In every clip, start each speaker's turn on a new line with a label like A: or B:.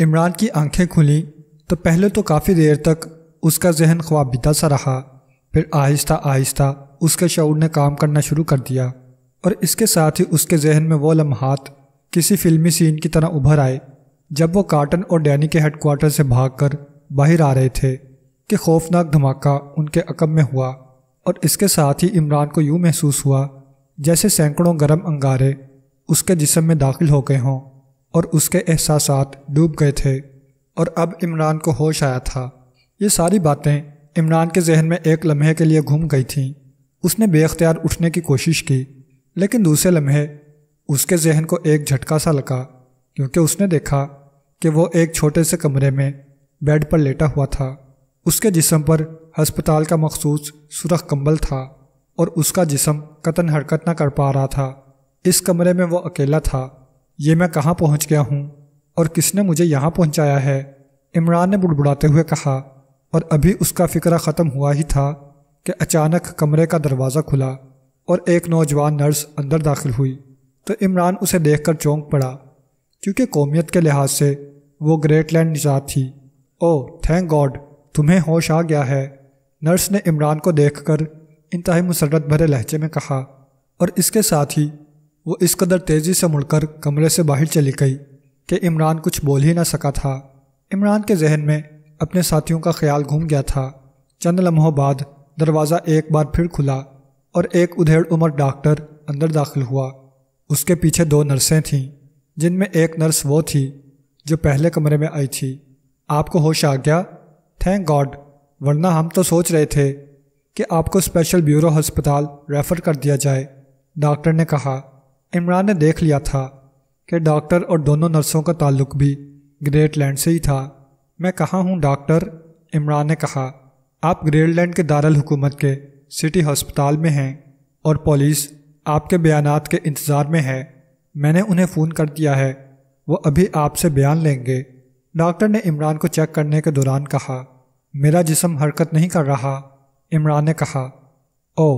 A: इमरान की आंखें खुली तो पहले तो काफ़ी देर तक उसका जहन ख्वाबिदा सा रहा फिर आहिस्ता आहिस्ता उसके शूर ने काम करना शुरू कर दिया और इसके साथ ही उसके जहन में वो लम्हात किसी फिल्मी सीन की तरह उभर आए जब वो कार्टन और डैनी के हेडक्वार्टर से भागकर बाहर आ रहे थे कि खौफनाक धमाका उनके अकब में हुआ और इसके साथ ही इमरान को यूँ महसूस हुआ जैसे सैकड़ों गर्म अंगारे उसके जिसम में दाखिल हो गए हों और उसके एहसास डूब गए थे और अब इमरान को होश आया था ये सारी बातें इमरान के जहन में एक लम्हे के लिए घूम गई थीं उसने बेख्तियार उठने की कोशिश की लेकिन दूसरे लम्हे उसके जहन को एक झटका सा लगा क्योंकि उसने देखा कि वो एक छोटे से कमरे में बेड पर लेटा हुआ था उसके जिसम पर हस्पताल का मखसूस सुरख कंबल था और उसका जिसम कतन हरकत ना कर पा रहा था इस कमरे में वो अकेला था ये मैं कहाँ पहुँच गया हूँ और किसने मुझे यहाँ पहुँचाया है इमरान ने बुड़बुड़ाते हुए कहा और अभी उसका फिक्र ख़त्म हुआ ही था कि अचानक कमरे का दरवाज़ा खुला और एक नौजवान नर्स अंदर दाखिल हुई तो इमरान उसे देख कर चौंक पड़ा क्योंकि कौमियत के लिहाज से वो ग्रेट लैंड निजात थी ओ थैंक गॉड तुम्हें होश आ गया है नर्स ने इमरान को देख कर इंतहाई मुसरत भरे लहजे में कहा और इसके साथ ही वो इस कदर तेज़ी से मुड़कर कमरे से बाहर चली गई कि इमरान कुछ बोल ही ना सका था इमरान के जहन में अपने साथियों का ख्याल घूम गया था चंद लम्हों बाद दरवाज़ा एक बार फिर खुला और एक उधेड़ उमर डॉक्टर अंदर दाखिल हुआ उसके पीछे दो नर्सें थीं जिनमें एक नर्स वो थी जो पहले कमरे में आई थी आपको होश आ गया थैंक गॉड वरना हम तो सोच रहे थे कि आपको स्पेशल ब्यूरो हस्पताल रेफ़र कर दिया जाए डॉक्टर ने कहा इमरान ने देख लिया था कि डॉक्टर और दोनों नर्सों का ताल्लुक भी ग्रेट लैंड से ही था मैं कहाँ हूँ डॉक्टर इमरान ने कहा आप ग्रेट लैंड के दारुल हुकूमत के सिटी हस्पताल में हैं और पुलिस आपके बयान के इंतज़ार में है मैंने उन्हें फ़ोन कर दिया है वो अभी आपसे बयान लेंगे डॉक्टर ने इमरान को चेक करने के दौरान कहा मेरा जिसम हरकत नहीं कर रहा इमरान ने कहा ओ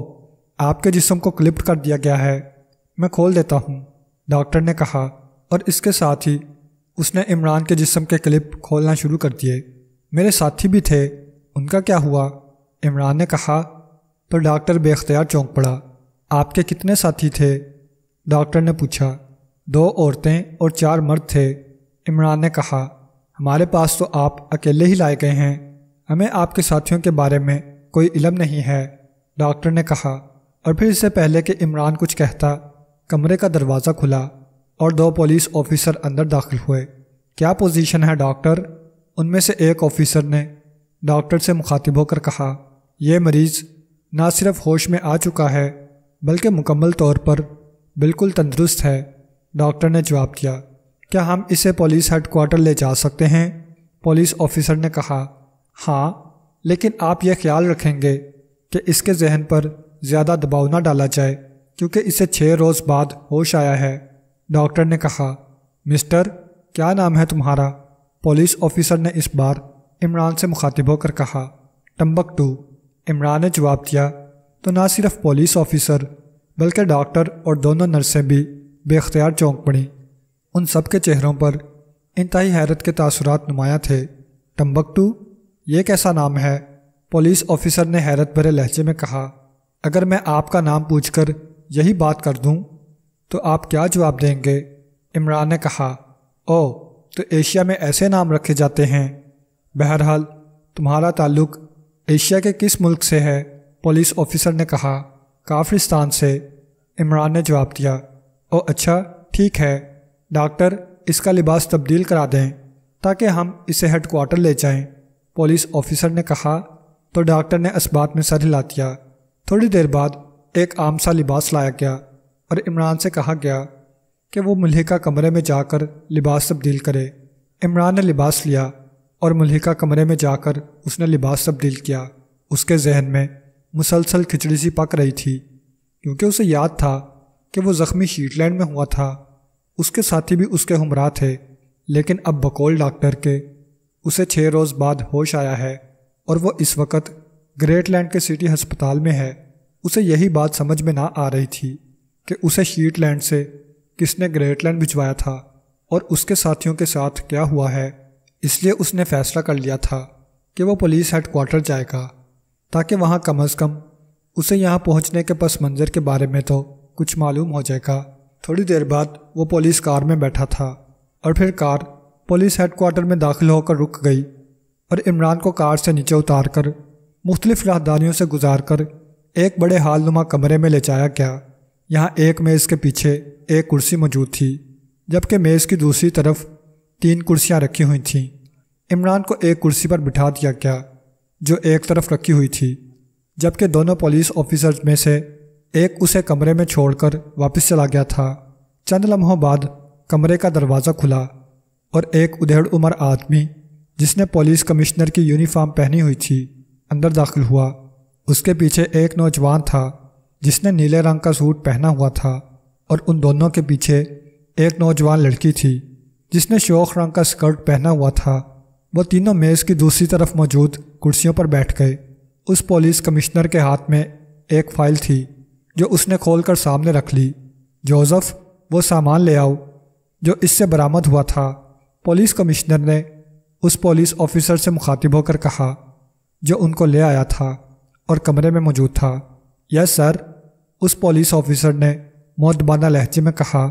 A: आपके जिसम को क्लिप्ट कर दिया गया है मैं खोल देता हूँ डॉक्टर ने कहा और इसके साथ ही उसने इमरान के जिस्म के क्लिप खोलना शुरू कर दिए मेरे साथी भी थे उनका क्या हुआ इमरान ने कहा पर तो डॉक्टर बेख्तियार चौंक पड़ा आपके कितने साथी थे डॉक्टर ने पूछा दो औरतें और चार मर्द थे इमरान ने कहा हमारे पास तो आप अकेले ही लाए गए हैं हमें आपके साथियों के बारे में कोई इलम नहीं है डॉक्टर ने कहा और फिर इससे पहले कि इमरान कुछ कहता कमरे का दरवाज़ा खुला और दो पुलिस ऑफिसर अंदर दाखिल हुए क्या पोजीशन है डॉक्टर उनमें से एक ऑफिसर ने डॉक्टर से मुखातिब होकर कहा यह मरीज़ ना सिर्फ होश में आ चुका है बल्कि मुकम्मल तौर पर बिल्कुल तंदुरुस्त है डॉक्टर ने जवाब दिया क्या हम इसे पुलिस हेड क्वार्टर ले जा सकते हैं पुलिस ऑफिसर ने कहा हाँ लेकिन आप यह ख्याल रखेंगे कि इसके जहन पर ज़्यादा दबाव ना डाला जाए क्योंकि इसे छः रोज़ बाद होश आया है डॉक्टर ने कहा मिस्टर क्या नाम है तुम्हारा पुलिस ऑफिसर ने इस बार इमरान से मुखातिब होकर कहा टम्बक टू इमरान ने जवाब दिया तो ना सिर्फ पुलिस ऑफिसर बल्कि डॉक्टर और दोनों नर्सें भी बेख्तियार चौंक पड़ीं उन सब के चेहरों पर इंतहाई हैरत के तसरत नुमाया थे टम्बक टू ये कैसा नाम है पुलिस ऑफिसर ने हैरत भरे लहजे में कहा अगर मैं आपका नाम पूछकर यही बात कर दूं तो आप क्या जवाब देंगे इमरान ने कहा ओ तो एशिया में ऐसे नाम रखे जाते हैं बहरहाल तुम्हारा ताल्लुक एशिया के किस मुल्क से है पुलिस ऑफिसर ने कहा काफ्रिस्तान से इमरान ने जवाब दिया ओ अच्छा ठीक है डॉक्टर इसका लिबास तब्दील करा दें ताकि हम इसे हेडक्वार्टर ले जाएं। पुलिस ऑफिसर ने कहा तो डॉक्टर ने इस बात में सर हिला दिया थोड़ी देर बाद एक आम सा लिबास लाया गया और इमरान से कहा गया कि वो मलिका कमरे में जाकर लिबास तब्दील करे इमरान ने लिबास लिया और मलिका कमरे में जाकर उसने लिबास तब्दील किया उसके जहन में मुसलसल खिचड़ी सी पक रही थी क्योंकि उसे याद था कि वो ज़ख्मी शीटलैंड में हुआ था उसके साथी भी उसके हमरा थे लेकिन अब बकोल डॉक्टर के उसे छः रोज़ बाद होश आया है और वो इस वक्त ग्रेट लैंड के सिटी हस्पताल में है उसे यही बात समझ में ना आ रही थी कि उसे शीटलैंड से किसने ग्रेटलैंड भिजवाया था और उसके साथियों के साथ क्या हुआ है इसलिए उसने फैसला कर लिया था कि वो पुलिस हेडक्वार्टर जाएगा ताकि वहाँ कम अज़ कम उसे यहाँ पहुँचने के पस मंज़र के बारे में तो कुछ मालूम हो जाएगा थोड़ी देर बाद वो पुलिस कार में बैठा था और फिर कार पुलिस हेडक्वार्टर में दाखिल होकर रुक गई और इमरान को कार से नीचे उतार कर मुख्तलिफ राहदारियों से गुजार कर एक बड़े हालनुमा कमरे में ले जाया गया यहाँ एक मेज़ के पीछे एक कुर्सी मौजूद थी जबकि मेज़ की दूसरी तरफ तीन कुर्सियाँ रखी हुई थीं इमरान को एक कुर्सी पर बिठा दिया गया जो एक तरफ रखी हुई थी जबकि दोनों पुलिस ऑफिसर्स में से एक उसे कमरे में छोड़कर वापस चला गया था चंद लम्हों बाद कमरे का दरवाज़ा खुला और एक उधेड़ उमर आदमी जिसने पुलिस कमिश्नर की यूनिफॉर्म पहनी हुई थी अंदर दाखिल हुआ उसके पीछे एक नौजवान था जिसने नीले रंग का सूट पहना हुआ था और उन दोनों के पीछे एक नौजवान लड़की थी जिसने शोख रंग का स्कर्ट पहना हुआ था वो तीनों मेज़ की दूसरी तरफ मौजूद कुर्सियों पर बैठ गए उस पुलिस कमिश्नर के हाथ में एक फाइल थी जो उसने खोलकर सामने रख ली जोसेफ वो सामान ले आओ जो इससे बरामद हुआ था पुलिस कमिश्नर ने उस पुलिस ऑफिसर से मुखातिब होकर कहा जो उनको ले आया था और कमरे में मौजूद था यस सर उस पुलिस ऑफिसर ने मौतबाना लहजे में कहा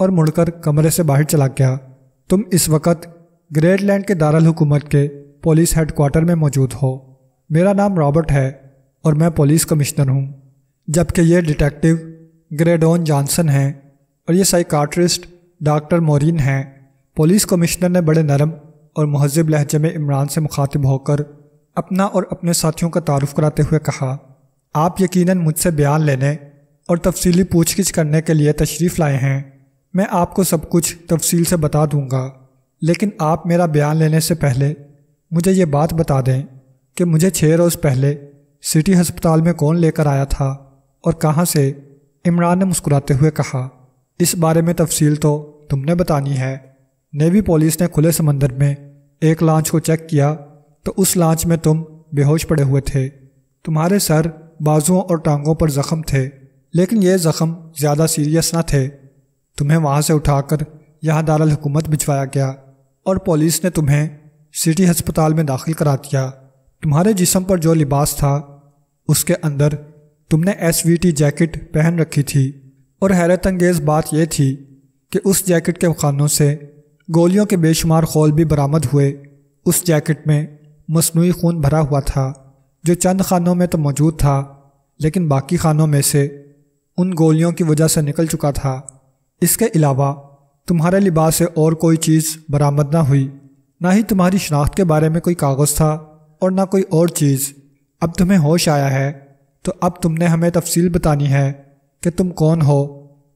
A: और मुड़कर कमरे से बाहर चला गया तुम इस वक्त ग्रेट लैंड के दारुल हुकूमत के पुलिस हेडक्वार्टर में मौजूद हो मेरा नाम रॉबर्ट है और मैं पुलिस कमिश्नर हूँ जबकि ये डिटेक्टिव ग्रेडोन जॉनसन हैं और ये साइकाट्रिस्ट डॉक्टर मोरिन हैं पुलिस कमिश्नर ने बड़े नरम और महजब लहजे में इमरान से मुखातिब होकर अपना और अपने साथियों का तारुफ कराते हुए कहा आप यकीनन मुझसे बयान लेने और तफसीली पूछगिछ करने के लिए तशरीफ़ लाए हैं मैं आपको सब कुछ तफसील से बता दूंगा लेकिन आप मेरा बयान लेने से पहले मुझे ये बात बता दें कि मुझे छः रोज़ पहले सिटी हस्पताल में कौन लेकर आया था और कहाँ से इमरान ने मुस्कुराते हुए कहा इस बारे में तफसील तो तुमने बतानी है नेवी पुलिस ने खुले समंदर में एक लॉन्च को चेक किया तो उस लांच में तुम बेहोश पड़े हुए थे तुम्हारे सर बाजुओं और टांगों पर जख्म थे लेकिन ये जख्म ज़्यादा सीरियस ना थे तुम्हें वहाँ से उठाकर यहाँ दारकूमत भिजवाया गया और पुलिस ने तुम्हें सिटी हस्पताल में दाखिल करा दिया तुम्हारे जिसम पर जो लिबास था उसके अंदर तुमने एस जैकेट पहन रखी थी और हैरत अंगेज़ बात यह थी कि उस जैकेट के खानों से गोलियों के बेशुमार खोल भी बरामद हुए उस जैकेट में मसनू खून भरा हुआ था जो चंद खानों में तो मौजूद था लेकिन बाकी खानों में से उन गोलियों की वजह से निकल चुका था इसके अलावा तुम्हारे लिबास से और कोई चीज़ बरामद ना हुई ना ही तुम्हारी शनाख्त के बारे में कोई कागज़ था और ना कोई और चीज़ अब तुम्हें होश आया है तो अब तुमने हमें तफसील बतानी है कि तुम कौन हो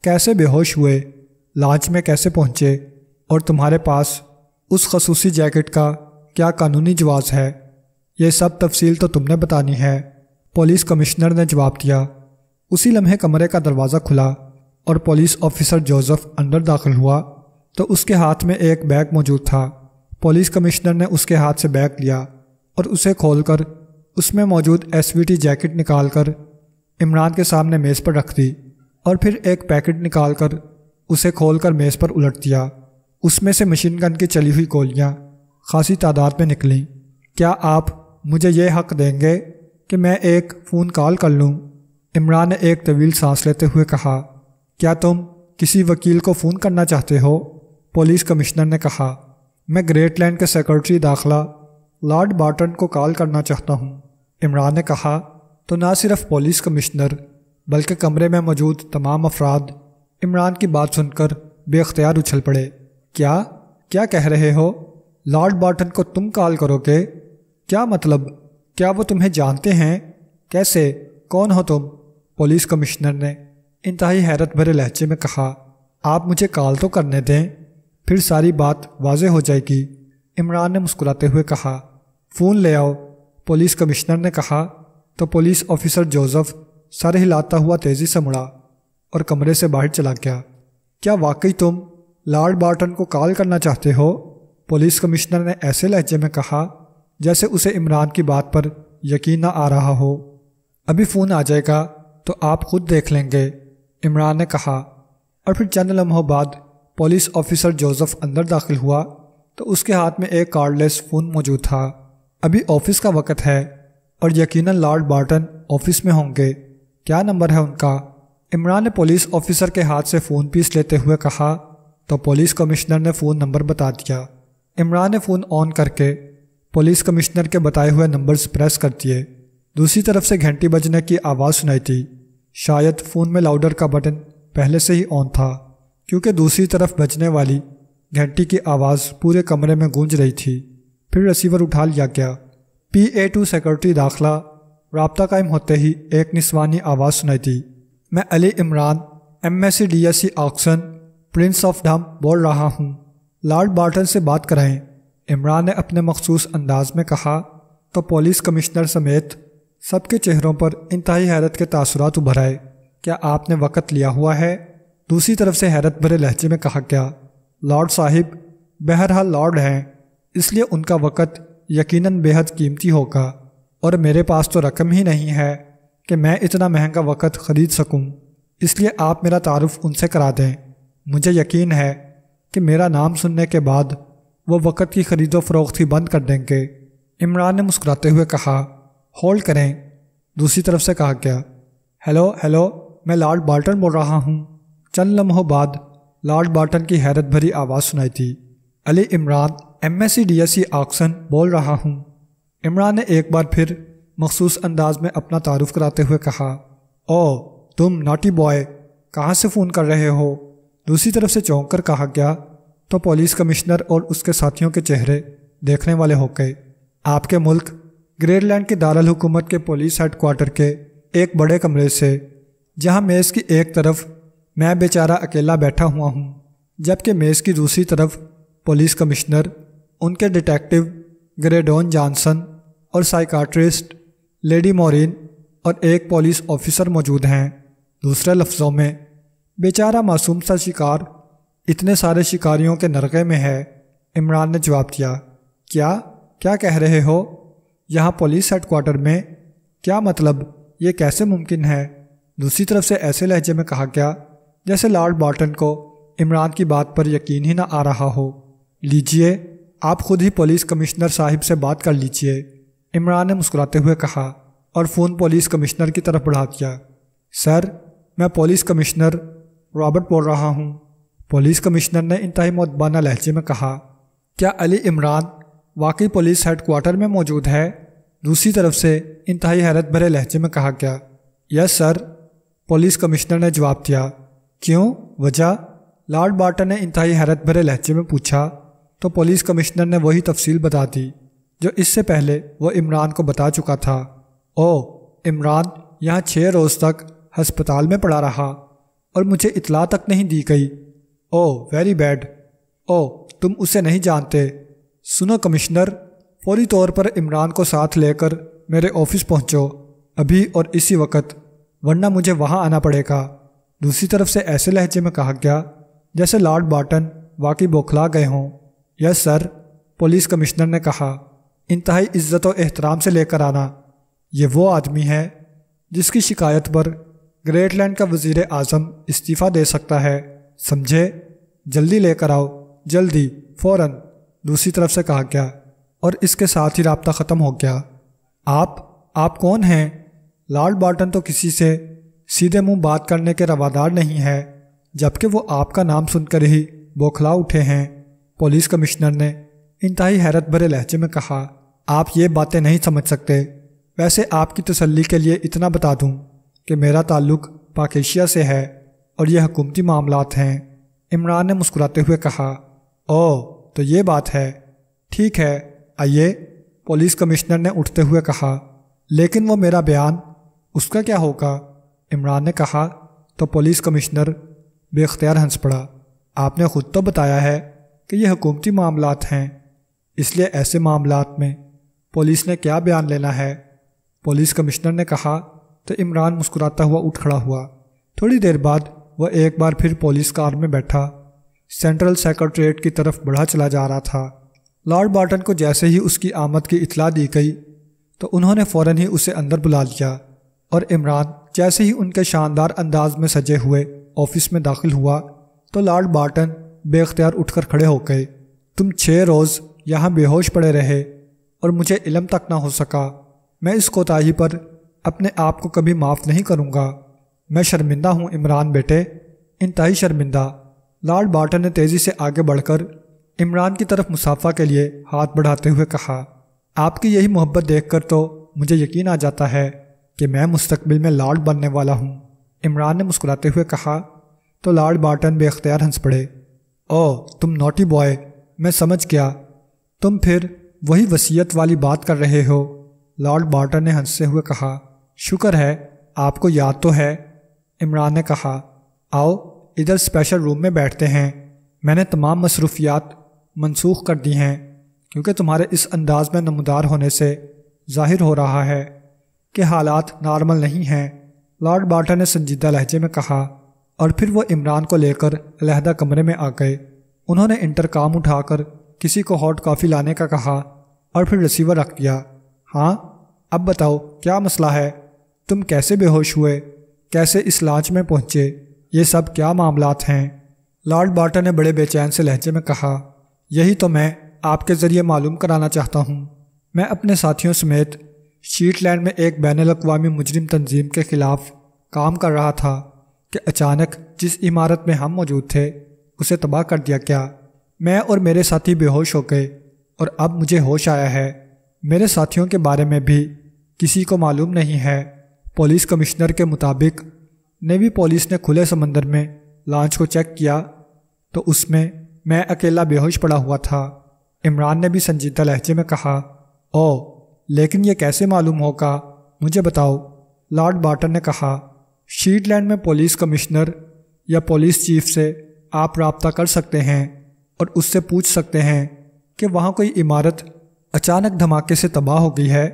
A: कैसे बेहोश हुए लाच में कैसे पहुँचे और तुम्हारे पास उस खसूसी जैकेट का क्या कानूनी जवाब है ये सब तफसील तो तुमने बतानी है पुलिस कमिश्नर ने जवाब दिया उसी लम्हे कमरे का दरवाज़ा खुला और पुलिस ऑफिसर जोसेफ अंदर दाखिल हुआ तो उसके हाथ में एक बैग मौजूद था पुलिस कमिश्नर ने उसके हाथ से बैग लिया और उसे खोलकर उसमें मौजूद एसवीटी जैकेट निकालकर इमरान के सामने मेज़ पर रख दी और फिर एक पैकेट निकालकर उसे खोलकर मेज़ पर उलट दिया उसमें से मशीन गन की चली हुई गोलियाँ खासी तादाद में निकली क्या आप मुझे यह हक देंगे कि मैं एक फ़ोन कॉल कर लूँ इमरान ने एक तवील सांस लेते हुए कहा क्या तुम किसी वकील को फ़ोन करना चाहते हो पुलिस कमिश्नर ने कहा मैं ग्रेट लैंड के सेक्रेटरी दाखला लॉर्ड बार्टन को कॉल करना चाहता हूँ इमरान ने कहा तो ना सिर्फ पुलिस कमिश्नर बल्कि कमरे में मौजूद तमाम अफराद इमरान की बात सुनकर बेख्तियार उछल पड़े क्या क्या कह रहे हो लॉर्ड बार्टन को तुम कॉल करोगे क्या मतलब क्या वो तुम्हें जानते हैं कैसे कौन हो तुम पुलिस कमिश्नर ने इंतहाई हैरत भरे लहजे में कहा आप मुझे कॉल तो करने दें फिर सारी बात वाज हो जाएगी इमरान ने मुस्कुराते हुए कहा फ़ोन ले आओ पुलिस कमिश्नर ने कहा तो पुलिस ऑफिसर जोसेफ सर हिलाता हुआ तेज़ी से मुड़ा और कमरे से बाहर चला गया क्या वाकई तुम लॉर्ड बार्टन को कॉल करना चाहते हो पुलिस कमिश्नर ने ऐसे लहजे में कहा जैसे उसे इमरान की बात पर यकीन न आ रहा हो अभी फ़ोन आ जाएगा तो आप खुद देख लेंगे इमरान ने कहा और फिर चंद लम्हों बाद पुलिस ऑफिसर जोसेफ अंदर दाखिल हुआ तो उसके हाथ में एक कार्डलेस फ़ोन मौजूद था अभी ऑफिस का वक़्त है और यकीनन लॉर्ड बार्टन ऑफिस में होंगे क्या नंबर है उनका इमरान ने पुलिस ऑफिसर के हाथ से फ़ोन पीस लेते हुए कहा तो पुलिस कमिश्नर ने फ़ोन नंबर बता दिया इमरान ने फ़ोन ऑन करके पुलिस कमिश्नर के बताए हुए नंबर्स प्रेस कर दिए दूसरी तरफ से घंटी बजने की आवाज़ सुनाई थी शायद फ़ोन में लाउडर का बटन पहले से ही ऑन था क्योंकि दूसरी तरफ बजने वाली घंटी की आवाज़ पूरे कमरे में गूंज रही थी फिर रिसीवर उठा लिया गया पी ए टू सिक्योरिटी दाखिला रबता कायम होते ही एक निस्वानी आवाज़ सुनाई थी मैं Ali Imran M S C D S C Oxon prince of Dham बोल रहा हूँ लॉर्ड बार्टन से बात कराएं इमरान ने अपने मखसूस अंदाज में कहा तो पुलिस कमिश्नर समेत सबके चेहरों पर इंतहाई हैरत के तासरात उभर आए क्या आपने वक़्त लिया हुआ है दूसरी तरफ से हैरत भरे लहजे में कहा क्या लॉर्ड साहिब बहरहाल लॉर्ड हैं इसलिए उनका वक़्त यकीनन बेहद कीमती होगा और मेरे पास तो रकम ही नहीं है कि मैं इतना महंगा वक़्त ख़रीद सकूं इसलिए आप मेरा तारफ उनसे करा दें मुझे यकीन है कि मेरा नाम सुनने के बाद वो वक़्त की खरीदो फरोख्त ही बंद कर देंगे इमरान ने मुस्कुराते हुए कहा होल्ड करें दूसरी तरफ से कहा गया हेलो हेलो मैं लॉर्ड बाल्टन बोल रहा हूँ चंद लम्हों बाद लॉर्ड बाल्टन की हैरत भरी आवाज़ सुनाई थी Ali Imran M S C D S C Oxon बोल रहा हूँ इमरान ने एक बार फिर मखसूस अंदाज में अपना तारुफ कराते हुए कहा ओ तुम नाटी बॉय कहाँ से फ़ोन कर रहे हो दूसरी तरफ से चौंक कर कहा गया तो पुलिस कमिश्नर और उसके साथियों के चेहरे देखने वाले हो गए आपके मुल्क ग्रेटलैंड के दारुल हुकूमत के पुलिस हेडक्वार्टर के एक बड़े कमरे से जहाँ मेज़ की एक तरफ मैं बेचारा अकेला बैठा हुआ हूँ जबकि मेज़ की दूसरी तरफ पुलिस कमिश्नर उनके डिटेक्टिव ग्रेडोन जॉनसन और साइकाट्रिस्ट लेडी मोरिन और एक पुलिस ऑफिसर मौजूद हैं दूसरे लफ्ज़ों में बेचारा मासूम सा शिकार इतने सारे शिकारियों के नरके में है इमरान ने जवाब दिया क्या क्या कह रहे हो यहाँ पुलिस हेडकोार्टर में क्या मतलब ये कैसे मुमकिन है दूसरी तरफ से ऐसे लहजे में कहा गया जैसे लॉर्ड बाल्टन को इमरान की बात पर यकीन ही ना आ रहा हो लीजिए आप खुद ही पुलिस कमिश्नर साहिब से बात कर लीजिए इमरान ने मुस्कुराते हुए कहा और फ़ोन पुलिस कमिश्नर की तरफ बढ़ा दिया सर मैं पुलिस कमिश्नर रॉबर्ट बोल रहा हूँ पुलिस कमिश्नर ने इंतहा मतबाना लहजे में कहा क्या अली इमरान वाकई पुलिस हेडकोार्टर में मौजूद है दूसरी तरफ से इंतहाई हैरत भरे लहजे में कहा क्या यस सर पुलिस कमिश्नर ने जवाब दिया क्यों वजह लॉर्ड बार्टन ने इंतहाई हैरत भरे लहजे में पूछा तो पुलिस कमिश्नर ने वही तफसील बता दी जो इससे पहले वह इमरान को बता चुका था ओ इमरान यहाँ छः रोज़ तक हस्पताल में पड़ा रहा और मुझे इतला तक नहीं दी गई ओ वेरी बैड ओ तुम उसे नहीं जानते सुनो कमिश्नर फौरी तौर पर इमरान को साथ लेकर मेरे ऑफिस पहुंचो अभी और इसी वक्त वरना मुझे वहां आना पड़ेगा दूसरी तरफ से ऐसे लहजे में कहा गया जैसे लॉर्ड बाटन वाकई बौखला गए हों यस सर पुलिस कमिश्नर ने कहा इंतहाई इज्जत और एहतराम से लेकर आना ये वो आदमी है जिसकी शिकायत पर ग्रेट लैंड का वजीर आज़म इस्तीफ़ा दे सकता है समझे जल्दी लेकर आओ जल्दी फ़ौर दूसरी तरफ से कहा गया और इसके साथ ही रबता ख़त्म हो गया आप आप कौन हैं लॉर्ड बार्टन तो किसी से सीधे मुंह बात करने के रवादार नहीं है जबकि वो आपका नाम सुनकर ही बौखला उठे हैं पुलिस कमिश्नर ने इंतहाई हैरत भरे लहजे में कहा आप ये बातें नहीं समझ सकते वैसे आपकी तसल्ली के लिए इतना बता दूँ कि मेरा ताल्लुक पाकिशिया से है और यह हुकूमती मामलात हैं इमरान ने मुस्कुराते हुए कहा ओ तो ये बात है ठीक है आइए पुलिस कमिश्नर ने उठते हुए कहा लेकिन वो मेरा बयान उसका क्या होगा इमरान ने कहा तो पुलिस कमिश्नर बेख्तियार हंस पड़ा आपने खुद तो बताया है कि ये हकूमती मामलात हैं इसलिए ऐसे मामलात में पुलिस ने क्या बयान लेना है पुलिस कमिश्नर ने कहा तो इमरान मुस्कुराता हुआ उठ खड़ा हुआ थोड़ी देर बाद वह एक बार फिर पुलिस कार में बैठा सेंट्रल सेक्रट्रेट की तरफ बढ़ा चला जा रहा था लॉर्ड बार्टन को जैसे ही उसकी आमद की इतला दी गई तो उन्होंने फ़ौर ही उसे अंदर बुला लिया और इमरान जैसे ही उनके शानदार अंदाज में सजे हुए ऑफिस में दाखिल हुआ तो लॉर्ड बार्टन बेख्तियार उठकर खड़े हो गए तुम छः रोज़ यहाँ बेहोश पड़े रहे और मुझे इलम तक ना हो सका मैं इस कोताही पर अपने आप को कभी माफ़ नहीं करूँगा मैं शर्मिंदा हूँ इमरान बेटे इंतहाई शर्मिंदा लॉर्ड बार्टन ने तेज़ी से आगे बढ़कर इमरान की तरफ मुसाफा के लिए हाथ बढ़ाते हुए कहा आपकी यही मोहब्बत देखकर तो मुझे यकीन आ जाता है कि मैं मुस्तबिल में लॉर्ड बनने वाला हूँ इमरान ने मुस्कुराते हुए कहा तो लॉर्ड बार्टन बेख्तियार हंस पड़े ओ तुम नोटी बॉय मैं समझ गया तुम फिर वही वसीयत वाली बात कर रहे हो लॉर्ड बार्टन ने हंसते हुए कहा शुक्र है आपको याद तो है इमरान ने कहा आओ इधर स्पेशल रूम में बैठते हैं मैंने तमाम मसरूफियात मनसूख कर दी हैं क्योंकि तुम्हारे इस अंदाज में नमदार होने से जाहिर हो रहा है कि हालात नॉर्मल नहीं हैं लॉर्ड बाटा ने संजीदा लहजे में कहा और फिर वह इमरान को लेकर अलहदा कमरे में आ गए उन्होंने इंटरकाम उठाकर किसी को हॉट कॉफ़ी लाने का कहा और फिर रिसीवर रख दिया हाँ अब बताओ क्या मसला है तुम कैसे बेहोश हुए कैसे इस लाच में पहुंचे ये सब क्या मामला हैं लॉर्ड बार्टन ने बड़े बेचैन से लहजे में कहा यही तो मैं आपके ज़रिए मालूम कराना चाहता हूँ मैं अपने साथियों समेत शीटलैंड में एक बैन अवी मुजरिम तंजीम के ख़िलाफ़ काम कर रहा था कि अचानक जिस इमारत में हम मौजूद थे उसे तबाह कर दिया क्या मैं और मेरे साथी बेहोश हो गए और अब मुझे होश आया है मेरे साथियों के बारे में भी किसी को मालूम नहीं है पुलिस कमिश्नर के मुताबिक नेवी पुलिस ने खुले समंदर में लॉन्च को चेक किया तो उसमें मैं अकेला बेहोश पड़ा हुआ था इमरान ने भी संजीदा लहजे में कहा ओ लेकिन यह कैसे मालूम होगा मुझे बताओ लॉर्ड बार्टन ने कहा शीटलैंड में पुलिस कमिश्नर या पुलिस चीफ से आप रबता कर सकते हैं और उससे पूछ सकते हैं कि वहाँ कोई इमारत अचानक धमाके से तबाह हो गई है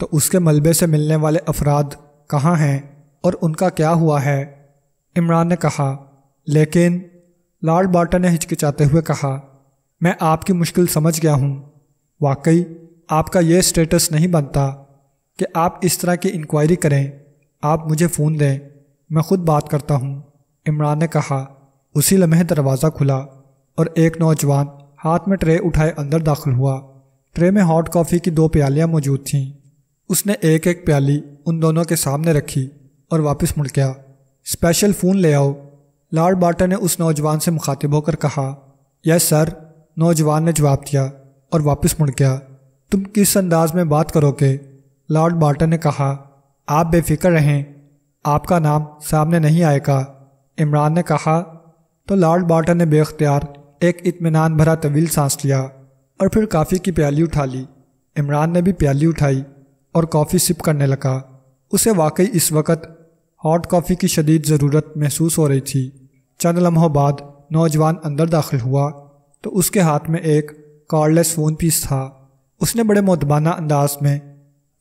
A: तो उसके मलबे से मिलने वाले अफराद कहाँ हैं और उनका क्या हुआ है इमरान ने कहा लेकिन लाल बाटा ने हिचकिचाते हुए कहा मैं आपकी मुश्किल समझ गया हूँ वाकई आपका यह स्टेटस नहीं बनता कि आप इस तरह की इंक्वायरी करें आप मुझे फ़ोन दें मैं खुद बात करता हूँ इमरान ने कहा उसी लम्हे दरवाज़ा खुला और एक नौजवान हाथ में ट्रे उठाए अंदर दाखिल हुआ ट्रे में हॉट कॉफ़ी की दो प्यालियाँ मौजूद थीं उसने एक एक प्याली उन दोनों के सामने रखी और वापस मुड़ गया स्पेशल फ़ोन ले आओ लॉर्ड बाटा ने उस नौजवान से मुखातिब होकर कहा यस सर नौजवान ने जवाब दिया और वापस मुड़ गया तुम किस अंदाज में बात करोगे लॉर्ड बाटा ने कहा आप बेफिक्र रहें आपका नाम सामने नहीं आएगा इमरान ने कहा तो लॉर्ड बाटा ने बेख्तियार एक इतमान भरा तवील सांस लिया और फिर काफ़ी की प्याली उठा ली इमरान ने भी प्याली उठाई और कॉफ़ी सिप करने लगा उसे वाकई इस वक्त हॉट कॉफ़ी की शदीद ज़रूरत महसूस हो रही थी चंद लम्हों बाद नौजवान अंदर दाखिल हुआ तो उसके हाथ में एक कार्डलेस फ़ोन पीस था उसने बड़े मतबाना अंदाज में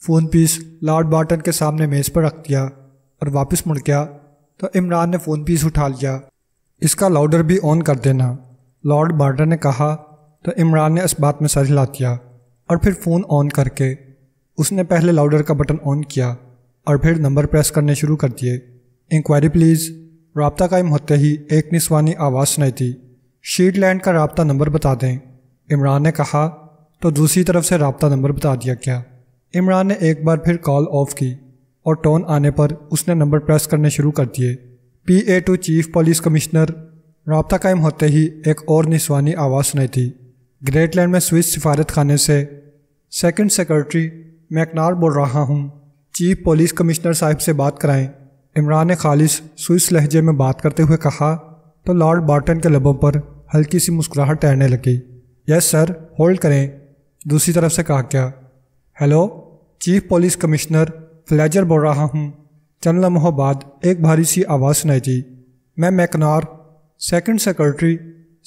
A: फ़ोन पीस लॉर्ड बार्टन के सामने मेज़ पर रख दिया और वापस मुड़ गया तो इमरान ने फ़ोन पीस उठा लिया इसका लाउडर भी ऑन कर देना लॉर्ड बार्टन ने कहा तो इमरान ने इस बात में सर हिला दिया और फिर फ़ोन ऑन करके उसने पहले लाउडर का बटन ऑन किया और फिर नंबर प्रेस करने शुरू कर दिए इंक्वायरी प्लीज़ रबता कायम होते ही एक निस्वानी आवाज़ सुनाई थी शीटलैंड का रबता नंबर बता दें इमरान ने कहा तो दूसरी तरफ से रबता नंबर बता दिया गया इमरान ने एक बार फिर कॉल ऑफ की और टोन आने पर उसने नंबर प्रेस करने शुरू कर दिए P A to chief police commissioner रबता कायम होते ही एक और निस्वानी आवाज़ सुनाई थी ग्रेटलैंड में स्विस सिफारत खाने से सेकेंड सेक्रेटरी मैकनार बोल रहा हूँ चीफ पुलिस कमिश्नर साहब से बात कराएं इमरान ने खालिश स्विस लहजे में बात करते हुए कहा तो लॉर्ड बार्टन के लबों पर हल्की सी मुस्कुराहट तैरने लगी यस सर होल्ड करें दूसरी तरफ से कहा क्या hello chief police commissioner Fletcher बोल रहा हूँ चंद लम्हों बाद एक भारी सी आवाज़ सुनाई थी मैं मैकनार सेकंड सेक्रेटरी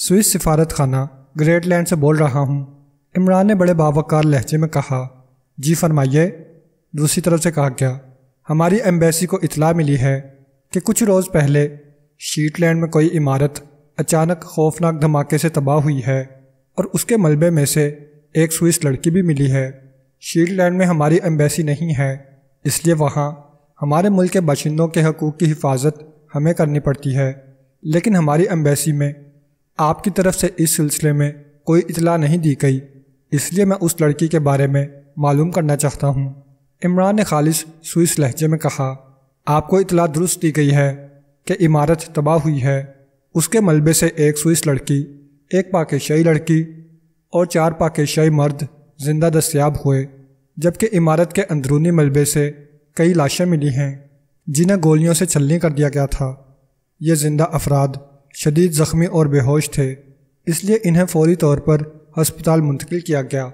A: स्विस सिफारत खाना ग्रेट लैंड से बोल रहा हूँ इमरान ने बड़े बावकार लहजे में कहा जी फरमाइए दूसरी तरफ से कहा गया हमारी एम्बेसी को इतला मिली है कि कुछ रोज़ पहले शीटलैंड में कोई इमारत अचानक खौफनाक धमाके से तबाह हुई है और उसके मलबे में से एक स्विस लड़की भी मिली है शीटलैंड में हमारी एम्बेसी नहीं है इसलिए वहाँ हमारे मुल्क के बाशिंदों के हकूक़ की हिफाजत हमें करनी पड़ती है लेकिन हमारी एम्बेसी में आपकी तरफ से इस सिलसिले में कोई इतला नहीं दी गई इसलिए मैं उस लड़की के बारे में मालूम करना चाहता हूँ इमरान ने खालिश सुइस लहजे में कहा आपको इतला दुरुस्त दी गई है कि इमारत तबाह हुई है उसके मलबे से एक स्विस लड़की एक पाकिशाही लड़की और चार पाकिशाही मर्द जिंदा दस्याब हुए जबकि इमारत के अंदरूनी मलबे से कई लाशें मिली हैं जिन्हें गोलियों से छलनी कर दिया गया था ये जिंदा अफराद शदीद ज़ख्मी और बेहोश थे इसलिए इन्हें फौरी तौर पर हस्पताल मुंतकिल किया गया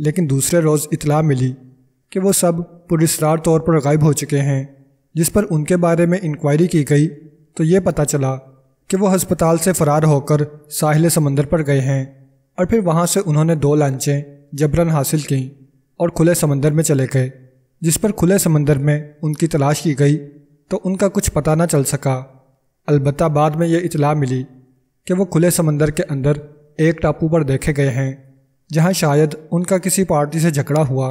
A: लेकिन दूसरे रोज़ इतला मिली कि वो सब पुरस्कार तौर पर गायब हो चुके हैं जिस पर उनके बारे में इंक्वायरी की गई तो ये पता चला कि वो हस्पताल से फ़रार होकर साहिल समंदर पर गए हैं और फिर वहाँ से उन्होंने दो लांचें जबरन हासिल कं और खुले समंदर में चले गए जिस पर खुले समंदर में उनकी तलाश की गई तो उनका कुछ पता ना चल सका अलबत् बाद में ये इतला मिली कि वो खुले समंदर के अंदर एक टापू पर देखे गए हैं जहाँ शायद उनका किसी पार्टी से झगड़ा हुआ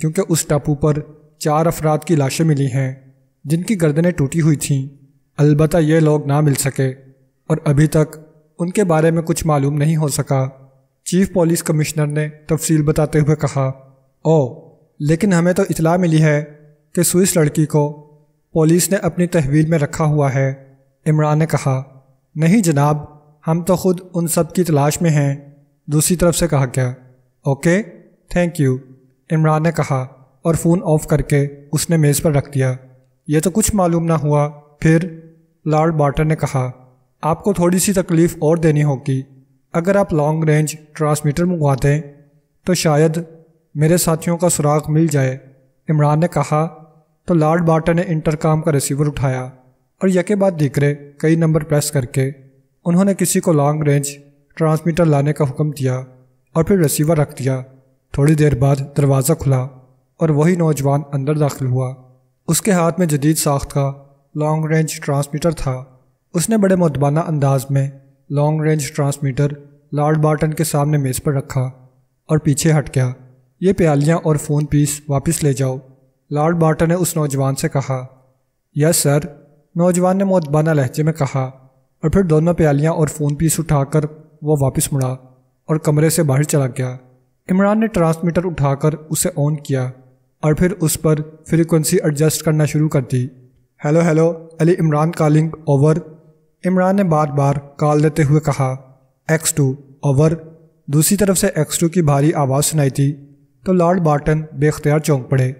A: क्योंकि उस टापू पर चार अफराद की लाशें मिली हैं जिनकी गर्दनें टूटी हुई थीं अलबत् ये लोग ना मिल सके और अभी तक उनके बारे में कुछ मालूम नहीं हो सका चीफ पुलिस कमिश्नर ने तफसील बताते हुए कहा ओ लेकिन हमें तो इतला मिली है कि सुइस लड़की को पुलिस ने अपनी तहवील में रखा हुआ है इमरान ने कहा नहीं जनाब हम तो खुद उन सब की तलाश में हैं दूसरी तरफ से कहा गया ओके थैंक यू इमरान ने कहा और फ़ोन ऑफ करके उसने मेज़ पर रख दिया यह तो कुछ मालूम ना हुआ फिर लॉर्ड बार्टर ने कहा आपको थोड़ी सी तकलीफ़ और देनी होगी अगर आप लॉन्ग रेंज ट्रांसमीटर मंगवा दें तो शायद मेरे साथियों का सुराग मिल जाए इमरान ने कहा तो लॉर्ड बार्टर ने इंटरकाम का रिसीवर उठाया और यके बाद दीकरे कई नंबर प्रेस करके उन्होंने किसी को लॉन्ग रेंज ट्रांसमीटर लाने का हुक्म दिया और फिर रिसीवर रख दिया थोड़ी देर बाद दरवाज़ा खुला और वही नौजवान अंदर दाखिल हुआ उसके हाथ में जदीद साख्त का लॉन्ग रेंज ट्रांसमीटर था उसने बड़े मतबाना अंदाज में long range transmitter lord Barton के सामने मेज़ पर रखा और पीछे हट गया ये प्यालियाँ और फ़ोन पीस वापस ले जाओ लॉर्ड बार्टन ने उस नौजवान से कहा यस सर नौजवान ने मतबाना लहजे में कहा और फिर दोनों प्यालियाँ और फ़ोन पीस उठाकर वह वापस मुड़ा और कमरे से बाहर चला गया इमरान ने ट्रांसमीटर उठाकर उसे ऑन किया और फिर उस पर फ्रीक्वेंसी एडजस्ट करना शुरू कर दी hello hello Ali Imran calling over Imran ने बार बार कॉल देते हुए कहा एक्स टू ओवर दूसरी तरफ से एक्स टू की भारी आवाज़ सुनाई थी तो लॉर्ड बार्टन बेख्तियार चौंक पड़े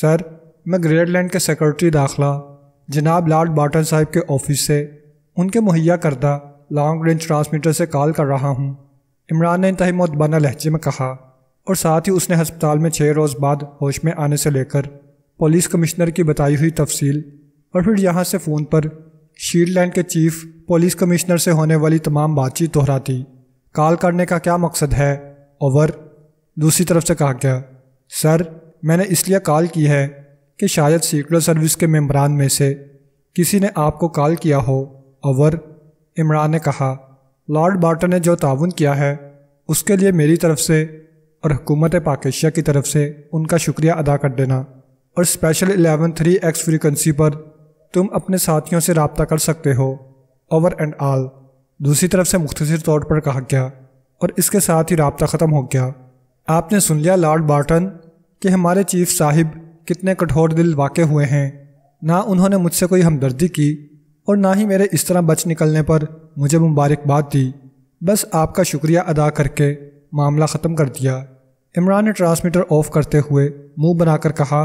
A: सर मैं ग्रेटलैंड के सेक्रेटरी दाखला जनाब लॉर्ड बार्टन साहब के ऑफिस से उनके मुहैया करदा लॉन्ग रेंज ट्रांसमीटर से कॉल कर रहा हूँ इमरान ने इंतहा मतबाना लहजे में कहा और साथ ही उसने हस्पताल में छः रोज़ बाद होश में आने से लेकर पुलिस कमिश्नर की बताई हुई तफसील और फिर यहाँ से फ़ोन पर शीरलैंड के चीफ पुलिस कमिश्नर से होने वाली तमाम बातचीत दोहराती कॉल करने का क्या मकसद है ओवर दूसरी तरफ से कहा गया सर मैंने इसलिए कॉल की है कि शायद सीक्रेट सर्विस के मेम्बरान में से किसी ने आपको कॉल किया हो ओवर इमरान ने कहा लॉर्ड बार्टन ने जो ताउन किया है उसके लिए मेरी तरफ से और हुकूमत पाकिस्तान की तरफ से उनका शुक्रिया अदा कर देना और special eleven three X frequency पर तुम अपने साथियों से रबता कर सकते हो ओवर एंड आल दूसरी तरफ से मुख्तर तौर पर कहा गया और इसके साथ ही रबता ख़त्म हो गया आपने सुन लिया लॉर्ड बार्टन कि हमारे चीफ साहिब कितने कठोर दिल वाक़ हुए हैं ना उन्होंने मुझसे कोई हमदर्दी की और ना ही मेरे इस तरह बच निकलने पर मुझे मुबारकबाद दी बस आपका शुक्रिया अदा करके मामला ख़त्म कर दिया इमरान ने ट्रांसमीटर ऑफ करते हुए मुंह बनाकर कहा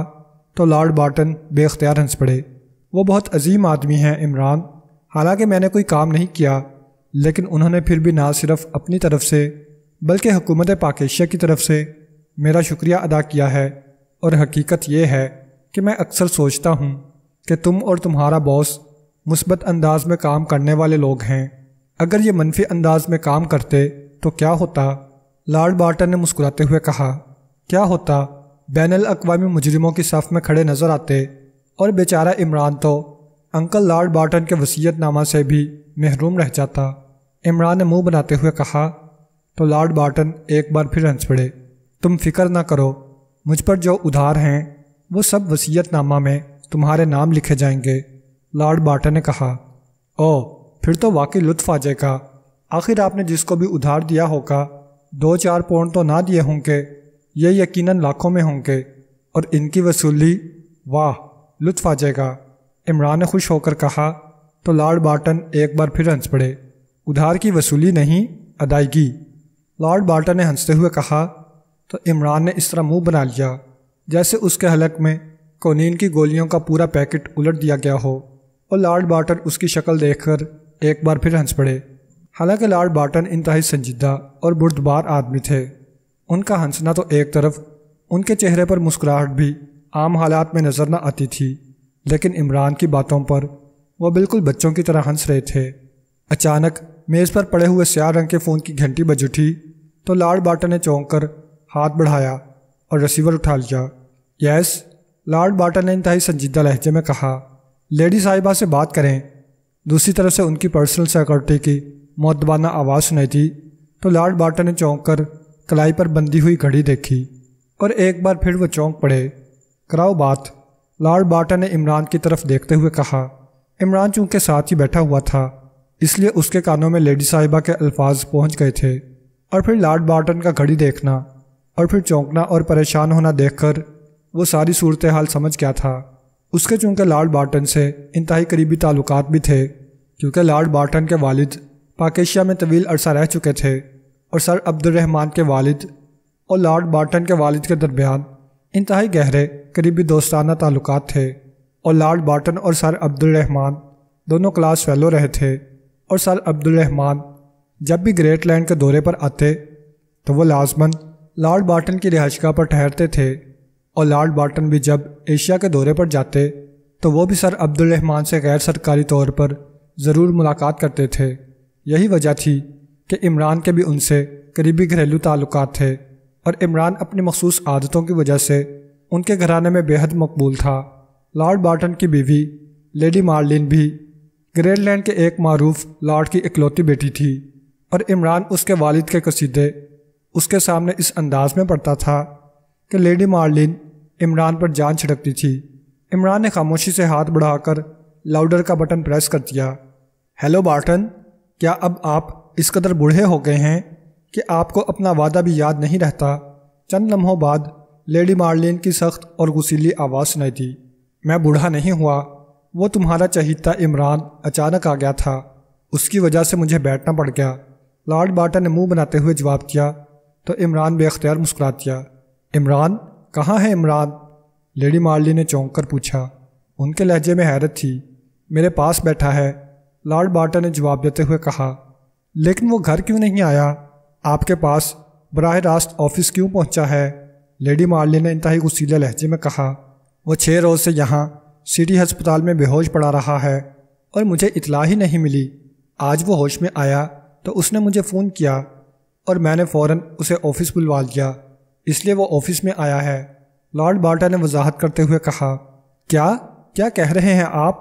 A: तो लॉर्ड बार्टन बेख्तियार हंस पड़े वो बहुत अजीम आदमी हैं इमरान हालांकि मैंने कोई काम नहीं किया लेकिन उन्होंने फिर भी ना सिर्फ अपनी तरफ से बल्कि हुकूमत पाकिस्तान की तरफ से मेरा शुक्रिया अदा किया है और हकीकत यह है कि मैं अक्सर सोचता हूँ कि तुम और तुम्हारा बॉस मुस्बत अंदाज में काम करने वाले लोग हैं अगर ये मनफी अंदाज में काम करते तो क्या होता लार्ड बार्टन ने मुस्कुराते हुए कहा क्या होता बैन अवी मुजरमों की सफ़ में खड़े नज़र आते और बेचारा इमरान तो अंकल लार्ड बार्टन के वसीयतनामा से भी महरूम रह जाता इमरान ने मुंह बनाते हुए कहा तो लार्ड बार्टन एक बार फिर हंस पड़े तुम फिक्र ना करो मुझ पर जो उधार हैं वो सब वसीयतनामा में तुम्हारे नाम लिखे जाएंगे लॉर्ड बाटा ने कहा ओ फिर तो वाकई लुत्फ आ जाएगा आखिर आपने जिसको भी उधार दिया होगा दो चार पौंड तो ना दिए होंगे ये यकीनन लाखों में होंगे और इनकी वसूली वाह लुत्फ आ जाएगा इमरान ने खुश होकर कहा तो लॉर्ड बार्टन एक बार फिर हंस पड़े उधार की वसूली नहीं अदायगी लॉर्ड बार्टन ने हंसते हुए कहा तो इमरान ने इस तरह मुंह बना लिया जैसे उसके हलक में कोनीन की गोलियों का पूरा पैकेट उलट दिया गया हो और लॉर्ड बार्टन उसकी शक्ल देखकर एक बार फिर हंस पड़े हालांकि लॉर्ड बार्टन इंतहाई संजीदा और बुर्दबार आदमी थे उनका हंसना तो एक तरफ उनके चेहरे पर मुस्कुराहट भी आम हालात में नज़र न आती थी लेकिन इमरान की बातों पर वह बिल्कुल बच्चों की तरह हंस रहे थे अचानक मेज़ पर पड़े हुए स्याह रंग के फ़ोन की घंटी बज उठी तो लॉर्ड बार्टन ने चौंक कर हाथ बढ़ाया और रिसीवर उठा लिया यस लॉर्ड बार्टन ने इंतहाई संजीदा लहजे में कहा लेडी साहिबा से बात करें दूसरी तरफ से उनकी पर्सनल सिक्योरिटी की मौतबाना आवाज़ सुनाई थी तो लॉर्ड बार्टन ने चौंक कर कलाई पर बंधी हुई घड़ी देखी और एक बार फिर वह चौंक पड़े कराओ बात लॉर्ड बार्टन ने इमरान की तरफ देखते हुए कहा इमरान चूंकि साथ ही बैठा हुआ था इसलिए उसके कानों में लेडी साहिबा के अल्फाज पहुंच गए थे और फिर लॉर्ड बार्टन का घड़ी देखना और फिर चौंकना और परेशान होना देखकर वो सारी सूरत हाल समझ गया था उसके चूँकि लॉर्ड बार्टन से इंतहाई करीबी ताल्लुक भी थे क्योंकि लॉर्ड बार्टन के वालिद पाकिस्तान में तवील अरसा रह चुके थे और सर अब्दुलरहमान के वालिद और लॉर्ड बार्टन के वालिद के दरमियान इंतहाई गहरे करीबी दोस्ताना ताल्लुक थे और लॉर्ड बार्टन और सर अब्दुलरहमान दोनों क्लास फेलो रहे थे और सर अब्दुलरहमान जब भी ग्रेट लैंड के दौरे पर आते तो वह लाजमन लॉर्ड बार्टन की रिहाइशगाह पर ठहरते थे और लॉर्ड बार्टन भी जब एशिया के दौरे पर जाते तो वो भी सर अब्दुलरहमान से गैर सरकारी तौर पर ज़रूर मुलाकात करते थे यही वजह थी कि इमरान के भी उनसे करीबी घरेलू ताल्लुक थे और इमरान अपनी मखसूस आदतों की वजह से उनके घराने में बेहद मकबूल था लॉर्ड बार्टन की बीवी लेडी मार्लिन भी ग्रेटलैंड के एक मरूफ लॉर्ड की इकलौती बेटी थी और इमरान उसके वालिद के कसीदे उसके सामने इस अंदाज में पड़ता था कि लेडी मार्लिन इमरान पर जान छिड़कती थी इमरान ने खामोशी से हाथ बढ़ाकर लाउडर का बटन प्रेस कर दिया हेलो बार्टन क्या अब आप इस कदर बूढ़े हो गए हैं कि आपको अपना वादा भी याद नहीं रहता चंद लम्हों बाद लेडी मार्लिन की सख्त और गुसीली आवाज़ सुनाई थी मैं बूढ़ा नहीं हुआ वो तुम्हारा चहीता इमरान अचानक आ गया था उसकी वजह से मुझे बैठना पड़ गया लॉर्ड बार्टन ने मुंह बनाते हुए जवाब दिया तो इमरान बेख्तियार मुस्कुरा दिया इमरान कहाँ है इमरान लेडी मार्ली ने चौंक कर पूछा उनके लहजे में हैरत थी मेरे पास बैठा है लॉर्ड बार्टन ने जवाब देते हुए कहा लेकिन वो घर क्यों नहीं आया आपके पास बरह रास्त ऑफिस क्यों पहुंचा है लेडी मार्ली ने इंतहा गुसीले लहजे में कहा वो छः रोज़ से यहाँ सिटी हस्पताल में बेहोश पड़ा रहा है और मुझे इतला ही नहीं मिली आज वो होश में आया तो उसने मुझे फ़ोन किया और मैंने फ़ौर उसे ऑफिस बुलवा लिया इसलिए वो ऑफिस में आया है लॉर्ड बाल्टा ने वजाहत करते हुए कहा क्या क्या कह रहे हैं आप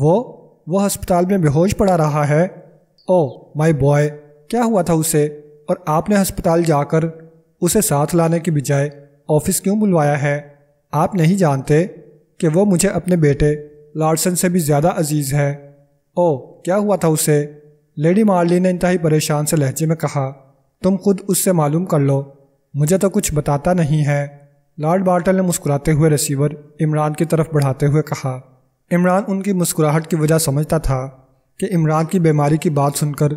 A: वो वो हस्पताल में बेहोश पड़ा रहा है ओ माय बॉय क्या हुआ था उसे और आपने हस्पताल जाकर उसे साथ लाने के बजाय ऑफिस क्यों बुलवाया है आप नहीं जानते कि वो मुझे अपने बेटे लार्सन से भी ज़्यादा अजीज़ है ओ क्या हुआ था उसे लेडी मार्ली ने इंतहाई परेशान से लहजे में कहा तुम खुद उससे मालूम कर लो मुझे तो कुछ बताता नहीं है लॉर्ड बार्टल ने मुस्कुराते हुए रिसीवर इमरान की तरफ बढ़ाते हुए कहा इमरान उनकी मुस्कुराहट की वजह समझता था कि इमरान की बीमारी की बात सुनकर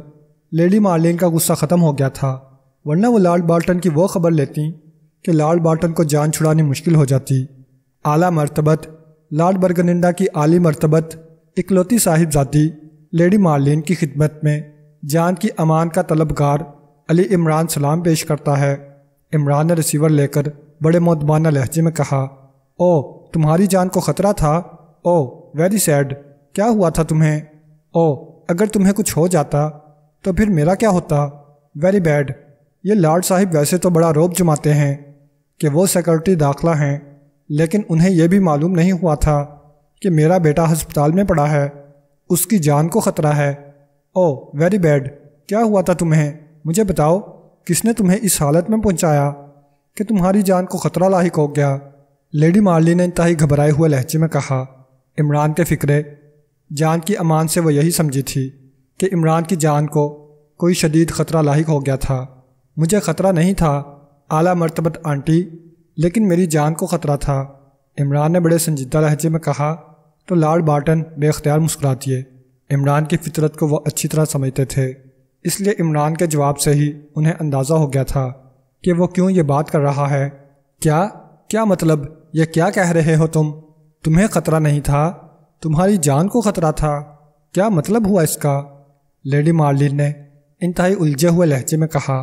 A: लेडी मार्लिन का गुस्सा ख़त्म हो गया था वरना वो लॉर्ड बाल्टन की वो खबर लेती कि लॉर्ड बाल्टन को जान छुड़ानी मुश्किल हो जाती आला मरतबत लॉर्ड बरगनिंडा की आली मरतबत इकलौती साहिबजादी लेडी मार्लिन की खिदमत में जान की अमान का तलबगार अली इमरान सलाम पेश करता है इमरान ने रिसीवर लेकर बड़े मोतबाना लहजे में कहा ओ तुम्हारी जान को खतरा था ओ वेरी सैड क्या हुआ था तुम्हें ओ अगर तुम्हें कुछ हो जाता तो फिर मेरा क्या होता वेरी बैड ये लॉर्ड साहिब वैसे तो बड़ा रोब जमाते हैं कि वो सिक्योरिटी दाखला हैं लेकिन उन्हें यह भी मालूम नहीं हुआ था कि मेरा बेटा हस्पताल में पड़ा है उसकी जान को ख़तरा है ओ वेरी बैड क्या हुआ था तुम्हें मुझे बताओ किसने तुम्हें इस हालत में पहुंचाया कि तुम्हारी जान को खतरा लाक हो गया लेडी मार्ली ने इंतहाई घबराए हुए लहजे में कहा इमरान के फ़िक्रे जान की अमान से वह यही समझी थी कि इमरान की जान को कोई शदीद ख़तरा लाक हो गया था मुझे ख़तरा नहीं था आला मरतबत आंटी लेकिन मेरी जान को ख़तरा था इमरान ने बड़े संजीदा लहजे में कहा तो लार्ड बार्टन बेख्तियार मुस्कुरा दिए इमरान की फितरत को वह अच्छी तरह समझते थे इसलिए इमरान के जवाब से ही उन्हें अंदाज़ा हो गया था कि वो क्यों ये बात कर रहा है क्या क्या मतलब ये क्या कह रहे हो तुम तुम्हें ख़तरा नहीं था तुम्हारी जान को ख़तरा था क्या मतलब हुआ इसका लेडी मार्लिन ने इंतहाई उलझे हुए लहजे में कहा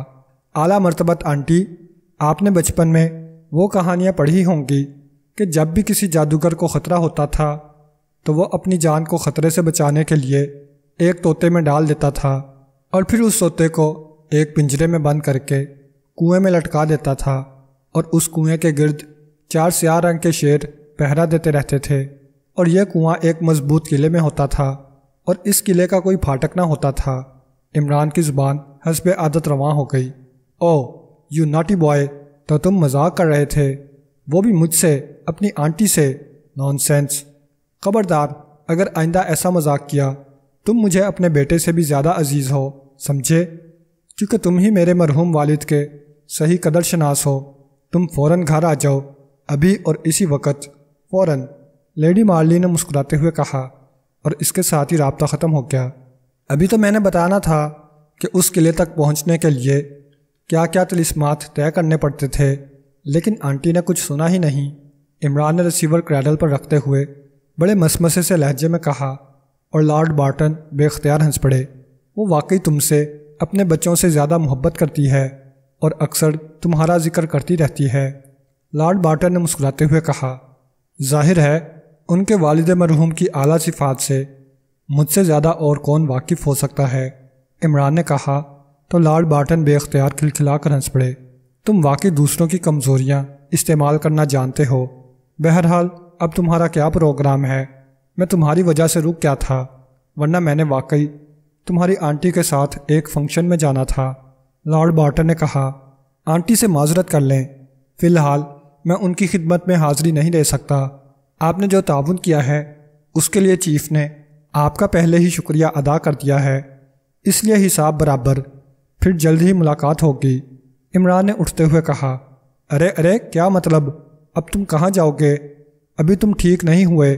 A: आला मरतबत आंटी आपने बचपन में वो कहानियाँ पढ़ी होंगी कि जब भी किसी जादूगर को ख़तरा होता था तो वह अपनी जान को ख़तरे से बचाने के लिए एक तोते में डाल देता था और फिर उस सोते को एक पिंजरे में बंद करके कुएं में लटका देता था और उस कुएं के गिर्द चार स्याह रंग के शेर पहरा देते रहते थे और यह कुआं एक मजबूत किले में होता था और इस किले का कोई फाटक ना होता था इमरान की ज़ुबान हंसब आदत रवा हो गई ओ यू नाटी बॉय तो तुम मजाक कर रहे थे वो भी मुझसे अपनी आंटी से नॉनसेंस खबरदार अगर आइंदा ऐसा मजाक किया तुम मुझे अपने बेटे से भी ज़्यादा अजीज़ हो समझे क्योंकि तुम ही मेरे मरहूम वालिद के सही कदर शनास हो तुम फौरन घर आ जाओ अभी और इसी वक्त फ़ौर लेडी मार्ली ने मुस्कुराते हुए कहा और इसके साथ ही रबता ख़त्म हो गया अभी तो मैंने बताना था कि उस किले तक पहुंचने के लिए क्या क्या तलिस्मात तय करने पड़ते थे लेकिन आंटी ने कुछ सुना ही नहीं इमरान ने रिसीवर क्रैडल पर रखते हुए बड़े मसमसे से लहजे में कहा और लॉर्ड बार्टन बेख्तियार हंस पड़े वो वाकई तुमसे अपने बच्चों से ज़्यादा मोहब्बत करती है और अक्सर तुम्हारा जिक्र करती रहती है लॉर्ड बार्टर ने मुस्कुराते हुए कहा जाहिर है उनके वालद मरहूम की आला सिफात से मुझसे ज़्यादा और कौन वाकिफ़ हो सकता है इमरान ने कहा तो लॉर्ड बार्टन बेख्तियार खिलखिला कर हंस पड़े तुम वाकई दूसरों की कमज़ोरियाँ इस्तेमाल करना जानते हो बहरहाल अब तुम्हारा क्या प्रोग्राम है मैं तुम्हारी वजह से रुक क्या था वरना मैंने वाकई तुम्हारी आंटी के साथ एक फंक्शन में जाना था लॉर्ड बार्टन ने कहा आंटी से माजरत कर लें फ़िलहाल मैं उनकी खिदमत में हाज़िरी नहीं दे सकता आपने जो ताउन किया है उसके लिए चीफ ने आपका पहले ही शुक्रिया अदा कर दिया है इसलिए हिसाब बराबर फिर जल्द ही मुलाकात होगी इमरान ने उठते हुए कहा अरे अरे क्या मतलब अब तुम कहाँ जाओगे अभी तुम ठीक नहीं हुए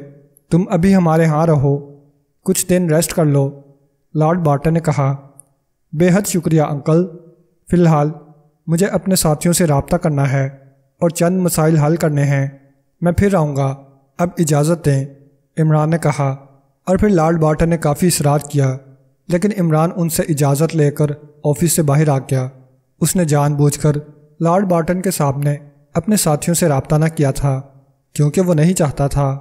A: तुम अभी हमारे यहाँ रहो कुछ दिन रेस्ट कर लो लॉर्ड बार्टन ने कहा बेहद शुक्रिया अंकल फ़िलहाल मुझे अपने साथियों से रबता करना है और चंद मसाइल हल करने हैं मैं फिर आऊँगा अब इजाज़त दें इमरान ने कहा और फिर लॉर्ड बार्टन ने काफ़ी इसरार किया लेकिन इमरान उनसे इजाज़त लेकर ऑफिस से बाहर आ गया उसने जानबूझकर लॉर्ड बार्टन के सामने अपने साथियों से रबता न किया था क्योंकि वो नहीं चाहता था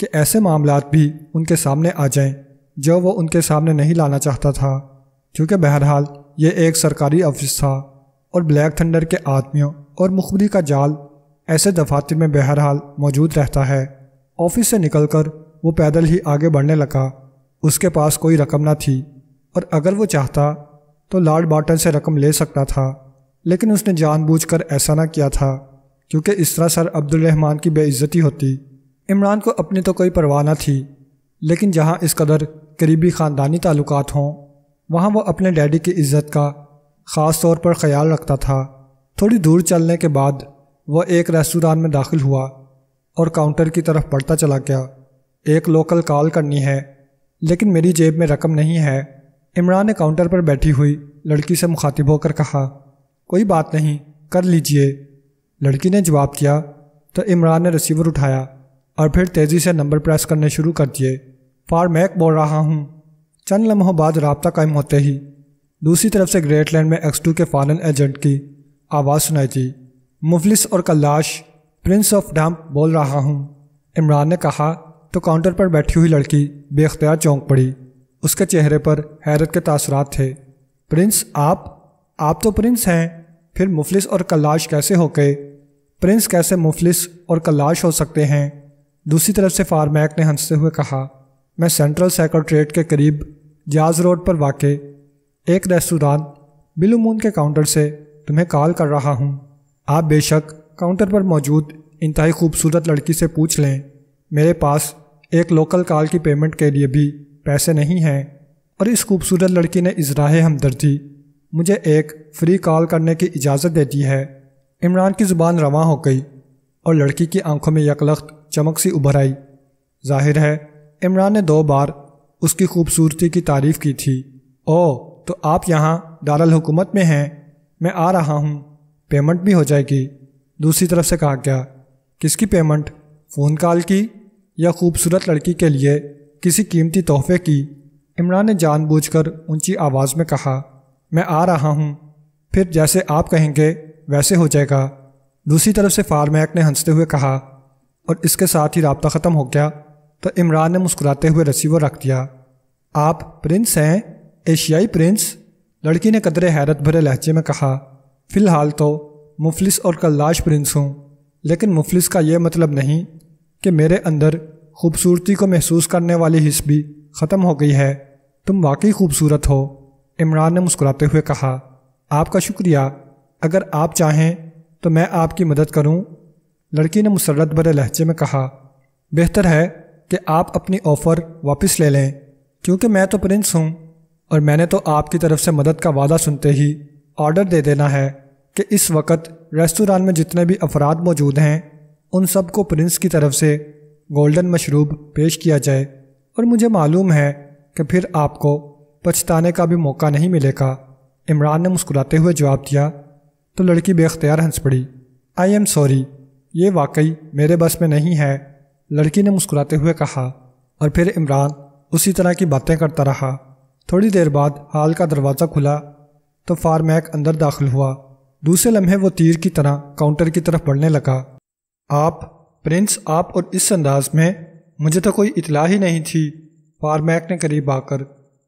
A: कि ऐसे मामला भी उनके सामने आ जाएं जो वो उनके सामने नहीं लाना चाहता था क्योंकि बहरहाल ये एक सरकारी ऑफिस था और ब्लैक थंडर के आदमियों और मुखबरी का जाल ऐसे दफातर में बहरहाल मौजूद रहता है ऑफिस से निकलकर वो पैदल ही आगे बढ़ने लगा उसके पास कोई रकम ना थी और अगर वो चाहता तो लाड बाटन से रकम ले सकता था लेकिन उसने जानबूझकर ऐसा ना किया था क्योंकि इस तरह सर अब्दुलरहमान की बेइज्जती होती इमरान को अपनी तो कोई परवाह ना थी लेकिन जहाँ इस कदर करीबी ख़ानदानी ताल्लुक हों वहाँ वह अपने डैडी की इज्जत का ख़ास तौर पर ख्याल रखता था थोड़ी दूर चलने के बाद वह एक रेस्तरा में दाखिल हुआ और काउंटर की तरफ बढ़ता चला गया एक लोकल कॉल करनी है लेकिन मेरी जेब में रकम नहीं है इमरान ने काउंटर पर बैठी हुई लड़की से मुखातिब होकर कहा कोई बात नहीं कर लीजिए लड़की ने जवाब दिया तो इमरान ने रिसीवर उठाया और फिर तेज़ी से नंबर प्रेस करने शुरू कर दिए फार्मैक बोल रहा हूँ चंद लम्हों बाद रबता कायम होते ही दूसरी तरफ से ग्रेट लैंड में एक्स टू के फॉरन एजेंट की आवाज़ सुनाई थी मुफलिस और कलाश प्रिंस ऑफ डम्प बोल रहा हूँ इमरान ने कहा तो काउंटर पर बैठी हुई लड़की बेख्तियार चौंक पड़ी उसके चेहरे पर हैरत के तसरत थे प्रिंस आप आप तो प्रिंस हैं फिर मुफलिस और कलाश कैसे हो गए प्रिंस कैसे मुफलिस और कलाश हो सकते हैं दूसरी तरफ से फारमैक ने हंसते हुए कहा मैं सेंट्रल सेक्रट्रेट के करीब जहाज रोड पर वाक़ एक रेस्तुरान बिलूमून के काउंटर से तुम्हें कॉल कर रहा हूँ आप बेशक काउंटर पर मौजूद इंतहाई खूबसूरत लड़की से पूछ लें मेरे पास एक लोकल कॉल की पेमेंट के लिए भी पैसे नहीं हैं और इस खूबसूरत लड़की ने इसराह हमदर्दी मुझे एक फ्री कॉल करने की इजाज़त दे दी है इमरान की ज़ुबान रवा हो गई और लड़की की आंखों में यकलख्त चमक सी उभर आई जाहिर है इमरान ने दो बार उसकी खूबसूरती की तारीफ की थी ओ तो आप यहाँ दारुल हुकूमत में हैं मैं आ रहा हूँ पेमेंट भी हो जाएगी दूसरी तरफ से कहा गया किसकी पेमेंट फ़ोन कॉल की या खूबसूरत लड़की के लिए किसी कीमती तोहफे की इमरान ने जानबूझकर ऊंची आवाज़ में कहा मैं आ रहा हूँ फिर जैसे आप कहेंगे वैसे हो जाएगा दूसरी तरफ से फार्मैक ने हंसते हुए कहा और इसके साथ ही रबता ख़त्म हो गया तो इमरान ने मुस्कुराते हुए रसीवर रख दिया आप प्रिंस हैं एशियाई प्रिंस लड़की ने कदरे हैरत भरे लहजे में कहा फ़िलहाल तो मुफलिस और कल्लाश प्रिंस हूँ लेकिन मुफलिस का यह मतलब नहीं कि मेरे अंदर खूबसूरती को महसूस करने वाली हिस्स भी ख़त्म हो गई है तुम वाकई खूबसूरत हो इमरान ने मुस्कुराते हुए कहा आपका शुक्रिया अगर आप चाहें तो मैं आपकी मदद करूं। लड़की ने मुसरत भरे लहजे में कहा बेहतर है कि आप अपनी ऑफ़र वापस ले लें क्योंकि मैं तो प्रिंस हूँ और मैंने तो आपकी तरफ से मदद का वादा सुनते ही ऑर्डर दे देना है कि इस वक्त रेस्टोरेंट में जितने भी अफराद मौजूद हैं उन सबको प्रिंस की तरफ से गोल्डन मशरूब पेश किया जाए और मुझे मालूम है कि फिर आपको पछताने का भी मौका नहीं मिलेगा इमरान ने मुस्कुराते हुए जवाब दिया तो लड़की बेख्तियार हंस पड़ी आई एम सॉरी ये वाकई मेरे बस में नहीं है लड़की ने मुस्कुराते हुए कहा और फिर इमरान उसी तरह की बातें करता रहा थोड़ी देर बाद हाल का दरवाज़ा खुला तो फारमैक अंदर दाखिल हुआ दूसरे लम्हे वो तीर की तरह काउंटर की तरफ बढ़ने लगा आप प्रिंस आप और इस अंदाज में मुझे तो कोई इतला ही नहीं थी फारमैक ने करीब आकर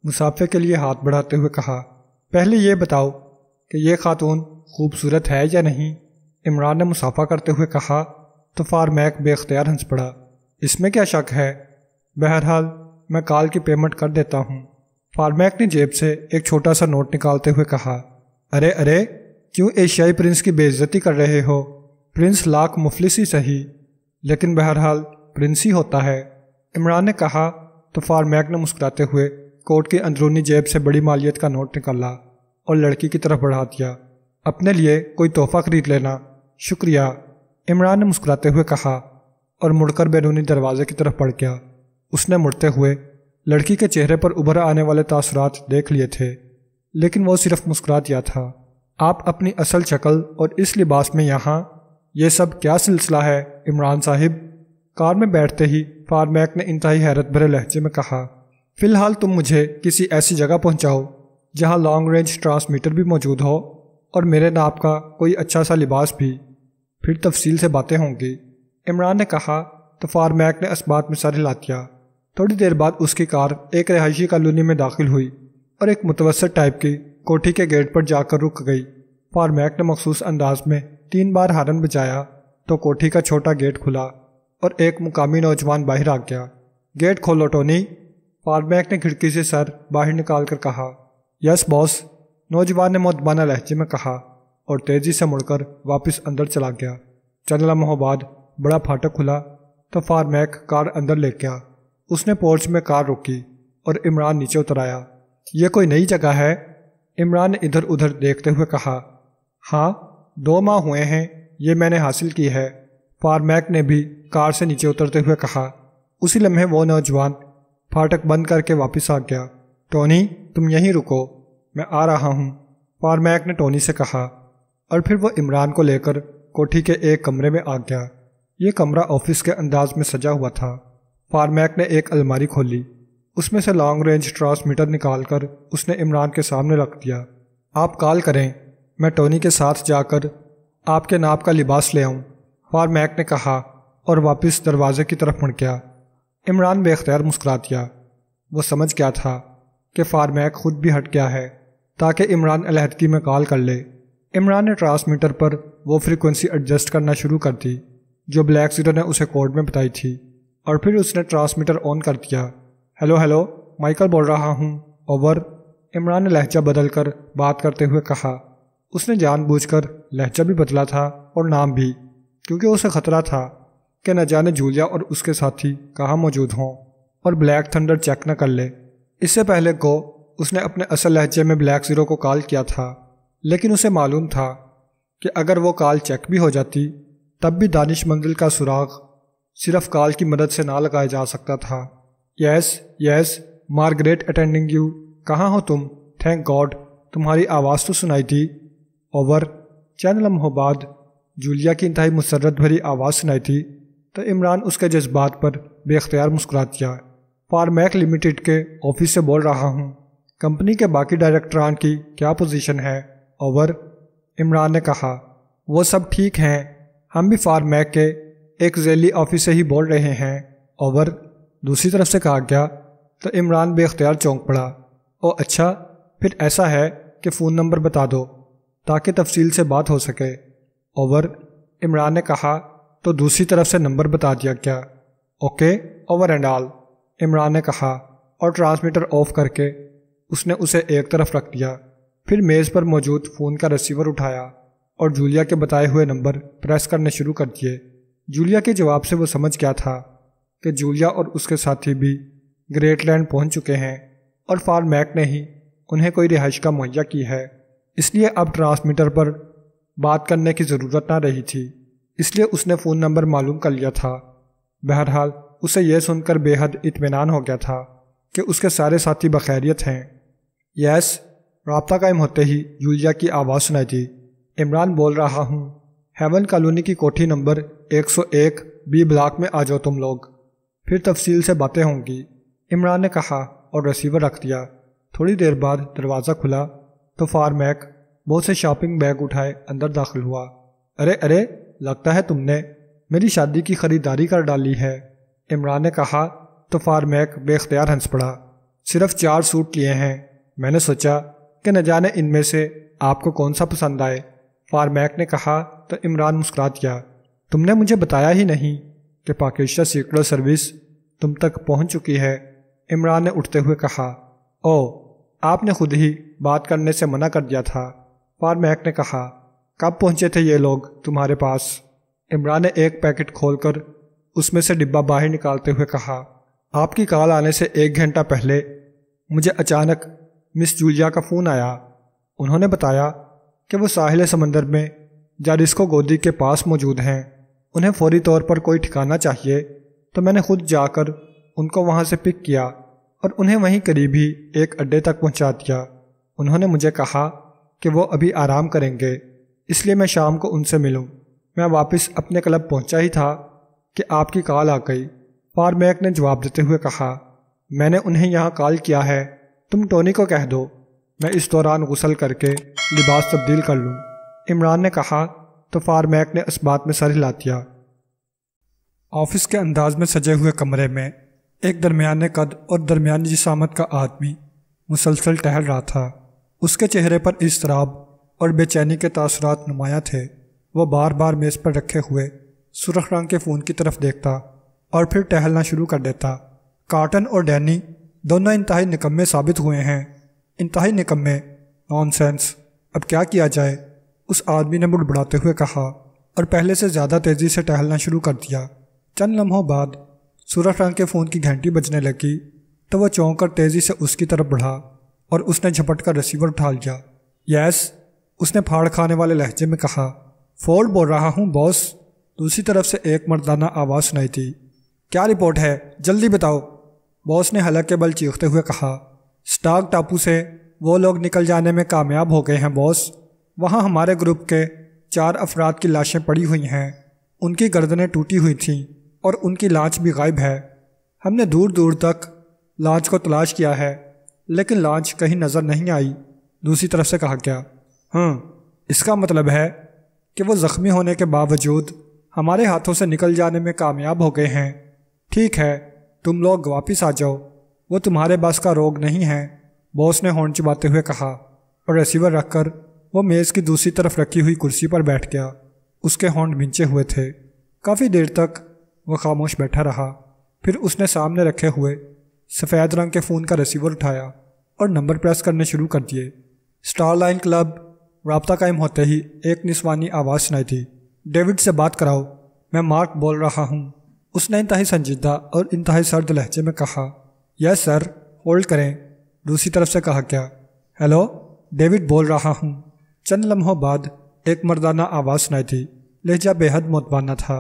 A: मुसाफे के लिए हाथ बढ़ाते हुए कहा पहले ये बताओ कि यह खातून खूबसूरत है या नहीं इमरान ने मुसाफा करते हुए कहा तो फारमैक बेख्तियार हंस पड़ा इसमें क्या शक है बहरहाल मैं काल की पेमेंट कर देता हूँ फार्मैक ने जेब से एक छोटा सा नोट निकालते हुए कहा अरे अरे क्यों एशियाई प्रिंस की बेइज्जती कर रहे हो प्रिंस लाख मुफलिस ही सही लेकिन बहरहाल प्रिंस ही होता है इमरान ने कहा तो फार्मैक ने मुस्कुराते हुए कोर्ट के अंदरूनी जेब से बड़ी मालियत का नोट निकाला और लड़की की तरफ बढ़ा दिया अपने लिए कोई तोहफा खरीद लेना शुक्रिया इमरान ने मुस्कुराते हुए कहा और मुड़कर बैरूनी दरवाजे की तरफ पड़ गया उसने मुड़ते हुए लड़की के चेहरे पर उभर आने वाले तासरात देख लिए थे लेकिन वो सिर्फ मुस्कुरा दिया था आप अपनी असल शक्ल और इस लिबास में यहाँ यह सब क्या सिलसिला है इमरान साहिब कार में बैठते ही फारमैक ने इंतहाई हैरत भरे लहजे में कहा फ़िलहाल तुम मुझे किसी ऐसी जगह पहुँचाओ जहाँ लॉन्ग रेंज ट्रांसमीटर भी मौजूद हो और मेरे नाप का कोई अच्छा सा लिबास भी फिर तफसील से बातें होंगी इमरान ने कहा तो फारमैक ने इस्बात में सर हिला किया थोड़ी देर बाद उसकी कार एक रिहायशी कॉलोनी में दाखिल हुई और एक मुतवसर टाइप की कोठी के गेट पर जाकर रुक गई फारमैक ने मखसूस अंदाज में तीन बार हारन बजाया तो कोठी का छोटा गेट खुला और एक मुकामी नौजवान बाहर आ गया गेट खोलो टोनी फारमैक ने खिड़की से सर बाहर निकाल कर कहा यस बॉस नौजवान ने मतबाना लहजे में कहा और तेज़ी से मुड़कर वापस अंदर चला गया चंद लम्हों बाद बड़ा फाटक खुला तो फारमैक कार अंदर ले गया उसने पोर्च में कार रोकी और इमरान नीचे उतर आया यह कोई नई जगह है इमरान ने इधर उधर देखते हुए कहा हाँ दो माह हुए हैं ये मैंने हासिल की है फारमैक ने भी कार से नीचे उतरते हुए कहा उसी लम्हे वो नौजवान फाटक बंद करके वापस आ गया टोनी तुम यहीं रुको मैं आ रहा हूँ फारमैक ने टोनी से कहा और फिर वो इमरान को लेकर कोठी के एक कमरे में आ गया ये कमरा ऑफिस के अंदाज में सजा हुआ था फार्मैक ने एक अलमारी खोली उसमें से लॉन्ग रेंज ट्रांसमीटर निकालकर उसने इमरान के सामने रख दिया आप कॉल करें मैं टोनी के साथ जाकर आपके नाप का लिबास ले आऊँ फार्मैक ने कहा और वापस दरवाजे की तरफ मुड़ गया इमरान बेख्तियार मुस्करा दिया वो समझ गया था कि फार्मैक खुद भी हट गया है ताकि इमरान अलहदगी में कॉल कर ले इमरान ने ट्रांसमीटर पर वो फ्रिक्वेंसी एडजस्ट करना शुरू कर दी जो ब्लैक जीरो ने उसे कोर्ट में बताई थी और फिर उसने ट्रांसमीटर ऑन कर दिया हेलो हेलो माइकल बोल रहा हूँ ओवर इमरान ने लहजा बदल कर बात करते हुए कहा उसने जानबूझकर लहजा भी बदला था और नाम भी क्योंकि उसे खतरा था कि न जाने जूलिया और उसके साथी कहाँ मौजूद हों और ब्लैक थंडर चेक न कर ले इससे पहले को उसने अपने असल लहजे में ब्लैक ज़ीरो को कॉल किया था लेकिन उसे मालूम था कि अगर वो कॉल चेक भी हो जाती तब भी दानिश मंजिल का सुराग सिर्फ काल की मदद से ना लगाया जा सकता था yes yes Margaret attending you कहाँ हो तुम थैंक गॉड तुम्हारी आवाज़ तो सुनाई थी ओवर चंद लम्हों बाद जूलिया की इंतहाई मुसरत भरी आवाज़ सुनाई थी तो इमरान उसके जज्बात पर बेख्तियार मुस्कुरा दिया फार्मेक लिमिटेड के ऑफिस से बोल रहा हूँ कंपनी के बाकी डायरेक्टरान की क्या पोजीशन है ओवर इमरान ने कहा वो सब ठीक हैं हम भी फार्मैक के एक जैली ऑफिस से ही बोल रहे हैं ओवर दूसरी तरफ से कहा गया तो इमरान बेख्तियार चौंक पड़ा ओ अच्छा फिर ऐसा है कि फ़ोन नंबर बता दो ताकि तफसील से बात हो सके ओवर इमरान ने कहा तो दूसरी तरफ से नंबर बता दिया क्या okay over and all Imran ने कहा और ट्रांसमीटर ऑफ करके उसने उसे एक तरफ रख दिया फिर मेज़ पर मौजूद फ़ोन का रिसीवर उठाया और जूलिया के बताए हुए नंबर प्रेस करने शुरू कर दिए जूलिया के जवाब से वो समझ गया था कि जूलिया और उसके साथी भी ग्रेट लैंड पहुंच चुके हैं और फार मैक ने ही उन्हें कोई रिहाइश का मुहैया की है इसलिए अब ट्रांसमीटर पर बात करने की ज़रूरत ना रही थी इसलिए उसने फ़ोन नंबर मालूम कर लिया था बहरहाल उसे यह सुनकर बेहद इतमान हो गया था कि उसके सारे साथी बखैरियत हैं यस रबता कायम होते ही जूलिया की आवाज़ सुनाई थी इमरान बोल रहा हूँ हेवन कॉलोनी की कोठी नंबर 101 बी ब्लॉक में आ जाओ तुम लोग फिर तफसील से बातें होंगी इमरान ने कहा और रिसीवर रख दिया थोड़ी देर बाद दरवाज़ा खुला तो फार्मैक बहुत से शॉपिंग बैग उठाए अंदर दाखिल हुआ अरे अरे लगता है तुमने मेरी शादी की खरीदारी कर डाली है इमरान ने कहा तो फार्मैक बेख्तियार हंस पड़ा सिर्फ चार सूट लिए हैं मैंने सोचा कि न जाने इनमें से आपको कौन सा पसंद आए पारमैक ने कहा तो इमरान मुस्कुरा दिया तुमने मुझे बताया ही नहीं कि पाकिस्तान सीक्रेट सर्विस तुम तक पहुंच चुकी है इमरान ने उठते हुए कहा ओ आपने खुद ही बात करने से मना कर दिया था पारमैक ने कहा कब पहुंचे थे ये लोग तुम्हारे पास इमरान ने एक पैकेट खोलकर उसमें से डिब्बा बाहर निकालते हुए कहा आपकी कॉल आने से एक घंटा पहले मुझे अचानक मिस जूलिया का फ़ोन आया उन्होंने बताया कि वो साहिल समंदर में जारिस्को गोदी के पास मौजूद हैं उन्हें फौरी तौर पर कोई ठिकाना चाहिए तो मैंने खुद जाकर उनको वहाँ से पिक किया और उन्हें वहीं करीबी एक अड्डे तक पहुँचा दिया उन्होंने मुझे कहा कि वो अभी आराम करेंगे इसलिए मैं शाम को उनसे मिलूँ मैं वापस अपने क्लब पहुँचा ही था कि आपकी कॉल आ गई फारमैक ने जवाब देते हुए कहा मैंने उन्हें यहाँ कॉल किया है तुम टोनी को कह दो मैं इस दौरान गसल करके लिबास तब्दील कर लूँ इमरान ने कहा तो फारमैक ने इस बात में सर हिला दिया ऑफिस के अंदाज में सजे हुए कमरे में एक दरमियाने कद और दरमियानी जिसामत का आदमी मुसलसल टहल रहा था उसके चेहरे पर इसराब और बेचैनी के तसरत नुमाया थे वह बार बार मेज़ पर रखे हुए सुरख रंग के फ़ोन की तरफ देखता और फिर टहलना शुरू कर देता कार्टन और डैनी दोनों इंतहाई निकम्मे साबित हुए हैं इंतहाई निकम्मे नॉनसेंस अब क्या किया जाए उस आदमी ने बुड़बुड़ाते हुए कहा और पहले से ज़्यादा तेज़ी से टहलना शुरू कर दिया चंद लम्हों बाद सूरज रंग के फ़ोन की घंटी बजने लगी तो वह चौंक कर तेज़ी से उसकी तरफ बढ़ा और उसने झपट कर रिसीवर उठा लिया यस उसने फाड़ खाने वाले लहजे में कहा फोल्ड बोल रहा हूँ बॉस दूसरी तरफ से एक मर्दाना आवाज़ सुनाई थी क्या रिपोर्ट है जल्दी बताओ बॉस ने हलक के बल चीखते हुए कहा स्टार्क टापू से वो लोग निकल जाने में कामयाब हो गए हैं बॉस वहाँ हमारे ग्रुप के चार अफराद की लाशें पड़ी हुई हैं उनकी गर्दनें टूटी हुई थीं और उनकी लाश भी गायब है हमने दूर दूर तक लाश को तलाश किया है लेकिन लाश कहीं नज़र नहीं आई दूसरी तरफ से कहा गया हाँ इसका मतलब है कि वो ज़ख्मी होने के बावजूद हमारे हाथों से निकल जाने में कामयाब हो गए हैं ठीक है तुम लोग वापस आ जाओ वो तुम्हारे बस का रोग नहीं है बॉस ने हॉर्न चुबाते हुए कहा और रिसीवर रखकर वो मेज़ की दूसरी तरफ रखी हुई कुर्सी पर बैठ गया उसके हॉर्न भिंचे हुए थे काफ़ी देर तक वह खामोश बैठा रहा फिर उसने सामने रखे हुए सफ़ेद रंग के फ़ोन का रिसीवर उठाया और नंबर प्रेस करने शुरू कर दिए स्टार लाइन क्लब रबता कायम होते ही एक निस्वानी आवाज़ सुनाई थी डेविड से बात कराओ मैं मार्क बोल रहा हूँ उसने इंतहाई संजीदा और इंतहाई सर्द लहजे में कहा यस सर होल्ड करें दूसरी तरफ से कहा क्या हेलो डेविड बोल रहा हूँ चंद लम्हों बाद एक मर्दाना आवाज़ सुनाई थी लहजा बेहद मोतबाना था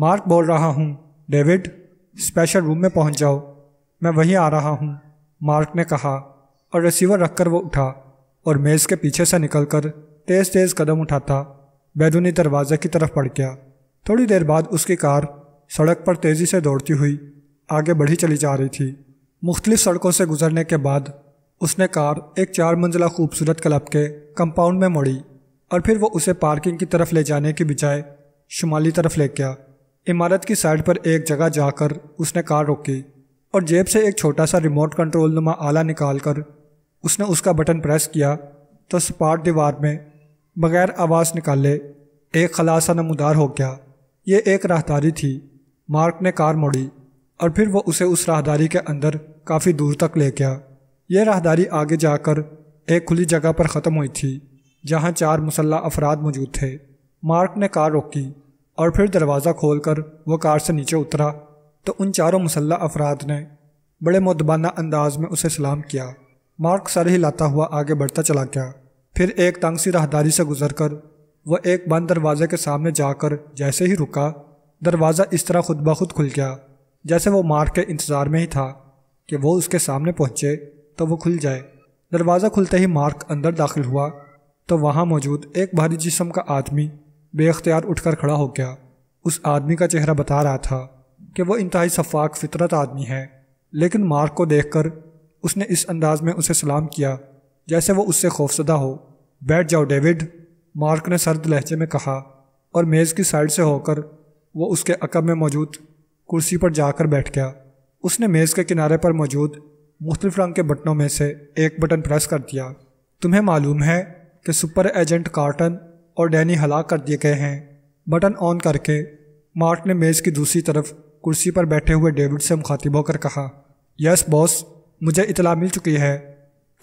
A: मार्क बोल रहा हूँ डेविड स्पेशल रूम में पहुँच जाओ मैं वहीं आ रहा हूँ मार्क ने कहा और रिसीवर रखकर वो उठा और मेज़ के पीछे से निकलकर तेज़ तेज़ कदम उठाता बैरूनी दरवाजे की तरफ पड़ गया थोड़ी देर बाद उसकी कार सड़क पर तेज़ी से दौड़ती हुई आगे बढ़ी चली जा रही थी मुख्तलिफ सड़कों से गुजरने के बाद उसने कार एक चार मंजिला खूबसूरत क्लब के कंपाउंड में मोड़ी और फिर वो उसे पार्किंग की तरफ ले जाने की बजाय शुमाली तरफ ले गया इमारत की साइड पर एक जगह जाकर उसने कार रोकी और जेब से एक छोटा सा रिमोट कंट्रोल नुमा आला निकाल कर उसने उसका बटन प्रेस किया तो सपाट दीवार में बगैर आवाज़ निकाले एक खलासा नमदार हो गया ये एक राहदारी थी मार्क ने कार मोड़ी और फिर वो उसे उस राहदारी के अंदर काफ़ी दूर तक ले गया यह राहदारी आगे जाकर एक खुली जगह पर ख़त्म हुई थी जहाँ चार मुसल्ला अफराद मौजूद थे मार्क ने कार रोकी और फिर दरवाज़ा खोलकर वह कार से नीचे उतरा तो उन चारों मुसल्ला अफराद ने बड़े मुदबाना अंदाज में उसे सलाम किया मार्क सर ही लाता हुआ आगे बढ़ता चला गया फिर एक तंग सी राहदारी से गुजरकर वह एक बंद दरवाजे के सामने जाकर जैसे ही रुका दरवाज़ा इस तरह खुद ब खुद खुल गया जैसे वो मार्क के इंतज़ार में ही था कि वो उसके सामने पहुंचे तो वो खुल जाए दरवाज़ा खुलते ही मार्क अंदर दाखिल हुआ तो वहाँ मौजूद एक भारी जिसम का आदमी बेख्तियार उठकर खड़ा हो गया उस आदमी का चेहरा बता रहा था कि वह इंतहाई शफाक फितरत आदमी है लेकिन मार्क को देखकर उसने इस अंदाज में उसे सलाम किया जैसे वो उससे खौफसदा हो बैठ जाओ डेविड मार्क ने सर्द लहजे में कहा और मेज़ की साइड से होकर वो उसके अकब में मौजूद कुर्सी पर जाकर बैठ गया उसने मेज़ के किनारे पर मौजूद मुख्तफ रंग के बटनों में से एक बटन प्रेस कर दिया तुम्हें मालूम है कि सुपर एजेंट कार्टन और डैनी हलाक कर दिए गए हैं बटन ऑन करके मार्ट ने मेज़ की दूसरी तरफ कुर्सी पर बैठे हुए डेविड से मुखातिब होकर कहा यस बॉस मुझे इतला मिल चुकी है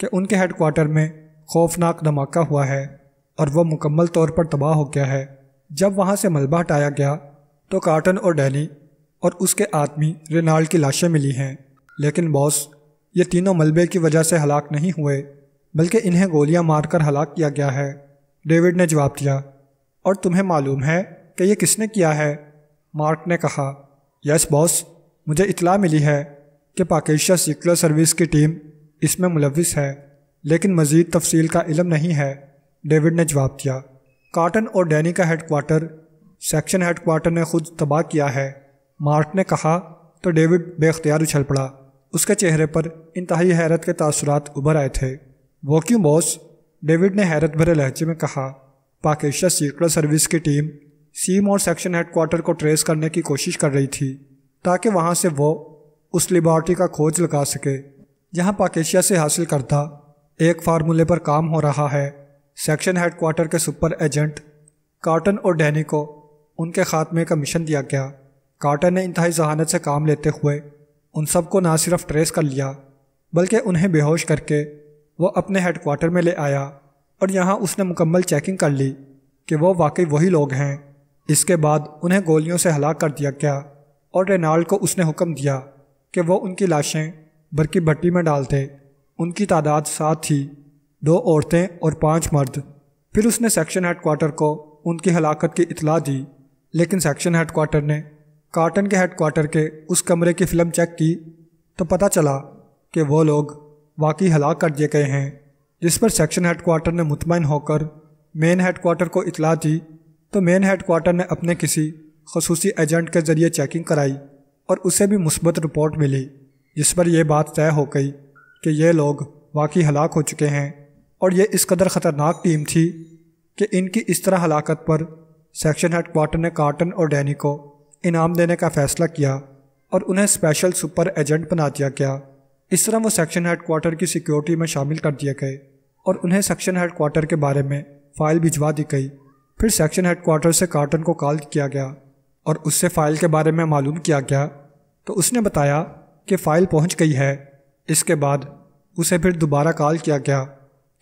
A: कि उनके हेड में खौफनाक धमाका हुआ है और वह मुकम्मल तौर पर तबाह हो गया है जब वहाँ से मलबा हटाया गया तो कार्टन और डैनी और उसके आदमी रेनाल्ड की लाशें मिली हैं लेकिन बॉस ये तीनों मलबे की वजह से हलाक नहीं हुए बल्कि इन्हें गोलियां मारकर हलाक किया गया है डेविड ने जवाब दिया और तुम्हें मालूम है कि यह किसने किया है मार्क ने कहा यस बॉस मुझे इतला मिली है कि पाकिशा सिकुलर सर्विस की टीम इसमें मुलविस है लेकिन मज़ीद तफसील का इलम नहीं है डेविड ने जवाब दिया कार्टन और डैनी का हेडकोार्टर सेक्शन हेडकोार्टर ने खुद तबाह किया है मार्ट ने कहा तो डेविड बेख्तियार उछल पड़ा उसके चेहरे पर इंतहाई हैरत के तासुरात उभर आए थे वो क्यों बॉस डेविड ने हैरत भरे लहजे में कहा पाकिस्तान सीक्रेट सर्विस की टीम सीम और सेक्शन हेडक्वार्टर को ट्रेस करने की कोशिश कर रही थी ताकि वहाँ से वो उस लिबार्टी का खोज लगा सके जहाँ पाकिस्तान से हासिल करता एक फार्मूले पर काम हो रहा है सेक्शन हेडक्वार्टर के सुपर एजेंट कार्टन और डैनी को उनके खात्मे का मिशन दिया गया कार्टर ने इंतहाई जहानत से काम लेते हुए उन सबको ना सिर्फ ट्रेस कर लिया बल्कि उन्हें बेहोश करके वो अपने हेडकोार्टर में ले आया और यहाँ उसने मुकम्मल चेकिंग कर ली कि वो वाकई वही लोग हैं इसके बाद उन्हें गोलियों से हलाक कर दिया गया और रेनाल्ड को उसने हुक्म दिया कि वो उनकी लाशें बरकी भट्टी में डालते उनकी तादाद सात थी दो औरतें और पांच मर्द फिर उसने सेक्शन हेडकोार्टर को उनकी हलाकत की इतला दी लेकिन सेक्शन हेडकोार्टर ने कार्टन के हेडक्वार्टर के उस कमरे की फ़िल्म चेक की तो पता चला कि वो लोग वाकई हलाक कर दिए गए हैं जिस पर सेक्शन हेडक्वार्टर ने मुतमिन होकर मेन हेडक्वार्टर को इतला दी तो मेन हेडक्वार्टर ने अपने किसी खसूसी एजेंट के ज़रिए चेकिंग कराई और उसे भी मुस्बत रिपोर्ट मिली जिस पर यह बात तय हो गई कि ये लोग वाकई हलाक हो चुके हैं और ये इस कदर ख़तरनाक टीम थी कि इनकी इस तरह हलाकत पर सेक्शन हेडक्वार्टर ने कार्टन और डैनी को इनाम देने का फैसला किया और उन्हें स्पेशल सुपर एजेंट बना दिया गया इस तरह वो सेक्शन हेडक्वार्टर की सिक्योरिटी में शामिल कर दिए गए और उन्हें सेक्शन हेडक्वार्टर के बारे में फ़ाइल भिजवा दी गई फिर सेक्शन हेडक्वार्टर से कार्टन को कॉल किया गया और उससे फ़ाइल के बारे में मालूम किया गया तो उसने बताया कि फ़ाइल पहुंच गई है इसके बाद उसे फिर दोबारा कॉल किया गया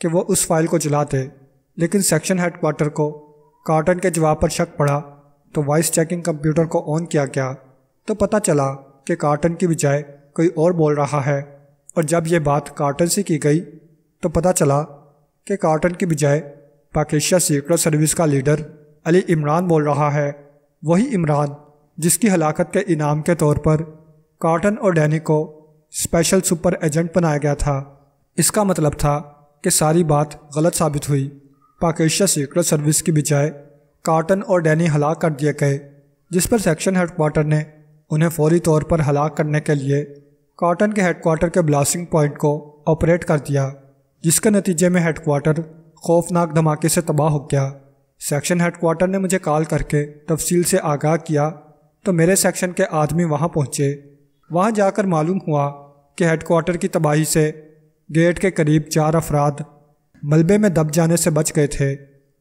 A: कि वो उस फाइल को जला दे लेकिन सेक्शन हेडक्वार्टर को कार्टन के जवाब पर शक पड़ा तो वॉइस चेकिंग कंप्यूटर को ऑन किया गया तो पता चला कि कार्टन की बजाय कोई और बोल रहा है और जब यह बात कार्टन से की गई तो पता चला कि कार्टन की बजाय पाकिस्तान सीक्रेट सर्विस का लीडर अली इमरान बोल रहा है वही इमरान जिसकी हलाकत के इनाम के तौर पर कार्टन और डैनी को स्पेशल सुपर एजेंट बनाया गया था इसका मतलब था कि सारी बात गलत साबित हुई पाकिस्तान सीक्रेट सर्विस की बजाय कार्टन और डैनी हलाक कर दिए गए जिस पर सेक्शन हेडक्वार्टर ने उन्हें फौरी तौर पर हलाक करने के लिए कार्टन के हेडक्वार्टर के ब्लास्टिंग पॉइंट को ऑपरेट कर दिया जिसके नतीजे में हेडक्वार्टर खौफनाक धमाके से तबाह हो गया सेक्शन हेडक्वार्टर ने मुझे कॉल करके तफसील से आगाह किया तो मेरे सेक्शन के आदमी वहाँ पहुँचे वहाँ जाकर मालूम हुआ कि हेडक्वार्टर की तबाही से गेट के करीब चार अफराद मलबे में दब जाने से बच गए थे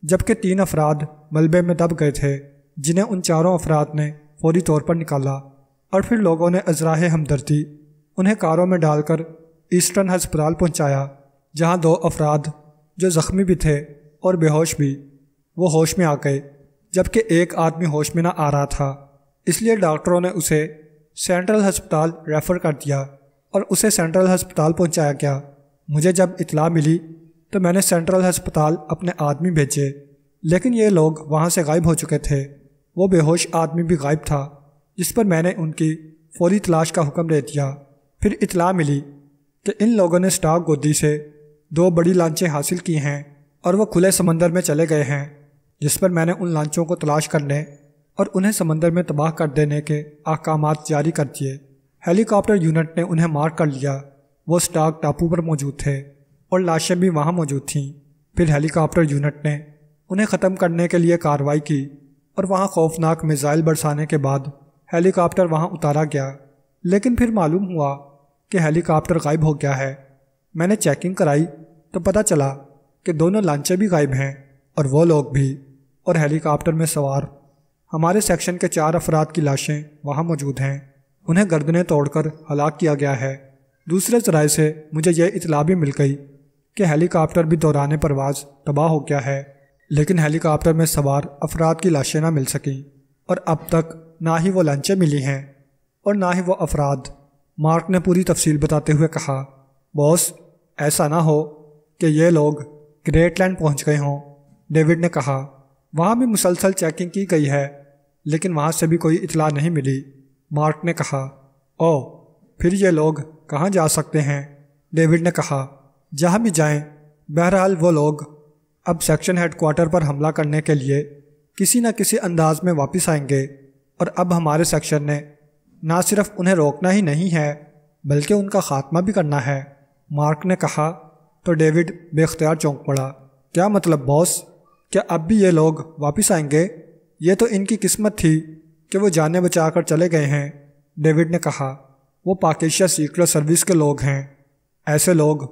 A: जबकि तीन अफराद मलबे में दब गए थे जिन्हें उन चारों अफराद ने फौरी तौर पर निकाला और फिर लोगों ने अजराह हमदर्दी उन्हें कारों में डालकर ईस्टर्न हस्पताल पहुंचाया जहां दो अफराद जो ज़ख्मी भी थे और बेहोश भी वो होश में आ गए जबकि एक आदमी होश में ना आ रहा था इसलिए डॉक्टरों ने उसे सेंट्रल हस्पताल रेफ़र कर दिया और उसे सेंट्रल हस्पताल पहुंचाया गया मुझे जब इतला मिली तो मैंने सेंट्रल अस्पताल अपने आदमी भेजे लेकिन ये लोग वहाँ से गायब हो चुके थे वो बेहोश आदमी भी गायब था जिस पर मैंने उनकी फौरी तलाश का हुक्म दे दिया फिर इतला मिली कि इन लोगों ने स्टाफ गोदी से दो बड़ी लांचें हासिल की हैं और वह खुले समंदर में चले गए हैं जिस पर मैंने उन लांचों को तलाश करने और उन्हें समंदर में तबाह कर देने के अहकाम जारी कर दिए हेलीकॉप्टर यूनिट ने उन्हें मार कर लिया वो स्टाक टापू पर मौजूद थे और लाशें भी वहाँ मौजूद थीं फिर हेलीकॉप्टर यूनिट ने उन्हें ख़त्म करने के लिए कार्रवाई की और वहाँ खौफनाक मिज़ाइल बरसाने के बाद हेलीकॉप्टर वहाँ उतारा गया लेकिन फिर मालूम हुआ कि हेलीकॉप्टर गायब हो गया है मैंने चेकिंग कराई तो पता चला कि दोनों लांचे भी गायब हैं और वो लोग भी और हेलीकॉप्टर में सवार हमारे सेक्शन के चार अफराद की लाशें वहाँ मौजूद हैं उन्हें गर्दनें तोड़कर हलाक किया गया है दूसरे जराए से मुझे यह इतला भी मिल गई कि हेलीकॉप्टर भी दौरान परवाज तबाह हो गया है लेकिन हेलीकॉप्टर में सवार अफराद की लाशें ना मिल सकें और अब तक ना ही वो लंचें मिली हैं और ना ही वो अफराद मार्क ने पूरी तफसील बताते हुए कहा बॉस ऐसा ना हो कि ये लोग ग्रेट लैंड पहुँच गए हों डेविड ने कहा वहाँ भी मुसलसल चेकिंग की गई है लेकिन वहाँ से भी कोई इतला नहीं मिली मार्क ने कहा ओ फिर ये लोग कहाँ जा सकते हैं डेविड ने कहा जहाँ भी जाएं बहरहाल वो लोग अब सेक्शन हेडक्वार्टर पर हमला करने के लिए किसी न किसी अंदाज में वापस आएंगे और अब हमारे सेक्शन ने ना सिर्फ उन्हें रोकना ही नहीं है बल्कि उनका खात्मा भी करना है मार्क ने कहा तो डेविड बेख्तियार चौंक पड़ा क्या मतलब बॉस क्या अब भी ये लोग वापस आएंगे ये तो इनकी किस्मत थी कि वो जाने बचा कर चले गए हैं डेविड ने कहा वो पाकिस्तान सीक्रेट सर्विस के लोग हैं ऐसे लोग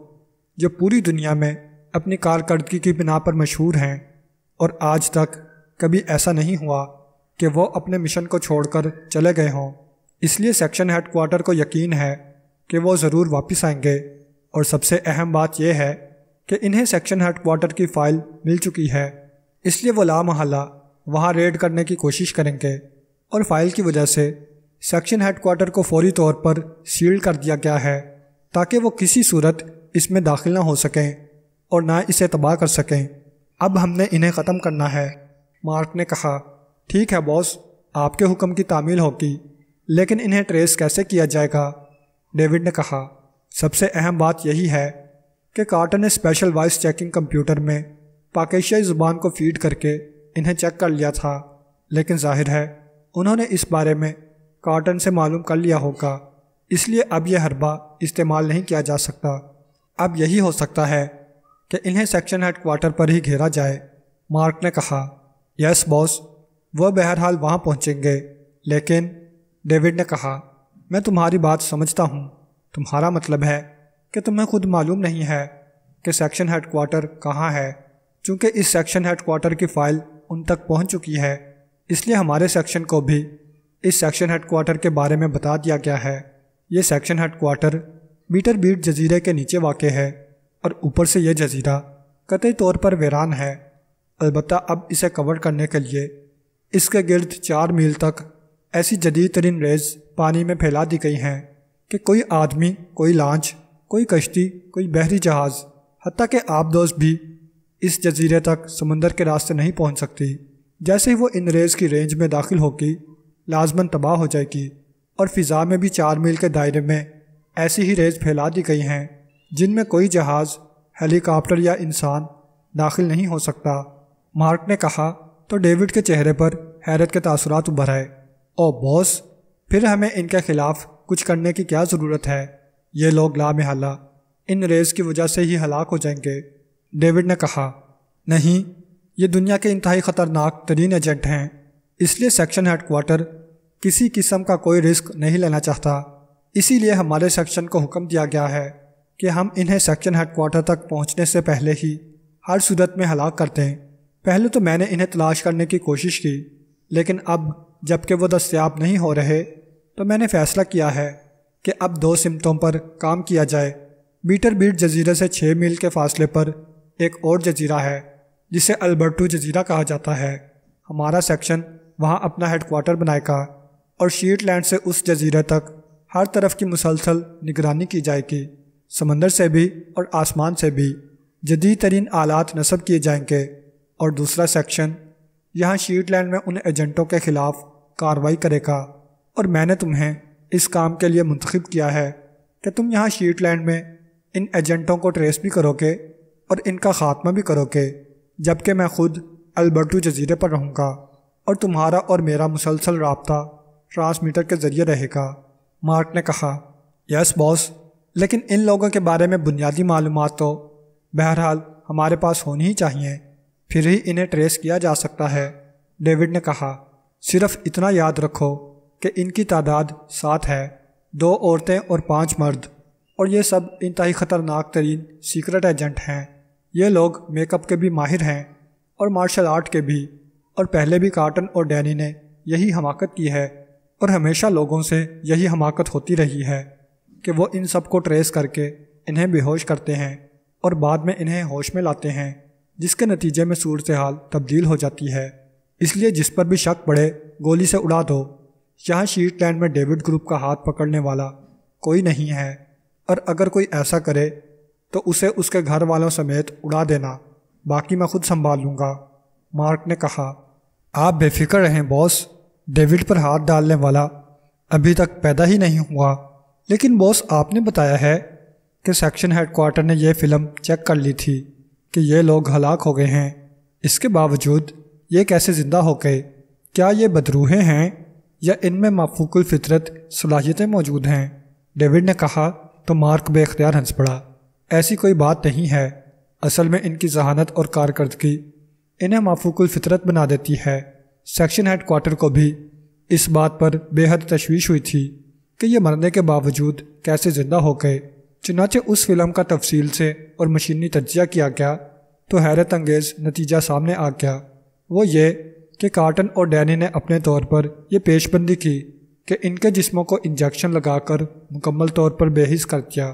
A: जो पूरी दुनिया में अपनी कारकर्दगी की बिना पर मशहूर हैं और आज तक कभी ऐसा नहीं हुआ कि वो अपने मिशन को छोड़कर चले गए हों इसलिए सेक्शन हेडक्वार्टर को यकीन है कि वो ज़रूर वापस आएंगे और सबसे अहम बात यह है कि इन्हें सेक्शन हेडक्वार्टर की फ़ाइल मिल चुकी है इसलिए वो ला महला वहाँ रेड करने की कोशिश करेंगे और फाइल की वजह से सेक्शन हेडक्वार्टर को फौरी तौर पर सील कर दिया गया है ताकि वो किसी सूरत इसमें दाखिल ना हो सकें और ना इसे तबाह कर सकें अब हमने इन्हें ख़त्म करना है मार्क ने कहा ठीक है बॉस आपके हुक्म की तामील होगी लेकिन इन्हें ट्रेस कैसे किया जाएगा डेविड ने कहा सबसे अहम बात यही है कि कार्टर ने स्पेशल वॉइस चेकिंग कंप्यूटर में पाकिशियाई ज़ुबान को फीड करके इन्हें चेक कर लिया था लेकिन जाहिर है उन्होंने इस बारे में कार्टन से मालूम कर लिया होगा इसलिए अब यह हरबा इस्तेमाल नहीं किया जा सकता अब यही हो सकता है कि इन्हें सेक्शन हेडक्वार्टर पर ही घेरा जाए मार्क ने कहा यस बॉस वह बहरहाल वहाँ पहुँचेंगे लेकिन डेविड ने कहा मैं तुम्हारी बात समझता हूँ तुम्हारा मतलब है कि तुम्हें खुद मालूम नहीं है कि सेक्शन हेडक्वार्टर कहाँ है क्योंकि इस सेक्शन हेडक्वार्टर की फ़ाइल उन तक पहुँच चुकी है इसलिए हमारे सेक्शन को भी इस सेक्शन हेडक्वार्टर के बारे में बता दिया गया है ये सेक्शन हेडक्वार्टर मीटर बीट जजीरे के नीचे वाक़ है और ऊपर से यह जजीरा कतई तौर पर वीरान है अलबत् अब इसे कवर करने के लिए इसके गिर्द चार मील तक ऐसी जदीद तरीन रेज पानी में फैला दी गई हैं कि कोई आदमी कोई लांच कोई कश्ती कोई बहरी जहाज़ हती के आबदोज भी इस जजीरे तक समुंदर के रास्ते नहीं पहुंच सकती जैसे ही वो इन रेज की रेंज में दाखिल होगी लाजमन तबाह हो जाएगी और फिज़ा में भी चार मील के दायरे में ऐसी ही रेज फैला दी गई हैं जिनमें कोई जहाज़ हेलीकॉप्टर या इंसान दाखिल नहीं हो सकता मार्क ने कहा तो डेविड के चेहरे पर हैरत के तासरात उभर आए ओ बॉस फिर हमें इनके खिलाफ कुछ करने की क्या ज़रूरत है ये लोग लाम हला इन रेस की वजह से ही हलाक हो जाएंगे डेविड ने कहा नहीं ये दुनिया के इंतहाई ख़तरनाक तरीन एजेंट हैं इसलिए सेक्शन हेडकोार्टर किसी किस्म का कोई रिस्क नहीं लेना चाहता इसीलिए हमारे सेक्शन को हुक्म दिया गया है कि हम इन्हें सेक्शन हेडकोार्टर तक पहुंचने से पहले ही हर सूरत में हलाक करते हैं पहले तो मैंने इन्हें तलाश करने की कोशिश की लेकिन अब जबकि वो दस्याब नहीं हो रहे तो मैंने फैसला किया है कि अब दो सिमतों पर काम किया जाए मीटर बीट जजीरे से छः मील के फासले पर एक और जजीरा है जिसे अल्बर्टू जजीरा कहा जाता है हमारा सेक्शन वहाँ अपना हेडकोार्टर बनाएगा और शीट लैंड से उस जजीरे तक हर तरफ की मुसलसल निगरानी की जाएगी समंदर से भी और आसमान से भी जदीद तरीन आलात नस्ब किए जाएंगे और दूसरा सेक्शन यहाँ शीटलैंड में उन एजेंटों के ख़िलाफ़ कार्रवाई करेगा और मैंने तुम्हें इस काम के लिए मंतखब किया है कि तुम यहाँ शीटलैंड में इन एजेंटों को ट्रेस भी करोगे और इनका ख़ात्मा भी करोगे जबकि मैं खुद अल्बर्टो जजीरे पर रहूँगा और तुम्हारा और मेरा मुसलसल रबता ट्रांसमीटर के ज़रिए रहेगा मार्क ने कहा यस बॉस लेकिन इन लोगों के बारे में बुनियादी मालूम तो बहरहाल हमारे पास होनी ही चाहिए फिर ही इन्हें ट्रेस किया जा सकता है डेविड ने कहा सिर्फ इतना याद रखो कि इनकी तादाद सात है दो औरतें और पांच मर्द और ये सब इंतहाई ख़तरनाक तरीन सीक्रेट एजेंट हैं ये लोग मेकअप के भी माहिर हैं और मार्शल आर्ट के भी और पहले भी कार्टन और डैनी ने यही हमाकत की है और हमेशा लोगों से यही हमाकत होती रही है कि वो इन सब को ट्रेस करके इन्हें बेहोश करते हैं और बाद में इन्हें होश में लाते हैं जिसके नतीजे में सूरत हाल तब्दील हो जाती है इसलिए जिस पर भी शक पड़े गोली से उड़ा दो यहाँ शीटलैंड में डेविड ग्रुप का हाथ पकड़ने वाला कोई नहीं है और अगर कोई ऐसा करे तो उसे उसके घर वालों समेत उड़ा देना बाकी मैं खुद संभाल लूँगा मार्क ने कहा आप बेफिक्र रहें बॉस डेविड पर हाथ डालने वाला अभी तक पैदा ही नहीं हुआ लेकिन बॉस आपने बताया है कि सेक्शन हेडक्वार्टर ने यह फ़िल्म चेक कर ली थी कि ये लोग हलाक हो गए हैं इसके बावजूद ये कैसे ज़िंदा हो गए क्या ये बदरूहें हैं या इनमें माफूकुल फितरत सलाहियतें मौजूद हैं डेविड ने कहा तो मार्क बेख्तियार हंस पड़ा ऐसी कोई बात नहीं है असल में इनकी जहानत और कारकर्दगी इन्हें माफूकुल फितरत बना देती है सेक्शन हेडक्वार्टर को भी इस बात पर बेहद तशवीश हुई थी कि ये मरने के बावजूद कैसे ज़िंदा हो गए चुनाचे उस फिल्म का तफसील से और मशीनी तजिया किया गया तो हैरत अंगेज़ नतीजा सामने आ गया वो ये कि कार्टन और डैनी ने अपने तौर पर यह पेशबंदी की कि इनके जिस्मों को इंजेक्शन लगाकर मुकम्मल तौर पर बेहिस कर दिया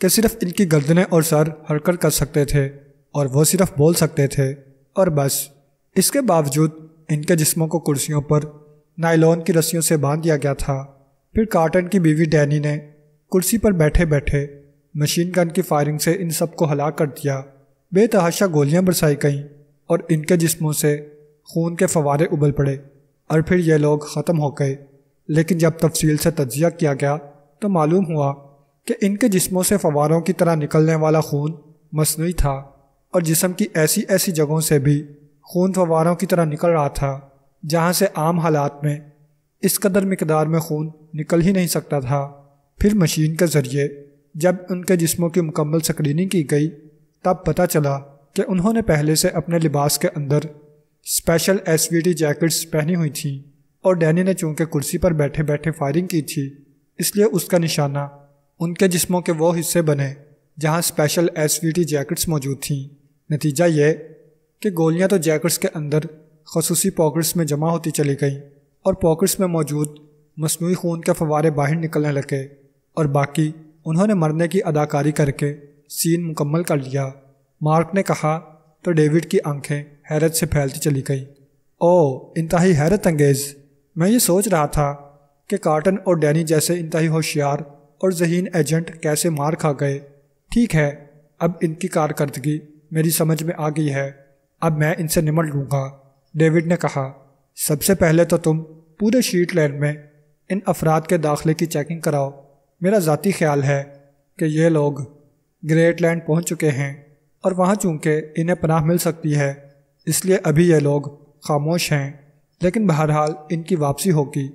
A: कि सिर्फ इनकी गर्दनें और सर हरकत कर सकते थे और वो सिर्फ बोल सकते थे और बस इसके बावजूद इनके जिस्मों को कुर्सियों पर नायलॉन की रस्सियों से बांध दिया गया था फिर कार्टन की बीवी डैनी ने कुर्सी पर बैठे बैठे मशीन गन की फायरिंग से इन सबको हला कर दिया बेतहाशा गोलियां बरसाई गईं और इनके जिस्मों से खून के फवारे उबल पड़े और फिर ये लोग ख़त्म हो गए लेकिन जब तफसील से तजिया किया गया तो मालूम हुआ कि इनके जिस्मों से फवारों की तरह निकलने वाला खून मसनू था और जिसम की ऐसी ऐसी जगहों से भी खून फवारों की तरह निकल रहा था जहाँ से आम हालात में इस कदर मकदार में खून निकल ही नहीं सकता था फिर मशीन के ज़रिए जब उनके जिस्मों की मुकम्मल स्क्रीनिंग की गई तब पता चला कि उन्होंने पहले से अपने लिबास के अंदर स्पेशल एस जैकेट्स पहनी हुई थी और डैनी ने चूँकि कुर्सी पर बैठे बैठे फायरिंग की थी इसलिए उसका निशाना उनके जिस्मों के वो हिस्से बने जहाँ स्पेशल एस जैकेट्स मौजूद थीं नतीजा ये कि गोलियां तो जैकेट्स के अंदर खसूसी पॉकेट्स में जमा होती चली गईं और पॉकेट्स में मौजूद मसनू खून के फवारे बाहर निकलने लगे और बाकी उन्होंने मरने की अदाकारी करके सीन मुकम्मल कर लिया मार्क ने कहा तो डेविड की आंखें हैरत से फैलती चली गईं ओ इंतहाई हैरत अंगेज़ मैं ये सोच रहा था कि कार्टन और डैनी जैसे इंतहाई होशियार और जहीन एजेंट कैसे मार खा गए ठीक है अब इनकी कारकर्दगी मेरी समझ में आ गई है अब मैं इनसे निमट लूँगा डेविड ने कहा सबसे पहले तो तुम पूरे शीट लैंड में इन अफराद के दाखिले की चेकिंग कराओ मेरा ज़ाती ख्याल है कि ये लोग ग्रेट लैंड पहुँच चुके हैं और वहाँ चूँकि इन्हें पनाह मिल सकती है इसलिए अभी ये लोग खामोश हैं लेकिन बहरहाल इनकी वापसी होगी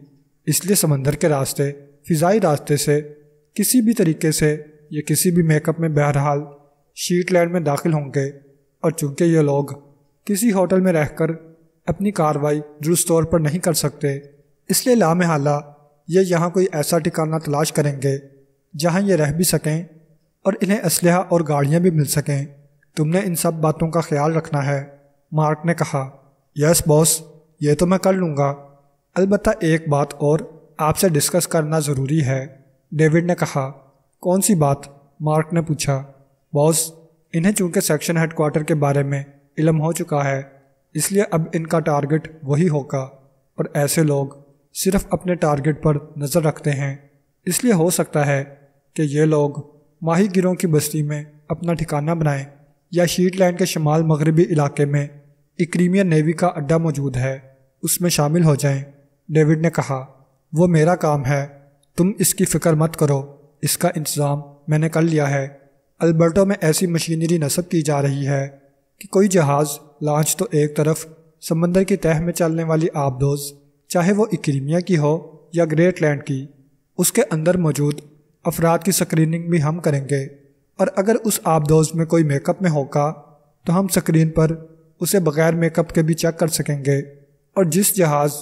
A: इसलिए समंदर के रास्ते फ़िज़ाई रास्ते से किसी भी तरीके से या किसी भी मेकअप में बहरहाल शीट लैंड में दाखिल होंगे और चूँकि ये लोग किसी होटल में रहकर अपनी कार्रवाई दुरुस्त तौर पर नहीं कर सकते इसलिए हाला ये यहाँ कोई ऐसा ठिकाना तलाश करेंगे जहाँ ये रह भी सकें और इन्हें इसलहा और गाड़ियाँ भी मिल सकें तुमने इन सब बातों का ख्याल रखना है मार्क ने कहा यस बॉस ये तो मैं कर लूँगा अलबत् एक बात और आपसे डिस्कस करना ज़रूरी है डेविड ने कहा कौन सी बात मार्क ने पूछा बॉस इन्हें चूंकि सेक्शन हेडकोार्टर के बारे में इलम हो चुका है इसलिए अब इनका टारगेट वही होगा और ऐसे लोग सिर्फ अपने टारगेट पर नज़र रखते हैं इसलिए हो सकता है कि ये लोग माही गिरों की बस्ती में अपना ठिकाना बनाएं या शीटलैंड के शमाल मगरबी इलाके में इक्रीमिया नेवी का अड्डा मौजूद है उसमें शामिल हो जाएं। डेविड ने कहा वो मेरा काम है तुम इसकी फ़िक्र मत करो इसका इंतज़ाम मैंने कर लिया है अल्बर्टो में ऐसी मशीनरी नस्ब की जा रही है कि कोई जहाज़ लांच तो एक तरफ समंदर की तह में चलने वाली आबदोज चाहे वो इक्रीमिया की हो या ग्रेट लैंड की उसके अंदर मौजूद अफराद की स्क्रीनिंग भी हम करेंगे और अगर उस आबदोज में कोई मेकअप में होगा तो हम स्क्रीन पर उसे बग़ैर मेकअप के भी चेक कर सकेंगे और जिस जहाज़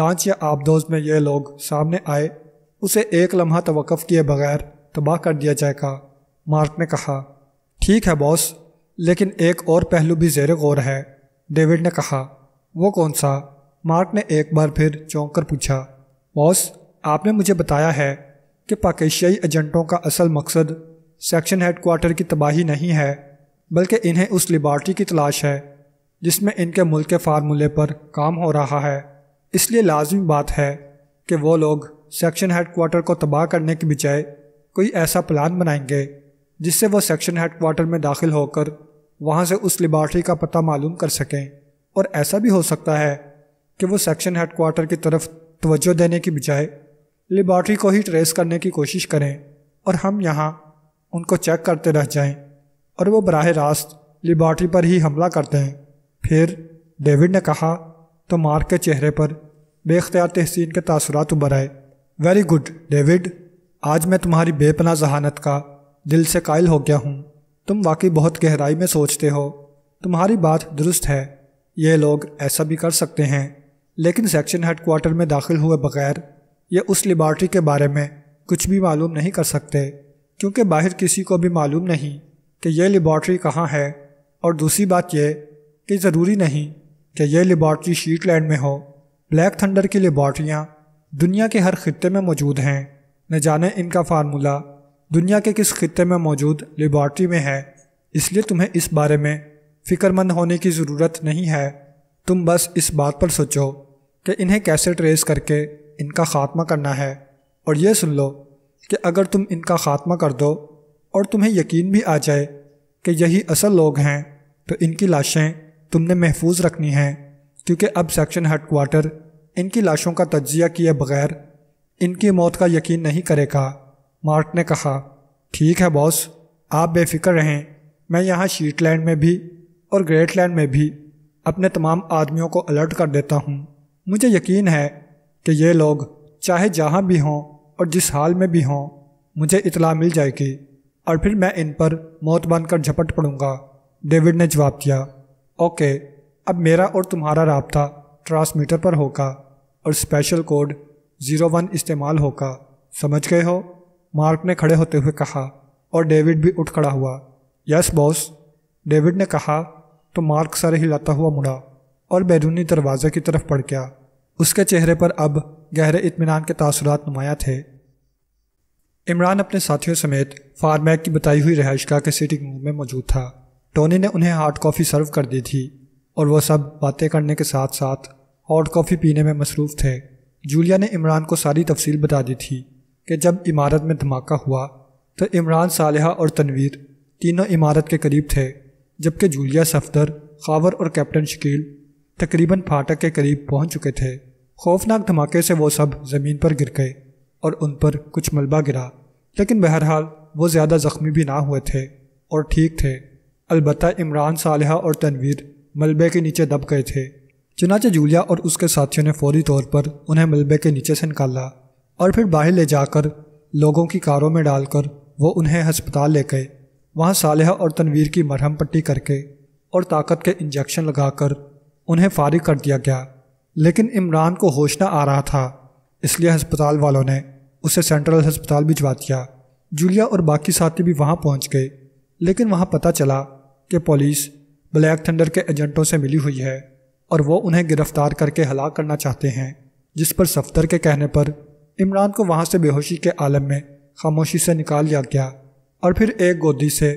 A: लांच या आबदोज में ये लोग सामने आए उसे एक लम्हा तवक़ किए बगैर तबाह कर दिया जाएगा मार्क ने कहा ठीक है बॉस लेकिन एक और पहलू भी जेर गौर है डेविड ने कहा वो कौन सा मार्क ने एक बार फिर चौंक कर पूछा बॉस आपने मुझे बताया है कि पाकिशियाई एजेंटों का असल मकसद सेक्शन हेडक्वार्टर की तबाही नहीं है बल्कि इन्हें उस लिबार्टी की तलाश है जिसमें इनके मुल्क के फार्मूले पर काम हो रहा है इसलिए लाजमी बात है कि वो लोग सेक्शन हेडक्वार्टर को तबाह करने के बजाय कोई ऐसा प्लान बनाएंगे जिससे वो सेक्शन हेडक्वार्टर में दाखिल होकर वहाँ से उस लेबार्ट्री का पता मालूम कर सकें और ऐसा भी हो सकता है कि वो सेक्शन हेडकोार्टर की तरफ तवज्जो देने की बजाय लेबार्ट्री को ही ट्रेस करने की कोशिश करें और हम यहाँ उनको चेक करते रह जाएं और वो बरह रास्त लेबार्ट्री पर ही हमला करते हैं फिर डेविड ने कहा तो मार्क के चेहरे पर बेख्तियार तहसीन के तासरात उभर आए वेरी गुड डेविड आज मैं तुम्हारी बेपना जहानत का दिल से कायल हो गया हूँ तुम वाकई बहुत गहराई में सोचते हो तुम्हारी बात दुरुस्त है ये लोग ऐसा भी कर सकते हैं लेकिन सेक्शन हेडक्वार्टर में दाखिल हुए बगैर ये उस लिबार्ट्री के बारे में कुछ भी मालूम नहीं कर सकते क्योंकि बाहर किसी को भी मालूम नहीं कि यह लिबार्ट्री कहाँ है और दूसरी बात यह कि ज़रूरी नहीं कि यह शीट शीटलैंड में हो ब्लैक थंडर की लिबार्ट्रियाँ दुनिया के हर खत्े में मौजूद हैं न जाने इनका फार्मूला दुनिया के किस खत्े में मौजूद लेबॉर्ट्री में है इसलिए तुम्हें इस बारे में फ़िक्रमंद होने की ज़रूरत नहीं है तुम बस इस बात पर सोचो कि इन्हें कैसे ट्रेस करके इनका ख़ात्मा करना है और यह सुन लो कि अगर तुम इनका ख़ात्मा कर दो और तुम्हें यकीन भी आ जाए कि यही असल लोग हैं तो इनकी लाशें तुमने महफूज रखनी हैं क्योंकि अब सेक्शन हेड क्वार्टर इनकी लाशों का तज्जिया किए बगैर इनकी मौत का यकीन नहीं करेगा मार्क ने कहा ठीक है बॉस आप बेफिक्र रहें मैं यहाँ शीटलैंड में भी और ग्रेटलैंड में भी अपने तमाम आदमियों को अलर्ट कर देता हूँ मुझे यकीन है कि ये लोग चाहे जहाँ भी हों और जिस हाल में भी हों मुझे इतला मिल जाएगी और फिर मैं इन पर मौत बनकर झपट पड़ूंगा डेविड ने जवाब दिया ओके अब मेरा और तुम्हारा रबता ट्रांसमीटर पर होगा और स्पेशल कोड ज़ीरो वन इस्तेमाल होगा समझ गए हो मार्क ने खड़े होते हुए कहा और डेविड भी उठ खड़ा हुआ यस बॉस डेविड ने कहा तो मार्क सर हिलाता हुआ मुड़ा और बैरूनी दरवाजे की तरफ पड़ गया उसके चेहरे पर अब गहरे इतमान के तसरत नुमाया थे इमरान अपने साथियों समेत फार्मैक की बताई हुई गह के सिटिंग रूम में मौजूद था टोनी ने उन्हें हार्ड कॉफ़ी सर्व कर दी थी और वह सब बातें करने के साथ साथ हॉट कॉफ़ी पीने में मसरूफ़ थे जूलिया ने इमरान को सारी तफसील बता दी थी कि जब इमारत में धमाका हुआ तो इमरान सालह और तनवीर तीनों इमारत के करीब थे जबकि जूलिया सफदर खावर और कैप्टन शकील तकरीबन फाटक के करीब पहुंच चुके थे खौफनाक धमाके से वो सब ज़मीन पर गिर गए और उन पर कुछ मलबा गिरा लेकिन बहरहाल वो ज़्यादा ज़ख्मी भी ना हुए थे और ठीक थे अलबत् इमरान सालह और तनवीर मलबे के नीचे दब गए थे चनाचे जूलिया और उसके साथियों ने फौरी तौर पर उन्हें मलबे के नीचे से निकाला और फिर बाहर ले जाकर लोगों की कारों में डालकर वो उन्हें हस्पताल ले गए वहाँ सालह और तनवीर की मरहम पट्टी करके और ताकत के इंजेक्शन लगाकर उन्हें फारिग कर दिया गया लेकिन इमरान को होश ना आ रहा था इसलिए अस्पताल वालों ने उसे सेंट्रल अस्पताल भिजवा दिया जूलिया और बाकी साथी भी वहाँ पहुँच गए लेकिन वहाँ पता चला कि पुलिस ब्लैक थंडर के एजेंटों से मिली हुई है और वो उन्हें गिरफ्तार करके हलाक करना चाहते हैं जिस पर सफ्तर के कहने पर इमरान को वहाँ से बेहोशी के आलम में खामोशी से निकाल लिया गया और फिर एक गोदी से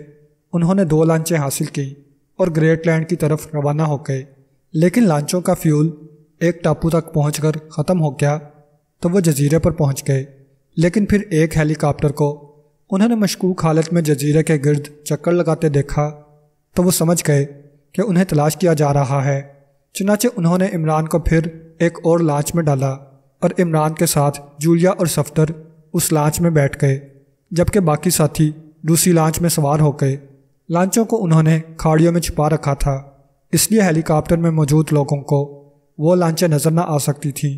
A: उन्होंने दो लांचें हासिल की और ग्रेट लैंड की तरफ रवाना हो गए लेकिन लांचों का फ्यूल एक टापू तक पहुँच ख़त्म हो गया तो वह जजीरे पर पहुंच गए लेकिन फिर एक हेलीकॉप्टर को उन्होंने मशकूक हालत में जजीरे के गर्द चक्कर लगाते देखा तो वो समझ गए कि उन्हें तलाश किया जा रहा है चुनाचे उन्होंने इमरान को फिर एक और लांच में डाला और इमरान के साथ जूलिया और सफ्तर उस लांच में बैठ गए जबकि बाकी साथी दूसरी लांच में सवार हो गए लांचों को उन्होंने खाड़ियों में छिपा रखा था इसलिए हेलीकॉप्टर में मौजूद लोगों को वो लांचें नज़र ना आ सकती थीं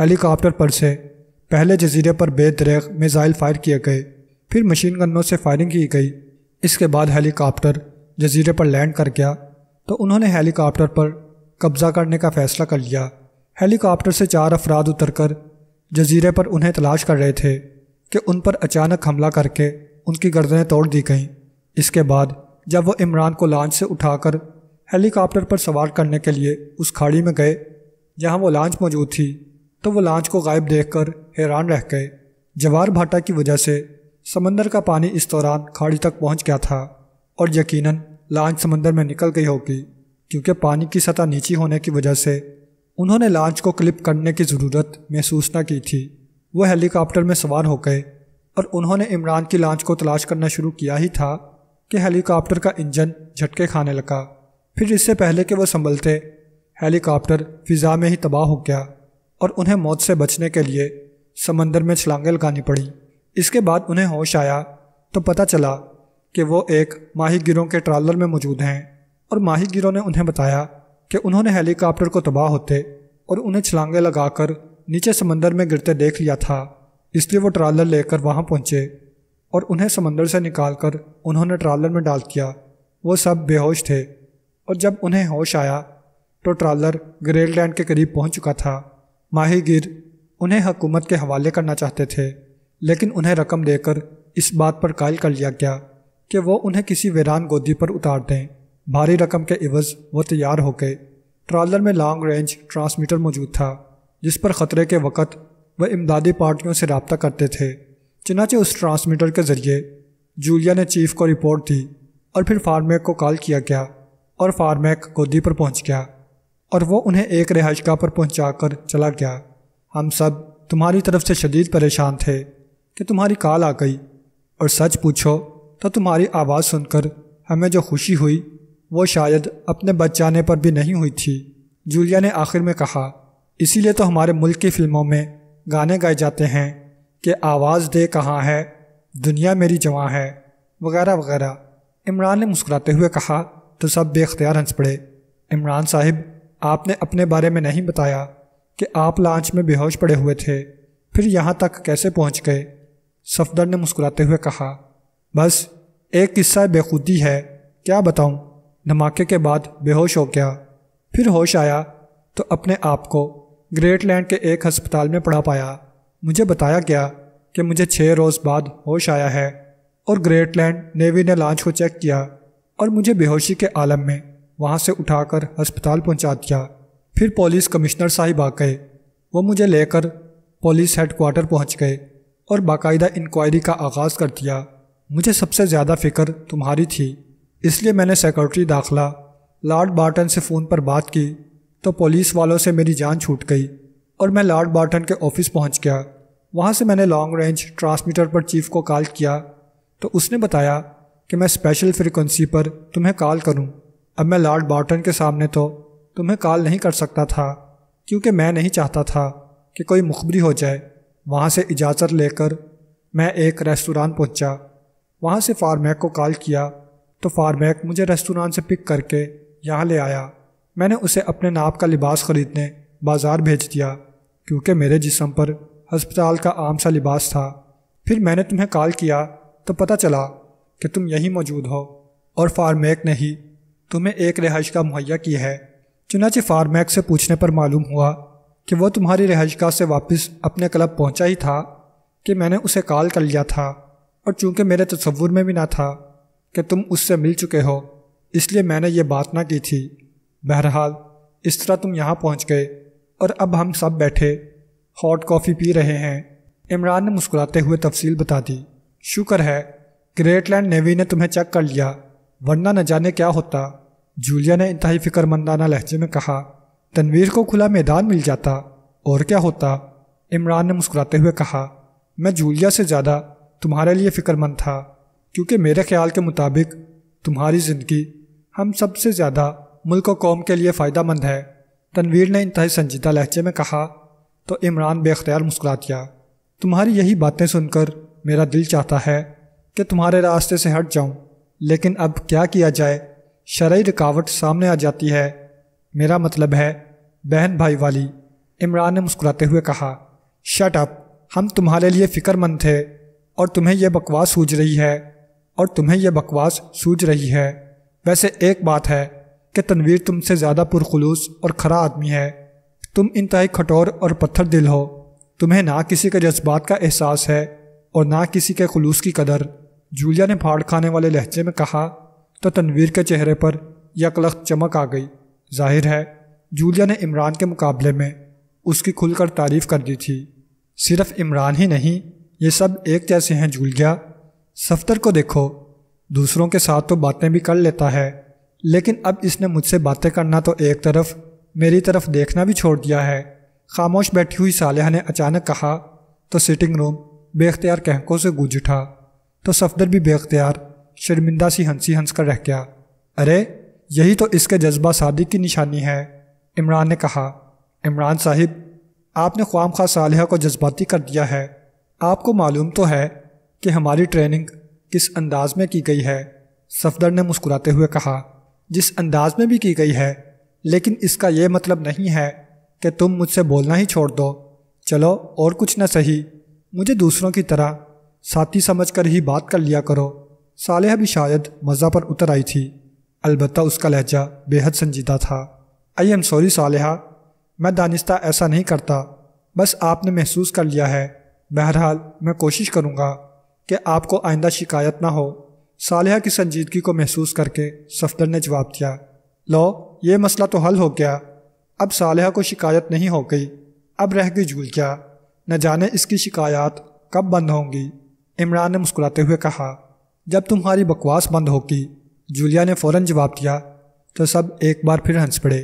A: हेलीकॉप्टर पर से पहले जजीरे पर बेदरेख मिज़ाइल फायर किए गए फिर मशीन गनों से फायरिंग की गई इसके बाद हेलीकॉप्टर जजीरे पर लैंड कर गया तो उन्होंने हेलीकॉप्टर पर कब्ज़ा करने का फैसला कर लिया हेलीकॉप्टर से चार अफराद उतरकर जजीरे पर उन्हें तलाश कर रहे थे कि उन पर अचानक हमला करके उनकी गर्दनें तोड़ दी गईं इसके बाद जब वो इमरान को लॉन्च से उठाकर हेलीकॉप्टर पर सवार करने के लिए उस खाड़ी में गए जहाँ वो लॉन्च मौजूद थी तो वो लॉन्च को गायब देखकर हैरान रह गए जवार भाटा की वजह से समंदर का पानी इस दौरान खाड़ी तक पहुँच गया था और यकीनन लॉन्च समंदर में निकल गई होगी क्योंकि पानी की सतह नीची होने की वजह से उन्होंने लॉन्च को क्लिप करने की ज़रूरत महसूस न की थी वह हेलीकॉप्टर में सवार हो गए और उन्होंने इमरान की लॉन्च को तलाश करना शुरू किया ही था कि हेलीकॉप्टर का इंजन झटके खाने लगा फिर इससे पहले कि वह संभलते हेलीकॉप्टर फिजा में ही तबाह हो गया और उन्हें मौत से बचने के लिए समंदर में छलांगें लगानी पड़ी इसके बाद उन्हें होश आया तो पता चला कि वो एक माही गिरों के ट्रालर में मौजूद हैं और माही गिरों ने उन्हें बताया कि उन्होंने हेलीकॉप्टर को तबाह होते और उन्हें छलांगे लगाकर नीचे समंदर में गिरते देख लिया था इसलिए वो ट्रालर लेकर वहाँ पहुँचे और उन्हें समंदर से निकाल कर उन्होंने ट्रालर में डाल दिया वो सब बेहोश थे और जब उन्हें होश आया तो ट्रालर लैंड के करीब पहुँच चुका था माहिगिर उन्हें हकूमत के हवाले करना चाहते थे लेकिन उन्हें रकम देकर इस बात पर कायल कर लिया गया कि वो उन्हें किसी वीरान गोदी पर उतार दें भारी रकम के इवज वो तैयार हो गए ट्रालर में लॉन्ग रेंज ट्रांसमीटर मौजूद था जिस पर ख़तरे के वक़्त वह इमदादी पार्टियों से रबता करते थे चनाचे उस ट्रांसमीटर के ज़रिए जूलिया ने चीफ को रिपोर्ट दी और फिर फार्मेक को कॉल किया गया और फार्मेक गोदी पर पहुंच गया और वो उन्हें एक रिहाइशगाह पर पहुंचाकर चला गया हम सब तुम्हारी तरफ से शदीद परेशान थे कि तुम्हारी कॉल आ गई और सच पूछो तो तुम्हारी आवाज़ सुनकर हमें जो खुशी हुई वो शायद अपने बचाने पर भी नहीं हुई थी जूलिया ने आखिर में कहा इसीलिए तो हमारे मुल्क की फिल्मों में गाने गाए जाते हैं कि आवाज़ दे कहाँ है दुनिया मेरी जवां है वगैरह वगैरह इमरान ने मुस्कुराते हुए कहा तो सब बेख्तियार हंस पड़े इमरान साहिब आपने अपने बारे में नहीं बताया कि आप लांच में बेहोश पड़े हुए थे फिर यहाँ तक कैसे पहुँच गए सफदर ने मुस्कुराते हुए कहा बस एक किस्सा बेखुदी है क्या बताऊँ धमाके के बाद बेहोश हो गया फिर होश आया तो अपने आप को ग्रेट लैंड के एक अस्पताल में पढ़ा पाया मुझे बताया गया कि मुझे छः रोज़ बाद होश आया है और ग्रेट लैंड नेवी ने लॉन्च को चेक किया और मुझे बेहोशी के आलम में वहाँ से उठाकर अस्पताल पहुँचा दिया फिर पुलिस कमिश्नर साहिब आ गए वो मुझे लेकर पुलिस हेडकोार्टर पहुँच गए और बाकायदा इंक्वायरी का आगाज़ कर दिया मुझे सबसे ज़्यादा फ़िक्र तुम्हारी थी इसलिए मैंने सेक्रेटरी दाखला लॉर्ड बार्टन से फ़ोन पर बात की तो पुलिस वालों से मेरी जान छूट गई और मैं लॉर्ड बार्टन के ऑफिस पहुंच गया वहाँ से मैंने लॉन्ग रेंज ट्रांसमीटर पर चीफ को कॉल किया तो उसने बताया कि मैं स्पेशल फ्रिक्वेंसी पर तुम्हें कॉल करूं। अब मैं लॉर्ड बार्टन के सामने तो तुम्हें कॉल नहीं कर सकता था क्योंकि मैं नहीं चाहता था कि कोई मुखबरी हो जाए वहाँ से इजाज़त लेकर मैं एक रेस्टोरेंट पहुँचा वहाँ से फार्मैक को कॉल किया तो फारबैक मुझे रेस्तोरान से पिक करके यहाँ ले आया मैंने उसे अपने नाप का लिबास ख़रीदने बाज़ार भेज दिया क्योंकि मेरे जिसम पर हस्पताल का आम सा लिबास था फिर मैंने तुम्हें कॉल किया तो पता चला कि तुम यहीं मौजूद हो और फार्मेक ने ही तुम्हें एक रिहाइश का मुहैया की है चुनाचे फार्मेक से पूछने पर मालूम हुआ कि वह तुम्हारी रिहाइशगाह से वापस अपने क्लब पहुँचा ही था कि मैंने उसे कॉल कर लिया था और चूंकि मेरे तस्वुर में भी ना था कि तुम उससे मिल चुके हो इसलिए मैंने ये बात ना की थी बहरहाल इस तरह तुम यहाँ पहुँच गए और अब हम सब बैठे हॉट कॉफ़ी पी रहे हैं इमरान ने मुस्कुराते हुए तफसील बता दी शुक्र है ग्रेट लैंड नेवी ने तुम्हें चेक कर लिया वरना न जाने क्या होता जूलिया ने ही फिक्रमंदाना लहजे में कहा तनवीर को खुला मैदान मिल जाता और क्या होता इमरान ने मुस्कुराते हुए कहा मैं जूलिया से ज़्यादा तुम्हारे लिए फ़िक्रमंद था क्योंकि मेरे ख्याल के मुताबिक तुम्हारी ज़िंदगी हम सबसे ज़्यादा मुल्क और कौम के लिए फ़ायदा मंद है तनवीर ने इंतहा संजीदा लहजे में कहा तो इमरान बेख्तियार मुस्कुरा दिया तुम्हारी यही बातें सुनकर मेरा दिल चाहता है कि तुम्हारे रास्ते से हट जाऊं लेकिन अब क्या किया जाए शरय रुकावट सामने आ जाती है मेरा मतलब है बहन भाई वाली इमरान ने मुस्कुराते हुए कहा शट अप हम तुम्हारे लिए फ़िक्रमंद थे और तुम्हें यह बकवास सूझ रही है और तुम्हें यह बकवास सूझ रही है वैसे एक बात है कि तनवीर तुमसे ज़्यादा पुरखलूस और खरा आदमी है तुम इंतहाई खटोर और पत्थर दिल हो तुम्हें ना किसी के जज्बात का एहसास है और ना किसी के खलूस की कदर जूलिया ने फाड़ खाने वाले लहजे में कहा तो तनवीर के चेहरे पर यकलख चमक आ गई जाहिर है जूलिया ने इमरान के मुकाबले में उसकी खुलकर तारीफ कर दी थी सिर्फ इमरान ही नहीं ये सब एक जैसे हैं जूलिया सफ्तर को देखो दूसरों के साथ तो बातें भी कर लेता है लेकिन अब इसने मुझसे बातें करना तो एक तरफ मेरी तरफ देखना भी छोड़ दिया है खामोश बैठी हुई साल ने अचानक कहा तो सिटिंग रूम बेख्तियार कहकों से गूंज उठा तो सफदर भी बेख्तियार शर्मिंदा सी हंसी हंस कर रह गया अरे यही तो इसके जज्बा शादी की निशानी है इमरान ने कहा इमरान साहिब आपने ख्वाम खा साल को जज्बाती कर दिया है आपको मालूम तो है कि हमारी ट्रेनिंग किस अंदाज में की गई है सफदर ने मुस्कुराते हुए कहा जिस अंदाज में भी की गई है लेकिन इसका यह मतलब नहीं है कि तुम मुझसे बोलना ही छोड़ दो चलो और कुछ न सही मुझे दूसरों की तरह साथी समझकर ही बात कर लिया करो साले भी शायद मज़ा पर उतर आई थी अलबत् उसका लहजा बेहद संजीदा था आई एम सॉरी साल मैं दानिस्ता ऐसा नहीं करता बस आपने महसूस कर लिया है बहरहाल मैं कोशिश करूँगा कि आपको आइंदा शिकायत ना हो साल की संजीदगी को महसूस करके सफदर ने जवाब दिया लो ये मसला तो हल हो गया अब साल को शिकायत नहीं हो गई अब रह गई झूल क्या न जाने इसकी शिकायत कब बंद होंगी इमरान ने मुस्कुराते हुए कहा जब तुम्हारी बकवास बंद होगी जूलिया ने फ़ौरन जवाब दिया तो सब एक बार फिर हंस पड़े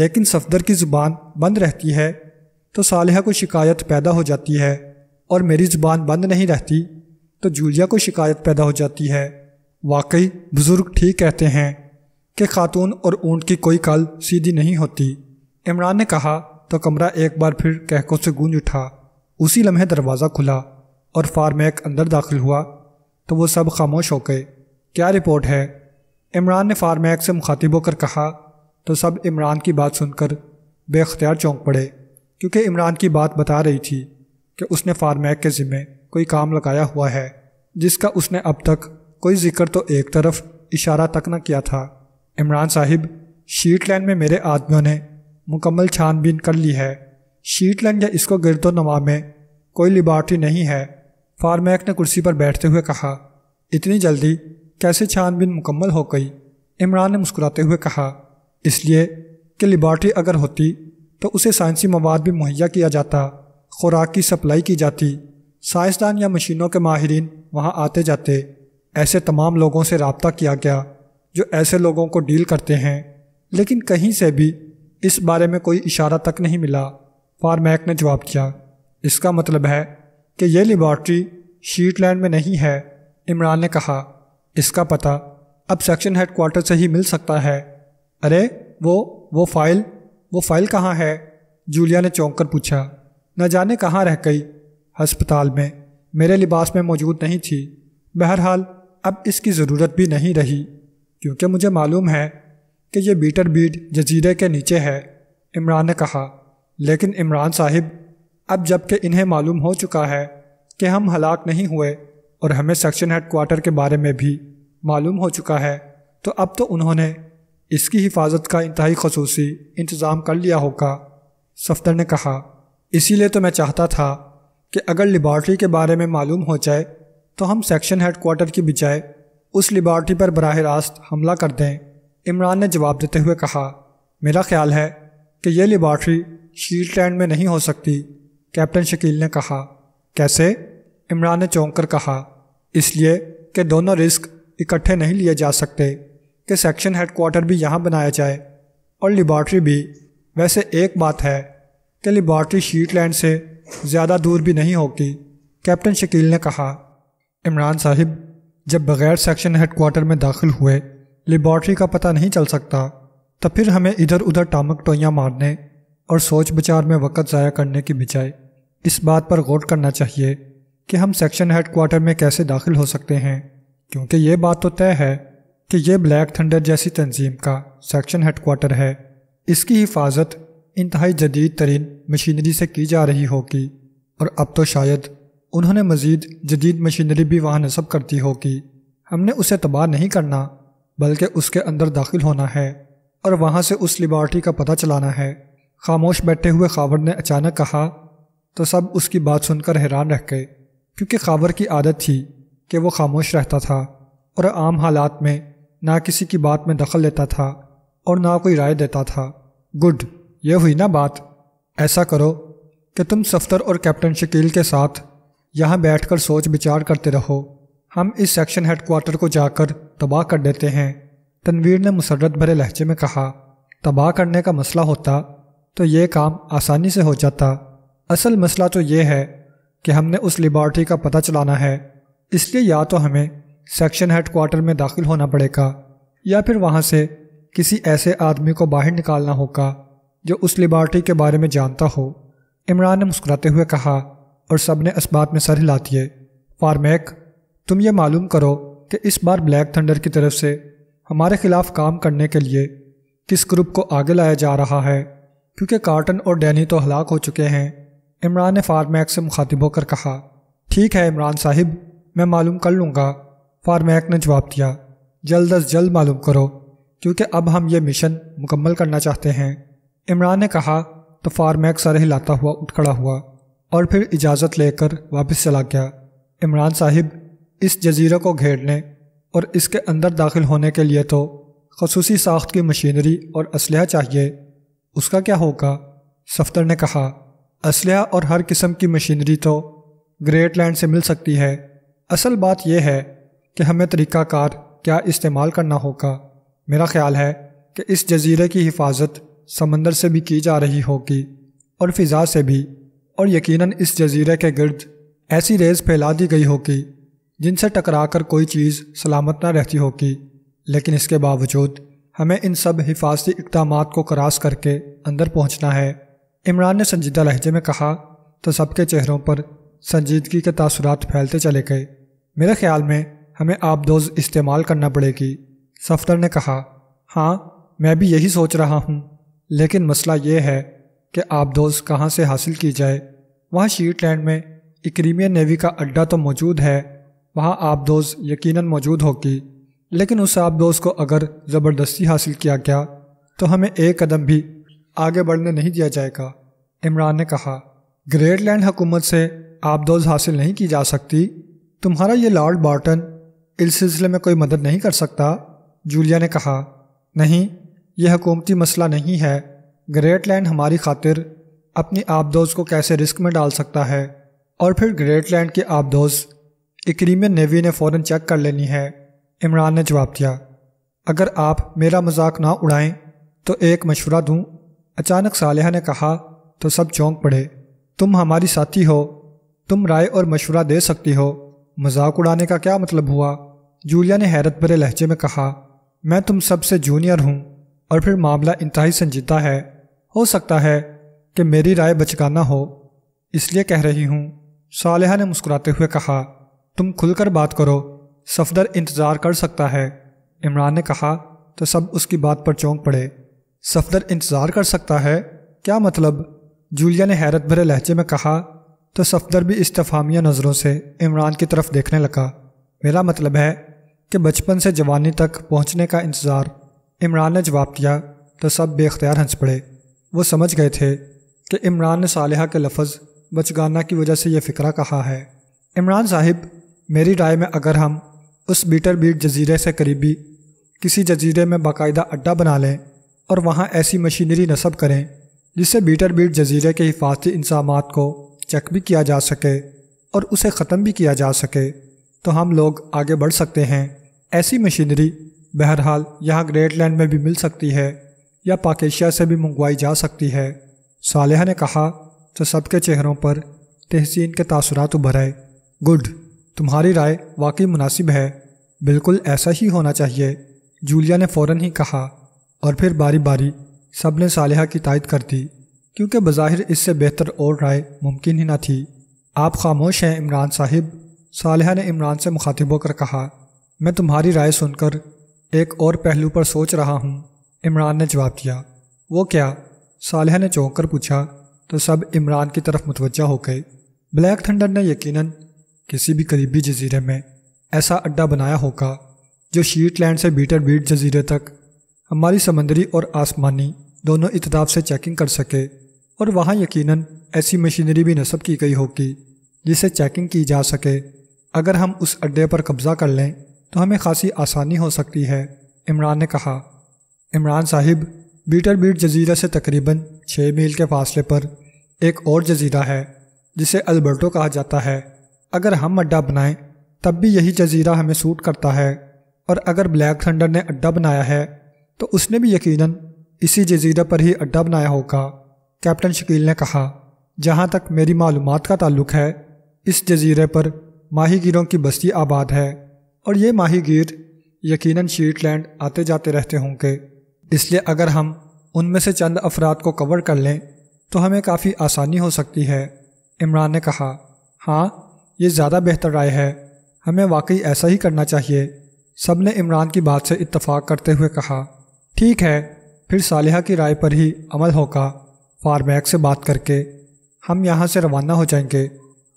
A: लेकिन सफदर की ज़ुबान बंद रहती है तो साल को शिकायत पैदा हो जाती है और मेरी ज़ुबान बंद नहीं रहती तो जूलिया को शिकायत पैदा हो जाती है वाकई बुज़ुर्ग ठीक कहते हैं कि खातून और ऊंट की कोई कल सीधी नहीं होती इमरान ने कहा तो कमरा एक बार फिर कहकों से गूंज उठा उसी लम्हे दरवाज़ा खुला और फार्मेक अंदर दाखिल हुआ तो वो सब खामोश हो गए क्या रिपोर्ट है इमरान ने फार्मेक से मुखातिब होकर कहा तो सब इमरान की बात सुनकर बेख्तियार चौंक पड़े क्योंकि इमरान की बात बता रही थी कि उसने फार्मैक के ज़िम्मे कोई काम लगाया हुआ है जिसका उसने अब तक कोई जिक्र तो एक तरफ इशारा तक न किया था इमरान साहिब शीटलैंड में मेरे आदमियों ने मुकम्मल छानबीन कर ली है शीटलैंड या इसको गिरदोनवा नमा में कोई लिबार्टी नहीं है फार्मैक ने कुर्सी पर बैठते हुए कहा इतनी जल्दी कैसे छानबीन मुकम्मल हो गई इमरान ने मुस्कुराते हुए कहा इसलिए कि लिबार्टी अगर होती तो उसे साइंसी मवाद भी मुहैया किया जाता खुराक की सप्लाई की जाती साइंसदान या मशीनों के माहरीन वहाँ आते जाते ऐसे तमाम लोगों से रबता किया गया जो ऐसे लोगों को डील करते हैं लेकिन कहीं से भी इस बारे में कोई इशारा तक नहीं मिला फार्मेक ने जवाब दिया इसका मतलब है कि यह लेबॉर्ट्री शीटलैंड में नहीं है इमरान ने कहा इसका पता अब सेक्शन हेड क्वार्टर से ही मिल सकता है अरे वो वो फाइल वो फाइल कहाँ है जूलिया ने चौंक कर पूछा न जाने कहाँ रह गई अस्पताल में मेरे लिबास में मौजूद नहीं थी बहरहाल अब इसकी ज़रूरत भी नहीं रही क्योंकि मुझे मालूम है कि यह बीटर बीट जजीरे के नीचे है इमरान ने कहा लेकिन इमरान साहिब अब जबकि इन्हें मालूम हो चुका है कि हम हलाक नहीं हुए और हमें सेक्शन हेड क्वार्टर के बारे में भी मालूम हो चुका है तो अब तो उन्होंने इसकी हिफाजत का इंतहाई खसूसी इंतज़ाम कर लिया होगा सफ्तर ने कहा इसीलिए तो मैं चाहता था कि अगर लेबॉर्ट्री के बारे में मालूम हो जाए तो हम सेक्शन हेडकोार्टर की बजाय उस लेबॉर्ट्री पर बरह रास्त हमला कर दें इमरान ने जवाब देते हुए कहा मेरा ख्याल है कि यह लेबॉर्ट्री शील टैंड में नहीं हो सकती कैप्टन शकील ने कहा कैसे इमरान ने चौंक कर कहा इसलिए कि दोनों रिस्क इकट्ठे नहीं लिए जा सकते कि सेक्शन हेडकोार्टर भी यहाँ बनाया जाए और लेबॉर्ट्री भी वैसे एक बात है कि लेबॉर्ट्री शीट लैंड से ज़्यादा दूर भी नहीं होगी कैप्टन शकील ने कहा इमरान साहिब जब बगैर सेक्शन हेडक्वार्टर में दाखिल हुए लेबॉर्ट्री का पता नहीं चल सकता तो फिर हमें इधर उधर टामक टोइयाँ मारने और सोच बचार में वक़्त ज़ाया करने की बजाय इस बात पर गौर करना चाहिए कि हम सेक्शन हेडक्वार्टर में कैसे दाखिल हो सकते हैं क्योंकि ये बात तो तय है कि यह ब्लैक थंडर जैसी तंजीम का सेक्शन हेडक्वार्टर है इसकी हिफाजत इंतहाई जदीद तरीन मशीनरी से की जा रही होगी और अब तो शायद उन्होंने मज़ीद जदीद मशीनरी भी वहाँ नस्ब करती होगी हमने उसे तबाह नहीं करना बल्कि उसके अंदर दाखिल होना है और वहाँ से उस लिबार्टी का पता चलाना है खामोश बैठे हुए खावर ने अचानक कहा तो सब उसकी बात सुनकर हैरान रह गए क्योंकि खावर की आदत थी कि वो खामोश रहता था और आम हालात में ना किसी की बात में दखल लेता था और ना कोई राय देता था गुड यह हुई ना बात ऐसा करो कि तुम सफ्तर और कैप्टन शकील के साथ यहाँ बैठकर सोच विचार करते रहो हम इस सेक्शन हेडक्वार्टर को जाकर तबाह कर देते हैं तनवीर ने मुसरत भरे लहजे में कहा तबाह करने का मसला होता तो ये काम आसानी से हो जाता असल मसला तो ये है कि हमने उस लिबार्टी का पता चलाना है इसलिए या तो हमें सेक्शन हेड क्वार्टर में दाखिल होना पड़ेगा या फिर वहाँ से किसी ऐसे आदमी को बाहर निकालना होगा जो उस लिबार्टी के बारे में जानता हो इमरान ने मुस्कुराते हुए कहा और सब ने इस बात में सर हिला दिए फार्मैक तुम ये मालूम करो कि इस बार ब्लैक थंडर की तरफ से हमारे खिलाफ काम करने के लिए किस ग्रुप को आगे लाया जा रहा है क्योंकि कार्टन और डैनी तो हलाक हो चुके हैं इमरान ने फार्मैक से मुखातिब होकर कहा ठीक है इमरान साहिब मैं मालूम कर लूँगा फार्मैक ने जवाब दिया जल्द अज जल्द मालूम करो क्योंकि अब हम ये मिशन मुकम्मल करना चाहते हैं इमरान ने कहा तो फार्मैक सर हिलाता हुआ उठ खड़ा हुआ और फिर इजाज़त लेकर वापस चला गया इमरान साहिब इस जजीरे को घेरने और इसके अंदर दाखिल होने के लिए तो खसूसी साख्त की मशीनरी और इसलह चाहिए उसका क्या होगा सफ्तर ने कहा असलह और हर किस्म की मशीनरी तो ग्रेट लैंड से मिल सकती है असल बात यह है कि हमें तरीक़ाकार क्या इस्तेमाल करना होगा मेरा ख्याल है कि इस जजीरे की हिफाजत समंदर से भी की जा रही होगी और फिजा से भी और यकीनन इस जजीरे के गर्द ऐसी रेज फैला दी गई होगी जिनसे टकराकर कोई चीज़ सलामत ना रहती होगी लेकिन इसके बावजूद हमें इन सब हिफाजती इकदाम को क्रॉस करके अंदर पहुंचना है इमरान ने संजीदा लहजे में कहा तो सबके चेहरों पर संजीदगी के तासुरात फैलते चले गए मेरे ख्याल में हमें आबदोज इस्तेमाल करना पड़ेगी सफदर ने कहा हाँ मैं भी यही सोच रहा हूँ लेकिन मसला ये है कि आबदोज कहाँ से हासिल की जाए वहाँ शीटलैंड में इक्रीमियन नेवी का अड्डा तो मौजूद है वहाँ आबदोज यकीन मौजूद होगी लेकिन उस आबदोज को अगर ज़बरदस्ती हासिल किया गया तो हमें एक कदम भी आगे बढ़ने नहीं दिया जाएगा इमरान ने कहा ग्रेट लैंड हुकूमत से आबदोज हासिल नहीं की जा सकती तुम्हारा ये लॉर्ड बॉटन इस सिलसिले में कोई मदद नहीं कर सकता जूलिया ने कहा नहीं यह हकूमती मसला नहीं है ग्रेट लैंड हमारी खातिर अपनी आबदोज को कैसे रिस्क में डाल सकता है और फिर ग्रेट लैंड के आबदोज इक्रीमियन नेवी ने फ़ौरन चेक कर लेनी है इमरान ने जवाब दिया अगर आप मेरा मजाक ना उड़ाएं तो एक मशवरा दूं अचानक साल ने कहा तो सब चौंक पड़े तुम हमारी साथी हो तुम राय और मशवरा दे सकती हो मजाक उड़ाने का क्या मतलब हुआ जूलिया ने हैरत भरे लहजे में कहा मैं तुम सबसे जूनियर हूँ और फिर मामला इंतहाई संजीदा है हो सकता है कि मेरी राय बचकाना हो इसलिए कह रही हूँ सालहा ने मुस्कुराते हुए कहा तुम खुलकर बात करो सफदर इंतज़ार कर सकता है इमरान ने कहा तो सब उसकी बात पर चौंक पड़े सफदर इंतज़ार कर सकता है क्या मतलब जूलिया ने हैरत भरे लहजे में कहा तो सफदर भी इस्तफामिया नज़रों से इमरान की तरफ देखने लगा मेरा मतलब है कि बचपन से जवानी तक पहुंचने का इंतज़ार इमरान ने जवाब दिया तो सब बेख्तियार हंस पड़े वो समझ गए थे कि इमरान ने साल के लफ्ज़ बचगाना की वजह से यह फ़िक्रा कहा है इमरान साहिब मेरी राय में अगर हम उस बीटर बीट जजीरे से करीबी किसी जजीरे में बाकायदा अड्डा बना लें और वहाँ ऐसी मशीनरी नस्ब करें जिससे बीटर बीट जजीरे के हिफाजती इंसाम को चेक भी किया जा सके और उसे ख़त्म भी किया जा सके तो हम लोग आगे बढ़ सकते हैं ऐसी मशीनरी बहरहाल ग्रेट ग्रेटलैंड में भी मिल सकती है या पाकिस्तान से भी मंगवाई जा सकती है साल ने कहा तो सबके चेहरों पर तहसीन के तासरात उभर आए गुड तुम्हारी राय वाकई मुनासिब है बिल्कुल ऐसा ही होना चाहिए जूलिया ने फ़ौर ही कहा और फिर बारी बारी सब ने साल की तायद कर दी क्योंकि बज़ाहिर इससे बेहतर और राय मुमकिन ही ना थी आप खामोश हैं इमरान साहिब सालह ने इमरान से मुखातिब होकर कहा मैं तुम्हारी राय सुनकर एक और पहलू पर सोच रहा हूँ इमरान ने जवाब दिया वो क्या सालह ने चौंक कर पूछा तो सब इमरान की तरफ मुतवजह हो गए ब्लैक थंडर ने यकीनन किसी भी करीबी जजीरे में ऐसा अड्डा बनाया होगा जो शीटलैंड से बीटर बीट जजीरे तक हमारी समंदरी और आसमानी दोनों इतदाब से चेकिंग कर सके और वहाँ यकीनन ऐसी मशीनरी भी नस्ब की गई होगी जिसे चेकिंग की जा सके अगर हम उस अड्डे पर कब्ज़ा कर लें तो हमें खासी आसानी हो सकती है इमरान ने कहा इमरान साहिब बीटर बीट जजीरा से तकरीबन छः मील के फासले पर एक और जजीरा है जिसे अल्बर्टो कहा जाता है अगर हम अड्डा बनाएं तब भी यही जजीरा हमें सूट करता है और अगर ब्लैक थंडर ने अड्डा बनाया है तो उसने भी यकीनन इसी जजीरा पर ही अड्डा बनाया होगा कैप्टन शकील ने कहा जहाँ तक मेरी मालूम का ताल्लुक है इस जजीरे पर माही की बस्ती आबाद है और ये माही गीर यकीनन शीटलैंड आते जाते रहते होंगे इसलिए अगर हम उनमें से चंद अफराद को कवर कर लें तो हमें काफ़ी आसानी हो सकती है इमरान ने कहा हाँ ये ज़्यादा बेहतर राय है हमें वाकई ऐसा ही करना चाहिए सब ने इमरान की बात से इतफ़ाक़ करते हुए कहा ठीक है फिर सालिहा की राय पर ही अमल होगा फारमैक से बात करके हम यहाँ से रवाना हो जाएंगे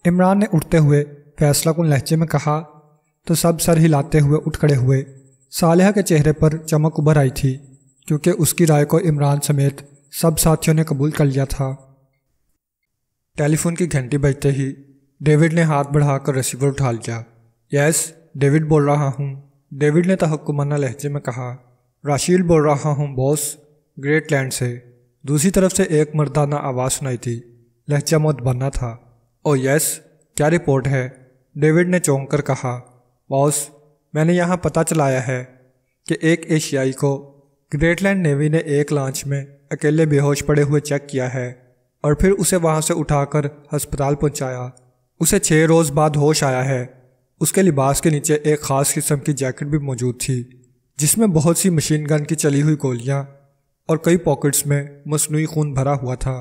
A: इमरान ने उठते हुए फैसला कुल लहजे में कहा तो सब सर हिलाते हुए उठ खड़े हुए सालह के चेहरे पर चमक उभर आई थी क्योंकि उसकी राय को इमरान समेत सब साथियों ने कबूल कर लिया था टेलीफोन की घंटी बजते ही डेविड ने हाथ बढ़ाकर रिसीवर उठा लिया यस डेविड बोल रहा हूँ डेविड ने तहकुमाना लहजे में कहा राशील बोल रहा हूँ बॉस ग्रेट लैंड से दूसरी तरफ से एक मर्दाना आवाज़ सुनाई थी लहजा मौत बनना था ओ यस क्या रिपोर्ट है डेविड ने चौंक कर कहा बॉस मैंने यहाँ पता चलाया है कि एक एशियाई को ग्रेटलैंड नेवी ने एक लांच में अकेले बेहोश पड़े हुए चेक किया है और फिर उसे वहाँ से उठाकर अस्पताल पहुँचाया उसे छः रोज़ बाद होश आया है उसके लिबास के नीचे एक ख़ास किस्म की जैकेट भी मौजूद थी जिसमें बहुत सी मशीन गन की चली हुई गोलियाँ और कई पॉकेट्स में मसनू खून भरा हुआ था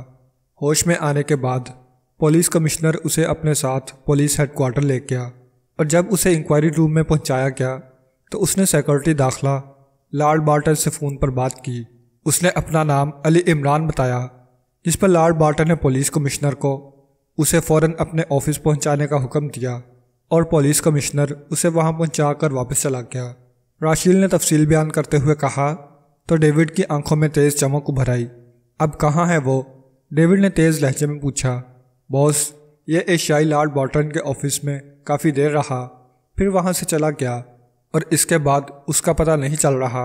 A: होश में आने के बाद पुलिस कमिश्नर उसे अपने साथ पुलिस हेडकोार्टर ले गया और जब उसे इंक्वायरी रूम में पहुंचाया गया तो उसने सिक्योरिटी दाखला लॉर्ड बार्टर से फ़ोन पर बात की उसने अपना नाम अली इमरान बताया जिस पर लॉर्ड बार्टर ने पुलिस कमिश्नर को उसे फ़ौर अपने ऑफिस पहुंचाने का हुक्म दिया और पुलिस कमिश्नर उसे वहां पहुँचा कर वापस चला गया राशील ने तफसील बयान करते हुए कहा तो डेविड की आंखों में तेज़ चमक उभराई अब कहाँ है वो डेविड ने तेज़ लहजे में पूछा बॉस यह एशियाई लॉर्ड बॉटन के ऑफिस में काफ़ी देर रहा फिर वहाँ से चला गया और इसके बाद उसका पता नहीं चल रहा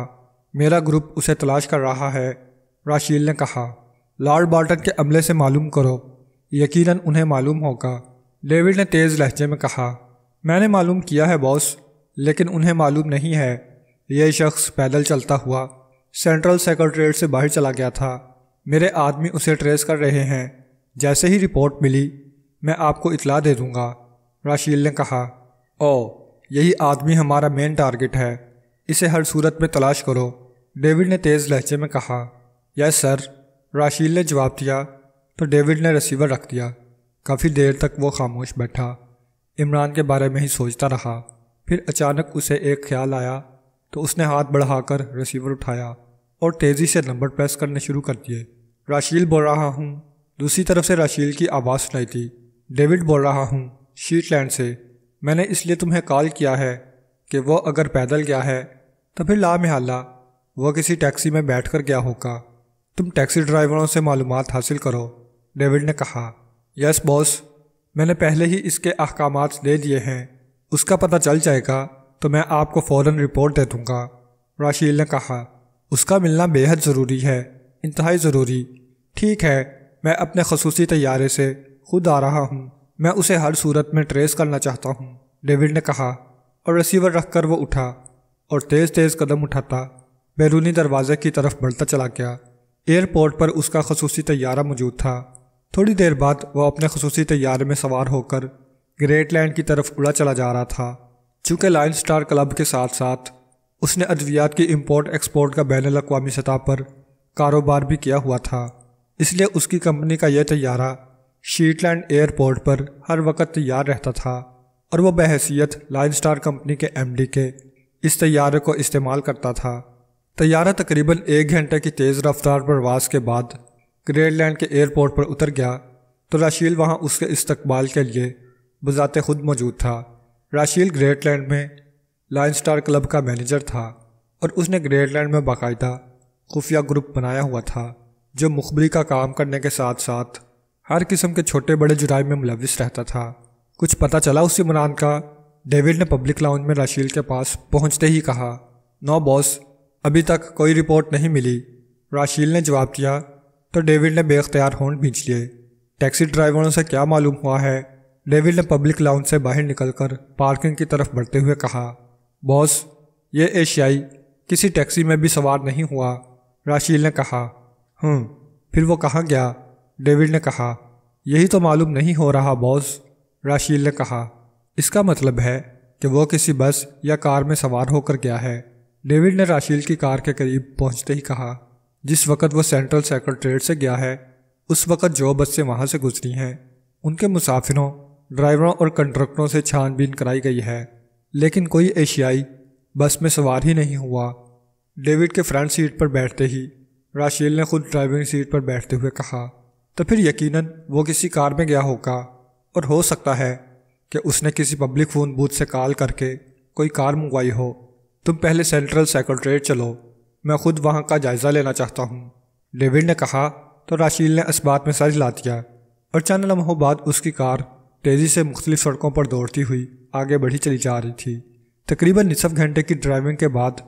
A: मेरा ग्रुप उसे तलाश कर रहा है राशील ने कहा लॉर्ड बॉटन के अमले से मालूम करो यकीनन उन्हें मालूम होगा डेविड ने तेज़ लहजे में कहा मैंने मालूम किया है बॉस लेकिन उन्हें मालूम नहीं है यह शख्स पैदल चलता हुआ सेंट्रल सेक्रट्रेट से बाहर चला गया था मेरे आदमी उसे ट्रेस कर रहे हैं जैसे ही रिपोर्ट मिली मैं आपको इतला दे दूंगा राशील ने कहा ओ यही आदमी हमारा मेन टारगेट है इसे हर सूरत में तलाश करो डेविड ने तेज़ लहजे में कहा यस सर राशील ने जवाब दिया तो डेविड ने रिसीवर रख दिया काफ़ी देर तक वो खामोश बैठा इमरान के बारे में ही सोचता रहा फिर अचानक उसे एक ख्याल आया तो उसने हाथ बढ़ाकर रिसीवर उठाया और तेज़ी से नंबर प्रेस करने शुरू कर दिए राशील बोल रहा हूँ दूसरी तरफ से राशील की आवाज़ सुनाई थी डेविड बोल रहा हूँ शीटलैंड से मैंने इसलिए तुम्हें कॉल किया है कि वह अगर पैदल गया है तो फिर ला मिहाला वह किसी टैक्सी में बैठ कर गया होगा तुम टैक्सी ड्राइवरों से मालूम हासिल करो डेविड ने कहा यस बॉस मैंने पहले ही इसके अहकाम दे दिए हैं उसका पता चल जाएगा तो मैं आपको फ़ौर रिपोर्ट दे दूँगा राशील ने कहा उसका मिलना बेहद ज़रूरी है इंतहाई ज़रूरी ठीक है मैं अपने खसूसी तैयारे से खुद आ रहा हूँ मैं उसे हर सूरत में ट्रेस करना चाहता हूँ डेविड ने कहा और रिसीवर रखकर वो उठा और तेज़ तेज़ कदम उठाता बैरूनी दरवाज़े की तरफ बढ़ता चला गया एयरपोर्ट पर उसका खसूसी तैयारा मौजूद था थोड़ी देर बाद वह अपने खसूसी तैयारे में सवार होकर ग्रेट लैंड की तरफ उड़ा चला जा रहा था चूँकि लाइन स्टार क्लब के साथ साथ उसने अद्वियात की इम्पोर्ट एक्सपोर्ट का बैन अवी सतह पर कारोबार भी किया हुआ था इसलिए उसकी कंपनी का यह तैयारा शीटलैंड एयरपोर्ट पर हर वक्त तैयार रहता था और वह बहसीत लाइन स्टार कंपनी के एमडी के इस तैयारे को इस्तेमाल करता था तैयारा तकरीबन एक घंटे की तेज़ रफ्तार प्रवास के बाद लैंड के एयरपोर्ट पर उतर गया तो राशील वहाँ उसके इस्तकबाल के लिए बजाते खुद मौजूद था राशील ग्रेटलैंड में लाइन स्टार क्लब का मैनेजर था और उसने ग्रेटलैंड में बाकायदा खुफिया ग्रुप बनाया हुआ था जो मुखबरी का काम करने के साथ साथ हर किस्म के छोटे बड़े जुराइम में मुलविस रहता था कुछ पता चला उस इमरान का डेविड ने पब्लिक लाउंज में राशील के पास पहुंचते ही कहा नो बॉस अभी तक कोई रिपोर्ट नहीं मिली राशील ने जवाब दिया तो डेविड ने बेख्तियार होंड भींच लिए टैक्सी ड्राइवरों से क्या मालूम हुआ है डेविड ने पब्लिक लाउंज से बाहर निकलकर पार्किंग की तरफ बढ़ते हुए कहा बॉस ये एशियाई किसी टैक्सी में भी सवार नहीं हुआ राशील ने कहा हम्म, फिर वो कहाँ गया डेविड ने कहा यही तो मालूम नहीं हो रहा बॉस राशील ने कहा इसका मतलब है कि वह किसी बस या कार में सवार होकर गया है डेविड ने राशील की कार के करीब पहुंचते ही कहा जिस वक़्त वह सेंट्रल सेक्रट्रेट से गया है उस वक़्त जो बसें वहाँ से गुजरी हैं उनके मुसाफिरों ड्राइवरों और कंडक्टरों से छानबीन कराई गई है लेकिन कोई एशियाई बस में सवार ही नहीं हुआ डेविड के फ्रंट सीट पर बैठते ही राशील ने खुद ड्राइविंग सीट पर बैठते हुए कहा तो फिर यकीनन वो किसी कार में गया होगा और हो सकता है कि उसने किसी पब्लिक फ़ोन बूथ से कॉल करके कोई कार मंगवाई हो तुम पहले सेंट्रल सेक्रट्रेट चलो मैं खुद वहाँ का जायज़ा लेना चाहता हूँ डेविड ने कहा तो राशील ने इस बात में सर हिला दिया और चंद लम्हों बाद उसकी कार तेज़ी से मुख्तलिफ सड़कों पर दौड़ती हुई आगे बढ़ी चली जा रही थी तकरीबन निसफ घंटे की ड्राइविंग के बाद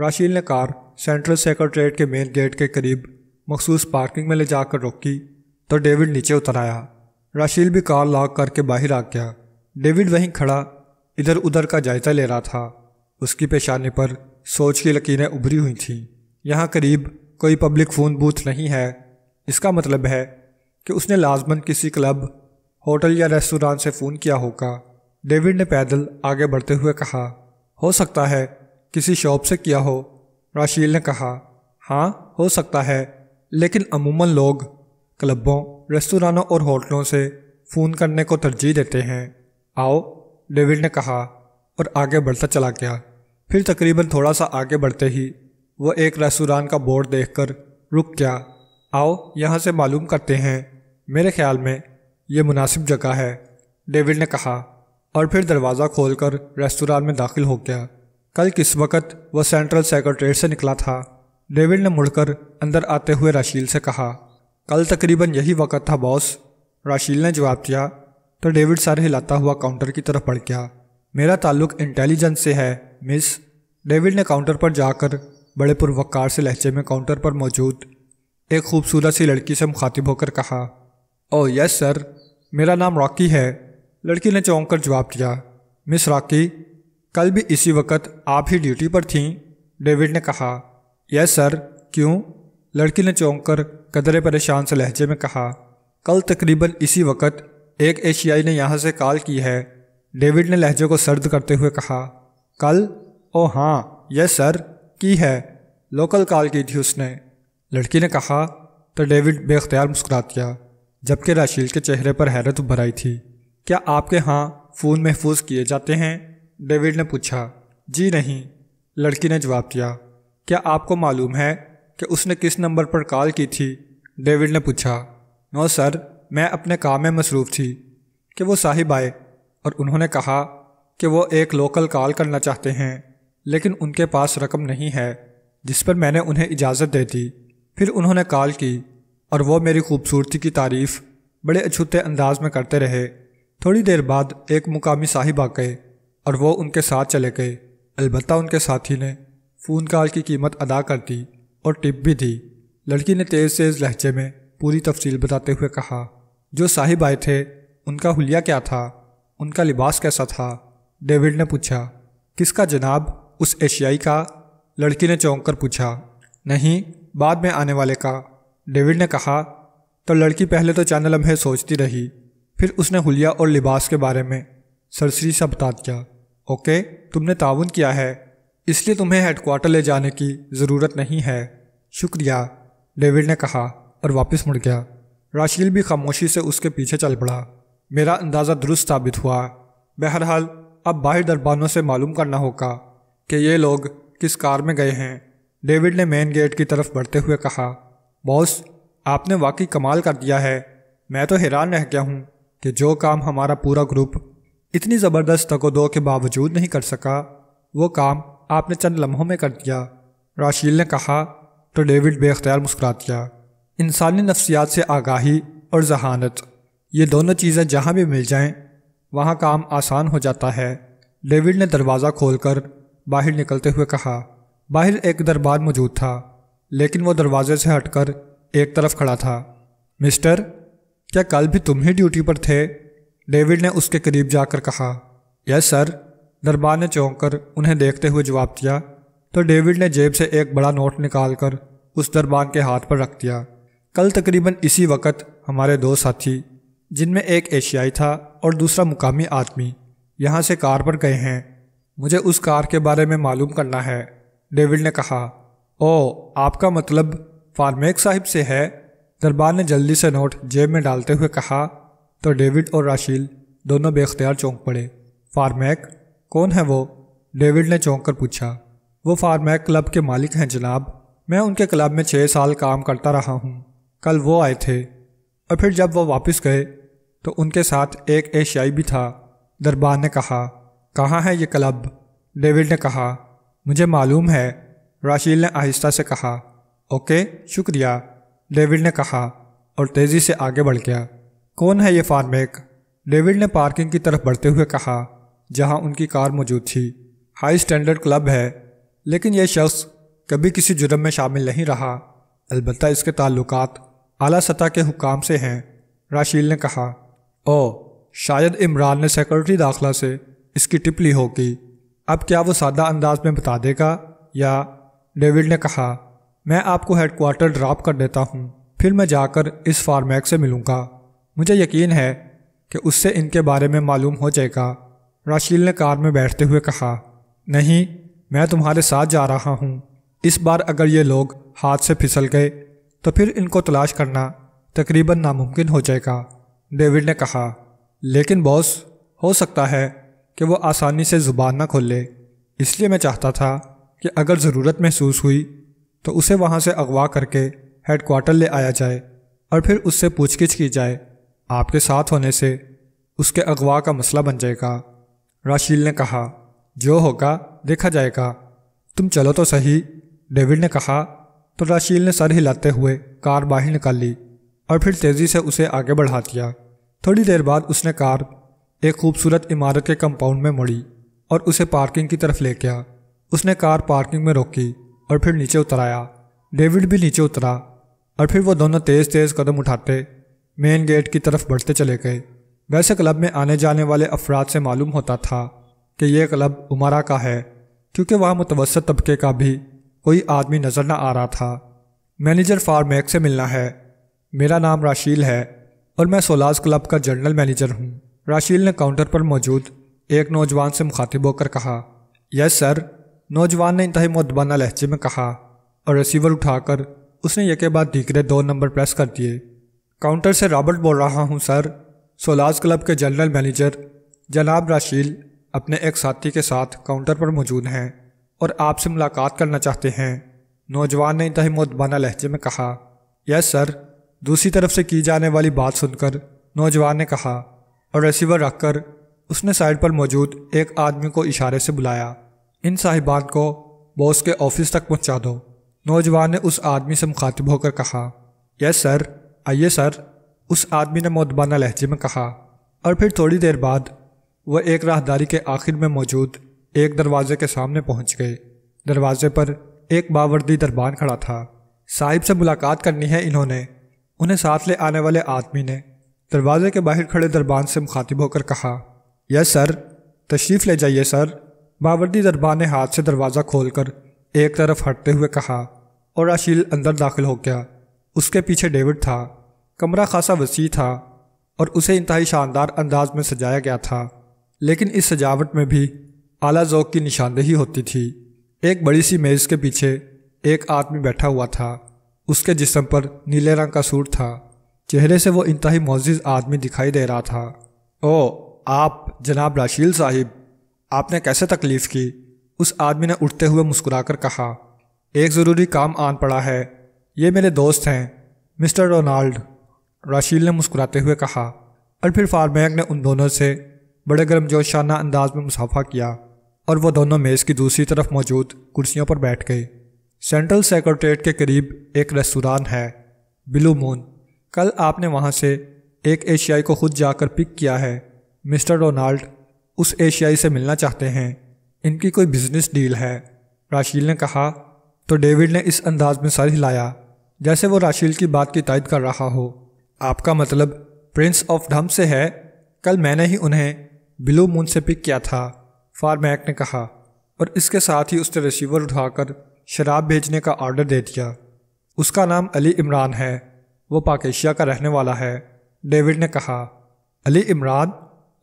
A: राशील ने कार सेंट्रल सेक्रट्रेट के मेन गेट के करीब मखसूस पार्किंग में ले जाकर रोकी तो डेविड नीचे उतर आया राशील भी कार लॉक करके बाहर आ गया डेविड वहीं खड़ा इधर उधर का जायजा ले रहा था उसकी पेशानी पर सोच की लकीरें उभरी हुई थीं यहाँ करीब कोई पब्लिक फ़ोन बूथ नहीं है इसका मतलब है कि उसने लाजमन किसी क्लब होटल या रेस्टोरान से फ़ोन किया होगा डेविड ने पैदल आगे बढ़ते हुए कहा हो सकता है किसी शॉप से किया हो राशील ने कहा हाँ हो सकता है लेकिन अमूमन लोग क्लबों रेस्तोरानों और होटलों से फ़ोन करने को तरजीह देते हैं आओ डेविड ने कहा और आगे बढ़ता चला गया फिर तकरीबन थोड़ा सा आगे बढ़ते ही वह एक रेस्तोरान का बोर्ड देखकर रुक गया आओ यहाँ से मालूम करते हैं मेरे ख्याल में ये मुनासिब जगह है डेविड ने कहा और फिर दरवाज़ा खोलकर रेस्तोरान में दाखिल हो गया कल किस वक्त वह सेंट्रल सेक्रेटरीट से निकला था डेविड ने मुड़कर अंदर आते हुए राशील से कहा कल तकरीबन यही वक्त था बॉस राशील ने जवाब दिया तो डेविड सर हिलाता हुआ काउंटर की तरफ पड़ गया मेरा ताल्लुक इंटेलिजेंस से है मिस डेविड ने काउंटर पर जाकर बड़े पुरवकार से लहजे में काउंटर पर मौजूद एक खूबसूरत सी लड़की से मुखातिब होकर कहा ओ यस सर मेरा नाम रॉकी है लड़की ने चौंक कर जवाब दिया मिस रॉकी कल भी इसी वक्त आप ही ड्यूटी पर थीं डेविड ने कहा यस सर क्यों लड़की ने चौंक कर कदरे परेशान से लहजे में कहा कल तकरीबन इसी वक्त एक एशियाई ने यहाँ से कॉल की है डेविड ने लहजे को सर्द करते हुए कहा कल ओ हाँ यस सर की है लोकल कॉल की थी उसने लड़की ने कहा तो डेविड बेख्तियार मुस्कुरा दिया जबकि राशील के चेहरे पर हैरत उभर आई थी क्या आपके यहाँ फ़ोन महफूज किए जाते हैं डेविड ने पूछा जी नहीं लड़की ने जवाब दिया क्या आपको मालूम है कि उसने किस नंबर पर कॉल की थी डेविड ने पूछा नो सर मैं अपने काम में मसरूफ़ थी कि वो साहिब आए और उन्होंने कहा कि वो एक लोकल कॉल करना चाहते हैं लेकिन उनके पास रकम नहीं है जिस पर मैंने उन्हें इजाज़त दे दी फिर उन्होंने कॉल की और वो मेरी खूबसूरती की तारीफ़ बड़े अछूते अंदाज में करते रहे थोड़ी देर बाद एक मुकामी साहिब आ गए और वो उनके साथ चले गए अलबत्ता उनके साथी ने फ़ोन कॉल की कीमत अदा कर दी और टिप भी दी लड़की ने तेज तेज लहजे में पूरी तफसील बताते हुए कहा जो साहिब आए थे उनका हुलिया क्या था उनका लिबास कैसा था डेविड ने पूछा किसका जनाब उस एशियाई का लड़की ने चौंक कर पूछा नहीं बाद में आने वाले का डेविड ने कहा तो लड़की पहले तो चंद लम्हे सोचती रही फिर उसने हुलिया और लिबास के बारे में सरसरी सा बता दिया ओके तुमने ताउन किया है इसलिए तुम्हें हेडक्वार्टर ले जाने की ज़रूरत नहीं है शुक्रिया डेविड ने कहा और वापस मुड़ गया राशील भी खामोशी से उसके पीछे चल पड़ा मेरा अंदाज़ा दुरुस्त साबित हुआ बहरहाल अब बाहर दरबानों से मालूम करना होगा कि ये लोग किस कार में गए हैं डेविड ने मेन गेट की तरफ बढ़ते हुए कहा बॉस आपने वाकई कमाल कर दिया है मैं तो हैरान रह गया हूँ कि जो काम हमारा पूरा ग्रुप इतनी ज़बरदस्त तकोदो के बावजूद नहीं कर सका वो काम आपने चंद लम्हों में कर दिया राशील ने कहा तो डेविड बेख्तियार मुस्कुरा दिया इंसानी नफ्सियात से आगाही और जहानत ये दोनों चीज़ें जहाँ भी मिल जाएं वहाँ काम आसान हो जाता है डेविड ने दरवाज़ा खोलकर बाहर निकलते हुए कहा बाहर एक दरबार मौजूद था लेकिन वो दरवाजे से हटकर एक तरफ खड़ा था मिस्टर क्या कल भी तुम ही ड्यूटी पर थे डेविड ने उसके करीब जाकर कहा यस सर दरबार ने चौंक कर उन्हें देखते हुए जवाब दिया तो डेविड ने जेब से एक बड़ा नोट निकाल कर उस दरबान के हाथ पर रख दिया कल तकरीबन इसी वक्त हमारे दो साथी जिनमें एक एशियाई था और दूसरा मुकामी आदमी यहाँ से कार पर गए हैं मुझे उस कार के बारे में मालूम करना है डेविड ने कहा ओ आपका मतलब फार्मेक साहिब से है दरबार ने जल्दी से नोट जेब में डालते हुए कहा तो डेविड और राशील दोनों बेख्तियार चौंक पड़े फार्मेक कौन है वो डेविड ने चौंक कर पूछा वो फार्मैक क्लब के मालिक हैं जनाब मैं उनके क्लब में छः साल काम करता रहा हूँ कल वो आए थे और फिर जब वो वापस गए तो उनके साथ एक एशियाई भी था दरबार ने कहा कहाँ है ये क्लब डेविड ने कहा मुझे मालूम है राशील ने आहिस्ता से कहा ओके शुक्रिया डेविड ने कहा और तेज़ी से आगे बढ़ गया कौन है ये फार्मेक डेविड ने पार्किंग की तरफ बढ़ते हुए कहा जहां उनकी कार मौजूद थी हाई स्टैंडर्ड क्लब है लेकिन यह शख्स कभी किसी जुर्म में शामिल नहीं रहा अलबत्त इसके ताल्लुक अली सतह के हुकाम से हैं राशील ने कहा ओ शायद इमरान ने सेक्रेटरी दाखिला से इसकी टिप ली होगी अब क्या वो सादा अंदाज में बता देगा या डेविड ने कहा मैं आपको हेड ड्राप कर देता हूँ फिर मैं जाकर इस फार्मेक से मिलूँगा मुझे यकीन है कि उससे इनके बारे में मालूम हो जाएगा राशील ने कार में बैठते हुए कहा नहीं मैं तुम्हारे साथ जा रहा हूँ इस बार अगर ये लोग हाथ से फिसल गए तो फिर इनको तलाश करना तकरीबन नामुमकिन हो जाएगा डेविड ने कहा लेकिन बॉस हो सकता है कि वो आसानी से ज़ुबान ना खोले इसलिए मैं चाहता था कि अगर ज़रूरत महसूस हुई तो उसे वहाँ से अगवा करके हेड क्वार्टर ले आया जाए और फिर उससे पूछगिछ की जाए आपके साथ होने से उसके अगवा का मसला बन जाएगा राशील ने कहा जो होगा देखा जाएगा तुम चलो तो सही डेविड ने कहा तो राशील ने सर हिलाते हुए कार बाहर निकाली और फिर तेज़ी से उसे आगे बढ़ा दिया थोड़ी देर बाद उसने कार एक खूबसूरत इमारत के कंपाउंड में मुड़ी और उसे पार्किंग की तरफ ले गया उसने कार पार्किंग में रोकी और फिर नीचे उतर आया डेविड भी नीचे उतरा और फिर वो दोनों तेज़ तेज़ कदम उठाते मेन गेट की तरफ बढ़ते चले गए वैसे क्लब में आने जाने वाले अफराद से मालूम होता था कि यह क्लब उमरा का है क्योंकि वहाँ मुतवसत तबके का भी कोई आदमी नज़र ना आ रहा था मैनेजर फार्मैक से मिलना है मेरा नाम राशील है और मैं सोलाज क्लब का जनरल मैनेजर हूँ राशील ने काउंटर पर मौजूद एक नौजवान से मुखातिब होकर कहा यस सर नौजवान ने इंतहा मतबाना लहजे में कहा और रिसीवर उठाकर उसने यके बाद दीकरे दो नंबर प्रेस कर दिए काउंटर से रॉबर्ट बोल रहा हूँ सर सोलाज क्लब के जनरल मैनेजर जनाब राशील अपने एक साथी के साथ काउंटर पर मौजूद हैं और आपसे मुलाकात करना चाहते हैं नौजवान ने इतना मुतबाना लहजे में कहा यस सर दूसरी तरफ से की जाने वाली बात सुनकर नौजवान ने कहा और रिसीवर रखकर उसने साइड पर मौजूद एक आदमी को इशारे से बुलाया इन साहिबान को बॉस के ऑफिस तक पहुंचा दो नौजवान ने उस आदमी से मुखातिब होकर कहा यस सर आइए सर उस आदमी ने मौतबाना लहजे में कहा और फिर थोड़ी देर बाद वह एक राहदारी के आखिर में मौजूद एक दरवाजे के सामने पहुंच गए दरवाजे पर एक बावर्दी दरबान खड़ा था साहिब से मुलाकात करनी है इन्होंने उन्हें साथ ले आने वाले आदमी ने दरवाजे के बाहर खड़े दरबान से मुखातिब होकर कहा यस सर तशरीफ़ ले जाइए सर बावर्दी दरबान ने हाथ से दरवाज़ा खोलकर एक तरफ हटते हुए कहा और अशील अंदर दाखिल हो गया उसके पीछे डेविड था कमरा खासा वसी था और उसे इंतहाई शानदार अंदाज में सजाया गया था लेकिन इस सजावट में भी आला जोक की निशानदेही होती थी एक बड़ी सी मेज़ के पीछे एक आदमी बैठा हुआ था उसके जिसम पर नीले रंग का सूट था चेहरे से वो इंतहाई मोजिज आदमी दिखाई दे रहा था ओ आप जनाब राशील साहिब आपने कैसे तकलीफ़ की उस आदमी ने उठते हुए मुस्कुराकर कहा एक ज़रूरी काम आन पड़ा है ये मेरे दोस्त हैं मिस्टर रोनाल्ड राशील ने मुस्कुराते हुए कहा और फिर फार्मैक ने उन दोनों से बड़े गर्मजोशाना अंदाज में मुसाफा किया और वह दोनों मेज़ की दूसरी तरफ मौजूद कुर्सियों पर बैठ गए सेंट्रल सेक्रट्रेट के करीब एक रेस्तरान है बिलू मून कल आपने वहाँ से एक एशियाई को खुद जाकर पिक किया है मिस्टर डोनाल्ड उस एशियाई से मिलना चाहते हैं इनकी कोई बिजनेस डील है राशील ने कहा तो डेविड ने इस अंदाज में सर हिलाया जैसे वो राशील की बात की तायद कर रहा हो आपका मतलब प्रिंस ऑफ ढम से है कल मैंने ही उन्हें ब्लू मून से पिक किया था फारमैक ने कहा और इसके साथ ही उसने रिसीवर उठाकर शराब भेजने का ऑर्डर दे दिया उसका नाम अली इमरान है वो पाकिशिया का रहने वाला है डेविड ने कहा अली इमरान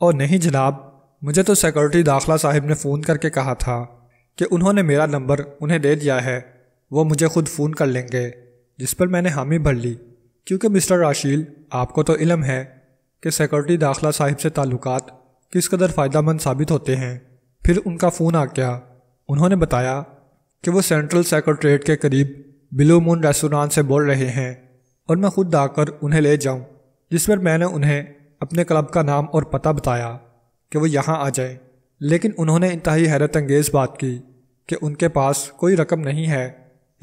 A: और नहीं जनाब मुझे तो सिक्योरिटी दाखला साहिब ने फ़ोन करके कहा था कि उन्होंने मेरा नंबर उन्हें दे दिया है वो मुझे खुद फ़ोन कर लेंगे जिस पर मैंने हामी भर ली क्योंकि मिस्टर राशील आपको तो इलम है कि सिक्योरिटी दाखला साहिब से ताल्लुकात किस कदर फ़ायदा मंद साबित होते हैं फिर उनका फ़ोन आ गया उन्होंने बताया कि वो सेंट्रल सेक्रट्रेट के करीब ब्लू मून रेस्टोरेंट से बोल रहे हैं और मैं खुद आकर उन्हें ले जाऊं जिस पर मैंने उन्हें अपने क्लब का नाम और पता बताया कि वो यहाँ आ जाएं लेकिन उन्होंने इंतहाई हैरत अंगेज़ बात की कि उनके पास कोई रकम नहीं है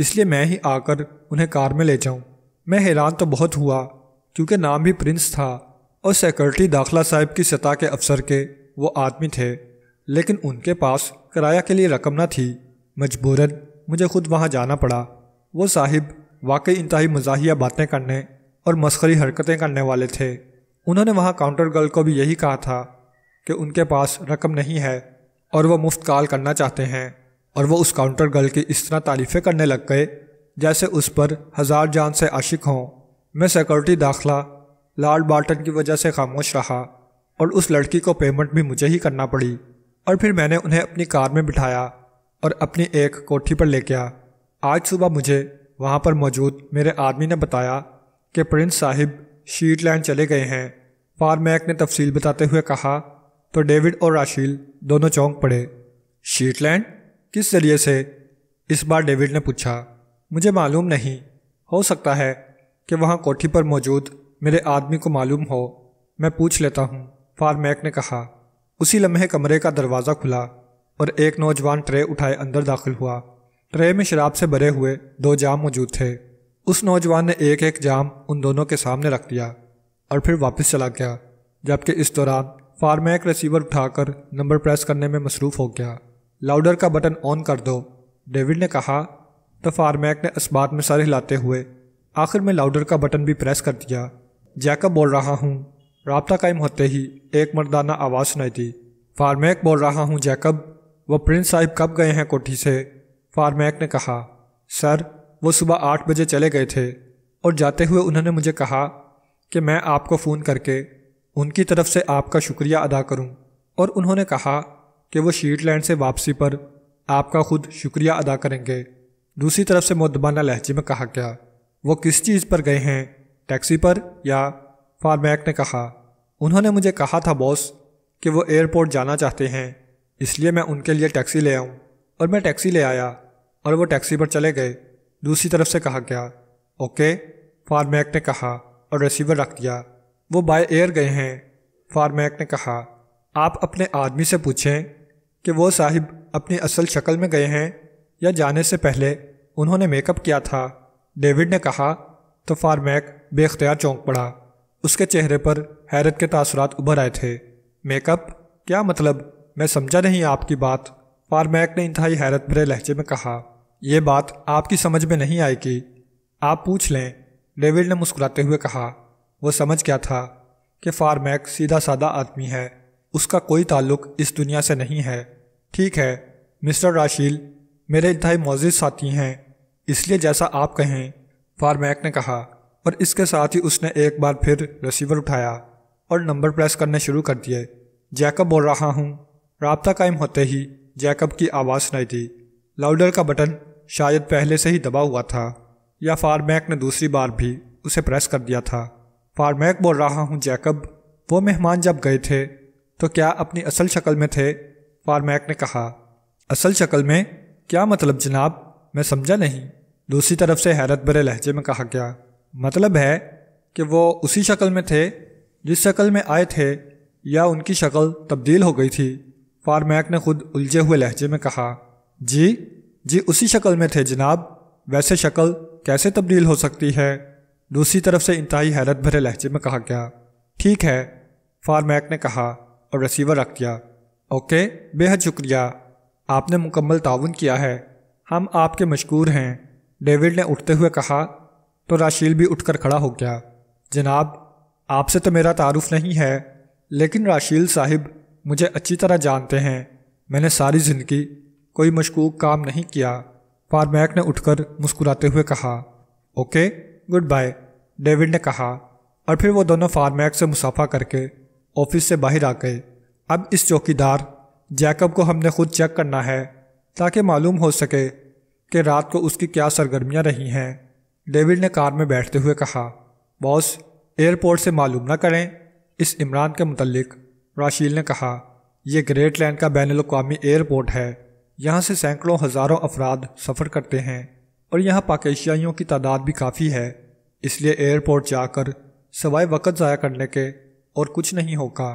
A: इसलिए मैं ही आकर उन्हें कार में ले जाऊँ मैं हैरान तो बहुत हुआ क्योंकि नाम भी प्रिंस था और सेक्रेटरी दाखिला साहब की सतह के अफसर के वो आदमी थे लेकिन उनके पास किराया के लिए रकम ना थी मजबूरन मुझे खुद वहाँ जाना पड़ा वो साहिब वाकई इंतहाई मजाहिया बातें करने और मस्करी हरकतें करने वाले थे उन्होंने वहाँ काउंटर गर्ल को भी यही कहा था कि उनके पास रकम नहीं है और वह मुफ्त कॉल करना चाहते हैं और वह उस काउंटर गर्ल की इस तरह तारीफ़ें करने लग गए जैसे उस पर हज़ार जान से आशिक हों मैं सिक्योरिटी दाखला लाल बाल्टन की वजह से खामोश रहा और उस लड़की को पेमेंट भी मुझे ही करना पड़ी और फिर मैंने उन्हें अपनी कार में बिठाया और अपनी एक कोठी पर ले गया आज सुबह मुझे वहाँ पर मौजूद मेरे आदमी ने बताया कि प्रिंस साहिब शीटलैंड चले गए हैं फारमैक ने तफसील बताते हुए कहा तो डेविड और राशील दोनों चौंक पड़े शीटलैंड किस जरिए से इस बार डेविड ने पूछा मुझे मालूम नहीं हो सकता है कि वहाँ कोठी पर मौजूद मेरे आदमी को मालूम हो मैं पूछ लेता हूँ फारमैक ने कहा उसी लम्हे कमरे का दरवाज़ा खुला और एक नौजवान ट्रे उठाए अंदर दाखिल हुआ ट्रे में शराब से भरे हुए दो जाम मौजूद थे उस नौजवान ने एक एक जाम उन दोनों के सामने रख दिया और फिर वापस चला गया जबकि इस दौरान फार्मैक रिसीवर उठाकर नंबर प्रेस करने में मसरूफ़ हो गया लाउडर का बटन ऑन कर दो डेविड ने कहा तो फार्मैक ने इस्बात में सर हिलाते हुए आखिर में लाउडर का बटन भी प्रेस कर दिया जैकब बोल रहा हूँ रबता कायम होते ही एक मर्दाना आवाज़ सुनाई दी फार्मैक बोल रहा हूँ जैकब वह प्रिंस साहिब कब गए हैं कोठी से फार्मैक ने कहा सर वो सुबह आठ बजे चले गए थे और जाते हुए उन्होंने मुझे कहा कि मैं आपको फ़ोन करके उनकी तरफ से आपका शुक्रिया अदा करूं और उन्होंने कहा कि वो शीटलैंड से वापसी पर आपका खुद शुक्रिया अदा करेंगे दूसरी तरफ से मुद्दबाना लहजे में कहा गया वो किस चीज़ पर गए हैं टैक्सी पर या फार्मैक ने कहा उन्होंने मुझे कहा था बॉस कि वो एयरपोर्ट जाना चाहते हैं इसलिए मैं उनके लिए टैक्सी ले आऊँ और मैं टैक्सी ले आया और वो टैक्सी पर चले गए दूसरी तरफ से कहा गया ओके फार्मैक ने कहा और रिसीवर रख दिया वो बाय एयर गए हैं फार्मैक ने कहा आप अपने आदमी से पूछें कि वो साहिब अपनी असल शक्ल में गए हैं या जाने से पहले उन्होंने मेकअप किया था डेविड ने कहा तो फार्मैक बेख्तियार चौंक पड़ा उसके चेहरे पर हैरत के तासरात उभर आए थे मेकअप क्या मतलब मैं समझा नहीं आपकी बात फार्मैक ने इंतहाई हैरत भरे लहजे में कहा यह बात आपकी समझ में नहीं आएगी आप पूछ लें डेविड ने मुस्कुराते हुए कहा वो समझ गया था कि फार्मैक सीधा साधा आदमी है उसका कोई ताल्लुक इस दुनिया से नहीं है ठीक है मिस्टर राशील मेरे इंतहाई मोजिज साथी हैं इसलिए जैसा आप कहें फार्मैक ने कहा और इसके साथ ही उसने एक बार फिर रिसीवर उठाया और नंबर प्रेस करने शुरू कर दिए जैकब बोल रहा हूँ रबता कायम होते ही जैकब की आवाज़ सुनाई दी लाउडर का बटन शायद पहले से ही दबा हुआ था या फारमैक ने दूसरी बार भी उसे प्रेस कर दिया था फारमैक बोल रहा हूँ जैकब वो मेहमान जब गए थे तो क्या अपनी असल शक्ल में थे फारमैक ने कहा असल शक्ल में क्या मतलब जनाब मैं समझा नहीं दूसरी तरफ से हैरत भरे लहजे में कहा गया मतलब है कि वो उसी शक्ल में थे जिस शक्ल में आए थे या उनकी शक्ल तब्दील हो गई थी फारमैक ने खुद उलझे हुए लहजे में कहा जी जी उसी शक्ल में थे जनाब वैसे शक्ल कैसे तब्दील हो सकती है दूसरी तरफ से इंतहाई हैरत भरे लहजे में कहा गया ठीक है फारमैक ने कहा और रिसीवर रख दिया ओके बेहद शुक्रिया आपने मुकम्मल ताउन किया है हम आपके मशहूर हैं डेविड ने उठते हुए कहा तो राशील भी उठकर खड़ा हो गया जनाब आपसे तो मेरा तारुफ नहीं है लेकिन राशील साहिब मुझे अच्छी तरह जानते हैं मैंने सारी ज़िंदगी कोई मशकूक काम नहीं किया फारमैक ने उठकर मुस्कुराते हुए कहा ओके गुड बाय डेविड ने कहा और फिर वो दोनों फार्मैक से मुसाफा करके ऑफिस से बाहर आ गए अब इस चौकीदार जैकब को हमने खुद चेक करना है ताकि मालूम हो सके कि रात को उसकी क्या सरगर्मियाँ रही हैं डेविड ने कार में बैठते हुए कहा बॉस एयरपोर्ट से मालूम ना करें इस इमरान के मतलब राशील ने कहा यह ग्रेट लैंड का बैन अवी एयरपोर्ट है यहाँ से सैकड़ों हज़ारों अफराद सफ़र करते हैं और यहाँ पाकिशियाइयों की तादाद भी काफ़ी है इसलिए एयरपोर्ट जाकर सवाए वक़्त ज़ाया करने के और कुछ नहीं होगा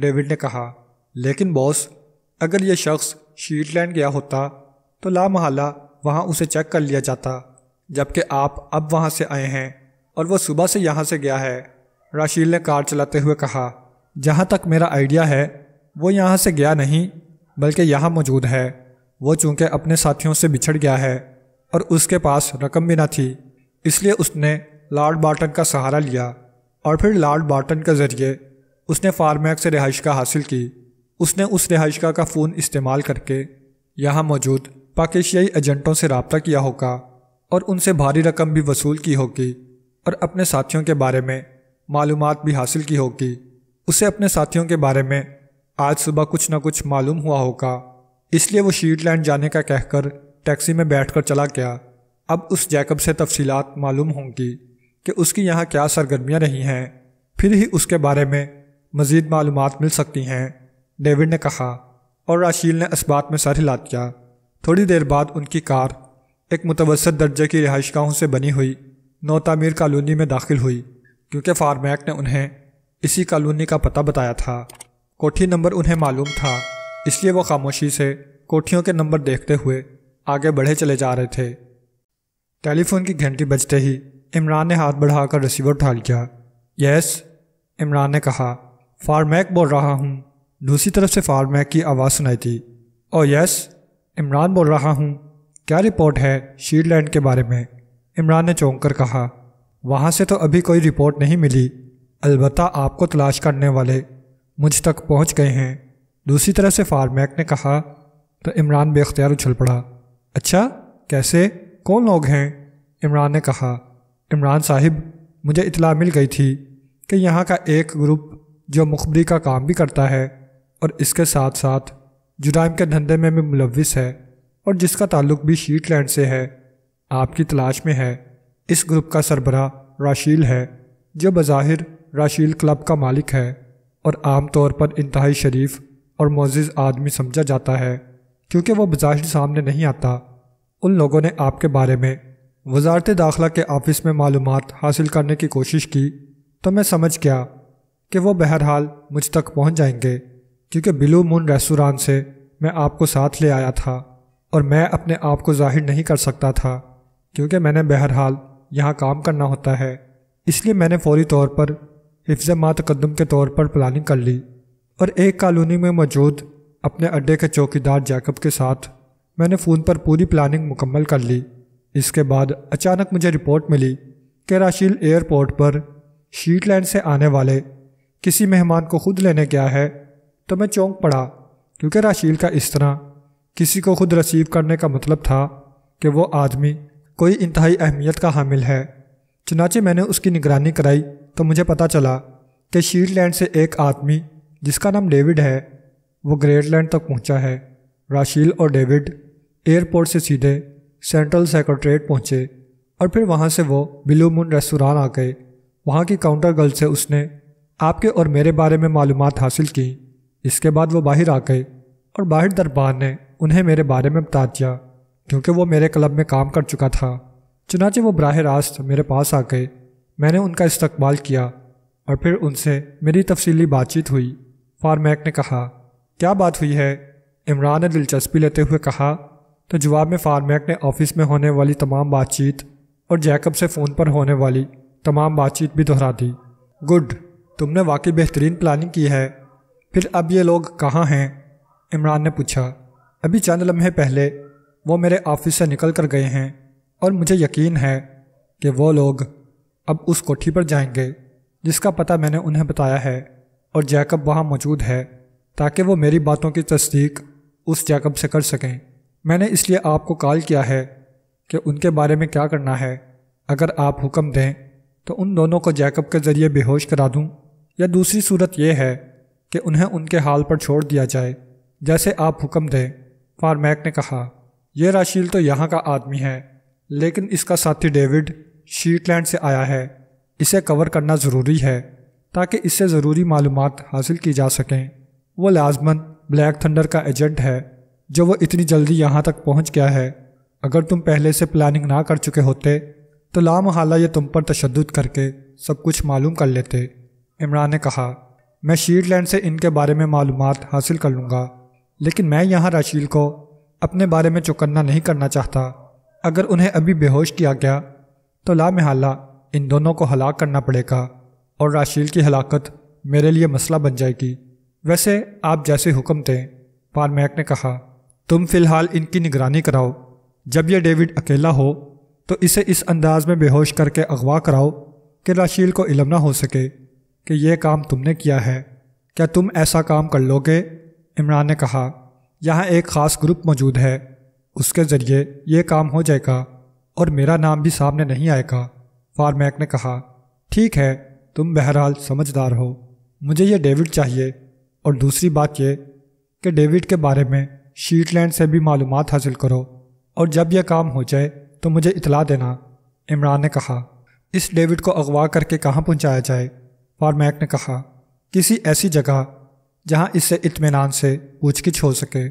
A: डेविड ने कहा लेकिन बॉस अगर यह शख्स शीटलैंड गया होता तो लामहला वहाँ उसे चेक कर लिया जाता जबकि आप अब वहाँ से आए हैं और वह सुबह से यहाँ से गया है राशील ने कार चलाते हुए कहा जहाँ तक मेरा आइडिया है वो यहाँ से गया नहीं बल्कि यहाँ मौजूद है वो चूँकि अपने साथियों से बिछड़ गया है और उसके पास रकम भी ना थी इसलिए उसने लॉर्ड बार्टन का सहारा लिया और फिर लॉर्ड बार्टन के ज़रिए उसने फार्मैक से रिहाइश का हासिल की उसने उस रिहाइशगा का फ़ोन इस्तेमाल करके यहाँ मौजूद पाकिस्तानी एजेंटों से रबता किया होगा और उनसे भारी रकम भी वसूल की होगी और अपने साथियों के बारे में मालूम भी हासिल की होगी उसे अपने साथियों के बारे में आज सुबह कुछ ना कुछ मालूम हुआ होगा इसलिए वो शीटलैंड जाने का कहकर टैक्सी में बैठकर चला गया अब उस जैकब से तफसीलात मालूम होंगी कि उसकी यहाँ क्या सरगर्मियाँ रही हैं फिर ही उसके बारे में मज़ीद मालूम मिल सकती हैं डेविड ने कहा और राशील ने इस बात में सर हिला दिया थोड़ी देर बाद उनकी कार एक मुतवसत दर्जे की रिहाइश गाहों से बनी हुई नौतामीर कॉलोनी में दाखिल हुई क्योंकि फार्मैक ने उन्हें इसी कॉलोनी का पता बताया था कोठी नंबर उन्हें मालूम था इसलिए वो खामोशी से कोठियों के नंबर देखते हुए आगे बढ़े चले जा रहे थे टेलीफोन की घंटी बजते ही इमरान ने हाथ बढ़ाकर रिसीवर उठा लिया यस इमरान ने कहा फार्मैक बोल रहा हूँ दूसरी तरफ से फार्मैक की आवाज़ सुनाई थी ओ oh, यस इमरान बोल रहा हूँ क्या रिपोर्ट है शीडलैंड के बारे में इमरान ने चौंक कर कहा वहाँ से तो अभी कोई रिपोर्ट नहीं मिली अलबत् आपको तलाश करने वाले मुझ तक पहुँच गए हैं दूसरी तरफ से फार्मैक ने कहा तो इमरान बेख्तियार उछल पड़ा अच्छा कैसे कौन लोग हैं इमरान ने कहा इमरान साहिब मुझे इतला मिल गई थी कि यहाँ का एक ग्रुप जो मुखबरी का काम भी करता है और इसके साथ साथ जुराइम के धंधे में भी मुलविस है और जिसका ताल्लुक भी शीटलैंड से है आपकी तलाश में है इस ग्रुप का सरबरा राशील है जो बज़ाहिर राशील क्लब का मालिक है और आम तौर पर इंतहाई शरीफ और मोजिज़ आदमी समझा जाता है क्योंकि वह बज़ाहिर सामने नहीं आता उन लोगों ने आपके बारे में वजारत दाखिला के ऑफिस में मालूम हासिल करने की कोशिश की तो मैं समझ गया कि वह बहरहाल मुझ तक पहुँच जाएंगे क्योंकि ब्लू मून रेस्टोरान से मैं आपको साथ ले आया था और मैं अपने आप को जाहिर नहीं कर सकता था क्योंकि मैंने बहरहाल यहाँ काम करना होता है इसलिए मैंने फौरी तौर पर हिफ्ज मा तकदम के तौर पर प्लानिंग कर ली और एक कॉलोनी में मौजूद अपने अड्डे के चौकीदार जैकब के साथ मैंने फ़ोन पर पूरी प्लानिंग मुकम्मल कर ली इसके बाद अचानक मुझे रिपोर्ट मिली कि राशील एयरपोर्ट पर शीटलैंड से आने वाले किसी मेहमान को खुद लेने गया है तो मैं चौंक पड़ा क्योंकि राशील का इस तरह किसी को खुद रसीव करने का मतलब था कि वो आदमी कोई इंतहाई अहमियत का हामिल है चनाचे मैंने उसकी निगरानी कराई तो मुझे पता चला कि लैंड से एक आदमी जिसका नाम डेविड है वो ग्रेटलैंड तक पहुंचा है राशील और डेविड एयरपोर्ट से सीधे सेंट्रल सेक्रट्रेट पहुंचे और फिर वहां से वो ब्लू मून रेस्टोरान आ गए वहाँ की काउंटर गर्ल से उसने आपके और मेरे बारे में मालूम हासिल की इसके बाद वो बाहर आ गए और बाहर दरबार ने उन्हें मेरे बारे में बता दिया क्योंकि वो मेरे क्लब में काम कर चुका था चुनाचे वो बरह रास्त मेरे पास आ गए मैंने उनका इस्तकबाल किया और फिर उनसे मेरी तफसीली बातचीत हुई फारमैक ने कहा क्या बात हुई है इमरान ने दिलचस्पी लेते हुए कहा तो जवाब में फारमैक ने ऑफिस में होने वाली तमाम बातचीत और जैकब से फ़ोन पर होने वाली तमाम बातचीत भी दोहरा दी गुड तुमने वाकई बेहतरीन प्लानिंग की है फिर अब ये लोग कहाँ हैं इमरान ने पूछा अभी चंद लम्हे पहले वो मेरे ऑफिस से निकल कर गए हैं और मुझे यकीन है कि वो लोग अब उस कोठी पर जाएंगे जिसका पता मैंने उन्हें बताया है और जैकब वहाँ मौजूद है ताकि वो मेरी बातों की तस्दीक उस जैकब से कर सकें मैंने इसलिए आपको कॉल किया है कि उनके बारे में क्या करना है अगर आप हुक्म दें तो उन दोनों को जैकब के ज़रिए बेहोश करा दूँ या दूसरी सूरत यह है कि उन्हें उनके हाल पर छोड़ दिया जाए जैसे आप हुक्म दें फारमैक ने कहा यह राशील तो यहाँ का आदमी है लेकिन इसका साथी डेविड शीटलैंड से आया है इसे कवर करना ज़रूरी है ताकि इससे ज़रूरी मालूम हासिल की जा सकें वो लाजमन ब्लैक थंडर का एजेंट है जो वो इतनी जल्दी यहाँ तक पहुँच गया है अगर तुम पहले से प्लानिंग ना कर चुके होते तो लामहाला ये तुम पर तशद करके सब कुछ मालूम कर लेते इमरान ने कहा मैं शीटलैंड से इनके बारे में मालूम हासिल कर लूँगा लेकिन मैं यहाँ राशील को अपने बारे में चुकन्ना नहीं करना चाहता अगर उन्हें अभी बेहोश किया गया तो लामहला इन दोनों को हलाक करना पड़ेगा और राशील की हलाकत मेरे लिए मसला बन जाएगी वैसे आप जैसे हुक्म दें पारमैक ने कहा तुम फिलहाल इनकी निगरानी कराओ जब यह डेविड अकेला हो तो इसे इस अंदाज में बेहोश करके अगवा कराओ कि राशील को इलम ना हो सके कि यह काम तुमने किया है क्या तुम ऐसा काम कर लोगे इमरान ने कहा यहाँ एक ख़ास ग्रुप मौजूद है उसके ज़रिए यह काम हो जाएगा और मेरा नाम भी सामने नहीं आएगा फारमैक ने कहा ठीक है तुम बहरहाल समझदार हो मुझे ये डेविड चाहिए और दूसरी बात ये कि डेविड के बारे में शीटलैंड से भी मालूम हासिल करो और जब यह काम हो जाए तो मुझे इतला देना इमरान ने कहा इस डेविड को अगवा करके कहाँ पहुँचाया जाए और मैक ने कहा किसी ऐसी जगह जहां इससे इतमान से पूछगिछ हो सके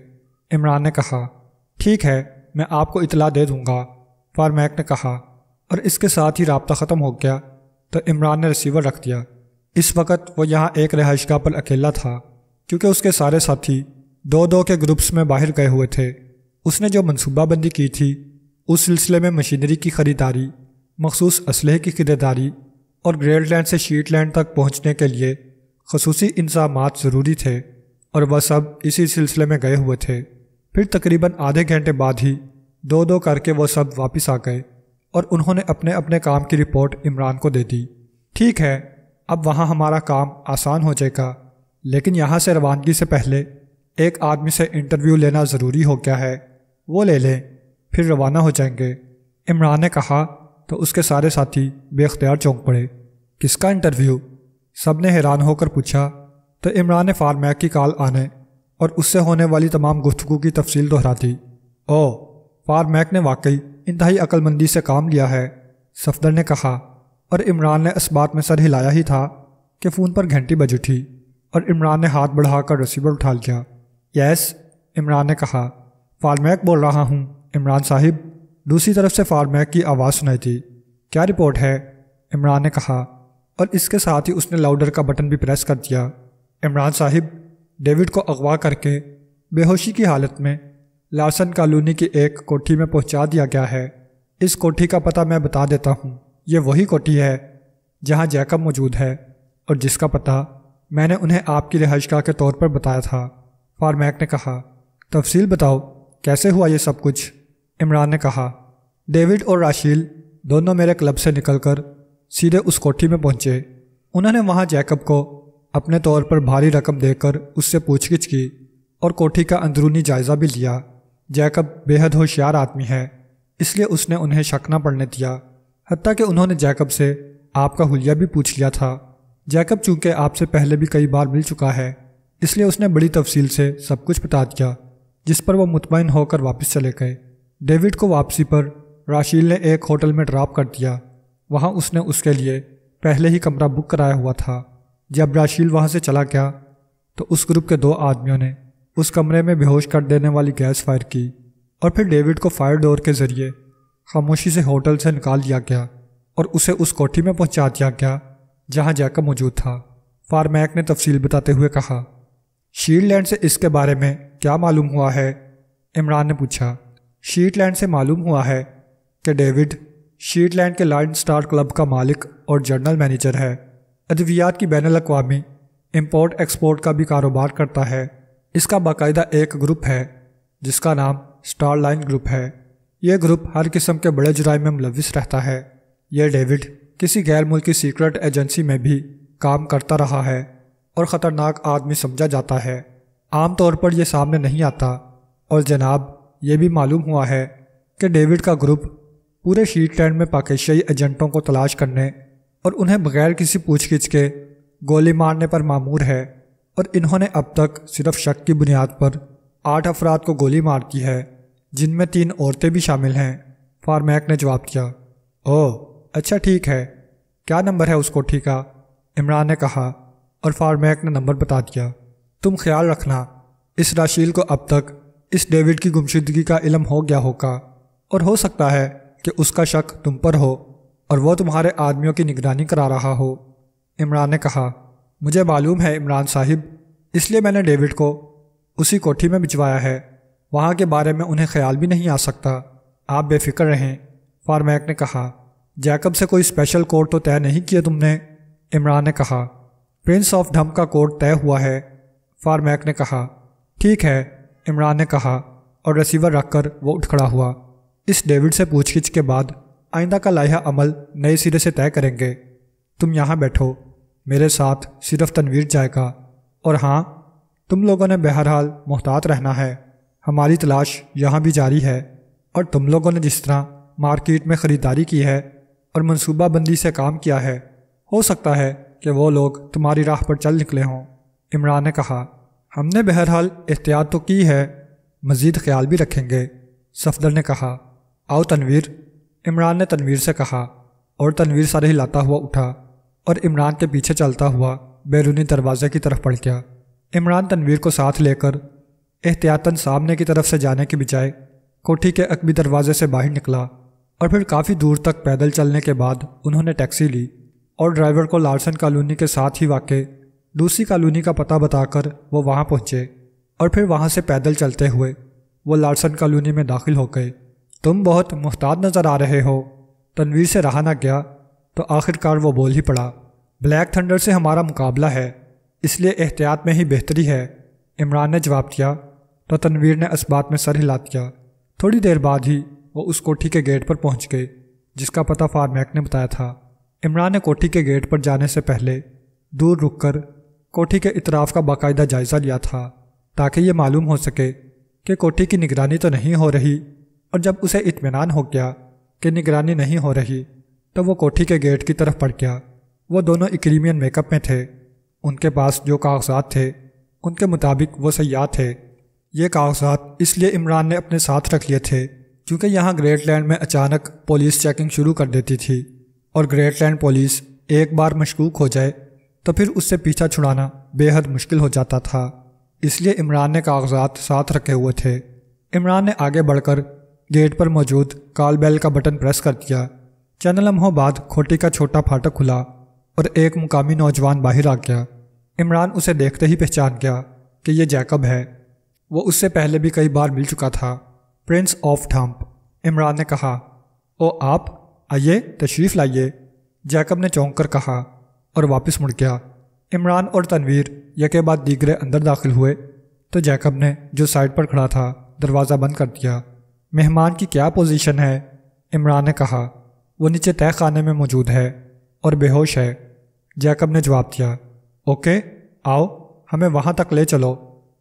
A: इमरान ने कहा ठीक है मैं आपको इतला दे दूंगा फार्मैक ने कहा और इसके साथ ही रबता ख़त्म हो गया तो इमरान ने रिसीवर रख दिया इस वक्त वो यहाँ एक रहाइशगाह पर अकेला था क्योंकि उसके सारे साथी दो दो के ग्रुप्स में बाहर गए हुए थे उसने जो मनसूबाबंदी की थी उस सिलसिले में मशीनरी की ख़रीदारी मखसूस इसलहे की खरीदारी और ग्रेड लैंड से शीट लैंड तक पहुँचने के लिए खसूसी इंजाम ज़रूरी थे और वह सब इसी सिलसिले में गए हुए थे फिर तकरीबन आधे घंटे बाद ही दो दो करके वह सब वापस आ गए और उन्होंने अपने अपने काम की रिपोर्ट इमरान को दे दी ठीक है अब वहाँ हमारा काम आसान हो जाएगा लेकिन यहाँ से रवानगी से पहले एक आदमी से इंटरव्यू लेना ज़रूरी हो गया है वो ले लें फिर रवाना हो जाएंगे इमरान ने कहा तो उसके सारे साथी बेख्तियार चौंक पड़े किसका इंटरव्यू सब ने हैरान होकर पूछा तो इमरान ने फार्मैक की कॉल आने और उससे होने वाली तमाम गुफ्तु की तफसील दोहरा दी ओ फार्मैक ने वाकई इंतहाई अक्लमंदी से काम लिया है सफदर ने कहा और इमरान ने इस बात में सर हिलाया ही था कि फ़ोन पर घंटी बज उठी और इमरान ने हाथ बढ़ाकर रिसीवर उठा लिया यस इमरान ने कहा फार्मैक बोल रहा हूँ इमरान साहिब दूसरी तरफ से फार्मैक की आवाज़ सुनाई थी क्या रिपोर्ट है इमरान ने कहा और इसके साथ ही उसने लाउडर का बटन भी प्रेस कर दिया इमरान साहिब डेविड को अगवा करके बेहोशी की हालत में लार्सन कॉलोनी की एक कोठी में पहुंचा दिया गया है इस कोठी का पता मैं बता देता हूँ ये वही कोठी है जहाँ जैकब मौजूद है और जिसका पता मैंने उन्हें आपकी रिहाइशगाह के तौर पर बताया था फार्मैक ने कहा तफसील बताओ कैसे हुआ ये सब कुछ इमरान ने कहा डेविड और राशील दोनों मेरे क्लब से निकलकर सीधे उस कोठी में पहुंचे उन्होंने वहां जैकब को अपने तौर पर भारी रकम देकर उससे पूछगिछ की और कोठी का अंदरूनी जायजा भी लिया जैकब बेहद होशियार आदमी है इसलिए उसने उन्हें शक न पड़ने दिया हती कि उन्होंने जैकब से आपका हुलिया भी पूछ लिया था जैकब चूंकि आपसे पहले भी कई बार मिल चुका है इसलिए उसने बड़ी तफसील से सब कुछ बता दिया जिस पर वह मुतमिन होकर वापस चले गए डेविड को वापसी पर राशील ने एक होटल में ड्राप कर दिया वहाँ उसने उसके लिए पहले ही कमरा बुक कराया हुआ था जब राशील वहाँ से चला गया तो उस ग्रुप के दो आदमियों ने उस कमरे में बेहोश कर देने वाली गैस फायर की और फिर डेविड को फायर डोर के ज़रिए खामोशी से होटल से निकाल दिया गया और उसे उस कोठी में पहुंचा दिया गया जहां जैकब मौजूद था फार्मैक ने तफसील बताते हुए कहा शील्डलैंड से इसके बारे में क्या मालूम हुआ है इमरान ने पूछा शीटलैंड से मालूम हुआ है कि डेविड शीटलैंड के लाइन स्टार क्लब का मालिक और जनरल मैनेजर है अद्वियात की बैन अवी इम्पोर्ट एक्सपोर्ट का भी कारोबार करता है इसका बाकायदा एक ग्रुप है जिसका नाम स्टार लाइन ग्रुप है यह ग्रुप हर किस्म के बड़े जुराय में मुलविस रहता है यह डेविड किसी गैर मुल्की सीक्रेट एजेंसी में भी काम करता रहा है और ख़तरनाक आदमी समझा जाता है आमतौर पर यह सामने नहीं आता और जनाब यह भी मालूम हुआ है कि डेविड का ग्रुप पूरे शीट लैंड में पाकिस्तानी एजेंटों को तलाश करने और उन्हें बगैर किसी पूछगिछ के गोली मारने पर मामूर है और इन्होंने अब तक सिर्फ शक की बुनियाद पर आठ अफराद को गोली मार दी है जिनमें तीन औरतें भी शामिल हैं फार्मैक ने जवाब किया ओह अच्छा ठीक है क्या नंबर है उस कोठी का इमरान ने कहा और फार्मैक ने नंबर बता दिया तुम ख्याल रखना इस राशील को अब तक इस डेविड की गुमशुदगी का इलम हो गया होगा और हो सकता है कि उसका शक तुम पर हो और वह तुम्हारे आदमियों की निगरानी करा रहा हो इमरान ने कहा मुझे मालूम है इमरान साहिब इसलिए मैंने डेविड को उसी कोठी में भिजवाया है वहाँ के बारे में उन्हें ख्याल भी नहीं आ सकता आप बेफिक्र रहें फार्मैक ने कहा जैकब से कोई स्पेशल कोर्ट तो तय नहीं किया तुमने इमरान ने कहा प्रिंस ऑफ धम का कोर्ट तय हुआ है फार्मैक ने कहा ठीक है इमरान ने कहा और रिसीवर रखकर वो उठ खड़ा हुआ इस डेविड से पूछगिछ के बाद आइंदा का लाया अमल नए सिरे से तय करेंगे तुम यहाँ बैठो मेरे साथ सिर्फ तनवीर जाएगा और हाँ तुम लोगों ने बहरहाल मोहतात रहना है हमारी तलाश यहाँ भी जारी है और तुम लोगों ने जिस तरह मार्केट में ख़रीदारी की है और मनसूबाबंदी से काम किया है हो सकता है कि वो लोग तुम्हारी राह पर चल निकले हों इमरान ने कहा हमने बहरहाल एहतियात तो की है मज़ीद ख्याल भी रखेंगे सफदर ने कहा आओ तनवीर इमरान ने तनवीर से कहा और तनवीर सारे हिलाता हुआ उठा और इमरान के पीछे चलता हुआ बैरूनी दरवाजे की तरफ पड़ गया इमरान तनवीर को साथ लेकर एहतियातन सामने की तरफ से जाने के बजाय कोठी के अकबी दरवाजे से बाहर निकला और फिर काफ़ी दूर तक पैदल चलने के बाद उन्होंने टैक्सी ली और ड्राइवर को लार्सन कॉलोनी के साथ ही वाकई दूसरी कॉलोनी का पता बताकर वो वहाँ पहुँचे और फिर वहाँ से पैदल चलते हुए वो लार्सन कॉलोनी में दाखिल हो गए तुम बहुत मुहताद नज़र आ रहे हो तनवीर से रहा ना गया तो आखिरकार वो बोल ही पड़ा ब्लैक थंडर से हमारा मुकाबला है इसलिए एहतियात में ही बेहतरी है इमरान ने जवाब दिया तो तनवीर ने इस बात में सर हिला दिया थोड़ी देर बाद ही वो उस कोठी के गेट पर पहुंच गए जिसका पता फार्मैक ने बताया था इमरान ने कोठी के गेट पर जाने से पहले दूर रुककर कोठी के इतराफ़ का बाकायदा जायज़ा लिया था ताकि ये मालूम हो सके कि कोठी की निगरानी तो नहीं हो रही और जब उसे इत्मीनान हो गया कि निगरानी नहीं हो रही तो वो कोठी के गेट की तरफ पड़ गया वो दोनों इक्रीमियन मेकअप में थे उनके पास जो कागजात थे उनके मुताबिक वो सयाह थे ये कागजात इसलिए इमरान ने अपने साथ रख लिए थे क्योंकि यहाँ ग्रेट लैंड में अचानक पुलिस चेकिंग शुरू कर देती थी और ग्रेट लैंड पुलिस एक बार मशकूक हो जाए तो फिर उससे पीछा छुड़ाना बेहद मुश्किल हो जाता था इसलिए इमरान ने कागजात साथ रखे हुए थे इमरान ने आगे बढ़कर गेट पर मौजूद कॉल बेल का बटन प्रेस कर दिया चंद लम्हों बाद खोटी का छोटा फाटक खुला और एक मुकामी नौजवान बाहर आ गया इमरान उसे देखते ही पहचान गया कि यह जैकब है वह उससे पहले भी कई बार मिल चुका था प्रिंस ऑफ ठम्प इमरान ने कहा ओ आप आइए तशरीफ़ लाइए जैकब ने चौंक कर कहा और वापस मुड़ गया इमरान और तनवीर यके बाद दीगरे अंदर दाखिल हुए तो जैकब ने जो साइड पर खड़ा था दरवाज़ा बंद कर दिया मेहमान की क्या पोजीशन है इमरान ने कहा वो नीचे तय खाने में मौजूद है और बेहोश है जैकब ने जवाब दिया ओके आओ हमें वहाँ तक ले चलो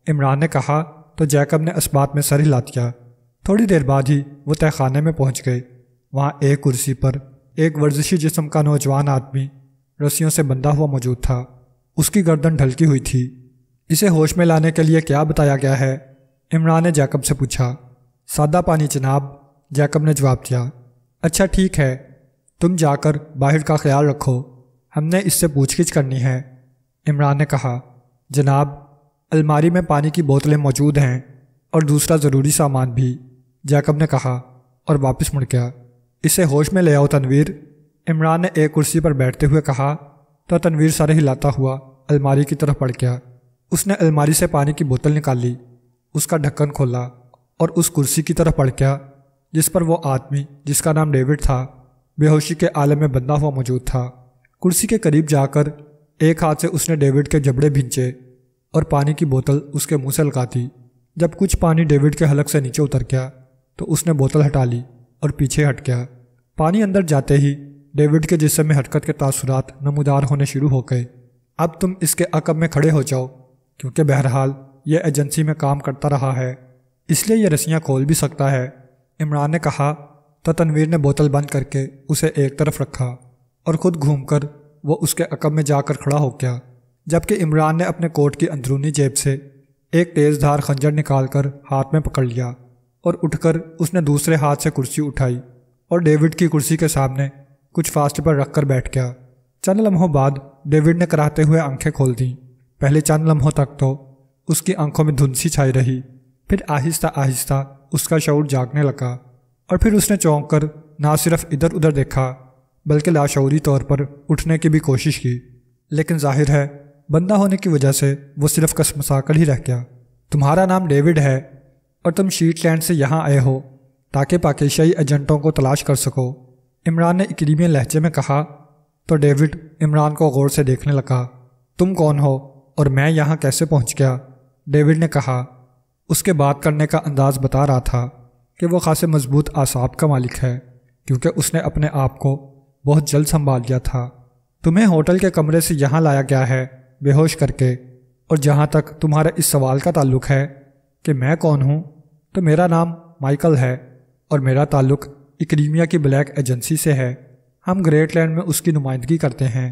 A: इमरान ने कहा तो जैकब ने इस्बात में सर हिला दिया थोड़ी देर बाद ही वो खाने में पहुँच गए वहाँ एक कुर्सी पर एक वर्जिशी जिस्म का नौजवान आदमी रस्सियों से बंधा हुआ मौजूद था उसकी गर्दन ढलकी हुई थी इसे होश में लाने के लिए क्या बताया गया है इमरान ने जैकब से पूछा सादा पानी जनाब जैकब ने जवाब दिया अच्छा ठीक है तुम जाकर बाहर का ख्याल रखो हमने इससे पूछगिछ करनी है इमरान ने कहा जनाब अलमारी में पानी की बोतलें मौजूद हैं और दूसरा ज़रूरी सामान भी जैकब ने कहा और वापस मुड़ गया इसे होश में ले आओ तनवीर इमरान ने एक कुर्सी पर बैठते हुए कहा तो तनवीर सर हिलाता हुआ अलमारी की तरफ पड़ गया उसने अलमारी से पानी की बोतल निकाली उसका ढक्कन खोला और उस कुर्सी की तरफ पड़ गया जिस पर वो आदमी जिसका नाम डेविड था बेहोशी के आलम में बंधा हुआ मौजूद था कुर्सी के करीब जाकर एक हाथ से उसने डेविड के जबड़े भींचे और पानी की बोतल उसके मुंह से लगा दी जब कुछ पानी डेविड के हलक से नीचे उतर गया तो उसने बोतल हटा ली और पीछे हट गया पानी अंदर जाते ही डेविड के जिसम में हरकत के तासुरात नमदार होने शुरू हो गए अब तुम इसके अकब में खड़े हो जाओ क्योंकि बहरहाल यह एजेंसी में काम करता रहा है इसलिए यह रस्सियाँ खोल भी सकता है इमरान ने कहा तो तनवीर ने बोतल बंद करके उसे एक तरफ रखा और ख़ुद घूमकर वो उसके अकब में जाकर खड़ा हो गया जबकि इमरान ने अपने कोट की अंदरूनी जेब से एक तेज़ धार खंजर निकाल कर हाथ में पकड़ लिया और उठकर उसने दूसरे हाथ से कुर्सी उठाई और डेविड की कुर्सी के सामने कुछ फास्ट पर रख कर बैठ गया चंद लम्हों बाद डेविड ने कराहते हुए आंखें खोल दीं पहले चंद लम्हों तक तो उसकी आंखों में धुंसी छाई रही फिर आहिस्ता आहिस्ता उसका शौर जागने लगा और फिर उसने चौंक कर ना सिर्फ इधर उधर देखा बल्कि लाशौरी तौर पर उठने की भी कोशिश की लेकिन जाहिर है बंदा होने की वजह से वो सिर्फ कसमसाकर ही रह गया तुम्हारा नाम डेविड है और तुम शीटलैंड से यहाँ आए हो ताकि पाकिशाई एजेंटों को तलाश कर सको इमरान ने इकरीमिया लहजे में कहा तो डेविड इमरान को गौर से देखने लगा तुम कौन हो और मैं यहाँ कैसे पहुँच गया डेविड ने कहा उसके बात करने का अंदाज़ बता रहा था कि वो खासे मजबूत आसाब का मालिक है क्योंकि उसने अपने आप को बहुत जल्द संभाल लिया था तुम्हें होटल के कमरे से यहाँ लाया गया है बेहोश करके और जहाँ तक तुम्हारे इस सवाल का ताल्लुक है कि मैं कौन हूँ तो मेरा नाम माइकल है और मेरा ताल्लुक इक्रीमिया की ब्लैक एजेंसी से है हम ग्रेट लैंड में उसकी नुमाइंदगी करते हैं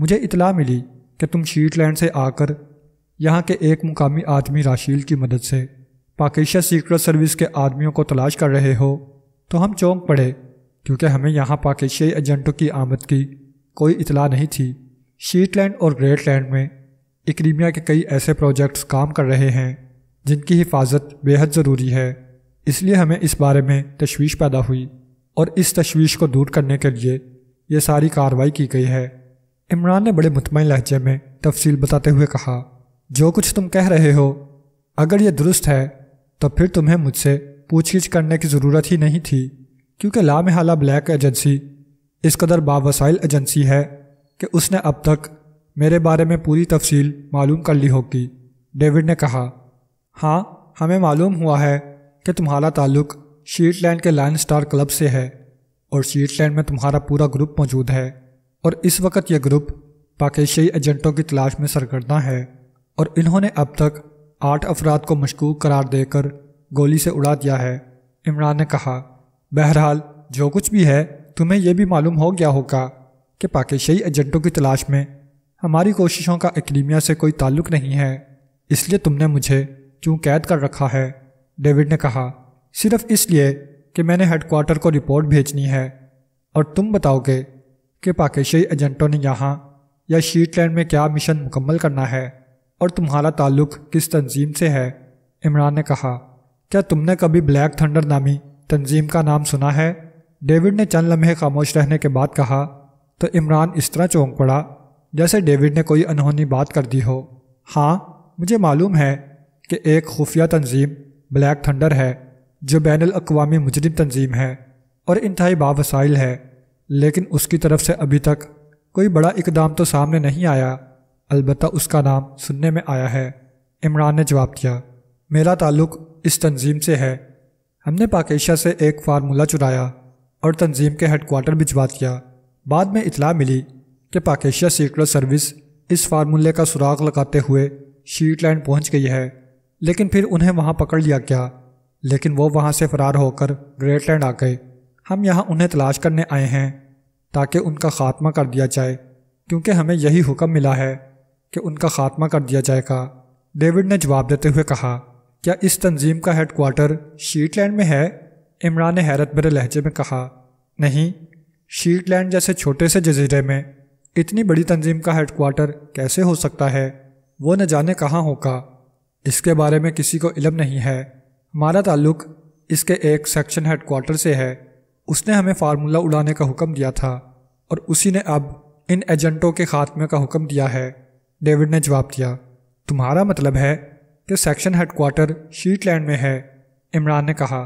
A: मुझे इतला मिली कि तुम शीटलैंड से आकर यहाँ के एक मुकामी आदमी राशील की मदद से पाकिशा सीक्रेट सर्विस के आदमियों को तलाश कर रहे हो तो हम चौंक पड़े क्योंकि हमें यहाँ पाकिशाई एजेंटों की आमद की कोई इतला नहीं थी शीटलैंड और ग्रेट लैंड में इक्रीमिया के कई ऐसे प्रोजेक्ट्स काम कर रहे हैं जिनकी हिफाजत बेहद ज़रूरी है इसलिए हमें इस बारे में तशवीश पैदा हुई और इस तशवीश को दूर करने के लिए यह सारी कार्रवाई की गई है इमरान ने बड़े मुतमिन लहजे में तफसील बताते हुए कहा जो कुछ तुम कह रहे हो अगर यह दुरुस्त है तो फिर तुम्हें मुझसे पूछगिछ करने की ज़रूरत ही नहीं थी क्योंकि लामहाला ब्लैक एजेंसी इस कदर बावसाइल एजेंसी है कि उसने अब तक मेरे बारे में पूरी तफसील मालूम कर ली होगी डेविड ने कहा हाँ हमें मालूम हुआ है कि तुम्हारा ताल्लुक़ शीटलैंड के लाइन स्टार क्लब से है और शीटलैंड में तुम्हारा पूरा ग्रुप मौजूद है और इस वक्त यह ग्रुप पाकिशी एजेंटों की तलाश में सरगर्दा है और इन्होंने अब तक आठ अफराद को मशकूक करार देकर गोली से उड़ा दिया है इमरान ने कहा बहरहाल जो कुछ भी है तुम्हें यह भी मालूम हो गया होगा कि पाकिशी एजेंटों की तलाश में हमारी कोशिशों का एक्रीमिया से कोई ताल्लुक नहीं है इसलिए तुमने मुझे क्यों कैद कर रखा है डेविड ने कहा सिर्फ इसलिए कि मैंने हेडक्वार्टर को रिपोर्ट भेजनी है और तुम बताओगे कि पाकिशाही एजेंटों ने यहाँ या शीटलैंड में क्या मिशन मुकम्मल करना है और तुम्हारा ताल्लुक किस तंजीम से है इमरान ने कहा क्या तुमने कभी ब्लैक थंडर नामी तंजीम का नाम सुना है डेविड ने चंद लम्हे खामोश रहने के बाद कहा तो इमरान इस तरह चौंक पड़ा जैसे डेविड ने कोई अनहोनी बात कर दी हो हाँ मुझे मालूम है कि एक खुफिया तंजीम ब्लैक थंडर है जो बैन अवी मुजरम तंजीम है और इंतहाई बासाइल है लेकिन उसकी तरफ से अभी तक कोई बड़ा इकदाम तो सामने नहीं आया अलबत् उसका नाम सुनने में आया है इमरान ने जवाब दिया मेरा ताल्लुक इस तंजीम से है हमने पाकिशा से एक फार्मूला चुराया और तंजीम के हेडकोर्टर भी भिजवा दिया बाद में इतला मिली कि पाकिशा सीक्रेट सर्विस इस फार्मूले का सुराग लगाते हुए शीटलैंड पहुंच गई है लेकिन फिर उन्हें वहां पकड़ लिया गया लेकिन वो वहाँ से फरार होकर ग्रेटलैंड आ गए हम यहाँ उन्हें तलाश करने आए हैं ताकि उनका खात्मा कर दिया जाए क्योंकि हमें यही हुक्म मिला है कि उनका खात्मा कर दिया जाएगा डेविड ने जवाब देते हुए कहा क्या इस तंजीम का हेड क्वार्टर शीटलैंड में है इमरान ने हैरत भरे लहजे में कहा नहीं शीटलैंड जैसे छोटे से जजीरे में इतनी बड़ी तंजीम का हेड क्वार्टर कैसे हो सकता है वो न जाने कहाँ होगा इसके बारे में किसी को इलम नहीं है हमारा ताल्लुक इसके एक सेक्शन हेडकोार्टर से है उसने हमें फार्मूला उड़ाने का हुक्म दिया था और उसी ने अब इन एजेंटों के खात्मे का हुक्म दिया है डेविड ने जवाब दिया तुम्हारा मतलब है कि सेक्शन हेडकोार्टर शीटलैंड में है इमरान ने कहा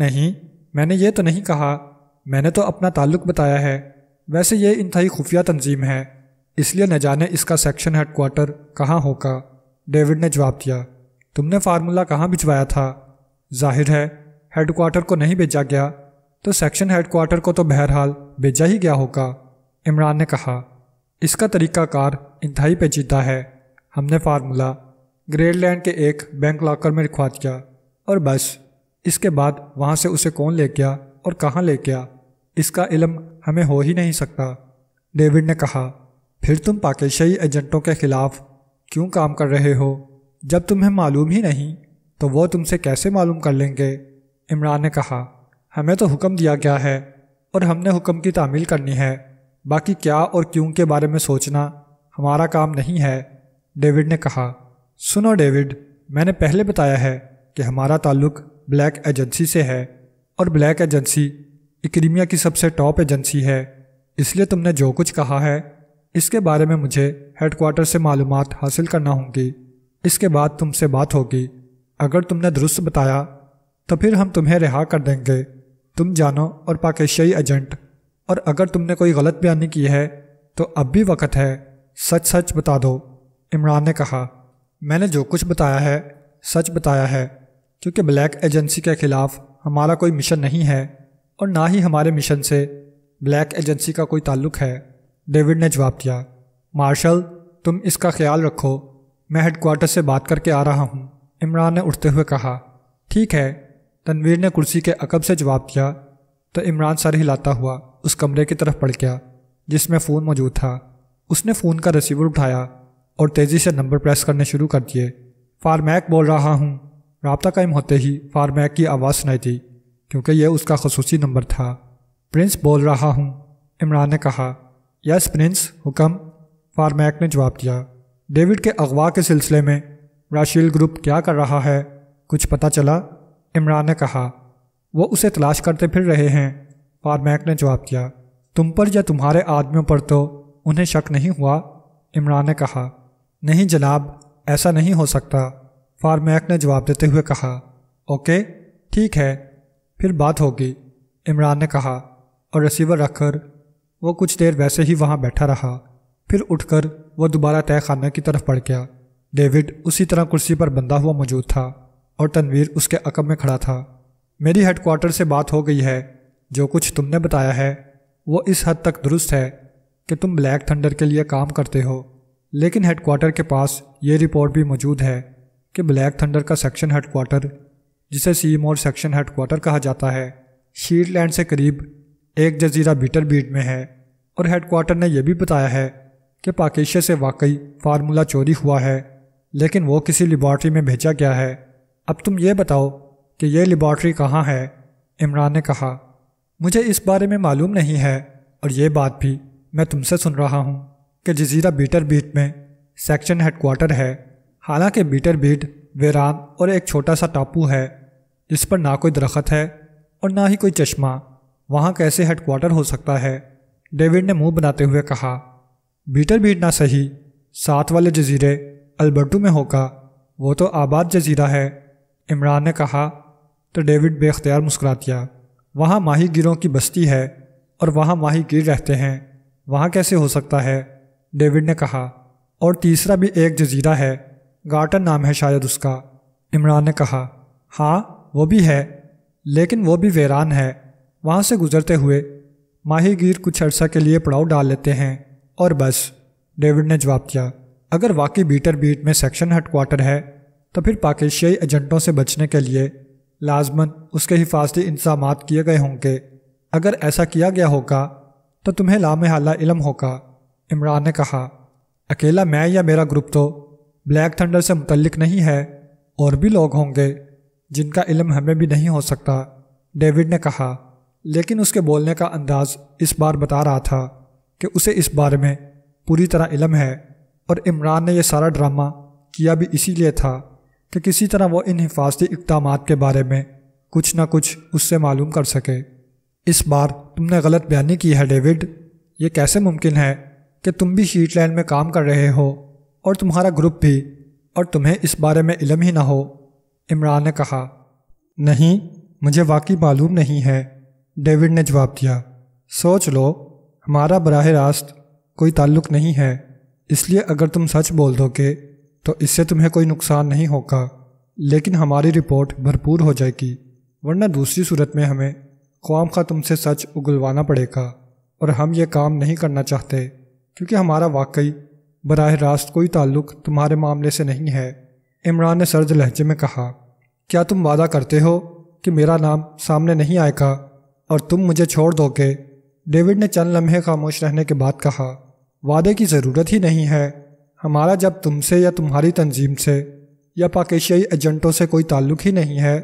A: नहीं मैंने ये तो नहीं कहा मैंने तो अपना ताल्लुक बताया है वैसे ये इंतई खुफिया तंजीम है इसलिए न जाने इसका सेक्शन हेडकोार्टर कहाँ होगा डेविड ने जवाब दिया तुमने फार्मूला कहाँ भिजवाया था जाहिर है हेडक्वार्टर को नहीं भेजा गया तो सेक्शन हेडक्वार्टर को तो बहरहाल भेजा ही गया होगा इमरान ने कहा इसका तरीकाकार इंतहाई पेचीदा है हमने फार्मूला लैंड के एक बैंक लॉकर में लिखवा दिया और बस इसके बाद वहाँ से उसे कौन ले गया और कहाँ ले गया इसका इलम हमें हो ही नहीं सकता डेविड ने कहा फिर तुम पाकिशाही एजेंटों के खिलाफ क्यों काम कर रहे हो जब तुम्हें मालूम ही नहीं तो वो तुमसे कैसे मालूम कर लेंगे इमरान ने कहा हमें तो हुक्म दिया गया है और हमने हुक्म की तामील करनी है बाकी क्या और क्यों के बारे में सोचना हमारा काम नहीं है डेविड ने कहा सुनो डेविड मैंने पहले बताया है कि हमारा ताल्लुक ब्लैक एजेंसी से है और ब्लैक एजेंसी इक्रीमिया की सबसे टॉप एजेंसी है इसलिए तुमने जो कुछ कहा है इसके बारे में मुझे हेडक्वार्टर से मालूम हासिल करना होंगी इसके बाद तुमसे बात होगी अगर तुमने दुरुस्त बताया तो फिर हम तुम्हें रिहा कर देंगे तुम जानो और पाकिशाई एजेंट और अगर तुमने कोई गलत बयानी की है तो अब भी वक्त है सच सच बता दो इमरान ने कहा मैंने जो कुछ बताया है सच बताया है क्योंकि ब्लैक एजेंसी के ख़िलाफ़ हमारा कोई मिशन नहीं है और ना ही हमारे मिशन से ब्लैक एजेंसी का कोई ताल्लुक है डेविड ने जवाब दिया मार्शल तुम इसका ख्याल रखो मैं हेडक्वार्टर से बात करके आ रहा हूँ इमरान ने उठते हुए कहा ठीक है तनवीर ने कुर्सी के अकब से जवाब दिया तो इमरान सर हिलाता हुआ उस कमरे की तरफ पड़ गया जिसमें फ़ोन मौजूद था उसने फ़ोन का रिसीवर उठाया और तेज़ी से नंबर प्रेस करने शुरू कर दिए फारमैक बोल रहा हूँ रबता कायम होते ही फारमैक की आवाज़ सुनाई थी क्योंकि यह उसका खसूसी नंबर था प्रिंस बोल रहा हूँ इमरान ने कहा यस प्रिंस हुक्म फारमैक ने जवाब दिया डेविड के अगवा के सिलसिले में राशिल ग्रुप क्या कर रहा है कुछ पता चला इमरान ने कहा वो उसे तलाश करते फिर रहे हैं फार्मैक ने जवाब दिया तुम पर या तुम्हारे आदमियों पर तो उन्हें शक नहीं हुआ इमरान ने कहा नहीं जनाब ऐसा नहीं हो सकता फार्मैक ने जवाब देते हुए कहा ओके ठीक है फिर बात होगी इमरान ने कहा और रिसीवर रखकर वो कुछ देर वैसे ही वहाँ बैठा रहा फिर उठकर वो दोबारा तय खाना की तरफ बढ़ गया डेविड उसी तरह कुर्सी पर बंधा हुआ मौजूद था और तनवीर उसके अकब में खड़ा था मेरी हेडक्वार्टर से बात हो गई है जो कुछ तुमने बताया है वो इस हद तक दुरुस्त है कि तुम ब्लैक थंडर के लिए काम करते हो लेकिन हेडक्वार्टर के पास ये रिपोर्ट भी मौजूद है कि ब्लैक थंडर का सेक्शन हेडक्वार्टर जिसे सी मोर सेक्शन हेडक्वार्टर कहा जाता है शीटलैंड से करीब एक जजीरा बीटर बीट में है और हेडक्वार्टर ने यह भी बताया है कि पाकिशे से वाकई फार्मूला चोरी हुआ है लेकिन वो किसी लेबॉर्ट्री में भेजा गया है अब तुम ये बताओ कि यह लेबॉर्ट्री कहाँ है इमरान ने कहा मुझे इस बारे में मालूम नहीं है और ये बात भी मैं तुमसे सुन रहा हूँ कि जजीरा बीटर बीट में सेक्शन हेडकोार्टर है हालांकि बीटर बीट वेरान और एक छोटा सा टापू है जिस पर ना कोई दरख्त है और ना ही कोई चश्मा वहाँ कैसे हेडकोार्टर हो सकता है डेविड ने मुंह बनाते हुए कहा बीटर बीट ना सही साथ वाले जजीरे अल्बर्टो में होगा वो तो आबाद जजीरा है इमरान ने कहा तो डेविड बेख्तियार मुस्करा दिया वहाँ माही गिरों की बस्ती है और वहाँ माही गिर रहते हैं वहाँ कैसे हो सकता है डेविड ने कहा और तीसरा भी एक जजीरा है गार्टन नाम है शायद उसका इमरान ने कहा हाँ वो भी है लेकिन वो भी वेरान है वहाँ से गुजरते हुए माही गिर कुछ अर्सा के लिए पड़ाव डाल लेते हैं और बस डेविड ने जवाब दिया अगर वाकई बीटर बीट में सेक्शन हेडक्वार्टर है तो फिर पाकिस्तानी एजेंटों से बचने के लिए लाजमन उसके हिफाजती इंतजाम किए गए होंगे अगर ऐसा किया गया होगा तो तुम्हें लाम हाल इलम होगा इमरान ने कहा अकेला मैं या मेरा ग्रुप तो ब्लैक थंडर से मुतलक नहीं है और भी लोग होंगे जिनका इलम हमें भी नहीं हो सकता डेविड ने कहा लेकिन उसके बोलने का अंदाज़ इस बार बता रहा था कि उसे इस बारे में पूरी तरह इलम है और इमरान ने यह सारा ड्रामा किया भी इसीलिए था कि किसी तरह वो इन हिफाजती इकदाम के बारे में कुछ ना कुछ उससे मालूम कर सके इस बार तुमने गलत बयानी की है डेविड ये कैसे मुमकिन है कि तुम भी शीटलैंड में काम कर रहे हो और तुम्हारा ग्रुप भी और तुम्हें इस बारे में इलम ही ना हो इमरान ने कहा नहीं मुझे वाकई मालूम नहीं है डेविड ने जवाब दिया सोच लो हमारा बरह रास्त कोई ताल्लुक नहीं है इसलिए अगर तुम सच बोल दोगे तो इससे तुम्हें कोई नुकसान नहीं होगा लेकिन हमारी रिपोर्ट भरपूर हो जाएगी वरना दूसरी सूरत में हमें ख्वाम का तुमसे सच उगलवाना पड़ेगा और हम ये काम नहीं करना चाहते क्योंकि हमारा वाकई बरह रास्त कोई ताल्लुक तुम्हारे मामले से नहीं है इमरान ने सर्द लहजे में कहा क्या तुम वादा करते हो कि मेरा नाम सामने नहीं आएगा और तुम मुझे छोड़ दोगे डेविड ने चंद लम्हे खामोश रहने के बाद कहा वादे की ज़रूरत ही नहीं है हमारा जब तुमसे या तुम्हारी तंजीम से या पाकिस्तानी एजेंटों से कोई ताल्लुक ही नहीं है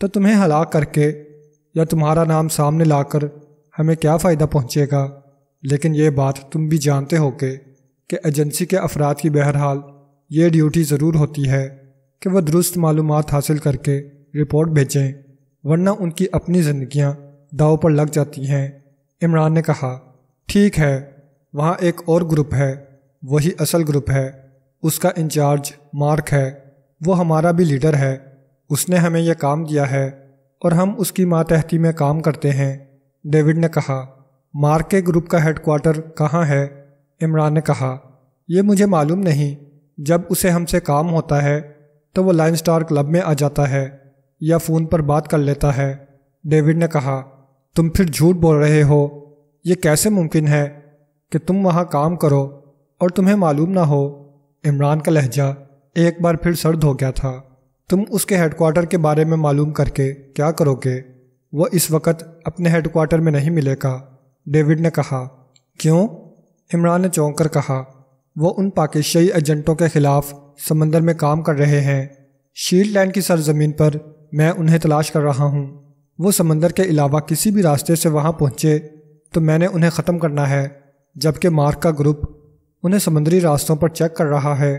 A: तो तुम्हें हलाक करके या तुम्हारा नाम सामने लाकर हमें क्या फ़ायदा पहुँचेगा लेकिन ये बात तुम भी जानते हो के कि एजेंसी के अफराद की बहरहाल ये ड्यूटी ज़रूर होती है कि वह दुरुस्त मालूम हासिल करके रिपोर्ट भेजें वरना उनकी अपनी ज़िंदियाँ दाव पर लग जाती हैं इमरान ने कहा ठीक है वहाँ एक और ग्रुप है वही असल ग्रुप है उसका इंचार्ज मार्क है वो हमारा भी लीडर है उसने हमें यह काम दिया है और हम उसकी मातहती में काम करते हैं डेविड ने कहा मार्क के ग्रुप का हेडक्वार्टर कहाँ है इमरान ने कहा यह मुझे मालूम नहीं जब उसे हमसे काम होता है तो वो लाइन स्टार क्लब में आ जाता है या फ़ोन पर बात कर लेता है डेविड ने कहा तुम फिर झूठ बोल रहे हो ये कैसे मुमकिन है कि तुम वहाँ काम करो और तुम्हें मालूम ना हो इमरान का लहजा एक बार फिर सर्द हो गया था तुम उसके हेडक्वार्टर के बारे में मालूम करके क्या करोगे वह इस वक्त अपने हेडक्वार्टर में नहीं मिलेगा डेविड ने कहा क्यों इमरान ने चौंक कर कहा वो उन पाकिस्तानी एजेंटों के खिलाफ समंदर में काम कर रहे हैं लैंड की सरजमीन पर मैं उन्हें तलाश कर रहा हूँ वो समंदर के अलावा किसी भी रास्ते से वहाँ पहुँचे तो मैंने उन्हें ख़त्म करना है जबकि मार्क का ग्रुप उन्हें समुद्री रास्तों पर चेक कर रहा है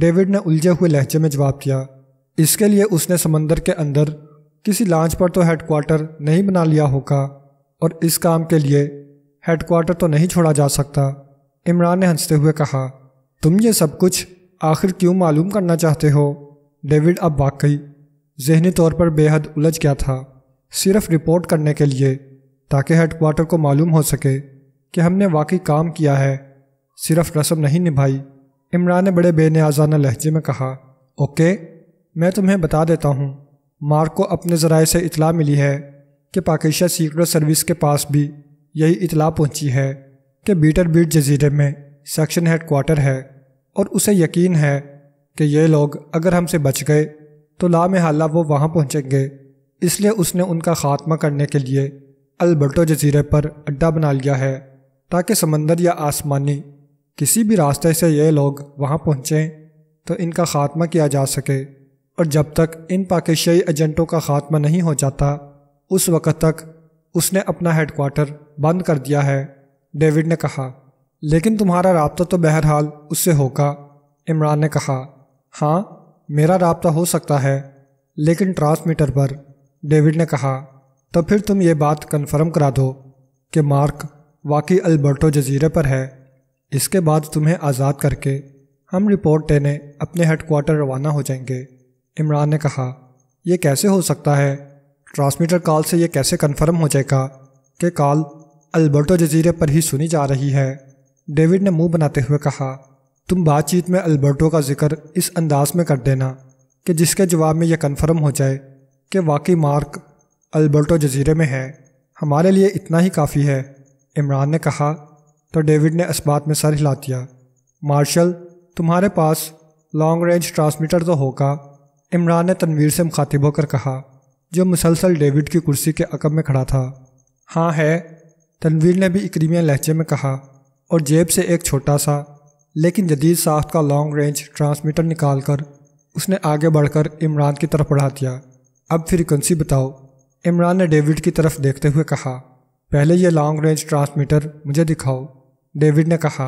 A: डेविड ने उलझे हुए लहजे में जवाब दिया इसके लिए उसने समंदर के अंदर किसी लांच पर तो हेडक्वार्टर नहीं बना लिया होगा और इस काम के लिए हेडक्वार्टर तो नहीं छोड़ा जा सकता इमरान ने हंसते हुए कहा तुम ये सब कुछ आखिर क्यों मालूम करना चाहते हो डेविड अब वाकई जहनी तौर पर बेहद उलझ गया था सिर्फ रिपोर्ट करने के लिए ताकि हेडक्वार्टर को मालूम हो सके कि हमने वाकई काम किया है सिर्फ रस्म नहीं निभाई इमरान ने बड़े बेनियाजाना लहजे में कहा ओके मैं तुम्हें बता देता हूँ मार्क को अपने ज़राए से इतला मिली है कि पाकिस्तान सीक्रेट सर्विस के पास भी यही इतला पहुँची है कि बीटर बीट जजीरे में सेक्शन हेड क्वार्टर है और उसे यकीन है कि ये लोग अगर हमसे बच गए तो लाम हाल वो वहाँ पहुँचेंगे इसलिए उसने उनका खात्मा करने के लिए अल्बर्टो जजीरे पर अड्डा बना लिया है ताकि समंदर या आसमानी किसी भी रास्ते से ये लोग वहाँ पहुँचें तो इनका खात्मा किया जा सके और जब तक इन पाकिस्तानी एजेंटों का खात्मा नहीं हो जाता उस वक़्त तक उसने अपना हेडक्वार्टर बंद कर दिया है डेविड ने कहा लेकिन तुम्हारा रबता तो बहरहाल उससे होगा इमरान ने कहा हाँ मेरा रबता हो सकता है लेकिन ट्रांसमीटर पर डेविड ने कहा तो फिर तुम ये बात कन्फर्म करा दो कि मार्क वाकई अल्बर्टो जजीरे पर है इसके बाद तुम्हें आज़ाद करके हम रिपोर्ट देने अपने हेडकोार्टर रवाना हो जाएंगे इमरान ने कहा यह कैसे हो सकता है ट्रांसमीटर कॉल से यह कैसे कन्फर्म हो जाएगा कि कॉल अल्बर्टो जजीरे पर ही सुनी जा रही है डेविड ने मुंह बनाते हुए कहा तुम बातचीत में अल्बर्टो का जिक्र इस अंदाज में कर देना कि जिसके जवाब में यह कन्फर्म हो जाए कि वाकई मार्क अल्बर्टो जजीरे में है हमारे लिए इतना ही काफ़ी है इमरान ने कहा तो डेविड ने इस्बात में सर हिला दिया मार्शल तुम्हारे पास लॉन्ग रेंज ट्रांसमीटर तो होगा इमरान ने तनवीर से मुखातिब होकर कहा जो मुसलसल डेविड की कुर्सी के अकब में खड़ा था हाँ है तनवीर ने भी इक्रीमिया लहजे में कहा और जेब से एक छोटा सा लेकिन जदीद साख्त का लॉन्ग रेंज ट्रांसमीटर निकाल कर उसने आगे बढ़कर इमरान की तरफ बढ़ा दिया अब फ्रिक्वेंसी बताओ इमरान ने डेविड की तरफ देखते हुए कहा पहले ये लॉन्ग रेंज ट्रांसमीटर मुझे दिखाओ डेविड ने कहा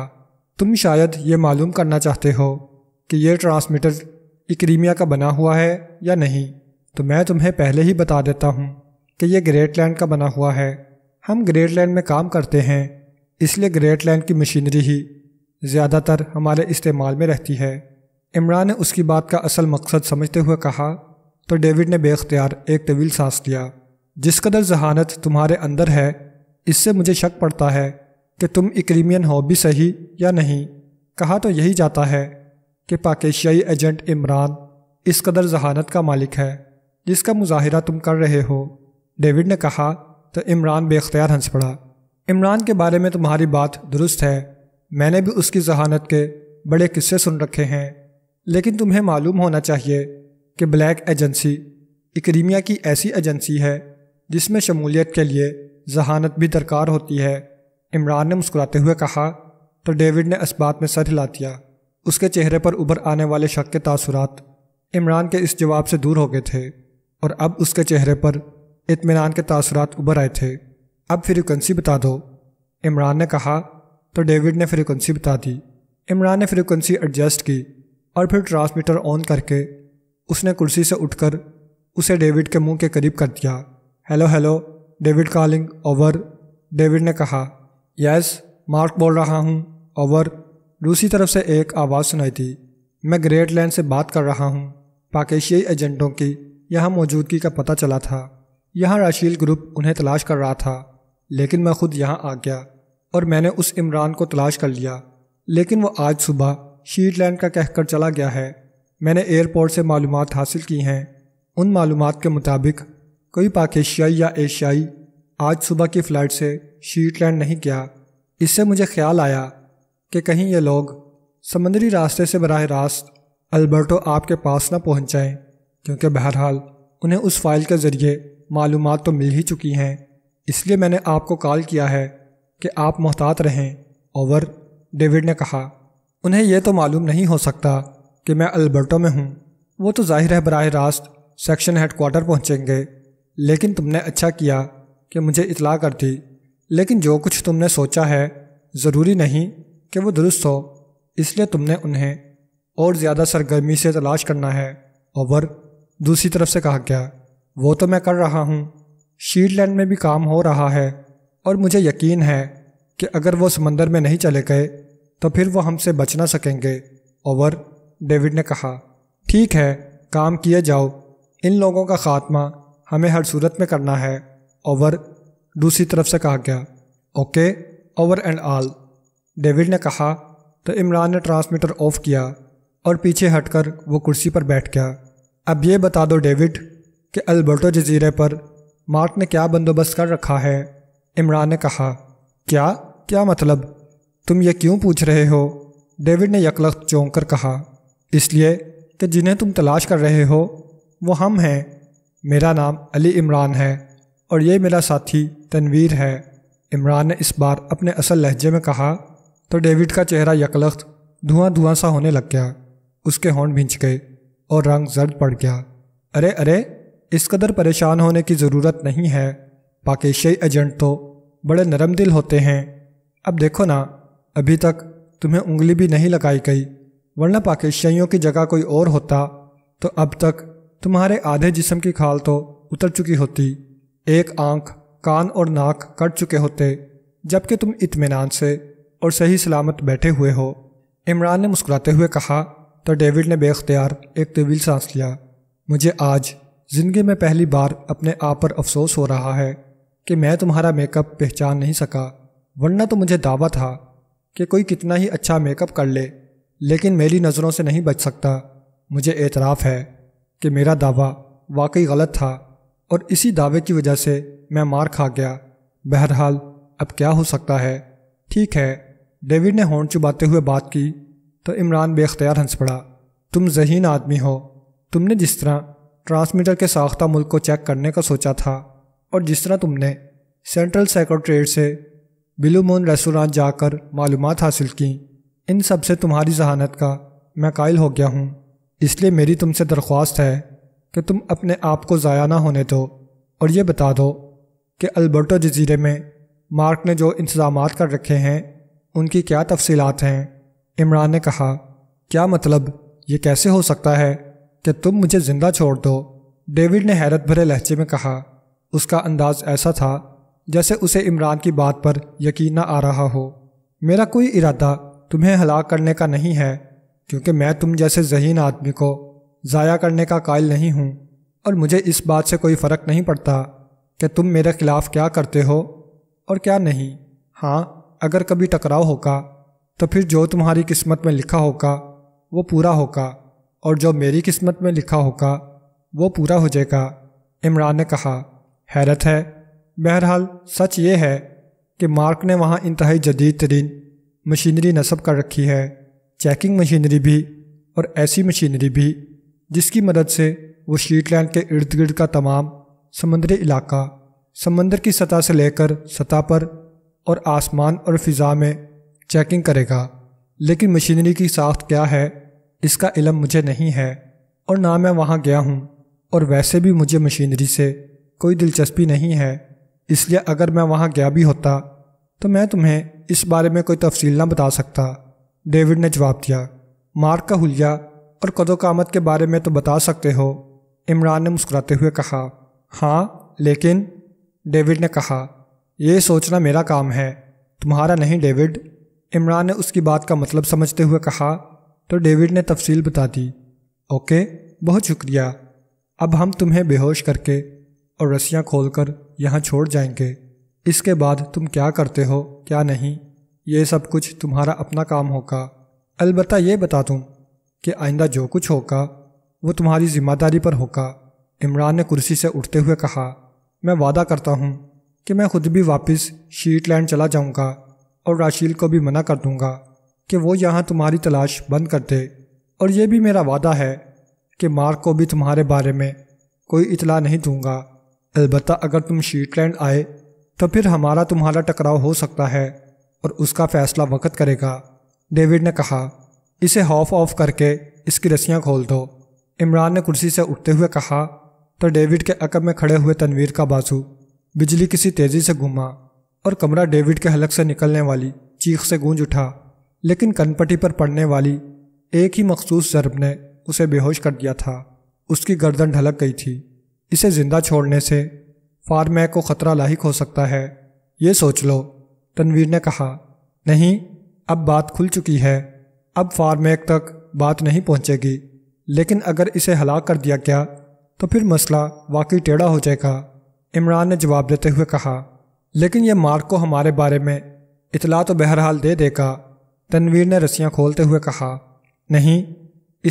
A: तुम शायद ये मालूम करना चाहते हो कि यह ट्रांसमीटर इक्रीमिया का बना हुआ है या नहीं तो मैं तुम्हें पहले ही बता देता हूँ कि यह ग्रेट लैंड का बना हुआ है हम ग्रेट लैंड में काम करते हैं इसलिए ग्रेट लैंड की मशीनरी ही ज़्यादातर हमारे इस्तेमाल में रहती है इमरान ने उसकी बात का असल मकसद समझते हुए कहा तो डेविड ने बेख्तियार एक तवील सांस लिया जिस कदर जहानत तुम्हारे अंदर है इससे मुझे शक पड़ता है कि तुम इक्रीमियन हो भी सही या नहीं कहा तो यही जाता है कि पाकिशियाई एजेंट इमरान इस कदर जहानत का मालिक है जिसका मुजाहरा तुम कर रहे हो डेविड ने कहा तो इमरान बेख्तियार हंस पड़ा इमरान के बारे में तुम्हारी बात दुरुस्त है मैंने भी उसकी जहानत के बड़े किस्से सुन रखे हैं लेकिन तुम्हें मालूम होना चाहिए कि ब्लैक एजेंसी इक्रीमिया की ऐसी एजेंसी है जिसमें शमूलियत के लिए जहानत भी दरकार होती है इमरान ने मुस्कुराते हुए कहा तो डेविड ने इस बात में सर हिला दिया उसके चेहरे पर उभर आने वाले शक के तासुरात इमरान के इस जवाब से दूर हो गए थे और अब उसके चेहरे पर इतमान के तासुरात उभर आए थे अब फ्रिक्वेंसी बता दो इमरान ने कहा तो डेविड ने फ्रिक्वेंसी बता दी इमरान ने फ्रिक्वेंसी एडजस्ट की और फिर ट्रांसमीटर ऑन करके उसने कुर्सी से उठकर उसे डेविड के मुंह के करीब कर दिया hello hello David calling over David ने कहा यस मार्क बोल रहा हूँ ओवर दूसरी तरफ से एक आवाज़ सुनाई थी मैं ग्रेट लैंड से बात कर रहा हूँ पाकिस्तानी एजेंटों की यहाँ मौजूदगी का पता चला था यहाँ राशील ग्रुप उन्हें तलाश कर रहा था लेकिन मैं खुद यहाँ आ गया और मैंने उस इमरान को तलाश कर लिया लेकिन वो आज सुबह शीटलैंड का कहकर चला गया है मैंने एयरपोर्ट से मालूम हासिल की हैं उन मालूम के मुताबिक कोई पाकिस्तानी या एशियाई आज सुबह की फ्लाइट से शीटलैंड नहीं गया इससे मुझे ख्याल आया कि कहीं ये लोग समंदरी रास्ते से बरह रास्त अल्बर्टो आपके पास ना पहुंच जाएं क्योंकि बहरहाल उन्हें उस फाइल के ज़रिए मालूम तो मिल ही चुकी हैं इसलिए मैंने आपको कॉल किया है कि आप मोहतात रहें ओवर डेविड ने कहा उन्हें यह तो मालूम नहीं हो सकता कि मैं अल्बर्टो में हूँ वो तो जाहिर है बरह रास्त सेक्शन हेडकोार्टर पहुँचेंगे लेकिन तुमने अच्छा किया कि मुझे इतला कर दी लेकिन जो कुछ तुमने सोचा है ज़रूरी नहीं कि वो दुरुस्त हो इसलिए तुमने उन्हें और ज़्यादा सरगर्मी से तलाश करना है और दूसरी तरफ से कहा गया वो तो मैं कर रहा हूँ शीटलैंड में भी काम हो रहा है और मुझे यकीन है कि अगर वो समंदर में नहीं चले गए तो फिर वो हमसे बच ना सकेंगे और डेविड ने कहा ठीक है काम किए जाओ इन लोगों का खात्मा हमें हर सूरत में करना है ओवर दूसरी तरफ से कहा गया okay over and all David ने कहा तो इमरान ने ट्रांसमीटर ऑफ किया और पीछे हटकर वो कुर्सी पर बैठ गया अब ये बता दो डेविड कि अल्बर्टो जजीरे पर मार्क ने क्या बंदोबस्त कर रखा है इमरान ने कहा क्या क्या मतलब तुम ये क्यों पूछ रहे हो डेविड ने यकलख चौंक कर कहा इसलिए कि जिन्हें तुम तलाश कर रहे हो वो हम हैं मेरा नाम अली इमरान है और ये मेरा साथी तनवीर है इमरान ने इस बार अपने असल लहजे में कहा तो डेविड का चेहरा यकलख्त धुआं धुआं सा होने लग गया उसके होंठ भिंच गए और रंग जर्द पड़ गया अरे अरे इस कदर परेशान होने की ज़रूरत नहीं है पाकिशी एजेंट तो बड़े नरम दिल होते हैं अब देखो ना अभी तक तुम्हें उंगली भी नहीं लगाई गई वरना पाकिशियों की जगह कोई और होता तो अब तक तुम्हारे आधे जिस्म की खाल तो उतर चुकी होती एक आंख कान और नाक कट चुके होते जबकि तुम इतमान से और सही सलामत बैठे हुए हो इमरान ने मुस्कुराते हुए कहा तो डेविड ने बेख्तियार एक तवील सांस लिया मुझे आज ज़िंदगी में पहली बार अपने आप पर अफसोस हो रहा है कि मैं तुम्हारा मेकअप पहचान नहीं सका वरना तो मुझे दावा था कि कोई कितना ही अच्छा मेकअप कर ले लेकिन मेरी नज़रों से नहीं बच सकता मुझे एतराफ़ है कि मेरा दावा वाकई गलत था और इसी दावे की वजह से मैं मार खा गया बहरहाल अब क्या हो सकता है ठीक है डेविड ने हॉर्न चुबाते हुए बात की तो इमरान बेख्तियार हंस पड़ा तुम जहीन आदमी हो तुमने जिस तरह ट्रांसमीटर के साख्ता मुल्क को चेक करने का सोचा था और जिस तरह तुमने सेंट्रल सेक्रट्रेट से बिलूमून रेस्टोरेंट जाकर मालूम हासिल की इन सब से तुम्हारी जहानत का मैं कायल हो गया हूँ इसलिए मेरी तुमसे दरख्वास्त है कि तुम अपने आप को ज़ाया ना होने दो और ये बता दो कि अल्बर्टो जजीरे में मार्क ने जो इंतज़ाम कर रखे हैं उनकी क्या तफसीलात हैं इमरान ने कहा क्या मतलब ये कैसे हो सकता है कि तुम मुझे ज़िंदा छोड़ दो डेविड ने हैरत भरे लहजे में कहा उसका अंदाज ऐसा था जैसे उसे इमरान की बात पर यकीन न आ रहा हो मेरा कोई इरादा तुम्हें हलाक करने का नहीं है क्योंकि मैं तुम जैसे जहीन आदमी को ज़ाया करने का कायल नहीं हूँ और मुझे इस बात से कोई फ़र्क नहीं पड़ता कि तुम मेरे ख़िलाफ़ क्या करते हो और क्या नहीं हाँ अगर कभी टकराव होगा तो फिर जो तुम्हारी किस्मत में लिखा होगा वो पूरा होगा और जो मेरी किस्मत में लिखा होगा वो पूरा हो जाएगा इमरान ने कहा हैरत है बहरहाल सच ये है कि मार्क ने वहाँ इंतहाई जदीद तरीन मशीनरी नस्ब कर रखी है चेकिंग मशीनरी भी और ऐसी मशीनरी भी जिसकी मदद से वो शीटलैंड के इर्द गिर्द का तमाम समंदरी इलाका समंदर की सतह से लेकर सतह पर और आसमान और फिज़ा में चेकिंग करेगा लेकिन मशीनरी की साख्त क्या है इसका इलम मुझे नहीं है और ना मैं वहाँ गया हूँ और वैसे भी मुझे मशीनरी से कोई दिलचस्पी नहीं है इसलिए अगर मैं वहाँ गया भी होता तो मैं तुम्हें इस बारे में कोई तफसील ना बता सकता डेविड ने जवाब दिया मार्क का हुलिया और कदो कामत के बारे में तो बता सकते हो इमरान ने मुस्कुराते हुए कहा हाँ लेकिन डेविड ने कहा यह सोचना मेरा काम है तुम्हारा नहीं डेविड इमरान ने उसकी बात का मतलब समझते हुए कहा तो डेविड ने तफसील बता दी ओके बहुत शुक्रिया अब हम तुम्हें बेहोश करके और रस्सियाँ खोलकर यहाँ छोड़ जाएंगे इसके बाद तुम क्या करते हो क्या नहीं ये सब कुछ तुम्हारा अपना काम होगा अलबत् ये बता दूँ कि आइंदा जो कुछ होगा वो तुम्हारी ज़िम्मेदारी पर होगा इमरान ने कुर्सी से उठते हुए कहा मैं वादा करता हूँ कि मैं खुद भी वापस शीटलैंड चला जाऊँगा और राशील को भी मना कर दूँगा कि वो यहाँ तुम्हारी तलाश बंद कर दे और ये भी मेरा वादा है कि मार्क को भी तुम्हारे बारे में कोई इतला नहीं दूँगा अलबत् अगर तुम शीटलैंड आए तो फिर हमारा तुम्हारा टकराव हो सकता है और उसका फैसला वक़्त करेगा डेविड ने कहा इसे हॉफ ऑफ करके इसकी रस्सियाँ खोल दो इमरान ने कुर्सी से उठते हुए कहा तो डेविड के अकब में खड़े हुए तनवीर का बाजू बिजली किसी तेज़ी से घूमा और कमरा डेविड के हलक से निकलने वाली चीख से गूंज उठा लेकिन कनपटी पर पड़ने वाली एक ही मखसूस जरब ने उसे बेहोश कर दिया था उसकी गर्दन ढलक गई थी इसे ज़िंदा छोड़ने से फार्मैक को ख़तरा लाक हो सकता है ये सोच लो तनवीर ने कहा नहीं अब बात खुल चुकी है अब फार्मेक तक बात नहीं पहुंचेगी लेकिन अगर इसे हलाक कर दिया गया तो फिर मसला वाकई टेढ़ा हो जाएगा इमरान ने जवाब देते हुए कहा लेकिन यह मार्क को हमारे बारे में इतला तो बहरहाल दे देगा तनवीर ने रस्सियाँ खोलते हुए कहा नहीं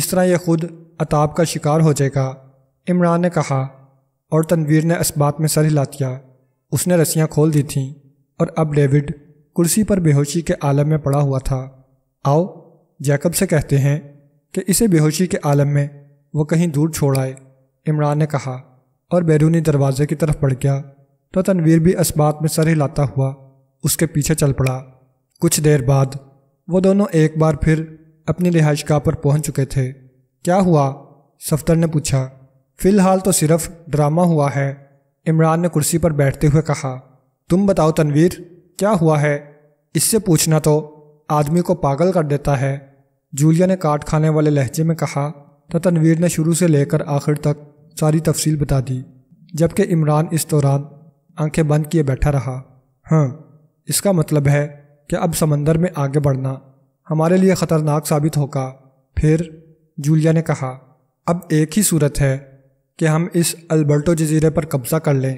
A: इस तरह यह खुद अताब का शिकार हो जाएगा इमरान ने कहा और तनवीर ने इस बात में सर हिला दिया उसने रस्सियाँ खोल दी थीं और अब डेविड कुर्सी पर बेहोशी के आलम में पड़ा हुआ था आओ जैकब से कहते हैं कि इसे बेहोशी के आलम में वो कहीं दूर छोड़ आए इमरान ने कहा और बैरूनी दरवाजे की तरफ पड़ गया तो तनवीर भी इस्बात में सर हिलाता हुआ उसके पीछे चल पड़ा कुछ देर बाद वो दोनों एक बार फिर अपनी रिहाइशगाह पर पहुंच चुके थे क्या हुआ सफ्तर ने पूछा फ़िलहाल तो सिर्फ ड्रामा हुआ है इमरान ने कुर्सी पर बैठते हुए कहा तुम बताओ तनवीर क्या हुआ है इससे पूछना तो आदमी को पागल कर देता है जूलिया ने काट खाने वाले लहजे में कहा तो तनवीर ने शुरू से लेकर आखिर तक सारी तफसील बता दी जबकि इमरान इस दौरान आंखें बंद किए बैठा रहा हाँ इसका मतलब है कि अब समंदर में आगे बढ़ना हमारे लिए ख़तरनाक साबित होगा फिर जूलिया ने कहा अब एक ही सूरत है कि हम इस अल्बर्टो जजीरे पर कब्ज़ा कर लें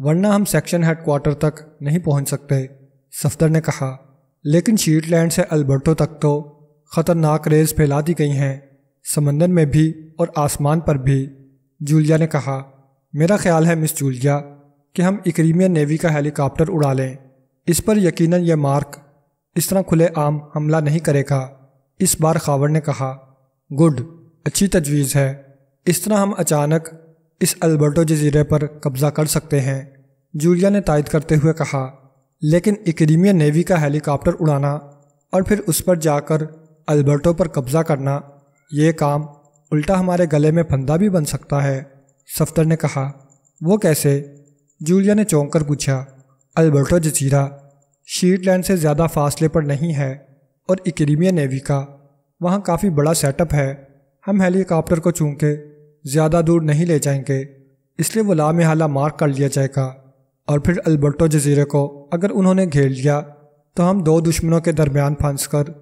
A: वरना हम सेक्शन हेडक्वार्टर तक नहीं पहुंच सकते सफदर ने कहा लेकिन शीटलैंड से अल्बर्टो तक तो खतरनाक रेज फैला दी गई हैं समंदर में भी और आसमान पर भी जूलिया ने कहा मेरा ख्याल है मिस जूलिया कि हम इक्रीमियन नेवी का हेलीकॉप्टर उड़ा लें इस पर यकीनन यह मार्क इस तरह खुले आम हमला नहीं करेगा इस बार खावर ने कहा गुड अच्छी तजवीज़ है इस तरह हम अचानक इस अल्बर्टो जजीरे पर कब्जा कर सकते हैं जूलिया ने तायद करते हुए कहा लेकिन इक्रीमिया नेवी का हेलीकॉप्टर उड़ाना और फिर उस पर जाकर अल्बर्टो पर कब्जा करना ये काम उल्टा हमारे गले में फंदा भी बन सकता है सफ्तर ने कहा वो कैसे जूलिया ने चौंक कर पूछा अल्बर्टो जजीरा शीटलैंड से ज़्यादा फासले पर नहीं है और इक्रीमिया नेवी का वहाँ काफ़ी बड़ा सेटअप है हम हेलीकॉप्टर को चूँके ज़्यादा दूर नहीं ले जाएंगे इसलिए वो लाम हाला मार कर लिया जाएगा और फिर अल्बर्टो जजीरे को अगर उन्होंने घेर लिया तो हम दो दुश्मनों के दरमियान फंस कर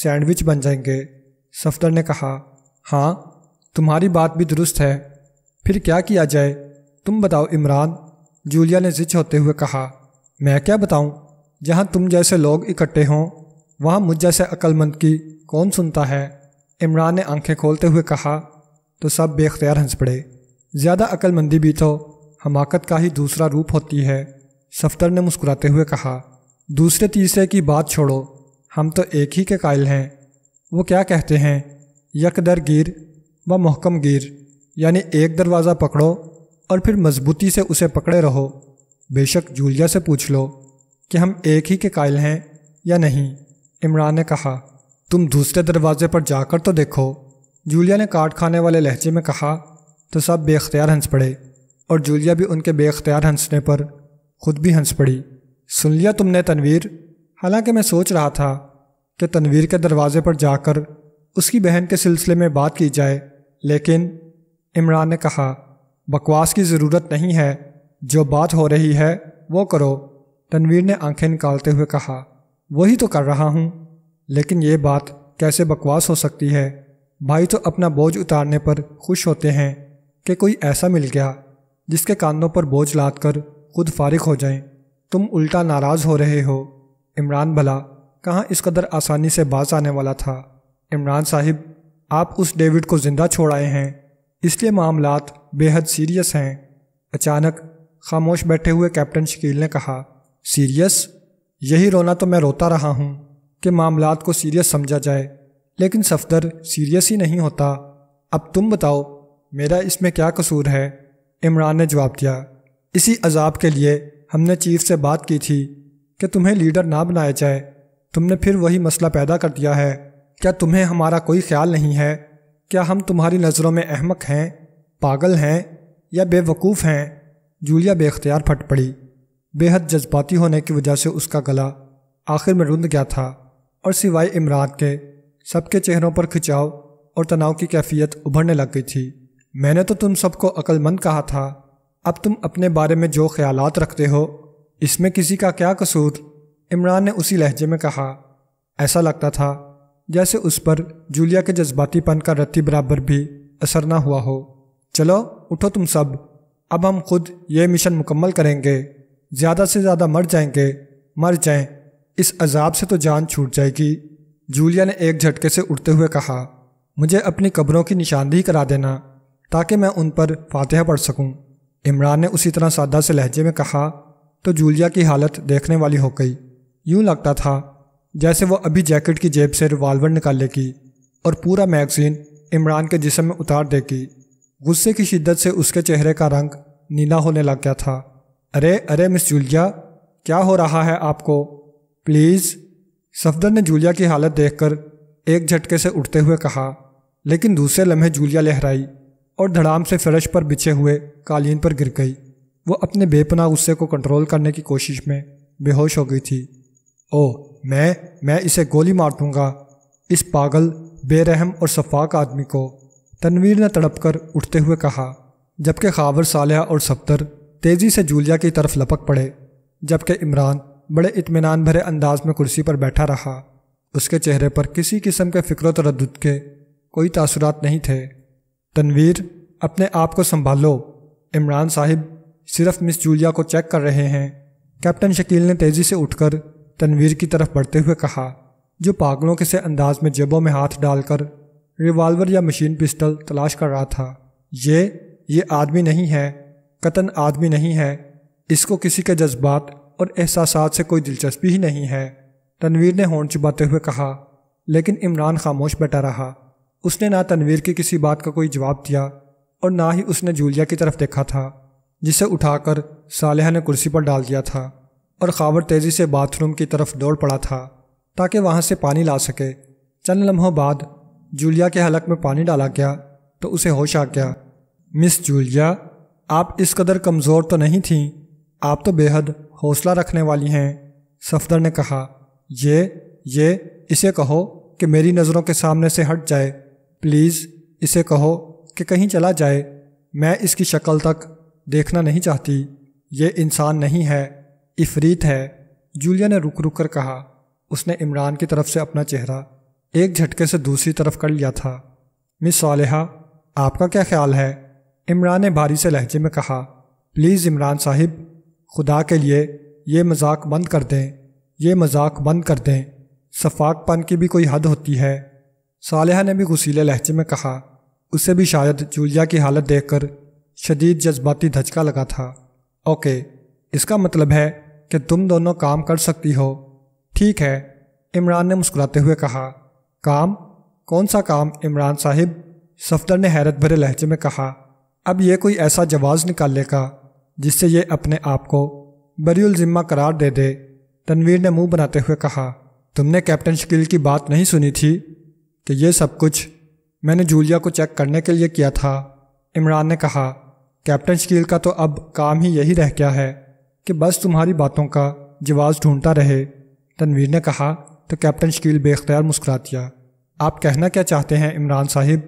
A: सैंडविच बन जाएंगे सफदर ने कहा हाँ तुम्हारी बात भी दुरुस्त है फिर क्या किया जाए तुम बताओ इमरान जूलिया ने जिच होते हुए कहा मैं क्या बताऊं? जहां तुम जैसे लोग इकट्ठे हों वहां मुझ जैसे अक्लमंद की कौन सुनता है इमरान ने आंखें खोलते हुए कहा तो सब बेख्तियार हंस पड़े ज़्यादा अक्लमंदी भी तो हमाकत का ही दूसरा रूप होती है सफ्तर ने मुस्कुराते हुए कहा दूसरे तीसरे की बात छोड़ो हम तो एक ही के कायल हैं वो क्या कहते हैं यकदर गिर व मोहकम गिर यानी एक दरवाज़ा पकड़ो और फिर मजबूती से उसे पकड़े रहो बेशक जूलिया से पूछ लो कि हम एक ही के कायल हैं या नहीं इमरान ने कहा तुम दूसरे दरवाजे पर जाकर तो देखो जूलिया ने काट खाने वाले लहजे में कहा तो सब बेख्तियार हंस पड़े और जूलिया भी उनके बेख्तियार हंसने पर खुद भी हंस पड़ी सुन लिया तुमने तनवीर हालांकि मैं सोच रहा था कि तनवीर के दरवाजे पर जाकर उसकी बहन के सिलसिले में बात की जाए लेकिन इमरान ने कहा बकवास की ज़रूरत नहीं है जो बात हो रही है वो करो तनवीर ने आंखें निकालते हुए कहा वही तो कर रहा हूँ लेकिन ये बात कैसे बकवास हो सकती है भाई तो अपना बोझ उतारने पर खुश होते हैं कि कोई ऐसा मिल गया जिसके कानों पर बोझ लाद कर खुद फारिग हो जाएं। तुम उल्टा नाराज़ हो रहे हो इमरान भला कहाँ इस कदर आसानी से बाज आने वाला था इमरान साहिब आप उस डेविड को ज़िंदा छोड़ आए हैं इसलिए मामलात बेहद सीरियस हैं अचानक खामोश बैठे हुए कैप्टन शकील ने कहा सीरियस यही रोना तो मैं रोता रहा हूँ कि मामला को सीरियस समझा जाए लेकिन सफदर सीरियस ही नहीं होता अब तुम बताओ मेरा इसमें क्या कसूर है इमरान ने जवाब दिया इसी अजाब के लिए हमने चीफ से बात की थी कि तुम्हें लीडर ना बनाया जाए तुमने फिर वही मसला पैदा कर दिया है क्या तुम्हें हमारा कोई ख्याल नहीं है क्या हम तुम्हारी नज़रों में अहमक हैं पागल हैं या बेवकूफ़ हैं जूलिया बेख्तियार फट पड़ी बेहद जज्बाती होने की वजह से उसका गला आखिर में रुंध गया था और सिवाय इमरान के सबके चेहरों पर खिंचाव और तनाव की कैफियत उभरने लग गई थी मैंने तो तुम सबको अक्लमंद कहा था अब तुम अपने बारे में जो ख्यालात रखते हो इसमें किसी का क्या कसूर इमरान ने उसी लहजे में कहा ऐसा लगता था जैसे उस पर जूलिया के जज्बातीपन का रत्ती बराबर भी असर ना हुआ हो चलो उठो तुम सब अब हम खुद ये मिशन मुकम्मल करेंगे ज़्यादा से ज़्यादा मर जाएंगे मर जाएं इस अजाब से तो जान छूट जाएगी जूलिया ने एक झटके से उठते हुए कहा मुझे अपनी कब्रों की निशानदेही करा देना ताकि मैं उन पर फातह पढ़ सकूं। इमरान ने उसी तरह सादा से लहजे में कहा तो जूलिया की हालत देखने वाली हो गई यूं लगता था जैसे वो अभी जैकेट की जेब से रिवाल्वर निकालेगी और पूरा मैगजीन इमरान के जिसम में उतार देगी गुस्से की शिद्दत से उसके चेहरे का रंग नीला होने लग गया था अरे अरे मिस जूलिया क्या हो रहा है आपको प्लीज़ सफदर ने जूलिया की हालत देखकर एक झटके से उठते हुए कहा लेकिन दूसरे लम्हे जूलिया लहराई और धड़ाम से फर्श पर बिछे हुए कालीन पर गिर गई वो अपने बेपनाह गुस्से को कंट्रोल करने की कोशिश में बेहोश हो गई थी ओ मैं मैं इसे गोली मार दूंगा इस पागल बेरहम और शफाक आदमी को तनवीर ने तड़प कर उठते हुए कहा जबकि खाबर सालह और सफदर तेज़ी से जूलिया की तरफ लपक पड़े जबकि इमरान बड़े इत्मीनान भरे अंदाज में कुर्सी पर बैठा रहा उसके चेहरे पर किसी किस्म के फ़िक्र तरद के कोई तासुरात नहीं थे तनवीर अपने आप को संभालो इमरान साहिब सिर्फ मिस जूलिया को चेक कर रहे हैं कैप्टन शकील ने तेज़ी से उठकर तनवीर की तरफ बढ़ते हुए कहा जो पागलों के से अंदाज में जेबों में हाथ डालकर रिवाल्वर या मशीन पिस्टल तलाश कर रहा था ये ये आदमी नहीं है कतन आदमी नहीं है इसको किसी के जज्बात और एहसास से कोई दिलचस्पी ही नहीं है तनवीर ने होंड चुबाते हुए कहा लेकिन इमरान खामोश बैठा रहा उसने ना तनवीर की किसी बात का कोई जवाब दिया और ना ही उसने जूलिया की तरफ देखा था जिसे उठाकर साल ने कुर्सी पर डाल दिया था और खावर तेज़ी से बाथरूम की तरफ दौड़ पड़ा था ताकि वहाँ से पानी ला सके चंद लम्हों बाद जूलिया के हलक में पानी डाला गया तो उसे होश आ गया मिस जूलिया आप इस कदर कमज़ोर तो नहीं थीं आप तो बेहद हौसला रखने वाली हैं सफदर ने कहा ये ये इसे कहो कि मेरी नज़रों के सामने से हट जाए प्लीज़ इसे कहो कि कहीं चला जाए मैं इसकी शक्ल तक देखना नहीं चाहती ये इंसान नहीं है इफरीत है जूलिया ने रुक रुक कर कहा उसने इमरान की तरफ से अपना चेहरा एक झटके से दूसरी तरफ कर लिया था मिस सालेहा आपका क्या ख्याल है इमरान ने भारी से लहजे में कहा प्लीज़ इमरान साहिब खुदा के लिए ये मजाक बंद कर दें ये मजाक बंद कर दें शफाकपन की भी कोई हद होती है सालह ने भी घुसीले लहजे में कहा उसे भी शायद जूलिया की हालत देखकर शदीद जज्बाती धचका लगा था ओके इसका मतलब है कि तुम दोनों काम कर सकती हो ठीक है इमरान ने मुस्कुराते हुए कहा काम कौन सा काम इमरान साहिब सफदर ने हैरत भरे लहजे में कहा अब यह कोई ऐसा जवाज़ का जिससे ये अपने आप को बरियुल ज़िम्मा करार दे दे तनवीर ने मुंह बनाते हुए कहा तुमने कैप्टन शकील की बात नहीं सुनी थी कि ये सब कुछ मैंने जूलिया को चेक करने के लिए किया था इमरान ने कहा कैप्टन शकील का तो अब काम ही यही रह गया है कि बस तुम्हारी बातों का जवाब ढूंढता रहे तनवीर ने कहा तो कैप्टन शकील बेख्तियार मुस्कुरा दिया आप कहना क्या चाहते हैं इमरान साहिब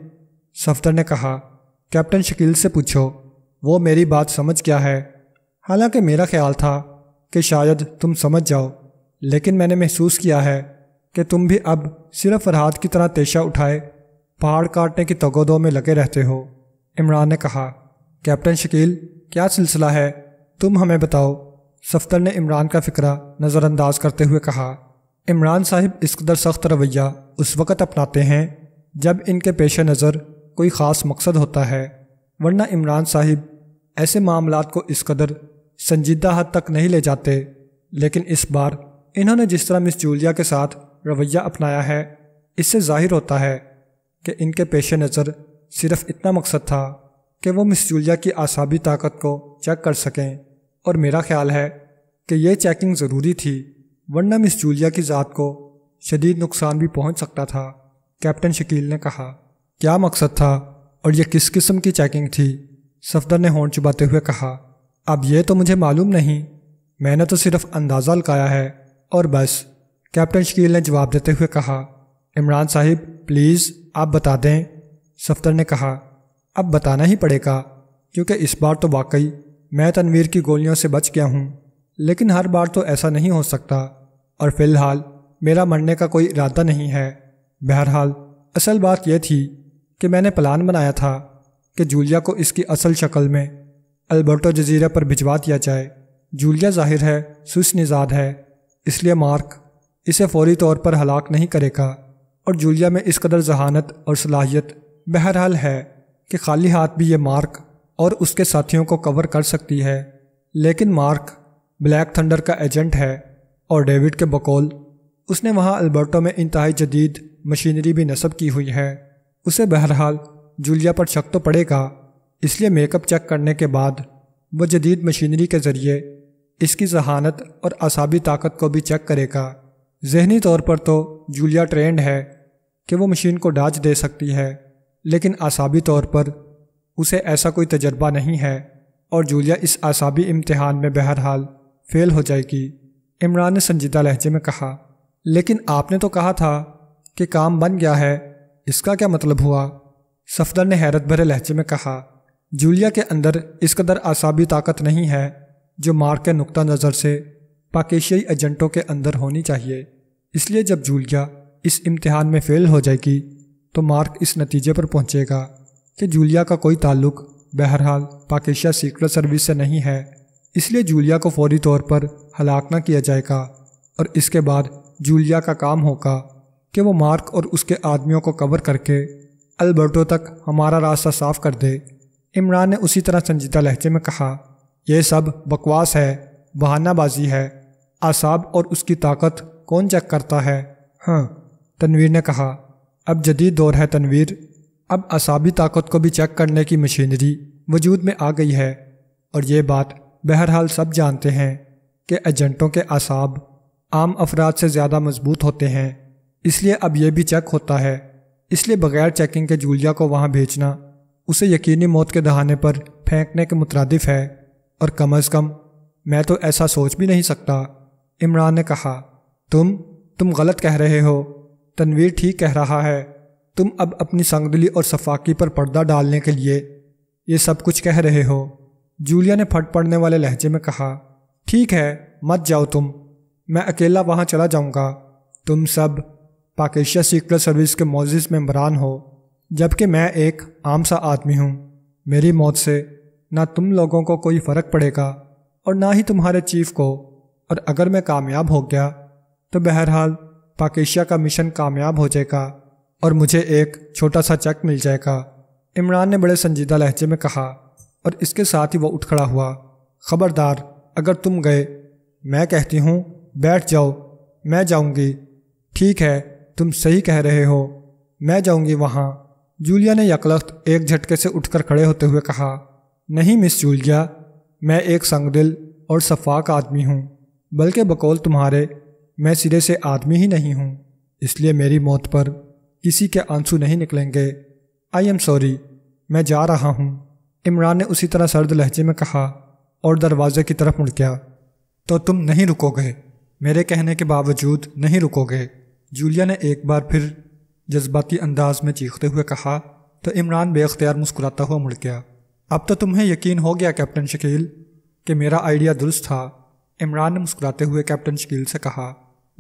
A: सफदर ने कहा कैप्टन शकील से पूछो वो मेरी बात समझ क्या है हालांकि मेरा ख्याल था कि शायद तुम समझ जाओ लेकिन मैंने महसूस किया है कि तुम भी अब सिर्फ फरहाद की तरह तेशा उठाए पहाड़ काटने की तगोदों में लगे रहते हो इमरान ने कहा कैप्टन शकील क्या सिलसिला है तुम हमें बताओ सफ्तर ने इमरान का फ़िक्रा नज़रअंदाज करते हुए कहा इमरान साहिब इस कदर सख्त रवैया उस वक़्त अपनाते हैं जब इनके पेश नज़र कोई ख़ास मकसद होता है वरना इमरान साहिब ऐसे मामला को इस कदर संजीदा हद तक नहीं ले जाते लेकिन इस बार इन्होंने जिस तरह मिस जूलिया के साथ रवैया अपनाया है इससे जाहिर होता है कि इनके पेश नज़र सिर्फ इतना मकसद था कि वो मिस जूलिया की आसाबी ताकत को चेक कर सकें और मेरा ख्याल है कि यह चेकिंग ज़रूरी थी वरना मिस जूलिया की ज़ात को शदीद नुकसान भी पहुंच सकता था कैप्टन शकील ने कहा क्या मकसद था और यह किस किस्म की चेकिंग थी सफदर ने होंठ चुबाते हुए कहा अब यह तो मुझे मालूम नहीं मैंने तो सिर्फ अंदाज़ा लगाया है और बस कैप्टन शकील ने जवाब देते हुए कहा इमरान साहिब प्लीज़ आप बता दें सफदर ने कहा अब बताना ही पड़ेगा क्योंकि इस बार तो वाकई मैं तनवीर की गोलियों से बच गया हूँ लेकिन हर बार तो ऐसा नहीं हो सकता और फ़िलहाल मेरा मरने का कोई इरादा नहीं है बहरहाल असल बात यह थी कि मैंने प्लान बनाया था कि जूलिया को इसकी असल शक्ल में अल्बर्टो जजीरा पर भिजवा दिया जाए जूलिया जाहिर है सुस निजाद है इसलिए मार्क इसे फौरी तौर पर हलाक नहीं करेगा और जूलिया में इस कदर जहानत और सलाहियत बहरहाल है कि खाली हाथ भी ये मार्क और उसके साथियों को कवर कर सकती है लेकिन मार्क ब्लैक थंडर का एजेंट है और डेविड के बकौल उसने वहाँ अल्बर्टो में इंतहाई जदीद मशीनरी भी नस्ब की हुई है उसे बहरहाल जूलिया पर शक तो पड़ेगा इसलिए मेकअप चेक करने के बाद वह जदीद मशीनरी के ज़रिए इसकी जहानत और असाबी ताकत को भी चेक करेगा जहनी तौर पर तो जूलिया ट्रेंड है कि वो मशीन को डांच दे सकती है लेकिन असाबी तौर पर उसे ऐसा कोई तजर्बा नहीं है और जूलिया इस असाबी इम्तहान में बहरहाल फेल हो जाएगी इमरान ने संजीदा लहजे में कहा लेकिन आपने तो कहा था कि काम बन गया है इसका क्या मतलब हुआ सफदर ने हैरत भरे लहजे में कहा जूलिया के अंदर इस कदर आसाबी ताकत नहीं है जो मार्क के नुक़ नज़र से पाकिशियाई एजेंटों के अंदर होनी चाहिए इसलिए जब जूलिया इस इम्तिहान में फ़ेल हो जाएगी तो मार्क इस नतीजे पर पहुंचेगा कि जूलिया का कोई ताल्लुक बहरहाल पाकिशिया सीक्रेट सर्विस से नहीं है इसलिए जूलिया को फौरी तौर पर हलाक न किया जाएगा और इसके बाद जूलिया का काम होगा कि वो मार्क और उसके आदमियों को कवर करके अल्बर्टो तक हमारा रास्ता साफ कर दे इमरान ने उसी तरह संजीदा लहजे में कहा यह सब बकवास है बहानाबाजी है आसाब और उसकी ताकत कौन चेक करता है हाँ तनवीर ने कहा अब जदीद दौर है तनवीर अब असाबी ताकत को भी चेक करने की मशीनरी वजूद में आ गई है और ये बात बहरहाल सब जानते हैं कि एजेंटों के असाब आम अफराद से ज़्यादा मजबूत होते हैं इसलिए अब यह भी चेक होता है इसलिए बगैर चेकिंग के जूलिया को वहाँ भेजना उसे यकीनी मौत के दहाने पर फेंकने के मुतरदफ है और कम अज़ कम मैं तो ऐसा सोच भी नहीं सकता इमरान ने कहा तुम तुम गलत कह रहे हो तनवीर ठीक कह रहा है तुम अब अपनी संगदली और सफाकी पर पर्दा डालने के लिए ये सब कुछ कह रहे हो जूलिया ने फट पड़ने वाले लहजे में कहा ठीक है मत जाओ तुम मैं अकेला वहाँ चला जाऊँगा तुम सब पाक एशिया सीक्रेट सर्विस के मोजिस मेम्बरान हो जबकि मैं एक आम सा आदमी हूँ मेरी मौत से ना तुम लोगों को कोई फ़र्क पड़ेगा और ना ही तुम्हारे चीफ को और अगर मैं कामयाब हो गया तो बहरहाल पाकिस्तान का मिशन कामयाब हो जाएगा और मुझे एक छोटा सा चेक मिल जाएगा इमरान ने बड़े संजीदा लहजे में कहा और इसके साथ ही वो उठ खड़ा हुआ खबरदार अगर तुम गए मैं कहती हूँ बैठ जाओ मैं जाऊँगी ठीक है तुम सही कह रहे हो मैं जाऊंगी वहाँ जूलिया ने यकलख्त एक झटके से उठकर खड़े होते हुए कहा नहीं मिस जूलिया मैं एक संगदिल और शफाक आदमी हूँ बल्कि बकौल तुम्हारे मैं सिरे से आदमी ही नहीं हूँ इसलिए मेरी मौत पर किसी के आंसू नहीं निकलेंगे आई एम सॉरी मैं जा रहा हूँ इमरान ने उसी तरह सर्द लहजे में कहा और दरवाजे की तरफ मुड़ गया तो तुम नहीं रुकोगे मेरे कहने के बावजूद नहीं रुकोगे जूलिया ने एक बार फिर जज्बाती अंदाज में चीखते हुए कहा तो इमरान बेख्तियार मुस्कुराता हुआ मुड़ गया अब तो तुम्हें यकीन हो गया कैप्टन शकील कि मेरा आइडिया दुरुस्त था इमरान ने मुस्कुराते हुए कैप्टन शकील से कहा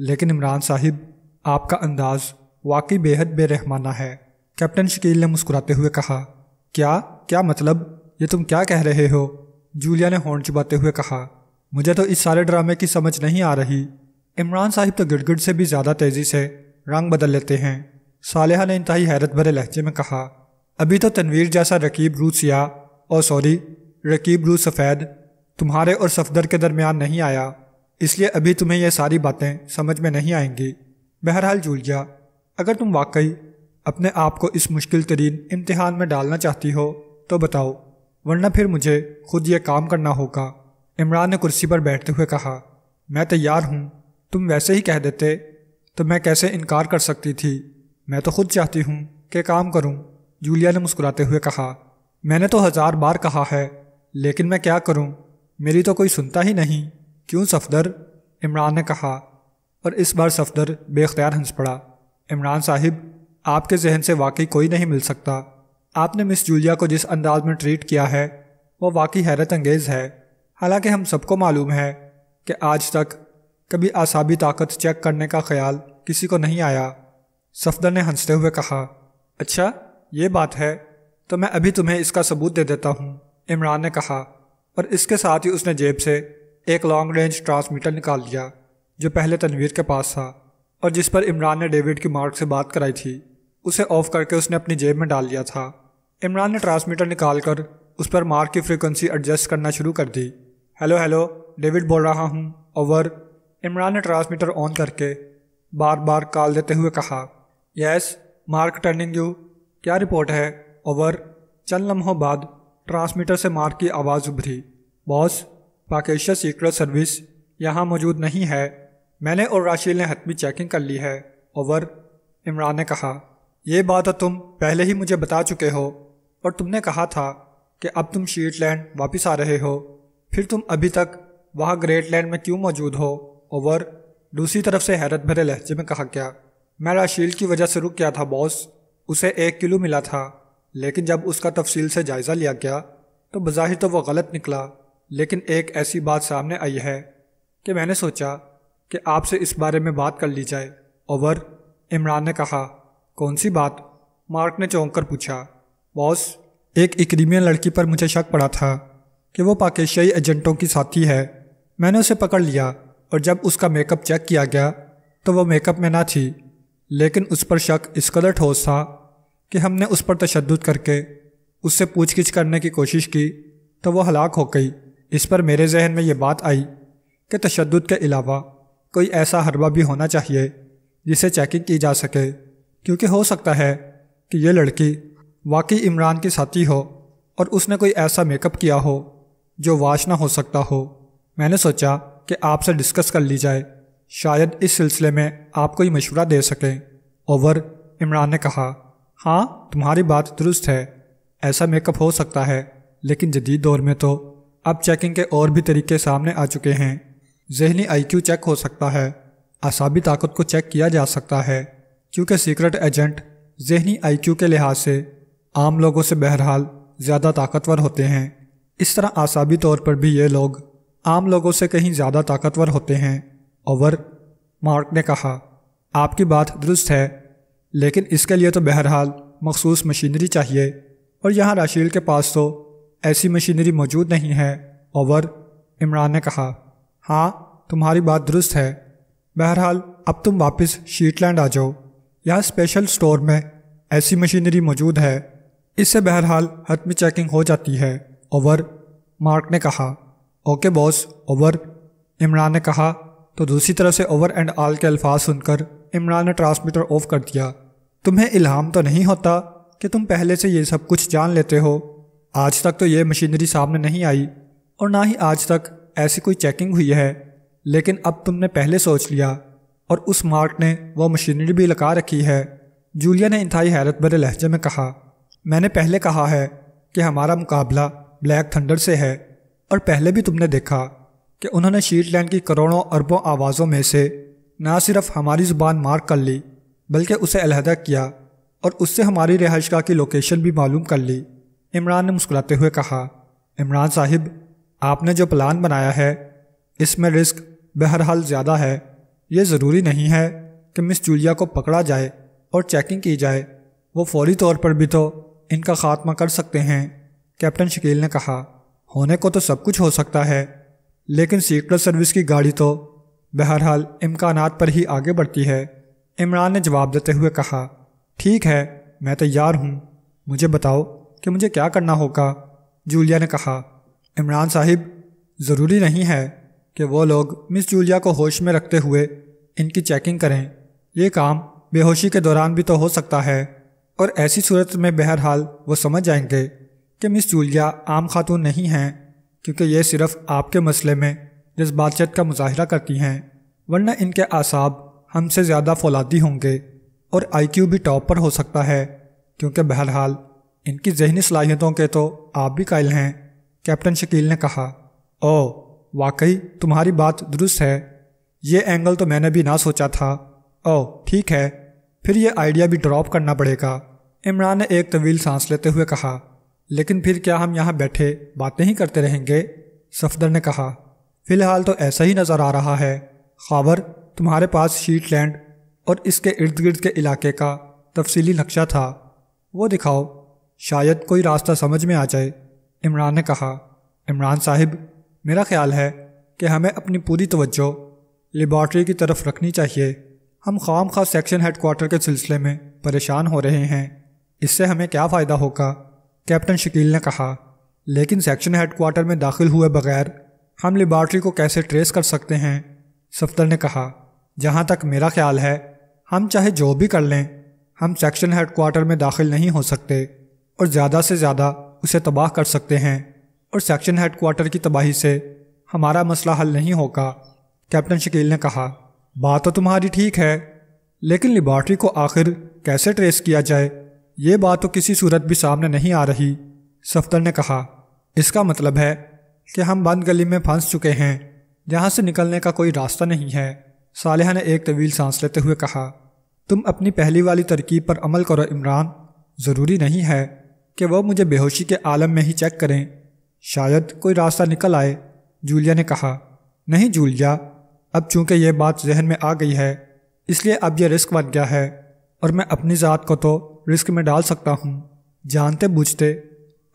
A: लेकिन इमरान साहिब आपका अंदाज वाकई बेहद बेरहमाना है कैप्टन शकील ने मुस्कुराते हुए कहा क्या क्या मतलब ये तुम क्या कह रहे हो जूलिया ने हॉर्न चुबाते हुए कहा मुझे तो इस सारे ड्रामे की समझ नहीं आ रही इमरान साहिब तो गिड़गिड़ से भी ज़्यादा तेज़ी से रंग बदल लेते हैं सालहा ने इंतहाई हैरत भरे लहजे में कहा अभी तो तनवीर जैसा रकीब रू सिया और सॉरी रकीब रू सफ़ेद तुम्हारे और सफदर के दरमियान नहीं आया इसलिए अभी तुम्हें यह सारी बातें समझ में नहीं आएंगी बहरहाल जूलिया अगर तुम वाकई अपने आप को इस मुश्किल तरीन इम्तहान में डालना चाहती हो तो बताओ वरना फिर मुझे खुद ये काम करना होगा इमरान ने कुर्सी पर बैठते हुए कहा मैं तैयार हूँ तुम वैसे ही कह देते तो मैं कैसे इनकार कर सकती थी मैं तो खुद चाहती हूँ कि काम करूँ जूलिया ने मुस्कुराते हुए कहा मैंने तो हज़ार बार कहा है लेकिन मैं क्या करूँ मेरी तो कोई सुनता ही नहीं क्यों सफदर इमरान ने कहा और इस बार सफदर बेख्तियार हंस पड़ा इमरान साहिब आपके जहन से वाकई कोई नहीं मिल सकता आपने मिस जूलिया को जिस अंदाज में ट्रीट किया है वो वाकई हैरत अंगेज़ है हालांकि हम सबको मालूम है कि आज तक कभी आसाबी ताकत चेक करने का ख्याल किसी को नहीं आया सफदर ने हंसते हुए कहा अच्छा ये बात है तो मैं अभी तुम्हें इसका सबूत दे देता हूँ इमरान ने कहा और इसके साथ ही उसने जेब से एक लॉन्ग रेंज ट्रांसमीटर निकाल लिया जो पहले तनवीर के पास था और जिस पर इमरान ने डेविड की मार्क से बात कराई थी उसे ऑफ करके उसने अपनी जेब में डाल लिया था इमरान ने ट्रांसमीटर निकाल कर उस पर मार्क की फ्रिक्वेंसी एडजस्ट करना शुरू कर दी हेलो हेलो डेविड बोल रहा हूँ ओवर इमरान ने ट्रांसमीटर ऑन करके बार बार कॉल देते हुए कहा यस मार्क टर्निंग यू क्या रिपोर्ट है ओवर चंद लम्हों बाद ट्रांसमीटर से मार्क की आवाज़ उभरी बॉस पाकेशिया सीक्रेट सर्विस यहाँ मौजूद नहीं है मैंने और राशिल ने हतमी चेकिंग कर ली है ओवर इमरान ने कहा यह बात तो तुम पहले ही मुझे बता चुके हो और तुमने कहा था कि अब तुम शीटलैंड वापस आ रहे हो फिर तुम अभी तक वहाँ ग्रेट लैंड में क्यों मौजूद हो ओवर दूसरी तरफ से हैरत भरे लहजे में कहा क्या मैं राशील की वजह से रुक गया था बॉस उसे एक किलो मिला था लेकिन जब उसका तफसील से जायज़ा लिया गया तो बज़ाहिर तो वह गलत निकला लेकिन एक ऐसी बात सामने आई है कि मैंने सोचा कि आपसे इस बारे में बात कर ली जाए ओवर इमरान ने कहा कौन सी बात मार्क ने चौंक कर पूछा बॉस एक इक्रीमियन लड़की पर मुझे शक पड़ा था कि वो पाकिस्तानी एजेंटों की साथी है मैंने उसे पकड़ लिया और जब उसका मेकअप चेक किया गया तो वह मेकअप में ना थी लेकिन उस पर शक इस कदर ठोस था कि हमने उस पर तशद करके उससे पूछगिछ करने की कोशिश की तो वह हलाक हो गई इस पर मेरे जहन में ये बात आई कि तशद के अलावा कोई ऐसा हरबा भी होना चाहिए जिसे चेकिंग की जा सके क्योंकि हो सकता है कि यह लड़की वाकई इमरान की साथी हो और उसने कोई ऐसा मेकअप किया हो जो वाश ना हो सकता हो मैंने सोचा कि आपसे डिस्कस कर ली जाए शायद इस सिलसिले में आप कोई मशवरा दे सकें ओवर इमरान ने कहा हाँ तुम्हारी बात दुरुस्त है ऐसा मेकअप हो सकता है लेकिन जदीद दौर में तो अब चेकिंग के और भी तरीके सामने आ चुके हैं जहनी क्यू चेक हो सकता है असाबी ताकत को चेक किया जा सकता है क्योंकि सीक्रेट एजेंट जहनी क्यू के लिहाज से आम लोगों से बहरहाल ज़्यादा ताकतवर होते हैं इस तरह आसाबी तौर पर भी ये लोग आम लोगों से कहीं ज़्यादा ताकतवर होते हैं ओवर मार्क ने कहा आपकी बात दुरुस्त है लेकिन इसके लिए तो बहरहाल मखसूस मशीनरी चाहिए और यहाँ राशील के पास तो ऐसी मशीनरी मौजूद नहीं है ओवर इमरान ने कहा हाँ तुम्हारी बात दुरुस्त है बहरहाल अब तुम वापस शीटलैंड आ जाओ यहाँ स्पेशल स्टोर में ऐसी मशीनरी मौजूद है इससे बहरहाल हतमी चेकिंग हो जाती है ओवर मार्क ने कहा ओके बॉस ओवर इमरान ने कहा तो दूसरी तरफ से ओवर एंड आल के अल्फाज सुनकर इमरान ने ट्रांसमीटर ऑफ कर दिया तुम्हें इल्हाम तो नहीं होता कि तुम पहले से ये सब कुछ जान लेते हो आज तक तो ये मशीनरी सामने नहीं आई और ना ही आज तक ऐसी कोई चेकिंग हुई है लेकिन अब तुमने पहले सोच लिया और उस मार्क ने वह मशीनरी भी लगा रखी है जूलिया ने इंतहाई हैरत भरे लहजे में कहा मैंने पहले कहा है कि हमारा मुकाबला ब्लैक थंडर से है और पहले भी तुमने देखा कि उन्होंने शीटलैंड की करोड़ों अरबों आवाज़ों में से ना सिर्फ हमारी ज़ुबान मार्क कर ली बल्कि उसे अलहदा किया और उससे हमारी रिहाइशगाह की लोकेशन भी मालूम कर ली इमरान ने मुस्कुराते हुए कहा इमरान साहिब आपने जो प्लान बनाया है इसमें रिस्क बहरहाल ज़्यादा है ये ज़रूरी नहीं है कि मिस जूलिया को पकड़ा जाए और चेकिंग की जाए वो फौरी तौर पर भी तो इनका खात्मा कर सकते हैं कैप्टन शकील ने कहा होने को तो सब कुछ हो सकता है लेकिन सीक्रेट सर्विस की गाड़ी तो बहरहाल इम्कान पर ही आगे बढ़ती है इमरान ने जवाब देते हुए कहा ठीक है मैं तैयार हूँ मुझे बताओ कि मुझे क्या करना होगा जूलिया ने कहा इमरान साहिब ज़रूरी नहीं है कि वो लोग मिस जूलिया को होश में रखते हुए इनकी चेकिंग करें ये काम बेहोशी के दौरान भी तो हो सकता है और ऐसी सूरत में बहरहाल वो समझ जाएंगे कि मिस जूलिया आम खातून नहीं हैं क्योंकि ये सिर्फ आपके मसले में बातचीत का मुजाहरा करती हैं वरना इनके आसाब हमसे ज़्यादा फौलादी होंगे और आईक्यू भी टॉप पर हो सकता है क्योंकि बहरहाल इनकी जहनी सलाहियतों के तो आप भी कायल हैं कैप्टन शकील ने कहा ओ वाकई तुम्हारी बात दुरुस्त है ये एंगल तो मैंने भी ना सोचा था ओ ठीक है फिर यह आइडिया भी ड्रॉप करना पड़ेगा इमरान ने एक तवील सांस लेते हुए कहा लेकिन फिर क्या हम यहाँ बैठे बातें ही करते रहेंगे सफदर ने कहा फिलहाल तो ऐसा ही नज़र आ रहा है खबर तुम्हारे पास शीटलैंड और इसके इर्द गिर्द के इलाके का तफसीली नक्शा था वो दिखाओ शायद कोई रास्ता समझ में आ जाए इमरान ने कहा इमरान साहिब मेरा ख्याल है कि हमें अपनी पूरी तवज्जो लेबॉर्ट्री की तरफ रखनी चाहिए हम खाम खास सेक्शन हेडकोार्टर के सिलसिले में परेशान हो रहे हैं इससे हमें क्या फ़ायदा होगा कैप्टन शकील ने कहा लेकिन सेक्शन हेडक्वार्टर में दाखिल हुए बगैर हम लेबार्ट्री को कैसे ट्रेस कर सकते हैं सफ्तर ने कहा जहाँ तक मेरा ख्याल है हम चाहे जो भी कर लें हम सेक्शन हेडक्वार्टर में दाखिल नहीं हो सकते और ज़्यादा से ज़्यादा उसे तबाह कर सकते हैं और सेक्शन हेडक्वार्टर की तबाही से हमारा मसला हल नहीं होगा कैप्टन शकील ने कहा बात तो तुम्हारी ठीक है लेकिन लेबार्ट्री को आखिर कैसे ट्रेस किया जाए ये बात तो किसी सूरत भी सामने नहीं आ रही सफदर ने कहा इसका मतलब है कि हम बंद गली में फंस चुके हैं जहाँ से निकलने का कोई रास्ता नहीं है सालिहा ने एक तवील सांस लेते हुए कहा तुम अपनी पहली वाली तरकीब पर अमल करो इमरान ज़रूरी नहीं है कि वह मुझे बेहोशी के आलम में ही चेक करें शायद कोई रास्ता निकल आए जूलिया ने कहा नहीं जूलिया अब चूंकि यह बात जहन में आ गई है इसलिए अब यह रिस्क बन गया है और मैं अपनी ज़ात को तो रिस्क में डाल सकता हूँ जानते बूझते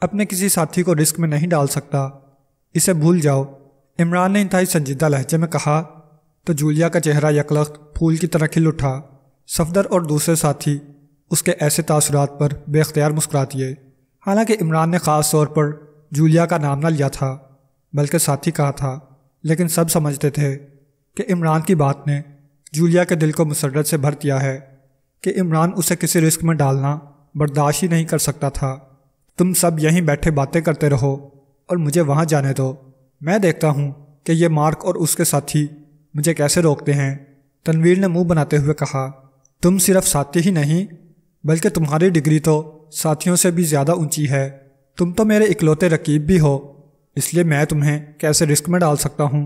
A: अपने किसी साथी को रिस्क में नहीं डाल सकता इसे भूल जाओ इमरान ने इंतहाई संजीदा लहजे में कहा तो जूलिया का चेहरा यकलख फूल की तरह खिल उठा सफदर और दूसरे साथी उसके ऐसे तासरात पर बेख्तियार मुस्कुरा दिए हालांकि इमरान ने ख़ास तौर पर जूलिया का नाम ना लिया था बल्कि साथी कहा था लेकिन सब समझते थे कि इमरान की बात ने जूलिया के दिल को मुसरत से भर दिया है कि इमरान उसे किसी रिस्क में डालना बर्दाश्त ही नहीं कर सकता था तुम सब यहीं बैठे बातें करते रहो और मुझे वहाँ जाने दो मैं देखता हूँ कि ये मार्क और उसके साथी मुझे कैसे रोकते हैं तनवीर ने मुंह बनाते हुए कहा तुम सिर्फ साथी ही नहीं बल्कि तुम्हारी डिग्री तो साथियों से भी ज़्यादा ऊंची है तुम तो मेरे इकलौते रकीब भी हो इसलिए मैं तुम्हें कैसे रिस्क में डाल सकता हूँ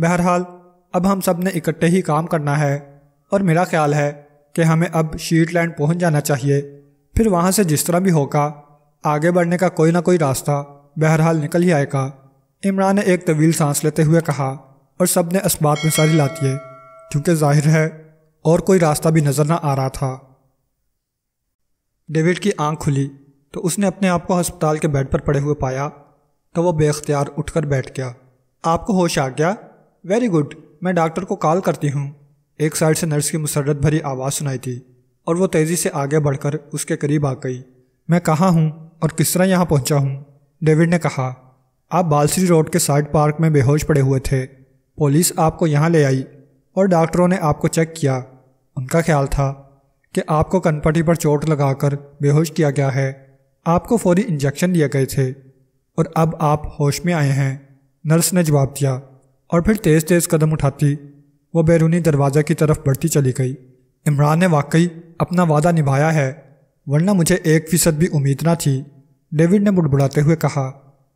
A: बहरहाल अब हम सब ने इकट्ठे ही काम करना है और मेरा ख्याल है कि हमें अब शीटलैंड पहुंच जाना चाहिए फिर वहाँ से जिस तरह भी होगा आगे बढ़ने का कोई ना कोई रास्ता बहरहाल निकल ही आएगा इमरान ने एक तवील सांस लेते हुए कहा और सब ने इस बात में सारी लाती है क्योंकि जाहिर है और कोई रास्ता भी नज़र ना आ रहा था डेविड की आंख खुली तो उसने अपने आप को अस्पताल के बेड पर पड़े हुए पाया तो वह बेख्तियार उठकर बैठ गया आपको होश आ गया वेरी गुड मैं डॉक्टर को कॉल करती हूँ एक साइड से नर्स की मुसरत भरी आवाज़ सुनाई थी और वो तेज़ी से आगे बढ़कर उसके करीब आ गई मैं कहाँ हूँ और किस तरह यहाँ पहुँचा हूँ डेविड ने कहा आप बालसरी रोड के साइड पार्क में बेहोश पड़े हुए थे पुलिस आपको यहाँ ले आई और डॉक्टरों ने आपको चेक किया उनका ख्याल था कि आपको कनपटी पर चोट लगाकर बेहोश किया गया है आपको फौरी इंजेक्शन दिए गए थे और अब आप होश में आए हैं नर्स ने जवाब दिया और फिर तेज़ तेज़ कदम उठाती वह बैरूनी दरवाज़ा की तरफ बढ़ती चली गई इमरान ने वाकई अपना वादा निभाया है वरना मुझे एक फ़ीसद भी उम्मीद ना थी डेविड ने बुड़बुड़ाते हुए कहा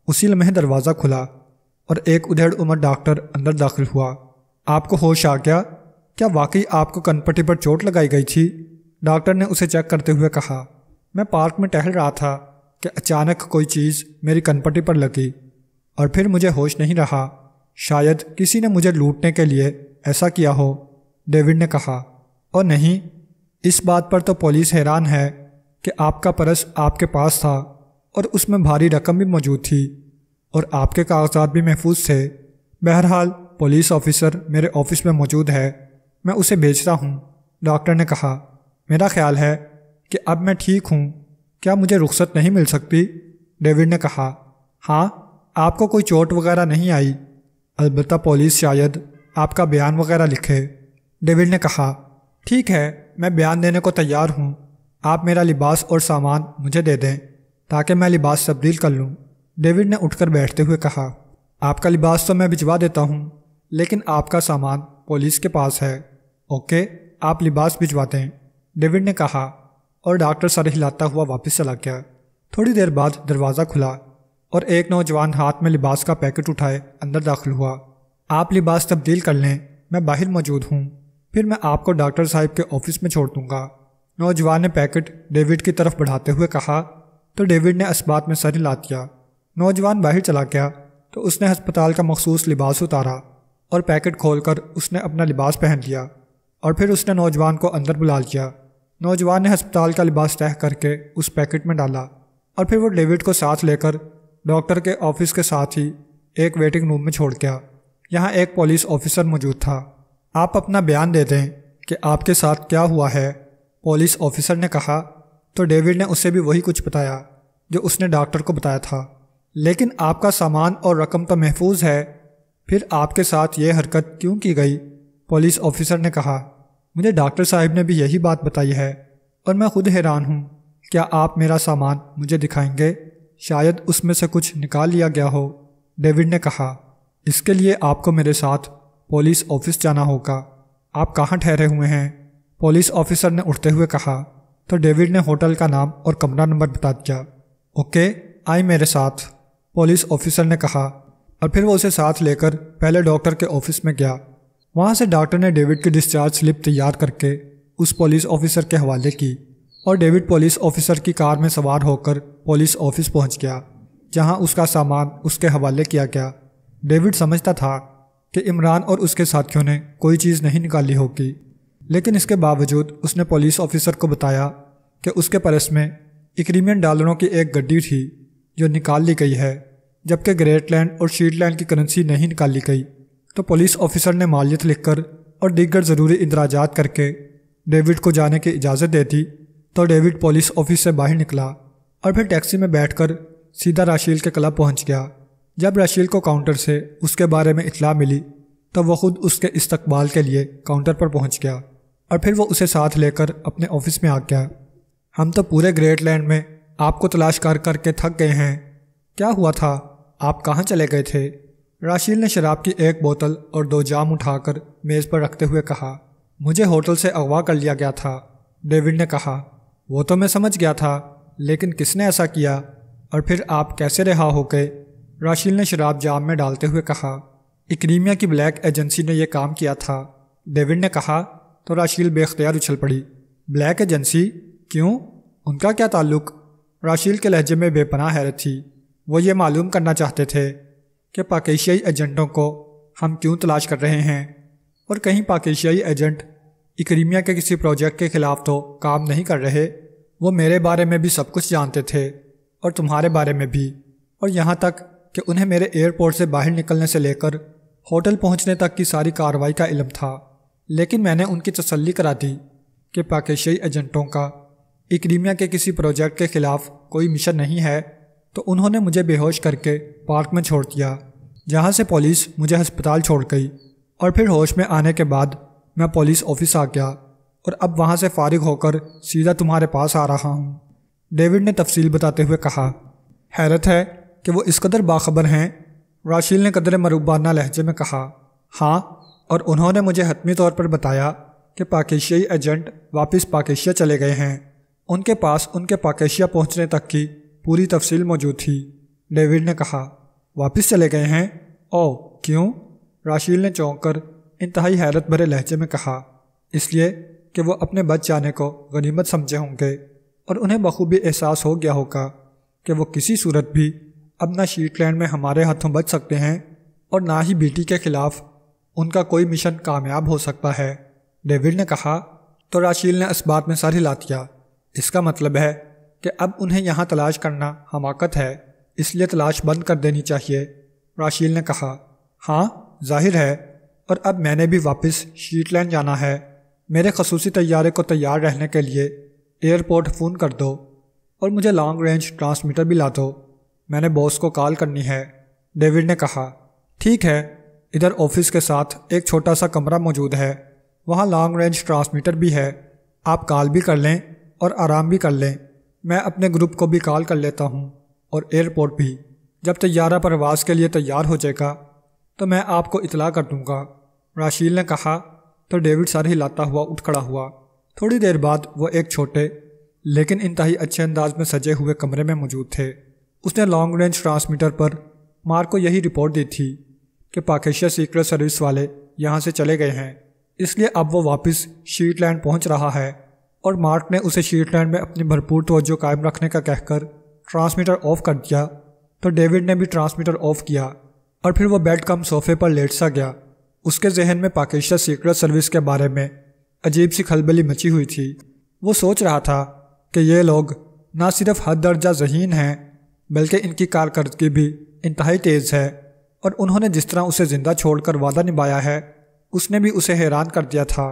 A: उसी लम्हे दरवाज़ा खुला और एक उधेड़ उमर डॉक्टर अंदर दाखिल हुआ आपको होश आ गया क्या वाकई आपको कनपट्टी पर चोट लगाई गई थी डॉक्टर ने उसे चेक करते हुए कहा मैं पार्क में टहल रहा था कि अचानक कोई चीज़ मेरी कनपट्टी पर लगी और फिर मुझे होश नहीं रहा शायद किसी ने मुझे लूटने के लिए ऐसा किया हो डेविड ने कहा और नहीं इस बात पर तो पुलिस हैरान है कि आपका परस आपके पास था और उसमें भारी रकम भी मौजूद थी और आपके कागजात भी महफूज थे बहरहाल पुलिस ऑफिसर मेरे ऑफिस में मौजूद है मैं उसे भेजता हूँ डॉक्टर ने कहा मेरा ख्याल है कि अब मैं ठीक हूँ क्या मुझे रुख्सत नहीं मिल सकती डेविड ने कहा हाँ आपको कोई चोट वगैरह नहीं आई अलबत्त पुलिस शायद आपका बयान वगैरह लिखे डेविड ने कहा ठीक है मैं बयान देने को तैयार हूँ आप मेरा लिबास और सामान मुझे दे दें ताकि मैं लिबास तब्दील कर लूँ डेविड ने उठकर बैठते हुए कहा आपका लिबास तो मैं भिजवा देता हूँ लेकिन आपका सामान पुलिस के पास है ओके आप लिबास भिजवा दें डेविड ने कहा और डॉक्टर सर हिलाता हुआ वापस चला गया थोड़ी देर बाद दरवाज़ा खुला और एक नौजवान हाथ में लिबास का पैकेट उठाए अंदर दाखिल हुआ आप लिबास तब्दील कर लें मैं बाहर मौजूद हूँ फिर मैं आपको डॉक्टर साहब के ऑफिस में छोड़ दूंगा नौजवान ने पैकेट डेविड की तरफ बढ़ाते हुए कहा तो डेविड ने इस्बात में सर हिला दिया नौजवान बाहर चला गया तो उसने हस्पताल का मखसूस लिबास उतारा और पैकेट खोलकर उसने अपना लिबास पहन लिया और फिर उसने नौजवान को अंदर बुला लिया नौजवान ने हस्पताल का लिबास तय करके उस पैकेट में डाला और फिर वो डेविड को साथ लेकर डॉक्टर के ऑफिस के साथ ही एक वेटिंग रूम में छोड़ गया यहाँ एक पुलिस ऑफिसर मौजूद था आप अपना बयान दे दें कि आपके साथ क्या हुआ है पुलिस ऑफिसर ने कहा तो डेविड ने उसे भी वही कुछ बताया जो उसने डॉक्टर को बताया था लेकिन आपका सामान और रकम तो महफूज है फिर आपके साथ ये हरकत क्यों की गई पुलिस ऑफिसर ने कहा मुझे डॉक्टर साहब ने भी यही बात बताई है और मैं खुद हैरान हूँ क्या आप मेरा सामान मुझे दिखाएंगे शायद उसमें से कुछ निकाल लिया गया हो डेविड ने कहा इसके लिए आपको मेरे साथ पुलिस ऑफिस जाना होगा आप कहाँ ठहरे हुए हैं पुलिस ऑफिसर ने उठते हुए कहा तो डेविड ने होटल का नाम और कमरा नंबर बता दिया ओके आई मेरे साथ पुलिस ऑफिसर ने कहा और फिर वो उसे साथ लेकर पहले डॉक्टर के ऑफिस में गया वहाँ से डॉक्टर ने डेविड की डिस्चार्ज स्लिप तैयार करके उस पुलिस ऑफिसर के हवाले की और डेविड पुलिस ऑफिसर की कार में सवार होकर पुलिस ऑफिस पहुंच गया जहां उसका सामान उसके हवाले किया गया डेविड समझता था कि इमरान और उसके साथियों ने कोई चीज़ नहीं निकाली होगी लेकिन इसके बावजूद उसने पुलिस ऑफिसर को बताया कि उसके परस में इक्रीमियन डॉलरों की एक गड्डी थी जो निकाल ली गई है जबकि ग्रेटलैंड और शीटलैंड की करेंसी नहीं निकाली गई तो पुलिस ऑफिसर ने मालियत लिखकर और दीगर ज़रूरी इंदराजात करके डेविड को जाने की इजाज़त दे दी तो डेविड पुलिस ऑफिस से बाहर निकला और फिर टैक्सी में बैठकर सीधा राशील के क्लब पहुंच गया जब रशील को काउंटर से उसके बारे में इतला मिली तब वह खुद उसके इस्तकबाल के लिए काउंटर पर पहुंच गया और फिर वह उसे साथ लेकर अपने ऑफिस में आ गया हम तो पूरे ग्रेट लैंड में आपको तलाश कर करके थक गए हैं क्या हुआ था आप कहाँ चले गए थे राशिल ने शराब की एक बोतल और दो जाम उठाकर मेज़ पर रखते हुए कहा मुझे होटल से अगवा कर लिया गया था डेविड ने कहा वो तो मैं समझ गया था लेकिन किसने ऐसा किया और फिर आप कैसे रिहा हो गए राशिल ने शराब जाम में डालते हुए कहा इक्रीमिया की ब्लैक एजेंसी ने यह काम किया था डेविड ने कहा तो राशील बेख्तियार उछल पड़ी ब्लैक एजेंसी क्यों उनका क्या ताल्लुक राशील के लहजे में बेपनाह हैरत थी वो ये मालूम करना चाहते थे कि पाकिशियाई एजेंटों को हम क्यों तलाश कर रहे हैं और कहीं पाकिशियाई एजेंट इक्रीमिया के किसी प्रोजेक्ट के खिलाफ तो काम नहीं कर रहे वो मेरे बारे में भी सब कुछ जानते थे और तुम्हारे बारे में भी और यहाँ तक कि उन्हें मेरे एयरपोर्ट से बाहर निकलने से लेकर होटल पहुंचने तक की सारी कार्रवाई का इलम था लेकिन मैंने उनकी तसल्ली करा दी कि पाकिशी एजेंटों का इक्रीमिया के किसी प्रोजेक्ट के ख़िलाफ़ कोई मिशन नहीं है तो उन्होंने मुझे बेहोश करके पार्क में छोड़ दिया जहाँ से पुलिस मुझे हस्पताल छोड़ गई और फिर होश में आने के बाद मैं पुलिस ऑफिस आ गया और अब वहाँ से फारिग होकर सीधा तुम्हारे पास आ रहा हूँ डेविड ने तफसील बताते हुए कहा हैरत है कि वो इस कदर बाखबर हैं राशील ने कदर मरूबाना लहजे में कहा हाँ और उन्होंने मुझे हतमी तौर पर बताया कि पाकिशियाई एजेंट वापस पाकिशिया चले गए हैं उनके पास उनके पाकिशिया पहुँचने तक की पूरी तफसील मौजूद थी डेविड ने कहा वापस चले गए हैं ओ क्यों राशील ने चौंक कर इंतहाई हैरत भरे लहजे में कहा इसलिए कि वो अपने बच जाने को गनीमत समझे होंगे और उन्हें बखूबी एहसास हो गया होगा कि वो किसी सूरत भी अब ना शीटलैंड में हमारे हाथों बच सकते हैं और ना ही बेटी के खिलाफ उनका कोई मिशन कामयाब हो सकता है डेविड ने कहा तो राशील ने इस बात में सर हिला दिया इसका मतलब है कि अब उन्हें यहाँ तलाश करना हमाकत है इसलिए तलाश बंद कर देनी चाहिए राशील ने कहा हाँ जाहिर है और अब मैंने भी वापस शीटलैंड जाना है मेरे खसूसी तैयारे को तैयार रहने के लिए एयरपोर्ट फ़ोन कर दो और मुझे लॉन्ग रेंज ट्रांसमीटर भी ला दो मैंने बॉस को कॉल करनी है डेविड ने कहा ठीक है इधर ऑफिस के साथ एक छोटा सा कमरा मौजूद है वहाँ लॉन्ग रेंज ट्रांसमीटर भी है आप कॉल भी कर लें और आराम भी कर लें मैं अपने ग्रुप को भी कॉल कर लेता हूँ और एयरपोर्ट भी जब तैयारा परवास के लिए तैयार हो जाएगा तो मैं आपको इतला कर दूँगा राशील ने कहा तो डेविड सर हिलाता हुआ उठ खड़ा हुआ थोड़ी देर बाद वो एक छोटे लेकिन इंतहा अच्छे अंदाज में सजे हुए कमरे में मौजूद थे उसने लॉन्ग रेंज ट्रांसमीटर पर मार को यही रिपोर्ट दी थी कि पाकिस्तान सीक्रेट सर्विस वाले यहाँ से चले गए हैं इसलिए अब वो वापस शीटलैंड पहुँच रहा है और मार्क ने उसे शीटलैंड में अपनी भरपूर तोज्जो कायम रखने का कहकर ट्रांसमीटर ऑफ कर दिया तो डेविड ने भी ट्रांसमीटर ऑफ किया और फिर वो बेड कम सोफे पर लेट सा गया उसके जहन में पाकिस्तान सीक्रेट सर्विस के बारे में अजीब सी खलबली मची हुई थी वो सोच रहा था कि ये लोग ना सिर्फ हद दर्जा जहीन हैं बल्कि इनकी कारकर्दगी भी इंतहाई तेज़ है और उन्होंने जिस तरह उसे ज़िंदा छोड़कर वादा निभाया है उसने भी उसे हैरान कर दिया था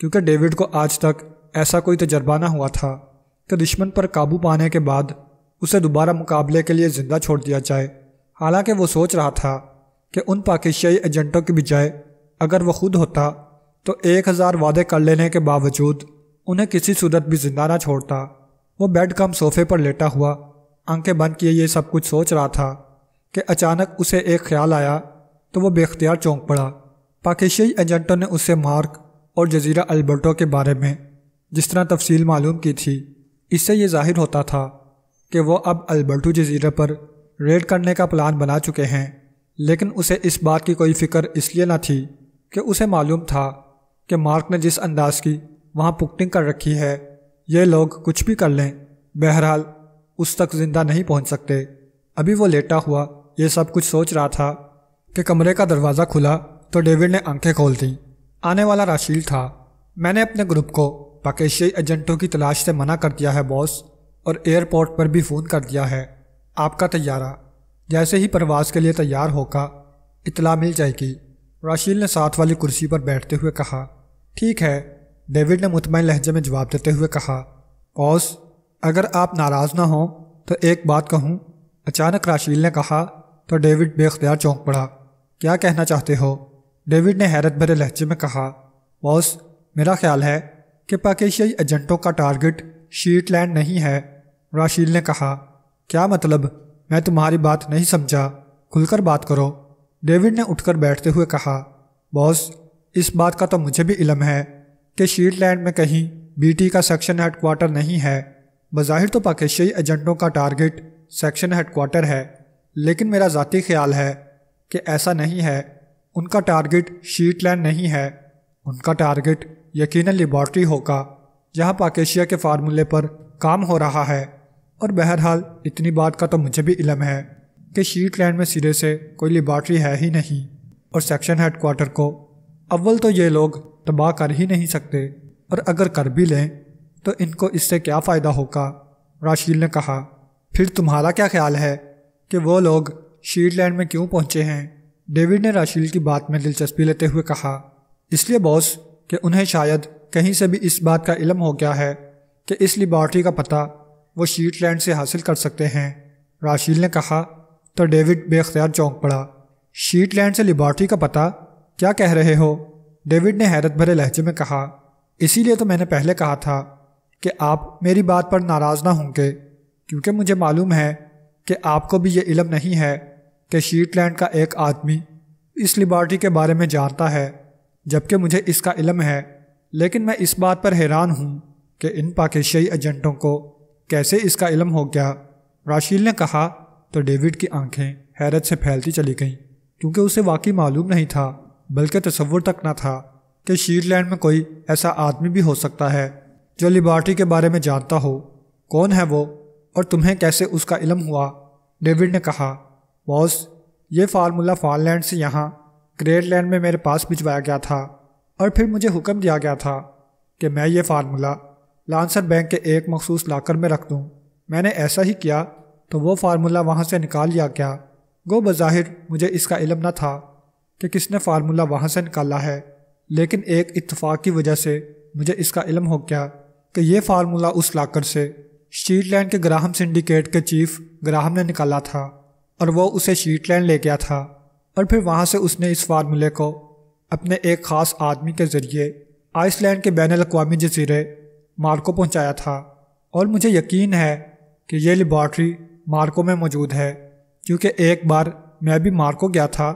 A: क्योंकि डेविड को आज तक ऐसा कोई तजर्बा ना हुआ था कि दुश्मन पर काबू पाने के बाद उसे दोबारा मुकाबले के लिए ज़िंदा छोड़ दिया जाए हालांकि वो सोच रहा था कि उन पाकिस्तानी एजेंटों की बजाय अगर वो खुद होता तो एक हज़ार वादे कर लेने के बावजूद उन्हें किसी सूरत भी जिंदा ना छोड़ता वो बेड कम सोफे पर लेटा हुआ आंखें बंद किए ये सब कुछ सोच रहा था कि अचानक उसे एक ख्याल आया तो वो बेख्तियार चौंक पड़ा पाकिस्तानी एजेंटों ने उससे मार्क और जजीरा अल्बर्टो के बारे में जिस तरह तफसील मालूम की थी इससे ये जाहिर होता था कि वो अब अल्बर्टो जजीरा पर रेड करने का प्लान बना चुके हैं लेकिन उसे इस बात की कोई फिक्र इसलिए ना थी कि उसे मालूम था कि मार्क ने जिस अंदाज की वहाँ पुकटिंग कर रखी है ये लोग कुछ भी कर लें बहरहाल उस तक जिंदा नहीं पहुंच सकते अभी वो लेटा हुआ ये सब कुछ सोच रहा था कि कमरे का दरवाज़ा खुला तो डेविड ने आंखें खोल दी आने वाला राशील था मैंने अपने ग्रुप को पाकिस्तानी एजेंटों की तलाश से मना कर दिया है बॉस और एयरपोर्ट पर भी फ़ोन कर दिया है आपका तैयारा जैसे ही प्रवास के लिए तैयार होगा इतला मिल जाएगी राशील ने साथ वाली कुर्सी पर बैठते हुए कहा ठीक है डेविड ने मुतमिन लहजे में जवाब देते हुए कहा बॉस अगर आप नाराज़ ना हों तो एक बात कहूँ अचानक राशील ने कहा तो डेविड बेख्तियार चौंक पड़ा क्या कहना चाहते हो डेविड ने हैरत भरे लहजे में कहा बॉस मेरा ख्याल है कि पाकिस्तानी एजेंटों का टारगेट शीटलैंड नहीं है राशील ने कहा क्या मतलब मैं तुम्हारी बात नहीं समझा खुलकर बात करो डेविड ने उठकर बैठते हुए कहा बॉस इस बात का तो मुझे भी इलम है कि शीटलैंड में कहीं बीटी का सेक्शन हेडक्वार्टर नहीं है बज़ाहिर तो पाकिस्तानी एजेंटों का टारगेट सेक्शन हेडकोार्टर है लेकिन मेरा ज़ाती ख्याल है कि ऐसा नहीं है उनका टारगेट शीटलैंड नहीं है उनका टारगेट यकीनन लेबॉर्ट्री होगा जहां पाकेशिया के फार्मूले पर काम हो रहा है और बहरहाल इतनी बात का तो मुझे भी इलम है कि शीटलैंड में सिरे से कोई लेबॉर्ट्री है ही नहीं और सेक्शन हेडकोार्टर को अव्वल तो ये लोग तबाह कर ही नहीं सकते और अगर कर भी लें तो इनको इससे क्या फ़ायदा होगा राशील ने कहा फिर तुम्हारा क्या ख्याल है कि वो लोग शीटलैंड में क्यों पहुंचे हैं डेविड ने राशील की बात में दिलचस्पी लेते हुए कहा इसलिए बॉस कि उन्हें शायद कहीं से भी इस बात का इलम हो गया है कि इस लेबॉर्ट्री का पता वो शीटलैंड से हासिल कर सकते हैं राशील ने कहा तो डेविड बेख्तियार चौंक पड़ा शीटलैंड से लेबॉर्ट्री का पता क्या कह रहे हो डेविड ने हैरत भरे लहजे में कहा इसीलिए तो मैंने पहले कहा था कि आप मेरी बात पर नाराज़ ना होंगे क्योंकि मुझे मालूम है कि आपको भी ये इलम नहीं है कि शीटलैंड का एक आदमी इस लिबार्टी के बारे में जानता है जबकि मुझे इसका इलम है लेकिन मैं इस बात पर हैरान हूँ कि इन पाकिस्तानी एजेंटों को कैसे इसका इलम हो गया राशील ने कहा तो डेविड की आंखें हैरत से फैलती चली गईं क्योंकि उसे वाकई मालूम नहीं था बल्कि तस्वुर तक ना था कि लैंड में कोई ऐसा आदमी भी हो सकता है जो लिबार्टी के बारे में जानता हो कौन है वो और तुम्हें कैसे उसका इलम हुआ डेविड ने कहा बॉस ये फार्मूला फानलैंड से यहाँ ग्रेट लैंड में मेरे पास भिजवाया गया था और फिर मुझे हुक्म दिया गया था कि मैं ये फार्मूला लांसर बैंक के एक मखसूस लाकर में रख दूँ मैंने ऐसा ही किया तो वो फार्मूला वहाँ से निकाल लिया गया गो बज़ाहिर मुझे इसका इलम न था कि किसने फार्मूला वहाँ से निकाला है लेकिन एक इतफ़ाक़ की वजह से मुझे इसका इलम हो गया कि ये फार्मूला उस लाकर से शीटलैंड के ग्राहम सिंडिकेट के चीफ ग्राहम ने निकाला था और वो उसे शीटलैंड ले गया था और फिर वहाँ से उसने इस फार्मूले को अपने एक ख़ास आदमी के ज़रिए आइसलैंड के बैन अवी जजीरे मार्को पहुँचाया था और मुझे यकीन है कि यह लेबॉर्ट्री मार्को में मौजूद है क्योंकि एक बार मैं भी मार्को गया था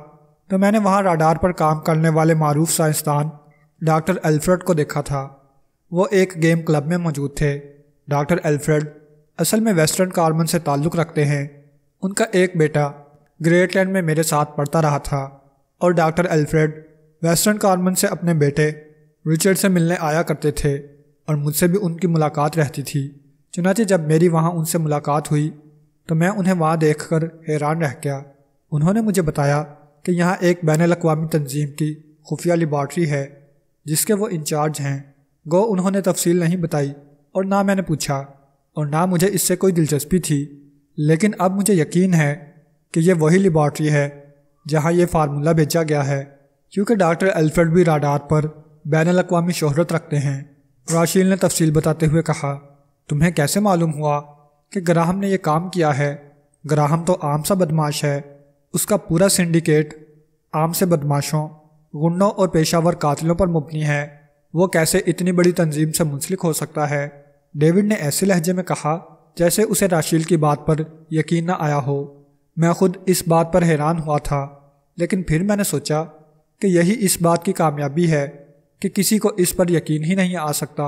A: तो मैंने वहाँ राडार पर काम करने वाले मरूफ साइंसदान डॉक्टर अल्फ्रेड को देखा था वो एक गेम क्लब में मौजूद थे डॉक्टर एल्फ्रेड असल में वेस्टर्न कार्मन से ताल्लुक़ रखते हैं उनका एक बेटा ग्रेट लैंड में मेरे साथ पढ़ता रहा था और डॉक्टर एल्फ्रेड वेस्टर्न कार्मन से अपने बेटे रिचर्ड से मिलने आया करते थे और मुझसे भी उनकी मुलाकात रहती थी चुनाचे जब मेरी वहाँ उनसे मुलाकात हुई तो मैं उन्हें वहाँ देख कर हैरान रह गया उन्होंने मुझे बताया कि यहाँ एक बैन अवी तंजीम की खुफिया लिबार्ट्री है जिसके वो इंचार्ज हैं गो उन्होंने तफसील नहीं बताई और ना मैंने पूछा और ना मुझे इससे कोई दिलचस्पी थी लेकिन अब मुझे यकीन है कि यह वही लेबॉर्ट्री है जहाँ यह फार्मूला भेजा गया है क्योंकि डॉक्टर एल्फ्रेड भी राडार पर बैन अवी शहरत रखते हैं राशील ने तफसील बताते हुए कहा तुम्हें कैसे मालूम हुआ कि ग्राहम ने यह काम किया है ग्राहम तो आम सा बदमाश है उसका पूरा सिंडिकेट आम से बदमाशों गुंडों और पेशावर कातलों पर मुबनी है वो कैसे इतनी बड़ी तंजीम से मुंसलिक हो सकता है डेविड ने ऐसे लहजे में कहा जैसे उसे राशील की बात पर यकीन न आया हो मैं खुद इस बात पर हैरान हुआ था लेकिन फिर मैंने सोचा कि यही इस बात की कामयाबी है कि किसी को इस पर यकीन ही नहीं आ सकता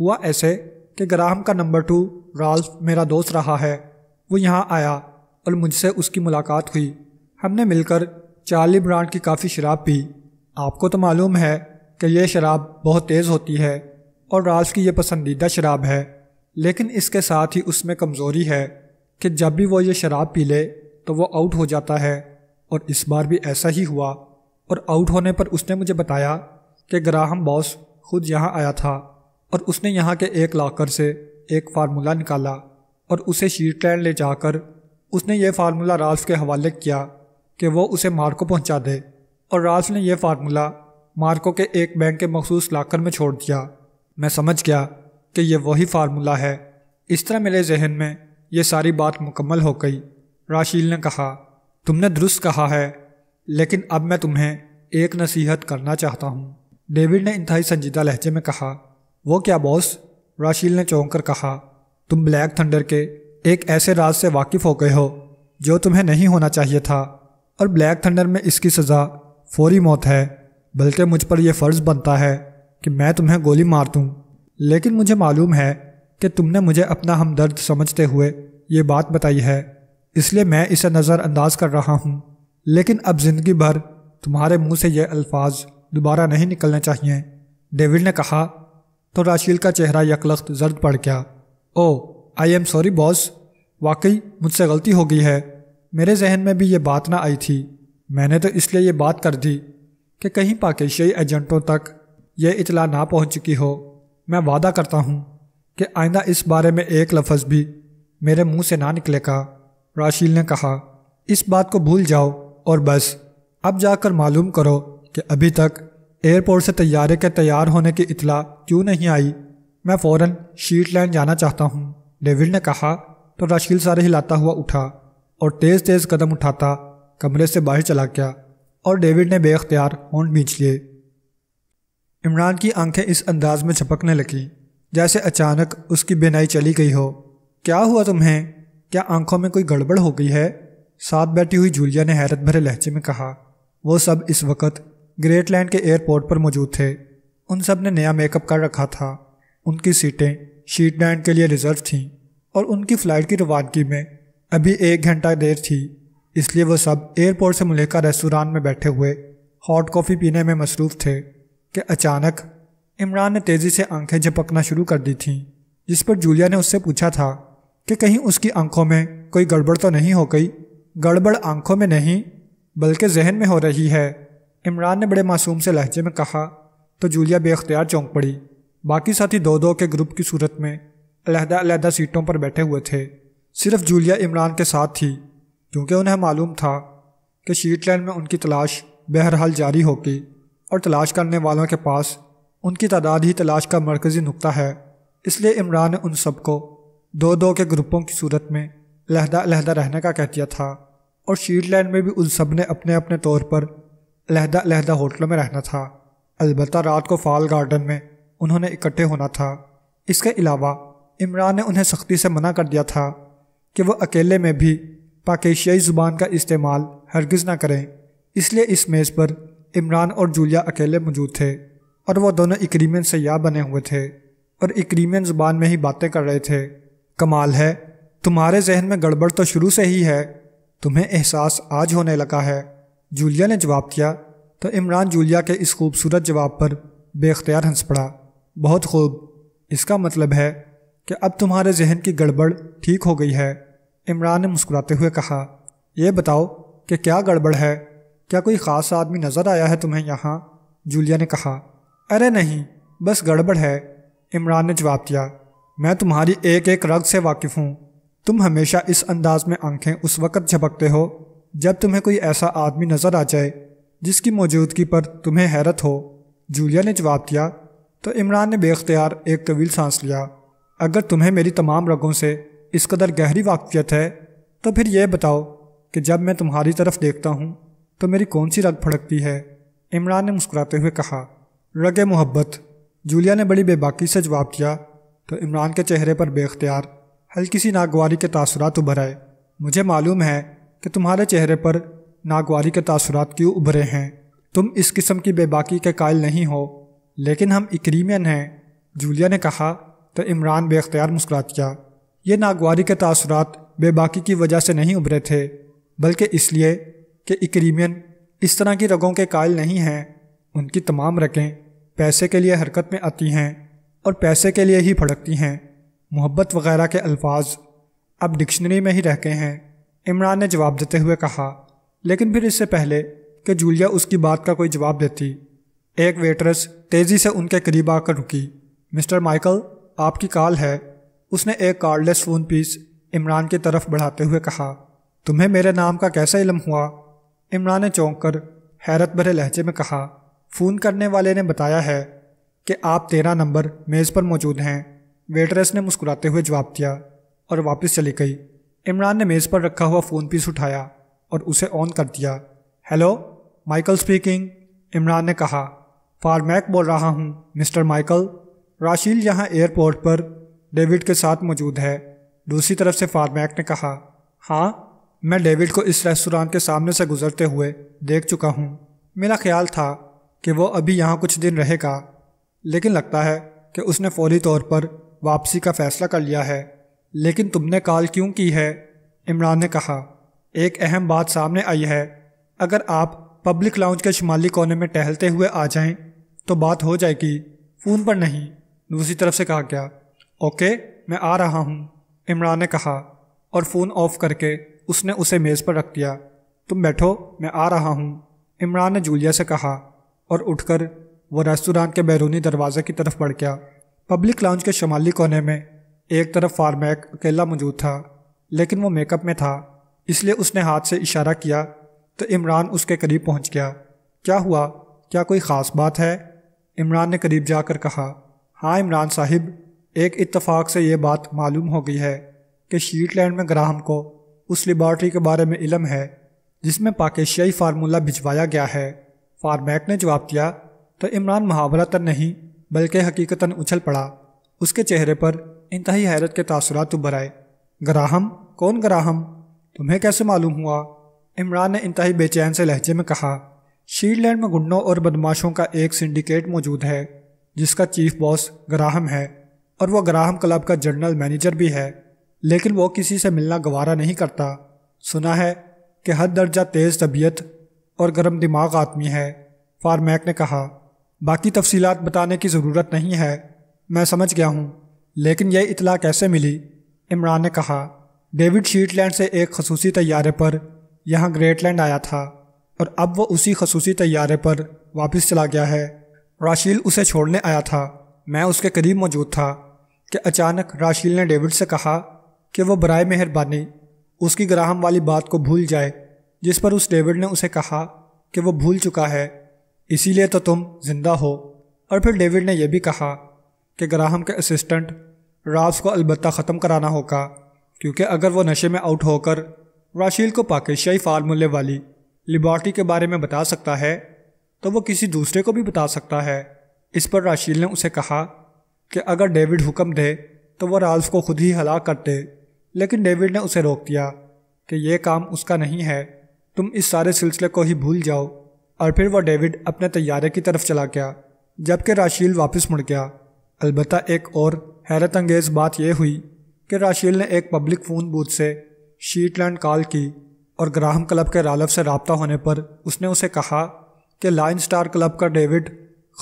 A: हुआ ऐसे कि ग्राहम का नंबर टू राल्फ मेरा दोस्त रहा है वो यहाँ आया और मुझसे उसकी मुलाकात हुई हमने मिलकर चार्ली ब्रांड की काफ़ी शराब पी आपको तो मालूम है कि यह शराब बहुत तेज़ होती है और राज की यह पसंदीदा शराब है लेकिन इसके साथ ही उसमें कमज़ोरी है कि जब भी वो ये शराब पी ले तो वो आउट हो जाता है और इस बार भी ऐसा ही हुआ और आउट होने पर उसने मुझे बताया कि ग्राहम बॉस खुद यहाँ आया था और उसने यहाँ के एक लाकर से एक फार्मूला निकाला और उसे शीटलैंड ले जाकर उसने यह फार्मूला राल्फ के हवाले किया कि वो उसे मार्को पहुँचा दे और राल्फ ने यह फार्मूला मार्को के एक बैंक के मखसूस लाकर में छोड़ दिया मैं समझ गया कि यह वही फार्मूला है इस तरह मेरे जहन में यह सारी बात मुकम्मल हो गई राशील ने कहा तुमने दुरुस्त कहा है लेकिन अब मैं तुम्हें एक नसीहत करना चाहता हूँ डेविड ने इंतहाई संजीदा लहजे में कहा वो क्या बॉस राशील ने चौंक कर कहा तुम ब्लैक थंडर के एक ऐसे राज से वाकिफ़ हो गए हो जो तुम्हें नहीं होना चाहिए था और ब्लैक थंडर में इसकी सज़ा फौरी मौत है बल्कि मुझ पर यह फ़र्ज़ बनता है कि मैं तुम्हें गोली मार दूँ लेकिन मुझे मालूम है कि तुमने मुझे अपना हमदर्द समझते हुए ये बात बताई है इसलिए मैं इसे नज़रअंदाज कर रहा हूँ लेकिन अब ज़िंदगी भर तुम्हारे मुंह से ये अल्फाज दोबारा नहीं निकलने चाहिए डेविड ने कहा तो राशील का चेहरा यकलख्त जर्द पड़ गया oh I am sorry boss वाकई मुझसे गलती हो गई है मेरे जहन में भी ये बात ना आई थी मैंने तो इसलिए ये बात कर दी कि कहीं पाकिस्तानी एजेंटों तक यह इतला ना पहुंच चुकी हो मैं वादा करता हूं कि आइंदा इस बारे में एक लफ्ज़ भी मेरे मुंह से ना निकलेगा राशील ने कहा इस बात को भूल जाओ और बस अब जाकर मालूम करो कि अभी तक एयरपोर्ट से तैयारे के तैयार होने की इतला क्यों नहीं आई मैं फ़ौर शीटलैंड जाना चाहता हूँ डेविड ने कहा तो राशील सारे हिलाता हुआ उठा और तेज़ तेज़ कदम उठाता कमरे से बाहर चला गया और डेविड ने बेख्तियार होंठ बींच लिए इमरान की आंखें इस अंदाज में झपकने लगीं जैसे अचानक उसकी बेनाई चली गई हो क्या हुआ तुम्हें क्या आंखों में कोई गड़बड़ हो गई है साथ बैठी हुई जूलिया ने हैरत भरे लहजे में कहा वो सब इस वक्त ग्रेट लैंड के एयरपोर्ट पर मौजूद थे उन सब ने नया मेकअप कर रखा था उनकी सीटें शीट डैंड के लिए रिजर्व थीं और उनकी फ़्लाइट की रवानगी में अभी एक घंटा देर थी इसलिए वह सब एयरपोर्ट से मुलेका रेस्टोरेंट में बैठे हुए हॉट कॉफ़ी पीने में मसरूफ़ थे कि अचानक इमरान ने तेज़ी से आंखें झपकना शुरू कर दी थीं जिस पर जूलिया ने उससे पूछा था कि कहीं उसकी आंखों में कोई गड़बड़ तो नहीं हो गई गड़बड़ आंखों में नहीं बल्कि जहन में हो रही है इमरान ने बड़े मासूम से लहजे में कहा तो जूलिया बेख्तियार चौंक पड़ी बाकी साथी दो दो के ग्रुप की सूरत में अलहदा अलहदा सीटों पर बैठे हुए थे सिर्फ जूलिया इमरान के साथ थी क्योंकि उन्हें मालूम था कि शीटलैंड में उनकी तलाश बहरहाल जारी होगी और तलाश करने वालों के पास उनकी तादाद ही तलाश का मरकज़ी नुकता है इसलिए इमरान ने उन सबको दो दो के ग्रुपों की सूरत में लहदा लहदा रहने का कह दिया था और शीटलैंड में भी उन सब ने अपने अपने तौर पर लहदा लहदा होटलों में रहना था अलबत् रात को फाल गार्डन में उन्होंने इकट्ठे होना था इसके अलावा इमरान ने उन्हें सख्ती से मना कर दिया था कि वह अकेले में भी पाकिशियाई ज़ुबान का इस्तेमाल हरगिज़ ना करें इसलिए इस मेज़ पर इमरान और जूलिया अकेले मौजूद थे और वह दोनों इक्रीमियन सयाह बने हुए थे और इक्रीमियन ज़ुबान में ही बातें कर रहे थे कमाल है तुम्हारे जहन में गड़बड़ तो शुरू से ही है तुम्हें एहसास आज होने लगा है जूलिया ने जवाब दिया तो इमरान जूलिया के इस खूबसूरत जवाब पर बेख्तियार हंस पड़ा बहुत खूब इसका मतलब है कि अब तुम्हारे जहन की गड़बड़ ठीक हो गई है इमरान ने मुस्कुराते हुए कहा यह बताओ कि क्या गड़बड़ है क्या कोई ख़ास आदमी नज़र आया है तुम्हें यहाँ जूलिया ने कहा अरे नहीं बस गड़बड़ है इमरान ने जवाब दिया मैं तुम्हारी एक एक रग से वाकिफ़ हूँ तुम हमेशा इस अंदाज में आंखें उस वक़्त झपकते हो जब तुम्हें कोई ऐसा आदमी नज़र आ जाए जिसकी मौजूदगी पर तुम्हें हैरत हो जूलिया ने जवाब दिया तो इमरान ने बेख्तियार एक तवील सांस लिया अगर तुम्हें मेरी तमाम रगों से इस कदर गहरी वाकफियत है तो फिर यह बताओ कि जब मैं तुम्हारी तरफ देखता हूँ तो मेरी कौन सी रग फड़कती है इमरान ने मुस्कुराते हुए कहा रग मोहब्बत जूलिया ने बड़ी बेबाकी से जवाब दिया तो इमरान के चेहरे पर बेख्तियार हल्की सी नागवारी के तासरात उभर आए मुझे मालूम है कि तुम्हारे चेहरे पर नागवारी के तासरात क्यों उभरे हैं तुम इस किस्म की बेबाकी के कायल नहीं हो लेकिन हम इक्रीमियन हैं जूलिया ने कहा तो इमरान बेख्तियार मुस्कुरा दिया ये नागवारी के तसरत बेबाकी की वजह से नहीं उभरे थे बल्कि इसलिए कि इक्रीमियन इस तरह की रगों के कायल नहीं हैं उनकी तमाम रगें पैसे के लिए हरकत में आती हैं और पैसे के लिए ही फड़कती हैं मोहब्बत वगैरह के अल्फाज अब डिक्शनरी में ही रह गए हैं इमरान ने जवाब देते हुए कहा लेकिन फिर इससे पहले कि जूलिया उसकी बात का कोई जवाब देती एक वेटरस तेज़ी से उनके करीब आकर रुकी मिस्टर माइकल आपकी कॉल है उसने एक कार्डलेस फोन पीस इमरान की तरफ बढ़ाते हुए कहा तुम्हें मेरे नाम का कैसा इलम हुआ इमरान ने चौंक कर हैरत भरे लहजे में कहा फ़ोन करने वाले ने बताया है कि आप तेरह नंबर मेज़ पर मौजूद हैं वेटरेस ने मुस्कुराते हुए जवाब दिया और वापस चली गई इमरान ने मेज़ पर रखा हुआ फ़ोन पीस उठाया और उसे ऑन कर दिया हेलो माइकल स्पीकिंग इमरान ने कहा फारमैक बोल रहा हूँ मिस्टर माइकल राशील यहाँ एयरपोर्ट पर डेविड के साथ मौजूद है दूसरी तरफ से फार्मैक ने कहा हाँ मैं डेविड को इस रेस्टोरेंट के सामने से गुजरते हुए देख चुका हूँ मेरा ख्याल था कि वो अभी यहाँ कुछ दिन रहेगा लेकिन लगता है कि उसने फौरी तौर पर वापसी का फैसला कर लिया है लेकिन तुमने कॉल क्यों की है इमरान ने कहा एक अहम बात सामने आई है अगर आप पब्लिक लाउंज के शुमाली कोने में टहलते हुए आ जाएं तो बात हो जाएगी फ़ोन पर नहीं दूसरी तरफ से कहा गया ओके मैं आ रहा हूँ इमरान ने कहा और फ़ोन ऑफ करके उसने उसे मेज़ पर रख दिया तुम बैठो मैं आ रहा हूँ इमरान ने जूलिया से कहा और उठकर वह रेस्टोरेंट के बैरूनी दरवाजे की तरफ बढ़ गया पब्लिक लाउंज के शमाली कोने में एक तरफ फार्मैक अकेला मौजूद था लेकिन वो मेकअप में था इसलिए उसने हाथ से इशारा किया तो इमरान उसके करीब पहुंच गया क्या हुआ क्या कोई ख़ास बात है इमरान ने करीब जाकर कहा हाँ इमरान साहिब एक इतफाक़ से ये बात मालूम हो गई है कि शीटलैंड में ग्राहम को उस लेबॉर्ट्री के बारे में इलम है जिसमें पाकिशियाई फार्मूला भिजवाया गया है फार्मैक ने जवाब दिया तो इमरान तन नहीं बल्कि हकीकता उछल पड़ा उसके चेहरे पर इंतहाई हैरत के तासरात उभर आए ग्राहम कौन ग्राहम तुम्हें कैसे मालूम हुआ इमरान ने इंतहाई बेचैन से लहजे में कहा शीटलैंड में गुंडों और बदमाशों का एक सिंडिकेट मौजूद है जिसका चीफ बॉस ग्राहम है और वह ग्राहम क्लब का जनरल मैनेजर भी है लेकिन वो किसी से मिलना गवारा नहीं करता सुना है कि हद दर्जा तेज़ तबीयत और गर्म दिमाग आदमी है फार्मेक ने कहा बाकी तफसीलात बताने की ज़रूरत नहीं है मैं समझ गया हूँ लेकिन यह इतला कैसे मिली इमरान ने कहा डेविड शीटलैंड से एक खसूसी तैयारे पर यहाँ ग्रेटलैंड आया था और अब वह उसी खसूसी तैयारे पर वापस चला गया है राशील उसे छोड़ने आया था मैं उसके करीब मौजूद था कि अचानक राशील ने डेविड से कहा कि वह बरए मेहरबानी उसकी ग्राहम वाली बात को भूल जाए जिस पर उस डेविड ने उसे कहा कि वह भूल चुका है इसीलिए तो तुम जिंदा हो और फिर डेविड ने यह भी कहा कि ग्राहम के असिस्टेंट राफ को अलबत् ख़त्म कराना होगा क्योंकि अगर वह नशे में आउट होकर राशील को पाकिशाही फार्मूले वाली लिबार्टी के बारे में बता सकता है तो वह किसी दूसरे को भी बता सकता है इस पर राशील ने उसे कहा कि अगर डेविड हुक्म दे तो वह राल्फ को खुद ही हलाक करते लेकिन डेविड ने उसे रोक दिया कि यह काम उसका नहीं है तुम इस सारे सिलसिले को ही भूल जाओ और फिर वह डेविड अपने तैयारे की तरफ चला गया जबकि राशील वापस मुड़ गया अलबत् एक और हैरत अंगेज़ बात यह हुई कि राशील ने एक पब्लिक फ़ोन बूथ से शीटलैंड कॉल की और ग्राहम क्लब के रालफ से रबता होने पर उसने उसे कहा कि लाइन स्टार क्लब का डेविड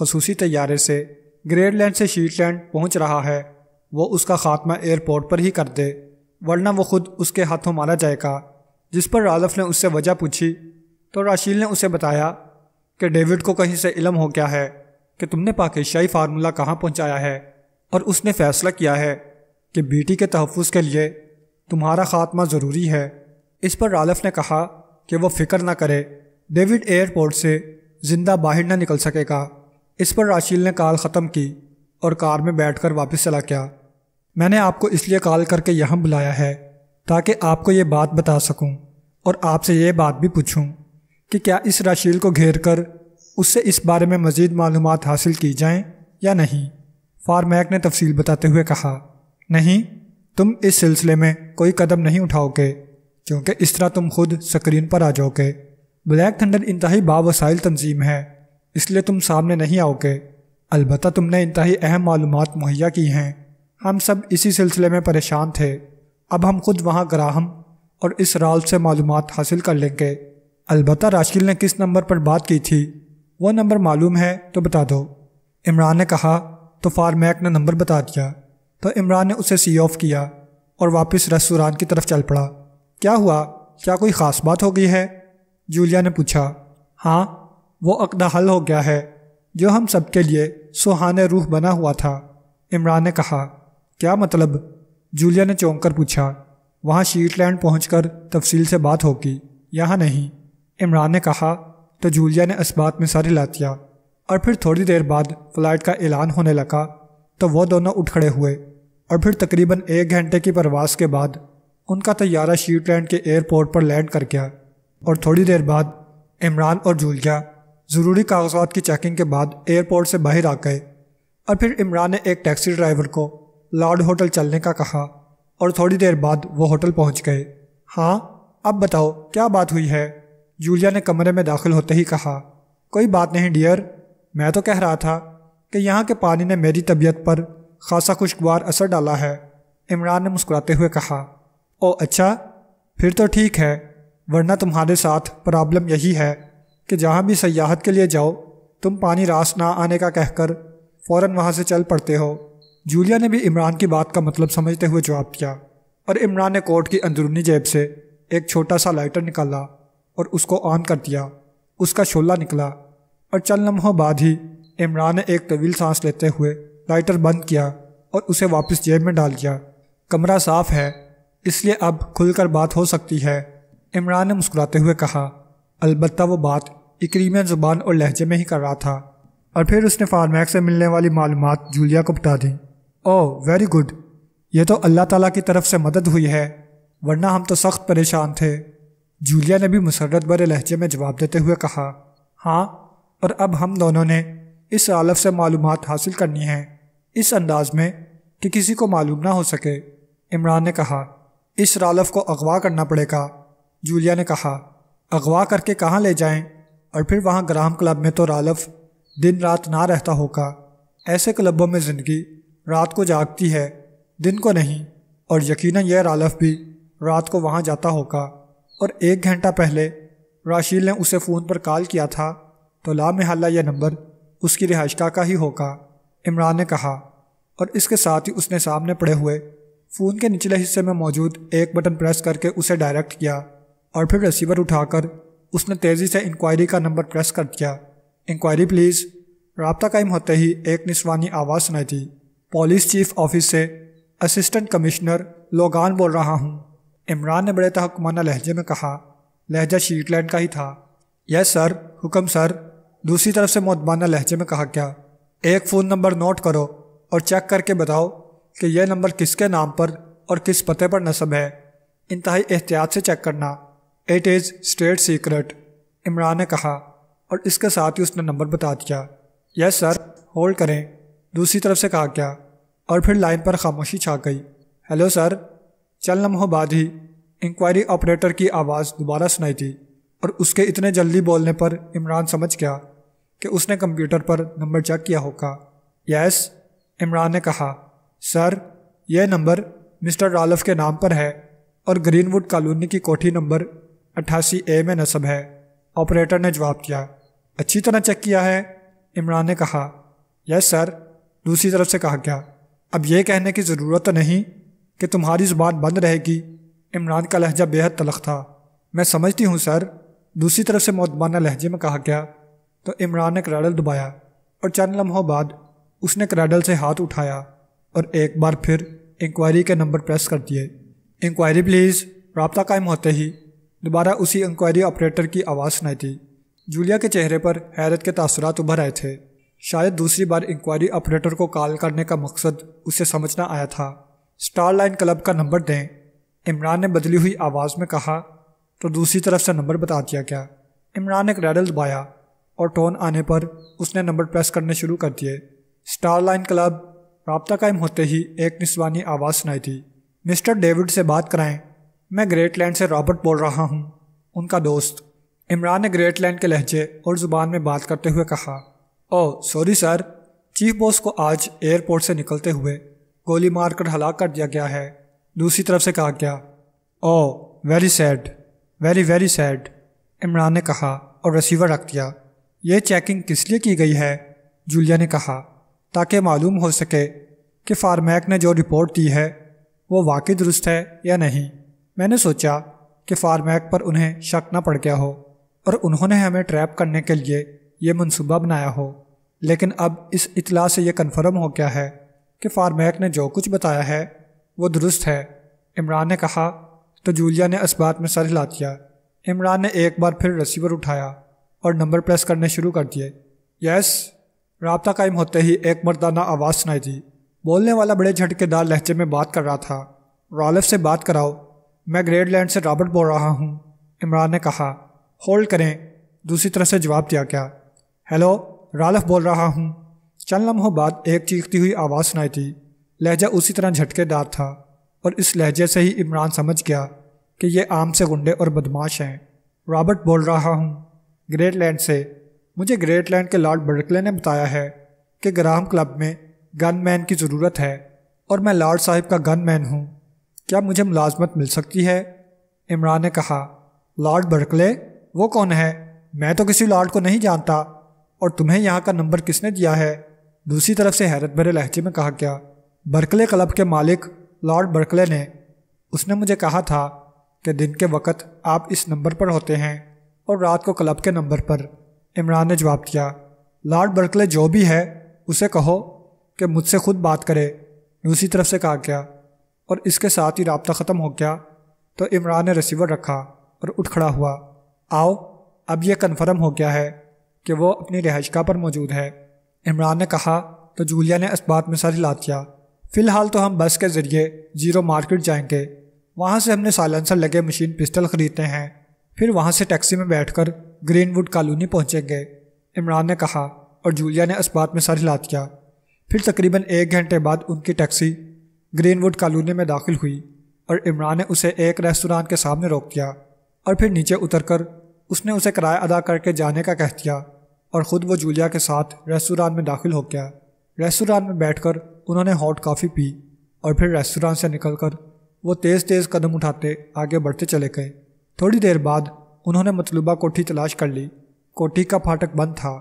A: खसूसी तैयारे से लैंड से शीटलैंड पहुंच रहा है वो उसका खात्मा एयरपोर्ट पर ही कर दे वरना वो खुद उसके हाथों मारा जाएगा जिस पर रालफ ने उससे वजह पूछी तो राशील ने उसे बताया कि डेविड को कहीं से इलम हो गया है कि तुमने पाकिस्तानी फार्मूला कहाँ पहुँचाया है और उसने फैसला किया है कि बेटी के तहफ़ के लिए तुम्हारा खात्मा ज़रूरी है इस पर रालफ ने कहा कि वह फ़िक्र ना करे डेविड एयरपोर्ट से ज़िंदा बाहर ना निकल सकेगा इस पर राशील ने कॉल ख़त्म की और कार में बैठकर वापस चला गया मैंने आपको इसलिए कॉल करके यहाँ बुलाया है ताकि आपको ये बात बता सकूँ और आपसे ये बात भी पूछूँ कि क्या इस राशील को घेर कर उससे इस बारे में मज़ीद मालूम हासिल की जाएँ या नहीं फारमैक ने तफसील बताते हुए कहा नहीं तुम इस सिलसिले में कोई कदम नहीं उठाओगे क्योंकि इस तरह तुम खुद स्क्रीन पर आ जाओगे ब्लैक थंडर इंतहाई बावसाइल तंजीम है इसलिए तुम सामने नहीं आओगे अलबत्त तुमने इंतहाई अहम मालूम मुहैया की हैं हम सब इसी सिलसिले में परेशान थे अब हम खुद वहाँ ग्राहम और इस राल से मालूम हासिल कर लेंगे अलबत् राशिल ने किस नंबर पर बात की थी वह नंबर मालूम है तो बता दो इमरान ने कहा तो फारमैक ने नंबर बता दिया तो इमरान ने उसे सी ऑफ किया और वापस रेस्टोरान की तरफ चल पड़ा क्या हुआ क्या कोई ख़ास बात हो गई है जूलिया ने पूछा हाँ वो अकदा हल हो गया है जो हम सब के लिए सुहान रूह बना हुआ था इमरान ने कहा क्या मतलब जूलिया ने चौंक कर पूछा वहाँ शीटलैंड पहुँच कर तफसील से बात होगी यहाँ नहीं इमरान ने कहा तो जूलिया ने इस बात में सर हिला दिया और फिर थोड़ी देर बाद फ़्लाइट का ऐलान होने लगा तो वह दोनों उठ खड़े हुए और फिर तकरीबन एक घंटे की परवास के बाद उनका तैयारा शीटलैंड के एयरपोर्ट पर लैंड कर गया और थोड़ी देर बाद इमरान और जूलिया ज़रूरी कागजात की चेकिंग के बाद एयरपोर्ट से बाहर आ गए और फिर इमरान ने एक टैक्सी ड्राइवर को लॉर्ड होटल चलने का कहा और थोड़ी देर बाद वो होटल पहुंच गए हाँ अब बताओ क्या बात हुई है जूलिया ने कमरे में दाखिल होते ही कहा कोई बात नहीं डियर मैं तो कह रहा था कि यहाँ के पानी ने मेरी तबीयत पर खासा खुशगवार असर डाला है इमरान ने मुस्कुराते हुए कहा ओ अच्छा फिर तो ठीक है वरना तुम्हारे साथ प्रॉब्लम यही है कि जहाँ भी सयाहत के लिए जाओ तुम पानी रास ना आने का कहकर फ़ौर वहाँ से चल पड़ते हो जूलिया ने भी इमरान की बात का मतलब समझते हुए जवाब दिया और इमरान ने कोर्ट की अंदरूनी जेब से एक छोटा सा लाइटर निकाला और उसको ऑन कर दिया उसका शोला निकला और चंद लम्हों बाद ही इमरान ने एक तवील सांस लेते हुए लाइटर बंद किया और उसे वापस जेब में डाल दिया कमरा साफ है इसलिए अब खुलकर बात हो सकती है इमरान ने मुस्कुराते हुए कहा अलबत् वो बात इकरीमा ज़ुबान और लहजे में ही कर रहा था और फिर उसने फार्मैक से मिलने वाली मालूम जूलिया को बता दी ओ वेरी गुड ये तो अल्लाह ताला की तरफ से मदद हुई है वरना हम तो सख्त परेशान थे जूलिया ने भी मुसरत बड़े लहजे में जवाब देते हुए कहा हाँ और अब हम दोनों ने इस आलफ से मालूम हासिल करनी है इस अंदाज में कि किसी को मालूम ना हो सके इमरान ने कहा इस रालफ को अगवा करना पड़ेगा जूलिया ने कहा अगवा करके कहाँ ले जाएं और फिर वहाँ ग्राम क्लब में तो रालफ दिन रात ना रहता होगा ऐसे क्लबों में ज़िंदगी रात को जागती है दिन को नहीं और यकीनन यह रालफ भी रात को वहाँ जाता होगा और एक घंटा पहले राशील ने उसे फ़ोन पर कॉल किया था तो लामहला यह नंबर उसकी रिहाइशका का ही होगा इमरान ने कहा और इसके साथ ही उसने सामने पड़े हुए फ़ोन के निचले हिस्से में मौजूद एक बटन प्रेस करके उसे डायरेक्ट किया और फिर रिसीवर उठाकर उसने तेज़ी से इंक्वायरी का नंबर प्रेस कर दिया इंक्वायरी प्लीज़ रबता कायम होते ही एक निस्वानी आवाज़ सुनाई थी पुलिस चीफ ऑफिस से असिस्टेंट कमिश्नर लोगान बोल रहा हूँ इमरान ने बड़े तहकमाना लहजे में कहा लहजा शीटलैंड का ही था यस सर हुक्म सर दूसरी तरफ से मतबाना लहजे में कहा क्या एक फ़ोन नंबर नोट करो और चेक करके बताओ कि यह नंबर किसके नाम पर और किस पते पर नस्ब है इंतहाई एहतियात से चेक करना it is state secret Imran ने कहा और इसके साथ ही उसने नंबर बता दिया यस सर होल्ड करें दूसरी तरफ से कहा क्या और फिर लाइन पर खामोशी छा गई हेलो सर चल लम्हों बाद ही इंक्वायरी ऑपरेटर की आवाज़ दोबारा सुनाई थी और उसके इतने जल्दी बोलने पर इमरान समझ गया कि उसने कंप्यूटर पर नंबर चेक किया होगा यस इमरान ने कहा सर यह नंबर मिस्टर रालफ के नाम पर है और ग्रीनवुड कॉलोनी की कोठी नंबर अट्ठासी ए में नसब है ऑपरेटर ने जवाब दिया अच्छी तरह चेक किया है इमरान ने कहा यस सर दूसरी तरफ से कहा गया अब यह कहने की ज़रूरत तो नहीं कि तुम्हारी ज़ुबान बंद रहेगी इमरान का लहजा बेहद तलख था मैं समझती हूँ सर दूसरी तरफ से मौतबाना लहजे में कहा गया तो इमरान ने क्रैडल दबाया और चंद लम्हों बाद उसने क्रैडल से हाथ उठाया और एक बार फिर इंक्वायरी के नंबर प्रेस कर दिए इंक्वायरी प्लीज़ रबता कायम होते ही दोबारा उसी इंक्वायरी ऑपरेटर की आवाज़ सुनाई थी जूलिया के चेहरे पर हैरत के तसरत उभर आए थे शायद दूसरी बार इंक्वायरी ऑपरेटर को कॉल करने का मकसद उसे समझना आया था स्टार लाइन क्लब का नंबर दें इमरान ने बदली हुई आवाज़ में कहा तो दूसरी तरफ से नंबर बता दिया गया इमरान ने रेडल दबाया और टोन आने पर उसने नंबर प्रेस करने शुरू कर दिए स्टार लाइन क्लब रबता कायम होते ही एक निस्वानी आवाज़ सुनाई थी मिस्टर डेविड से बात कराएं मैं ग्रेट लैंड से रॉबर्ट बोल रहा हूँ उनका दोस्त इमरान ने ग्रेट लैंड के लहजे और ज़ुबान में बात करते हुए कहा oh sorry sir chief boss को आज एयरपोर्ट से निकलते हुए गोली मारकर हलाक कर दिया गया है दूसरी तरफ से कहा गया oh very sad very very sad Imran ने कहा और रिसीवर रख दिया यह चेकिंग किस लिए की गई है जूलिया ने कहा ताकि मालूम हो सके कि फार्मैक ने जो रिपोर्ट दी है वो वाकई दुरुस्त है या नहीं मैंने सोचा कि फार्मैक पर उन्हें शक न पड़ गया हो और उन्होंने हमें ट्रैप करने के लिए ये मनसूबा बनाया हो लेकिन अब इस इतला से यह कन्फर्म हो गया है कि फार्मैक ने जो कुछ बताया है वो दुरुस्त है इमरान ने कहा तो जूलिया ने इस बात में सर हिला दिया इमरान ने एक बार फिर रिसीवर उठाया और नंबर प्रेस करने शुरू कर दिए यस रबता कायम होते ही एक मर्दाना आवाज़ सुनाई दी बोलने वाला बड़े झटकेदार लहजे में बात कर रहा था रॉलफ से बात कराओ मैं ग्रेट लैंड से रॉबर्ट बोल रहा हूँ इमरान ने कहा होल्ड करें दूसरी तरफ से जवाब दिया गया हेलो रालफ बोल रहा हूँ चंद लम्हों बाद एक चीखती हुई आवाज़ सुनाई थी लहजा उसी तरह झटकेदार था और इस लहजे से ही इमरान समझ गया कि ये आम से गुंडे और बदमाश हैं रॉबर्ट बोल रहा हूँ ग्रेट लैंड से मुझे ग्रेट लैंड के लॉर्ड बर्कले ने बताया है कि ग्राम क्लब में गन मैन की ज़रूरत है और मैं लॉर्ड साहिब का गन मैन हूँ क्या मुझे मुलाजमत मिल सकती है इमरान ने कहा लॉर्ड बर्कले वो कौन है मैं तो किसी लॉर्ड को नहीं जानता और तुम्हें यहाँ का नंबर किसने दिया है दूसरी तरफ से हैरत भरे लहजे में कहा क्या बर्कले क्लब के मालिक लॉर्ड बर्कले ने उसने मुझे कहा था कि दिन के वक़्त आप इस नंबर पर होते हैं और रात को क्लब के नंबर पर इमरान ने जवाब दिया लॉर्ड बर्कले जो भी है उसे कहो कि मुझसे खुद बात करे दूसरी तरफ से कहा क्या और इसके साथ ही रबता ख़त्म हो गया तो इमरान ने रिसीवर रखा और उठ खड़ा हुआ आओ अब यह कन्फर्म हो गया है कि वो अपनी रिहाइशगा पर मौजूद है इमरान ने कहा तो जूलिया ने इस बात में सर हिला दिया फ़िलहाल तो हम बस के ज़रिए ज़ीरो मार्केट जाएंगे वहाँ से हमने साइलेंसर लगे मशीन पिस्टल ख़रीदते हैं फिर वहाँ से टैक्सी में बैठकर ग्रीनवुड कॉलोनी पहुँचेंगे इमरान ने कहा और जूलिया ने इस बात में सर हिला दिया फिर तकरीबन एक घंटे बाद उनकी टैक्सी ग्रीनवुड कॉलोनी में दाखिल हुई और इमरान ने उसे एक रेस्तोरान के सामने रोक दिया और फिर नीचे उतरकर उसने उसे किराया अदा करके जाने का कह दिया और ख़ुद वो जूलिया के साथ रेस्तोरान में दाखिल हो गया रेस्तोरान में बैठकर उन्होंने हॉट कॉफ़ी पी और फिर रेस्तोरान से निकलकर वो तेज़ तेज़ कदम उठाते आगे बढ़ते चले गए थोड़ी देर बाद उन्होंने मतलूबा कोठी तलाश कर ली कोठी का फाटक बंद था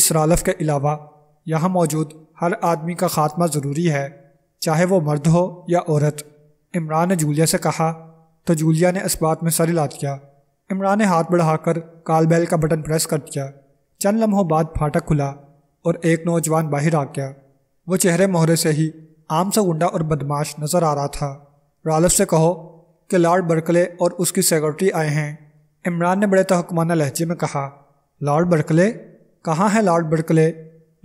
A: इस रालफ के अलावा यहाँ मौजूद हर आदमी का खात्मा ज़रूरी है चाहे वो मर्द हो या औरत इमरान ने जूलिया से कहा तो जूलिया ने इस बात में सर इलाज दिया इमरान ने हाथ बढ़ाकर काल बैल का बटन प्रेस कर दिया चंद लम्हों बाद फाटक खुला और एक नौजवान बाहर आ गया वो चेहरे मोहरे से ही आम सा गुंडा और बदमाश नज़र आ रहा था रालफ से कहो कि लॉर्ड बर्कले और उसकी सेक्रेटरी आए हैं इमरान ने बड़े तहकमाना लहजे में कहा लॉर्ड बर्कले कहाँ है लॉर्ड बर्कले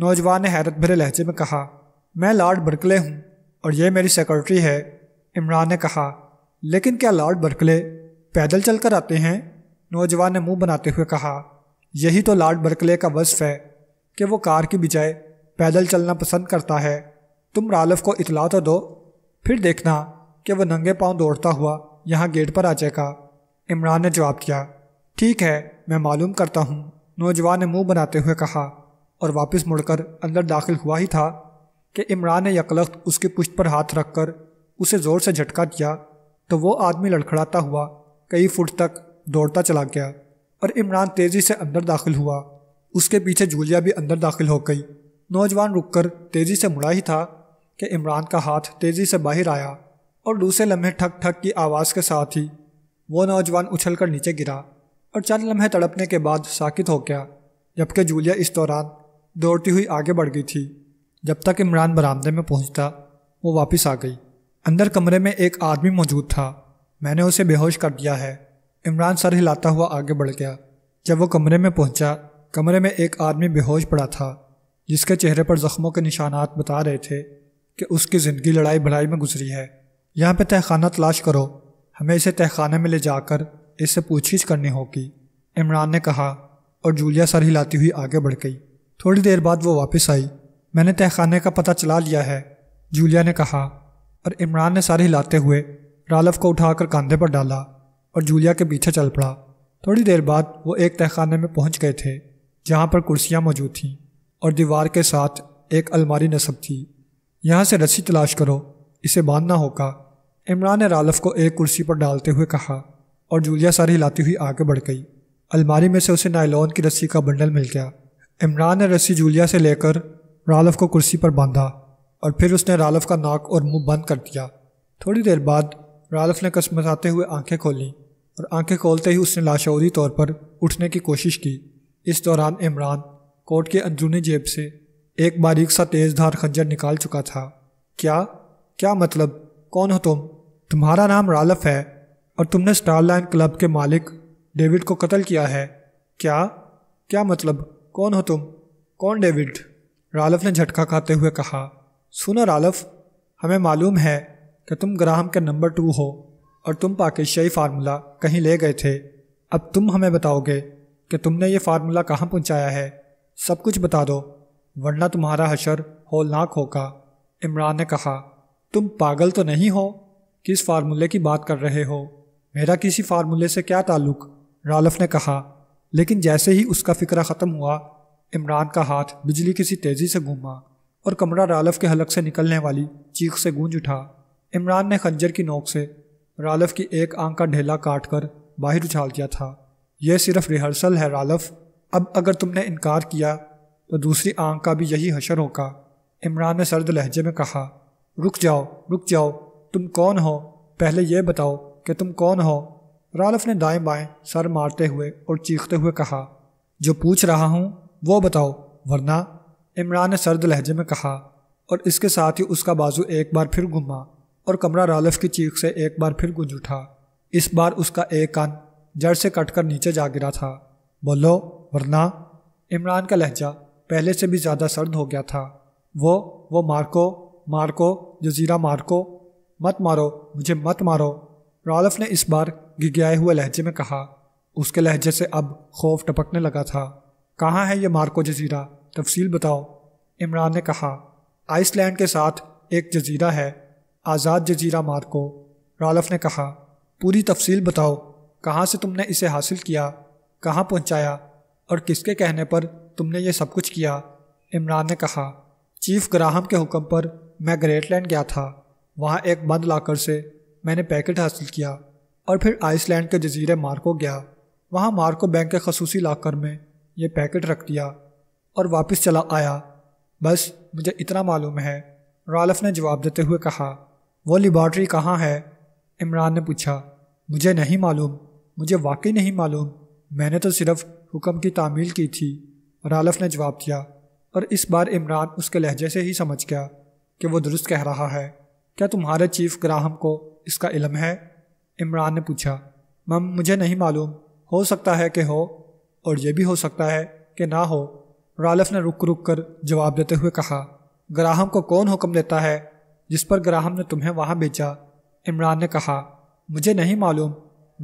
A: नौजवान ने हैरत भरे लहजे में कहा मैं लॉर्ड बर्कले हूँ और ये मेरी सेक्रेटरी है इमरान ने कहा लेकिन क्या लॉर्ड बर्कले पैदल चल कर आते हैं नौजवान ने मुंह बनाते हुए कहा यही तो लॉर्ड बर्कले का वस्फ है कि वो कार की बजाय पैदल चलना पसंद करता है तुम रालफ को इतला तो दो फिर देखना कि वह नंगे पाँव दौड़ता हुआ यहाँ गेट पर आ जाएगा इमरान ने जवाब दिया ठीक है मैं मालूम करता हूँ नौजवान ने मुंह बनाते हुए कहा और वापस मुड़कर अंदर दाखिल हुआ ही था कि इमरान ने यकलख्त उसकी पुष्ट पर हाथ रखकर उसे ज़ोर से झटका दिया तो वो आदमी लड़खड़ाता हुआ कई फुट तक दौड़ता चला गया और इमरान तेज़ी से अंदर दाखिल हुआ उसके पीछे जूलिया भी अंदर दाखिल हो गई नौजवान रुककर तेज़ी से मुड़ा ही था कि इमरान का हाथ तेज़ी से बाहर आया और दूसरे लम्हे ठक ठक की आवाज़ के साथ ही वो नौजवान उछल कर नीचे गिरा और चंद लम्हे तड़पने के बाद साकित हो गया जबकि जूलिया इस दौरान दौड़ती हुई आगे बढ़ गई थी जब तक इमरान बरामदे में पहुंचता वो वापस आ गई अंदर कमरे में एक आदमी मौजूद था मैंने उसे बेहोश कर दिया है इमरान सर हिलाता हुआ आगे बढ़ गया जब वो कमरे में पहुंचा कमरे में एक आदमी बेहोश पड़ा था जिसके चेहरे पर ज़ख्मों के निशानात बता रहे थे कि उसकी ज़िंदगी लड़ाई भड़ाई में गुजरी है यहाँ पर तहखाना तलाश करो हमें इसे तहखाने में ले जाकर इससे पूछगिछ करनी होगी इमरान ने कहा और जूलिया सर हिलाती हुई आगे बढ़ गई थोड़ी देर बाद वो वापस आई मैंने तहखाने का पता चला लिया है जूलिया ने कहा और इमरान ने सारे हिलाते हुए रालफ को उठाकर कंधे पर डाला और जूलिया के पीछे चल पड़ा थोड़ी देर बाद वो एक तहखाने में पहुंच गए थे जहाँ पर कुर्सियाँ मौजूद थीं और दीवार के साथ एक अलमारी नस्ब थी यहाँ से रस्सी तलाश करो इसे बांधना होगा इमरान ने रालफ को एक कुर्सी पर डालते हुए कहा और जूलिया सारी हिलाती हुई आगे बढ़ गई अलमारी में से उसे नायलॉन की रस्सी का बंडल मिल गया इमरान ने रस्सी जूलिया से लेकर रालफ को कुर्सी पर बांधा और फिर उसने रालफ का नाक और मुंह बंद कर दिया थोड़ी देर बाद रालफ ने कसमसाते हुए आंखें खोलीं और आंखें खोलते ही उसने लाशौरी तौर पर उठने की कोशिश की इस दौरान इमरान कोट के अंदरूनी जेब से एक बारीक सा तेज़ धार खंजर निकाल चुका था क्या क्या मतलब कौन हो तुम तुम्हारा नाम रालफ है और तुमने स्टार लाइन क्लब के मालिक डेविड को कत्ल किया है क्या क्या मतलब कौन हो तुम कौन डेविड रालफ ने झटका खाते हुए कहा सुनो रालफ हमें मालूम है कि तुम ग्राहम के नंबर टू हो और तुम पाकिस्तानी फार्मूला कहीं ले गए थे अब तुम हमें बताओगे कि तुमने ये फार्मूला कहाँ पहुँचाया है सब कुछ बता दो वरना तुम्हारा हशर होलनाक होगा इमरान ने कहा तुम पागल तो नहीं हो किस फार्मूले की बात कर रहे हो मेरा किसी फार्मूले से क्या ताल्लुक रालफ ने कहा लेकिन जैसे ही उसका फिक्र ख़त्म हुआ इमरान का हाथ बिजली किसी तेज़ी से घूमा और कमरा रालफ के हलक से निकलने वाली चीख से गूंज उठा इमरान ने खंजर की नोक से रालफ की एक आंख का ढेला काट कर बाहर उछाल दिया था यह सिर्फ रिहर्सल है रालफ अब अगर तुमने इनकार किया तो दूसरी आंख का भी यही हशर होगा इमरान ने सर्द लहजे में कहा रुक जाओ रुक जाओ तुम कौन हो पहले यह बताओ कि तुम कौन हो रालफ ने दाएं बाएं सर मारते हुए और चीखते हुए कहा जो पूछ रहा हूँ वो बताओ वरना इमरान ने सर्द लहजे में कहा और इसके साथ ही उसका बाजू एक बार फिर घुमा और कमरा रालफ की चीख से एक बार फिर गुंज उठा इस बार उसका एक कान जड़ से कटकर नीचे जा गिरा था बोलो वरना इमरान का लहजा पहले से भी ज़्यादा सर्द हो गया था वो वो मार्को मार्को जजीरा मार्को मत मारो मुझे मत मारो रालफ ने इस बार गिगियाए हुए लहजे में कहा उसके लहजे से अब खौफ टपकने लगा था कहाँ है ये मार्को जजीरा तफसील बताओ इमरान ने कहा आइसलैंड के साथ एक जजीरा है आज़ाद जजीरा मार्को रालफ ने कहा पूरी तफसील बताओ कहाँ से तुमने इसे हासिल किया कहाँ पहुँचाया और किसके कहने पर तुमने ये सब कुछ किया इमरान ने कहा चीफ ग्राहम के हुक्म पर मैं ग्रेटलैंड गया था वहाँ एक बंद लाकर से मैंने पैकेट हासिल किया और फिर आइसलैंड के जजीरे मार्को गया वहाँ मार्को बैंक के खसूसी लाकर में ये पैकेट रख दिया और वापस चला आया बस मुझे इतना मालूम है रालफ ने जवाब देते हुए कहा वो लिबार्ट्री कहाँ है इमरान ने पूछा मुझे नहीं मालूम मुझे वाकई नहीं मालूम मैंने तो सिर्फ हुक्म की तामील की थी रालफ ने जवाब दिया और इस बार इमरान उसके लहजे से ही समझ गया कि वो दुरुस्त कह रहा है क्या तुम्हारे चीफ ग्राहम को इसका इलम है इमरान ने पूछा मम मुझे नहीं मालूम हो सकता है कि हो और यह भी हो सकता है कि ना हो रालफ ने रुक रुक कर जवाब देते हुए कहा ग्राहम को कौन हुक्म देता है जिस पर ग्राहम ने तुम्हें वहाँ बेचा इमरान ने कहा मुझे नहीं मालूम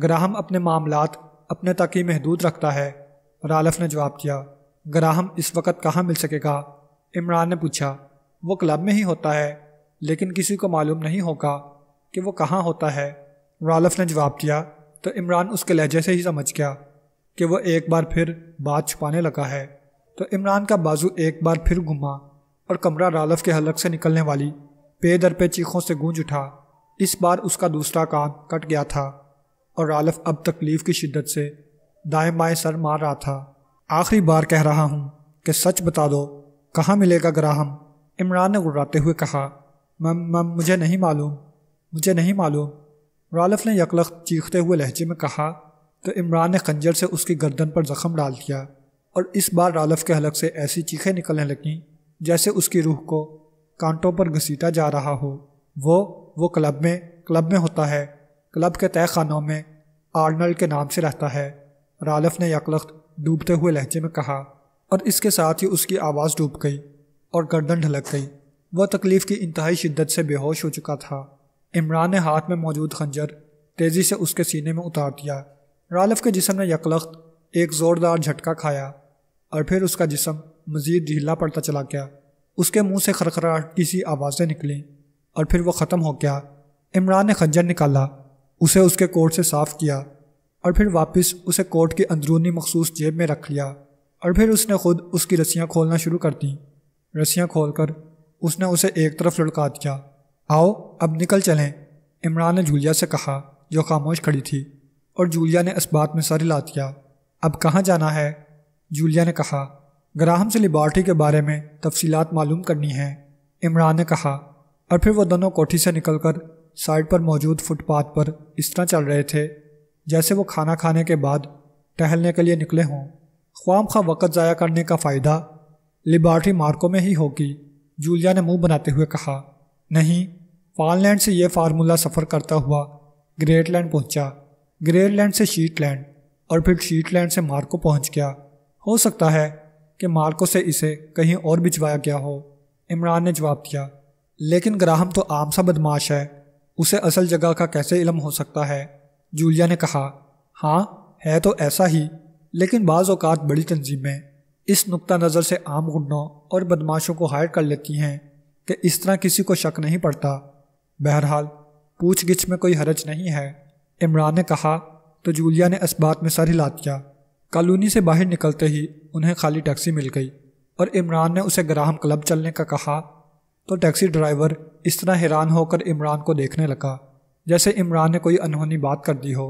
A: ग्राहम अपने मामलात अपने तक ही महदूद रखता है रालफ ने जवाब दिया ग्राहम इस वक्त कहाँ मिल सकेगा इमरान ने पूछा वो क्लब में ही होता है लेकिन किसी को मालूम नहीं होगा कि वो कहाँ होता है रालफ ने जवाब दिया तो इमरान उसके लहजे से ही समझ गया कि वह एक बार फिर बात छुपाने लगा है तो इमरान का बाजू एक बार फिर घुमा और कमरा रालफ के हलक से निकलने वाली पे दर पे चीखों से गूंज उठा इस बार उसका दूसरा कान कट गया था और रालफ अब तकलीफ की शिद्दत से दाएं बाएं सर मार रहा था आखिरी बार कह रहा हूँ कि सच बता दो कहाँ मिलेगा ग्राहम इमरान ने गुर्राते हुए कहा मम मम मुझे नहीं मालूम मुझे नहीं मालूम रालफ ने यकलख चीखते हुए लहजे में कहा तो इमरान ने खंजर से उसकी गर्दन पर ज़ख्म डाल दिया और इस बार रालफ के हलक से ऐसी चीखें निकलने लगीं जैसे उसकी रूह को कांटों पर घसीटा जा रहा हो वो वो क्लब में क्लब में होता है क्लब के तय खानों में आर्नल्ड के नाम से रहता है रालफ ने यकलख डूबते हुए लहजे में कहा और इसके साथ ही उसकी आवाज़ डूब गई और गर्दन ढलक गई वह तकलीफ़ की इंतहाई शिद्दत से बेहोश हो चुका था इमरान ने हाथ में मौजूद खंजर तेज़ी से उसके सीने में उतार दिया रालफ के जिसम ने यकलख्त एक ज़ोरदार झटका खाया और फिर उसका जिसम मज़ीद ढीला पड़ता चला गया उसके मुंह से खरखराहट किसी सी आवाज़ें निकली और फिर वह ख़त्म हो गया इमरान ने खंजर निकाला उसे उसके कोट से साफ़ किया और फिर वापस उसे कोट के अंदरूनी मखसूस जेब में रख लिया और फिर उसने खुद उसकी रस्सियाँ खोलना शुरू कर दी रस्सियाँ खोलकर उसने उसे एक तरफ लड़का दिया आओ अब निकल चलें इमरान ने झूलिया से कहा जो खामोश खड़ी थी और जूलिया ने इस बात में सर हिला दिया अब कहाँ जाना है जूलिया ने कहा ग्राहम से लिबार्टी के बारे में तफसीलात मालूम करनी है इमरान ने कहा और फिर वह दोनों कोठी से निकलकर साइड पर मौजूद फुटपाथ पर इस तरह चल रहे थे जैसे वो खाना खाने के बाद टहलने के लिए निकले हों ख्वाम खा वक़्त ज़ाया करने का फ़ायदा लिबार्टी मार्को में ही होगी जूलिया ने मुंह बनाते हुए कहा नहीं लैंड से यह फार्मूला सफ़र करता हुआ ग्रेट लैंड पहुंचा लैंड से शीटलैंड और फिर शीटलैंड से मार्को पहुंच गया हो सकता है कि मार्को से इसे कहीं और भिजवाया गया हो इमरान ने जवाब दिया लेकिन ग्राहम तो आम सा बदमाश है उसे असल जगह का कैसे इलम हो सकता है जूलिया ने कहा हाँ है तो ऐसा ही लेकिन बाज़ अवत बड़ी तंजीमें इस नुक़ नज़र से आम गुंडों और बदमाशों को हायर कर लेती हैं कि इस तरह किसी को शक नहीं पड़ता बहरहाल पूछ गिछ में कोई हरज नहीं है इमरान ने कहा तो जूलिया ने इस बात में सर हिला दिया कॉलोनी से बाहर निकलते ही उन्हें खाली टैक्सी मिल गई और इमरान ने उसे ग्राहम क्लब चलने का कहा तो टैक्सी ड्राइवर इस तरह हैरान होकर इमरान को देखने लगा जैसे इमरान ने कोई अनहोनी बात कर दी हो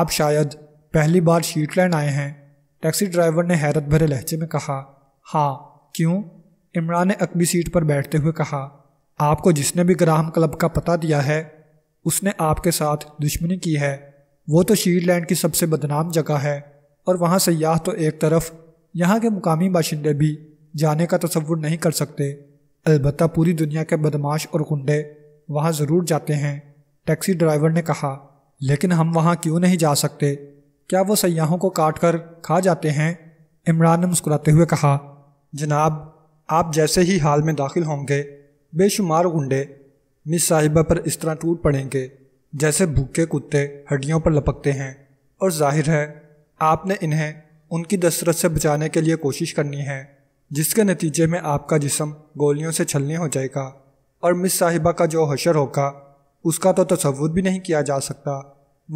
A: आप शायद पहली बार शीटलैंड आए हैं टैक्सी ड्राइवर ने हैरत भरे लहजे में कहा हाँ क्यों इमरान ने अकबी सीट पर बैठते हुए कहा आपको जिसने भी ग्राहम क्लब का पता दिया है उसने आपके साथ दुश्मनी की है वो तो शीरलैंड की सबसे बदनाम जगह है और वहाँ सयाह तो एक तरफ यहाँ के मुकामी बाशिंदे भी जाने का तस्वुर नहीं कर सकते अलबत् पूरी दुनिया के बदमाश और गुंडे वहाँ ज़रूर जाते हैं टैक्सी ड्राइवर ने कहा लेकिन हम वहाँ क्यों नहीं जा सकते क्या वो सयाहों को काट कर खा जाते हैं इमरान ने मुस्कुराते हुए कहा जनाब आप जैसे ही हाल में दाखिल होंगे बेशुमार गुंडे मिस साहिबा पर इस तरह टूट पड़ेंगे जैसे भूखे कुत्ते हड्डियों पर लपकते हैं और जाहिर है आपने इन्हें उनकी दशरथ से बचाने के लिए कोशिश करनी है जिसके नतीजे में आपका जिसम गोलियों से छलने हो जाएगा और मिस साहिबा का जो हशर होगा उसका तो तस्वुर भी नहीं किया जा सकता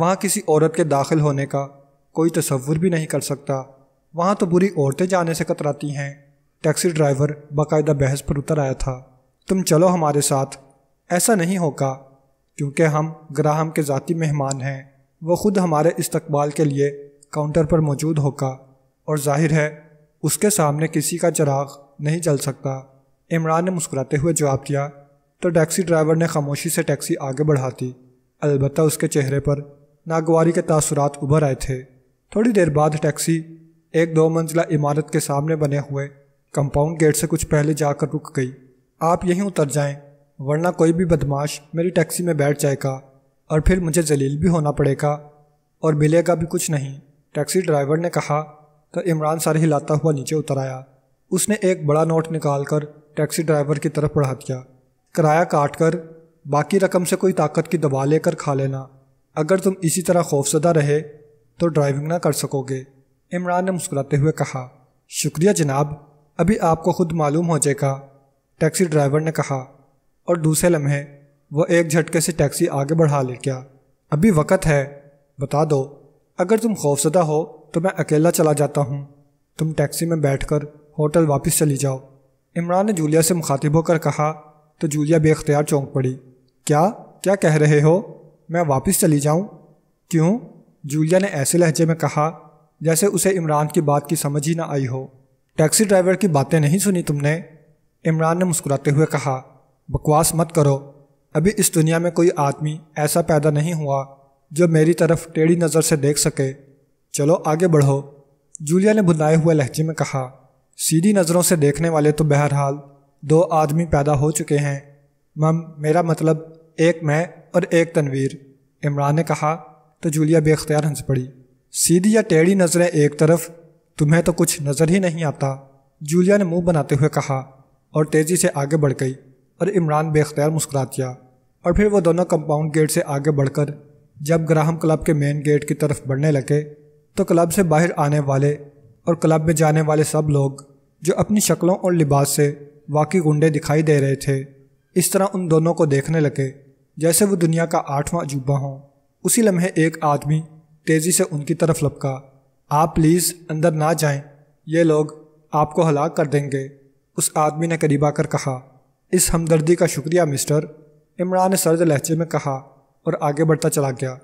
A: वहाँ किसी औरत के दाखिल होने का कोई तस्वुर भी नहीं कर सकता वहाँ तो बुरी औरतें जाने से कतराती हैं टैक्सी ड्राइवर बाकायदा बहस पर उतर आया था तुम चलो हमारे साथ ऐसा नहीं होगा क्योंकि हम ग्राहम के ज़ाती मेहमान हैं वह ख़ुद हमारे इस्तकबाल के लिए काउंटर पर मौजूद होगा और जाहिर है उसके सामने किसी का चिराग नहीं जल सकता इमरान ने मुस्कुराते हुए जवाब दिया तो टैक्सी ड्राइवर ने खामोशी से टैक्सी आगे बढ़ा दी अलबत् उसके चेहरे पर नागवारी के तसरत उभर आए थे थोड़ी देर बाद टैक्सी एक दो मंजिला इमारत के सामने बने हुए कंपाउंड गेट से कुछ पहले जाकर रुक गई आप यहीं उतर जाएं वरना कोई भी बदमाश मेरी टैक्सी में बैठ जाएगा और फिर मुझे जलील भी होना पड़ेगा और मिलेगा भी कुछ नहीं टैक्सी ड्राइवर ने कहा तो इमरान सर हिलाता हुआ नीचे उतर आया उसने एक बड़ा नोट निकाल कर टैक्सी ड्राइवर की तरफ बढ़ा दिया किराया काट कर बाकी रकम से कोई ताकत की दवा लेकर खा लेना अगर तुम इसी तरह खौफजदा रहे तो ड्राइविंग ना कर सकोगे इमरान ने मुस्कुराते हुए कहा शुक्रिया जनाब अभी आपको खुद मालूम हो जाएगा टैक्सी ड्राइवर ने कहा और दूसरे लम्हे वह एक झटके से टैक्सी आगे बढ़ा ले क्या अभी वक़्त है बता दो अगर तुम खौफजदा हो तो मैं अकेला चला जाता हूँ तुम टैक्सी में बैठकर होटल वापस चली जाओ इमरान ने जूलिया से मुखातिब होकर कहा तो जूलिया बेख्तियार चौंक पड़ी क्या क्या कह रहे हो मैं वापस चली जाऊँ क्यों जूलिया ने ऐसे लहजे में कहा जैसे उसे इमरान की बात की समझ ही ना आई हो टैक्सी ड्राइवर की बातें नहीं सुनी तुमने इमरान ने मुस्कुराते हुए कहा बकवास मत करो अभी इस दुनिया में कोई आदमी ऐसा पैदा नहीं हुआ जो मेरी तरफ टेढ़ी नज़र से देख सके चलो आगे बढ़ो जूलिया ने भुनाए हुए लहजे में कहा सीधी नज़रों से देखने वाले तो बहरहाल दो आदमी पैदा हो चुके हैं मम मेरा मतलब एक मैं और एक तनवीर इमरान ने कहा तो जूलिया बेख्तियार हंस पड़ी सीधी या टेढ़ी नज़रें एक तरफ तुम्हें तो कुछ नज़र ही नहीं आता जूलिया ने मुंह बनाते हुए कहा और तेज़ी से आगे बढ़ गई पर इमरान बेख्तियार मुस्करा दिया और फिर वह दोनों कंपाउंड गेट से आगे बढ़कर जब ग्राहम क्लब के मेन गेट की तरफ बढ़ने लगे तो क्लब से बाहर आने वाले और क्लब में जाने वाले सब लोग जो अपनी शक्लों और लिबास से वाकई गुंडे दिखाई दे रहे थे इस तरह उन दोनों को देखने लगे जैसे वो दुनिया का आठवां अजूबा हो उसी लम्हे एक आदमी तेज़ी से उनकी तरफ लपका आप प्लीज़ अंदर ना जाएं ये लोग आपको हलाक कर देंगे उस आदमी ने करीब आकर कहा इस हमदर्दी का शुक्रिया मिस्टर इमरान ने सर्द लहजे में कहा और आगे बढ़ता चला गया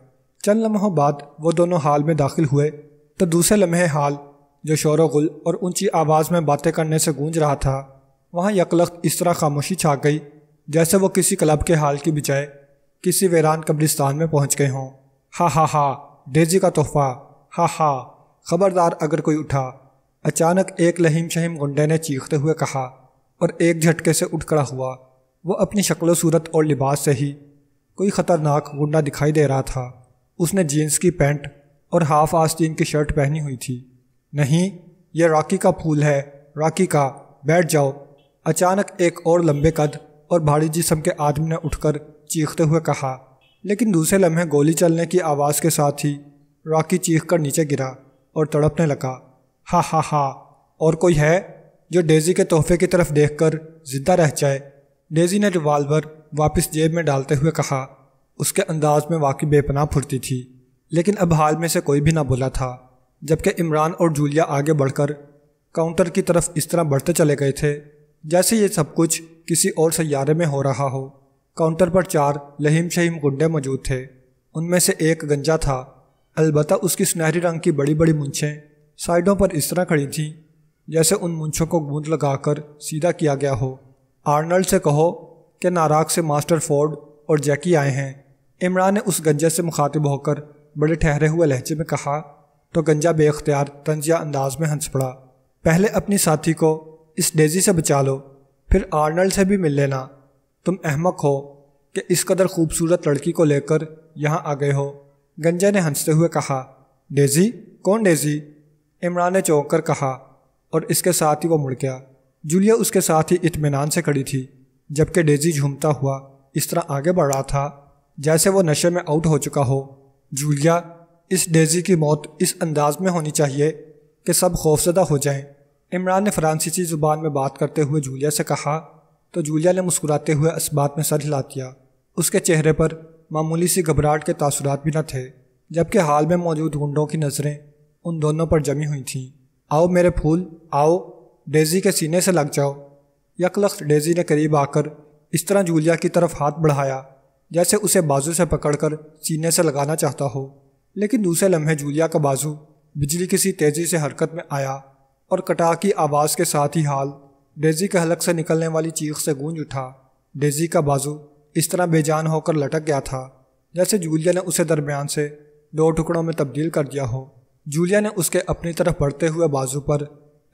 A: चंद लम्हों बाद वो दोनों हाल में दाखिल हुए तो दूसरे लम्हे हाल जो शोर गुल और ऊंची आवाज़ में बातें करने से गूंज रहा था वहाँ यकलख इस तरह खामोशी छा गई जैसे वो किसी क्लब के हाल की बजाय किसी वीरान कब्रिस्तान में पहुँच गए हों हा हा हा डेजी का तोहफा हा हा खबरदार अगर कोई उठा अचानक एक लहीम शहीम गुंडे ने चीखते हुए कहा और एक झटके से उठ खड़ा हुआ वह अपनी शक्ल सूरत और लिबास से ही कोई ख़तरनाक गुंडा दिखाई दे रहा था उसने जीन्स की पैंट और हाफ आस्तीन की शर्ट पहनी हुई थी नहीं यह राखी का फूल है राखी का बैठ जाओ अचानक एक और लंबे कद और भारी जिस्म के आदमी ने उठकर चीखते हुए कहा लेकिन दूसरे लम्हे गोली चलने की आवाज़ के साथ ही राखी चीख कर नीचे गिरा और तड़पने लगा हा हा हा और कोई है जो डेजी के तोहफे की तरफ देखकर जिंदा रह जाए डेजी ने रिवाल्वर वापस जेब में डालते हुए कहा उसके अंदाज में वाकई बेपनाह फुरती थी लेकिन अब हाल में से कोई भी ना बोला था जबकि इमरान और जूलिया आगे बढ़कर काउंटर की तरफ इस तरह बढ़ते चले गए थे जैसे ये सब कुछ किसी और सैारे में हो रहा हो काउंटर पर चार लहीम शहीम गुंडे मौजूद थे उनमें से एक गंजा था अलबत्त उसकी सुनहरी रंग की बड़ी बड़ी मुंछें साइडों पर इस तरह खड़ी थीं जैसे उन मुंछों को गूंद लगाकर सीधा किया गया हो आर्नल्ड से कहो कि नाराग से मास्टर फोर्ड और जैकी आए हैं इमरान ने उस गंजे से मुखातिब होकर बड़े ठहरे हुए लहजे में कहा तो गंजा बेख्तियार तंजिया अंदाज में हंस पड़ा पहले अपनी साथी को इस डेजी से बचा लो फिर आर्नल्ड से भी मिल लेना तुम अहमक हो कि इस कदर खूबसूरत लड़की को लेकर यहाँ आ गए हो गंजा ने हंसते हुए कहा डेजी कौन डेजी इमरान ने चौंक कर कहा और इसके साथ ही वो मुड़ गया जूलिया उसके साथ ही इतमान से खड़ी थी जबकि डेजी झूमता हुआ इस तरह आगे बढ़ रहा था जैसे वो नशे में आउट हो चुका हो जूलिया इस डेजी की मौत इस अंदाज में होनी चाहिए कि सब खौफजदा हो जाएं। इमरान ने फ्रांसीसी ज़ुबान में बात करते हुए जूलिया से कहा तो जूलिया ने मुस्कुराते हुए इस बात में सर हिला दिया उसके चेहरे पर मामूली सी घबराहट के तासुरात भी न थे जबकि हाल में मौजूद गुंडों की नज़रें उन दोनों पर जमी हुई थीं आओ मेरे फूल आओ डेजी के सीने से लग जाओ यकलख डेजी ने करीब आकर इस तरह जूलिया की तरफ हाथ बढ़ाया जैसे उसे बाजू से पकड़कर सीने से लगाना चाहता हो लेकिन दूसरे लम्हे जूलिया का बाजू बिजली किसी तेज़ी से हरकत में आया और कटा की आवाज़ के साथ ही हाल डेजी के हलक से निकलने वाली चीख से गूंज उठा डेजी का बाजू इस तरह बेजान होकर लटक गया था जैसे जूलिया ने उसे दरमियान से दो टुकड़ों में तब्दील कर दिया हो जूलिया ने उसके अपनी तरफ बढ़ते हुए बाजू पर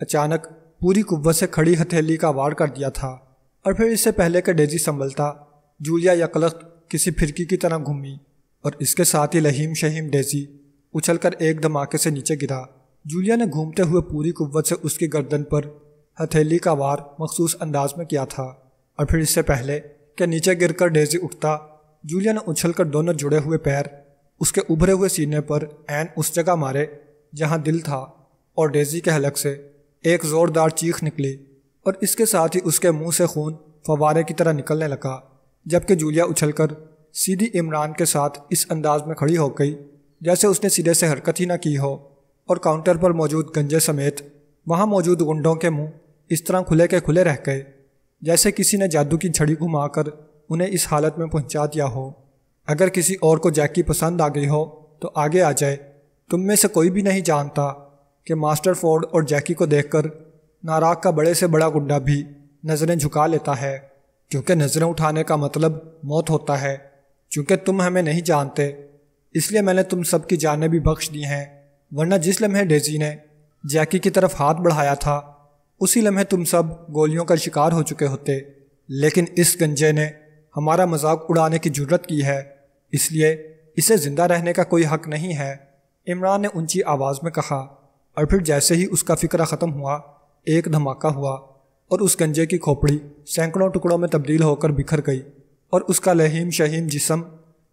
A: अचानक पूरी कुव्वत से खड़ी हथेली का वार कर दिया था और फिर इससे पहले के डेजी संभलता जूलिया यकलख किसी फिरकी की तरह घूमी और इसके साथ ही लहीम शहीम डेजी उछलकर एक धमाके से नीचे गिरा जूलिया ने घूमते हुए पूरी कुव्वत से उसकी गर्दन पर हथेली का वार मखसूस अंदाज में किया था और फिर इससे पहले कि नीचे गिरकर डेजी उठता जूलिया ने उछलकर दोनों जुड़े हुए पैर उसके उभरे हुए सीने पर एन उस जगह मारे जहाँ दिल था और डेजी के हलक से एक ज़ोरदार चीख निकली और इसके साथ ही उसके मुंह से खून फवारे की तरह निकलने लगा जबकि जूलिया उछलकर सीधी इमरान के साथ इस अंदाज में खड़ी हो गई जैसे उसने सीधे से हरकत ही ना की हो और काउंटर पर मौजूद गंजे समेत वहाँ मौजूद गुंडों के मुंह इस तरह खुले के खुले रह गए जैसे किसी ने जादू की छड़ी घुमाकर उन्हें इस हालत में पहुँचा दिया हो अगर किसी और को जैकी पसंद आ गई हो तो आगे आ जाए तुम में से कोई भी नहीं जानता कि मास्टर फोर्ड और जैकी को देखकर नाराग का बड़े से बड़ा गुंडा भी नज़रें झुका लेता है क्योंकि नज़रें उठाने का मतलब मौत होता है चूँकि तुम हमें नहीं जानते इसलिए मैंने तुम सब की जानें भी बख्श दी हैं वरना जिस लम्हे डेजी ने जैकी की तरफ हाथ बढ़ाया था उसी लम्हे तुम सब गोलियों का शिकार हो चुके होते लेकिन इस गंजे ने हमारा मजाक उड़ाने की जरूरत की है इसलिए इसे ज़िंदा रहने का कोई हक नहीं है इमरान ने ऊंची आवाज़ में कहा और फिर जैसे ही उसका फिक्रा ख़त्म हुआ एक धमाका हुआ और उस गंजे की खोपड़ी सैकड़ों टुकड़ों में तब्दील होकर बिखर गई और उसका लहीम शहीम जिसम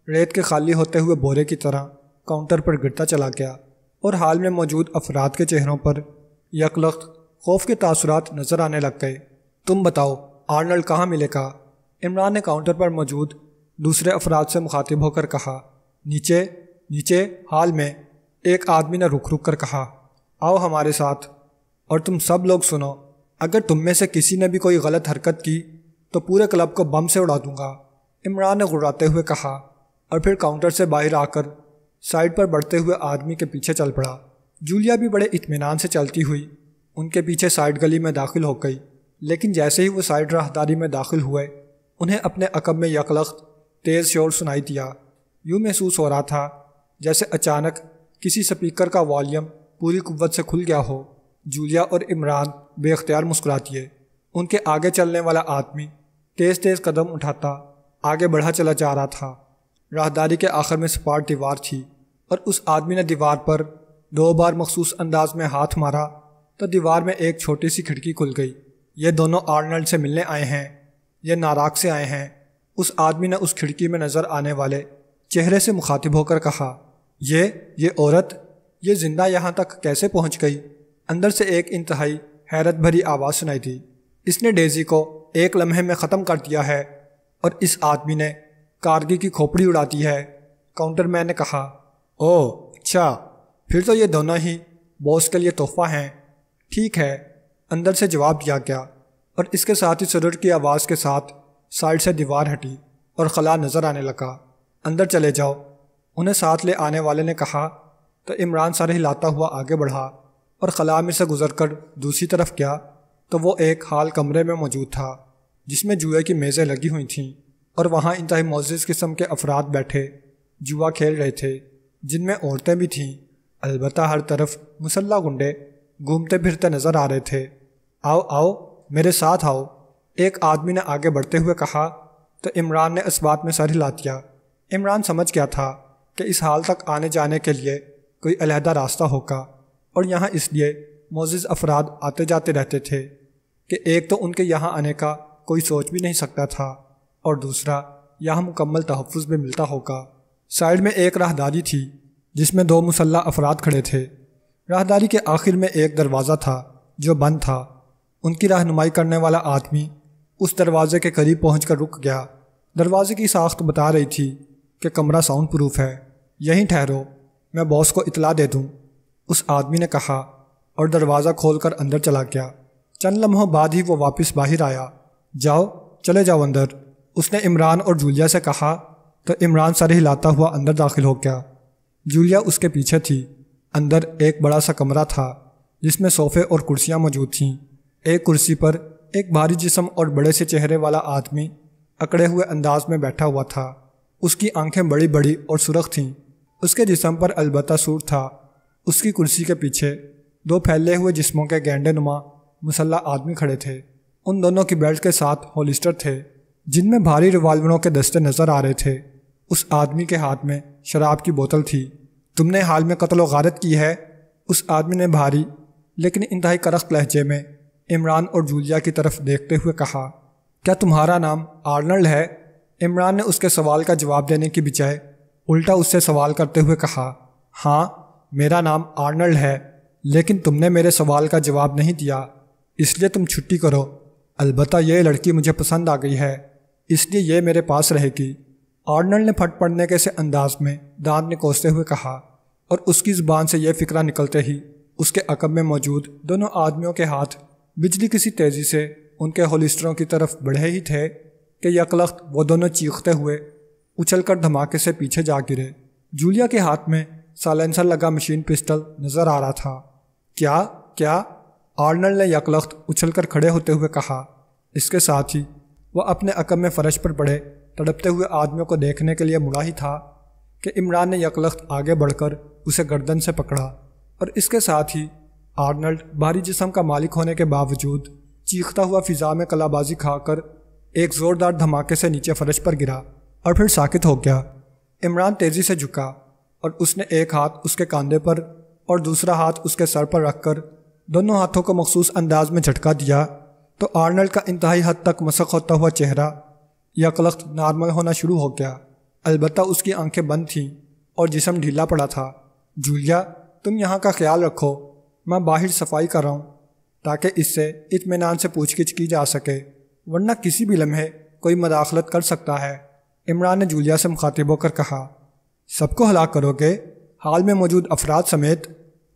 A: रेत के खाली होते हुए बोरे की तरह काउंटर पर गिरता चला गया और हाल में मौजूद अफराद के चेहरों पर यकलक खौफ के तासरात नज़र आने लग गए तुम बताओ आर्नल्ड कहाँ मिलेगा इमरान ने काउंटर पर मौजूद दूसरे अफराद से मुखातिब होकर कहा नीचे नीचे हाल में एक आदमी ने रुक रुक कर कहा आओ हमारे साथ और तुम सब लोग सुनो अगर तुम में से किसी ने भी कोई गलत हरकत की तो पूरे क्लब को बम से उड़ा दूंगा इमरान ने गुर्राते हुए कहा और फिर काउंटर से बाहर आकर साइड पर बढ़ते हुए आदमी के पीछे चल पड़ा जूलिया भी बड़े इतमान से चलती हुई उनके पीछे साइड गली में दाखिल हो गई लेकिन जैसे ही वो साइड राहदारी में दाखिल हुए उन्हें अपने अकब में यकलख तेज़ शोर सुनाई दिया यूँ महसूस हो रहा था जैसे अचानक किसी स्पीकर का वॉल्यूम पूरी कुवत से खुल गया हो जूलिया और इमरान बेख्तियार मुस्कुराती है उनके आगे चलने वाला आदमी तेज़ तेज़ कदम उठाता आगे बढ़ा चला जा रहा था राहदारी के आखिर में सपाट दीवार थी और उस आदमी ने दीवार पर दो बार मखसूस अंदाज में हाथ मारा तो दीवार में एक छोटी सी खिड़की खुल गई ये दोनों आर्नल्ड से मिलने आए हैं ये नाराक से आए हैं उस आदमी ने उस खिड़की में नज़र आने वाले चेहरे से मुखातिब होकर कहा ये ये औरत ये जिंदा यहाँ तक कैसे पहुँच गई अंदर से एक इंतहाई हैरत भरी आवाज़ सुनाई थी इसने डेजी को एक लम्हे में ख़त्म कर दिया है और इस आदमी ने कारगी की खोपड़ी उड़ा दी है मैन ने कहा ओह अच्छा फिर तो ये दोनों ही बॉस के लिए तोहफा हैं ठीक है अंदर से जवाब दिया गया और इसके साथ ही सुरुर की आवाज़ के साथ साइड से दीवार हटी और खला नज़र आने लगा अंदर चले जाओ उन्हें साथ ले आने वाले ने कहा तो इमरान सर हिलाता हुआ आगे बढ़ा और खला में से गुजर कर दूसरी तरफ गया तो वो एक हाल कमरे में मौजूद था जिसमें जुए की मेज़ें लगी हुई थीं और वहाँ इंतहा मोजिज़ किस्म के अफराद बैठे जुआ खेल रहे थे जिनमें औरतें भी थीं अलबत् हर तरफ मुसल्ला गुंडे घूमते फिरते नज़र आ रहे थे आओ आओ मेरे साथ आओ एक आदमी ने आगे बढ़ते हुए कहा तो इमरान ने इस बात में सर हिला दिया इमरान समझ गया था कि इस हाल तक आने जाने के लिए कोई अलहदा रास्ता होगा और यहाँ इसलिए मोजिज़ अफराद आते जाते रहते थे कि एक तो उनके यहाँ आने का कोई सोच भी नहीं सकता था और दूसरा यहाँ मुकम्मल तहफ़ भी मिलता होगा साइड में एक राहदारी थी जिसमें दो मुसल्ह अफराद खड़े थे राहदारी के आखिर में एक दरवाज़ा था जो बंद था उनकी रहनुमाई करने वाला आदमी उस दरवाज़े के करीब पहुँच कर रुक गया दरवाजे की साख्त बता रही थी कि कमरा साउंड प्रूफ है यहीं ठहरो मैं बॉस को इतला दे दूँ उस आदमी ने कहा और दरवाज़ा कर अंदर चला गया चंद लम्हों बाद ही वो वापस बाहर आया जाओ चले जाओ अंदर उसने इमरान और जूलिया से कहा तो इमरान सर हिलाता हुआ अंदर दाखिल हो गया जूलिया उसके पीछे थी अंदर एक बड़ा सा कमरा था जिसमें सोफ़े और कुर्सियाँ मौजूद थीं एक कुर्सी पर एक भारी जिसम और बड़े से चेहरे वाला आदमी अकड़े हुए अंदाज में बैठा हुआ था उसकी आंखें बड़ी बड़ी और सुरख थीं उसके जिसम पर अलबत्ता सूट था उसकी कुर्सी के पीछे दो फैले हुए जिस्मों के गेंडे नुमा मुसल्ला आदमी खड़े थे उन दोनों की बेल्ट के साथ होलिस्टर थे जिनमें भारी रिवाल्वरों के दस्ते नजर आ रहे थे उस आदमी के हाथ में शराब की बोतल थी तुमने हाल में कत्ल गारत की है उस आदमी ने भारी लेकिन इंतहाई करख लहजे में इमरान और जूलिया की तरफ देखते हुए कहा क्या तुम्हारा नाम आर्नल्ड है इमरान ने उसके सवाल का जवाब देने की बजाय उल्टा उससे सवाल करते हुए कहा हाँ मेरा नाम आर्नल्ड है लेकिन तुमने मेरे सवाल का जवाब नहीं दिया इसलिए तुम छुट्टी करो अलबत् यह लड़की मुझे पसंद आ गई है इसलिए यह मेरे पास रहेगी आर्नल्ड ने फट पड़ने के से अंदाज में दांत निकोसते हुए कहा और उसकी ज़ुबान से यह फिक्रा निकलते ही उसके अकब में मौजूद दोनों आदमियों के हाथ बिजली किसी तेज़ी से उनके होलिस्टरों की तरफ बढ़े ही थे कि यकलख्त वो दोनों चीखते हुए कर धमाके से पीछे जा गिरे जूलिया के हाथ में साइलेंसर लगा मशीन पिस्टल नजर आ रहा था क्या क्या आर्नल्ड ने यकलख्त उछलकर खड़े होते हुए कहा इसके साथ ही वह अपने अकम में फर्श पर पड़े तड़पते हुए आदमियों को देखने के लिए मुड़ा ही था कि इमरान ने यकलख्त आगे बढ़कर उसे गर्दन से पकड़ा और इसके साथ ही आर्नल्ड भारी जिसम का मालिक होने के बावजूद चीखता हुआ फिजा में कलाबाजी खाकर एक ज़ोरदार धमाके से नीचे फर्श पर गिरा और फिर साकित हो गया इमरान तेज़ी से झुका और उसने एक हाथ उसके कंधे पर और दूसरा हाथ उसके सर पर रखकर दोनों हाथों को मखसूस अंदाज में झटका दिया तो आर्नल्ड का इंतहाई हद तक मसक होता हुआ चेहरा या कलख्त नॉर्मल होना शुरू हो गया अलबत्त उसकी आंखें बंद थीं और जिसम ढीला पड़ा था जूलिया तुम यहाँ का ख्याल रखो मैं बाहर सफाई कर रहा हूँ ताकि इससे इतमान से पूछगिछ की जा सके वरना किसी भी लम्हे कोई मदाखलत कर सकता है इमरान ने जूलिया से मुखातिब होकर कहा सबको हलाक करोगे हाल में मौजूद अफराद समेत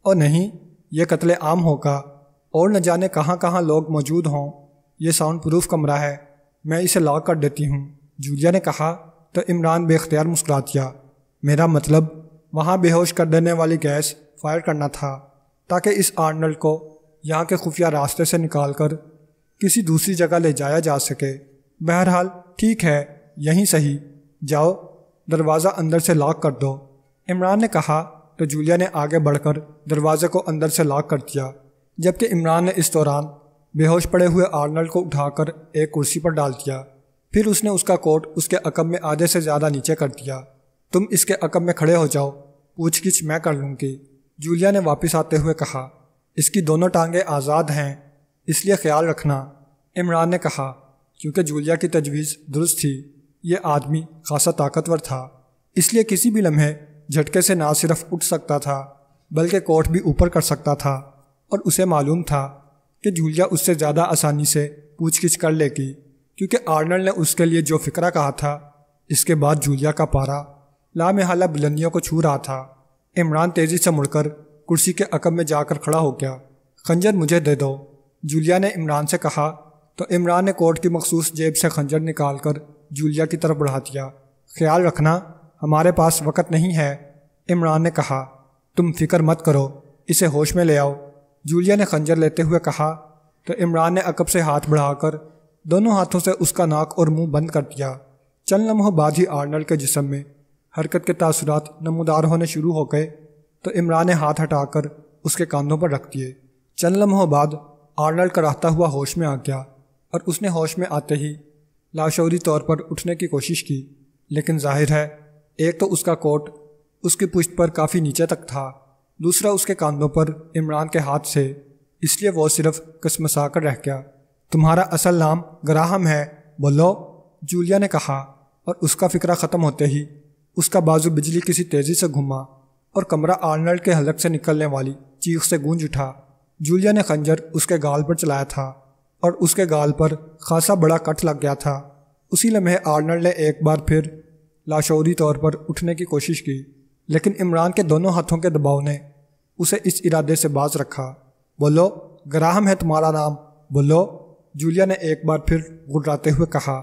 A: और नहीं यह कत्ल आम होगा और न जाने कहाँ कहाँ लोग मौजूद हों यह साउंड प्रूफ कमरा है मैं इसे लॉक कर देती हूँ जूलिया ने कहा तो इमरान बेख्तियार मुस्कुरा दिया मेरा मतलब वहाँ बेहोश कर देने वाली गैस फायर करना था ताकि इस आर्नल्ड को यहाँ के खुफिया रास्ते से निकाल कर किसी दूसरी जगह ले जाया जा सके बहरहाल ठीक है यहीं सही जाओ दरवाज़ा अंदर से लॉक कर दो इमरान ने कहा तो जूलिया ने आगे बढ़कर दरवाजे को अंदर से लॉक कर दिया जबकि इमरान ने इस दौरान बेहोश पड़े हुए आर्नल्ड को उठाकर एक कुर्सी पर डाल दिया फिर उसने उसका कोट उसके अकब में आधे से ज़्यादा नीचे कर दिया तुम इसके अकब में खड़े हो जाओ पूछ किछ मैं कर लूँगी जूलिया ने वापस आते हुए कहा इसकी दोनों टांगें आज़ाद हैं इसलिए ख्याल रखना इमरान ने कहा क्योंकि जूलिया की तजवीज़ दुरुस्त थी ये आदमी खासा ताकतवर था इसलिए किसी भी लम्हे झटके से ना सिर्फ उठ सकता था बल्कि कोट भी ऊपर कर सकता था और उसे मालूम था कि जूलिया उससे ज़्यादा आसानी से पूछगिछ कर लेगी क्योंकि आर्नल्ड ने उसके लिए जो फिक्रा कहा था इसके बाद जूलिया का पारा लामहला बुलंदियों को छू रहा था इमरान तेज़ी से मुड़कर कुर्सी के अकब में जाकर खड़ा हो गया खंजर मुझे दे दो जूलिया ने इमरान से कहा तो इमरान ने कोर्ट की मखसूस जेब से खंजर निकाल कर जूलिया की तरफ बढ़ा दिया ख्याल रखना हमारे पास वक़्त नहीं है इमरान ने कहा तुम फिक्र मत करो इसे होश में ले आओ जूलिया ने खंजर लेते हुए कहा तो इमरान ने अकब से हाथ बढ़ाकर दोनों हाथों से उसका नाक और मुंह बंद कर दिया चंद लम्हों बाद ही आर्नल्ड के जिसम में हरकत के तासुरात नमदार होने शुरू हो गए तो इमरान ने हाथ हटाकर उसके कानों पर रख दिए चंद लम्हों बाद आर्नल्ड कराहता हुआ होश में आ गया और उसने होश में आते ही लाशौरी तौर पर उठने की कोशिश की लेकिन जाहिर है एक तो उसका कोट उसकी पुश्त पर काफ़ी नीचे तक था दूसरा उसके कांधों पर इमरान के हाथ से इसलिए वो सिर्फ कसमसा कर रह गया तुम्हारा असल नाम ग्राहम है बोलो जूलिया ने कहा और उसका फिक्रा ख़त्म होते ही उसका बाजू बिजली किसी तेज़ी से घुमा और कमरा आर्नल्ड के हलक से निकलने वाली चीख से गूंज उठा जूलिया ने खंजर उसके गाल पर चलाया था और उसके गाल पर खासा बड़ा कट लग गया था उसी लम्हे आर्नल्ड ने एक बार फिर लाशौरी तौर पर उठने की कोशिश की लेकिन इमरान के दोनों हाथों के दबाव ने उसे इस इरादे से बाज रखा बोलो ग्राहम है तुम्हारा नाम बोलो जूलिया ने एक बार फिर गुर्राते हुए कहा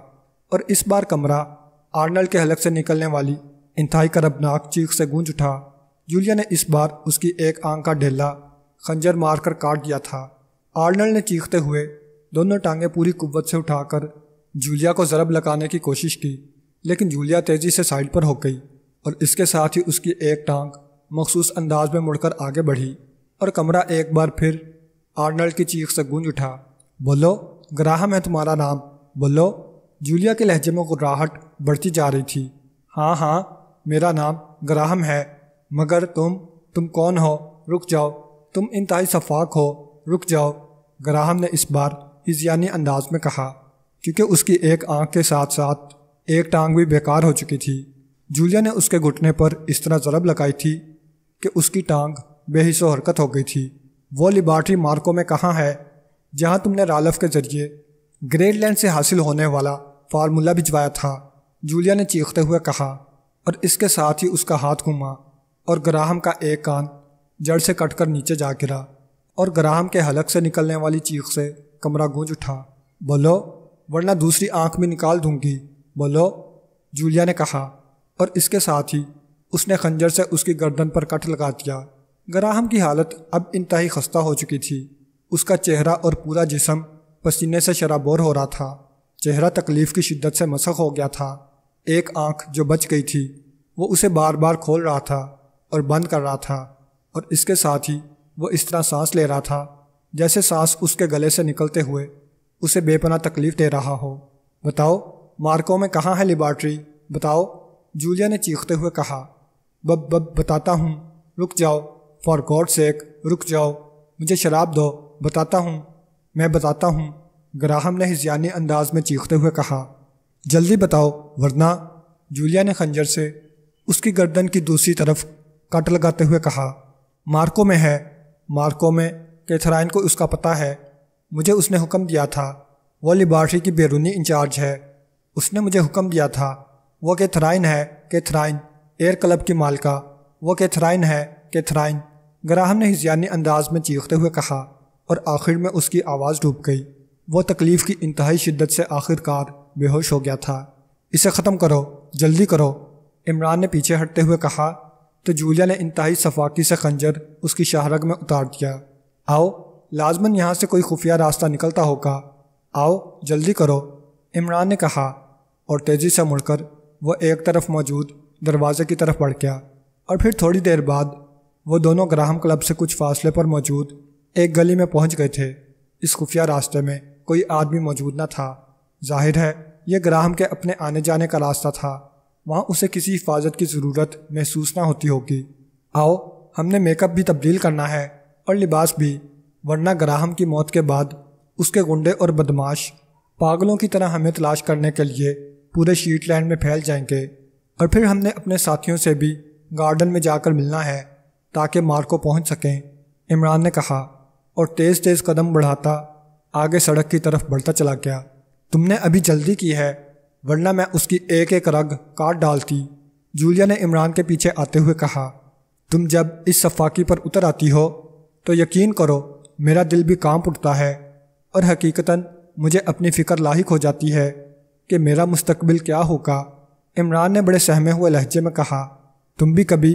A: और इस बार कमरा आर्नल्ड के हलक से निकलने वाली इंतहाई करबनाक चीख से गूंज उठा जूलिया ने इस बार उसकी एक आंख का ढेला खंजर मारकर काट दिया था आर्नल्ड ने चीखते हुए दोनों टांगें पूरी कुव्वत से उठाकर जूलिया को ज़रब लगाने की कोशिश की लेकिन जूलिया तेज़ी से साइड पर हो गई और इसके साथ ही उसकी एक टांग मखसूस अंदाज में मुड़कर आगे बढ़ी और कमरा एक बार फिर आर्नल्ड की चीख से गूंज उठा बोलो ग्राहम है तुम्हारा नाम बोलो जूलिया के लहजे में गुर्राहट बढ़ती जा रही थी हाँ हाँ मेरा नाम ग्राहम है मगर तुम तुम कौन हो रुक जाओ तुम इंतहाई शफाक हो रुक जाओ ग्राहम ने इस बार इजियानी अंदाज में कहा क्योंकि उसकी एक आंख के साथ साथ एक टांग भी बेकार हो चुकी थी जूलिया ने उसके घुटने पर इस तरह ज़रब लगाई थी कि उसकी टांग बेहिसो हरकत हो गई थी वो लिबार्ट्री मार्को में कहाँ है जहाँ तुमने रालफ के जरिए लैंड से हासिल होने वाला फार्मूला भिजवाया था जूलिया ने चीखते हुए कहा और इसके साथ ही उसका हाथ घुमा और ग्राहम का एक कान जड़ से कटकर नीचे जा गिरा और ग्राहम के हलक से निकलने वाली चीख से कमरा गूंज उठा बोलो वरना दूसरी आंख भी निकाल दूंगी बोलो जूलिया ने कहा और इसके साथ ही उसने खंजर से उसकी गर्दन पर कट लगा दिया ग्राहम की हालत अब इंतहाई खस्ता हो चुकी थी उसका चेहरा और पूरा जिसम पसीने से शराबोर हो रहा था चेहरा तकलीफ की शिद्दत से मसक हो गया था एक आंख जो बच गई थी वो उसे बार बार खोल रहा था और बंद कर रहा था और इसके साथ ही वो इस तरह सांस ले रहा था जैसे सांस उसके गले से निकलते हुए उसे बेपना तकलीफ दे रहा हो बताओ मार्को में कहाँ है लेबार्ट्री बताओ जूलिया ने चीखते हुए कहा बब बब बताता हूँ रुक जाओ फॉर गॉड सेक रुक जाओ मुझे शराब दो बताता हूँ मैं बताता हूँ ग्राहम ने हिजानी अंदाज में चीखते हुए कहा जल्दी बताओ वरना जूलिया ने खंजर से उसकी गर्दन की दूसरी तरफ कट लगाते हुए कहा मार्को में है मार्को में कैथराइन को उसका पता है मुझे उसने हुक्म दिया था वो लिबार्ट्री की बैरूनी इंचार्ज है उसने मुझे हुक्म दिया था वह कैथराइन है कैथराइन एयर क्लब की मालका वह कैथराइन है कैथराइन ग्राहम ने हिजियानी अंदाज में चीखते हुए कहा और आखिर में उसकी आवाज़ डूब गई वह तकलीफ़ की इंतहाई शिद्दत से आखिरकार बेहोश हो गया था इसे ख़त्म करो जल्दी करो इमरान ने पीछे हटते हुए कहा तो जूलिया ने इंतहाई सफाकी से खंजर उसकी शाहरग में उतार दिया आओ लाजमन यहाँ से कोई खुफिया रास्ता निकलता होगा आओ जल्दी करो इमरान ने कहा और तेज़ी से मुड़कर वह एक तरफ मौजूद दरवाजे की तरफ बढ़ गया और फिर थोड़ी देर बाद वह दोनों ग्राहम क्लब से कुछ फासले पर मौजूद एक गली में पहुंच गए थे इस खुफिया रास्ते में कोई आदमी मौजूद न था जाहिर है यह ग्राहम के अपने आने जाने का रास्ता था वहाँ उसे किसी हिफाजत की ज़रूरत महसूस ना होती होगी आओ हमने मेकअप भी तब्दील करना है और लिबास भी वरना ग्राहम की मौत के बाद उसके गुंडे और बदमाश पागलों की तरह हमें तलाश करने के लिए पूरे शीटलैंड में फैल जाएंगे और फिर हमने अपने साथियों से भी गार्डन में जाकर मिलना है ताकि मार्को पहुंच सकें इमरान ने कहा और तेज़ तेज़ कदम बढ़ाता आगे सड़क की तरफ बढ़ता चला गया तुमने अभी जल्दी की है वरना मैं उसकी एक एक रग काट डालती जूलिया ने इमरान के पीछे आते हुए कहा तुम जब इस सफाकी पर उतर आती हो तो यकीन करो मेरा दिल भी कांप उठता है और हकीकतन मुझे अपनी फ़िक्र लाक हो जाती है कि मेरा मुस्तकबिल क्या होगा इमरान ने बड़े सहमे हुए लहजे में कहा तुम भी कभी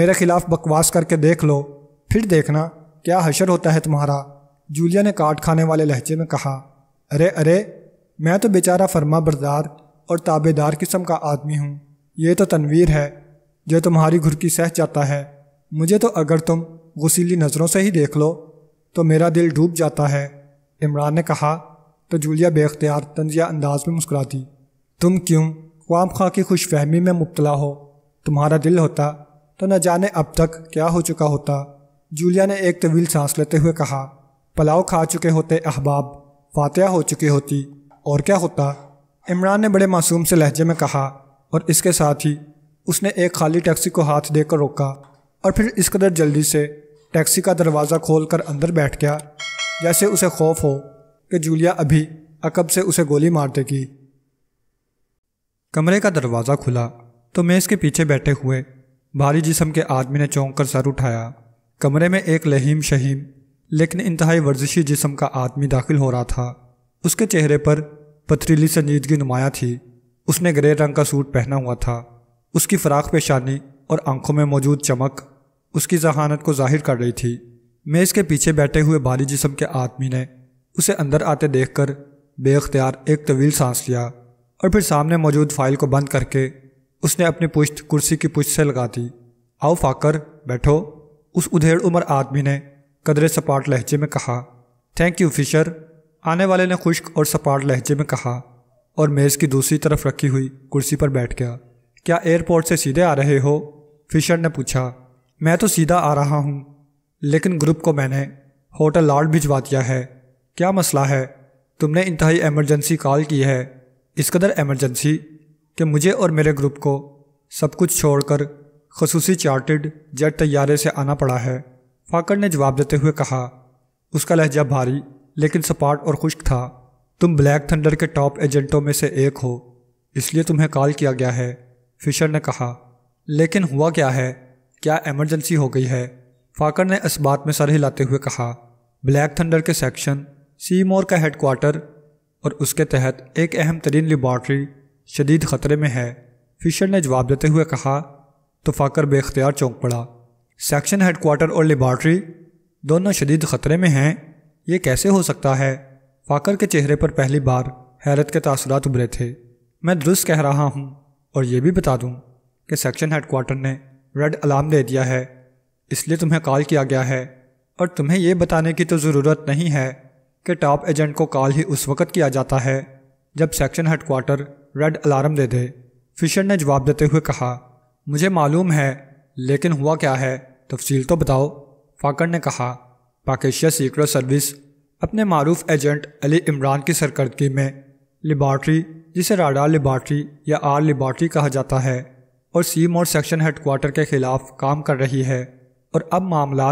A: मेरे खिलाफ बकवास करके देख लो फिर देखना क्या हशर होता है तुम्हारा जूलिया ने काट खाने वाले लहजे में कहा अरे अरे मैं तो बेचारा फर्मा बरदार और ताबेदार किस्म का आदमी हूँ यह तो तनवीर है जो तुम्हारी घुरकी सह जाता है मुझे तो अगर तुम गसीली नज़रों से ही देख लो तो मेरा दिल डूब जाता है इमरान ने कहा तो जूलिया बेख्तियार तंजिया अंदाज में मुस्कुरा दी तुम क्यों ख्वाम खां की खुश फहमी में मुबतला हो तुम्हारा दिल होता तो न जाने अब तक क्या हो चुका होता जूलिया ने एक तवील सांस लेते हुए कहा पलाव खा चुके होते अहबाब फातह हो चुकी होती और क्या होता इमरान ने बड़े मासूम से लहजे में कहा और इसके साथ ही उसने एक खाली टैक्सी को हाथ देकर रोका और फिर इस कदर जल्दी से टैक्सी का दरवाज़ा कर अंदर बैठ गया जैसे उसे खौफ हो कि जूलिया अभी अकब से उसे गोली मार देगी कमरे का दरवाज़ा खुला तो मेज़ के पीछे बैठे हुए भारी जिसम के आदमी ने चौंक कर सर उठाया कमरे में एक लहीम शहीम लेकिन इंतहाई वर्जिशी जिसम का आदमी दाखिल हो रहा था उसके चेहरे पर पथरीली संजीदगी नुमाया थी उसने ग्रे रंग का सूट पहना हुआ था उसकी फराख पेशानी और आंखों में मौजूद चमक उसकी जहानत को जाहिर कर रही थी मेज़ के पीछे बैठे हुए भारी जिसम के आदमी ने उसे अंदर आते देख कर बेख्तियार एक तवील सांस लिया और फिर सामने मौजूद फाइल को बंद करके उसने अपनी पुश्त कुर्सी की पुश्त से लगा दी आओ फाकर बैठो उस उधेड़ उम्र आदमी ने कदरे सपाट लहजे में कहा थैंक यू फिशर आने वाले ने खुश्क और सपाट लहजे में कहा और मेज़ की दूसरी तरफ रखी हुई कुर्सी पर बैठ गया क्या एयरपोर्ट से सीधे आ रहे हो फिशर ने पूछा मैं तो सीधा आ रहा हूँ लेकिन ग्रुप को मैंने होटल लॉर्ड भिजवा दिया है क्या मसला है तुमने इंतहाई एमरजेंसी कॉल की है इस कदर एमरजेंसी कि मुझे और मेरे ग्रुप को सब कुछ छोड़कर खसूसी चार्टर्ड जेट तैयारे से आना पड़ा है फाकर ने जवाब देते हुए कहा उसका लहजा भारी लेकिन सपाट और खुश्क था तुम ब्लैक थंडर के टॉप एजेंटों में से एक हो इसलिए तुम्हें कॉल किया गया है फिशर ने कहा लेकिन हुआ क्या है क्या इमरजेंसी हो गई है फाकर ने इस बात में सर हिलाते हुए कहा ब्लैक थंडर के सेक्शन सी मोर का हेडकोार्टर और उसके तहत एक अहम तरीन लेबॉर्ट्री शदीद ख़तरे में है फिशर ने जवाब देते हुए कहा तो फाकर बेख्तियार चौंक पड़ा सेक्शन हेडकोार्टर और लेबॉर्ट्री दोनों शदीद ख़तरे में हैं ये कैसे हो सकता है फाकर के चेहरे पर पहली बार हैरत के तासरात उभरे थे मैं दुरुस्त कह रहा हूँ और ये भी बता दूँ कि सेक्शन हेडक्वार्टर ने रेड अलार्म दे दिया है इसलिए तुम्हें कॉल किया गया है और तुम्हें यह बताने की तो ज़रूरत नहीं है कि टॉप एजेंट को कॉल ही उस वक़्त किया जाता है जब सेक्शन हेडक्वार्टर रेड अलार्म दे दे फिशर ने जवाब देते हुए कहा मुझे मालूम है लेकिन हुआ क्या है तफसील तो बताओ फाकर ने कहा पाकिस्तान सीक्रेट सर्विस अपने मरूफ एजेंट अली इमरान की सरकर्दगी में लिबार्ट्री जिसे राडार लिबार्ट्री या आर लिबार्ट्री कहा जाता है और सी मोड सेक्शन हेडकोार्टर के खिलाफ काम कर रही है और अब मामला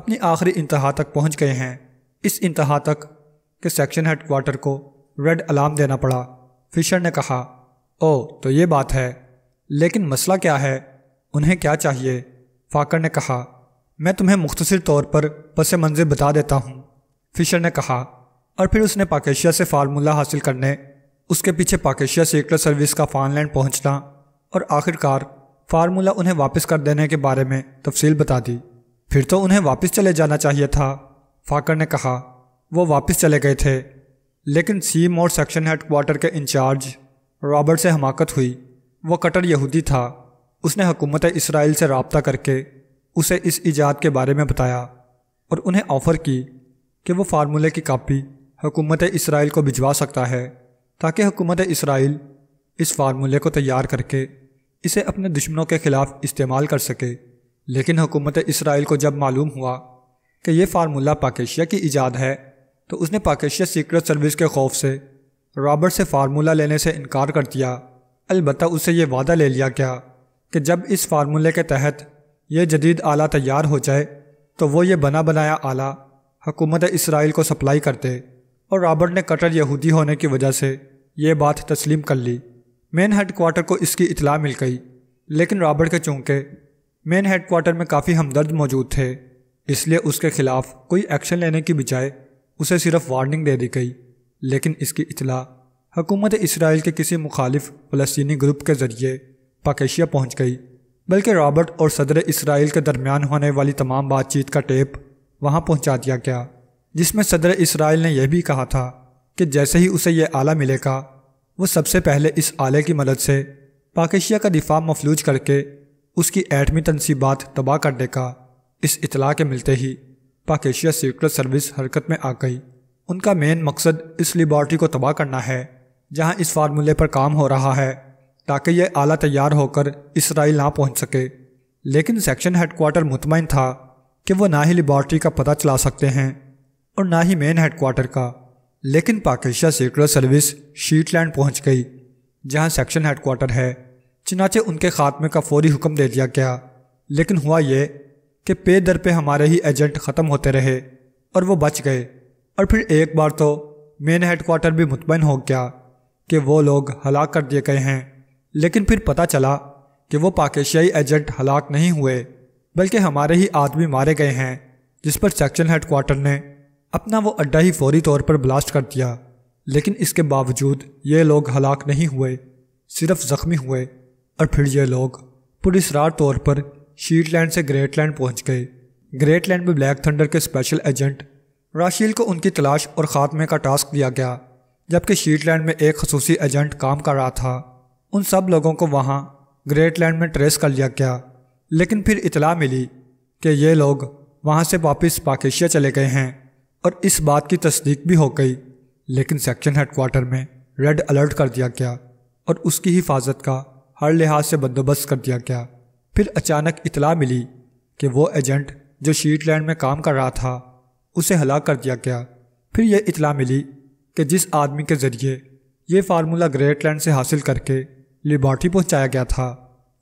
A: अपनी आखिरी इंतहा तक पहुँच गए हैं इस इंतहा तक के सेक्शन हेडकोार्टर को रेड अलार्म देना पड़ा फिशर ने कहा ओ तो ये बात है लेकिन मसला क्या है उन्हें क्या चाहिए फाकर ने कहा मैं तुम्हें मुख्तर तौर पर पस मंज़िल बता देता हूँ फिशर ने कहा और फिर उसने पाकिशिया से फार्मूला हासिल करने उसके पीछे पाकेशिया सीक्रेट सर्विस का लैंड पहुँचना और आखिरकार फार्मूला उन्हें वापस कर देने के बारे में तफसील बता दी फिर तो उन्हें वापस चले जाना चाहिए था फाकर ने कहा वो वापस चले गए थे लेकिन सी मोड़ सेक्शन हेड क्वार्टर के इंचार्ज रॉबर्ट से हमाकत हुई वह कटर यहूदी था उसने हुकूमत इसराइल से रबता करके उसे इस ईजाद के बारे में बताया और उन्हें ऑफ़र की कि वो फार्मूले की कापी हुकूमत इसराइल को भिजवा सकता है ताकि हुकूमत इसराइल इस फार्मूले को तैयार करके इसे अपने दुश्मनों के ख़िलाफ़ इस्तेमाल कर सके लेकिन हुकूमत इसराइल को जब मालूम हुआ कि यह फार्मूला पाकेशिया की ईजाद है तो उसने पाकेशिया सीक्रेट सर्विस के खौफ से रॉबर्ट से फार्मूला लेने से इनकार कर दिया अलबत् उससे ये वादा ले लिया गया कि जब इस फार्मूले के तहत ये जदीद आला तैयार हो जाए तो वो ये बना बनाया आला हकूमत इसराइल को सप्लाई करते और रॉबर्ट ने कटर यहूदी होने की वजह से यह बात तस्लीम कर ली मेन हेड क्वार्टर को इसकी इतला मिल गई लेकिन रॉबर्ट के चूंके मेन हेड क्वार्टर में काफ़ी हमदर्द मौजूद थे इसलिए उसके खिलाफ कोई एक्शन लेने की बजाय उसे सिर्फ वार्निंग दे दी गई लेकिन इसकी इतला हकूमत इसराइल के किसी मुखालिफ फ़लस्तनी ग्रुप के ज़रिए पाकेशिया पहुँच गई बल्कि रॉबर्ट और सदर इसराइल के दरमियान होने वाली तमाम बातचीत का टेप वहाँ पहुँचा दिया गया जिसमें सदर इसराइल ने यह भी कहा था कि जैसे ही उसे यह आला मिलेगा वह सबसे पहले इस आले की मदद से पाकिशिया का दिफा मफलूज करके उसकी एटमी तनसीबात तबाह कर देगा इस इतला के मिलते ही पाकिशिया सीक्रेट सर्विस हरकत में आ गई उनका मेन मकसद इस लिबॉर्ट्री को तबाह करना है जहाँ इस फार्मूले पर काम हो रहा है ताकि यह आला तैयार होकर इसराइल ना पहुंच सके लेकिन सेक्शन हेडक्वार्टर मुतमिन था कि वह ना ही लेबॉर्ट्री का पता चला सकते हैं और ना ही मेन हेडक्वार्टर का लेकिन पाकिस्तान सीक्रेट सर्विस शीटलैंड पहुंच गई जहां सेक्शन हेडक्वार्टर है चिनाचे उनके खात्मे का फौरी हुक्म दे दिया गया लेकिन हुआ ये कि पे दर पे हमारे ही एजेंट ख़त्म होते रहे और वो बच गए और फिर एक बार तो मेन हेडक्वार्टर भी मुतमिन हो गया कि वो लोग हलाक कर दिए गए हैं लेकिन फिर पता चला कि वो पाकिस्तानी एजेंट हलाक नहीं हुए बल्कि हमारे ही आदमी मारे गए हैं जिस पर सेक्शन हेडकोार्टर ने अपना वो अड्डा ही फौरी तौर पर ब्लास्ट कर दिया लेकिन इसके बावजूद ये लोग हलाक नहीं हुए सिर्फ ज़ख्मी हुए और फिर ये लोग पुरस्रार तौर पर शीटलैंड से ग्रेटलैंड पहुंच गए ग्रेटलैंड में ब्लैक थंडर के स्पेशल एजेंट राशील को उनकी तलाश और ख़ात्मे का टास्क दिया गया जबकि शीटलैंड में एक खसूसी एजेंट काम कर रहा था उन सब लोगों को वहाँ ग्रेट लैंड में ट्रेस कर लिया गया लेकिन फिर इतला मिली कि ये लोग वहाँ से वापस पाकिशिया चले गए हैं और इस बात की तस्दीक भी हो गई लेकिन सेक्शन हेडकोार्टर में रेड अलर्ट कर दिया गया और उसकी हिफाजत का हर लिहाज से बंदोबस्त कर दिया गया फिर अचानक इतला मिली कि वो एजेंट जो शीटलैंड में काम कर रहा था उसे हला कर दिया गया फिर यह इतला मिली कि जिस आदमी के ज़रिए ये फार्मूला ग्रेट लैंड से हासिल करके लिबार्टी पहुंचाया गया था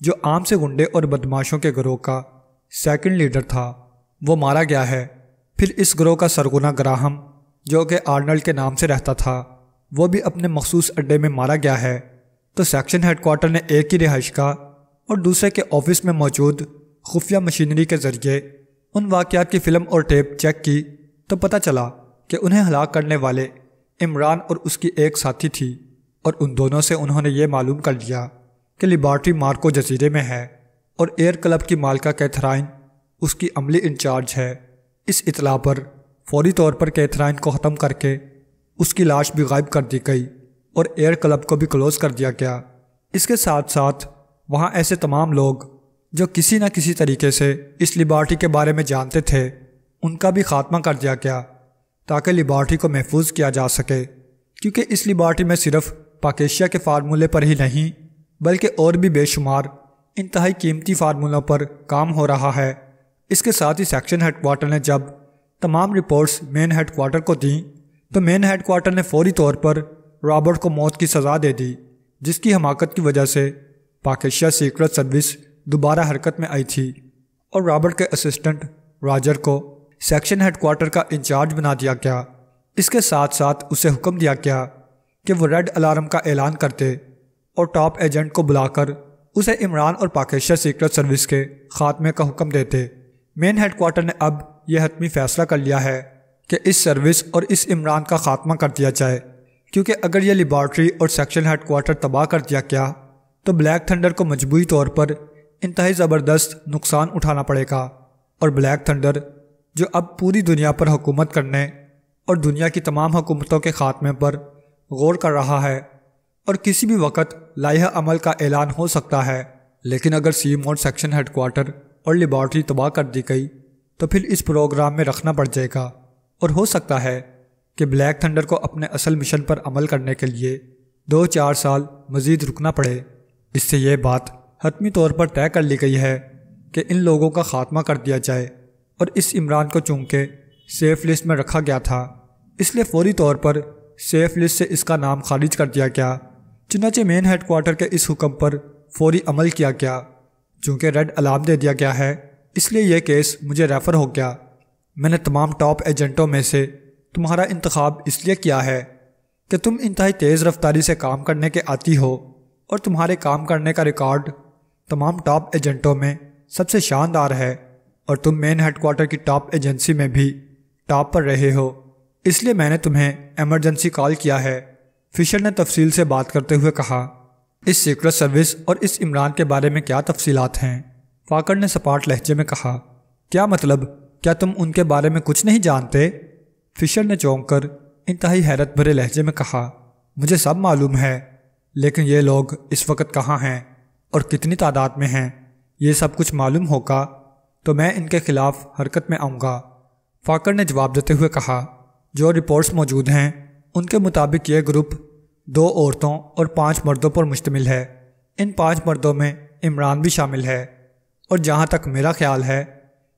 A: जो आम से गुंडे और बदमाशों के ग्रोह का सेकंड लीडर था वो मारा गया है फिर इस ग्रोह का सरगुना ग्राहम जो कि आर्नल्ड के नाम से रहता था वो भी अपने मखसूस अड्डे में मारा गया है तो सेक्शन हेडकोार्टर ने एक ही रिहाइश का और दूसरे के ऑफिस में मौजूद खुफिया मशीनरी के जरिए उन वाकयात की फ़िल्म और टेप चेक की तो पता चला कि उन्हें हलाक करने वाले इमरान और उसकी एक साथी थी और उन दोनों से उन्होंने ये मालूम कर लिया कि लिबार्ट्री मार्को जजीरे में है और एयर क्लब की मालिका कैथराइन उसकी अमली इंचार्ज है इस इतला पर फौरी तौर पर कैथराइन को ख़त्म करके उसकी लाश भी गायब कर दी गई और एयर क्लब को भी क्लोज़ कर दिया गया इसके साथ साथ वहाँ ऐसे तमाम लोग जो किसी न किसी तरीके से इस लिबार्टी के बारे में जानते थे उनका भी खात्मा कर दिया गया ताकि लिबार्टी को महफूज किया जा सके क्योंकि इस लिबार्टी में सिर्फ पाकेशिया के फार्मूले पर ही नहीं बल्कि और भी बेशुमार इंतहाई कीमती फार्मूलों पर काम हो रहा है इसके साथ ही सेक्शन हेडक्वार्टर ने जब तमाम रिपोर्ट्स मेन हेडक्वार्टर को दी तो मेन हेडक्वार्टर ने फौरी तौर पर रॉबर्ट को मौत की सज़ा दे दी जिसकी हमाकत की वजह से पाकिस्तान सीक्रेट सर्विस दोबारा हरकत में आई थी और रॉबर्ट के असिस्टेंट राजर को सेक्शन हेडक्वार्टर का इंचार्ज बना दिया गया इसके साथ साथ उसे हुक्म दिया गया कि वो रेड अलार्म का ऐलान करते और टॉप एजेंट को बुलाकर उसे इमरान और पाकिस्तान सीक्रेट सर्विस के खात्मे का हुक्म देते मेन हेडकोार्टर ने अब यह हतमी फैसला कर लिया है कि इस सर्विस और इस इमरान का खात्मा कर दिया जाए क्योंकि अगर यह लेबार्ट्री और सेक्शन हेडकोार्टर तबाह कर दिया गया तो ब्लैक थंडर को मजबूरी तौर पर इंतहाई ज़बरदस्त नुकसान उठाना पड़ेगा और ब्लैक थंडर जो अब पूरी दुनिया पर हुकूमत करने और दुनिया की तमाम हुकूमतों के खात्मे पर गौर कर रहा है और किसी भी वक्त लाइह अमल का ऐलान हो सकता है लेकिन अगर सी मोड सेक्शन हेडकोार्टर और लेबॉर्ट्री तबाह कर दी गई तो फिर इस प्रोग्राम में रखना पड़ जाएगा और हो सकता है कि ब्लैक थंडर को अपने असल मिशन पर अमल करने के लिए दो चार साल मज़ीद रुकना पड़े इससे यह बात हतमी तौर पर तय कर ली गई है कि इन लोगों का खात्मा कर दिया जाए और इस इमरान को चूंकि सेफ लिस्ट में रखा गया था इसलिए फौरी तौर पर सेफ लिस्ट से इसका नाम खारिज कर दिया गया चुनाचे मेन हेडक्वार्टर के इस हुक्म पर फौरी अमल किया गया चूँकि रेड अलार्म दे दिया गया है इसलिए यह केस मुझे रेफ़र हो गया मैंने तमाम टॉप एजेंटों में से तुम्हारा इंतखब इसलिए किया है कि तुम इंतहाई तेज़ रफ्तारी से काम करने के आती हो और तुम्हारे काम करने का रिकॉर्ड तमाम टॉप एजेंटों में सबसे शानदार है और तुम मेन हेडकोार्टर की टॉप एजेंसी में भी टॉप पर रहे हो इसलिए मैंने तुम्हें एमरजेंसी कॉल किया है फिशर ने तफसील से बात करते हुए कहा इस सीक्रेट सर्विस और इस इमरान के बारे में क्या तफसीलात हैं फाकर ने सपाट लहजे में कहा क्या मतलब क्या तुम उनके बारे में कुछ नहीं जानते फिशर ने चौंक कर इंतहाई हैरत भरे लहजे में कहा मुझे सब मालूम है लेकिन ये लोग इस वक्त कहाँ हैं और कितनी तादाद में हैं ये सब कुछ मालूम होगा तो मैं इनके खिलाफ हरकत में आऊँगा फाकर ने जवाब देते हुए कहा जो रिपोर्ट्स मौजूद हैं उनके मुताबिक ये ग्रुप दो औरतों और पांच मर्दों पर मुश्तमिल है इन पांच मर्दों में इमरान भी शामिल है और जहाँ तक मेरा ख्याल है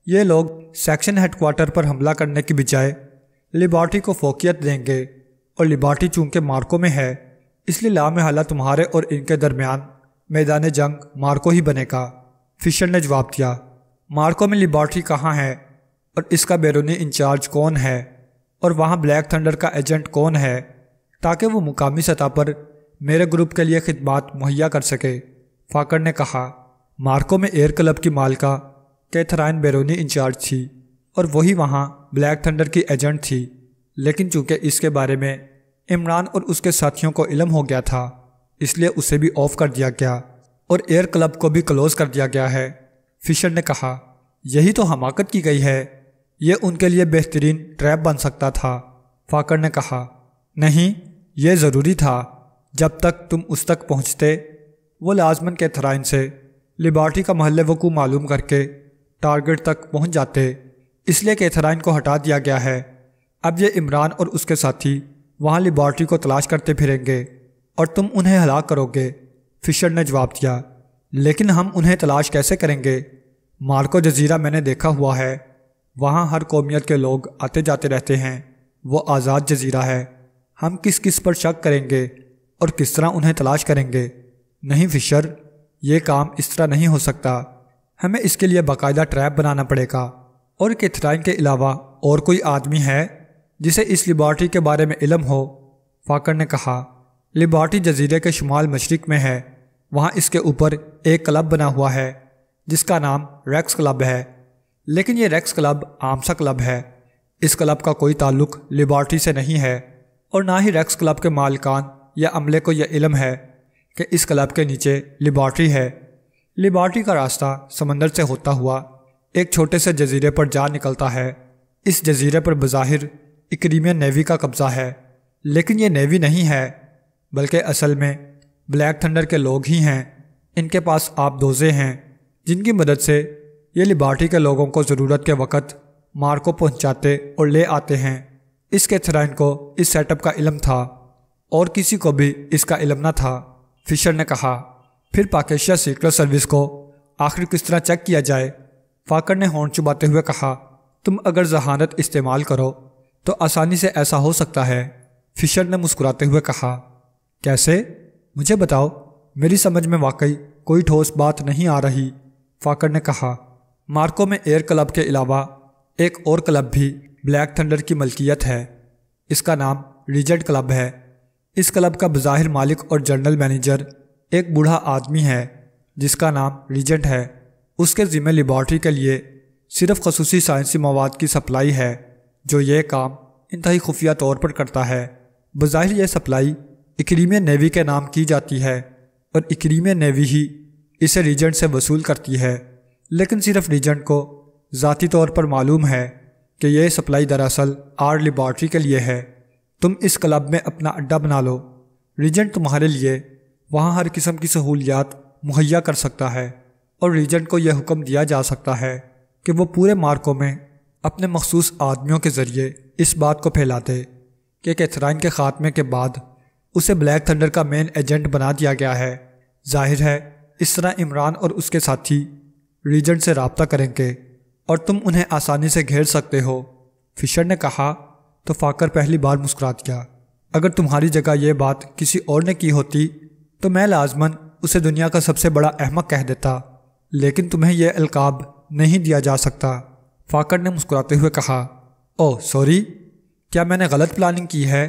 A: ये लोग सेक्शन हेडकोार्टर पर हमला करने की बजाय लिबार्टी को फोकियत देंगे और लिबार्टी चूंकि मार्को में है इसलिए लाम हला तुम्हारे और इनके दरमियान मैदान जंग मार्को ही बनेगा फिशर ने जवाब दिया मार्को में लिबार्टी कहाँ है और इसका बैरूनी इंचार्ज कौन है और वहाँ ब्लैक थंडर का एजेंट कौन है ताकि वो मुकामी सतह पर मेरे ग्रुप के लिए खिदमात मुहैया कर सके फाकर ने कहा मार्को में एयर क्लब की मालिका कैथराइन बेरोनी इंचार्ज थी और वही वहाँ ब्लैक थंडर की एजेंट थी लेकिन चूंकि इसके बारे में इमरान और उसके साथियों को इलम हो गया था इसलिए उसे भी ऑफ कर दिया गया और एयर क्लब को भी क्लोज कर दिया गया है फिशर ने कहा यही तो हमाकत की गई है यह उनके लिए बेहतरीन ट्रैप बन सकता था फाकर ने कहा नहीं यह ज़रूरी था जब तक तुम उस तक पहुँचते वो लाजमन के थराइन से लिबार्टी का महल वकू मालूम करके टारगेट तक पहुँच जाते इसलिए कैथराइन को हटा दिया गया है अब ये इमरान और उसके साथी वहाँ लिबार्टी को तलाश करते फिरेंगे और तुम उन्हें हलाक करोगे फिशर ने जवाब दिया लेकिन हम उन्हें तलाश कैसे करेंगे मार्को जजीरा मैंने देखा हुआ है वहाँ हर कौमियत के लोग आते जाते रहते हैं वो आज़ाद जजीरा है हम किस किस पर शक करेंगे और किस तरह उन्हें तलाश करेंगे नहीं फिशर ये काम इस तरह नहीं हो सकता हमें इसके लिए बाकायदा ट्रैप बनाना पड़ेगा और कैथराइन के अलावा और कोई आदमी है जिसे इस लिबार्टी के बारे में इलम हो फाकर ने कहा लिबार्टी जजीरे के शुमाल मशरक में है वहाँ इसके ऊपर एक क्लब बना हुआ है जिसका नाम रैक्स क्लब है लेकिन ये रेक्स क्लब आमसा क्लब है इस क्लब का कोई ताल्लुक लिबार्ट्री से नहीं है और ना ही रेक्स क्लब के मालकान या अमले को यह इलम है कि इस क्लब के नीचे लिबॉर्ट्री है लिबार्ट्री का रास्ता समंदर से होता हुआ एक छोटे से जजीरे पर जा निकलता है इस जजीरे पर बज़ाहिर इक्रीमियन नेवी का कब्ज़ा है लेकिन ये नेवी नहीं है बल्कि असल में ब्लैक थंडर के लोग ही हैं इनके पास आप दोजे हैं जिनकी मदद से ये लिबार्टी के लोगों को ज़रूरत के वक़्त मार को पहुँचाते और ले आते हैं इस कैथराइन को इस सेटअप का इलम था और किसी को भी इसका इलम ना था फिशर ने कहा फिर पाकिस्तान सीक्रेट सर्विस को आखिर किस तरह चेक किया जाए फाकर ने हॉर्न चुबाते हुए कहा तुम अगर जहानत इस्तेमाल करो तो आसानी से ऐसा हो सकता है फिशर ने मुस्कुराते हुए कहा कैसे मुझे बताओ मेरी समझ में वाकई कोई ठोस बात नहीं आ रही फाकर ने कहा मार्को में एयर क्लब के अलावा एक और क्लब भी ब्लैक थंडर की मलकियत है इसका नाम रिजेंट क्लब है इस क्लब का बज़ाहिर मालिक और जनरल मैनेजर एक बूढ़ा आदमी है जिसका नाम रिजेंट है उसके ज़िम्मे लेबॉर्ट्री के लिए सिर्फ खसूसी साइंसी मवाद की सप्लाई है जो ये काम इंतहाई खुफिया तौर पर करता है बज़ाहिर यह सप्लाई इक्रीमिया नेवी के नाम की जाती है और इक्रीमिया नेवी ही इसे रिजेंट से वसूल करती है लेकिन सिर्फ रिजेंट को ज़ाती तौर पर मालूम है कि यह सप्लाई दरअसल आर लेबॉर्ट्री के लिए है तुम इस क्लब में अपना अड्डा बना लो रिजेंट तुम्हारे लिए वहाँ हर किस्म की सहूलियात मुहैया कर सकता है और रिजेंट को यह हुक्म दिया जा सकता है कि वो पूरे मार्कों में अपने मखसूस आदमियों के ज़रिए इस बात को फैलाते कि कैथराइन के खात्मे के बाद उसे ब्लैक थंडर का मेन एजेंट बना दिया गया है जाहिर है इस तरह इमरान और उसके साथी रीजेंट से रबता करेंगे और तुम उन्हें आसानी से घेर सकते हो फिशर ने कहा तो फाकर पहली बार मुस्कुरा दिया अगर तुम्हारी जगह यह बात किसी और ने की होती तो मैं लाजमन उसे दुनिया का सबसे बड़ा अहमक कह देता लेकिन तुम्हें यह अलकाब नहीं दिया जा सकता फाकर ने मुस्कुराते हुए कहा ओह सॉरी क्या मैंने गलत प्लानिंग की है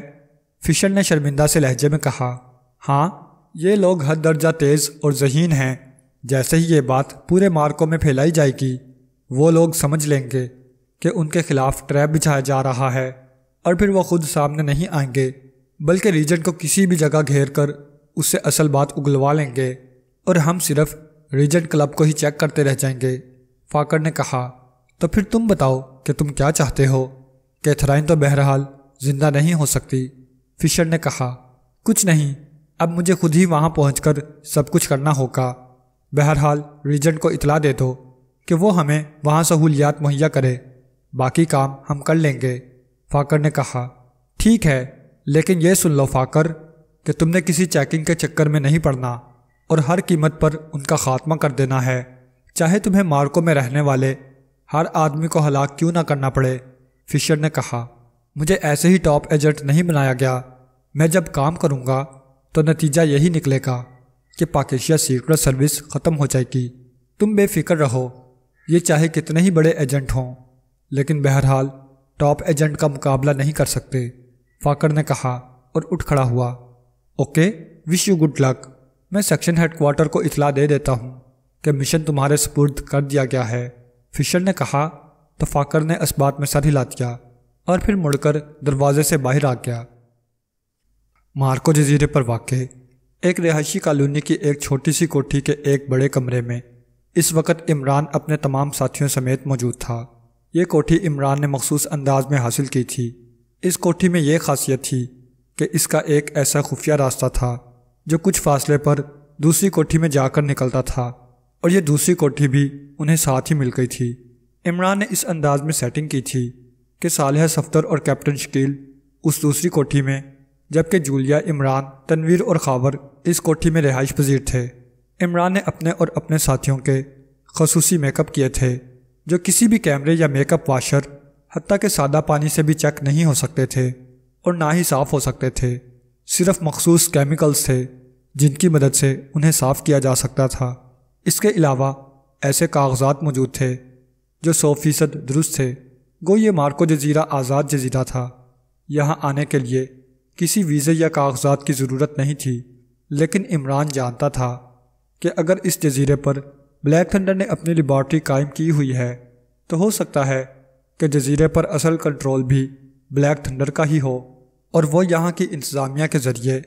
A: फिशर ने शर्मिंदा से लहजे में कहा हाँ ये लोग हद दर्जा तेज़ और जहीन हैं जैसे ही ये बात पूरे मार्को में फैलाई जाएगी वो लोग समझ लेंगे कि उनके खिलाफ ट्रैप बिछाया जा रहा है और फिर वो खुद सामने नहीं आएंगे बल्कि रीजन को किसी भी जगह घेर कर उससे असल बात उगलवा लेंगे और हम सिर्फ रीजन क्लब को ही चेक करते रह जाएंगे फाकर ने कहा तो फिर तुम बताओ कि तुम क्या चाहते हो कैथराइन तो बहरहाल जिंदा नहीं हो सकती फिशर ने कहा कुछ नहीं अब मुझे खुद ही वहाँ पहुँच सब कुछ करना होगा बहरहाल रीजेंट को इतला दे दो कि वो हमें वहाँ सहूलियात मुहैया करे बाकी काम हम कर लेंगे फाकर ने कहा ठीक है लेकिन यह सुन लो फाकर कि तुमने किसी चेकिंग के चक्कर में नहीं पड़ना और हर कीमत पर उनका खात्मा कर देना है चाहे तुम्हें मार्को में रहने वाले हर आदमी को हलाक क्यों ना करना पड़े फिशर ने कहा मुझे ऐसे ही टॉप एजेंट नहीं बनाया गया मैं जब काम करूँगा तो नतीजा यही निकलेगा कि पाकिस्तान सीक्रेट सर्विस ख़त्म हो जाएगी तुम बेफिक्र रहो ये चाहे कितने ही बड़े एजेंट हों लेकिन बहरहाल टॉप एजेंट का मुकाबला नहीं कर सकते फाकर ने कहा और उठ खड़ा हुआ okay wish you good luck मैं सेक्शन हेडक्वार्टर को इतला दे देता हूँ कि मिशन तुम्हारे सुपुर्द कर दिया गया है फिशर ने कहा तो फाकर ने इस बात में सर हिला दिया और फिर मुड़कर दरवाजे से बाहर आ गया मार्को जजीरे पर वाकई एक रिहायशी कॉलोनी की एक छोटी सी कोठी के एक बड़े कमरे में इस वक्त इमरान अपने तमाम साथियों समेत मौजूद था ये कोठी इमरान ने मखसूस अंदाज में हासिल की थी इस कोठी में यह खासियत थी कि इसका एक ऐसा खुफिया रास्ता था जो कुछ फासले पर दूसरी कोठी में जाकर निकलता था और यह दूसरी कोठी भी उन्हें साथ ही मिल गई थी इमरान ने इस अंदाज में सेटिंग की थी कि सालह सफ्तर और कैप्टन शकील उस दूसरी कोठी में जबकि जूलिया इमरान तनवीर और खावर इस कोठी में रिहाइश पजीर थे इमरान ने अपने और अपने साथियों के खसूसी मेकअप किए थे जो किसी भी कैमरे या मेकअप वाशर हती के सादा पानी से भी चेक नहीं हो सकते थे और ना ही साफ़ हो सकते थे सिर्फ मखसूस केमिकल्स थे जिनकी मदद से उन्हें साफ़ किया जा सकता था इसके अलावा ऐसे कागजात मौजूद थे जो सौ फीसद दुरुस्त थे गो ये मार्को जजीरा आज़ाद जजीरा था यहाँ आने के लिए किसी वीज़े या कागजात की ज़रूरत नहीं थी लेकिन इमरान जानता था कि अगर इस जजीरे पर ब्लैक थंडर ने अपनी लेबॉर्ट्री कायम की हुई है तो हो सकता है कि जजीरे पर असल कंट्रोल भी ब्लैक थंडर का ही हो और वह यहाँ की इंतज़ामिया के ज़रिए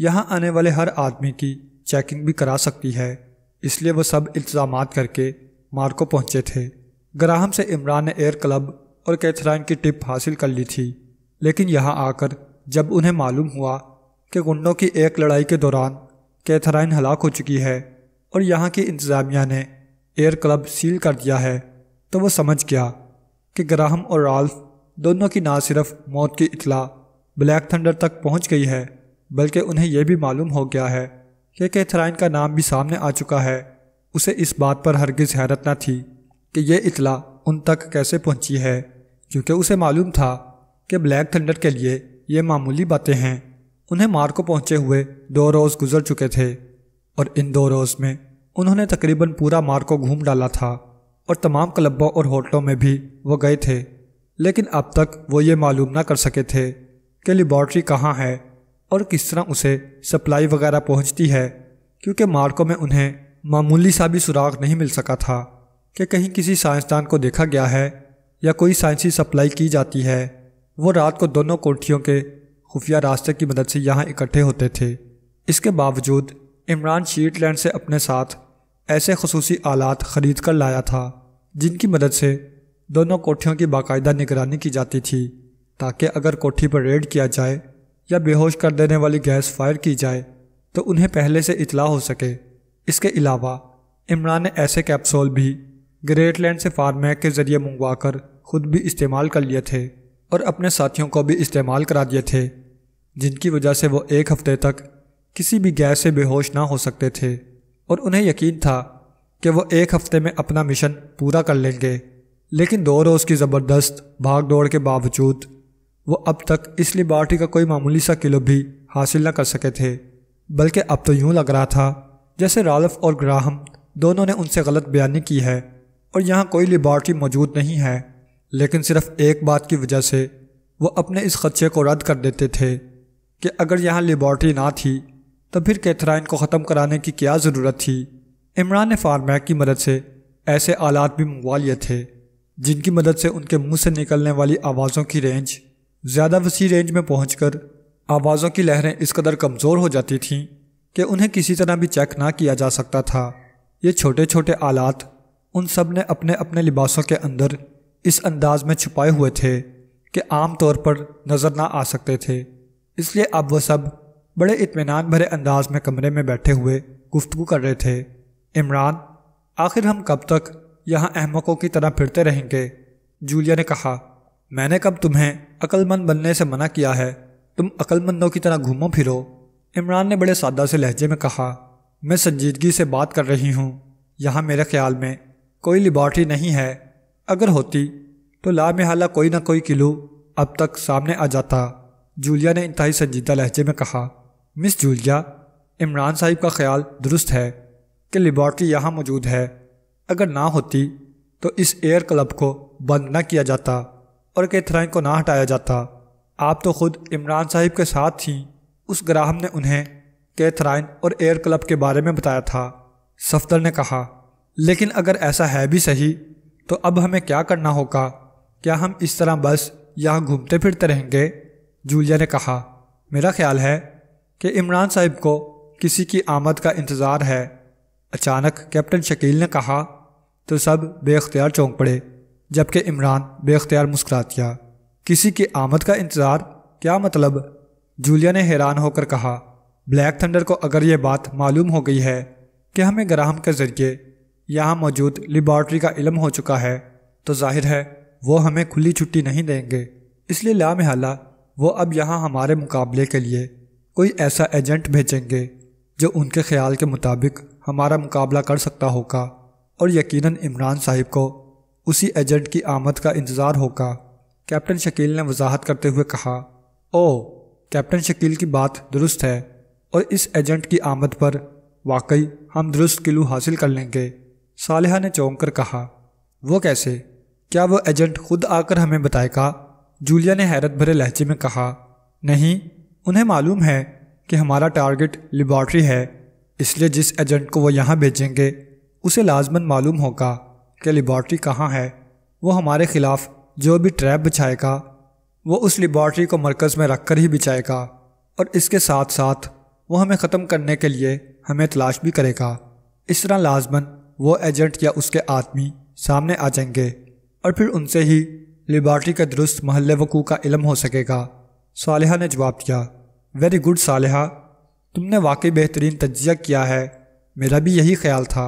A: यहाँ आने वाले हर आदमी की चेकिंग भी करा सकती है इसलिए वह सब इंतजाम करके मार्को पहुँचे थे ग्राहम से इमरान ने एयर क्लब और कैथराइन की टिप हासिल कर ली थी लेकिन यहाँ आकर जब उन्हें मालूम हुआ कि गुंडों की एक लड़ाई के दौरान कैथराइन हलाक हो चुकी है और यहाँ की इंतज़ामिया ने एयर क्लब सील कर दिया है तो वो समझ गया कि ग्राहम और राल्फ दोनों की ना सिर्फ मौत की इतला ब्लैक थंडर तक पहुँच गई है बल्कि उन्हें यह भी मालूम हो गया है कि कैथराइन का नाम भी सामने आ चुका है उसे इस बात पर हरगिज़ हैरत न थी कि यह इतला उन तक कैसे पहुंची है क्योंकि उसे मालूम था कि ब्लैक थंडर के लिए ये मामूली बातें हैं उन्हें मार्को पहुंचे हुए दो रोज़ गुजर चुके थे और इन दो रोज़ में उन्होंने तकरीबन पूरा मार्को घूम डाला था और तमाम क्लबों और होटलों में भी वो गए थे लेकिन अब तक वो ये मालूम ना कर सके थे कि लेबॉर्ट्री कहाँ है और किस तरह उसे सप्लाई वगैरह पहुँचती है क्योंकि मार्को में उन्हें मामूली सा भी सुराग नहीं मिल सका था कि कहीं किसी साइंसदान को देखा गया है या कोई साइंसी सप्लाई की जाती है वो रात को दोनों कोठियों के खुफिया रास्ते की मदद से यहाँ इकट्ठे होते थे इसके बावजूद इमरान शीटलैंड से अपने साथ ऐसे खसूसी आलात खरीद कर लाया था जिनकी मदद से दोनों कोठियों की बाकायदा निगरानी की जाती थी ताकि अगर कोठी पर रेड किया जाए या बेहोश कर देने वाली गैस फायर की जाए तो उन्हें पहले से इतला हो सके इसके अलावा इमरान ने ऐसे कैप्सूल भी ग्रेटलैंड से फार्मैक के ज़रिए मंगवा कर ख़ुद भी इस्तेमाल कर लिए थे और अपने साथियों को भी इस्तेमाल करा दिए थे जिनकी वजह से वो एक हफ्ते तक किसी भी गैस से बेहोश ना हो सकते थे और उन्हें यकीन था कि वो एक हफ्ते में अपना मिशन पूरा कर लेंगे लेकिन दो रोज़ की ज़बरदस्त भाग दौड़ के बावजूद वो अब तक इस लिबार्टी का कोई मामूली सा किलो भी हासिल न कर सके थे बल्कि अब तो यूं लग रहा था जैसे रालफ और ग्राहम दोनों ने उनसे गलत बयानी की है और यहाँ कोई लिबार्टी मौजूद नहीं है लेकिन सिर्फ एक बात की वजह से वो अपने इस खदशे को रद्द कर देते थे कि अगर यहाँ लेबॉर्ट्री ना थी तो फिर कैथराइन को ख़त्म कराने की क्या ज़रूरत थी इमरान ने फार्मैक की मदद से ऐसे आलात भी मंगवा लिए थे जिनकी मदद से उनके मुंह से निकलने वाली आवाज़ों की रेंज ज़्यादा वसी रेंज में पहुंचकर आवाज़ों की लहरें इस कदर कमज़ोर हो जाती थीं कि उन्हें किसी तरह भी चेक ना किया जा सकता था ये छोटे छोटे आलात उन सब ने अपने अपने लिबासों के अंदर इस अंदाज में छुपाए हुए थे कि आम तौर पर नज़र ना आ सकते थे इसलिए अब वह सब बड़े इत्मीनान भरे अंदाज में कमरे में बैठे हुए गुफ्तु कर रहे थे इमरान आखिर हम कब तक यहाँ अहमकों की तरह फिरते रहेंगे जूलिया ने कहा मैंने कब तुम्हें अक्लमंद बनने से मना किया है तुम अक्लमंदों की तरह घूमो फिरो इमरान ने बड़े सादा से लहजे में कहा मैं संजीदगी से बात कर रही हूँ यहाँ मेरे ख्याल में कोई लेबॉर्ट्री नहीं है अगर होती तो हाला कोई ना कोई किलो अब तक सामने आ जाता जूलिया ने इंतहाई संजीदा लहजे में कहा मिस जूलिया इमरान साहिब का ख्याल दुरुस्त है कि लेबॉर्ट्री यहाँ मौजूद है अगर ना होती तो इस एयर क्लब को बंद न किया जाता और कैथराइन को ना हटाया जाता आप तो खुद इमरान साहिब के साथ ही उस ग्राहम ने उन्हें कैथराइन और एयर क्लब के बारे में बताया था सफदर ने कहा लेकिन अगर ऐसा है भी सही तो अब हमें क्या करना होगा क्या हम इस तरह बस यहाँ घूमते फिरते रहेंगे जूलिया ने कहा मेरा ख्याल है कि इमरान साहिब को किसी की आमद का इंतज़ार है अचानक कैप्टन शकील ने कहा तो सब बेख्तियार चौंक पड़े जबकि इमरान बेख्तियार मुस्करा दिया किसी की आमद का इंतज़ार क्या मतलब जूलिया ने हैरान होकर कहा ब्लैक थंडर को अगर ये बात मालूम हो गई है कि हमें ग्राहम के ज़रिए यहाँ मौजूद लेबॉर्ट्री का इलम हो चुका है तो जाहिर है वो हमें खुली छुट्टी नहीं देंगे इसलिए लामहला वो अब यहाँ हमारे मुकाबले के लिए कोई ऐसा एजेंट भेजेंगे जो उनके ख्याल के मुताबिक हमारा मुकाबला कर सकता होगा और यकीनन इमरान साहिब को उसी एजेंट की आमद का इंतज़ार होगा कैप्टन शकील ने वजाहत करते हुए कहा ओ कैप्टन शकील की बात दुरुस्त है और इस एजेंट की आमद पर वाकई हम दुरुस्त किलू हासिल कर लेंगे सालिहा ने चौंक कर कहा वो कैसे क्या वो एजेंट खुद आकर हमें बताएगा जूलिया ने हैरत भरे लहजे में कहा नहीं उन्हें मालूम है कि हमारा टारगेट लेबॉर्ट्री है इसलिए जिस एजेंट को वो यहाँ भेजेंगे उसे लाजमन मालूम होगा कि लेबॉर्ट्री कहाँ है वो हमारे खिलाफ जो भी ट्रैप बिछाएगा वो उस लेबॉर्ट्री को मरकज़ में रख कर ही बिछाएगा और इसके साथ साथ वो हमें ख़त्म करने के लिए हमें तलाश भी करेगा इस तरह लाजमन वो एजेंट या उसके आदमी सामने आ जाएंगे और फिर उनसे ही लिबार्टी का दुरुस्त महल वकू का इलम हो सकेगा साल ने जवाब दिया वेरी गुड साल तुमने वाकई बेहतरीन तजिया किया है मेरा भी यही ख्याल था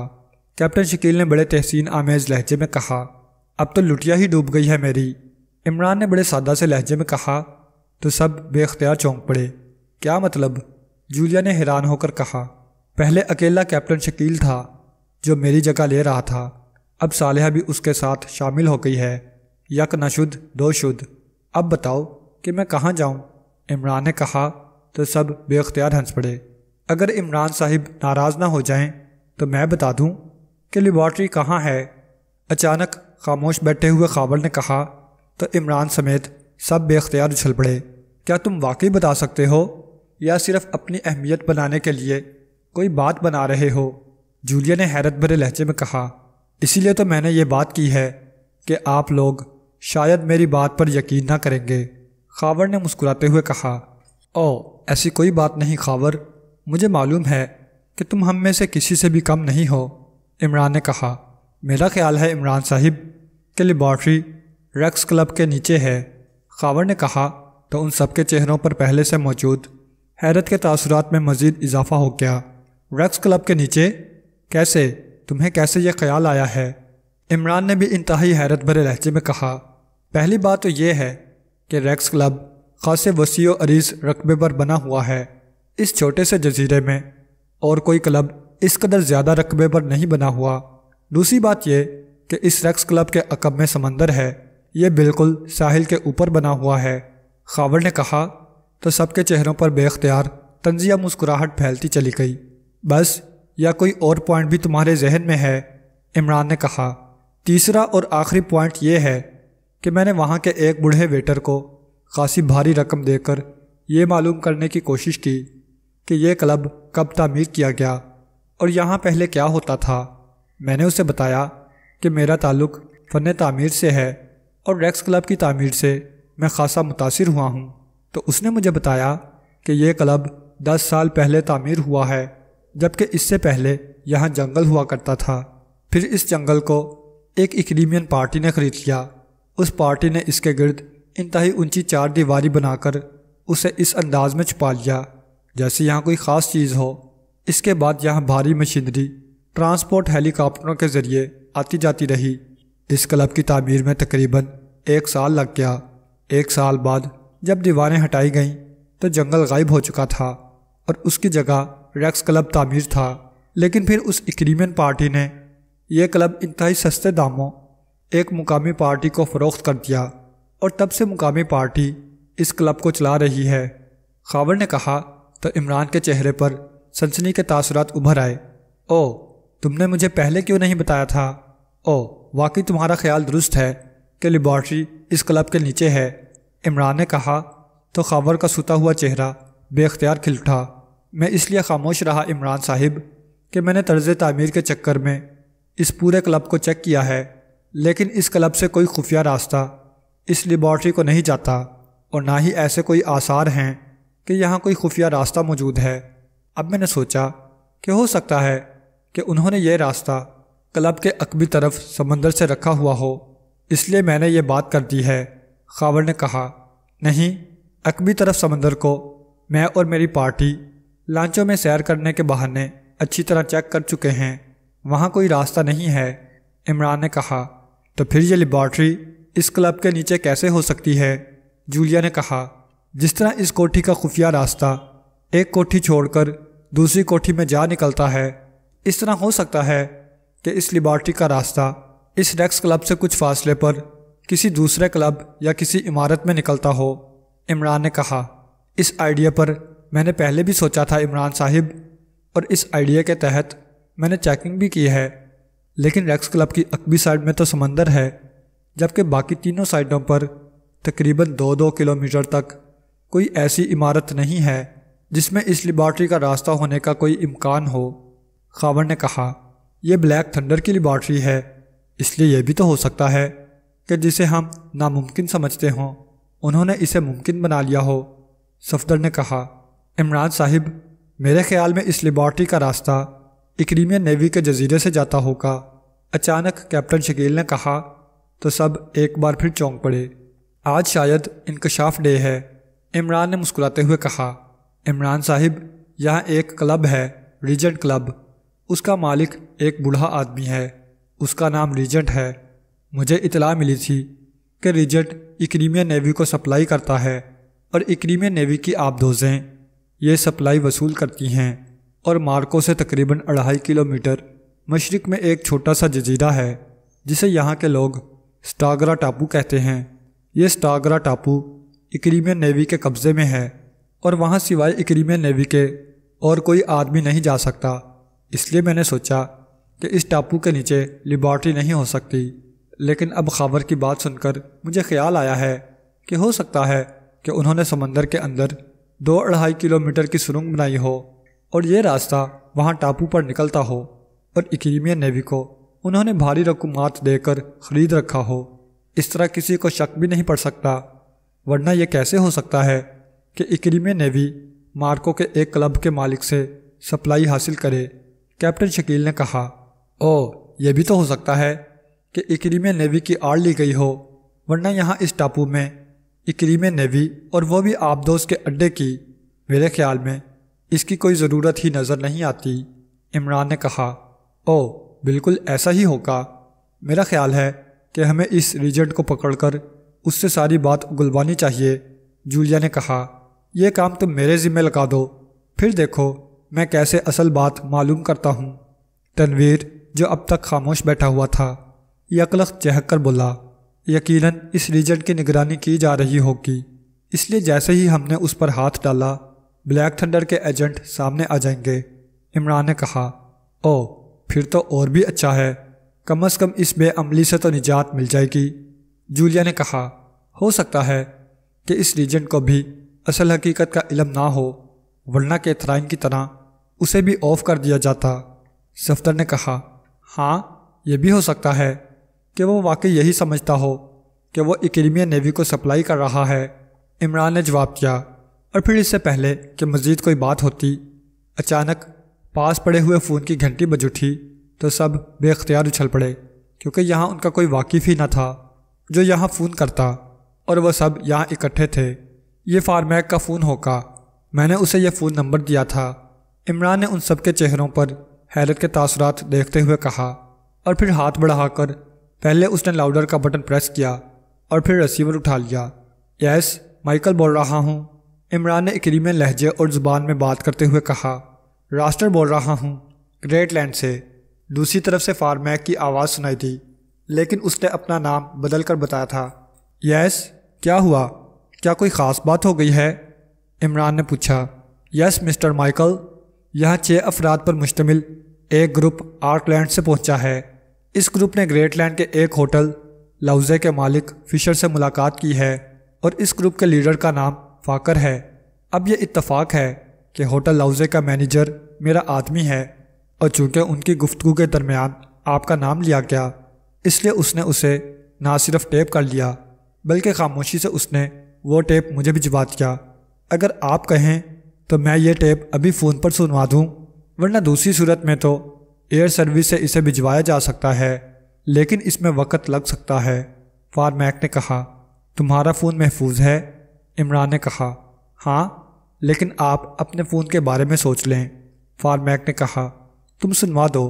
A: कैप्टन शकील ने बड़े तहसीन आमेज़ लहजे में कहा अब तो लुटिया ही डूब गई है मेरी इमरान ने बड़े सादा से लहजे में कहा तो सब बेख्तियार चौंक पड़े क्या मतलब जूलिया ने हैरान होकर कहा पहले अकेला कैप्टन शकील था जो मेरी जगह ले रहा था अब सालह भी उसके साथ शामिल हो गई है यक न शुद्ध दो शुद्ध अब बताओ कि मैं कहाँ जाऊँ इमरान ने कहा तो सब बेख्तियार हंस पड़े अगर इमरान साहिब नाराज़ ना हो जाएं तो मैं बता दूं कि लेबॉर्ट्री कहाँ है अचानक खामोश बैठे हुए काबल ने कहा तो इमरान समेत सब बेख्तियार उछल पड़े क्या तुम वाकई बता सकते हो या सिर्फ अपनी अहमियत बनाने के लिए कोई बात बना रहे हो जूलिया ने हैरत भरे लहजे में कहा इसीलिए तो मैंने ये बात की है कि आप लोग शायद मेरी बात पर यकीन ना करेंगे खावर ने मुस्कुराते हुए कहा ओ ऐसी कोई बात नहीं खावर मुझे मालूम है कि तुम हम में से किसी से भी कम नहीं हो इमरान ने कहा मेरा ख्याल है इमरान साहिब के लेबॉर्ट्री रक्स क्लब के नीचे है खावर ने कहा तो उन सबके चेहरों पर पहले से मौजूद हैरत के तसरत में मज़ीद इजाफा हो गया रक्स क्लब के नीचे कैसे तुम्हें कैसे यह ख्याल आया है इमरान ने भी इंतहाई हैरत भरे लहजे में कहा पहली बात तो यह है कि रैक्स क्लब खासे वसी अरीज रकबे पर बना हुआ है इस छोटे से जजीरे में और कोई क्लब इस कदर ज़्यादा रकबे पर नहीं बना हुआ दूसरी बात यह कि इस रक्स क्लब के अकब में समंदर है यह बिल्कुल साहिल के ऊपर बना हुआ है खावर ने कहा तो सबके चेहरों पर बेख्तियार तंजिया मुस्कुराहट फैलती चली गई बस या कोई और पॉइंट भी तुम्हारे जहन में है इमरान ने कहा तीसरा और आखिरी पॉइंट ये है कि मैंने वहाँ के एक बूढ़े वेटर को खासी भारी रकम देकर यह मालूम करने की कोशिश की कि यह क्लब कब तामीर किया गया और यहाँ पहले क्या होता था मैंने उसे बताया कि मेरा ताल्लुक़ फ़न तामीर से है और रेक्स क्लब की तामीर से मैं खासा मुतासर हुआ हूँ तो उसने मुझे बताया कि यह क्लब दस साल पहले तामीर हुआ है जबकि इससे पहले यहाँ जंगल हुआ करता था फिर इस जंगल को एक इक्रीमियन पार्टी ने खरीद लिया उस पार्टी ने इसके गिर्द इंतहाई ऊंची चार दीवारी बनाकर उसे इस अंदाज में छुपा लिया जैसे यहाँ कोई ख़ास चीज़ हो इसके बाद यहाँ भारी मशीनरी ट्रांसपोर्ट हेलीकॉप्टरों के ज़रिए आती जाती रही इस क्लब की तामीर में तकरीबन एक साल लग गया एक साल बाद जब दीवारें हटाई गईं तो जंगल गायब हो चुका था और उसकी जगह रेक्स क्लब तामीर था लेकिन फिर उस इक्रीमियन पार्टी ने यह क्लब इंतहाई सस्ते दामों एक मुकामी पार्टी को फ़रोख्त कर दिया और तब से मुकामी पार्टी इस क्लब को चला रही है खावर ने कहा तो इमरान के चेहरे पर सनसनी के तासरात उभर आए ओ तुमने मुझे पहले क्यों नहीं बताया था ओ वाकई तुम्हारा ख्याल दुरुस्त है कि लेबॉर्ट्री इस क्लब के नीचे है इमरान ने कहा तो खावर का सुता हुआ चेहरा बेख्तियार खिल उठा मैं इसलिए खामोश रहा इमरान साहिब कि मैंने तर्ज तमीर के चक्कर में इस पूरे क्लब को चेक किया है लेकिन इस क्लब से कोई खुफिया रास्ता इस लेबॉर्ट्री को नहीं जाता और ना ही ऐसे कोई आसार हैं कि यहाँ कोई खुफिया रास्ता मौजूद है अब मैंने सोचा कि हो सकता है कि उन्होंने यह रास्ता क्लब के अकबी तरफ समंदर से रखा हुआ हो इसलिए मैंने ये बात कर दी है खावर ने कहा नहीं अकबी तरफ समंदर को मैं और मेरी पार्टी लांचों में सैर करने के बहाने अच्छी तरह चेक कर चुके हैं वहाँ कोई रास्ता नहीं है इमरान ने कहा तो फिर ये लेबॉर्ट्री इस क्लब के नीचे कैसे हो सकती है जूलिया ने कहा जिस तरह इस कोठी का खुफिया रास्ता एक कोठी छोड़कर दूसरी कोठी में जा निकलता है इस तरह हो सकता है कि इस लेबॉर्ट्री का रास्ता इस डेक्स क्लब से कुछ फासले पर किसी दूसरे क्लब या किसी इमारत में निकलता हो इमरान ने कहा इस आइडिया पर मैंने पहले भी सोचा था इमरान साहिब और इस आइडिया के तहत मैंने चेकिंग भी की है लेकिन रेक्स क्लब की अकबी साइड में तो समंदर है जबकि बाकी तीनों साइडों पर तकरीबन दो दो किलोमीटर तक कोई ऐसी इमारत नहीं है जिसमें इस लिबार्ट्री का रास्ता होने का कोई इम्कान हो खावर ने कहा यह ब्लैक थंडर की लिबार्ट्री है इसलिए यह भी तो हो सकता है कि जिसे हम नामुमकिन समझते हों उन्होंने इसे मुमकिन बना लिया हो सफदर ने कहा इमरान साहिब मेरे ख्याल में इस लेबॉर्ट्री का रास्ता इक्रीमियन नेवी के जजीरे से जाता होगा अचानक कैप्टन शकील ने कहा तो सब एक बार फिर चौंक पड़े आज शायद इंकशाफ डे है इमरान ने मुस्कुराते हुए कहा इमरान साहिब यहाँ एक क्लब है रिजेंट क्लब उसका मालिक एक बूढ़ा आदमी है उसका नाम रिजेंट है मुझे इतला मिली थी कि रिजेंट इक्रीमिया नेवी को सप्लाई करता है और इक्रीमिया नेवी की आबदोजें ये सप्लाई वसूल करती हैं और मार्को से तकरीबन अढ़ाई किलोमीटर मशरक में एक छोटा सा जजीरा है जिसे यहाँ के लोग स्टागरा टापू कहते हैं ये स्टागरा टापू इक्रीमियन नेवी के कब्ज़े में है और वहाँ सिवाय इक्रीमियन नेवी के और कोई आदमी नहीं जा सकता इसलिए मैंने सोचा कि इस टापू के नीचे लिबॉर्ट्री नहीं हो सकती लेकिन अब खबर की बात सुनकर मुझे ख्याल आया है कि हो सकता है कि उन्होंने समंदर के अंदर दो अढ़ाई किलोमीटर की सुरंग बनाई हो और ये रास्ता वहाँ टापू पर निकलता हो और इक्रीमियन नेवी को उन्होंने भारी रकूमात देकर खरीद रखा हो इस तरह किसी को शक भी नहीं पड़ सकता वरना यह कैसे हो सकता है कि इक्रीमियन नेवी मार्को के एक क्लब के मालिक से सप्लाई हासिल करे कैप्टन शकील ने कहा ओ यह भी तो हो सकता है कि इक्रीमियन नेवी की आड़ ली गई हो वरना यहाँ इस टापू में इकलीम नेवी और वो भी आबदोज के अड्डे की मेरे ख्याल में इसकी कोई ज़रूरत ही नज़र नहीं आती इमरान ने कहा ओ बिल्कुल ऐसा ही होगा मेरा ख्याल है कि हमें इस रिजेंट को पकड़कर उससे सारी बात गुलवानी चाहिए जूलिया ने कहा यह काम तुम मेरे ज़िम्मे लगा दो फिर देखो मैं कैसे असल बात मालूम करता हूँ तनवीर जो अब तक खामोश बैठा हुआ था यकलख चहक कर बोला यकीनन इस रीजन की निगरानी की जा रही होगी इसलिए जैसे ही हमने उस पर हाथ डाला ब्लैक थंडर के एजेंट सामने आ जाएंगे इमरान ने कहा ओ फिर तो और भी अच्छा है कम अज़ कम इस बेअमली से तो निजात मिल जाएगी जूलिया ने कहा हो सकता है कि इस रीजन को भी असल हकीकत का इलम ना हो वरना के थ्राइन की तरह उसे भी ऑफ कर दिया जाता सफ्तर ने कहा हाँ यह भी हो सकता है कि वो वाकई यही समझता हो कि वो इकलमिया नेवी को सप्लाई कर रहा है इमरान ने जवाब किया और फिर इससे पहले कि मज़ीद कोई बात होती अचानक पास पड़े हुए फ़ोन की घंटी बज उठी तो सब बेख्तियार उछल पड़े क्योंकि यहाँ उनका कोई वाकिफ़ ही ना था जो यहाँ फ़ोन करता और वह सब यहाँ इकट्ठे थे ये फार्मैक का फ़ोन होगा मैंने उसे यह फ़ोन नंबर दिया था इमरान ने उन सब के चेहरों पर हैरत के तसरत देखते हुए कहा और फिर हाथ बढ़ाकर पहले उसने लाउडर का बटन प्रेस किया और फिर रिसीवर उठा लिया यस माइकल बोल रहा हूँ इमरान ने इकरीमे लहजे और ज़ुबान में बात करते हुए कहा रास्टर बोल रहा हूँ ग्रेट लैंड से दूसरी तरफ से फार्मैक की आवाज़ सुनाई थी लेकिन उसने अपना नाम बदल कर बताया था यस क्या हुआ क्या कोई ख़ास बात हो गई है इमरान ने पूछा यस मिस्टर माइकल यहाँ छः अफराद पर मुश्तमिल एक ग्रुप आर्कलैंड से पहुँचा है इस ग्रुप ने ग्रेट लैंड के एक होटल लाउजे के मालिक फिशर से मुलाकात की है और इस ग्रुप के लीडर का नाम फाकर है अब यह इतफ़ाक़ है कि होटल लाउजे का मैनेजर मेरा आदमी है और चूँकि उनकी गुफ्तु के दरमियान आपका नाम लिया गया इसलिए उसने उसे ना सिर्फ टेप कर लिया बल्कि खामोशी से उसने वो टेप मुझे भी जिबा दिया अगर आप कहें तो मैं ये टेप अभी फ़ोन पर सुनवा दूँ वरना दूसरी सूरत में तो एयर सर्विस से इसे भिजवाया जा सकता है लेकिन इसमें वक़्त लग सकता है मैक ने कहा तुम्हारा फ़ोन महफूज है इमरान ने कहा हाँ लेकिन आप अपने फ़ोन के बारे में सोच लें मैक ने कहा तुम सुनवा दो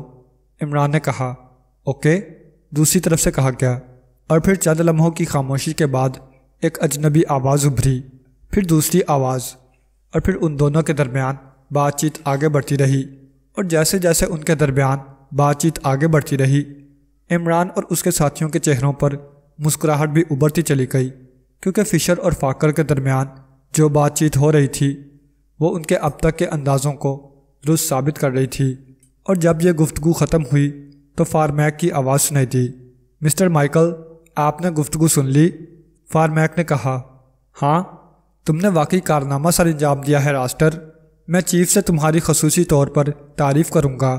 A: इमरान ने कहा ओके दूसरी तरफ से कहा गया और फिर चंद लम्हों की खामोशी के बाद एक अजनबी आवाज़ उभरी फिर दूसरी आवाज़ और फिर उन दोनों के दरमियान बातचीत आगे बढ़ती रही और जैसे जैसे उनके दरमियान बातचीत आगे बढ़ती रही इमरान और उसके साथियों के चेहरों पर मुस्कुराहट भी उभरती चली गई क्योंकि फ़िशर और फाकर के दरमियान जो बातचीत हो रही थी वो उनके अब तक के अंदाज़ों को दुरुस्त साबित कर रही थी और जब यह गुफ्तु ख़त्म हुई तो फारमैक की आवाज़ सुनाई दी मिस्टर माइकल आपने गुफ्तु सुन ली फारमैक ने कहा हाँ तुमने वाकई कारनामा सर अंजाम दिया है रास्टर मैं चीफ से तुम्हारी खसूसी तौर पर तारीफ़ करूँगा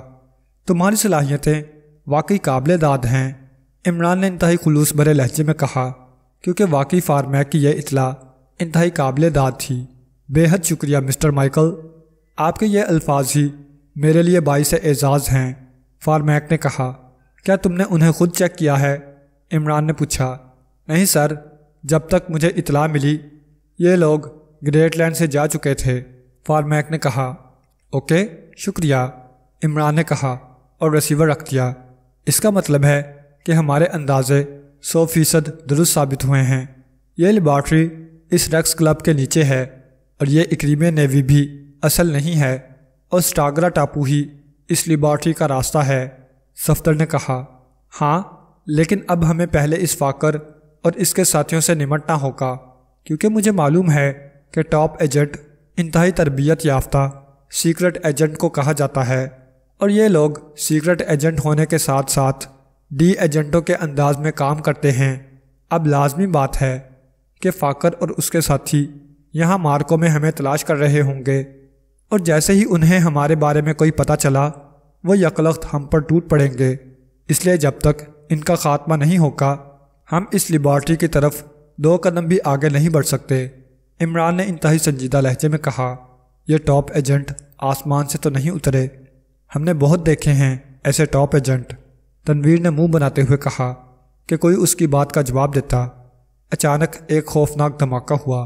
A: तुम्हारी सलाहियतें वाकई काबिल दाद हैं इमरान ने इंतहाई खलूस भरे लहजे में कहा क्योंकि वाकई फार्मैक की यह इतला इंतहाई काबिल दाद थी बेहद शुक्रिया मिस्टर माइकल आपके ये अल्फाज ही मेरे लिए बाईस एजाज़ हैं फार्मैक ने कहा क्या तुमने उन्हें खुद चेक किया है इमरान ने पूछा नहीं सर जब तक मुझे इतला मिली ये लोग ग्रेट लैंड से जा चुके थे फार्मैक ने कहा ओके शुक्रिया इमरान ने कहा और रिसीवर रख दिया इसका मतलब है कि हमारे अंदाजे सौ फीसद दुरुस्त साबित हुए हैं यह लेबार्ट्री इस रक्स क्लब के नीचे है और यह इक्रीमे नेवी भी असल नहीं है और स्टागरा टापू ही इस लेबार्ट्री का रास्ता है सफ्तर ने कहा हाँ लेकिन अब हमें पहले इस फाकर और इसके साथियों से निमटना होगा क्योंकि मुझे मालूम है कि टॉप एजेंट इंतहाई तरबियत याफ्ता सीक्रेट एजेंट को कहा जाता है और ये लोग सीक्रेट एजेंट होने के साथ साथ डी एजेंटों के अंदाज में काम करते हैं अब लाजमी बात है कि फ़ाकर और उसके साथी यहाँ मार्कों में हमें तलाश कर रहे होंगे और जैसे ही उन्हें हमारे बारे में कोई पता चला वो यकलख्त हम पर टूट पड़ेंगे इसलिए जब तक इनका खात्मा नहीं होगा हम इस लिबॉर्ट्री की तरफ दो कदम भी आगे नहीं बढ़ सकते इमरान ने इंतहाई संजीदा लहजे में कहा यह टॉप एजेंट आसमान से तो नहीं उतरे हमने बहुत देखे हैं ऐसे टॉप एजेंट तनवीर ने मुंह बनाते हुए कहा कि कोई उसकी बात का जवाब देता अचानक एक खौफनाक धमाका हुआ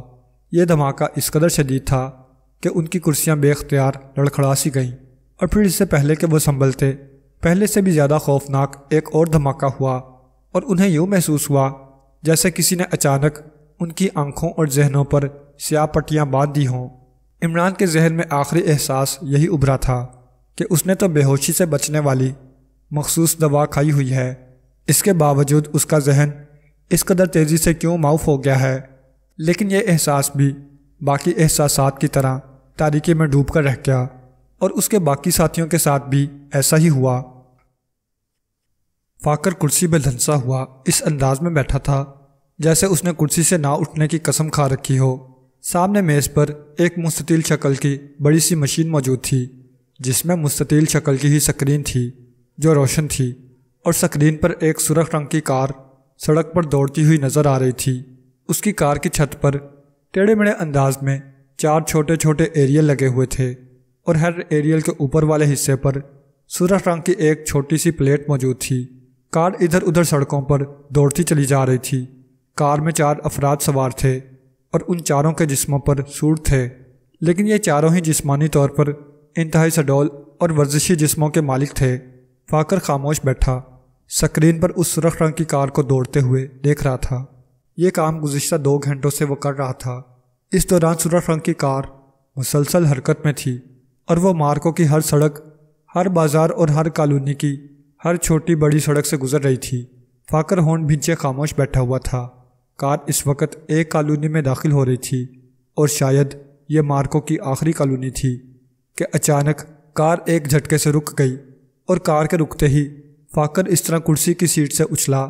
A: यह धमाका इस कदर शदीद था कि उनकी कुर्सियां बेख्तियार लड़खड़ा सी गईं और फिर इससे पहले कि वो संभलते पहले से भी ज़्यादा खौफनाक एक और धमाका हुआ और उन्हें यूँ महसूस हुआ जैसे किसी ने अचानक उनकी आंखों और जहनों पर स्या पट्टियाँ बांध दी हों इमरान के जहन में आखिरी एहसास यही उभरा था कि उसने तो बेहोशी से बचने वाली मखसूस दवा खाई हुई है इसके बावजूद उसका जहन इस कदर तेज़ी से क्यों माउफ हो गया है लेकिन यह एहसास भी बाकी एहसास की तरह तारीखी में डूब कर रह गया और उसके बाकी साथियों के साथ भी ऐसा ही हुआ फाकर कुर्सी में धंसा हुआ इस अंदाज में बैठा था जैसे उसने कुर्सी से ना उठने की कसम खा रखी हो सामने मेज़ पर एक मुस्ततील शक्ल की बड़ी सी मशीन मौजूद थी जिसमें मुस्ततील शक्ल की ही स्क्रीन थी जो रोशन थी और स्क्रीन पर एक सुरख रंग की कार सड़क पर दौड़ती हुई नज़र आ रही थी उसकी कार की छत पर टेढ़े मेढ़े अंदाज में चार छोटे छोटे एरियल लगे हुए थे और हर एरियल के ऊपर वाले हिस्से पर सुरख रंग की एक छोटी सी प्लेट मौजूद थी कार इधर उधर सड़कों पर दौड़ती चली जा रही थी कार में चार अफराद सवार थे और उन चारों के जिस्मों पर सूट थे लेकिन ये चारों ही जिस्मानी तौर पर इंतहाई सडोल और वर्जिशी जिस्मों के मालिक थे फाकर खामोश बैठा स्क्रीन पर उस सुरख रंग की कार को दौड़ते हुए देख रहा था ये काम गुजशत दो घंटों से वो कर रहा था इस दौरान सुरख रंग की कार मुसलसल हरकत में थी और वह मार्को की हर सड़क हर बाजार और हर कॉलोनी की हर छोटी बड़ी सड़क से गुजर रही थी फाकर होन भिंचे खामोश बैठा हुआ था कार इस वक्त एक कॉलोनी में दाखिल हो रही थी और शायद ये मार्को की आखिरी कॉलोनी थी कि अचानक कार एक झटके से रुक गई और कार के रुकते ही फाकर इस तरह कुर्सी की सीट से उछला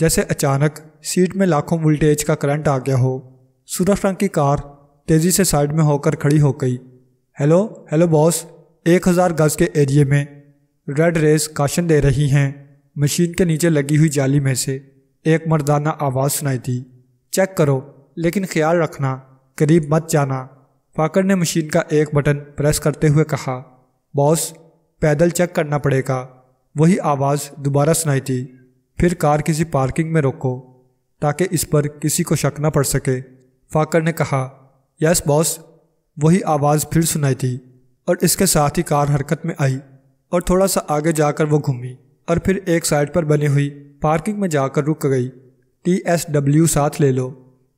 A: जैसे अचानक सीट में लाखों वोल्टेज का करंट आ गया हो सूरज रंग की कार तेज़ी से साइड में होकर खड़ी हो गई हेलो हेलो बॉस एक हज़ार गज़ के एरिए में रेड रेस काशन दे रही हैं मशीन के नीचे लगी हुई जाली में से एक मर्दाना आवाज़ सुनाई थी चेक करो लेकिन ख्याल रखना करीब मत जाना फाकर ने मशीन का एक बटन प्रेस करते हुए कहा बॉस पैदल चेक करना पड़ेगा वही आवाज़ दोबारा सुनाई थी फिर कार किसी पार्किंग में रोको ताकि इस पर किसी को शक न पड़ सके फाकर ने कहा यस बॉस वही आवाज़ फिर सुनाई थी और इसके साथ ही कार हरकत में आई और थोड़ा सा आगे जाकर वो घूमी और फिर एक साइड पर बनी हुई पार्किंग में जाकर रुक गई टी एस डब्ल्यू साथ ले लो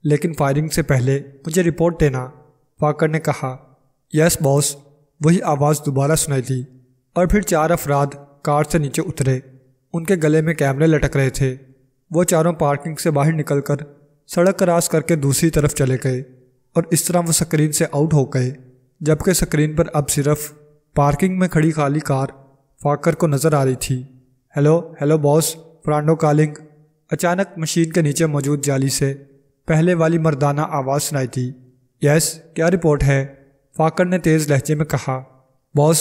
A: लेकिन फायरिंग से पहले मुझे रिपोर्ट देना पाकर ने कहा यस बॉस वही आवाज़ दोबारा सुनाई दी और फिर चार अफराद कार से नीचे उतरे उनके गले में कैमरे लटक रहे थे वो चारों पार्किंग से बाहर निकलकर सड़क क्रॉस करके दूसरी तरफ चले गए और इस तरह वो स्क्रीन से आउट हो गए जबकि स्क्रीन पर अब सिर्फ पार्किंग में खड़ी खाली कार फाकर को नज़र आ रही थी hello hello boss Fernando calling अचानक मशीन के नीचे मौजूद जाली से पहले वाली मर्दाना आवाज़ सुनाई थी यस क्या रिपोर्ट है फाकर ने तेज़ लहजे में कहा बॉस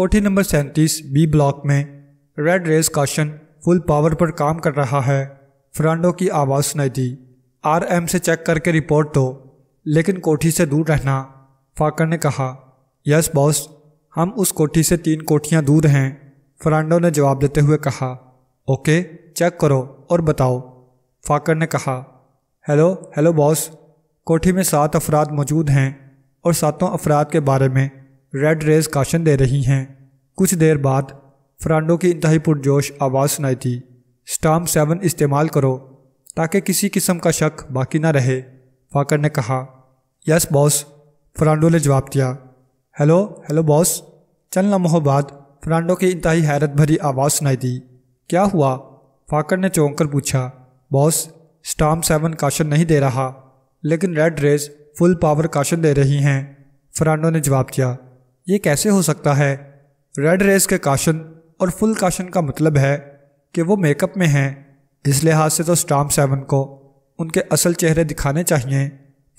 A: कोठी नंबर सैंतीस बी ब्लॉक में red rays caution full power पर काम कर रहा है फ्रांडो की आवाज़ सुनाई थी आर एम से चेक करके रिपोर्ट दो लेकिन कोठी से दूर रहना फाकर ने कहा यस बॉस हम उस कोठी से तीन कोठियाँ दूर हैं फ्रांडो ने जवाब देते हुए कहा ओके चेक करो और बताओ फाकर ने कहा हेलो हेलो बॉस कोठी में सात अफराद मौजूद हैं और सातों अफराद के बारे में रेड रेज काशन दे रही हैं कुछ देर बाद फ्रांडो की इंतहाई पुरजोश आवाज़ सुनाई थी स्टाम सेवन इस्तेमाल करो ताकि किसी किस्म का शक बाकी ना रहे फाकर ने कहा यस बॉस फ्रांडो ने जवाब दिया हेलो हेलो बॉस चंद लम्हों बाद फ्रांडो की इंतहाई हैरत भरी आवाज़ सुनाई दी क्या हुआ फाकर ने चौंक कर पूछा बॉस स्टाम सेवन काशन नहीं दे रहा लेकिन red rays full power caution दे रही हैं फरानो ने जवाब दिया ये कैसे हो सकता है रेड रेस के काशन और फुल काशन का मतलब है कि वो मेकअप में हैं इस लिहाज से तो स्टाम सेवन को उनके असल चेहरे दिखाने चाहिए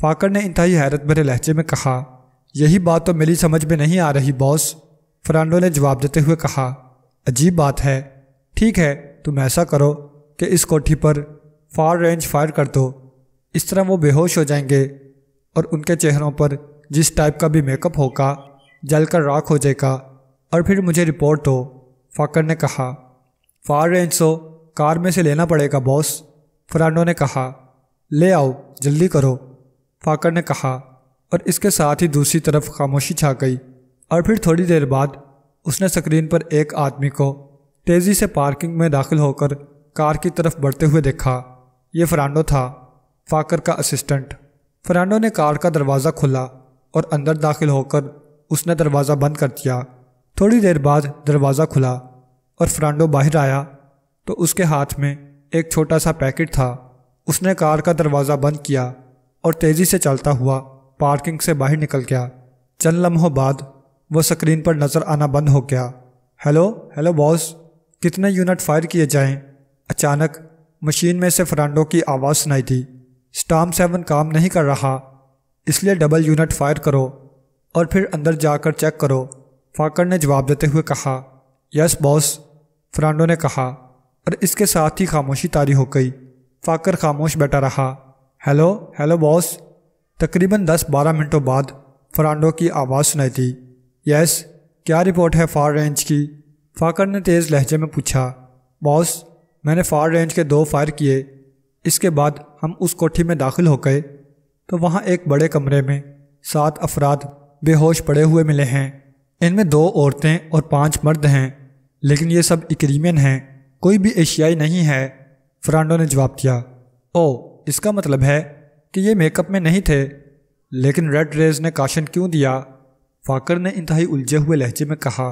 A: फाकर ने इंतहाई हैरत भरे लहजे में कहा यही बात तो मेरी समझ में नहीं आ रही बॉस फरांडो ने जवाब देते हुए कहा अजीब बात है ठीक है तुम ऐसा करो कि इस कोठी पर फार रेंज फायर कर दो इस तरह वो बेहोश हो जाएंगे और उनके चेहरों पर जिस टाइप का भी मेकअप होगा जलकर राख हो जाएगा और फिर मुझे रिपोर्ट दो फाकर ने कहा फायर रेंज सो तो कार में से लेना पड़ेगा बॉस फरानो ने कहा ले आओ जल्दी करो फाकर ने कहा और इसके साथ ही दूसरी तरफ खामोशी छा गई और फिर थोड़ी देर बाद उसने स्क्रीन पर एक आदमी को तेज़ी से पार्किंग में दाखिल होकर कार की तरफ बढ़ते हुए देखा ये फरांडो था फाकर का असिस्टेंट फरांडो ने कार का दरवाज़ा खोला और अंदर दाखिल होकर उसने दरवाज़ा बंद कर दिया थोड़ी देर बाद दरवाज़ा खुला और फरांडो बाहर आया तो उसके हाथ में एक छोटा सा पैकेट था उसने कार का दरवाज़ा बंद किया और तेज़ी से चलता हुआ पार्किंग से बाहर निकल गया चंद लम्हों बाद वो स्क्रीन पर नज़र आना बंद हो गया हेलो हेलो बॉस कितने यूनिट फायर किए जाएं? अचानक मशीन में से फरांडो की आवाज़ सुनाई दी स्टाम सेवन काम नहीं कर रहा इसलिए डबल यूनिट फायर करो और फिर अंदर जाकर चेक करो फाकर ने जवाब देते हुए कहा यस बॉस फरांडो ने कहा और इसके साथ ही खामोशी तारी हो गई फाकर खामोश बैठा रहा हेलो हेलो बॉस तकरीबन 10-12 मिनटों बाद फरांडो की आवाज़ सुनाई थी यस क्या रिपोर्ट है फार रेंज की फाकर ने तेज़ लहजे में पूछा बॉस मैंने फार रेंज के दो फायर किए इसके बाद हम उस कोठी में दाखिल हो गए तो वहाँ एक बड़े कमरे में सात अफराद बेहोश पड़े हुए मिले हैं इनमें दो औरतें और पांच मर्द हैं लेकिन ये सब इक्रीमियन हैं कोई भी एशियाई नहीं है फ्रांडो ने जवाब दिया ओ इसका मतलब है कि ये मेकअप में नहीं थे लेकिन रेड रेज ने काशन क्यों दिया फाकर ने इंतहाई उलझे हुए लहजे में कहा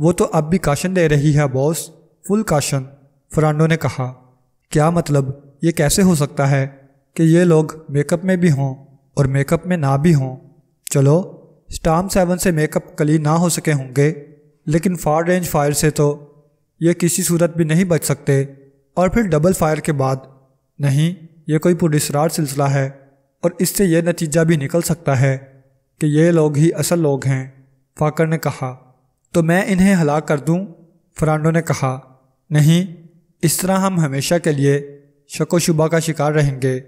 A: वो तो अब भी काशन दे रही है बॉस फुल काशन फरांडो ने कहा क्या मतलब ये कैसे हो सकता है कि ये लोग मेकअप में भी हों और मेकअप में ना भी हों चलो स्टाम सेवन से मेकअप कली ना हो सके होंगे लेकिन फार रेंज फायर से तो ये किसी सूरत भी नहीं बच सकते और फिर डबल फायर के बाद नहीं ये कोई पुरस्ार सिलसिला है और इससे यह नतीजा भी निकल सकता है कि ये लोग ही असल लोग हैं फाकर ने कहा तो मैं इन्हें हलाक कर दूं? फरांडो ने कहा नहीं इस तरह हम हमेशा के लिए शको शुबा का शिकार रहेंगे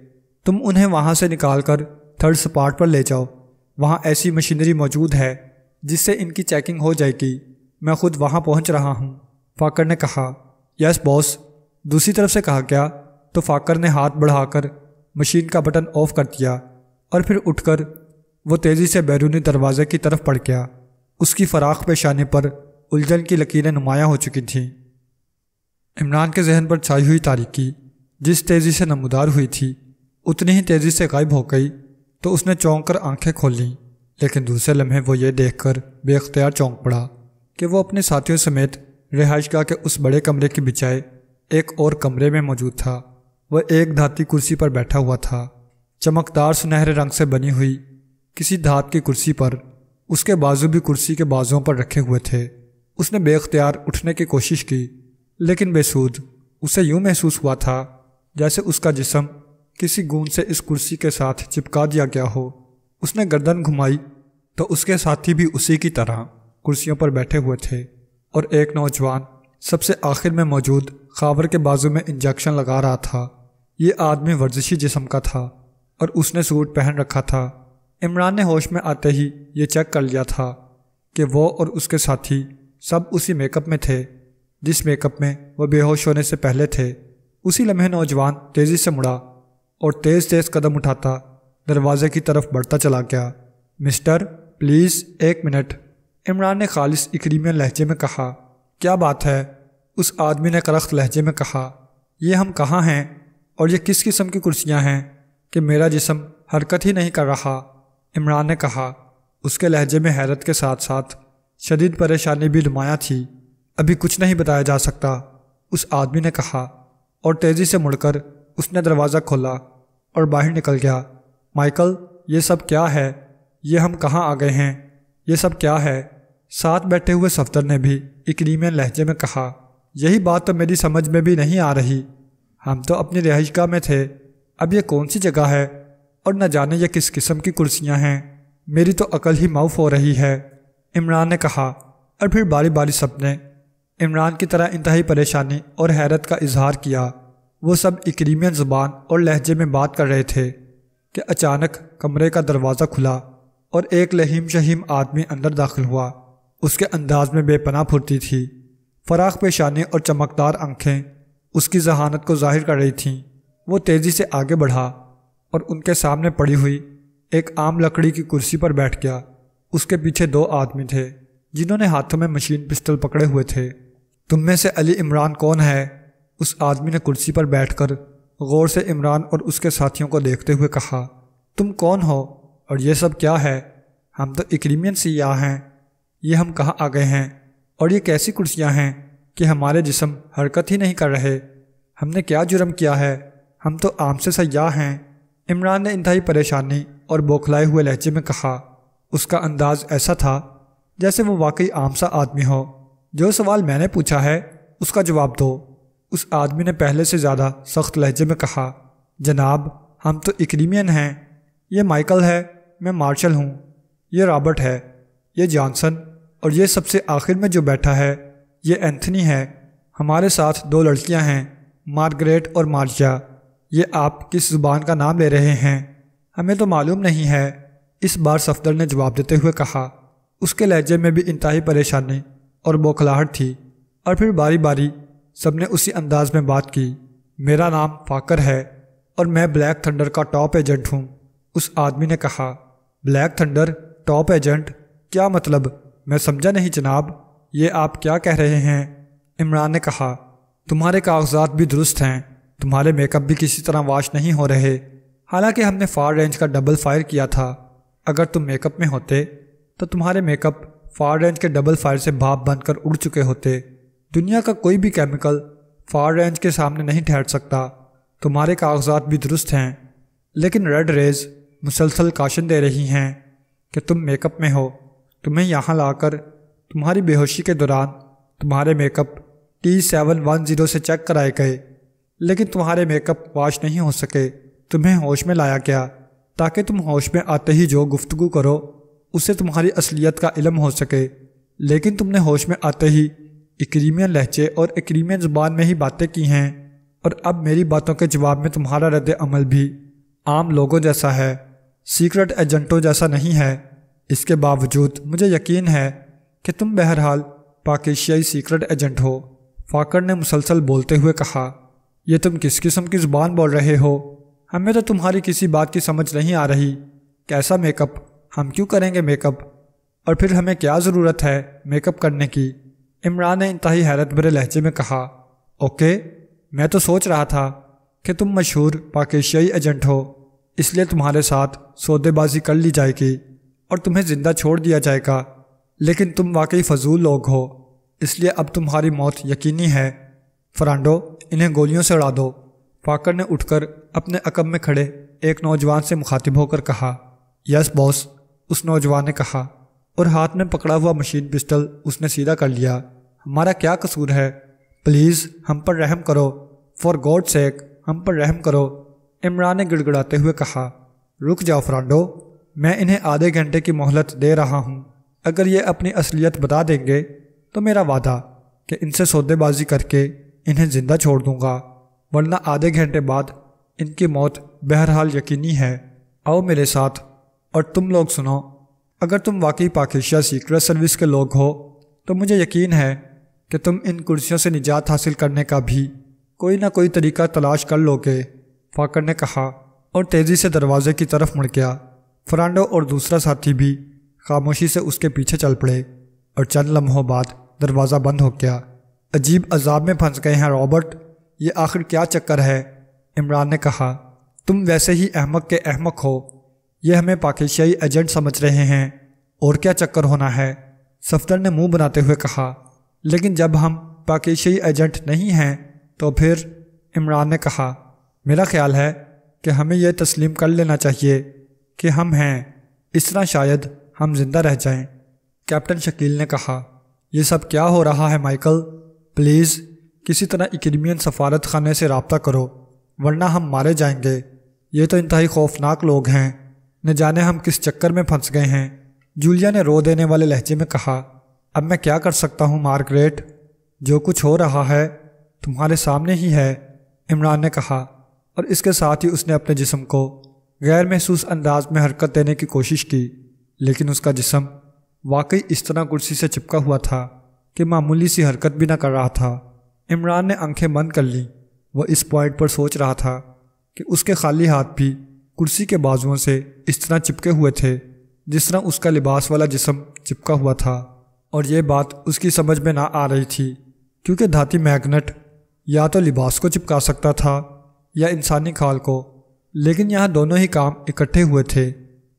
A: तुम उन्हें वहाँ से निकाल कर थर्ड स्पॉट पर ले जाओ वहाँ ऐसी मशीनरी मौजूद है जिससे इनकी चेकिंग हो जाएगी मैं खुद वहाँ पहुँच रहा हूँ फाकर ने कहा यस बॉस दूसरी तरफ से कहा गया तो फाकर ने हाथ बढ़ाकर मशीन का बटन ऑफ कर दिया और फिर उठकर वो तेज़ी से बैरूनी दरवाजे की तरफ पड़ गया उसकी फराख पेश आने पर उलझन की लकीरें नुमाया हो चुकी थीं इमरान के जहन पर छाई हुई तारीकी जिस तेज़ी से नमदार हुई थी उतनी ही तेज़ी से गायब हो गई तो उसने चौंक कर आँखें खोल लीं लेकिन दूसरे लम्हे वो ये देख कर बेख्तियार चौंक पड़ा कि वह अपने साथियों समेत रिहाइश गाह के उस बड़े कमरे की बिचाए एक और कमरे में मौजूद था वह एक धाती कुर्सी पर बैठा हुआ था चमकदार सुनहरे रंग से बनी हुई किसी धात की कुर्सी पर उसके बाजू भी कुर्सी के बाजुओं पर रखे हुए थे उसने बेख्तियार उठने की कोशिश की लेकिन बेसूद उसे यूं महसूस हुआ था जैसे उसका जिसम किसी गूंद से इस कुर्सी के साथ चिपका दिया गया हो उसने गर्दन घुमाई तो उसके साथी भी उसी की तरह कुर्सियों पर बैठे हुए थे और एक नौजवान सबसे आखिर में मौजूद खाबर के बाजू में इंजेक्शन लगा रहा था ये आदमी वर्जिशी जिसम का था और उसने सूट पहन रखा था इमरान ने होश में आते ही ये चेक कर लिया था कि वो और उसके साथी सब उसी मेकअप में थे जिस मेकअप में वह बेहोश होने से पहले थे उसी लम्हे नौजवान तेज़ी से मुड़ा और तेज़ तेज़ कदम उठाता दरवाजे की तरफ बढ़ता चला गया मिस्टर प्लीज़ एक मिनट इमरान ने खालिश में लहजे में कहा क्या बात है उस आदमी ने करख्त लहजे में कहा ये हम कहाँ हैं और ये किस किस्म की कुर्सियाँ हैं कि मेरा जिसम हरकत ही नहीं कर रहा इमरान ने कहा उसके लहजे में हैरत के साथ साथ शदीद परेशानी भी नुमाया थी अभी कुछ नहीं बताया जा सकता उस आदमी ने कहा और तेज़ी से मुड़कर उसने दरवाज़ा खोला और बाहर निकल गया माइकल ये सब क्या है ये हम कहाँ आ गए हैं ये सब क्या है साथ बैठे हुए सफदर ने भी इकनीम लहजे में कहा यही बात तो मेरी समझ में भी नहीं आ रही हम तो अपनी रिहाइश में थे अब ये कौन सी जगह है और न जाने ये किस किस्म की कुर्सियाँ हैं मेरी तो अकल ही माउफ हो रही है इमरान ने कहा और फिर बारी बारी सपने इमरान की तरह इंतहाई परेशानी और हैरत का इजहार किया वो सब इक्रीमियन ज़ुबान और लहजे में बात कर रहे थे कि अचानक कमरे का दरवाज़ा खुला और एक लहीम शहीम आदमी अंदर दाखिल हुआ उसके अंदाज में बेपना फुरती थी फराख पेशानी और चमकदार आंखें उसकी जहानत को जाहिर कर रही थीं वो तेज़ी से आगे बढ़ा और उनके सामने पड़ी हुई एक आम लकड़ी की कुर्सी पर बैठ गया उसके पीछे दो आदमी थे जिन्होंने हाथों में मशीन पिस्टल पकड़े हुए थे तुम में से अली इमरान कौन है उस आदमी ने कुर्सी पर बैठकर गौर से इमरान और उसके साथियों को देखते हुए कहा तुम कौन हो और यह सब क्या है हम तो इक्रीमियन यहाँ हैं ये हम कहाँ आ गए हैं और ये कैसी कुर्सियाँ हैं कि हमारे जिसम हरकत ही नहीं कर रहे हमने क्या जुर्म किया है हम तो आम से सयाह हैं इमरान ने इंतहाई परेशानी और बौखलाए हुए लहजे में कहा उसका अंदाज ऐसा था जैसे वो वाकई आम सा आदमी हो जो सवाल मैंने पूछा है उसका जवाब दो उस आदमी ने पहले से ज़्यादा सख्त लहजे में कहा जनाब हम तो इक्रीमियन हैं ये माइकल है मैं मार्शल हूँ ये रॉबर्ट है ये जॉनसन और ये सबसे आखिर में जो बैठा है ये एंथनी है हमारे साथ दो लड़कियां हैं मार्गरेट और मार्जिया ये आप किस ज़ुबान का नाम ले रहे हैं हमें तो मालूम नहीं है इस बार सफदर ने जवाब देते हुए कहा उसके लहजे में भी इंतहाई परेशानी और बौखलाहट थी और फिर बारी बारी सबने उसी अंदाज में बात की मेरा नाम फाकर है और मैं ब्लैक थंडर का टॉप एजेंट हूँ उस आदमी ने कहा ब्लैक थंडर टॉप एजेंट क्या मतलब मैं समझा नहीं जनाब ये आप क्या कह रहे हैं इमरान ने कहा तुम्हारे कागजात भी दुरुस्त हैं तुम्हारे मेकअप भी किसी तरह वॉश नहीं हो रहे हालांकि हमने फार रेंज का डबल फायर किया था अगर तुम मेकअप में होते तो तुम्हारे मेकअप फार रेंज के डबल फायर से भाप बनकर उड़ चुके होते दुनिया का कोई भी केमिकल फार रेंज के सामने नहीं ठहर सकता तुम्हारे कागजात भी दुरुस्त हैं लेकिन रेड रेज मुसलसल काशन दे रही हैं कि तुम मेकअप में हो तुम्हें यहाँ लाकर तुम्हारी बेहोशी के दौरान तुम्हारे makeup T seven one zero से चेक कराए गए लेकिन तुम्हारे मेकअप वाश नहीं हो सके तुम्हें होश में लाया क्या ताकि तुम होश में आते ही जो गुफ्तु करो उससे तुम्हारी असलियत का इलम हो सके लेकिन तुमने होश में आते ही इक्रीमियन लहजे और इक्रीमियन ज़ुबान में ही बातें की हैं और अब मेरी बातों के जवाब में तुम्हारा रद्द अमल भी आम लोगों जैसा है सीक्रेट एजेंटों जैसा नहीं है इसके बावजूद मुझे यकीन है कि तुम बहरहाल पाकिशियाई सीक्रेट एजेंट हो फाकर ने मुसलसल बोलते हुए कहा ये तुम किस किस्म की जुबान बोल रहे हो हमें तो तुम्हारी किसी बात की समझ नहीं आ रही कैसा मेकअप हम क्यों करेंगे मेकअप और फिर हमें क्या ज़रूरत है मेकअप करने की इमरान ने इंतहाई हैरत भरे लहजे में कहा ओके मैं तो सोच रहा था कि तुम मशहूर पाकिस्तानी एजेंट हो इसलिए तुम्हारे साथ सौदेबाजी कर ली जाएगी और तुम्हें ज़िंदा छोड़ दिया जाएगा लेकिन तुम वाकई फजूल लोग हो इसलिए अब तुम्हारी मौत यकीनी है फरांडो इन्हें गोलियों से उड़ा दो पाकर ने उठकर अपने अकब में खड़े एक नौजवान से मुखातिब होकर कहा यस बॉस उस नौजवान ने कहा और हाथ में पकड़ा हुआ मशीन पिस्टल उसने सीधा कर लिया हमारा क्या कसूर है प्लीज़ हम पर रहम करो फॉर गॉड सेक हम पर रहम करो इमरान ने गिड़गिड़ाते हुए कहा रुक जाओ फ्रांडो मैं इन्हें आधे घंटे की मोहलत दे रहा हूँ अगर ये अपनी असलियत बता देंगे तो मेरा वादा कि इनसे सौदेबाजी करके इन्हें जिंदा छोड़ दूंगा वरना आधे घंटे बाद इनकी मौत बहरहाल यकीनी है आओ मेरे साथ और तुम लोग सुनो अगर तुम वाकई पाकिस्तान सीक्रेट सर्विस के लोग हो तो मुझे यकीन है कि तुम इन कुर्सियों से निजात हासिल करने का भी कोई ना कोई तरीका तलाश कर लोगे फाकर ने कहा और तेज़ी से दरवाजे की तरफ मुड़ गया फरांडो और दूसरा साथी भी खामोशी से उसके पीछे चल पड़े और चंद लम्हों बाद दरवाज़ा बंद हो गया अजीब अजाब में फंस गए हैं रॉबर्ट ये आखिर क्या चक्कर है इमरान ने कहा तुम वैसे ही अहमक के अहमक हो ये हमें पाकिस्तानी एजेंट समझ रहे हैं और क्या चक्कर होना है सफदर ने मुंह बनाते हुए कहा लेकिन जब हम पाकिस्तानी एजेंट नहीं हैं तो फिर इमरान ने कहा मेरा ख्याल है कि हमें यह तस्लीम कर लेना चाहिए कि हम हैं इस तरह शायद हम जिंदा रह जाएं। कैप्टन शकील ने कहा यह सब क्या हो रहा है माइकल प्लीज़ किसी तरह इकरीमियन सफारत खाने से रबता करो वरना हम मारे जाएंगे ये तो इंतहाई खौफनाक लोग हैं न जाने हम किस चक्कर में फंस गए हैं जूलिया ने रो देने वाले लहजे में कहा अब मैं क्या कर सकता हूँ मार्गरेट जो कुछ हो रहा है तुम्हारे सामने ही है इमरान ने कहा और इसके साथ ही उसने अपने जिसम को गैर महसूस अंदाज में हरकत देने की कोशिश की लेकिन उसका जिसम वाकई इस तरह कुर्सी से चिपका हुआ था कि मामूली सी हरकत भी ना कर रहा था इमरान ने आंखें बंद कर ली वह इस पॉइंट पर सोच रहा था कि उसके खाली हाथ भी कुर्सी के बाजुओं से इस तरह चिपके हुए थे जिस तरह उसका लिबास वाला जिसम चिपका हुआ था और यह बात उसकी समझ में ना आ रही थी क्योंकि धाती मैग्नेट या तो लिबास को चिपका सकता था या इंसानी खाल को लेकिन यहाँ दोनों ही काम इकट्ठे हुए थे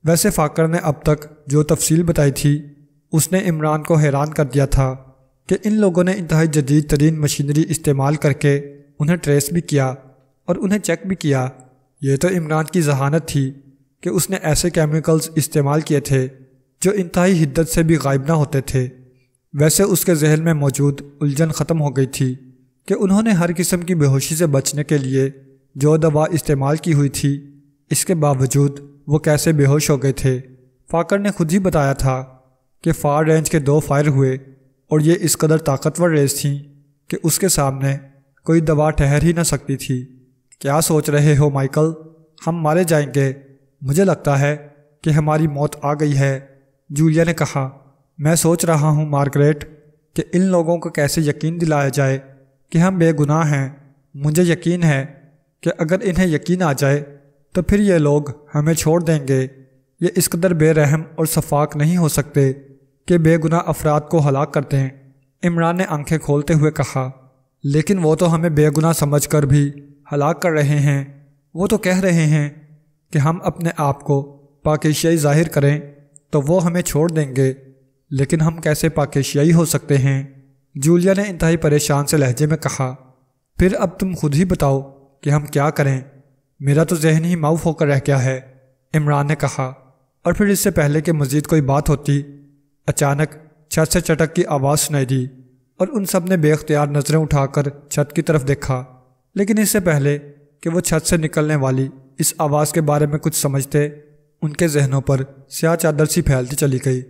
A: वैसे फ़ाकर ने अब तक जो तफसील बताई थी उसने इमरान को हैरान कर दिया था कि इन लोगों ने इंतहाई जदीद तरीन मशीनरी इस्तेमाल करके उन्हें ट्रेस भी किया और उन्हें चेक भी किया ये तो इमरान की जहानत थी कि उसने ऐसे केमिकल्स इस्तेमाल किए थे जो इंतहाई हिद्दत से भी गायब ना होते थे वैसे उसके जहन में मौजूद उलझन ख़त्म हो गई थी कि उन्होंने हर किस्म की बेहोशी से बचने के लिए जो दवा इस्तेमाल की हुई थी इसके बावजूद वो कैसे बेहोश हो गए थे फाकर ने खुद ही बताया था कि फार रेंज के दो फायर हुए और ये इस कदर ताकतवर रेस थी कि उसके सामने कोई दवा ठहर ही ना सकती थी क्या सोच रहे हो माइकल हम मारे जाएंगे मुझे लगता है कि हमारी मौत आ गई है जूलिया ने कहा मैं सोच रहा हूँ मार्गरेट कि इन लोगों को कैसे यकीन दिलाया जाए कि हम बेगुनाह हैं मुझे यकीन है कि अगर इन्हें यकीन आ जाए तो फिर ये लोग हमें छोड़ देंगे ये इस कदर बेरहम और शफाक नहीं हो सकते कि बेगुनाह अफराद को हलाक करते हैं इमरान ने आंखें खोलते हुए कहा लेकिन वो तो हमें बेगुनाह समझकर भी हलाक कर रहे हैं वो तो कह रहे हैं कि हम अपने आप को पाकिशियाई जाहिर करें तो वो हमें छोड़ देंगे लेकिन हम कैसे पाकिशियाई हो सकते हैं जूलिया ने इंतहाई परेशान से लहजे में कहा फिर अब तुम खुद ही बताओ कि हम क्या करें मेरा तो जहन ही माउफ होकर रह गया है इमरान ने कहा और फिर इससे पहले कि मज़ीद कोई बात होती अचानक छत से चटक की आवाज़ सुनाई दी और उन सब ने बेख्तियार नज़रें उठाकर छत की तरफ देखा लेकिन इससे पहले कि वो छत से निकलने वाली इस आवाज़ के बारे में कुछ समझते उनके जहनों पर स्याह चादर सी फैलती चली गई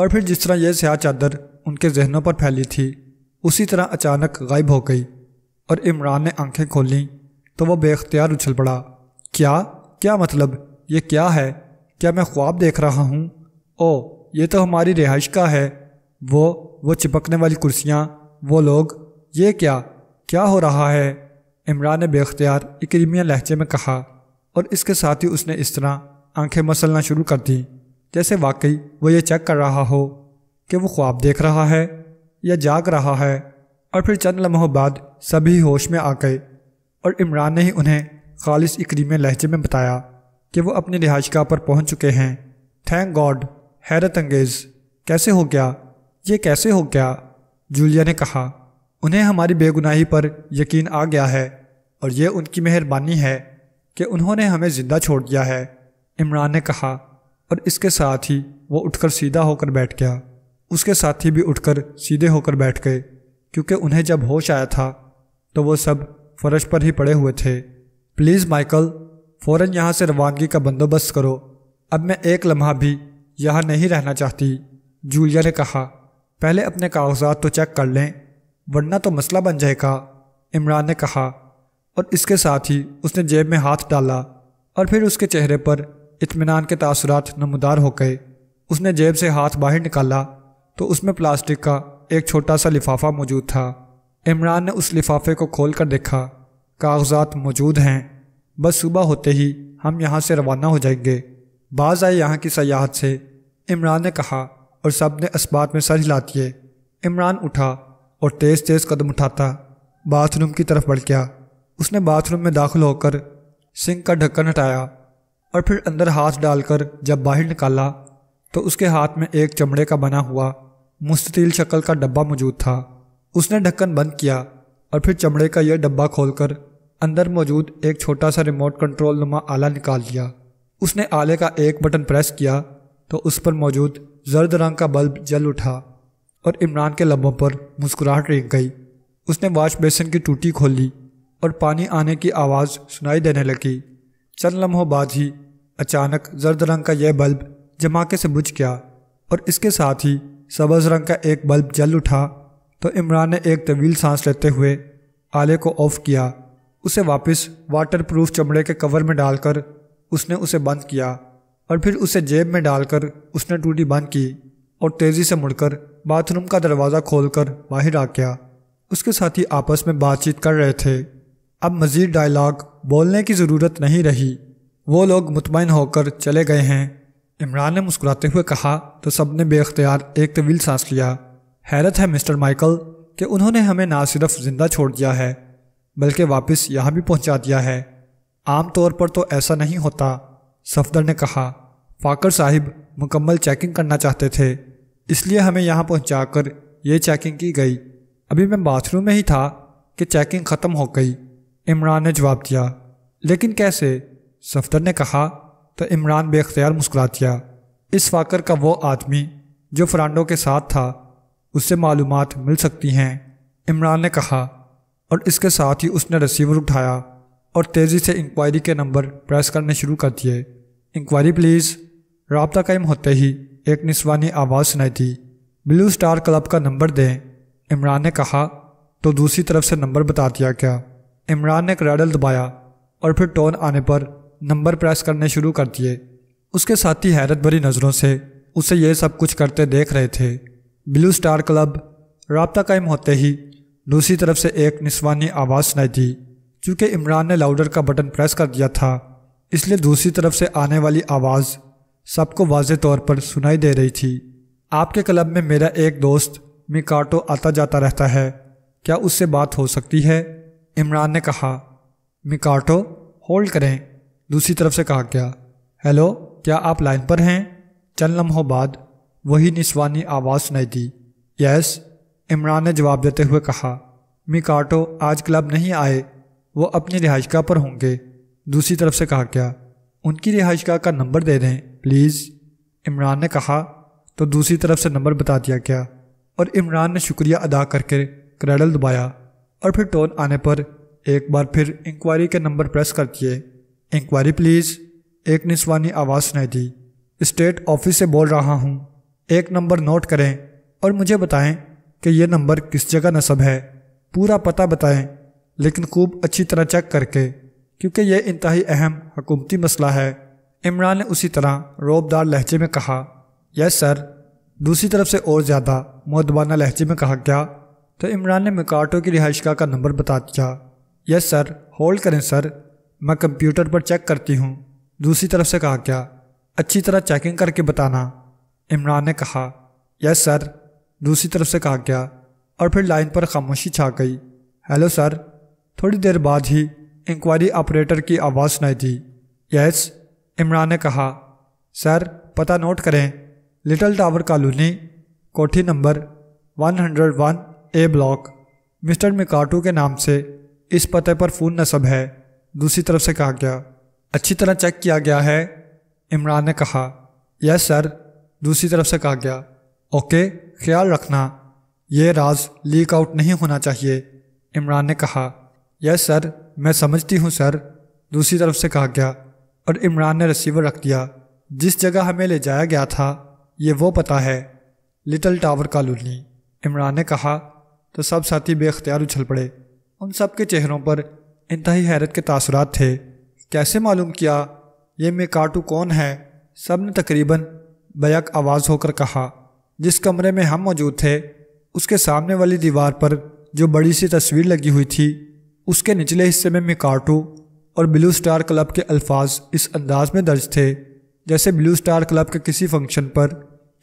A: और फिर जिस तरह यह स्याह चादर उनके जहनों पर फैली थी उसी तरह अचानक गायब हो गई और इमरान ने आंखें खोलीं तो वह बेख्तियार उछल पड़ा क्या क्या मतलब ये क्या है क्या मैं ख्वाब देख रहा हूँ ओ ये तो हमारी रिहाइश का है वो वो चिपकने वाली कुर्सियाँ वो लोग ये क्या क्या हो रहा है इमरान ने बेख्तियार इक्रीमिया लहजे में कहा और इसके साथ ही उसने इस तरह आंखें मसलना शुरू कर दी जैसे वाकई वो ये चेक कर रहा हो कि वो ख्वाब देख रहा है या जाग रहा है और फिर चंद लम्हों बाद सभी होश में आ गए और इमरान ने ही उन्हें खालिश इक्रीमिया लहजे में बताया कि वो अपनी रिहाइश पर पहुँच चुके हैं थैंक गॉड हैरत अंगेज कैसे हो गया ये कैसे हो गया जूलिया ने कहा उन्हें हमारी बेगुनाही पर यकीन आ गया है और यह उनकी मेहरबानी है कि उन्होंने हमें ज़िंदा छोड़ दिया है इमरान ने कहा और इसके साथ ही वो उठकर सीधा होकर बैठ गया उसके साथी भी उठकर सीधे होकर बैठ गए क्योंकि उन्हें जब होश आया था तो वो सब फर्श पर ही पड़े हुए थे प्लीज़ माइकल फ़ौरन यहाँ से रवानगी का बंदोबस्त करो अब मैं एक लम्हा भी यहाँ नहीं रहना चाहती जूलिया ने कहा पहले अपने कागजात तो चेक कर लें वरना तो मसला बन जाएगा इमरान ने कहा और इसके साथ ही उसने जेब में हाथ डाला और फिर उसके चेहरे पर इतमान के तासरात नमदार हो गए उसने जेब से हाथ बाहर निकाला तो उसमें प्लास्टिक का एक छोटा सा लिफाफा मौजूद था इमरान ने उस लिफाफे को खोल कर देखा कागजात मौजूद हैं बस सुबह होते ही हम यहाँ से रवाना हो जाएंगे बाज़ आए यहाँ की सयाहत से इमरान ने कहा और सब ने इस बात में सर हिला दिए इमरान उठा और तेज़ तेज़ कदम उठाता बाथरूम की तरफ बढ़ गया उसने बाथरूम में दाखिल होकर सिंक का ढक्कन हटाया और फिर अंदर हाथ डालकर जब बाहर निकाला तो उसके हाथ में एक चमड़े का बना हुआ मुस्तिल शक्ल का डब्बा मौजूद था उसने ढक्कन बंद किया और फिर चमड़े का यह डब्बा खोलकर अंदर मौजूद एक छोटा सा रिमोट कंट्रोल नुमा आला निकाल लिया उसने आले का एक बटन प्रेस किया तो उस पर मौजूद जर्द रंग का बल्ब जल उठा और इमरान के लबों पर मुस्कुराहट रेंग गई उसने वाश बेसन की टूटी खोली और पानी आने की आवाज़ सुनाई देने लगी चंद लम्हों बाद ही अचानक जर्द रंग का यह बल्ब जमाके से बुझ गया और इसके साथ ही सबज़ रंग का एक बल्ब जल उठा तो इमरान ने एक तवील सांस लेते हुए आले को ऑफ किया उसे वापस वाटरप्रूफ चमड़े के कवर में डालकर उसने उसे बंद किया और फिर उसे जेब में डालकर उसने टूटी बंद की और तेज़ी से मुड़कर बाथरूम का दरवाज़ा खोलकर बाहर आ गया उसके साथी आपस में बातचीत कर रहे थे अब मज़ीद डायलाग बोलने की ज़रूरत नहीं रही वो लोग मुतमिन होकर चले गए हैं इमरान ने मुस्कुराते हुए कहा तो सब ने बेख्तियार एक तवील सांस लिया हैरत है मिस्टर माइकल कि उन्होंने हमें ना सिर्फ ज़िंदा छोड़ दिया है बल्कि वापस यहाँ भी पहुँचा दिया है आम तौर पर तो ऐसा नहीं होता सफदर ने कहा फाकर साहिब मुकम्मल चेकिंग करना चाहते थे इसलिए हमें यहाँ पहुँचा कर ये चेकिंग की गई अभी मैं बाथरूम में ही था कि चेकिंग ख़त्म हो गई इमरान ने जवाब दिया लेकिन कैसे सफदर ने कहा तो इमरान बेख्तियार मुस्कुरा दिया इस फाकर का वो आदमी जो फ्रांडो के साथ था उससे मालूम मिल सकती हैं इमरान ने कहा और इसके साथ ही उसने रिसीवर उठाया और तेज़ी से इंक्वायरी के नंबर प्रेस करने शुरू कर दिए इंक्वायरी प्लीज़ रबता कायम होते ही एक निस्वानी आवाज़ सुनाई थी ब्लू स्टार क्लब का नंबर दें इमरान ने कहा तो दूसरी तरफ से नंबर बता दिया क्या इमरान ने क्रैडल दबाया और फिर टोन आने पर नंबर प्रेस करने शुरू कर दिए उसके साथी हैरत भरी नज़रों से उसे यह सब कुछ करते देख रहे थे ब्लू स्टार क्लब रबता कायम होते ही दूसरी तरफ से एक निस्वानी आवाज़ सुनाई थी चूँकि इमरान ने लाउडर का बटन प्रेस कर दिया था इसलिए दूसरी तरफ से आने वाली आवाज़ सबको वाज तौर पर सुनाई दे रही थी आपके क्लब में मेरा एक दोस्त मिकाटो आता जाता रहता है क्या उससे बात हो सकती है इमरान ने कहा मिकाटो होल्ड करें दूसरी तरफ से कहा गया हेलो क्या आप लाइन पर हैं चंद लम्हों बाद वही निस्वानी आवाज़ सुनाई दी यस इमरान ने जवाब देते हुए कहा मिकाटो आज क्लब नहीं आए वो अपनी रिहाइशगाह पर होंगे दूसरी तरफ से कहा गया उनकी रिहाइशगाह का नंबर दे दें प्लीज़ इमरान ने कहा तो दूसरी तरफ से नंबर बता दिया गया और इमरान ने शुक्रिया अदा करके क्रेडल दबाया और फिर टोन आने पर एक बार फिर इंक्वायरी के नंबर प्रेस कर दिए इंक्वायरी प्लीज़ एक निस्वानी आवाज़ सुनाई दी स्टेट ऑफिस से बोल रहा हूँ एक नंबर नोट करें और मुझे बताएं कि यह नंबर किस जगह नसब है पूरा पता बताएं लेकिन खूब अच्छी तरह चेक करके क्योंकि यह इंतहाई अहम हकूमती मसला है इमरान ने उसी तरह रोबदार लहजे में कहा यस सर दूसरी तरफ से और ज़्यादा मोहदबाना लहजे में कहा गया तो इमरान ने मिकाटो की रिहाइशगाह का नंबर बता दिया यस सर होल्ड करें सर मैं कंप्यूटर पर चेक करती हूँ दूसरी तरफ से कहा गया अच्छी तरह चेकिंग करके बताना इमरान ने कहा यस सर दूसरी तरफ से कहा गया और फिर लाइन पर खामोशी छा गई हेलो सर थोड़ी देर बाद ही इंक्वायरी ऑपरेटर की आवाज़ सुनाई दी यस इमरान ने कहा सर पता नोट करें लिटल टावर कॉलोनी कोठी नंबर 101 ए ब्लॉक मिस्टर मिकाटू के नाम से इस पते पर फ़ोन नसब है दूसरी तरफ से कहा गया अच्छी तरह चेक किया गया है इमरान ने कहा यस सर दूसरी तरफ से कहा गया ओके ख्याल रखना ये राज लीक आउट नहीं होना चाहिए इमरान ने कहा यस सर मैं समझती हूँ सर दूसरी तरफ से कहा गया और इमरान ने रिसीवर रख दिया जिस जगह हमें ले जाया गया था ये वो पता है लिटल टावर कॉलोनी इमरान ने कहा तो सब साथी बेख्तियार उछल पड़े उन सब के चेहरों पर इंतहाई हैरत के तासरात थे कैसे मालूम किया ये मेकाटू कौन है सब ने तकरीबन बयक आवाज़ होकर कहा जिस कमरे में हम मौजूद थे उसके सामने वाली दीवार पर जो बड़ी सी तस्वीर लगी हुई थी उसके निचले हिस्से में मिकाटो और ब्लू स्टार क्लब के अल्फाज इस अंदाज में दर्ज थे जैसे ब्लू स्टार क्लब के किसी फंक्शन पर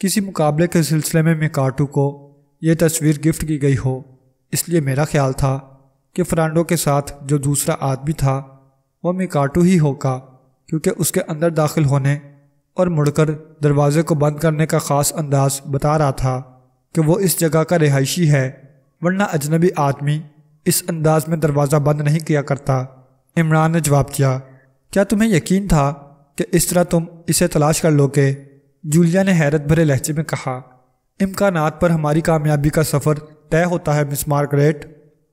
A: किसी मुकाबले के सिलसिले में मिकाटो को यह तस्वीर गिफ्ट की गई हो इसलिए मेरा ख्याल था कि फ्रांडो के साथ जो दूसरा आदमी था वह मिकाटो ही होगा क्योंकि उसके अंदर दाखिल होने और मुड़कर दरवाजे को बंद करने का ख़ास अंदाज बता रहा था कि वो इस जगह का रिहायशी है वरना अजनबी आदमी इस अंदाज में दरवाज़ा बंद नहीं किया करता इमरान ने जवाब किया क्या तुम्हें यकीन था कि इस तरह तुम इसे तलाश कर लोगे जूलिया ने हैरत भरे लहजे में कहा इम्कान पर हमारी कामयाबी का सफ़र तय होता है मिस मार्गरेट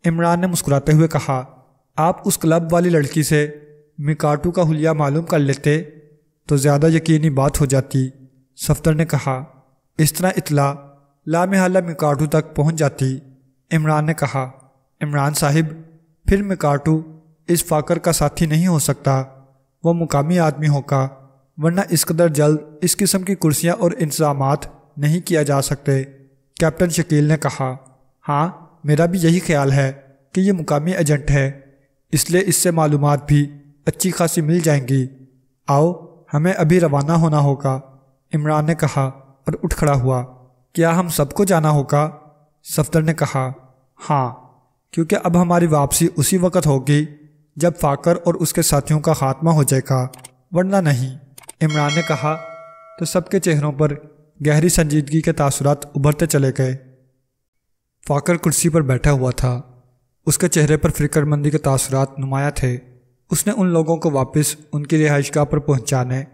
A: इमरान ने मुस्कुराते हुए कहा आप उस क्लब वाली लड़की से मिकाटू का हुलिया मालूम कर लेते तो ज़्यादा यकीनी बात हो जाती सफ्तर ने कहा इस तरह इतला लामहला मिकाटू तक पहुँच जाती इमरान ने कहा इमरान साहिब फिर मैं काटू इस फाकर का साथी नहीं हो सकता वह मुकामी आदमी होगा वरना इस कदर जल्द इस किस्म की कुर्सियां और इंतजाम नहीं किया जा सकते कैप्टन शकील ने कहा हाँ मेरा भी यही ख्याल है कि ये मुकामी एजेंट है इसलिए इससे मालूम भी अच्छी खासी मिल जाएंगी आओ हमें अभी रवाना होना होगा इमरान ने कहा और उठ खड़ा हुआ क्या हम सबको जाना होगा सफदर ने कहा हाँ क्योंकि अब हमारी वापसी उसी वक़्त होगी जब फाकर और उसके साथियों का खात्मा हो जाएगा वरना नहीं इमरान ने कहा तो सबके चेहरों पर गहरी संजीदगी के तासुरात उभरते चले गए फाकर कुर्सी पर बैठा हुआ था उसके चेहरे पर फिक्रमंदी के तासुरात नुमाया थे उसने उन लोगों को वापस उनकी रिहाइशगाह पर पहुंचाने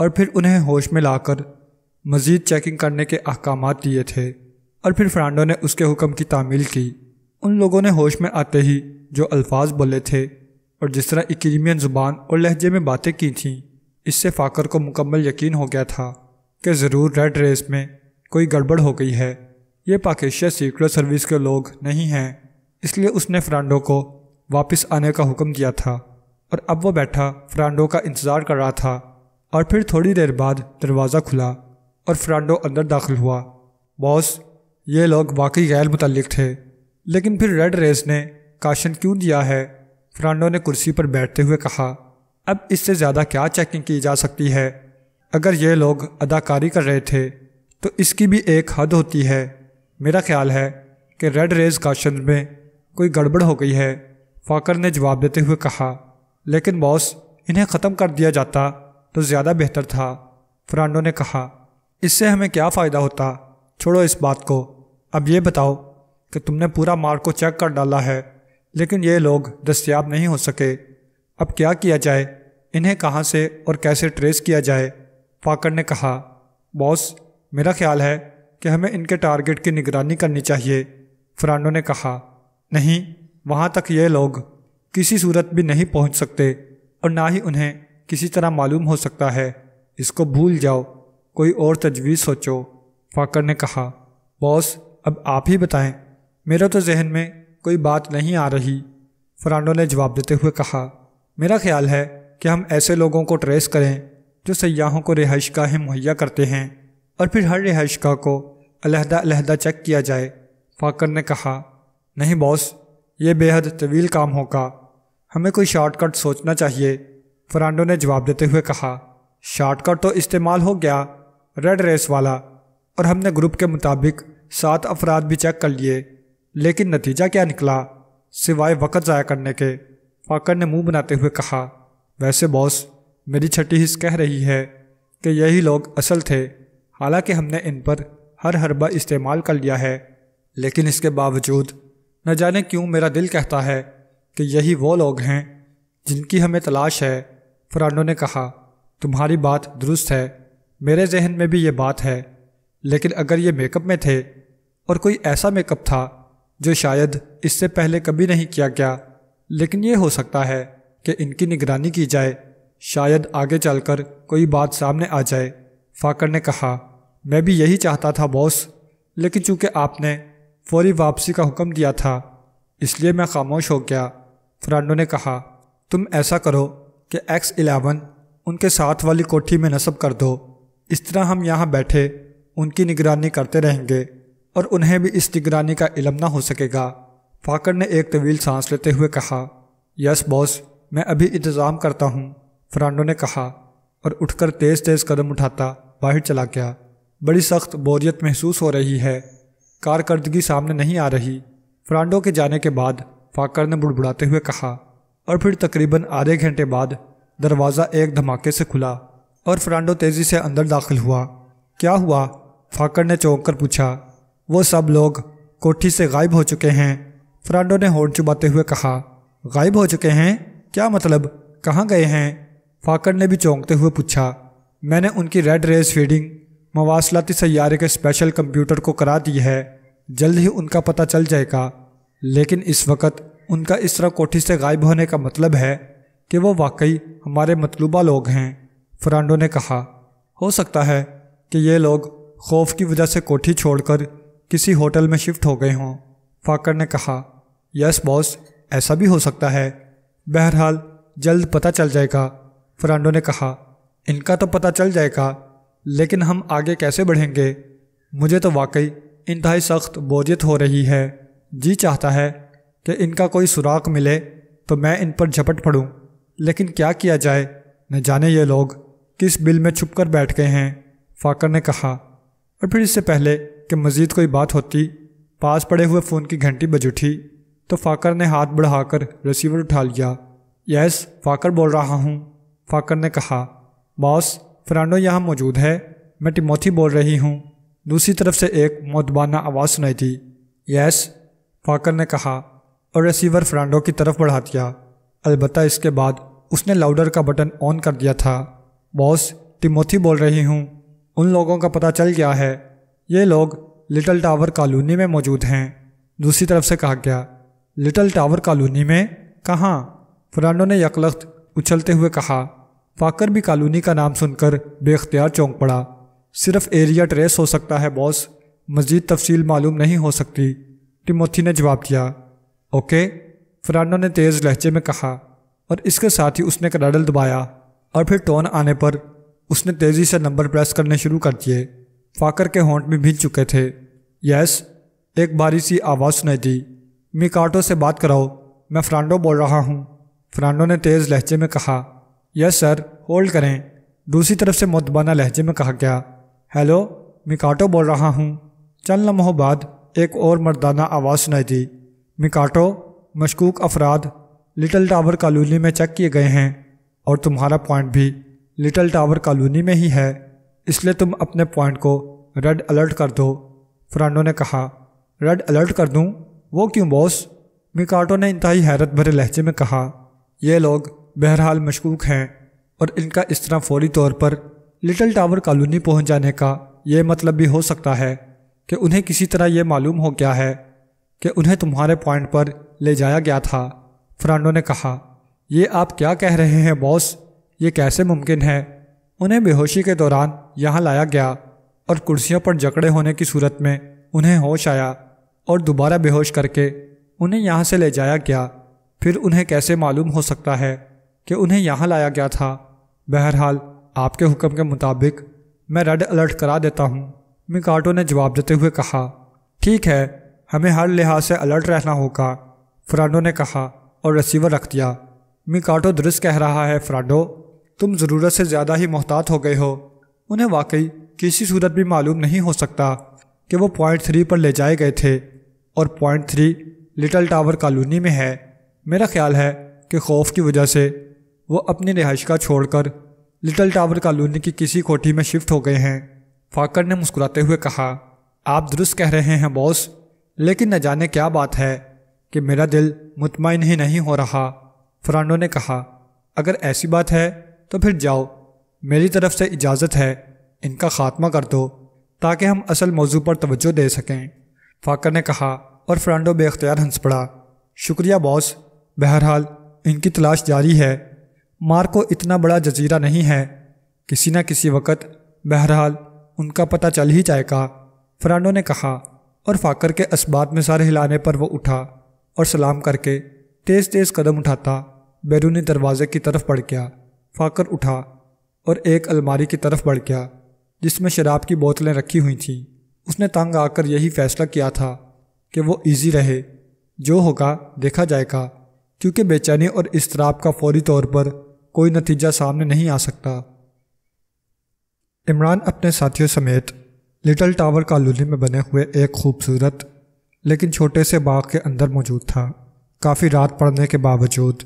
A: और फिर उन्हें होश में लाकर मज़ीद चेकिंग करने के अहकाम दिए थे और फिर फ्रांडो ने उसके हुक्म की तामील की उन लोगों ने होश में आते ही जो अल्फाज बोले थे और जिस तरह इक्रीमियन ज़ुबान और लहजे में बातें की थीं इससे फ़ाकर को मुकम्मल यकीन हो गया था कि ज़रूर रेड रेस में कोई गड़बड़ हो गई है ये पाकिस्तान सीक्रेट सर्विस के लोग नहीं हैं इसलिए उसने फ्रांडो को वापस आने का हुक्म दिया था और अब वो बैठा फ्रांडो का इंतज़ार कर रहा था और फिर थोड़ी देर बाद दरवाज़ा खुला और फ्रांडो अंदर दाखिल हुआ बॉस ये लोग वाकई गैर मुतल थे लेकिन फिर रेड रेस ने काशन क्यों दिया है फ्रांडो ने कुर्सी पर बैठते हुए कहा अब इससे ज़्यादा क्या चेकिंग की जा सकती है अगर ये लोग अदाकारी कर रहे थे तो इसकी भी एक हद होती है मेरा ख्याल है कि रेड रेस काशन में कोई गड़बड़ हो गई है फाकर ने जवाब देते हुए कहा लेकिन बॉस इन्हें ख़त्म कर दिया जाता तो ज़्यादा बेहतर था फ्रांडो ने कहा इससे हमें क्या फ़ायदा होता छोड़ो इस बात को अब ये बताओ कि तुमने पूरा मार्ग को चेक कर डाला है लेकिन ये लोग दस्तियाब नहीं हो सके अब क्या किया जाए इन्हें कहाँ से और कैसे ट्रेस किया जाए फाकर ने कहा बॉस मेरा ख्याल है कि हमें इनके टारगेट की निगरानी करनी चाहिए फ्रांडो ने कहा नहीं वहाँ तक ये लोग किसी सूरत भी नहीं पहुँच सकते और ना ही उन्हें किसी तरह मालूम हो सकता है इसको भूल जाओ कोई और तजवीज़ सोचो फाकर ने कहा बॉस अब आप ही बताएं मेरा तो जहन में कोई बात नहीं आ रही फरानो ने जवाब देते हुए कहा मेरा ख्याल है कि हम ऐसे लोगों को ट्रेस करें जो सयाहों को रिहाइश गाहें मुहैया करते हैं और फिर हर रिहाइश गाह को अलहदा अलहदा चेक किया जाए फाकर ने कहा नहीं बॉस ये बेहद तवील काम होगा हमें कोई शॉर्टकट सोचना चाहिए फरांडो ने जवाब देते हुए कहा शॉर्टकट तो इस्तेमाल हो गया रेड रेस वाला और हमने ग्रुप के मुताबिक सात अफराद भी चेक कर लिए लेकिन नतीजा क्या निकला सिवाय वक़्त ज़ाया करने के फाकर ने मुंह बनाते हुए कहा वैसे बॉस मेरी छठी हिस्स कह रही है कि यही लोग असल थे हालांकि हमने इन पर हर हरबा इस्तेमाल कर लिया है लेकिन इसके बावजूद न जाने क्यों मेरा दिल कहता है कि यही वो लोग हैं जिनकी हमें तलाश है फ्रांडो ने कहा तुम्हारी बात दुरुस्त है मेरे जहन में भी ये बात है लेकिन अगर ये मेकअप में थे और कोई ऐसा मेकअप था जो शायद इससे पहले कभी नहीं किया गया लेकिन ये हो सकता है कि इनकी निगरानी की जाए शायद आगे चलकर कोई बात सामने आ जाए फाकर ने कहा मैं भी यही चाहता था बॉस लेकिन चूंकि आपने फौरी वापसी का हुक्म दिया था इसलिए मैं खामोश हो गया फ्रांडो ने कहा तुम ऐसा करो कि एक्स एलेवन उनके साथ वाली कोठी में नस्ब कर दो इस तरह हम यहाँ बैठे उनकी निगरानी करते रहेंगे और उन्हें भी इस निगरानी का इलम ना हो सकेगा फाकर ने एक तवील सांस लेते हुए कहा यस बॉस मैं अभी इंतज़ाम करता हूँ फ्रांडो ने कहा और उठकर तेज़ तेज़ कदम उठाता बाहर चला गया बड़ी सख्त बोरियत महसूस हो रही है कारकर्दगी सामने नहीं आ रही फ्रांडो के जाने के बाद फाकर ने बुड़बुड़ाते हुए कहा और फिर तकरीबन आधे घंटे बाद दरवाज़ा एक धमाके से खुला और फ्रांडो तेज़ी से अंदर दाखिल हुआ क्या हुआ फाकर ने चौंक कर पूछा वो सब लोग कोठी से गायब हो चुके हैं फ्रांडो ने होड़ चुबाते हुए कहा गायब हो चुके हैं क्या मतलब कहाँ गए हैं फाकर ने भी चौंकते हुए पूछा मैंने उनकी रेड रेस फीडिंग मवासलाती सैारे के स्पेशल कंप्यूटर को करा दी है जल्द ही उनका पता चल जाएगा लेकिन इस वक्त उनका इस तरह कोठी से गायब होने का मतलब है कि वो वाकई हमारे मतलूबा लोग हैं फ्रांडो ने कहा हो सकता है कि ये लोग खौफ की वजह से कोठी छोड़कर किसी होटल में शिफ्ट हो गए हों फाकर ने कहा यस बॉस ऐसा भी हो सकता है बहरहाल जल्द पता चल जाएगा फरांडो ने कहा इनका तो पता चल जाएगा लेकिन हम आगे कैसे बढ़ेंगे मुझे तो वाकई इंतहाई सख्त बोझित हो रही है जी चाहता है कि इनका कोई सुराग मिले तो मैं इन पर झपट पड़ूं लेकिन क्या किया जाए न जाने ये लोग किस बिल में छुप कर बैठ गए हैं फाकर ने कहा और फिर इससे पहले कि मज़ीद कोई बात होती पास पड़े हुए फ़ोन की घंटी बज उठी तो फ़ाकर ने हाथ बढ़ाकर रिसीवर उठा लिया यस फ़ाकर बोल रहा हूँ फ़ाकर ने कहा बॉस फ्रांडो यहाँ मौजूद है मैं टिमोथी बोल रही हूँ दूसरी तरफ से एक मोतबाना आवाज़ सुनाई थी यस फ़ाकर ने कहा और रिसीवर फ्रांडो की तरफ बढ़ा दिया अलबत् इसके बाद उसने लाउडर का बटन ऑन कर दिया था बॉस टिमोथी बोल रही हूँ उन लोगों का पता चल गया है ये लोग लिटल टावर कॉलोनी में मौजूद हैं दूसरी तरफ से कहा गया लिटल टावर कॉलोनी में कहाँ फ्रांडो ने यकलख्त उछलते हुए कहा फाकर भी कॉलोनी का नाम सुनकर बेख्तियार चौंक पड़ा सिर्फ एरिया ट्रेस हो सकता है बॉस मज़ीद तफसील मालूम नहीं हो सकती टिमोथी ने जवाब दिया ओके फरानो ने तेज़ लहजे में कहा और इसके साथ ही उसने कराडल दबाया और फिर टोन आने पर उसने तेज़ी से नंबर प्रेस करने शुरू कर दिए फाकर के होंठ भी भीज चुके थे यस एक बारी सी आवाज़ सुनाई दी मिकाटो से बात कराओ मैं फ्रांडो बोल रहा हूँ फ्रांडो ने तेज़ लहजे में कहा यस सर होल्ड करें दूसरी तरफ से मतबाना लहजे में कहा गया हेलो मिकाटो बोल रहा हूँ चंद लम्हों बाद एक और मर्दाना आवाज़ सुनाई दी मिकाटो मशकूक अफराद लिटल टावर कॉलोनी में चेक किए गए हैं और तुम्हारा पॉइंट भी लिटल टावर कॉलोनी में ही है इसलिए तुम अपने पॉइंट को रेड अलर्ट कर दो फ्रांडो ने कहा रेड अलर्ट कर दूँ वो क्यों बॉस मिकाटो ने इंतहाई हैरत भरे लहजे में कहा ये लोग बहरहाल मशकूक हैं और इनका इस तरह फौरी तौर पर लिटिल टावर कॉलोनी पहुंच जाने का ये मतलब भी हो सकता है कि उन्हें किसी तरह ये मालूम हो गया है कि उन्हें तुम्हारे पॉइंट पर ले जाया गया था फ्रांडो ने कहा यह आप क्या कह रहे हैं बॉस ये कैसे मुमकिन है उन्हें बेहोशी के दौरान यहाँ लाया गया और कुर्सियों पर जकड़े होने की सूरत में उन्हें होश आया और दोबारा बेहोश करके उन्हें यहाँ से ले जाया गया फिर उन्हें कैसे मालूम हो सकता है कि उन्हें यहाँ लाया गया था बहरहाल आपके हुक्म के मुताबिक मैं रेड अलर्ट करा देता हूँ मिकाटो ने जवाब देते हुए कहा ठीक है हमें हर लिहाज से अलर्ट रहना होगा फ्रांडो ने कहा और रिसीवर रख दिया मिकाटो दुरुस्त कह रहा है फ्रांडो तुम ज़रूरत से ज़्यादा ही मोहतात हो गए हो उन्हें वाकई किसी सूरत भी मालूम नहीं हो सकता कि वो पॉइंट थ्री पर ले जाए गए थे और point three little tower colony में है मेरा ख्याल है कि खौफ की वजह से वो अपनी रिहाइश का छोड़कर लिटल टावर कॉलोनी की किसी कोठी में शिफ्ट हो गए हैं फाकर ने मुस्कुराते हुए कहा आप दुरुस्त कह रहे हैं बॉस लेकिन न जाने क्या बात है कि मेरा दिल मुतमिन ही नहीं हो रहा फ्रांडो ने कहा अगर ऐसी बात है तो फिर जाओ मेरी तरफ से इजाज़त है इनका खात्मा कर दो ताकि हम असल मौजू पर तवज्जो दे सकें फाकर ने कहा और फ्रांडो बेख्तियार हंस पड़ा शुक्रिया बॉस बहरहाल इनकी तलाश जारी है मार्को इतना बड़ा जजीरा नहीं है किसी न किसी वक़्त बहरहाल उनका पता चल ही जाएगा फ्रांडो ने कहा और फाकर के इस्बात में सारे हिलाने पर वो उठा और सलाम करके तेज़ तेज़ कदम उठाता बैरूनी दरवाजे की तरफ पड़ गया फाकर उठा और एक अलमारी की तरफ बढ़ गया जिसमें शराब की बोतलें रखी हुई थीं उसने तंग आकर यही फैसला किया था कि वो इजी रहे जो होगा देखा जाएगा क्योंकि बेचैनी और इसतराब का फौरी तौर पर कोई नतीजा सामने नहीं आ सकता इमरान अपने साथियों समेत लिटल टावर कॉलोनी में बने हुए एक खूबसूरत लेकिन छोटे से बाग के अंदर मौजूद था काफ़ी रात पड़ने के बावजूद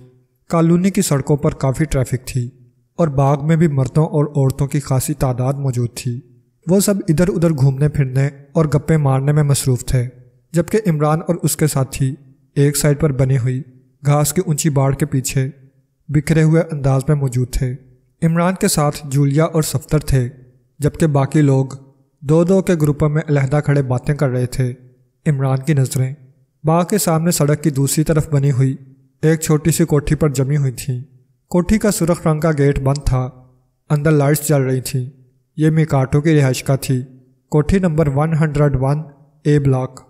A: कॉलोनी की सड़कों पर काफ़ी ट्रैफिक थी और बाग में भी मर्दों और औरतों की खासी तादाद मौजूद थी वो सब इधर उधर घूमने फिरने और गप्पे मारने में मसरूफ़ थे जबकि इमरान और उसके साथी एक साइड पर बनी हुई घास की ऊंची बाढ़ के पीछे बिखरे हुए अंदाज में मौजूद थे इमरान के साथ जूलिया और सफ्तर थे जबकि बाकी लोग दो दो के ग्रुपों में अलहदा खड़े बातें कर रहे थे इमरान की नज़रें बाग के सामने सड़क की दूसरी तरफ बनी हुई एक छोटी सी कोठी पर जमी हुई थीं कोठी का सुरख रंग का गेट बंद था अंदर लाइट्स जल रही थी ये मिकाटो की रिहाइश का थी कोठी नंबर 101 ए ब्लॉक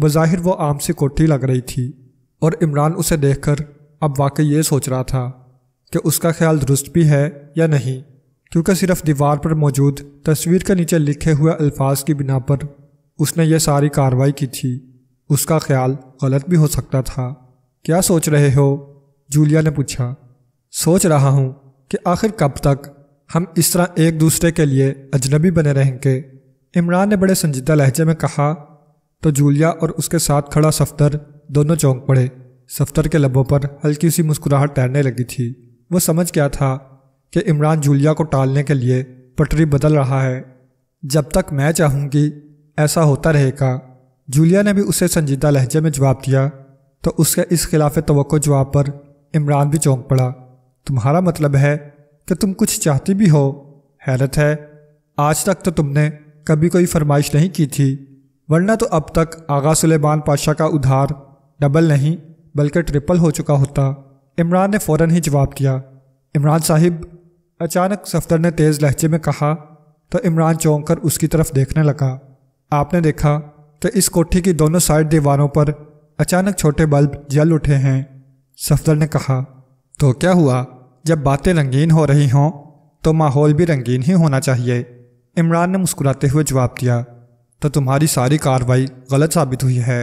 A: बज़ाहिर वो आम सी कोठी लग रही थी और इमरान उसे देखकर अब वाकई ये सोच रहा था कि उसका ख्याल दुरुस्त भी है या नहीं क्योंकि सिर्फ दीवार पर मौजूद तस्वीर के नीचे लिखे हुए अल्फाज की बिना पर उसने यह सारी कार्रवाई की थी उसका ख्याल गलत भी हो सकता था क्या सोच रहे हो जूलिया ने पूछा सोच रहा हूँ कि आखिर कब तक हम इस तरह एक दूसरे के लिए अजनबी बने रहेंगे इमरान ने बड़े संजीदा लहजे में कहा तो जूलिया और उसके साथ खड़ा सफ्तर दोनों चौंक पड़े सफ्तर के लबों पर हल्की सी मुस्कुराहट तैरने लगी थी वो समझ गया था कि इमरान जूलिया को टालने के लिए पटरी बदल रहा है जब तक मैं चाहूँगी ऐसा होता रहेगा जूलिया ने भी उसे संजीदा लहजे में जवाब दिया तो उसके इस खिलाफ तो जवाब पर इमरान भी चौंक पड़ा तुम्हारा मतलब है कि तुम कुछ चाहती भी हो हैरत है आज तक तो तुमने कभी कोई फरमाइश नहीं की थी वरना तो अब तक आगा सुलेमान पाशा का उधार डबल नहीं बल्कि ट्रिपल हो चुका होता इमरान ने फ़ौर ही जवाब दिया इमरान साहिब अचानक सफदर ने तेज़ लहजे में कहा तो इमरान चौंक कर उसकी तरफ देखने लगा आपने देखा तो इस कोठी की दोनों साइड दीवारों पर अचानक छोटे बल्ब जल उठे हैं सफदर ने कहा तो क्या हुआ जब बातें रंगीन हो रही हों तो माहौल भी रंगीन ही होना चाहिए इमरान ने मुस्कुराते हुए जवाब दिया तो तुम्हारी सारी कार्रवाई गलत साबित हुई है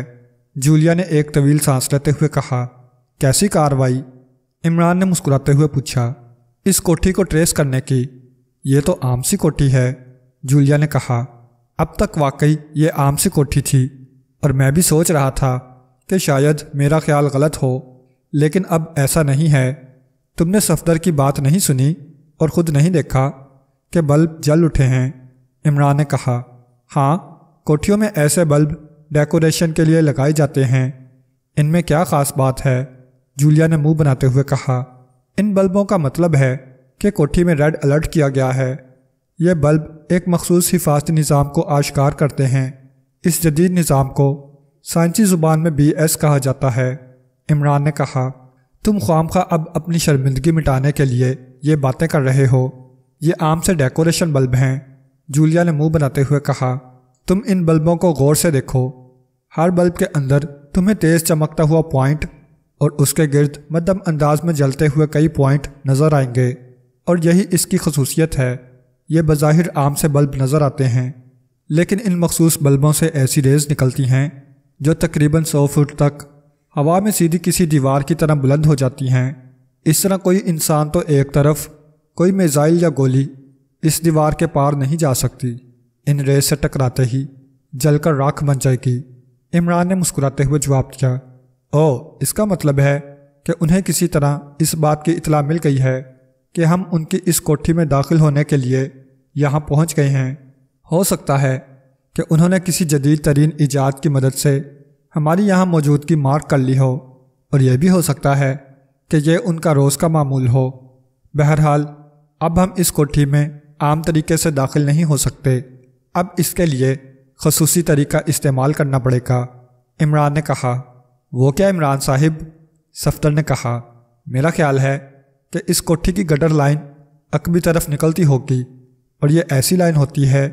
A: जूलिया ने एक तवील सांस लेते हुए कहा कैसी कार्रवाई इमरान ने मुस्कुराते हुए पूछा इस कोठी को ट्रेस करने की यह तो आम सी कोठी है जूलिया ने कहा अब तक वाकई ये आम सी कोठी थी और मैं भी सोच रहा था कि शायद मेरा ख्याल गलत हो लेकिन अब ऐसा नहीं है तुमने सफदर की बात नहीं सुनी और ख़ुद नहीं देखा कि बल्ब जल उठे हैं इमरान ने कहा हाँ कोठियों में ऐसे बल्ब डेकोरेशन के लिए लगाए जाते हैं इनमें क्या ख़ास बात है जूलिया ने मुंह बनाते हुए कहा इन बल्बों का मतलब है कि कोठी में रेड अलर्ट किया गया है यह बल्ब एक मखसूस हिफाजती निज़ाम को आश्कार करते हैं इस जदीद निज़ाम को साइंसी ज़ुबान में बी एस कहा जाता है इमरान ने कहा तुम ख्वाम खा अब अपनी शर्मिंदगी मिटाने के लिए ये बातें कर रहे हो ये आम से डेकोरेशन बल्ब हैं जूलिया ने मुंह बनाते हुए कहा तुम इन बल्बों को गौर से देखो हर बल्ब के अंदर तुम्हें तेज़ चमकता हुआ पॉइंट और उसके गिर्द मध्यम अंदाज में जलते हुए कई पॉइंट नज़र आएंगे और यही इसकी खसूसियत है ये बज़ाहिर आम से बल्ब नज़र आते हैं लेकिन इन मखसूस बल्बों से ऐसी रेज़ निकलती हैं जो तकरीबन सौ फुट तक हवा में सीधी किसी दीवार की तरह बुलंद हो जाती हैं इस तरह कोई इंसान तो एक तरफ कोई मिज़ाइल या गोली इस दीवार के पार नहीं जा सकती इन रेस से टकराते ही जलकर राख बन जाएगी इमरान ने मुस्कुराते हुए जवाब दिया ओ इसका मतलब है कि उन्हें किसी तरह इस बात की इतला मिल गई है कि हम उनकी इस कोठी में दाखिल होने के लिए यहाँ पहुँच गए हैं हो सकता है कि उन्होंने किसी जदीद तरीन ईजाद की मदद से हमारी यहाँ मौजूदगी मार्क कर ली हो और यह भी हो सकता है कि यह उनका रोज़ का मामूल हो बहरहाल अब हम इस कोठी में आम तरीके से दाखिल नहीं हो सकते अब इसके लिए खसूसी तरीका इस्तेमाल करना पड़ेगा इमरान ने कहा वो क्या इमरान साहिब सफ्तर ने कहा मेरा ख्याल है कि इस कोठी की गटर लाइन अकबी तरफ निकलती होगी और ये ऐसी लाइन होती है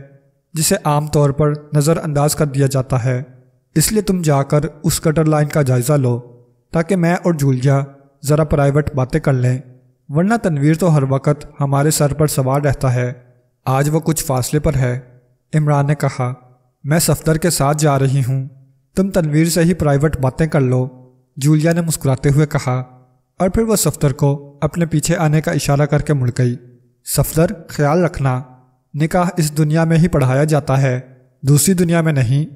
A: जिसे आम तौर पर नज़रअंदाज कर दिया जाता है इसलिए तुम जाकर उस कटर लाइन का जायज़ा लो ताकि मैं और जूलजा ज़रा प्राइवेट बातें कर लें वरना तनवीर तो हर वक्त हमारे सर पर सवार रहता है आज वो कुछ फासले पर है इमरान ने कहा मैं सफदर के साथ जा रही हूँ तुम तनवीर से ही प्राइवेट बातें कर लो जूलिया ने मुस्कुराते हुए कहा और फिर वह सफदर को अपने पीछे आने का इशारा करके मुड़ गई सफदर ख्याल रखना निकाह इस दुनिया में ही पढ़ाया जाता है दूसरी दुनिया में नहीं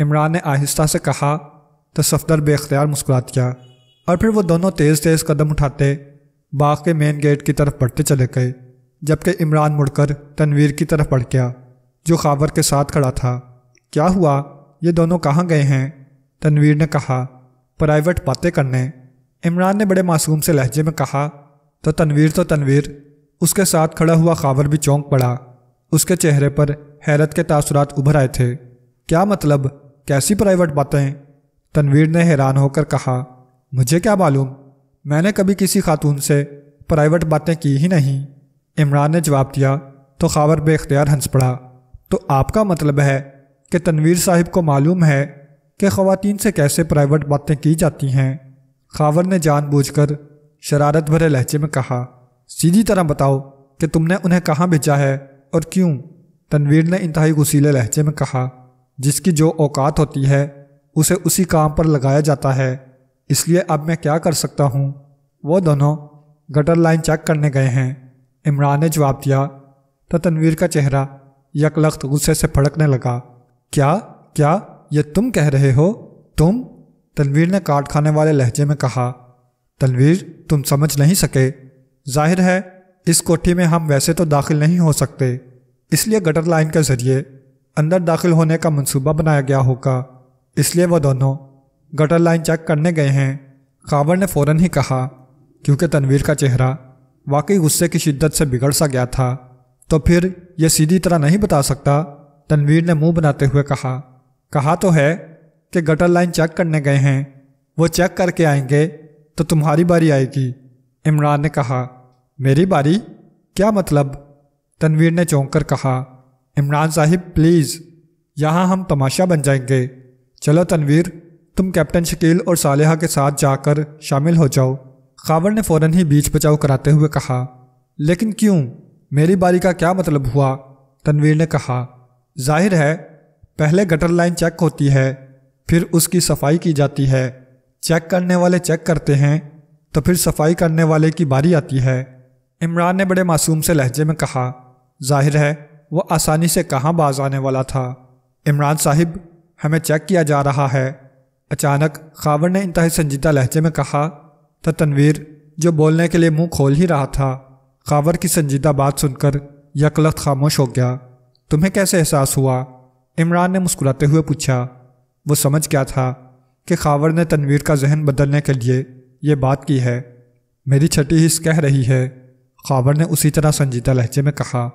A: इमरान ने आहिस्ता से कहा तो सफदर बेख्तियार मुस्कुरात गया और फिर वो दोनों तेज़ तेज़ कदम उठाते बाग के मेन गेट की तरफ बढ़ते चले गए जबकि इमरान मुड़कर तनवीर की तरफ बढ़ गया जो खाबर के साथ खड़ा था क्या हुआ ये दोनों कहाँ गए हैं तनवीर ने कहा प्राइवेट बातें करने इमरान ने बड़े मासूम से लहजे में कहा तो तनवीर तो तनवीर उसके साथ खड़ा हुआ खाबर भी चौंक पड़ा उसके चेहरे पर हैरत के तासुरात उभर आए थे क्या मतलब कैसी प्राइवेट बातें तनवीर ने हैरान होकर कहा मुझे क्या मालूम मैंने कभी किसी खातून से प्राइवेट बातें की ही नहीं इमरान ने जवाब दिया तो खावर बेख्तियार हंस पड़ा तो आपका मतलब है कि तनवीर साहिब को मालूम है कि खातिन से कैसे प्राइवेट बातें की जाती हैं खावर ने जानबूझकर शरारत भरे लहजे में कहा सीधी तरह बताओ कि तुमने उन्हें कहाँ भेजा है और क्यों तनवीर ने इंतहाई गुसीले लहजे में कहा जिसकी जो औकात होती है उसे उसी काम पर लगाया जाता है इसलिए अब मैं क्या कर सकता हूँ वो दोनों गटर लाइन चेक करने गए हैं इमरान ने जवाब दिया तो तनवीर का चेहरा यकलख्त गुस्से से फड़कने लगा क्या क्या ये तुम कह रहे हो तुम तनवीर ने काट खाने वाले लहजे में कहा तनवीर तुम समझ नहीं सके जाहिर है इस कोठी में हम वैसे तो दाखिल नहीं हो सकते इसलिए गटर लाइन के ज़रिए अंदर दाखिल होने का मंसूबा बनाया गया होगा इसलिए वह दोनों गटर लाइन चेक करने गए हैं काबर ने फ़ौरन ही कहा क्योंकि तनवीर का चेहरा वाकई गुस्से की शिद्दत से बिगड़ सा गया था तो फिर यह सीधी तरह नहीं बता सकता तनवीर ने मुंह बनाते हुए कहा कहा तो है कि गटर लाइन चेक करने गए हैं वो चेक करके आएंगे तो तुम्हारी बारी आएगी इमरान ने कहा मेरी बारी क्या मतलब तनवीर ने चौंक कर कहा इमरान साहिब प्लीज़ यहाँ हम तमाशा बन जाएंगे चलो तनवीर तुम कैप्टन शकील और सालेहा के साथ जाकर शामिल हो जाओ खावर ने फ़ौर ही बीच बचाव कराते हुए कहा लेकिन क्यों मेरी बारी का क्या मतलब हुआ तनवीर ने कहा जाहिर है पहले गटर लाइन चेक होती है फिर उसकी सफाई की जाती है चेक करने वाले चेक करते हैं तो फिर सफाई करने वाले की बारी आती है इमरान ने बड़े मासूम से लहजे में कहा जाहिर है वह आसानी से कहाँ बाज आने वाला था इमरान साहिब हमें चेक किया जा रहा है अचानक खावर ने इंतहा संजीदा लहजे में कहा तो तनवीर जो बोलने के लिए मुंह खोल ही रहा था खावर की संजीदा बात सुनकर यकलत खामोश हो गया तुम्हें कैसे एहसास हुआ इमरान ने मुस्कुराते हुए पूछा वो समझ गया था कि खावर ने तनवीर का जहन बदलने के लिए यह बात की है मेरी छठी हिस्स कह रही है खावर ने उसी तरह संजीदा लहजे में कहा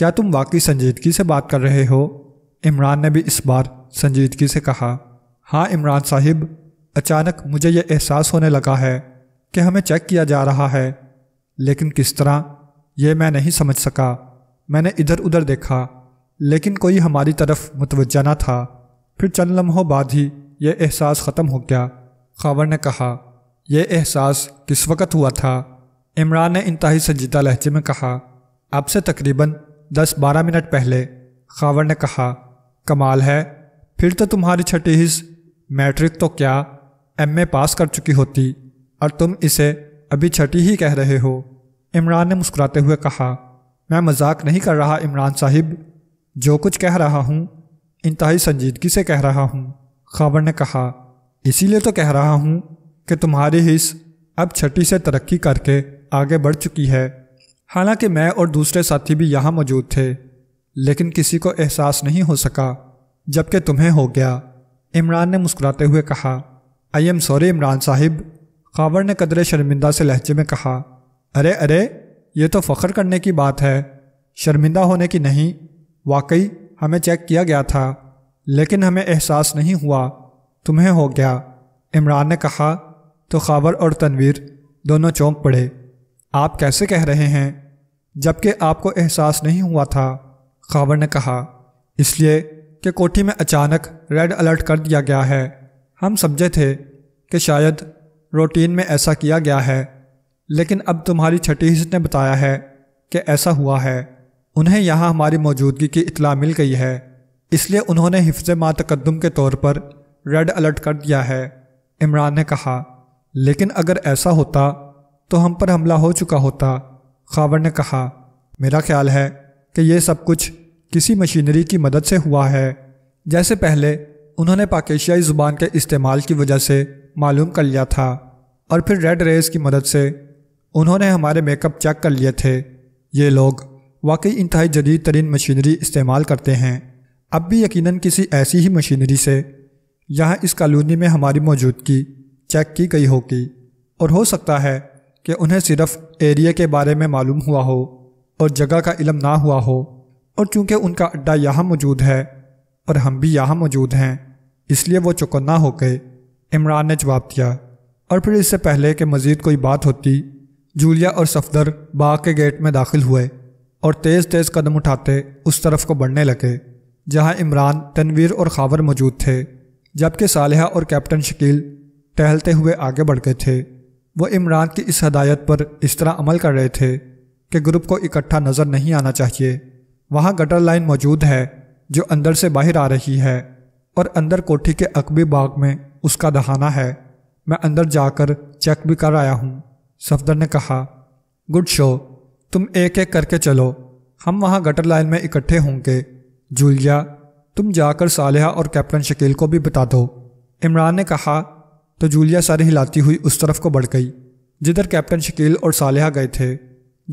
A: क्या तुम वाकई संजीदगी से बात कर रहे हो इमरान ने भी इस बार संजीदगी से कहा हाँ इमरान साहिब अचानक मुझे यह एहसास होने लगा है कि हमें चेक किया जा रहा है लेकिन किस तरह यह मैं नहीं समझ सका मैंने इधर उधर देखा लेकिन कोई हमारी तरफ मुतवजा ना था फिर चंद लम्हों बाद ही यह एहसास ख़त्म हो गया खावर ने कहा यह एहसास किस वक़्त हुआ था इमरान ने इंतहाई संजीदा लहजे में कहा अब से तकरीबन दस बारह मिनट पहले खावर ने कहा कमाल है फिर तो तुम्हारी छठी हिस्स मैट्रिक तो क्या ए पास कर चुकी होती और तुम इसे अभी छठी ही कह रहे हो इमरान ने मुस्कुराते हुए कहा मैं मजाक नहीं कर रहा इमरान साहिब जो कुछ कह रहा हूँ इंतहाई संजीदगी से कह रहा हूँ खावर ने कहा इसीलिए तो कह रहा हूँ कि तुम्हारी हिस्स अब छठी से तरक्की करके आगे बढ़ चुकी है हालांकि मैं और दूसरे साथी भी यहाँ मौजूद थे लेकिन किसी को एहसास नहीं हो सका जबकि तुम्हें हो गया इमरान ने मुस्कुराते हुए कहा आई एम सॉरी इमरान साहिब खावर ने कदरे शर्मिंदा से लहजे में कहा अरे अरे ये तो फ़ख्र करने की बात है शर्मिंदा होने की नहीं वाकई हमें चेक किया गया था लेकिन हमें एहसास नहीं हुआ तुम्हें हो गया इमरान ने कहा तो खावर और तनवीर दोनों चौंक पड़े आप कैसे कह रहे हैं जबकि आपको एहसास नहीं हुआ था खावर ने कहा इसलिए कि कोठी में अचानक रेड अलर्ट कर दिया गया है हम समझे थे कि शायद रूटीन में ऐसा किया गया है लेकिन अब तुम्हारी छठी हिस्स ने बताया है कि ऐसा हुआ है उन्हें यहाँ हमारी मौजूदगी की इतला मिल गई है इसलिए उन्होंने हिफ्ज मातकदम के तौर पर रेड अलर्ट कर दिया है इमरान ने कहा लेकिन अगर ऐसा होता तो हम पर हमला हो चुका होता खावर ने कहा मेरा ख्याल है कि यह सब कुछ किसी मशीनरी की मदद से हुआ है जैसे पहले उन्होंने पाकिशियाई ज़ुबान के इस्तेमाल की वजह से मालूम कर लिया था और फिर रेड रेस की मदद से उन्होंने हमारे मेकअप चेक कर लिए थे ये लोग वाकई इंतहाई जदीद तरीन मशीनरी इस्तेमाल करते हैं अब भी यकीनन किसी ऐसी ही मशीनरी से यहाँ इस कॉलोनी में हमारी मौजूदगी चेक की गई होगी और हो सकता है कि उन्हें सिर्फ एरिया के बारे में मालूम हुआ हो और जगह का इलम ना हुआ हो और चूंकि उनका अड्डा यहाँ मौजूद है और हम भी यहाँ मौजूद हैं इसलिए वो चुकन्ना हो गए इमरान ने जवाब दिया और फिर इससे पहले कि मज़ीद कोई बात होती जूलिया और सफदर बाग के गेट में दाखिल हुए और तेज़ तेज़ कदम उठाते उस तरफ को बढ़ने लगे जहाँ इमरान तनवीर और खावर मौजूद थे जबकि सालहा और कैप्टन शकील टहलते हुए आगे बढ़ गए थे वो इमरान की इस हदायत पर इस तरह अमल कर रहे थे कि ग्रुप को इकट्ठा नज़र नहीं आना चाहिए वहाँ गटर लाइन मौजूद है जो अंदर से बाहर आ रही है और अंदर कोठी के अकबी बाग में उसका दहाना है मैं अंदर जाकर चेक भी कर आया हूँ सफदर ने कहा गुड शो तुम एक एक करके चलो हम वहाँ गटर लाइन में इकट्ठे होंगे जूलिया तुम जाकर सालिहा और कैप्टन शकील को भी बता दो इमरान ने कहा तो जूलिया सर हिलाती हुई उस तरफ को बढ़ गई जिधर कैप्टन शकील और सालिहा गए थे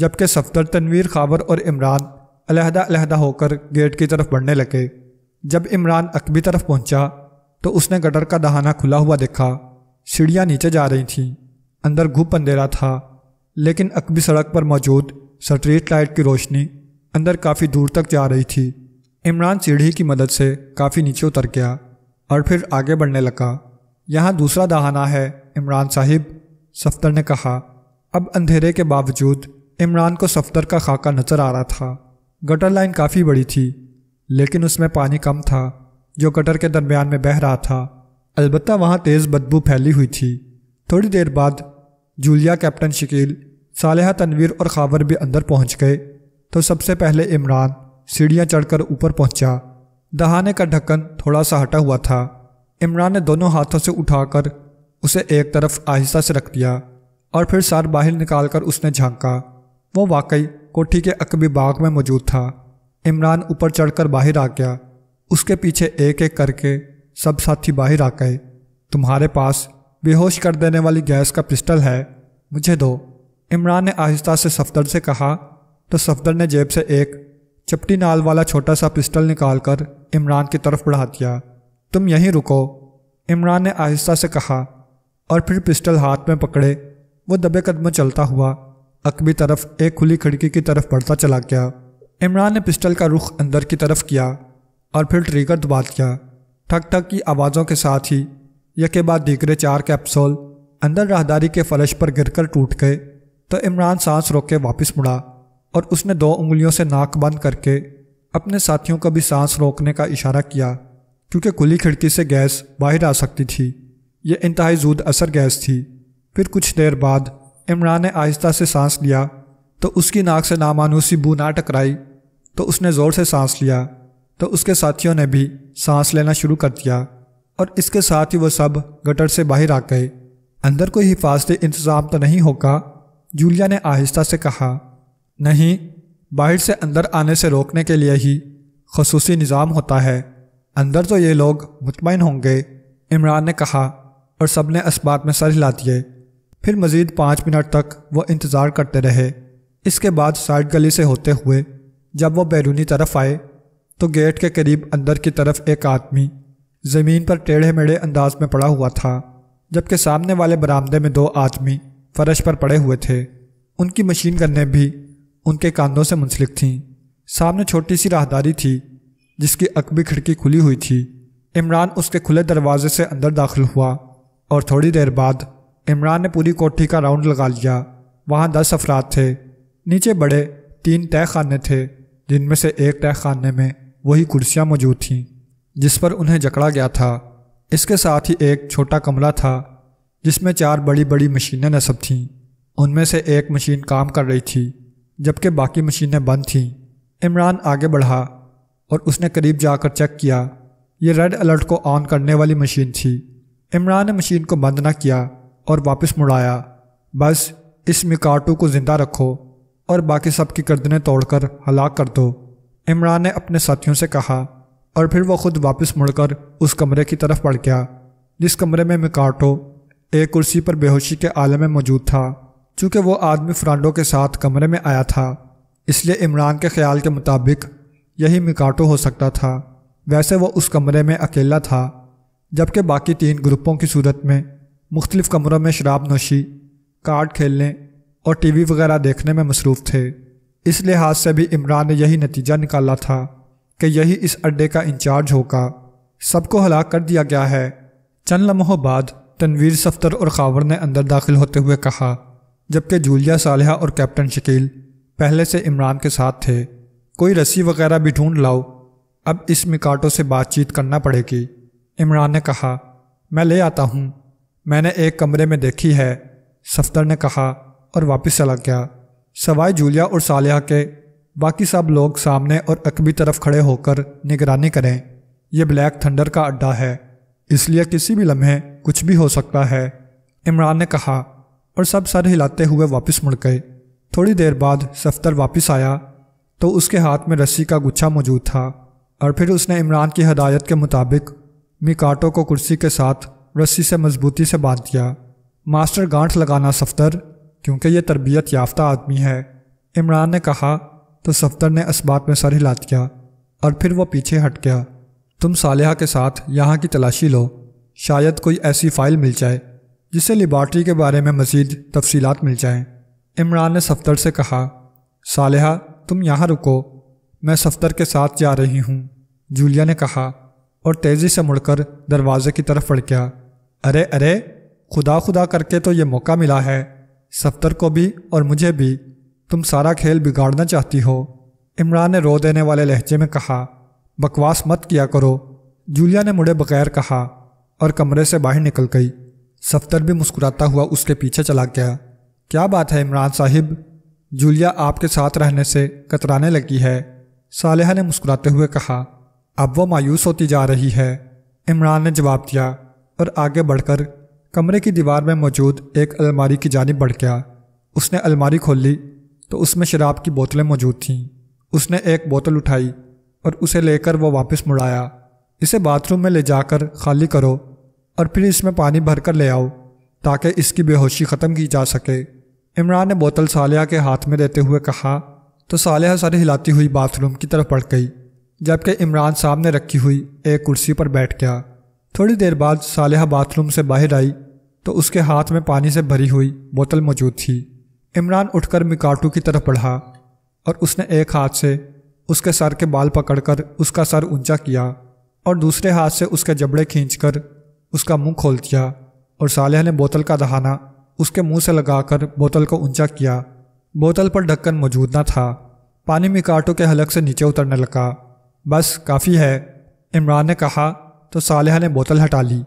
A: जबकि सफदर तनवीर खाबर और इमरान अलहदा अलहदा होकर गेट की तरफ बढ़ने लगे जब इमरान अकबी तरफ पहुंचा तो उसने गटर का दहाना खुला हुआ देखा सीढ़ियाँ नीचे जा रही थीं अंदर घुप अंधेरा था लेकिन अकबी सड़क पर मौजूद स्ट्रीट लाइट की रोशनी अंदर काफ़ी दूर तक जा रही थी इमरान सीढ़ी की मदद से काफ़ी नीचे उतर गया और फिर आगे बढ़ने लगा यहाँ दूसरा दहाना है इमरान साहिब सफ्तर ने कहा अब अंधेरे के बावजूद इमरान को सफ्तर का खाका नज़र आ रहा था गटर लाइन काफ़ी बड़ी थी लेकिन उसमें पानी कम था जो गटर के दरमियान में बह रहा था अलबत्त वहाँ तेज़ बदबू फैली हुई थी थोड़ी देर बाद जूलिया कैप्टन शकील सालह तनवीर और खावर भी अंदर पहुँच गए तो सबसे पहले इमरान सीढ़ियाँ चढ़कर ऊपर पहुँचा दहाने का ढक्कन थोड़ा सा हटा हुआ था इमरान ने दोनों हाथों से उठाकर उसे एक तरफ आहिस्ता से रख दिया और फिर सर बाहर निकालकर उसने झांका वो वाकई कोठी के अकबी बाग में मौजूद था इमरान ऊपर चढ़कर बाहर आ गया उसके पीछे एक एक करके सब साथी बाहर आ गए तुम्हारे पास बेहोश कर देने वाली गैस का पिस्टल है मुझे दो इमरान ने आहिस्ता से सफदर से कहा तो सफदर ने जेब से एक चपटी नाल वाला छोटा सा पिस्टल निकालकर इमरान की तरफ बढ़ा दिया तुम यहीं रुको इमरान ने आहिस्ता से कहा और फिर पिस्टल हाथ में पकड़े वो दबे कदमों चलता हुआ अकबी तरफ एक खुली खिड़की की तरफ बढ़ता चला गया इमरान ने पिस्टल का रुख अंदर की तरफ किया और फिर ट्रिगर दबा दिया ठक ठक की आवाज़ों के साथ ही यके बाद दीगरे चार कैप्सूल अंदर राहदारी के फर्श पर गिरकर टूट गए तो इमरान सांस रोक के वापस मुड़ा और उसने दो उंगलियों से नाक बंद करके अपने साथियों को भी सांस रोकने का इशारा किया क्योंकि खुली खिड़की से गैस बाहर आ सकती थी यह इंतहाई जूद असर गैस थी फिर कुछ देर बाद इमरान ने आहिस्ता से सांस लिया तो उसकी नाक से नामानूसी बू ना टकराई तो उसने ज़ोर से सांस लिया तो उसके साथियों ने भी सांस लेना शुरू कर दिया और इसके साथ ही वह सब गटर से बाहर आ गए अंदर कोई हिफाजती इंतज़ाम तो नहीं होगा जूलिया ने आहिस्ता से कहा नहीं बाहर से अंदर आने से रोकने के लिए ही खसूसी निज़ाम होता है अंदर तो ये लोग मुतमिन होंगे इमरान ने कहा और सब ने इस्बात में सर हिला दिए फिर मज़ीद पाँच मिनट तक वह इंतज़ार करते रहे इसके बाद साइड गली से होते हुए जब वह बैरूनी तरफ आए तो गेट के करीब अंदर की तरफ एक आदमी ज़मीन पर टेढ़े मेढ़े अंदाज में पड़ा हुआ था जबकि सामने वाले बरामदे में दो आदमी फर्श पर पड़े हुए थे उनकी मशीन गन्ने भी उनके कानों से मुंसलिक थीं सामने छोटी सी राहदारी थी जिसकी अकबी खिड़की खुली हुई थी इमरान उसके खुले दरवाजे से अंदर दाखिल हुआ और थोड़ी देर बाद इमरान ने पूरी कोठी का राउंड लगा लिया वहाँ दस अफराद थे नीचे बड़े तीन तय खाने थे जिनमें से एक तय खाने में वही कुर्सियाँ मौजूद थीं जिस पर उन्हें जकड़ा गया था इसके साथ ही एक छोटा कमरा था जिसमें चार बड़ी बड़ी मशीनें नस्ब थीं उनमें से एक मशीन काम कर रही थी जबकि बाकी मशीनें बंद थीं इमरान आगे बढ़ा और उसने करीब जाकर चेक किया ये रेड अलर्ट को ऑन करने वाली मशीन थी इमरान ने मशीन को बंद ना किया और वापस मुड़ाया बस इस मिकाटू को ज़िंदा रखो और बाकी सब की गर्दनें तोड़कर हलाक कर दो इमरान ने अपने साथियों से कहा और फिर वह खुद वापस मुड़कर उस कमरे की तरफ पड़ गया जिस कमरे में मिकाटो एक कुर्सी पर बेहोशी के आलम में मौजूद था चूँकि वो आदमी फ्रांडो के साथ कमरे में आया था इसलिए इमरान के ख्याल के मुताबिक यही मिकाटो हो सकता था वैसे वह उस कमरे में अकेला था जबकि बाकी तीन ग्रुपों की सूरत में मुख्तलिफ़ कमरों में शराब नोशी कार्ड खेलने और टीवी वगैरह देखने में मसरूफ़ थे इस लिहाज से भी इमरान ने यही नतीजा निकाला था कि यही इस अड्डे का इंचार्ज होगा सबको हलाक कर दिया गया है चंद लम्हों बाद तनवीर सफ्तर और खावर ने अंदर दाखिल होते हुए कहा जबकि जूलिया सालह और कैप्टन शकील पहले से इमरान के साथ थे कोई रस्सी वगैरह भी ढूंढ लाओ अब इस मिकाटो से बातचीत करना पड़ेगी इमरान ने कहा मैं ले आता हूँ मैंने एक कमरे में देखी है सफ्तर ने कहा और वापस चला गया सवाए जूलिया और सालिया के बाकी सब लोग सामने और अकबी तरफ खड़े होकर निगरानी करें यह ब्लैक थंडर का अड्डा है इसलिए किसी भी लम्हे कुछ भी हो सकता है इमरान ने कहा और सब सर हिलाते हुए वापस मुड़ गए थोड़ी देर बाद सफ्तर वापस आया तो उसके हाथ में रस्सी का गुच्छा मौजूद था और फिर उसने इमरान की हदायत के मुताबिक मिकाटो को कुर्सी के साथ रस्सी से मजबूती से बांध दिया मास्टर गांठ लगाना सफ्तर क्योंकि यह तरबियत याफ्ता आदमी है इमरान ने कहा तो सफ्तर ने इस्बात में सर हिला दिया और फिर वह पीछे हट गया तुम सालिहा के साथ यहाँ की तलाशी लो शायद कोई ऐसी फ़ाइल मिल जाए जिससे लिबार्ट्री के बारे में मज़ीद तफसीलात मिल जाएं। इमरान ने सफ्तर से कहा सालिहा तुम यहाँ रुको मैं सफ्तर के साथ जा रही हूँ जूलिया ने कहा और तेज़ी से मुड़कर दरवाजे की तरफ फड़ गया अरे अरे खुदा खुदा करके तो ये मौका मिला है सफ्तर को भी और मुझे भी तुम सारा खेल बिगाड़ना चाहती हो इमरान ने रो देने वाले लहजे में कहा बकवास मत किया करो जूलिया ने मुड़े बगैर कहा और कमरे से बाहर निकल गई सफ्तर भी मुस्कुराता हुआ उसके पीछे चला गया क्या बात है इमरान साहिब जूलिया आपके साथ रहने से कतराने लगी है साल ने मुस्कुराते हुए कहा अब वह मायूस होती जा रही है इमरान ने जवाब दिया और आगे बढ़कर कमरे की दीवार में मौजूद एक अलमारी की जानब बढ़ गया उसने अलमारी खोली तो उसमें शराब की बोतलें मौजूद थीं उसने एक बोतल उठाई और उसे लेकर वह वापस मुड़ाया इसे बाथरूम में ले जाकर खाली करो और फिर इसमें पानी भरकर ले आओ ताकि इसकी बेहोशी ख़त्म की जा सके इमरान ने बोतल सालिया के हाथ में देते हुए कहा तो सालिया सर हिलाती हुई बाथरूम की तरफ पड़ गई जबकि इमरान सामने रखी हुई एक कुर्सी पर बैठ गया थोड़ी देर बाद सालिया बाथरूम से बाहर आई तो उसके हाथ में पानी से भरी हुई बोतल मौजूद थी इमरान उठकर मिकाटू की तरफ बढ़ा और उसने एक हाथ से उसके सर के बाल पकड़कर उसका सर ऊंचा किया और दूसरे हाथ से उसके जबड़े खींचकर उसका मुंह खोल दिया और सालिया ने बोतल का दहाना उसके मुंह से लगाकर बोतल को ऊंचा किया बोतल पर ढक्कन मौजूद ना था पानी मिकाटो के हलक से नीचे उतरने लगा बस काफ़ी है इमरान ने कहा तो सालह ने बोतल हटा ली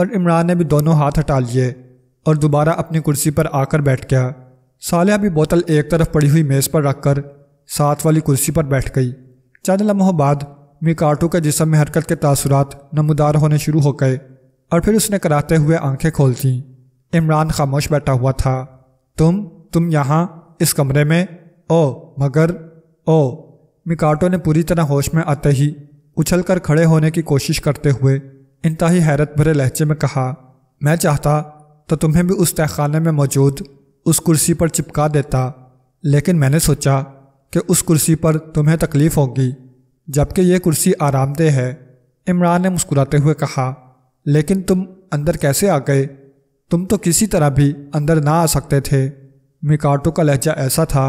A: और इमरान ने भी दोनों हाथ हटा लिए और दोबारा अपनी कुर्सी पर आकर बैठ गया सालह भी बोतल एक तरफ पड़ी हुई मेज़ पर रखकर साथ वाली कुर्सी पर बैठ गई चंद लम्हों बाद मिकाटो के जिसम में हरकत के तासुरात नमदार होने शुरू हो गए और फिर उसने कराते हुए आंखें खोल दीं इमरान खामोश बैठा हुआ था तुम तुम यहाँ इस कमरे में ओ मगर ओ मिकाटो ने पूरी तरह होश में आते ही उछल कर खड़े होने की कोशिश करते हुए इंतहाई हैरत भरे लहजे में कहा मैं चाहता तो तुम्हें भी उस तहखाने में मौजूद उस कुर्सी पर चिपका देता लेकिन मैंने सोचा कि उस कुर्सी पर तुम्हें तकलीफ़ होगी जबकि यह कुर्सी आरामदेह है इमरान ने मुस्कुराते हुए कहा लेकिन तुम अंदर कैसे आ गए तुम तो किसी तरह भी अंदर ना आ सकते थे मिकाटो का लहजा ऐसा था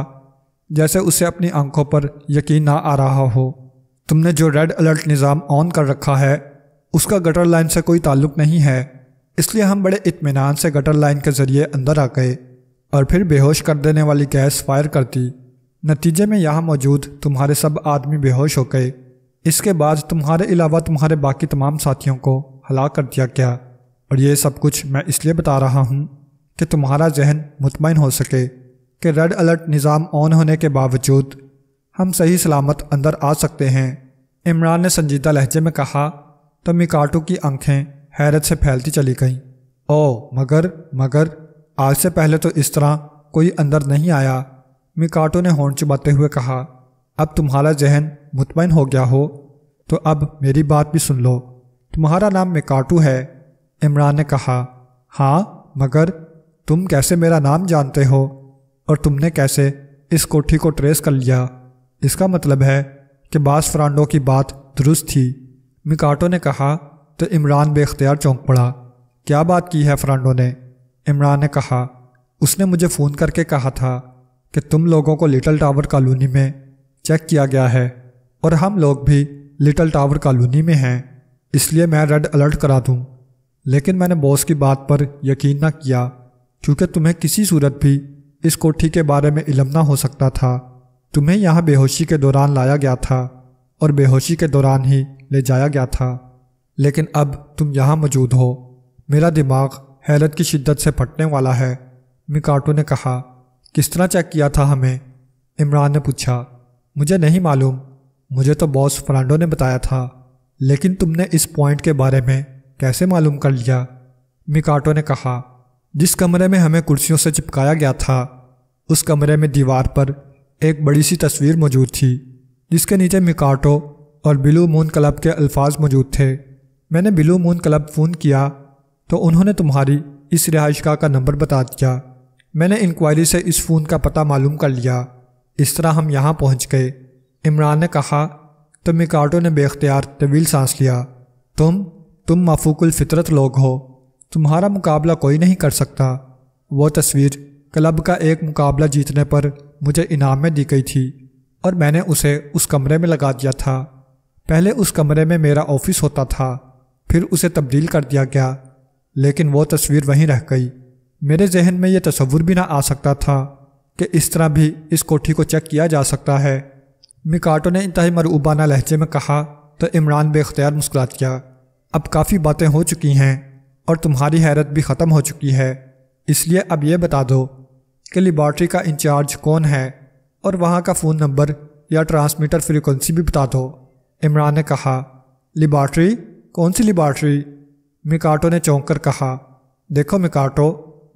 A: जैसे उसे अपनी आंखों पर यकीन ना आ रहा हो तुमने जो रेड अलर्ट निज़ाम ऑन कर रखा है उसका गटर लाइन से कोई ताल्लुक नहीं है इसलिए हम बड़े इत्मीनान से गटर लाइन के ज़रिए अंदर आ गए और फिर बेहोश कर देने वाली गैस फायर कर दी नतीजे में यहाँ मौजूद तुम्हारे सब आदमी बेहोश हो गए इसके बाद तुम्हारे अलावा तुम्हारे बाकी तमाम साथियों को हला कर दिया गया और ये सब कुछ मैं इसलिए बता रहा हूँ कि तुम्हारा जहन मुतमिन हो सके कि रेड अलर्ट निज़ाम ऑन होने के बावजूद हम सही सलामत अंदर आ सकते हैं इमरान ने संजीदा लहजे में कहा तो मिकाटो की आंखें हैरत से फैलती चली गईं ओ मगर मगर आज से पहले तो इस तरह कोई अंदर नहीं आया मिकाटो ने होंठ चुबाते हुए कहा अब तुम्हारा जहन मुतमिन हो गया हो तो अब मेरी बात भी सुन लो तुम्हारा नाम मिकाटू है इमरान ने कहा हाँ मगर तुम कैसे मेरा नाम जानते हो और तुमने कैसे इस कोठी को ट्रेस कर लिया इसका मतलब है कि बास फ्रांडो की बात दुरुस्त थी मिकाटो ने कहा तो इमरान बेख्तियार चौंक पड़ा क्या बात की है फ्रांडो ने इमरान ने कहा उसने मुझे फ़ोन करके कहा था कि तुम लोगों को लिटल टावर कॉलोनी में चेक किया गया है और हम लोग भी लिटल टावर कॉलोनी में हैं इसलिए मैं रेड अलर्ट करा दूँ लेकिन मैंने बॉस की बात पर यकीन न किया क्योंकि तुम्हें किसी सूरत भी इस कोठी के बारे में इलम ना हो सकता था तुम्हें यहाँ बेहोशी के दौरान लाया गया था और बेहोशी के दौरान ही ले जाया गया था लेकिन अब तुम यहाँ मौजूद हो मेरा दिमाग हैरत की शिद्दत से फटने वाला है मिकाटो ने कहा किस तरह चेक किया था हमें इमरान ने पूछा मुझे नहीं मालूम मुझे तो बॉस फ्रांडो ने बताया था लेकिन तुमने इस पॉइंट के बारे में कैसे मालूम कर लिया मिकाटो ने कहा जिस कमरे में हमें कुर्सियों से चिपकाया गया था उस कमरे में दीवार पर एक बड़ी सी तस्वीर मौजूद थी जिसके नीचे मिकाटो और बिलू मून क्लब के अल्फाज मौजूद थे मैंने बिलू मून क्लब फ़ोन किया तो उन्होंने तुम्हारी इस रिहाइश का नंबर बता दिया मैंने इंक्वायरी से इस फ़ोन का पता मालूम कर लिया इस तरह हम यहाँ पहुँच गए इमरान ने कहा तो मिकाटो ने बेख्तियार तवील सांस लिया तुम तुम मफूकुल फितरत लोग हो तुम्हारा मुकाबला कोई नहीं कर सकता वो तस्वीर क्लब का एक मुकाबला जीतने पर मुझे इनाम में दी गई थी और मैंने उसे उस कमरे में लगा दिया था पहले उस कमरे में मेरा ऑफिस होता था फिर उसे तब्दील कर दिया गया लेकिन वो तस्वीर वहीं रह गई मेरे जहन में यह तस्वुर भी ना आ सकता था कि इस तरह भी इस कोठी को चेक किया जा सकता है मिकाटो ने इंतहा मरूबाना लहजे में कहा तो इमरान बेख्तियार मुस्कुरा दिया अब काफ़ी बातें हो चुकी हैं और तुम्हारी हैरत भी ख़त्म हो चुकी है इसलिए अब यह बता दो कि लिबार्ट्री का इंचार्ज कौन है और वहाँ का फ़ोन नंबर या ट्रांसमीटर फ्रिक्वेंसी भी बता दो इमरान ने कहा लिबार्ट्री कौन सी लिबार्ट्री मिकाटो ने चौंक कर कहा देखो मिकाटो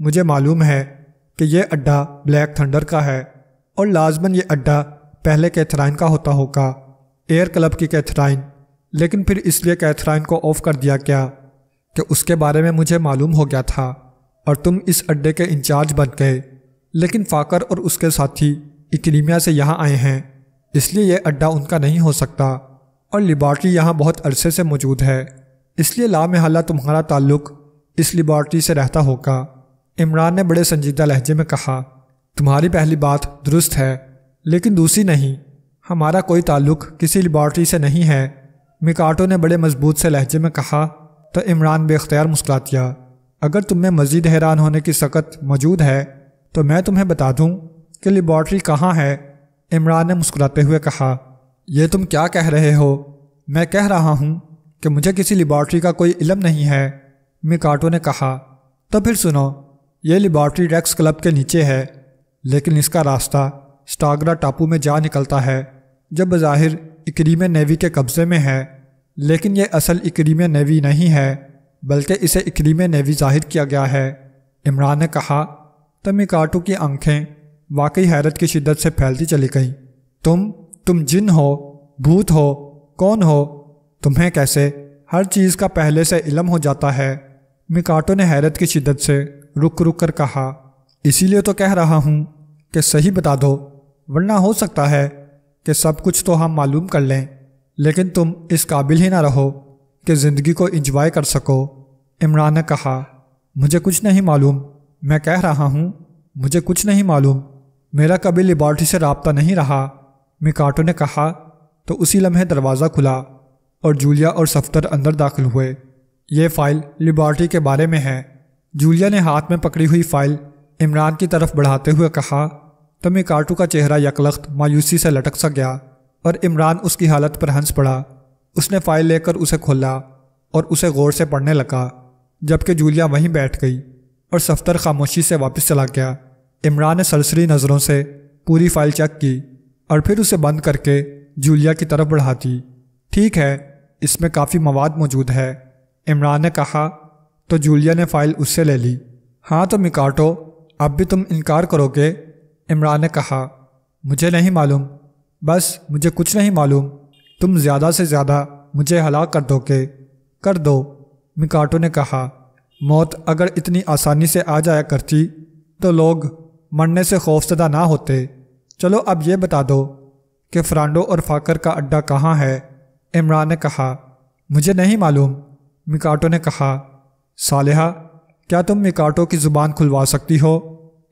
A: मुझे मालूम है कि यह अड्डा ब्लैक थंडर का है और लाजमन ये अड्डा पहले कैथराइन का होता होगा एयर क्लब की कैथराइन लेकिन फिर इसलिए कैथराइन को ऑफ कर दिया गया कि उसके बारे में मुझे मालूम हो गया था और तुम इस अड्डे के इंचार्ज बन गए लेकिन फाकर और उसके साथी इक्रीमिया से यहाँ आए हैं इसलिए यह अड्डा उनका नहीं हो सकता और लिबार्ट्री यहाँ बहुत अरसे से मौजूद है इसलिए लामहला तुम्हारा ताल्लुक इस लिबार्ट्री से रहता होगा इमरान ने बड़े संजीदा लहजे में कहा तुम्हारी पहली बात दुरुस्त है लेकिन दूसरी नहीं हमारा कोई ताल्लुक किसी लिबॉर्ट्री से नहीं है मिकाटो ने बड़े मजबूत से लहजे में कहा तो इमरान बेख्तियार मुस्कुरातिया अगर तुम्हें मज़ीद हैरान होने की सकत मौजूद है तो मैं तुम्हें बता दूं कि लेबॉर्ट्री कहाँ है इमरान ने मुस्कुराते हुए कहा यह तुम क्या कह रहे हो मैं कह रहा हूँ कि मुझे किसी लेबॉर्ट्री का कोई इलम नहीं है मिकाटो ने कहा तो फिर सुनो ये लेबॉर्ट्री रेक्स क्लब के नीचे है लेकिन इसका रास्ता स्टागरा टापू में जा निकलता है जब बाहिर इक्रीम नेवी के कब्ज़े में है लेकिन यह असल इक्रीम नेवी नहीं है बल्कि इसे इक्रीम नेवी जाहिर किया गया है इमरान ने कहा तमिकाटू की आंखें वाकई हैरत की शिद्दत से फैलती चली गईं तुम तुम जिन हो भूत हो कौन हो तुम्हें कैसे हर चीज़ का पहले से इलम हो जाता है मिकाटो ने हैरत की शिद्दत से रुक रुक कर कहा इसीलिए तो कह रहा हूँ कि सही बता दो वरना हो सकता है कि सब कुछ तो हम मालूम कर लें लेकिन तुम इस काबिल ही ना रहो कि ज़िंदगी को इंजॉय कर सको इमरान ने कहा मुझे कुछ नहीं मालूम मैं कह रहा हूँ मुझे कुछ नहीं मालूम मेरा कभी लेबॉर्ट्री से रबता नहीं रहा मिकाटो ने कहा तो उसी लम्हे दरवाज़ा खुला और जूलिया और सफ्तर अंदर दाखिल हुए ये फ़ाइल लेबॉर्ट्री के बारे में है जूलिया ने हाथ में पकड़ी हुई फ़ाइल इमरान की तरफ बढ़ाते हुए कहा तमी काटू का चेहरा यकलख्त मायूसी से लटक सा गया और इमरान उसकी हालत पर हंस पड़ा उसने फाइल लेकर उसे खोला और उसे गौर से पढ़ने लगा जबकि जूलिया वहीं बैठ गई और सफ्तर खामोशी से वापस चला गया इमरान ने सरसरी नज़रों से पूरी फाइल चेक की और फिर उसे बंद करके जूलिया की तरफ बढ़ा दी ठीक है इसमें काफ़ी मवाद मौजूद है इमरान ने कहा तो जूलिया ने फाइल उससे ले ली हाँ तो मिकाटो अब भी तुम इनकार करोगे इमरान ने कहा मुझे नहीं मालूम बस मुझे कुछ नहीं मालूम तुम ज़्यादा से ज़्यादा मुझे हलाक कर दोगे कर दो मिकाटो ने कहा मौत अगर इतनी आसानी से आ जाया करती तो लोग मरने से खौफजदा ना होते चलो अब ये बता दो कि फ्रांडो और फाकर का अड्डा कहाँ है इमरान ने कहा मुझे नहीं मालूम मिकाटो ने कहा सालेहा क्या तुम मिकाटो की ज़ुबान खुलवा सकती हो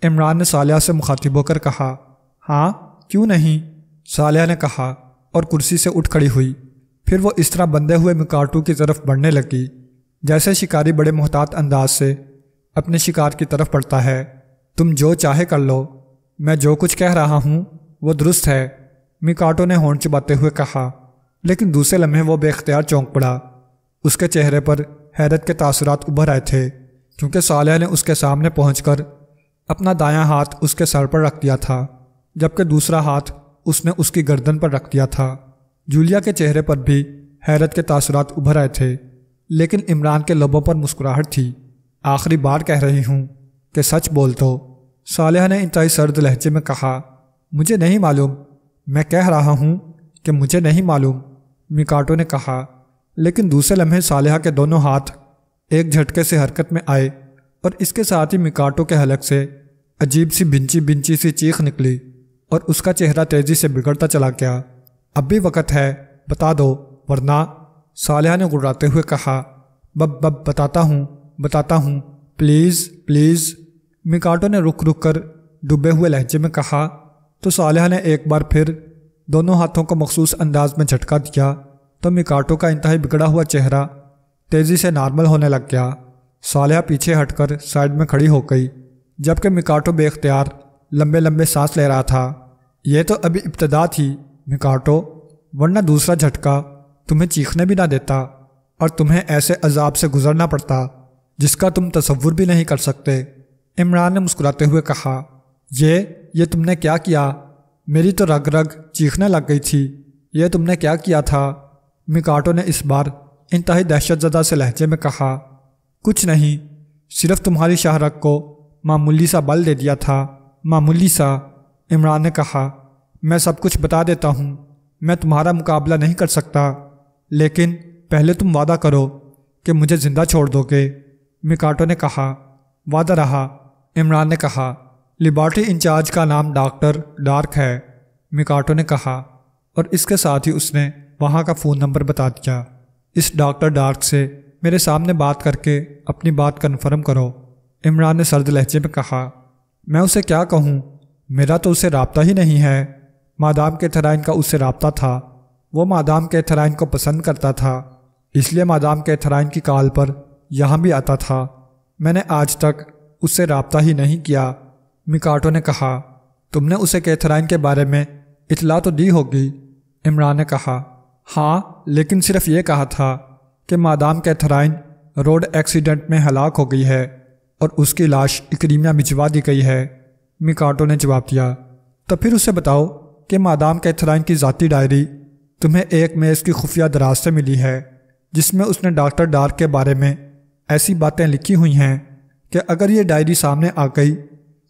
A: इमरान ने सालिया से मुखातिब होकर कहा हाँ क्यों नहीं सालिया ने कहा और कुर्सी से उठ खड़ी हुई फिर वो इस तरह बंधे हुए मिकाटू की तरफ बढ़ने लगी जैसे शिकारी बड़े मोहतात अंदाज से अपने शिकार की तरफ पड़ता है तुम जो चाहे कर लो मैं जो कुछ कह रहा हूँ वो दुरुस्त है मिकाटो ने होंड चबाते हुए कहा लेकिन दूसरे लम्हे वो बेख्तियार चौंक पड़ा उसके चेहरे पर हैरत के तासरात उभर आए थे क्योंकि सालिया ने उसके सामने पहुंचकर अपना दायां हाथ उसके सर पर रख दिया था जबकि दूसरा हाथ उसने उसकी गर्दन पर रख दिया था जूलिया के चेहरे पर भी हैरत के तासरात उभर आए थे लेकिन इमरान के लबों पर मुस्कुराहट थी आखिरी बार कह रही हूँ कि सच बोल तो साल ने इंतई सर्द लहजे में कहा मुझे नहीं मालूम मैं कह रहा हूँ कि मुझे नहीं मालूम मिकाटो ने कहा लेकिन दूसरे लम्हे सालह के दोनों हाथ एक झटके से हरकत में आए और इसके साथ ही मिकाटो के हलक से अजीब सी भिंची भिंची सी चीख निकली और उसका चेहरा तेजी से बिगड़ता चला गया अब भी वक़्त है बता दो वरना सालिया ने गुड़ाते हुए कहा बब बब बताता हूँ बताता हूँ प्लीज़ प्लीज़ मिकाटो ने रुक रुक कर डूबे हुए लहजे में कहा तो सालिया ने एक बार फिर दोनों हाथों को मखसूस अंदाज में झटका दिया तो मिकाटो का इंतहा बिगड़ा हुआ चेहरा तेज़ी से नॉर्मल होने लग गया सालिया पीछे हटकर साइड में खड़ी हो गई जबकि मिकाटो बेख्तियार लंबे लंबे सांस ले रहा था यह तो अभी इब्तदा थी मिकाटो वरना दूसरा झटका तुम्हें चीखने भी ना देता और तुम्हें ऐसे अजाब से गुजरना पड़ता जिसका तुम तस्वुर भी नहीं कर सकते इमरान ने मुस्कुराते हुए कहा ये ये तुमने क्या किया मेरी तो रग रग चीखने लग गई थी ये तुमने क्या किया था मिकाटो ने इस बार इंतहाई दहशतजदा से लहजे में कहा कुछ नहीं सिर्फ तुम्हारी शहरक को मामूली सा बल दे दिया था मामूली सा इमरान ने कहा मैं सब कुछ बता देता हूँ मैं तुम्हारा मुकाबला नहीं कर सकता लेकिन पहले तुम वादा करो कि मुझे ज़िंदा छोड़ दोगे मिकाटो ने कहा वादा रहा इमरान ने कहा लिबार्टी इंचार्ज का नाम डॉक्टर डार्क है मिकाटो ने कहा और इसके साथ ही उसने वहाँ का फ़ोन नंबर बता दिया इस डॉक्टर डार्क से मेरे सामने बात करके अपनी बात कन्फर्म करो इमरान ने सर्द लहजे में कहा मैं उसे क्या कहूँ मेरा तो उसे रबता ही नहीं है मादाम के थराइन का उससे रबता था वो मादाम के थराइन को पसंद करता था इसलिए मादाम के थराइन की काल पर यहाँ भी आता था मैंने आज तक उससे रबता ही नहीं किया मिकाटो ने कहा तुमने उसे कैथराइन के बारे में इतला तो दी होगी इमरान ने कहा हाँ लेकिन सिर्फ ये कहा था कि मादाम कैथराइन रोड एक्सीडेंट में हलाक हो गई है और उसकी लाश इक्रीमिया भिजवा दी गई है मिकाटो ने जवाब दिया तो फिर उसे बताओ कि मादाम कैथराइन की ज़ाती डायरी तुम्हें एक मेज़ की खुफिया दराज से मिली है जिसमें उसने डॉक्टर डार्क के बारे में ऐसी बातें लिखी हुई हैं कि अगर ये डायरी सामने आ गई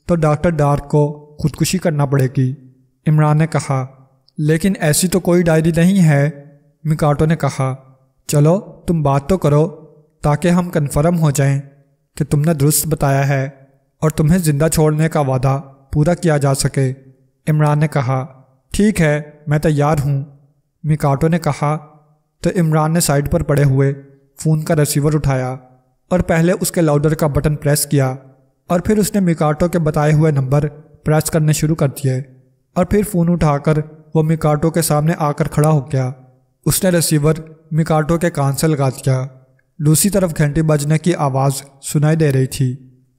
A: तो डॉक्टर डार्क को खुदकुशी करना पड़ेगी इमरान ने कहा लेकिन ऐसी तो कोई डायरी नहीं है मिकाटो ने कहा चलो तुम बात तो करो ताकि हम कन्फर्म हो जाएं कि तुमने दुरुस्त बताया है और तुम्हें ज़िंदा छोड़ने का वादा पूरा किया जा सके इमरान ने कहा ठीक है मैं तैयार हूँ मिकाटो ने कहा तो इमरान ने साइड पर पड़े हुए फ़ोन का रिसीवर उठाया और पहले उसके लाउडर का बटन प्रेस किया और फिर उसने मिकाटो के बताए हुए नंबर प्रेस करने शुरू कर दिए और फिर फ़ोन उठाकर वो मिकाटो के सामने आकर खड़ा हो गया उसने रिसीवर मिकाटो के कान से लगा दिया दूसरी तरफ घंटी बजने की आवाज़ सुनाई दे रही थी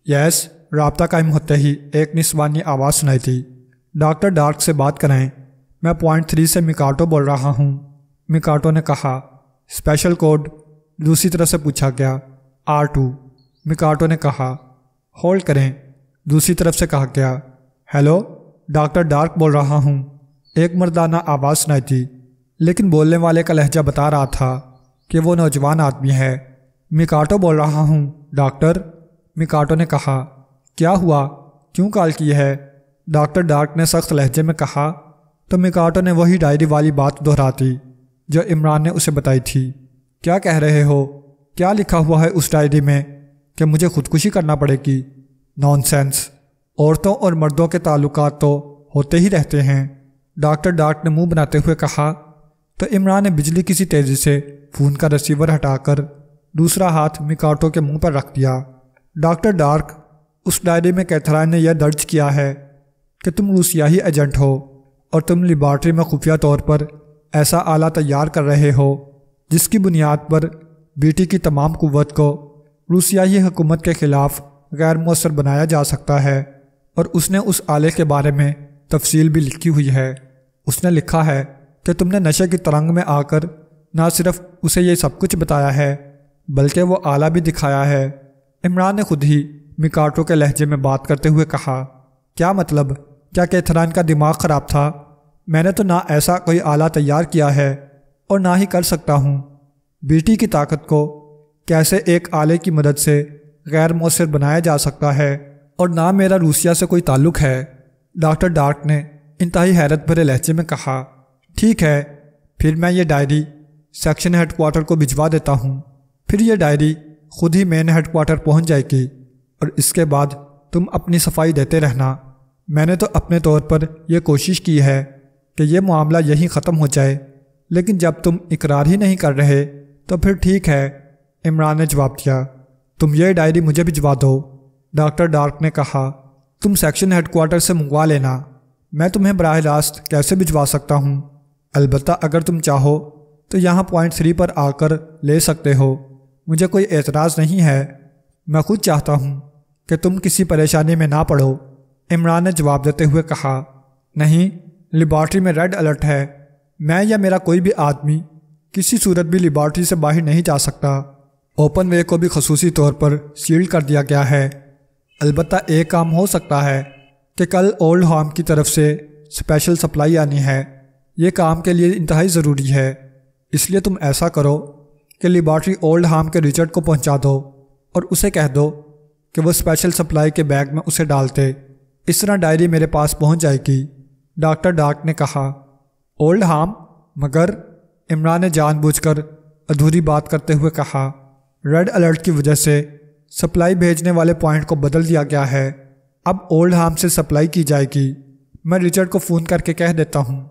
A: यस रबता कायम होते ही एक निस्वानी आवाज़ सुनाई थी डॉक्टर डार्क से बात कराएं मैं पॉइंट थ्री से मिकाटो बोल रहा हूँ मिकाटो ने कहा स्पेशल कोड दूसरी तरफ से पूछा गया आर टू मिकाटो ने कहा होल्ड करें दूसरी तरफ से कहा गया हेलो डॉक्टर डार्क बोल रहा हूँ एक मर्दाना आवाज़ सुनाई थी लेकिन बोलने वाले का लहजा बता रहा था कि वो नौजवान आदमी है मिकाटो बोल रहा हूँ डॉक्टर मिकाटो ने कहा क्या हुआ क्यों कॉल की है डॉक्टर डार्क ने सख्त लहजे में कहा तो मिकाटो ने वही डायरी वाली बात दोहराती जो इमरान ने उसे बताई थी क्या कह रहे हो क्या लिखा हुआ है उस डायरी में कि मुझे खुदकुशी करना पड़ेगी नॉन औरतों और मर्दों के ताल्लुक तो होते ही रहते हैं डॉक्टर डार्क ने मुंह बनाते हुए कहा तो इमरान ने बिजली किसी तेज़ी से फ़ोन का रिसीवर हटाकर दूसरा हाथ मिकाटो के मुंह पर रख दिया डॉक्टर डार्क उस डायरी में कैथराइन ने यह दर्ज किया है कि तुम रूसियाही एजेंट हो और तुम लिबार्ट्री में खुफिया तौर पर ऐसा आला तैयार कर रहे हो जिसकी बुनियाद पर बेटी की तमाम कुत को रूसियाई हुकूमत के ख़िलाफ़ गैर मौसर बनाया जा सकता है और उसने उस आले के बारे में तफसील भी लिखी हुई है उसने लिखा है कि तुमने नशे की तरंग में आकर ना सिर्फ उसे ये सब कुछ बताया है बल्कि वो आला भी दिखाया है इमरान ने खुद ही मिकाटो के लहजे में बात करते हुए कहा क्या मतलब क्या कैथरान का दिमाग ख़राब था मैंने तो ना ऐसा कोई आला तैयार किया है और ना ही कर सकता हूँ बेटी की ताकत को कैसे एक आले की मदद से गैर मौसर बनाया जा सकता है और ना मेरा रूसिया से कोई ताल्लुक़ है डॉक्टर डार्क ने इंतहाई हैरत भरे लहजे में कहा ठीक है फिर मैं ये डायरी सेक्शन हेडक्वार्टर को भिजवा देता हूँ फिर यह डायरी खुद ही मेन हेडक्वार्टर पहुँच जाएगी और इसके बाद तुम अपनी सफाई देते रहना मैंने तो अपने तौर पर यह कोशिश की है कि यह मामला यहीं ख़त्म हो जाए लेकिन जब तुम इकरार ही नहीं कर रहे तो फिर ठीक है इमरान ने जवाब दिया तुम यह डायरी मुझे भिजवा दो डॉक्टर डार्क ने कहा तुम सेक्शन हेडक्वार्टर से मंगवा लेना मैं तुम्हें बरह रास्त कैसे भिजवा सकता हूँ अलबत् अगर तुम चाहो तो यहाँ पॉइंट थ्री पर आकर ले सकते हो मुझे कोई एतराज़ नहीं है मैं खुद चाहता हूँ कि तुम किसी परेशानी में ना पढ़ो इमरान ने जवाब देते हुए कहा नहीं लिबार्ट्री में रेड अलर्ट है मैं या मेरा कोई भी आदमी किसी सूरत भी लिबार्ट्री से बाहर नहीं जा सकता ओपन वे को भी खसूसी तौर पर सील्ड कर दिया गया है अलबत् एक काम हो सकता है कि कल ओल्ड हॉम की तरफ से स्पेशल सप्लाई आनी है ये काम के लिए इंतहाई ज़रूरी है इसलिए तुम ऐसा करो कि लिबार्ट्री ओल्ड हाम के रिचर्ड को पहुंचा दो और उसे कह दो कि वो स्पेशल सप्लाई के बैग में उसे डालते इस तरह डायरी मेरे पास पहुंच जाएगी डॉक्टर डार्क ने कहा ओल्ड हाम मगर इमरान ने जानबूझकर अधूरी बात करते हुए कहा रेड अलर्ट की वजह से सप्लाई भेजने वाले पॉइंट को बदल दिया गया है अब ओल्ड हाम से सप्लाई की जाएगी मैं रिचर्ड को फ़ोन करके कह देता हूँ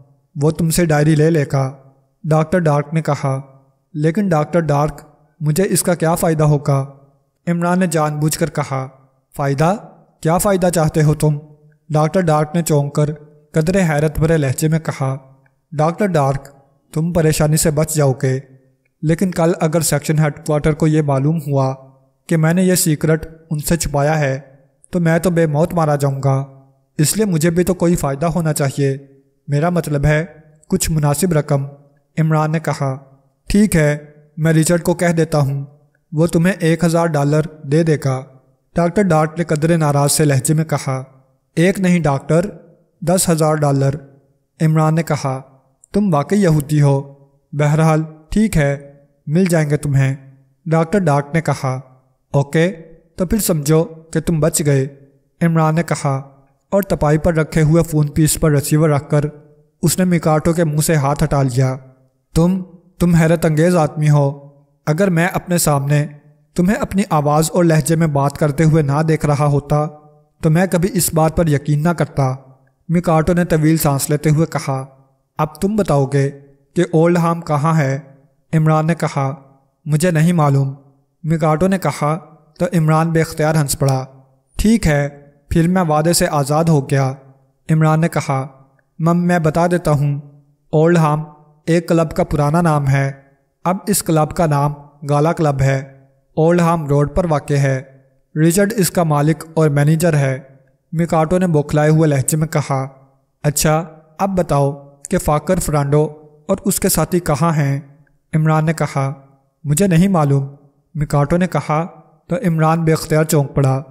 A: वो तुमसे डायरी ले लेगा डॉक्टर डार्क ने कहा लेकिन डॉक्टर डार्क मुझे इसका क्या फ़ायदा होगा इमरान ने जानबूझकर कहा फ़ायदा क्या फ़ायदा चाहते हो तुम डॉक्टर डार्क ने चौंक कर कदरे हैरत भरे लहजे में कहा डॉक्टर डार्क तुम परेशानी से बच जाओगे लेकिन कल अगर सेक्शन हेडक्वार्टर को ये मालूम हुआ कि मैंने ये सीक्रेट उनसे छुपाया है तो मैं तो बेमौत मारा जाऊंगा इसलिए मुझे भी तो कोई फ़ायदा होना चाहिए मेरा मतलब है कुछ मुनासिब रकम इमरान ने कहा ठीक है मैं रिचर्ड को कह देता हूँ वो तुम्हें एक हज़ार डॉलर दे देगा डॉक्टर डार्ट ने कदर नाराज से लहजे में कहा एक नहीं डॉक्टर दस हज़ार डॉलर इमरान ने कहा तुम वाकई यहूदी हो बहरहाल ठीक है मिल जाएंगे तुम्हें डॉक्टर डार्ट ने कहा ओके तो फिर समझो कि तुम बच गए इमरान ने कहा और तपाई पर रखे हुए फ़ोन पीस पर रिसीवर रखकर उसने मिकाटो के मुंह से हाथ हटा लिया तुम तुम हैरत अंगेज आदमी हो अगर मैं अपने सामने तुम्हें अपनी आवाज़ और लहजे में बात करते हुए ना देख रहा होता तो मैं कभी इस बात पर यकीन ना करता मिकाटो ने तवील सांस लेते हुए कहा अब तुम बताओगे कि ओल्ड हाम कहाँ है इमरान ने कहा मुझे नहीं मालूम मिकाटो ने कहा तो इमरान बेख्तियार हंस पड़ा ठीक है फिर मैं वादे से आज़ाद हो गया इमरान ने कहा मम मैं बता देता हूँ ओल्ड हाम एक क्लब का पुराना नाम है अब इस क्लब का नाम गाला क्लब है ओल्ड हाम रोड पर वाक़ है रिचर्ड इसका मालिक और मैनेजर है मिकाटो ने बौखलाए हुए लहजे में कहा अच्छा अब बताओ कि फ़ाकर फ्रांडो और उसके साथी कहाँ हैं इमरान ने कहा मुझे नहीं मालूम मिकाटो ने कहा तो इमरान बेख्तियार चौंक पड़ा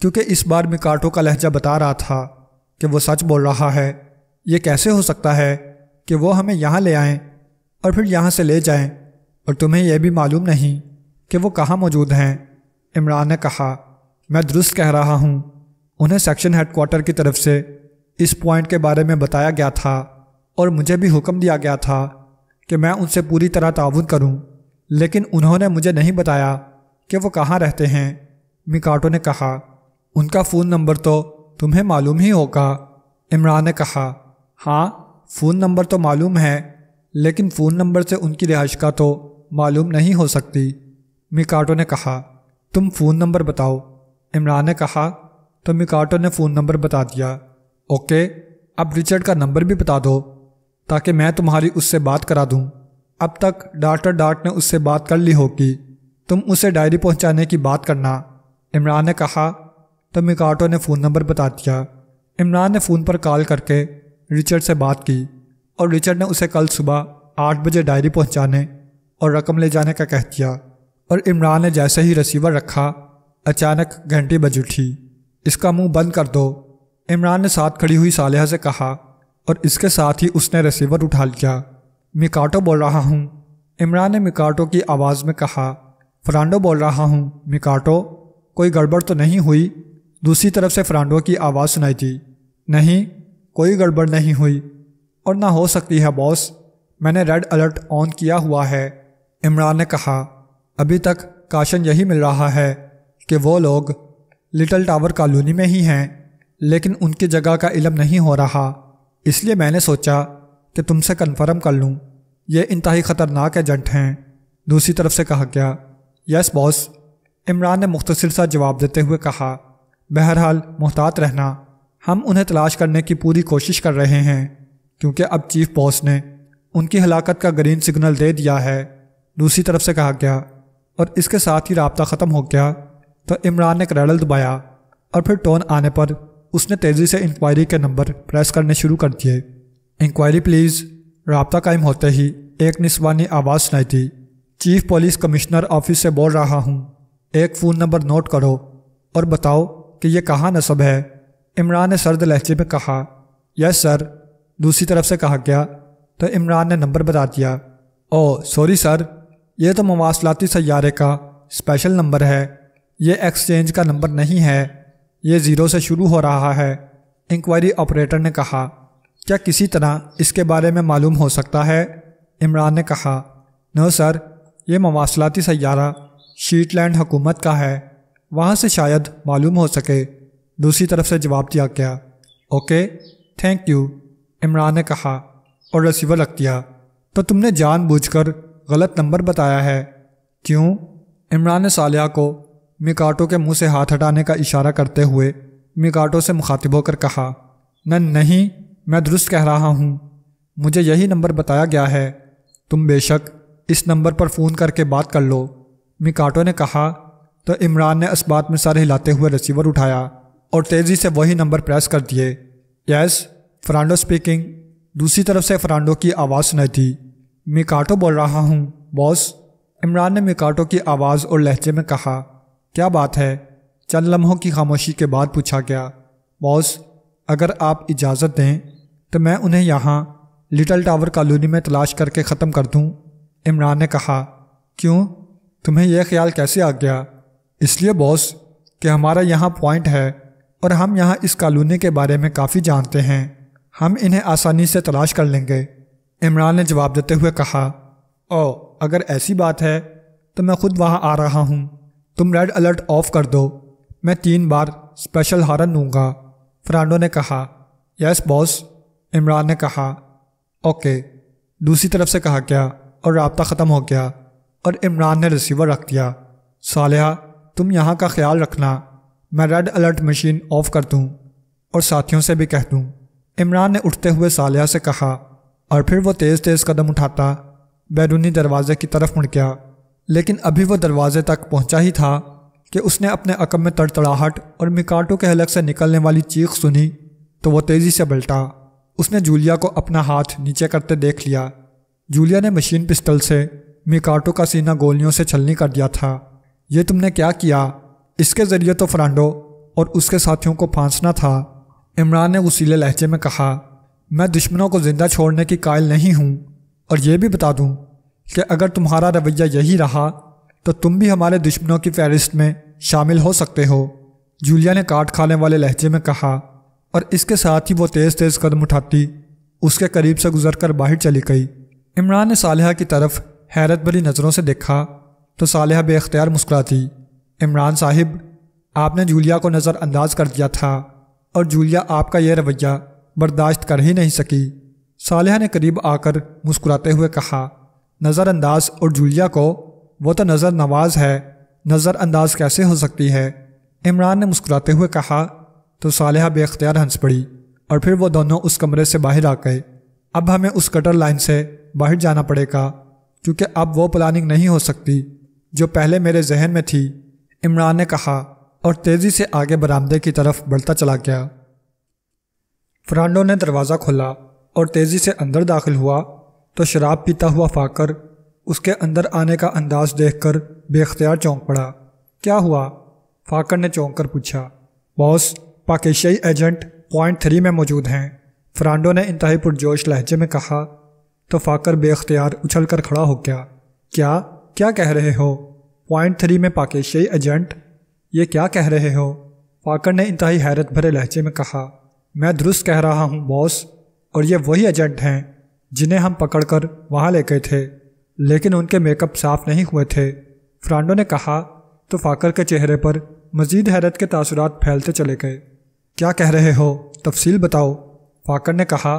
A: क्योंकि इस बार मिकाटो का लहजा बता रहा था कि वो सच बोल रहा है ये कैसे हो सकता है कि वो हमें यहाँ ले आएं और फिर यहाँ से ले जाएं और तुम्हें यह भी मालूम नहीं कि वो कहाँ मौजूद हैं इमरान ने कहा मैं दुरुस्त कह रहा हूँ उन्हें सेक्शन हेडकोार्टर की तरफ से इस पॉइंट के बारे में बताया गया था और मुझे भी हुक्म दिया गया था कि मैं उनसे पूरी तरह ताउन करूं लेकिन उन्होंने मुझे नहीं बताया कि वो कहाँ रहते हैं मिकाटो ने कहा उनका फ़ोन नंबर तो तुम्हें मालूम ही होगा इमरान ने कहा हाँ फ़ोन नंबर तो मालूम है लेकिन फ़ोन नंबर से उनकी रिहाइश का तो मालूम नहीं हो सकती मिकाटो ने कहा तुम फ़ोन नंबर बताओ इमरान ने कहा तो मिकाटो ने फ़ोन नंबर बता दिया ओके अब रिचर्ड का नंबर भी बता दो ताकि मैं तुम्हारी उससे बात करा दूँ अब तक डॉक्टर डाट ने उससे बात कर ली होगी तुम उसे डायरी पहुँचाने की बात करना इमरान ने कहा तब मिकाटो ने फ़ोन नंबर बता दिया इमरान ने फ़ोन पर कॉल करके रिचर्ड से बात की और रिचर्ड ने उसे कल सुबह आठ बजे डायरी पहुंचाने और रकम ले जाने का कह दिया और इमरान ने जैसे ही रिसीवर रखा अचानक घंटी बज उठी इसका मुंह बंद कर दो इमरान ने साथ खड़ी हुई साल से कहा और इसके साथ ही उसने रिसीवर उठा लिया मिकाटो बोल रहा हूँ इमरान ने मिकाटो की आवाज़ में कहा फ्रांडो बोल रहा हूँ मिकाटो कोई गड़बड़ तो नहीं हुई दूसरी तरफ से फ्रांडो की आवाज़ सुनाई थी नहीं कोई गड़बड़ नहीं हुई और ना हो सकती है बॉस मैंने रेड अलर्ट ऑन किया हुआ है इमरान ने कहा अभी तक काशन यही मिल रहा है कि वो लोग लिटल टावर कॉलोनी में ही हैं लेकिन उनकी जगह का इलम नहीं हो रहा इसलिए मैंने सोचा कि तुमसे कन्फर्म कर लूँ ये इंतहाई ख़तरनाक एजेंट हैं दूसरी तरफ से कहा गया यस बॉस इमरान ने मुख्तर सा जवाब देते हुए कहा बहरहाल मोहतात रहना हम उन्हें तलाश करने की पूरी कोशिश कर रहे हैं क्योंकि अब चीफ बॉस ने उनकी हलाकत का ग्रीन सिग्नल दे दिया है दूसरी तरफ से कहा गया और इसके साथ ही रबता ख़त्म हो गया तो इमरान ने क्रैडल दबाया और फिर टोन आने पर उसने तेज़ी से इंक्वायरी के नंबर प्रेस करने शुरू कर दिए इंक्वायरी प्लीज़ रबता कायम होते ही एक निस्वानी आवाज़ सुनाई थी चीफ पुलिस कमिश्नर ऑफिस से बोल रहा हूँ एक फ़ोन नंबर नोट करो और बताओ कि यह कहाँ नसब है इमरान ने सर्द लहजे में कहा यस सर दूसरी तरफ से कहा गया तो इमरान ने नंबर बता दिया ओ सॉरी सर यह तो मवासलाती सैारे का स्पेशल नंबर है यह एक्सचेंज का नंबर नहीं है ये ज़ीरो से शुरू हो रहा है इंक्वायरी ऑपरेटर ने कहा क्या किसी तरह इसके बारे में मालूम हो सकता है इमरान ने कहा नो सर ये मवासलाती सैारा शीटलैंड हुकूमत का है वहाँ से शायद मालूम हो सके दूसरी तरफ से जवाब दिया गया ओके थैंक यू इमरान ने कहा और रसीवर रख दिया तो तुमने जानबूझकर गलत नंबर बताया है क्यों इमरान ने सालिया को मिकाटो के मुंह से हाथ हटाने का इशारा करते हुए मिकाटो से मुखातिब होकर कहा न नहीं मैं दुरुस्त कह रहा हूँ मुझे यही नंबर बताया गया है तुम बेशक इस नंबर पर फ़ोन करके बात कर लो मिकाटो ने कहा तो इमरान ने इस बात में सर हिलाते हुए रिसीवर उठाया और तेज़ी से वही नंबर प्रेस कर दिए यस फ्रांडो स्पीकिंग दूसरी तरफ से फ्रांडो की आवाज़ सुनाई थी मिकाटो बोल रहा हूँ बॉस इमरान ने मिकाटो की आवाज़ और लहजे में कहा क्या बात है चंद लम्हों की खामोशी के बाद पूछा गया बॉस अगर आप इजाज़त दें तो मैं उन्हें यहाँ लिटल टावर कॉलोनी में तलाश करके ख़त्म कर दूँ इमरान ने कहा क्यों तुम्हें यह ख्याल कैसे आ गया इसलिए बॉस कि हमारा यहाँ पॉइंट है और हम यहाँ इस कॉलोनी के बारे में काफ़ी जानते हैं हम इन्हें आसानी से तलाश कर लेंगे इमरान ने जवाब देते हुए कहा ओ अगर ऐसी बात है तो मैं खुद वहाँ आ रहा हूँ तुम रेड अलर्ट ऑफ कर दो मैं तीन बार स्पेशल हॉर्न लूँगा फ्रांडो ने कहा यस बॉस इमरान ने कहा ओके दूसरी तरफ से कहा गया और रबता ख़त्म हो गया और इमरान ने रिसीवर रख दिया सालिहा तुम यहाँ का ख्याल रखना मैं रेड अलर्ट मशीन ऑफ कर दूँ और साथियों से भी कह दूँ इमरान ने उठते हुए सालिया से कहा और फिर वो तेज़ तेज़ कदम उठाता बैरूनी दरवाजे की तरफ मुड़ गया लेकिन अभी वो दरवाजे तक पहुंचा ही था कि उसने अपने अकम में तड़तड़ाहट और मिकाटो के हलक से निकलने वाली चीख सुनी तो वो तेज़ी से बलटा उसने जूलिया को अपना हाथ नीचे करते देख लिया जूलिया ने मशीन पिस्टल से मिकाटो का सीना गोलियों से छलनी कर दिया था ये तुमने क्या किया इसके ज़रिए तो फ्रांडो और उसके साथियों को फांसना था इमरान ने उसीले लहजे में कहा मैं दुश्मनों को ज़िंदा छोड़ने की कायल नहीं हूँ और यह भी बता दूँ कि अगर तुम्हारा रवैया यही रहा तो तुम भी हमारे दुश्मनों की फहरिस्त में शामिल हो सकते हो जूलिया ने काट खाने वाले लहजे में कहा और इसके साथ ही वो तेज़ तेज़ कदम उठाती उसके करीब से गुजर कर बाहर चली गई इमरान ने सालहा की तरफ हैरत भरी नज़रों से देखा तो सालह बेख्तियार मुस्कुराती इमरान साहिब आपने जूलिया को नज़रअंदाज कर दिया था और जूलिया आपका यह रवैया बर्दाश्त कर ही नहीं सकी सालह ने करीब आकर मुस्कुराते हुए कहा नज़रअंदाज और जूलिया को वो तो नज़र नवाज है नज़रअंदाज कैसे हो सकती है इमरान ने मुस्कुराते हुए कहा तो सालह बेख्तियार हंस पड़ी और फिर वो दोनों उस कमरे से बाहर आ गए अब हमें उस कटर लाइन से बाहर जाना पड़ेगा क्योंकि अब वो प्लानिंग नहीं हो सकती जो पहले मेरे जहन में थी इमरान ने कहा और तेज़ी से आगे बरामदे की तरफ बढ़ता चला गया फ्रांडो ने दरवाज़ा खोला और तेज़ी से अंदर दाखिल हुआ तो शराब पीता हुआ फाकर उसके अंदर आने का अंदाज देखकर बेख्तियार चौंक पड़ा क्या हुआ फाकर ने चौंक कर पूछा बॉस पाकिशियाई एजेंट पॉइंट थ्री में मौजूद हैं फ्रांडो ने इंतहा पुरजोश लहजे में कहा तो फाकर बेख्तियार उछल कर खड़ा हो गया क्या क्या कह रहे हो पॉइंट थ्री में पाकेशियाई एजेंट ये क्या कह रहे हो फाकर ने इंतहाई हैरत भरे लहजे में कहा मैं दुरुस्त कह रहा हूँ बॉस और ये वही एजेंट हैं जिन्हें हम पकड़कर वहाँ ले गए थे लेकिन उनके मेकअप साफ नहीं हुए थे फ्रांडो ने कहा तो फाकर के चेहरे पर मजीद हैरत के तासुरात फैलते चले गए क्या कह रहे हो तफसील बताओ फाकर ने कहा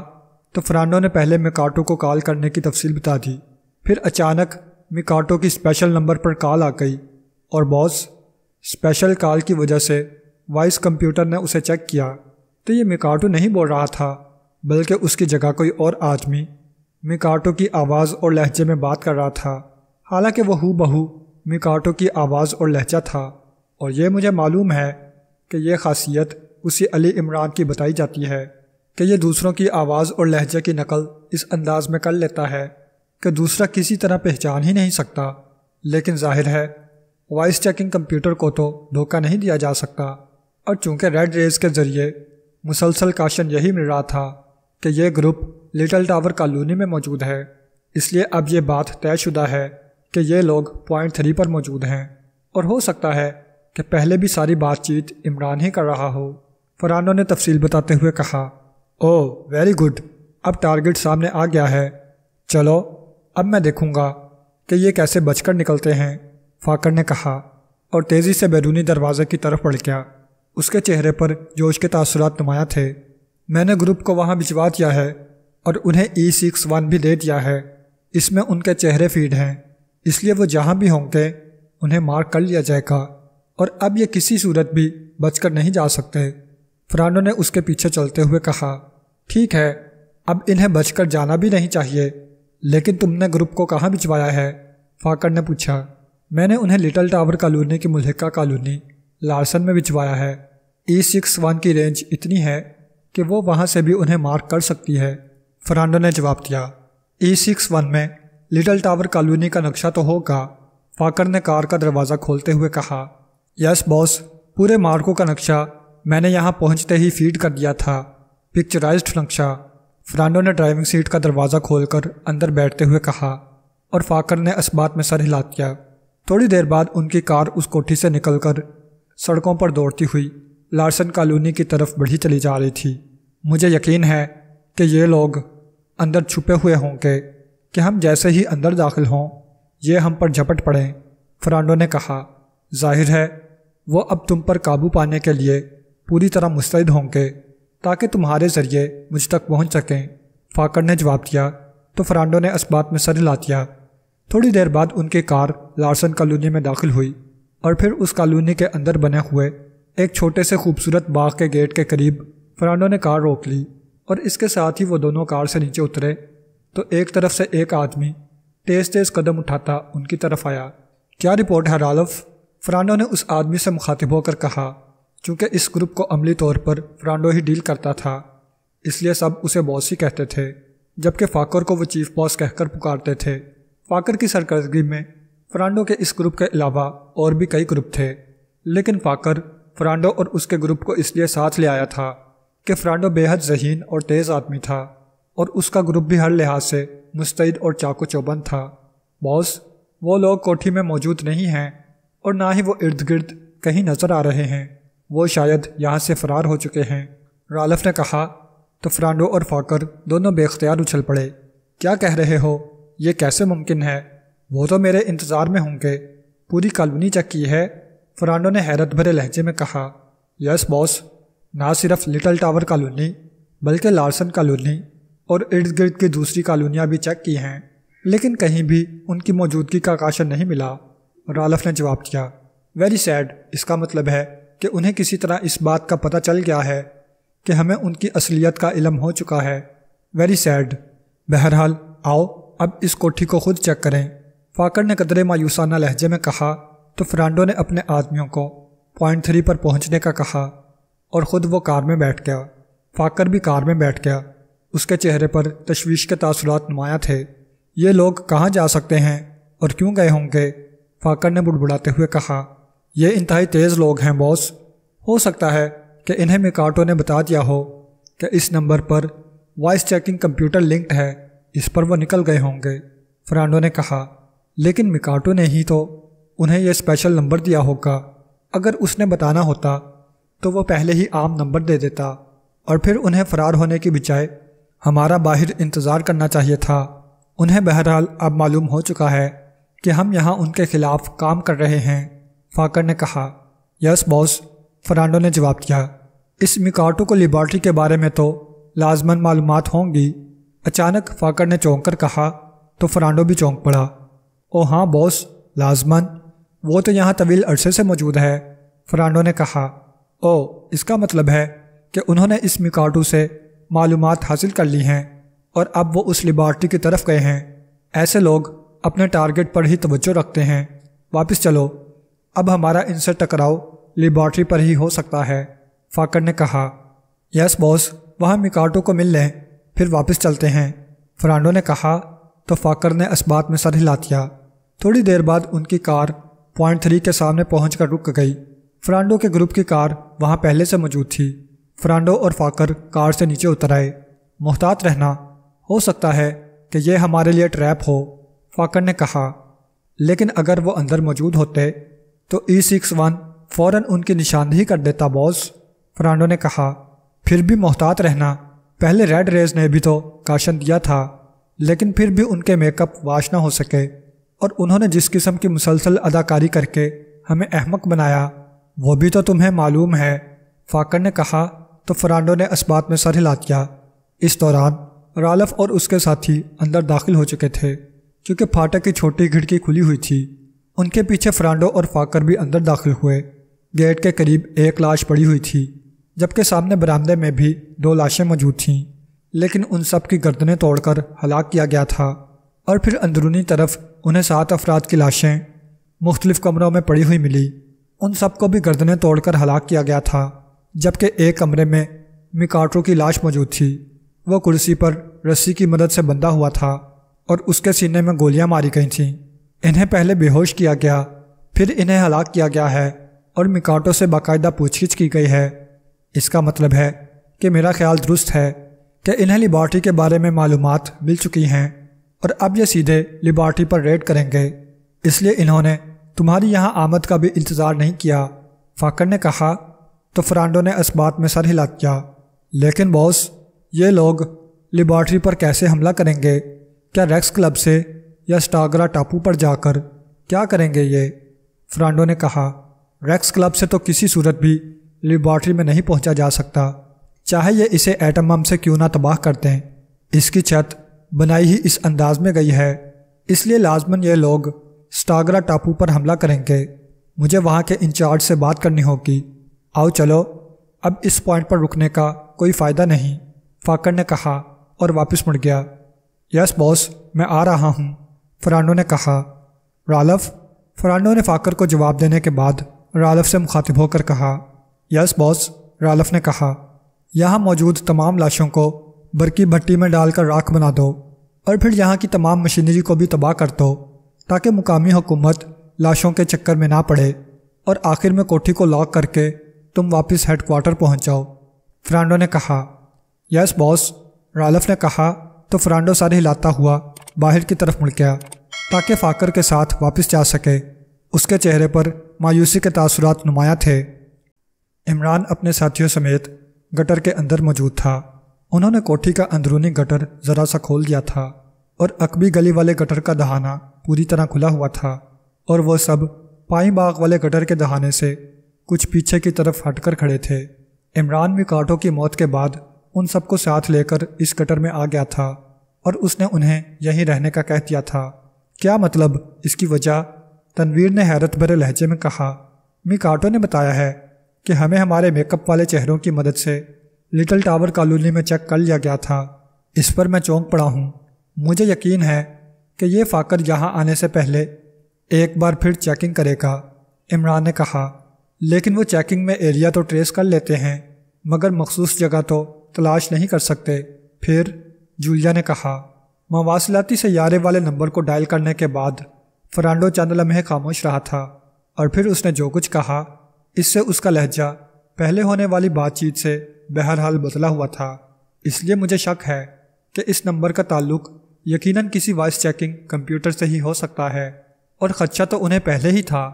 A: तो फ्रांडो ने पहले मेकाटो को कॉल करने की तफसील बता दी फिर अचानक मिकाटो की स्पेशल नंबर पर कॉल आ गई और बॉस स्पेशल कॉल की वजह से वॉइस कंप्यूटर ने उसे चेक किया तो ये मिकाटो नहीं बोल रहा था बल्कि उसकी जगह कोई और आदमी मिकाटो की आवाज़ और लहजे में बात कर रहा था हालांकि वह हु बहू मिकाटो की आवाज़ और लहजा था और यह मुझे मालूम है कि यह खासियत उसी अली इमरान की बताई जाती है कि यह दूसरों की आवाज़ और लहजे की नकल इस अंदाज में कर लेता है कि दूसरा किसी तरह पहचान ही नहीं सकता लेकिन जाहिर है वॉइस चेकिंग कंप्यूटर को तो धोखा नहीं दिया जा सकता और चूंकि रेड रेज के ज़रिए मुसलसल काशन यही मिल रहा था कि यह ग्रुप लिटल टावर कॉलोनी में मौजूद है इसलिए अब ये बात तयशुदा है कि ये लोग पॉइंट थ्री पर मौजूद हैं और हो सकता है कि पहले भी सारी बातचीत इमरान ही कर रहा हो फरानों ने तफसील बताते हुए कहा ओ वेरी गुड अब टारगेट सामने आ गया है चलो अब मैं देखूंगा कि ये कैसे बचकर निकलते हैं फाकर ने कहा और तेज़ी से बैरूनी दरवाज़े की तरफ बढ़ गया उसके चेहरे पर जोश के तसरत नुमाया थे मैंने ग्रुप को वहाँ भिजवा दिया है और उन्हें ई सिक्स वन भी दे दिया है इसमें उनके चेहरे फीड हैं इसलिए वो जहाँ भी होंगे उन्हें मार कर लिया जाएगा और अब ये किसी सूरत भी बचकर नहीं जा सकते फ्रांडो ने उसके पीछे चलते हुए कहा ठीक है अब इन्हें बचकर जाना भी नहीं चाहिए लेकिन तुमने ग्रुप को कहाँ बिचवाया है फाकर ने पूछा मैंने उन्हें लिटल टावर कॉलोनी की मुलहका कॉलोनी लार्सन में बिचवाया है ई सिक्स वन की रेंज इतनी है कि वो वहाँ से भी उन्हें मार्क कर सकती है फर्नांडो ने जवाब दिया ई सिक्स वन में लिटल टावर कॉलोनी का नक्शा तो होगा फाकर ने कार का दरवाज़ा खोलते हुए कहा यस बॉस पूरे मार्कों का नक्शा मैंने यहाँ पहुँचते ही फीड कर दिया था पिक्चराइज्ड नक्शा फ्रांडो ने ड्राइविंग सीट का दरवाज़ा खोलकर अंदर बैठते हुए कहा और फाकर ने इस्बात में सर हिला दिया थोड़ी देर बाद उनकी कार उस कोठी से निकलकर सड़कों पर दौड़ती हुई लार्सन कॉलोनी की तरफ बढ़ी चली जा रही थी मुझे यकीन है कि ये लोग अंदर छुपे हुए होंगे कि हम जैसे ही अंदर दाखिल हों ये हम पर झपट पड़ें फ्रांडो ने कहा जाहिर है वो अब तुम पर काबू पाने के लिए पूरी तरह मुस्तैद होंगे ताकि तुम्हारे ज़रिए मुझ तक पहुंच सकें फाकर ने जवाब दिया तो फरांडो ने इस बात में सर ला दिया थोड़ी देर बाद उनकी कार लार्सन कॉलोनी में दाखिल हुई और फिर उस कॉलोनी के अंदर बने हुए एक छोटे से खूबसूरत बाग के गेट के करीब फरांडो ने कार रोक ली और इसके साथ ही वो दोनों कार से नीचे उतरे तो एक तरफ से एक आदमी तेज़ तेज़ कदम उठाता उनकी तरफ आया क्या रिपोर्ट है रालफ फरानो ने उस आदमी से मुखातिब होकर कहा चूँकि इस ग्रुप को अमली तौर पर फ्रांडो ही डील करता था इसलिए सब उसे बॉस ही कहते थे जबकि फाकर को वो चीफ बॉस कहकर पुकारते थे फाकर की सरकर्दगी में फ्रांडो के इस ग्रुप के अलावा और भी कई ग्रुप थे लेकिन फाकर फ्रांडो और उसके ग्रुप को इसलिए साथ ले आया था कि फ्रांडो बेहद जहीन और तेज़ आदमी था और उसका ग्रुप भी हर लिहाज से मुस्तैद और चाकू चौबंद था बॉस वो लोग कोठी में मौजूद नहीं हैं और ना ही वो इर्द गिर्द कहीं नज़र आ रहे हैं वो शायद यहाँ से फरार हो चुके हैं रालफ ने कहा तो फ्रांडो और फाकर दोनों बेख्तियार उछल पड़े क्या कह रहे हो ये कैसे मुमकिन है वो तो मेरे इंतज़ार में होंगे पूरी कॉलोनी चेक की है फ्रांडो ने हैरत भरे लहजे में कहा यस बॉस ना सिर्फ लिटल टावर कॉलोनी बल्कि लार्सन कॉलोनी और इर्द गिर्द की दूसरी कॉलोनियाँ भी चेक की हैं लेकिन कहीं भी उनकी मौजूदगी का काशन नहीं मिला रालफ ने जवाब दिया वेरी सैड इसका मतलब है कि उन्हें किसी तरह इस बात का पता चल गया है कि हमें उनकी असलियत का इलम हो चुका है वेरी सैड बहरहाल आओ अब इस कोठी को खुद चेक करें फाकर ने कदरे मायूसाना लहजे में कहा तो फ्रांडो ने अपने आदमियों को पॉइंट थ्री पर पहुंचने का कहा और ख़ुद वो कार में बैठ गया फाकर भी कार में बैठ गया उसके चेहरे पर तशवीश के तसरत नुमाया थे ये लोग कहाँ जा सकते हैं और क्यों गए होंगे फाकर ने बुड़बुड़ाते हुए कहा ये इंतहाई तेज़ लोग हैं बॉस हो सकता है कि इन्हें मिकाटो ने बता दिया हो कि इस नंबर पर वॉइस चेकिंग कंप्यूटर लिंक्ड है इस पर वो निकल गए होंगे फ्रांडो ने कहा लेकिन मिकाटो ने ही तो उन्हें यह स्पेशल नंबर दिया होगा अगर उसने बताना होता तो वह पहले ही आम नंबर दे देता और फिर उन्हें फ़रार होने की बजाय हमारा बाहर इंतज़ार करना चाहिए था उन्हें बहरहाल अब मालूम हो चुका है कि हम यहाँ उनके खिलाफ काम कर रहे हैं फाकर ने कहा यस बॉस फर्नांडो ने जवाब दिया इस मिकाटो को लेबॉर्ट्री के बारे में तो लाजमन मालूम होंगी अचानक फाकर ने चौंक कर कहा तो फर्नांडो भी चौंक पड़ा ओ हाँ बॉस लाजमन वो तो यहाँ तवील अरसे से मौजूद है फर्नांडो ने कहा ओ इसका मतलब है कि उन्होंने इस मिकाटो से मालूम हासिल कर ली हैं और अब वो उस लेबॉर्ट्री की तरफ गए हैं ऐसे लोग अपने टारगेट पर ही तोज्जो रखते हैं वापस चलो अब हमारा इनसे टकराव लेबॉर्ट्री पर ही हो सकता है फाकर ने कहा यस बॉस वहाँ मिकाटो को मिल लें फिर वापस चलते हैं फ्रांडो ने कहा तो फाकर ने इस्बात में सर हिला दिया थोड़ी देर बाद उनकी कार पॉइंट थ्री के सामने पहुँच कर रुक गई फ्रांडो के ग्रुप की कार वहाँ पहले से मौजूद थी फ्रांडो और फाकर कार से नीचे उतर आए मोहतात रहना हो सकता है कि यह हमारे लिए ट्रैप हो फाकर ने कहा लेकिन अगर वो अंदर मौजूद होते तो ई सिक्स वन फ़ौरन उनकी निशानदेही कर देता बॉस फर्नांडो ने कहा फिर भी मोहतात रहना पहले रेड रेज ने भी तो काशन दिया था लेकिन फिर भी उनके मेकअप वाश ना हो सके और उन्होंने जिस किस्म की मुसलसल अदाकारी करके हमें अहमक बनाया वो भी तो तुम्हें मालूम है फाकर ने कहा तो फरांडो ने इस्बात में सर हिला दिया इस दौरान रालफ और उसके साथी अंदर दाखिल हो चुके थे क्योंकि फाटक की छोटी खिड़की खुली हुई थी उनके पीछे फ्रांडो और फाकर भी अंदर दाखिल हुए गेट के करीब एक लाश पड़ी हुई थी जबकि सामने बरामदे में भी दो लाशें मौजूद थीं लेकिन उन सब की गर्दनें तोड़कर हलाक किया गया था और फिर अंदरूनी तरफ उन्हें सात अफराद की लाशें मुख्तलिफ़ कमरों में पड़ी हुई मिली उन सबको भी गर्दनें तोड़कर हलाक किया गया था जबकि एक कमरे में मिकाटो की लाश मौजूद थी वह कुर्सी पर रस्सी की मदद से बंधा हुआ था और उसके सीने में गोलियां मारी गई थीं इन्हें पहले बेहोश किया गया फिर इन्हें हलाक किया गया है और मिकाटो से बाकायदा पूछगिछ की गई है इसका मतलब है कि मेरा ख्याल दुरुस्त है कि इन्हें लिबार्टी के बारे में मालूम मिल चुकी हैं और अब ये सीधे लिबार्टी पर रेड करेंगे इसलिए इन्होंने तुम्हारी यहाँ आमद का भी इंतज़ार नहीं किया फाकर ने कहा तो फ्रांडो ने इस्बात में सर हिला किया लेकिन बॉस ये लोग लिबार्टी पर कैसे हमला करेंगे क्या रेक्स क्लब से या स्टागरा टापू पर जाकर क्या करेंगे ये फ्रांडो ने कहा रेक्स क्लब से तो किसी सूरत भी लेबॉर्ट्री में नहीं पहुंचा जा सकता चाहे ये इसे एटम बम से क्यों ना तबाह कर दें इसकी छत बनाई ही इस अंदाज में गई है इसलिए लाजमन ये लोग स्टागरा टापू पर हमला करेंगे मुझे वहाँ के इंचार्ज से बात करनी होगी आओ चलो अब इस पॉइंट पर रुकने का कोई फ़ायदा नहीं फाकर ने कहा और वापस मुड़ गया यस बॉस मैं आ रहा हूँ फरानो ने कहा रालफ फरानो ने फाकर को जवाब देने के बाद रालफ से मुखातिब होकर कहा यस बॉस रालफ ने कहा यहाँ मौजूद तमाम लाशों को बरकी भट्टी में डालकर राख बना दो और फिर यहाँ की तमाम मशीनरी को भी तबाह कर दो ताकि मुकामी हुकूमत लाशों के चक्कर में ना पड़े और आखिर में कोठी को लॉक करके तुम वापस हेड क्वार्टर पहुँच जाओ फ्रांडो ने कहा यस बॉस रालफ ने कहा तो फ्रांडो सारे हिलाता हुआ बाहर की तरफ मुड़ गया ताकि फाकर के साथ वापस जा सके उसके चेहरे पर मायूसी के तासुरात नुमाया थे इमरान अपने साथियों समेत गटर के अंदर मौजूद था उन्होंने कोठी का अंदरूनी गटर ज़रा सा खोल दिया था और अकबी गली वाले गटर का दहाना पूरी तरह खुला हुआ था और वह सब पाई बाग वाले गटर के दहाने से कुछ पीछे की तरफ हटकर खड़े थे इमरान भी काटों की मौत के बाद उन सबको साथ लेकर इस गटर में आ गया था और उसने उन्हें यहीं रहने का कह दिया था क्या मतलब इसकी वजह तनवीर ने हैरत भरे लहजे में कहा मिकाटो ने बताया है कि हमें हमारे मेकअप वाले चेहरों की मदद से लिटल टावर कॉलोनी में चेक कर लिया गया था इस पर मैं चौंक पड़ा हूँ मुझे यकीन है कि ये फाकर यहाँ आने से पहले एक बार फिर चेकिंग करेगा इमरान ने कहा लेकिन वो चेकिंग में एरिया तो ट्रेस कर लेते हैं मगर मखसूस जगह तो तलाश नहीं कर सकते फिर जूलिया ने कहा मवासिलती सारे वाले नंबर को डायल करने के बाद फरांडो चंद लम्हे खामोश रहा था और फिर उसने जो कुछ कहा इससे उसका लहजा पहले होने वाली बातचीत से बहरहाल बदला हुआ था इसलिए मुझे शक है कि इस नंबर का ताल्लुक यकीनन किसी वॉइस चेकिंग कंप्यूटर से ही हो सकता है और ख़दशा तो उन्हें पहले ही था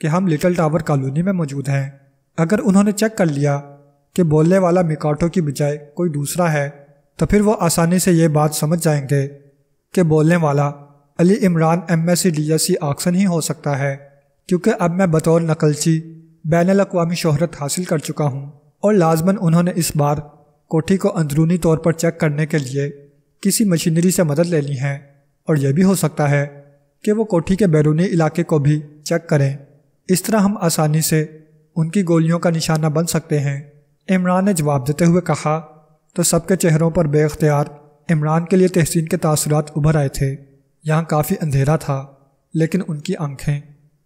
A: कि हम लिटल टावर कॉलोनी में मौजूद हैं अगर उन्होंने चेक कर लिया कि बोलने वाला मिकाटो की बजाय कोई दूसरा है तो फिर वो आसानी से ये बात समझ जाएंगे कि बोलने वाला Ali Imran M S C D S C Oxon ही हो सकता है क्योंकि अब मैं बतौर नकलची बैन अवी शहरत हासिल कर चुका हूँ और लाजमन उन्होंने इस बार कोठी को अंदरूनी तौर पर चेक करने के लिए किसी मशीनरी से मदद ले ली है और यह भी हो सकता है कि वो कोठी के बैरूनी इलाके को भी चेक करें इस तरह हम आसानी से उनकी गोलियों का निशाना बन सकते हैं इमरान ने जवाब देते हुए कहा तो सबके चेहरों पर बेख्तियार इमरान के लिए तहसीन के तसरत उभर आए थे यहाँ काफ़ी अंधेरा था लेकिन उनकी आंखें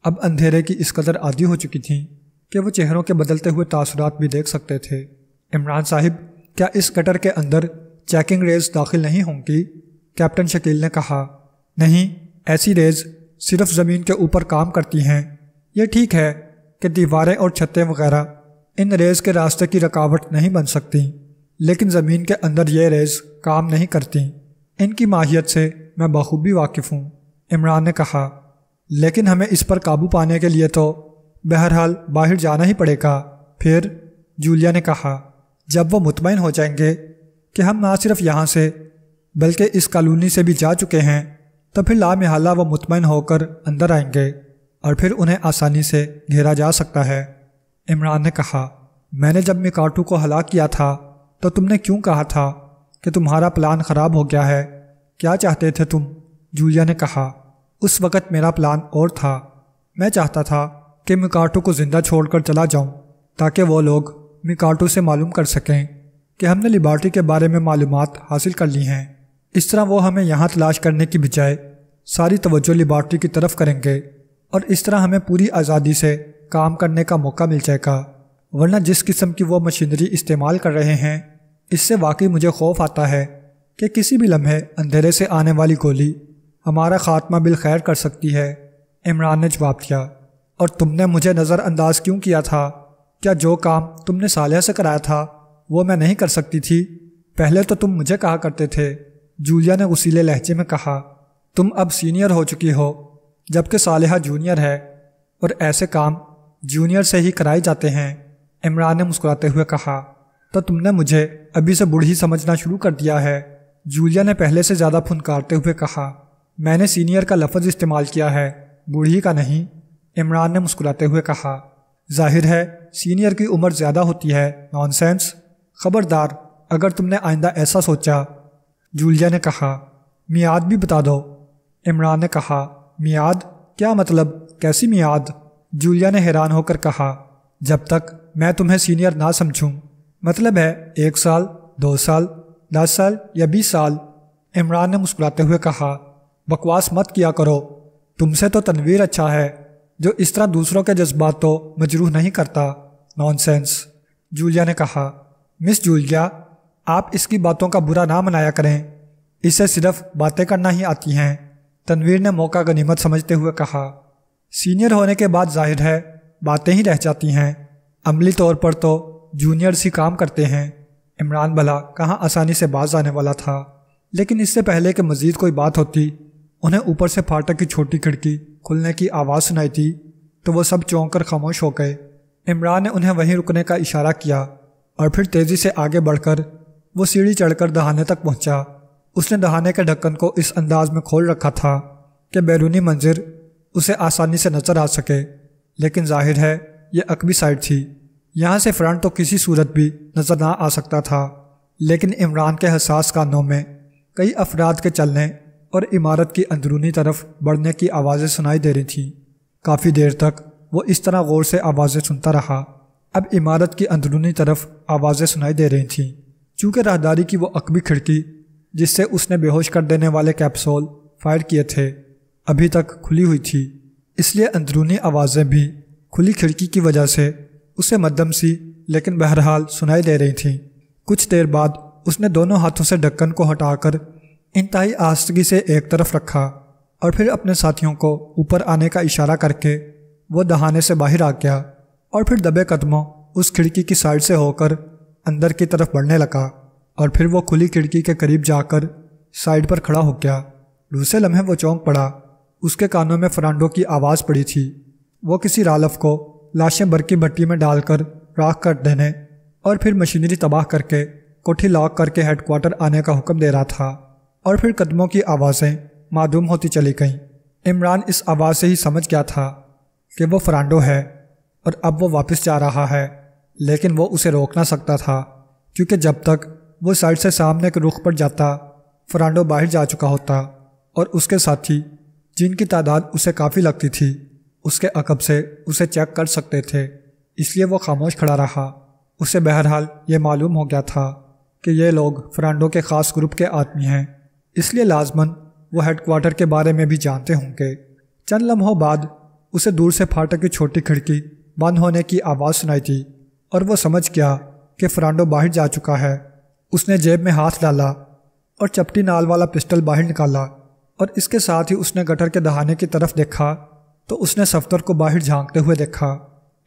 A: अब अंधेरे की इस कदर आदि हो चुकी थीं कि वो चेहरों के बदलते हुए तसरत भी देख सकते थे इमरान साहिब क्या इस गटर के अंदर चेकिंग रेज दाखिल नहीं होंगी कैप्टन शकील ने कहा नहीं ऐसी रेज सिर्फ ज़मीन के ऊपर काम करती हैं यह ठीक है कि दीवारें और छतें वगैरह इन रेज के रास्ते की रकावट नहीं बन सकती लेकिन ज़मीन के अंदर ये रेज़ काम नहीं करती इनकी माहियत से मैं बखूबी वाकिफ़ हूँ इमरान ने कहा लेकिन हमें इस पर काबू पाने के लिए तो बहरहाल बाहर जाना ही पड़ेगा फिर जूलिया ने कहा जब वो मुतमिन हो जाएंगे कि हम ना सिर्फ यहाँ से बल्कि इस कॉलोनी से भी जा चुके हैं तो फिर लामहला व मुतमिन होकर अंदर आएंगे और फिर उन्हें आसानी से घेरा जा सकता है इमरान ने कहा मैंने जब मिकाटू को हलाक किया था तो तुमने क्यों कहा था कि तुम्हारा प्लान ख़राब हो गया है क्या चाहते थे तुम जूलिया ने कहा उस वक़्त मेरा प्लान और था मैं चाहता था कि मिकाटो को ज़िंदा छोड़कर चला जाऊं ताकि वो लोग मिकाटो से मालूम कर सकें कि हमने लिबार्टी के बारे में मालूम हासिल कर ली हैं इस तरह वो हमें यहाँ तलाश करने की बजाय सारी तवज्जो लिबार्टी की तरफ करेंगे और इस तरह हमें पूरी आज़ादी से काम करने का मौका मिल जाएगा वरना जिस किस्म की वो मशीनरी इस्तेमाल कर रहे हैं इससे वाकई मुझे खौफ आता है कि किसी भी लम्हे अंधेरे से आने वाली गोली हमारा खात्मा बिल खैर कर सकती है इमरान ने जवाब दिया और तुमने मुझे नज़रअंदाज क्यों किया था क्या जो काम तुमने सालिया से कराया था वो मैं नहीं कर सकती थी पहले तो तुम मुझे कहा करते थे जूलिया ने उसीले लहजे में कहा तुम अब सीनियर हो चुकी हो जबकि सालिहा जूनियर है और ऐसे काम जूनियर से ही कराए जाते हैं इमरान ने मुस्कुराते हुए कहा तो तुमने मुझे अभी से बूढ़ी समझना शुरू कर दिया है जूलिया ने पहले से ज़्यादा फुनकारते हुए कहा मैंने सीनियर का लफज इस्तेमाल किया है बूढ़ी का नहीं इमरान ने मुस्कुराते हुए कहा जाहिर है सीनियर की उम्र ज़्यादा होती है नॉनसेंस खबरदार अगर तुमने आइंदा ऐसा सोचा जूलिया ने कहा मियाद भी बता दो इमरान ने कहा मियाद क्या मतलब कैसी मियाद जूलिया ने हैरान होकर कहा जब तक मैं तुम्हें सीनियर ना समझूं मतलब है एक साल दो साल दस साल या बीस साल इमरान ने मुस्कुराते हुए कहा बकवास मत किया करो तुमसे तो तनवीर अच्छा है जो इस तरह दूसरों के जज्बात तो मजरूह नहीं करता नॉनसेंस जूलिया ने कहा मिस जूलिया आप इसकी बातों का बुरा ना मनाया करें इसे सिर्फ बातें करना ही आती हैं तनवीर ने मौका गनीमत समझते हुए कहा सीनियर होने के बाद जाहिर है बातें ही रह जाती हैं अमली तौर पर तो जूनियर्स ही काम करते हैं इमरान भला कहाँ आसानी से बाज आने वाला था लेकिन इससे पहले कि मज़ीद कोई बात होती उन्हें ऊपर से फाटक की छोटी खिड़की खुलने की आवाज़ सुनाई थी तो वो सब चौंक कर खामोश हो गए इमरान ने उन्हें वहीं रुकने का इशारा किया और फिर तेज़ी से आगे बढ़कर वो सीढ़ी चढ़कर दहाने तक पहुंचा। उसने दहाने के ढक्कन को इस अंदाज में खोल रखा था कि बैरूनी मंजर उसे आसानी से नजर आ सके लेकिन जाहिर है यह अकबी साइड थी यहाँ से फ्रंट तो किसी सूरत भी नज़र ना आ सकता था लेकिन इमरान के हसास कानों में कई अफराद के चलने और इमारत की अंदरूनी तरफ बढ़ने की आवाज़ें सुनाई दे रही थीं काफ़ी देर तक वो इस तरह गौर से आवाज़ें सुनता रहा अब इमारत की अंदरूनी तरफ आवाज़ें सुनाई दे रही थीं चूँकि राहदारी की वो अकबी खिड़की जिससे उसने बेहोश कर देने वाले कैप्सूल फायर किए थे अभी तक खुली हुई थी इसलिए अंदरूनी आवाज़ें भी खुली खिड़की की वजह से उसे मद्दम सी लेकिन बहरहाल सुनाई दे रही थी कुछ देर बाद उसने दोनों हाथों से ढक्कन को हटाकर इंतहाई आस्तगी से एक तरफ रखा और फिर अपने साथियों को ऊपर आने का इशारा करके वो दहाने से बाहर आ गया और फिर दबे कदमों उस खिड़की की साइड से होकर अंदर की तरफ बढ़ने लगा और फिर वो खुली खिड़की के करीब जाकर साइड पर खड़ा हो गया दूसरे लम्हे वो चौंक पड़ा उसके कानों में फरांडो की आवाज़ पड़ी थी वो किसी रालफ को लाशें बरकी भट्टी में डालकर राख कर देने और फिर मशीनरी तबाह करके कोठी लॉक करके हेडक्वार्टर आने का हुक्म दे रहा था और फिर कदमों की आवाज़ें मादूम होती चली गईं इमरान इस आवाज़ से ही समझ गया था कि वो फ्रांडो है और अब वो वापस जा रहा है लेकिन वो उसे रोक ना सकता था क्योंकि जब तक वो साइड से सामने के रुख पर जाता फ्रांडो बाहर जा चुका होता और उसके साथी जिनकी तादाद उसे काफ़ी लगती थी उसके अकब से उसे चेक कर सकते थे इसलिए वो खामोश खड़ा रहा उसे बहरहाल ये मालूम हो गया था कि ये लोग फ्रांडो के ख़ास ग्रुप के आदमी हैं इसलिए लाजमन वो हेडक्वार्टर के बारे में भी जानते होंगे चंद लम्हों बाद उसे दूर से फाटक की छोटी खिड़की बंद होने की आवाज़ सुनाई थी और वो समझ गया कि फ्रांडो बाहर जा चुका है उसने जेब में हाथ डाला और चपटी नाल वाला पिस्टल बाहर निकाला और इसके साथ ही उसने गटर के दहाने की तरफ देखा तो उसने सफदर को बाहर झांकते हुए देखा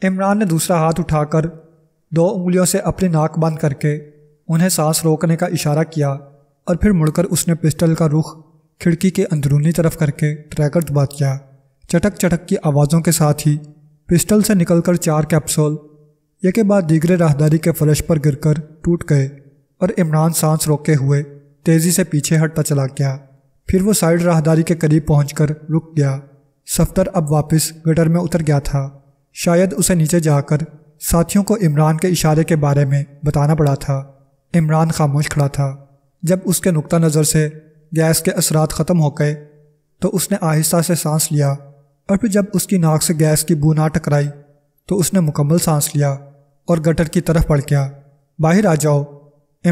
A: इमरान ने दूसरा हाथ उठाकर दो उंगलियों से अपनी नाक बंद करके उन्हें सांस रोकने का इशारा किया और फिर मुड़कर उसने पिस्टल का रुख खिड़की के अंदरूनी तरफ करके ट्रैकर दबा दिया चटक चटक की आवाज़ों के साथ ही पिस्टल से निकलकर चार कैप्सूल यके बाद दीगरे राहदारी के फर्श पर गिरकर टूट गए और इमरान सांस रोके हुए तेज़ी से पीछे हटता चला गया फिर वो साइड राहदारी के करीब पहुंचकर रुक गया सफदर अब वापस गटर में उतर गया था शायद उसे नीचे जाकर साथियों को इमरान के इशारे के बारे में बताना पड़ा था इमरान खामोश खड़ा था जब उसके नुक्ता नज़र से गैस के असरात ख़त्म हो गए तो उसने आहिस्ता से सांस लिया और फिर जब उसकी नाक से गैस की बू ना टकराई तो उसने मुकम्मल सांस लिया और गटर की तरफ पड़ गया बाहर आ जाओ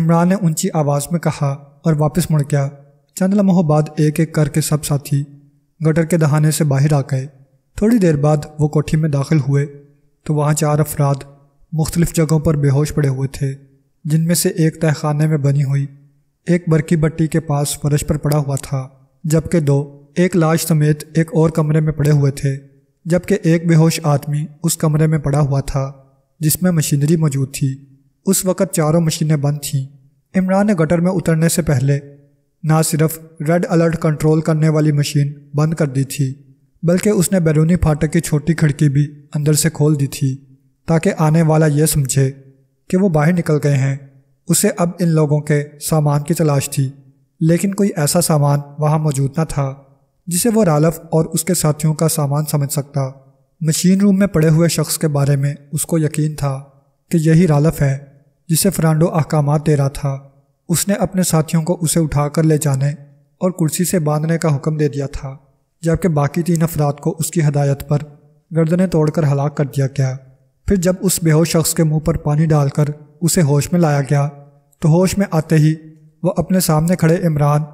A: इमरान ने ऊंची आवाज़ में कहा और वापस मुड़ गया चंद लम्हों बाद एक एक करके सब साथी गटर के दहाने से बाहर आ गए थोड़ी देर बाद वो कोठी में दाखिल हुए तो वहाँ चार अफराद मुख्तलिफ जगहों पर बेहोश पड़े हुए थे जिनमें से एक तहखाने में बनी हुई एक बरकी बट्टी के पास फर्श पर पड़ा हुआ था जबकि दो एक लाश समेत एक और कमरे में पड़े हुए थे जबकि एक बेहोश आदमी उस कमरे में पड़ा हुआ था जिसमें मशीनरी मौजूद थी उस वक़्त चारों मशीनें बंद थीं इमरान ने गटर में उतरने से पहले ना सिर्फ रेड अलर्ट कंट्रोल करने वाली मशीन बंद कर दी थी बल्कि उसने बैरूनी फाटक की छोटी खिड़की भी अंदर से खोल दी थी ताकि आने वाला यह समझे कि वो बाहर निकल गए हैं उसे अब इन लोगों के सामान की तलाश थी लेकिन कोई ऐसा सामान वहाँ मौजूद न था जिसे वो रालफ और उसके साथियों का सामान समझ सकता मशीन रूम में पड़े हुए शख्स के बारे में उसको यकीन था कि यही रालफ है जिसे फ्रांडो अहकाम दे रहा था उसने अपने साथियों को उसे उठाकर ले जाने और कुर्सी से बांधने का हुक्म दे दिया था जबकि बाकी तीन अफराद को उसकी हदायत पर गर्दनें तोड़कर हलाक कर दिया गया फिर जब उस बेहोश शख्स के मुंह पर पानी डालकर उसे होश में लाया गया तो होश में आते ही वह अपने सामने खड़े इमरान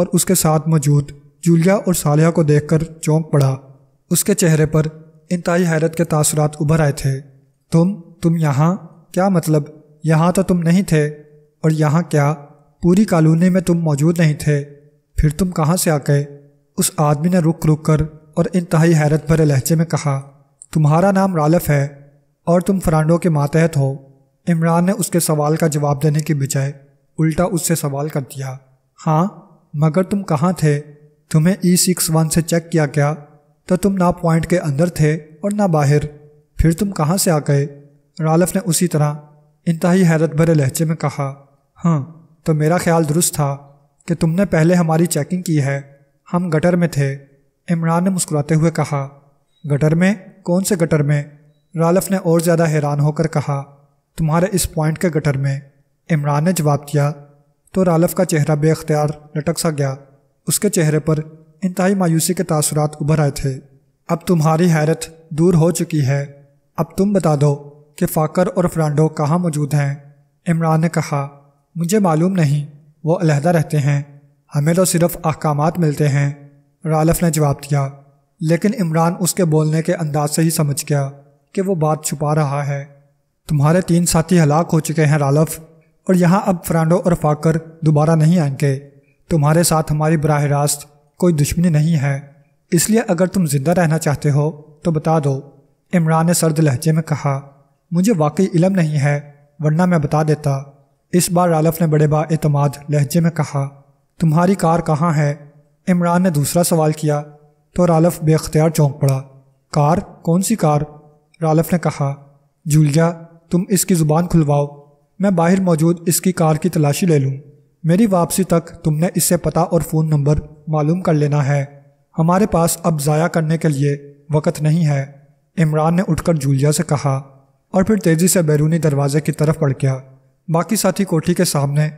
A: और उसके साथ मौजूद जूलिया और सालिया को देखकर चौंक पड़ा उसके चेहरे पर इंतहाई हैरत के तासरात उभर आए थे तुम तुम यहाँ क्या मतलब यहाँ तो तुम नहीं थे और यहाँ क्या पूरी कॉलोनी में तुम मौजूद नहीं थे फिर तुम कहाँ से आ गए उस आदमी ने रुक रुक कर और इंतहाई हैरत भरे लहजे में कहा तुम्हारा नाम रालफ है और तुम फरांडो के मातहत हो इमरान ने उसके सवाल का जवाब देने के बजाय उल्टा उससे सवाल कर दिया हाँ मगर तुम कहाँ थे तुम्हें ई सिक्स वन से चेक किया गया तो तुम ना पॉइंट के अंदर थे और ना बाहर फिर तुम कहाँ से आ गए रालफ ने उसी तरह इंतहाई हैरत भरे लहजे में कहा हाँ तो मेरा ख्याल दुरुस्त था कि तुमने पहले हमारी चेकिंग की है हम गटर में थे इमरान ने मुस्कुराते हुए कहा गटर में कौन से गटर में रालफ ने और ज़्यादा हैरान होकर कहा तुम्हारे इस पॉइंट के गटर में इमरान ने जवाब दिया तो रालफ का चेहरा बेख्तियार लटक सा गया उसके चेहरे पर इंतहाई मायूसी के तासरात उभर आए थे अब तुम्हारी हैरत दूर हो चुकी है अब तुम बता दो कि फ़ाकर और फ्रांडो कहाँ मौजूद हैं इमरान ने कहा मुझे मालूम नहीं वो अलहदा रहते हैं हमें तो सिर्फ अहकाम मिलते हैं रालफ ने जवाब दिया लेकिन इमरान उसके बोलने के अंदाज से ही समझ गया कि वो बात छुपा रहा है तुम्हारे तीन साथी हलाक हो चुके हैं रालफ और यहाँ अब फ्रांडो और फाकर दोबारा नहीं आएंगे तुम्हारे साथ हमारी बरह रास्त कोई दुश्मनी नहीं है इसलिए अगर तुम जिंदा रहना चाहते हो तो बता दो इमरान ने सर्द लहजे में कहा मुझे वाकई इलम नहीं है वरना मैं बता देता इस बार रालफ ने बड़े बातमाद लहजे में कहा तुम्हारी कार कहाँ है इमरान ने दूसरा सवाल किया तो रालफ बेख्तियार चौंक पड़ा कार कौन सी कार रालफ ने कहा जूलिया तुम इसकी ज़ुबान खुलवाओ मैं बाहर मौजूद इसकी कार की तलाशी ले लूँ मेरी वापसी तक तुमने इससे पता और फ़ोन नंबर मालूम कर लेना है हमारे पास अब ज़ाया करने के लिए वक़्त नहीं है इमरान ने उठकर जूलिया से कहा और फिर तेज़ी से बैरूनी दरवाजे की तरफ पड़ गया बाकी साथी कोठी के सामने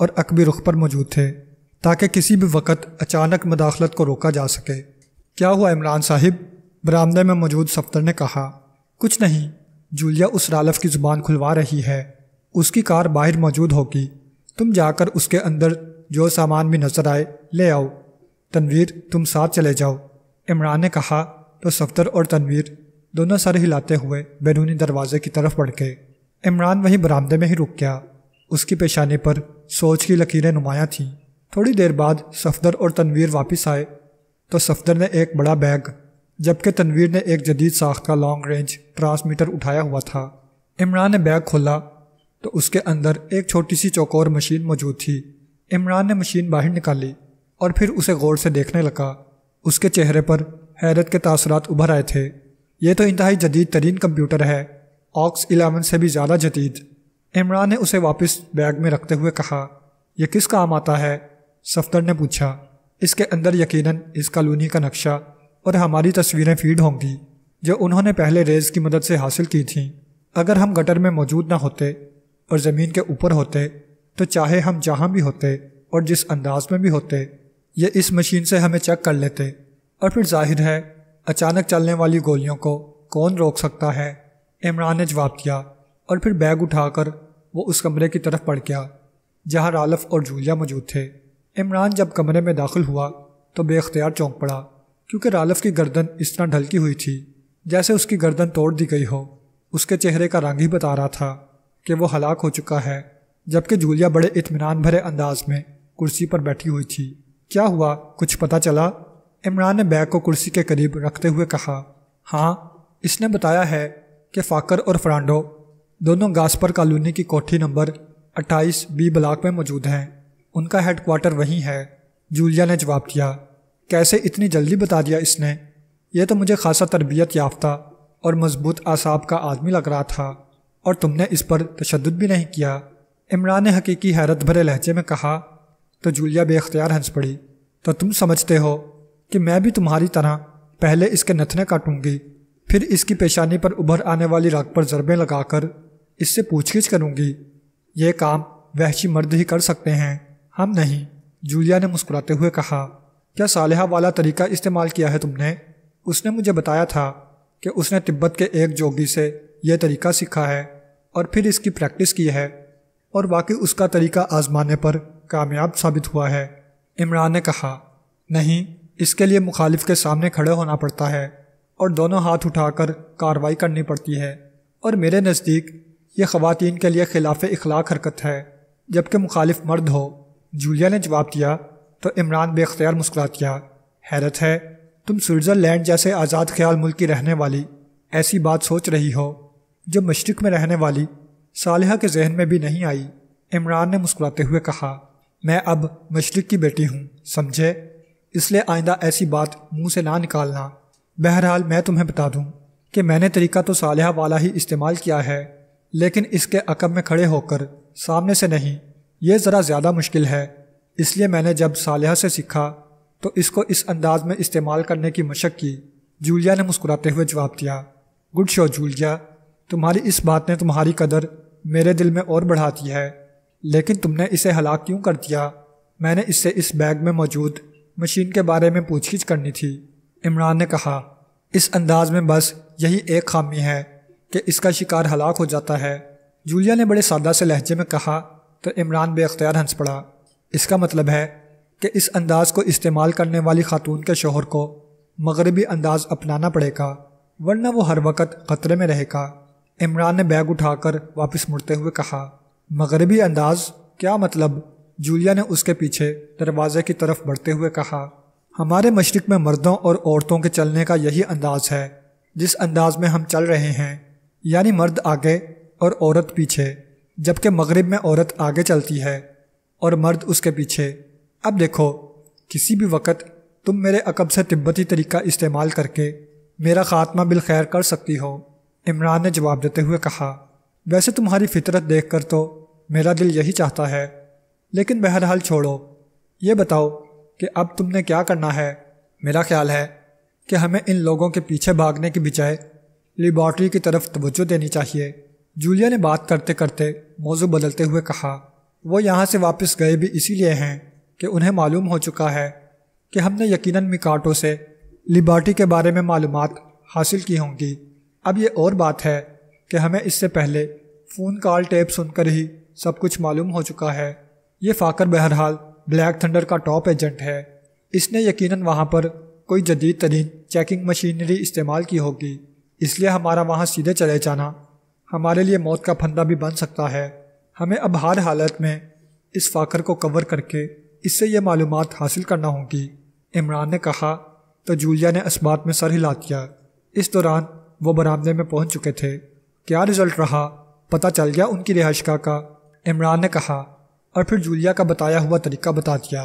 A: और अकबी रुख पर मौजूद थे ताकि किसी भी वक़्त अचानक मदाखलत को रोका जा सके क्या हुआ इमरान साहिब बरामदे में मौजूद सफ्तर ने कहा कुछ नहीं जूलिया उस रालफ की ज़ुबान खुलवा रही है उसकी कार बाहर मौजूद होगी तुम जाकर उसके अंदर जो सामान भी नजर आए ले आओ तनवीर तुम साथ चले जाओ इमरान ने कहा तो सफ्तर और तनवीर दोनों सर हिलाते हुए बैरूनी दरवाजे की तरफ बढ़ गए इमरान वहीं बरामदे में ही रुक गया उसकी पेशानी पर सोच की लकीरें नुमाया थीं थोड़ी देर बाद सफदर और तनवीर वापस आए तो सफदर ने एक बड़ा बैग जबकि तनवीर ने एक जदीद साख का लॉन्ग रेंज ट्रांसमीटर उठाया हुआ था इमरान ने बैग खोला तो उसके अंदर एक छोटी सी चौकोर मशीन मौजूद थी इमरान ने मशीन बाहर निकाली और फिर उसे गौर से देखने लगा उसके चेहरे पर हैरत के तासरात उभर आए थे ये तो इंतहाई जदीद तरीन कंप्यूटर है ऑक्स इलेवन से भी ज़्यादा जदीद इमरान ने उसे वापस बैग में रखते हुए कहा यह किस काम आता है सफदर ने पूछा इसके अंदर यकीनन इस कॉलोनी का नक्शा और हमारी तस्वीरें फीड होंगी जो उन्होंने पहले रेज की मदद से हासिल की थीं अगर हम गटर में मौजूद ना होते और ज़मीन के ऊपर होते तो चाहे हम जहाँ भी होते और जिस अंदाज में भी होते ये इस मशीन से हमें चेक कर लेते और फिर जाहिर है अचानक चलने वाली गोलियों को कौन रोक सकता है इमरान ने जवाब दिया और फिर बैग उठाकर वो उस कमरे की तरफ पड़ गया जहाँ रालफ और जूलिया मौजूद थे इमरान जब कमरे में दाखिल हुआ तो बेख्तियार चौंक पड़ा क्योंकि रालफ की गर्दन इस तरह ढलकी हुई थी जैसे उसकी गर्दन तोड़ दी गई हो उसके चेहरे का रंग ही बता रहा था कि वो हलाक हो चुका है जबकि जूलिया बड़े इतमान भरे अंदाज में कुर्सी पर बैठी हुई थी क्या हुआ कुछ पता चला इमरान ने बैग को कुर्सी के करीब रखते हुए कहा हाँ इसने बताया है कि फ़ाकर और फ्रांडो दोनों गास्पर कॉलोनी की कोठी नंबर 28 बी ब्लॉक में मौजूद हैं उनका हेडक्वार्टर वहीं है जूलिया ने जवाब दिया कैसे इतनी जल्दी बता दिया इसने यह तो मुझे खासा तरबियत याफ्ता और मजबूत आसाब का आदमी लग रहा था और तुमने इस पर तशद भी नहीं किया इमरान ने हकीकी हैरत भरे लहजे में कहा तो जूलिया बेख्तियार हंस पड़ी तो तुम समझते हो कि मैं भी तुम्हारी तरह पहले इसके नथने काटूंगी फिर इसकी पेशानी पर उभर आने वाली राख पर जरबे लगाकर इससे पूछगिछ करूंगी ये काम वहशी मर्द ही कर सकते हैं हम नहीं जूलिया ने मुस्कुराते हुए कहा क्या सालहा वाला तरीका इस्तेमाल किया है तुमने उसने मुझे बताया था कि उसने तिब्बत के एक जोगी से यह तरीका सीखा है और फिर इसकी प्रैक्टिस की है और वाकई उसका तरीका आजमाने पर कामयाब साबित हुआ है इमरान ने कहा नहीं इसके लिए मुखालिफ के सामने खड़े होना पड़ता है और दोनों हाथ उठाकर कार्रवाई करनी पड़ती है और मेरे नज़दीक ये ख़वातीन के लिए खिलाफ इखलाक हरकत है जबकि मुखालिफ मर्द हो जूलिया ने जवाब दिया तो इमरान बेख्तियार मुस्कुरा दिया हैरत है तुम स्विट्ज़रलैंड जैसे आज़ाद ख्याल मुल्क की रहने वाली ऐसी बात सोच रही हो जो मशरक में रहने वाली सालह के जहन में भी नहीं आई इमरान ने मुस्कुराते हुए कहा मैं अब मशरक की बेटी हूँ समझे इसलिए आइंदा ऐसी बात मुंह से ना निकालना बहरहाल मैं तुम्हें बता दूं कि मैंने तरीका तो साल वाला ही इस्तेमाल किया है लेकिन इसके अकब में खड़े होकर सामने से नहीं ये ज़रा ज़्यादा मुश्किल है इसलिए मैंने जब साल से सीखा तो इसको इस अंदाज में इस्तेमाल करने की मशक की जूलिया ने मुस्कुराते हुए जवाब दिया गुड शो जूलिया तुम्हारी इस बात ने तुम्हारी कदर मेरे दिल में और बढ़ा दी है लेकिन तुमने इसे हलाक क्यों कर दिया मैंने इससे इस बैग में मौजूद मशीन के बारे में पूछगिछ करनी थी इमरान ने कहा इस अंदाज में बस यही एक खामी है कि इसका शिकार हलाक हो जाता है जूलिया ने बड़े सादा से लहजे में कहा तो इमरान बेख्तियार हंस पड़ा इसका मतलब है कि इस अंदाज को इस्तेमाल करने वाली खातून के शोहर को मगरबी अंदाज अपनाना पड़ेगा वरना वो हर वक्त ख़तरे में रहेगा इमरान ने बैग उठाकर वापस मुड़ते हुए कहा मगरबी अंदाज क्या मतलब जूलिया ने उसके पीछे दरवाजे की तरफ बढ़ते हुए कहा हमारे मशरक में मर्दों और औरतों के चलने का यही अंदाज है जिस अंदाज में हम चल रहे हैं यानी मर्द आगे और औरत पीछे जबकि मगरब में औरत आगे चलती है और मर्द उसके पीछे अब देखो किसी भी वक़्त तुम मेरे अकब से तिब्बती तरीका इस्तेमाल करके मेरा ख़ात्मा बिल खैर कर सकती हो इमरान ने जवाब देते हुए कहा वैसे तुम्हारी फितरत देख कर तो मेरा दिल यही चाहता है लेकिन बहरहाल छोड़ो ये बताओ कि अब तुमने क्या करना है मेरा ख्याल है कि हमें इन लोगों के पीछे भागने के बजाय लेबॉर्ट्री की तरफ तवज्जो देनी चाहिए जूलिया ने बात करते करते मौजू बदलते हुए कहा वो यहाँ से वापस गए भी इसीलिए हैं कि उन्हें मालूम हो चुका है कि हमने यकीनन मिकाटो से लिबार्टी के बारे में मालूम हासिल की होंगी अब ये और बात है कि हमें इससे पहले फ़ोन कॉल टेप सुनकर ही सब कुछ मालूम हो चुका है ये फ़ाकर बहरहाल ब्लैक थंडर का टॉप एजेंट है इसने यकीनन वहाँ पर कोई जदीद तरीन चेकिंग मशीनरी इस्तेमाल की होगी इसलिए हमारा वहाँ सीधे चले जाना हमारे लिए मौत का फंदा भी बन सकता है हमें अब हर हालत में इस फाखर को कवर करके इससे यह मालूम हासिल करना होगी इमरान ने कहा तो जूलिया ने इस्बात में सर हिला दिया इस दौरान वो बरामदे में पहुंच चुके थे क्या रिजल्ट रहा पता चल गया उनकी रिहाइश का इमरान ने कहा और फिर जूलिया का बताया हुआ तरीका बता दिया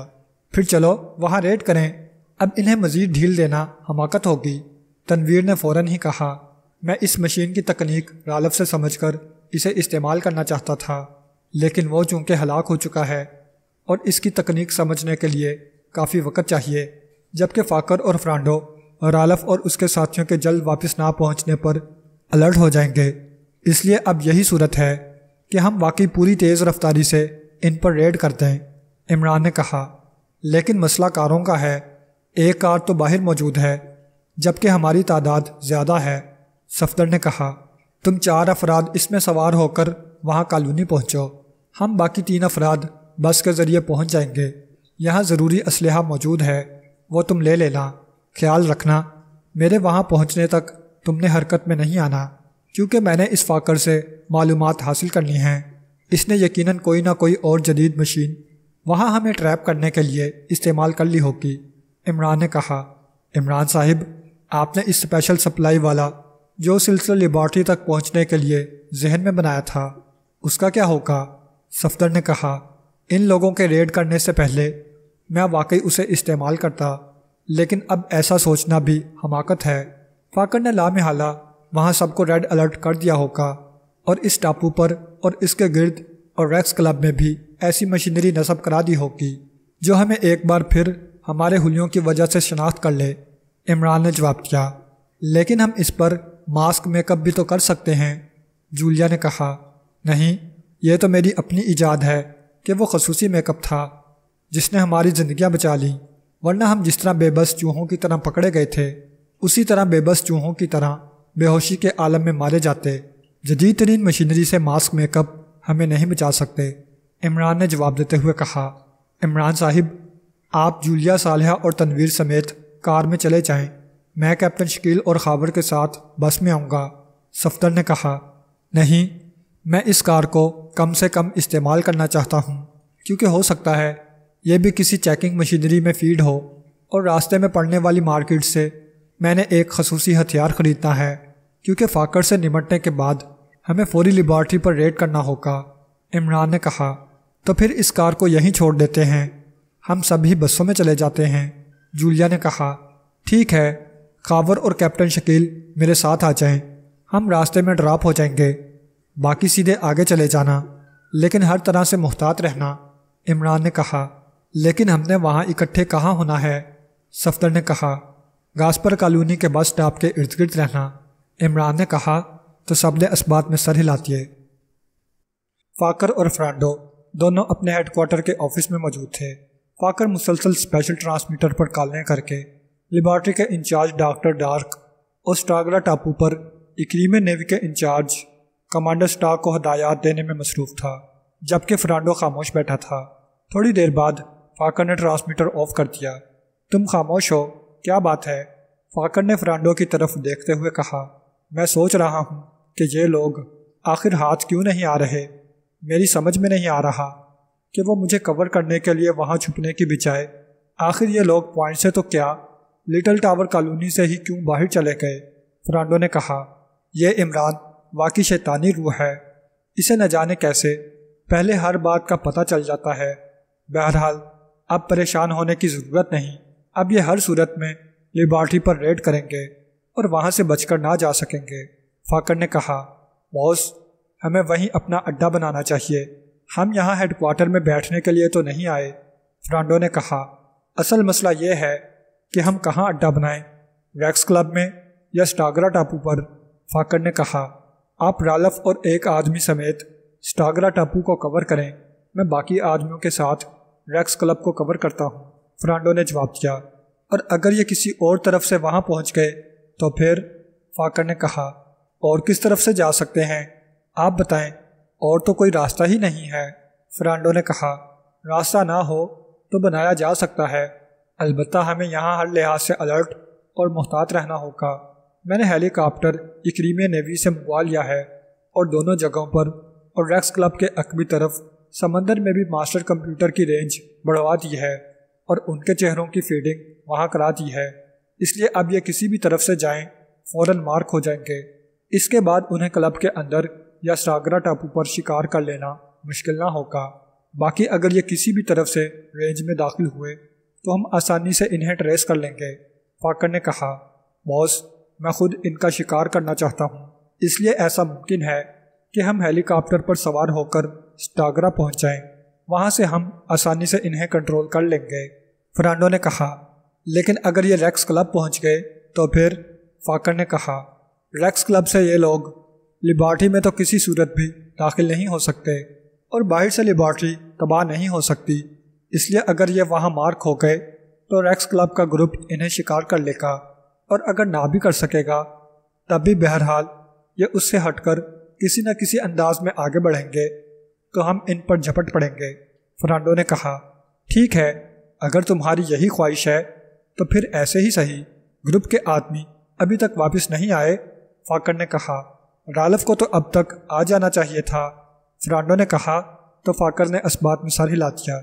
A: फिर चलो वहाँ रेड करें अब इन्हें मज़ीद ढील देना हमाकत होगी तनवीर ने फ़ौर ही कहा मैं इस मशीन की तकनीक रालफ से समझकर इसे इस्तेमाल करना चाहता था लेकिन वो चूँकि हलाक हो चुका है और इसकी तकनीक समझने के लिए काफ़ी वक़्त चाहिए जबकि फ़ाकर और फ्रांडो रालफ और उसके साथियों के जल्द वापस ना पहुंचने पर अलर्ट हो जाएंगे इसलिए अब यही सूरत है कि हम वाकई पूरी तेज़ रफ्तारी से इन पर रेड कर दें इमरान ने कहा लेकिन मसला कारों का है एक कार तो बाहर मौजूद है जबकि हमारी तादाद ज़्यादा है सफदर ने कहा तुम चार अफराद इसमें सवार होकर वहाँ कॉलोनी पहुँचो हम बाकी तीन अफराद बस के ज़रिए पहुँच जाएंगे यहाँ ज़रूरी इसल मौजूद है वो तुम ले लेना ख्याल रखना मेरे वहाँ पहुँचने तक तुमने हरकत में नहीं आना क्योंकि मैंने इस फाकर से मालूम हासिल करनी हैं इसने यकीनन कोई ना कोई और जदीद मशीन वहाँ हमें ट्रैप करने के लिए इस्तेमाल कर ली होगी इमरान ने कहा इमरान साहिब आपने इस स्पेशल सप्लाई वाला जो सिलसिला लेबॉर्ट्री तक पहुँचने के लिए जहन में बनाया था उसका क्या होगा सफदर ने कहा इन लोगों के रेड करने से पहले मैं वाकई उसे इस्तेमाल करता लेकिन अब ऐसा सोचना भी हमाकत है फ़ाकर ने हाला वहाँ सबको रेड अलर्ट कर दिया होगा और इस टापू पर और इसके गिर्द और रैक्स क्लब में भी ऐसी मशीनरी नस्ब करा दी होगी जो हमें एक बार फिर हमारे हुलियों की वजह से शनाख्त कर ले इमरान ने जवाब दिया लेकिन हम इस पर मास्क मेकअप भी तो कर सकते हैं जूलिया ने कहा नहीं ये तो मेरी अपनी ईजाद है कि वो खसूस मेकअप था जिसने हमारी जिंदगियां बचा ली वरना हम जिस तरह बेबस चूहों की तरह पकड़े गए थे उसी तरह बेबस चूहों की तरह बेहोशी के आलम में मारे जाते जदीद तरीन मशीनरी से मास्क मेकअप हमें नहीं बचा सकते इमरान ने जवाब देते हुए कहा इमरान साहिब आप जूलिया सालह और तनवीर समेत कार में चले जाएं मैं कैप्टन शकील और खाबर के साथ बस में आऊँगा सफदर ने कहा नहीं मैं इस कार को कम से कम इस्तेमाल करना चाहता हूँ क्योंकि हो सकता है यह भी किसी चेकिंग मशीनरी में फीड हो और रास्ते में पड़ने वाली मार्केट से मैंने एक खसूसी हथियार ख़रीदना है क्योंकि फाकर से निमटने के बाद हमें फौरी लेबॉर्ट्री पर रेड करना होगा इमरान ने कहा तो फिर इस कार को यहीं छोड़ देते हैं हम सभी बसों में चले जाते हैं जूलिया ने कहा ठीक है कावर और कैप्टन शकील मेरे साथ आ जाएं हम रास्ते में ड्राप हो जाएंगे बाकी सीधे आगे चले जाना लेकिन हर तरह से मुहतात रहना इमरान ने कहा लेकिन हमने वहाँ इकट्ठे कहाँ होना है सफदर ने कहा गास्पर कॉलोनी के बस स्टॉप के इर्द गिर्द रहना इमरान ने कहा तो सबने इस बात में सर हिलाती है फाकर और फ्रांडो दोनों अपने हेडक्वार्टर के ऑफिस में मौजूद थे फाकर मुसलसल स्पेशल ट्रांसमीटर पर कॉलें करके लेबॉर्ट्री के इंचार्ज डॉक्टर डार्क और स्टागरा टापू पर इकलीम नेवी के इंचार्ज कमांडर स्टाक को हदायत देने में मसरूफ था जबकि फ्रांडो खामोश बैठा था थोड़ी देर बाद फाकर ने ट्रांसमीटर ऑफ कर दिया तुम खामोश हो क्या बात है फाकर ने फ्रांडो की तरफ देखते हुए कहा मैं सोच रहा हूँ कि ये लोग आखिर हाथ क्यों नहीं आ रहे मेरी समझ में नहीं आ रहा कि वो मुझे कवर करने के लिए वहाँ छुपने की बिचाए आखिर ये लोग पॉइंट से तो क्या लिटल टावर कॉलोनी से ही क्यों बाहर चले गए फ्रांडो ने कहा यह इमरान वाकई शैतानी रूह है इसे न जाने कैसे पहले हर बात का पता चल जाता है बहरहाल अब परेशान होने की ज़रूरत नहीं अब ये हर सूरत में लिबॉर्टरी पर रेड करेंगे और वहाँ से बचकर ना जा सकेंगे फाकर ने कहा बॉस हमें वहीं अपना अड्डा बनाना चाहिए हम यहाँ हेडक्वार्टर में बैठने के लिए तो नहीं आए फ्रांडो ने कहा असल मसला यह है कि हम कहाँ अड्डा बनाएं रैक्स क्लब में या स्टागरा टापू पर फाकर ने कहा आप रालफ और एक आदमी समेत स्टागरा टापू को कवर करें मैं बाकी आदमियों के साथ रैक्स क्लब को कवर करता हूँ फ्रांडो ने जवाब दिया और अगर ये किसी और तरफ से वहाँ पहुँच गए तो फिर फाकर ने कहा और किस तरफ से जा सकते हैं आप बताएं और तो कोई रास्ता ही नहीं है फ्रांडो ने कहा रास्ता ना हो तो बनाया जा सकता है अलबत् हमें यहाँ हर लिहाज से अलर्ट और मोहतात रहना होगा मैंने हेलीकॉप्टर इक्रीम नेवी से मंगवा लिया है और दोनों जगहों पर और रैक्स क्लब के अकबी तरफ समंदर में भी मास्टर कंप्यूटर की रेंज बढ़वा दी है और उनके चेहरों की फीडिंग वहाँ करा दी है इसलिए अब ये किसी भी तरफ से जाएं फौरन मार्क हो जाएंगे इसके बाद उन्हें क्लब के अंदर या सागरा टापू पर शिकार कर लेना मुश्किल ना होगा बाकी अगर ये किसी भी तरफ से रेंज में दाखिल हुए तो हम आसानी से इन्हें ट्रेस कर लेंगे फाकर ने कहा बॉस मैं खुद इनका शिकार करना चाहता हूँ इसलिए ऐसा मुमकिन है कि हम हेलीकॉप्टर पर सवार होकर स्टागरा पहुँच जाएँ वहाँ से हम आसानी से इन्हें कंट्रोल कर लेंगे फ्रांडो ने कहा लेकिन अगर ये रेक्स क्लब पहुँच गए तो फिर फाकर ने कहा रेक्स क्लब से ये लोग लिबार्टी में तो किसी सूरत भी दाखिल नहीं हो सकते और बाहर से लिबार्टी तबाह नहीं हो सकती इसलिए अगर ये वहाँ मार खो गए तो रेक्स क्लब का ग्रुप इन्हें शिकार कर लेगा और अगर ना भी कर सकेगा तब भी बहरहाल ये उससे हटकर किसी न किसी अंदाज में आगे बढ़ेंगे तो हम इन पर झपट पड़ेंगे फर्नांडो ने कहा ठीक है अगर तुम्हारी यही ख्वाहिश है तो फिर ऐसे ही सही ग्रुप के आदमी अभी तक वापस नहीं आए फाकर ने कहा रालफ को तो अब तक आ जाना चाहिए था फ्रांडो ने कहा तो फाकर ने इस्बात में सर हिला दिया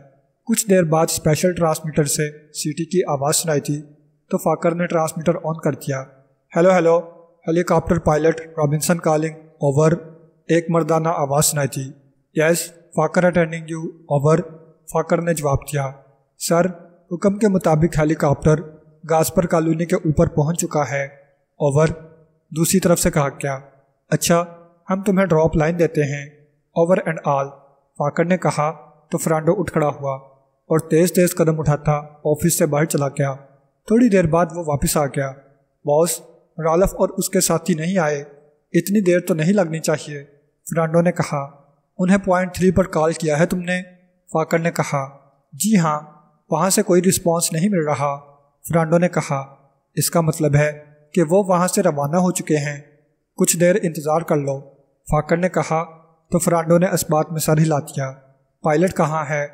A: कुछ देर बाद स्पेशल ट्रांसमीटर से सीटी की आवाज़ सुनाई थी तो फाकर ने ट्रांसमीटर ऑन कर दिया hello hello helicopter pilot Robinson calling over एक मर्दाना आवाज़ सुनाई थी यस फाकर अटेंडिंग यू ओवर फाकर ने जवाब दिया सर हुक्म के मुताबिक हेलीकॉप्टर गाजपर कॉलोनी के ऊपर पहुंच चुका है ओवर दूसरी तरफ से कहा क्या अच्छा हम तुम्हें ड्रॉप लाइन देते हैं ओवर एंड ऑल फाकर ने कहा तो फ्रांडो उठ खड़ा हुआ और तेज तेज कदम उठाता ऑफिस से बाहर चला गया थोड़ी देर बाद वो वापस आ गया बॉस रालफ और उसके साथी नहीं आए इतनी देर तो नहीं लगनी चाहिए फ्रांडो ने कहा उन्हें पॉइंट थ्री पर कॉल किया है तुमने फाकर ने कहा जी हाँ वहाँ से कोई रिस्पॉन्स नहीं मिल रहा फ्रांडो ने कहा इसका मतलब है कि वो वहाँ से रवाना हो चुके हैं कुछ देर इंतज़ार कर लो फाकर ने कहा तो फ्रांडो ने इस्बात में सर हिला दिया पायलट कहाँ है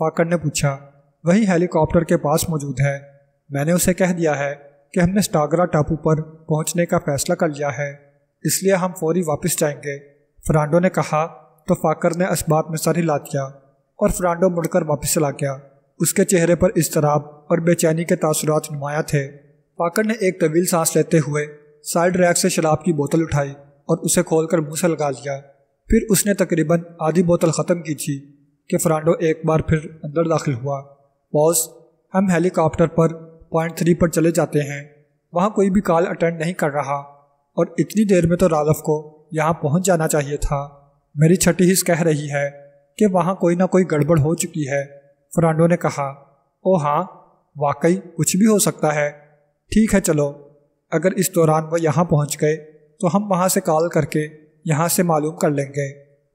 A: फाकर ने पूछा वही हेलीकॉप्टर के पास मौजूद है मैंने उसे कह दिया है कि हमने स्टागरा टापू पर पहुंचने का फैसला कर लिया है इसलिए हम फौरी वापस जाएंगे फ्रांडो ने कहा तो फाकर ने इस्बात में सर हिला दिया और फ्रांडो मुड़कर वापस चला गया उसके चेहरे पर इस और बेचैनी के तासरात नुमाया थे पाकर ने एक तवील सांस लेते हुए साइड रैक से शराब की बोतल उठाई और उसे खोलकर मुंह से लगा लिया फिर उसने तकरीबन आधी बोतल ख़त्म की थी कि फ्रांडो एक बार फिर अंदर दाखिल हुआ बॉस हम हेलीकॉप्टर पर पॉइंट थ्री पर चले जाते हैं वहाँ कोई भी कॉल अटेंड नहीं कर रहा और इतनी देर में तो राघव को यहाँ पहुँच जाना चाहिए था मेरी छठी हिस्स कह रही है कि वहाँ कोई ना कोई गड़बड़ हो चुकी है फ्रांडो ने कहा ओ हाँ वाकई कुछ भी हो सकता है ठीक है चलो अगर इस दौरान वह यहाँ पहुँच गए तो हम वहाँ से कॉल करके यहाँ से मालूम कर लेंगे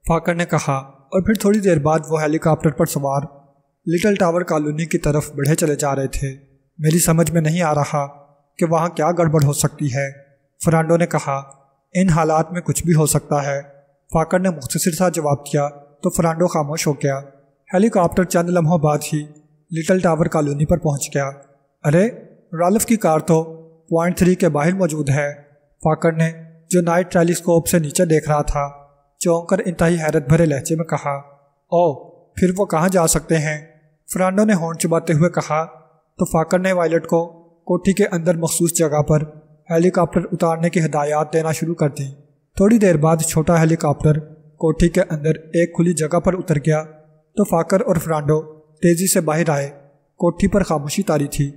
A: फाकर ने कहा और फिर थोड़ी देर बाद वो हेलीकॉप्टर पर सवार लिटल टावर कॉलोनी की तरफ बढ़े चले जा रहे थे मेरी समझ में नहीं आ रहा कि वहाँ क्या गड़बड़ हो सकती है फर्नांडो ने कहा इन हालात में कुछ भी हो सकता है फाकर ने मुख्तर सा जवाब दिया तो फर्नांडो खामोश हो गया हेलीकॉप्टर चंद लम्हों बाद ही लिटल टावर कॉलोनी पर पहुंच गया अरे रालफ की कार तो पॉइंट थ्री के बाहर मौजूद है फाकर ने जो नाइट टेलीस्कोप से नीचे देख रहा था चौंक कर इंतहाई हैरत भरे लहजे में कहा ओ फिर वो कहाँ जा सकते हैं फ्रांडो ने हॉर्न चुबाते हुए कहा तो फाकर ने वायलट को कोठी के अंदर मखसूस जगह पर हेलीकॉप्टर उतारने की हदायत देना शुरू कर दी थोड़ी देर बाद छोटा हेलीकॉप्टर कोठी के अंदर एक खुली जगह पर उतर गया तो फाकर और फ्रांडो तेज़ी से बाहर आए कोठी पर खामोशी तारी थी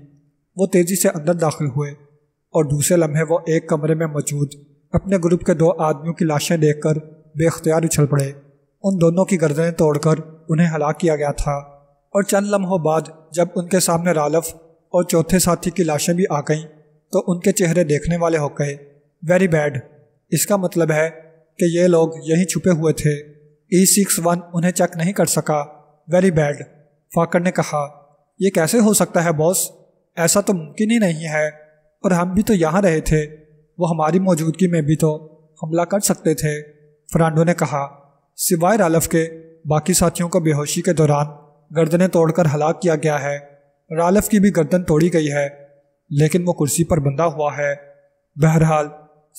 A: वो तेजी से अंदर दाखिल हुए और दूसरे लम्हे वो एक कमरे में मौजूद अपने ग्रुप के दो आदमियों की लाशें देखकर बेख्तियार उछल पड़े उन दोनों की गर्दनें तोड़कर उन्हें हला किया गया था और चंद लम्हों बाद जब उनके सामने रालफ और चौथे साथी की लाशें भी आ गईं तो उनके चेहरे देखने वाले हो गए वेरी बैड इसका मतलब है कि ये लोग यहीं छुपे हुए थे ई सिक्स वन उन्हें चेक नहीं कर सका वेरी बैड फाकर ने कहा यह कैसे हो सकता है बॉस ऐसा तो मुमकिन ही नहीं है और हम भी तो यहाँ रहे थे वो हमारी मौजूदगी में भी तो हमला कर सकते थे फ्रांडो ने कहा सिवाय रालफ के बाकी साथियों को बेहोशी के दौरान गर्दनें तोड़कर हलाक किया गया है रालफ की भी गर्दन तोड़ी गई है लेकिन वो कुर्सी पर बंधा हुआ है बहरहाल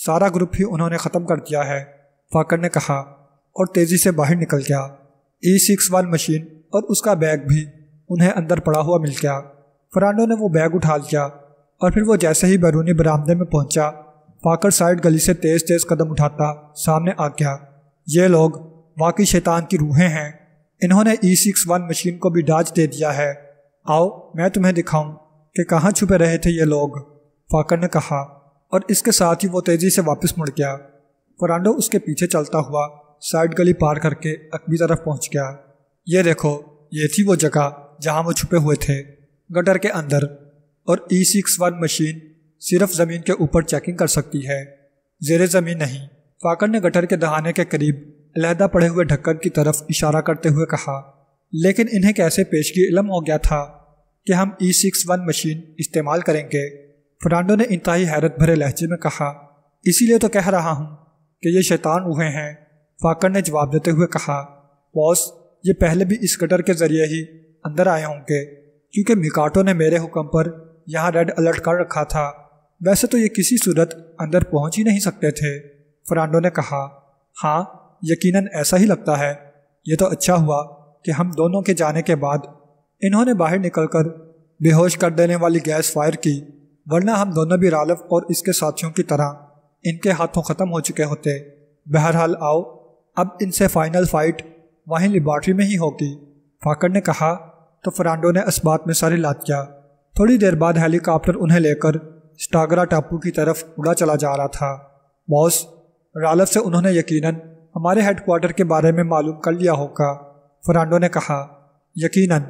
A: सारा ग्रुप ही उन्होंने ख़त्म कर दिया है फाकर ने कहा और तेज़ी से बाहर निकल गया ई सिक्स वाल मशीन और उसका बैग भी उन्हें अंदर पड़ा हुआ मिल गया फरानो ने वो बैग उठा लिया और फिर वो जैसे ही बैरूनी बरामदे में पहुंचा पाकर साइड गली से तेज तेज कदम उठाता सामने आ गया ये लोग वाकई शैतान की रूहें हैं इन्होंने ई सिक्स वन मशीन को भी डांच दे दिया है आओ मैं तुम्हें दिखाऊं कि कहाँ छुपे रहे थे ये लोग फाकर ने कहा और इसके साथ ही वो तेज़ी से वापस मुड़ गया फरांडो उसके पीछे चलता हुआ साइड गली पार करके अकबी तरफ पहुंच गया ये देखो ये थी वो जगह जहाँ वो छुपे हुए थे गटर के अंदर और ई सिक्स वन मशीन सिर्फ ज़मीन के ऊपर चेकिंग कर सकती है जेर ज़मीन नहीं फाकर ने गटर के दहाने के करीब अलहदा पड़े हुए ढक्कन की तरफ इशारा करते हुए कहा लेकिन इन्हें कैसे पेशगी इलम हो गया था कि हम ई सिक्स वन मशीन इस्तेमाल करेंगे फ्रांडो ने इंतहाई हैरत भरे लहजे में कहा इसीलिए तो कह रहा हूँ कि ये शैतान हुए हैं फाकर ने जवाब देते हुए कहा बॉस ये पहले भी इस गटर के ज़रिए ही अंदर आए होंगे क्योंकि मिकाटो ने मेरे हुक्म पर यहाँ रेड अलर्ट कर रखा था वैसे तो ये किसी सूरत अंदर पहुँच ही नहीं सकते थे फरांडो ने कहा हाँ यकीनन ऐसा ही लगता है ये तो अच्छा हुआ कि हम दोनों के जाने के बाद इन्होंने बाहर निकलकर बेहोश कर देने वाली गैस फायर की वरना हम दोनों भी रालफ और इसके साथियों की तरह इनके हाथों ख़त्म हो चुके होते बहरहाल आओ अब इनसे फाइनल फाइट वहीं लेबार्ट्री में ही होगी फाकर ने कहा तो फरांडो ने इस बात में सारी लाद किया थोड़ी देर बाद हेलीकॉप्टर उन्हें लेकर स्टागरा टापू की तरफ उड़ा चला जा रहा था बॉस रालफ से उन्होंने यकीनन हमारे हेडक्वार्टर के बारे में मालूम कर लिया होगा फरांडो ने कहा यकीनन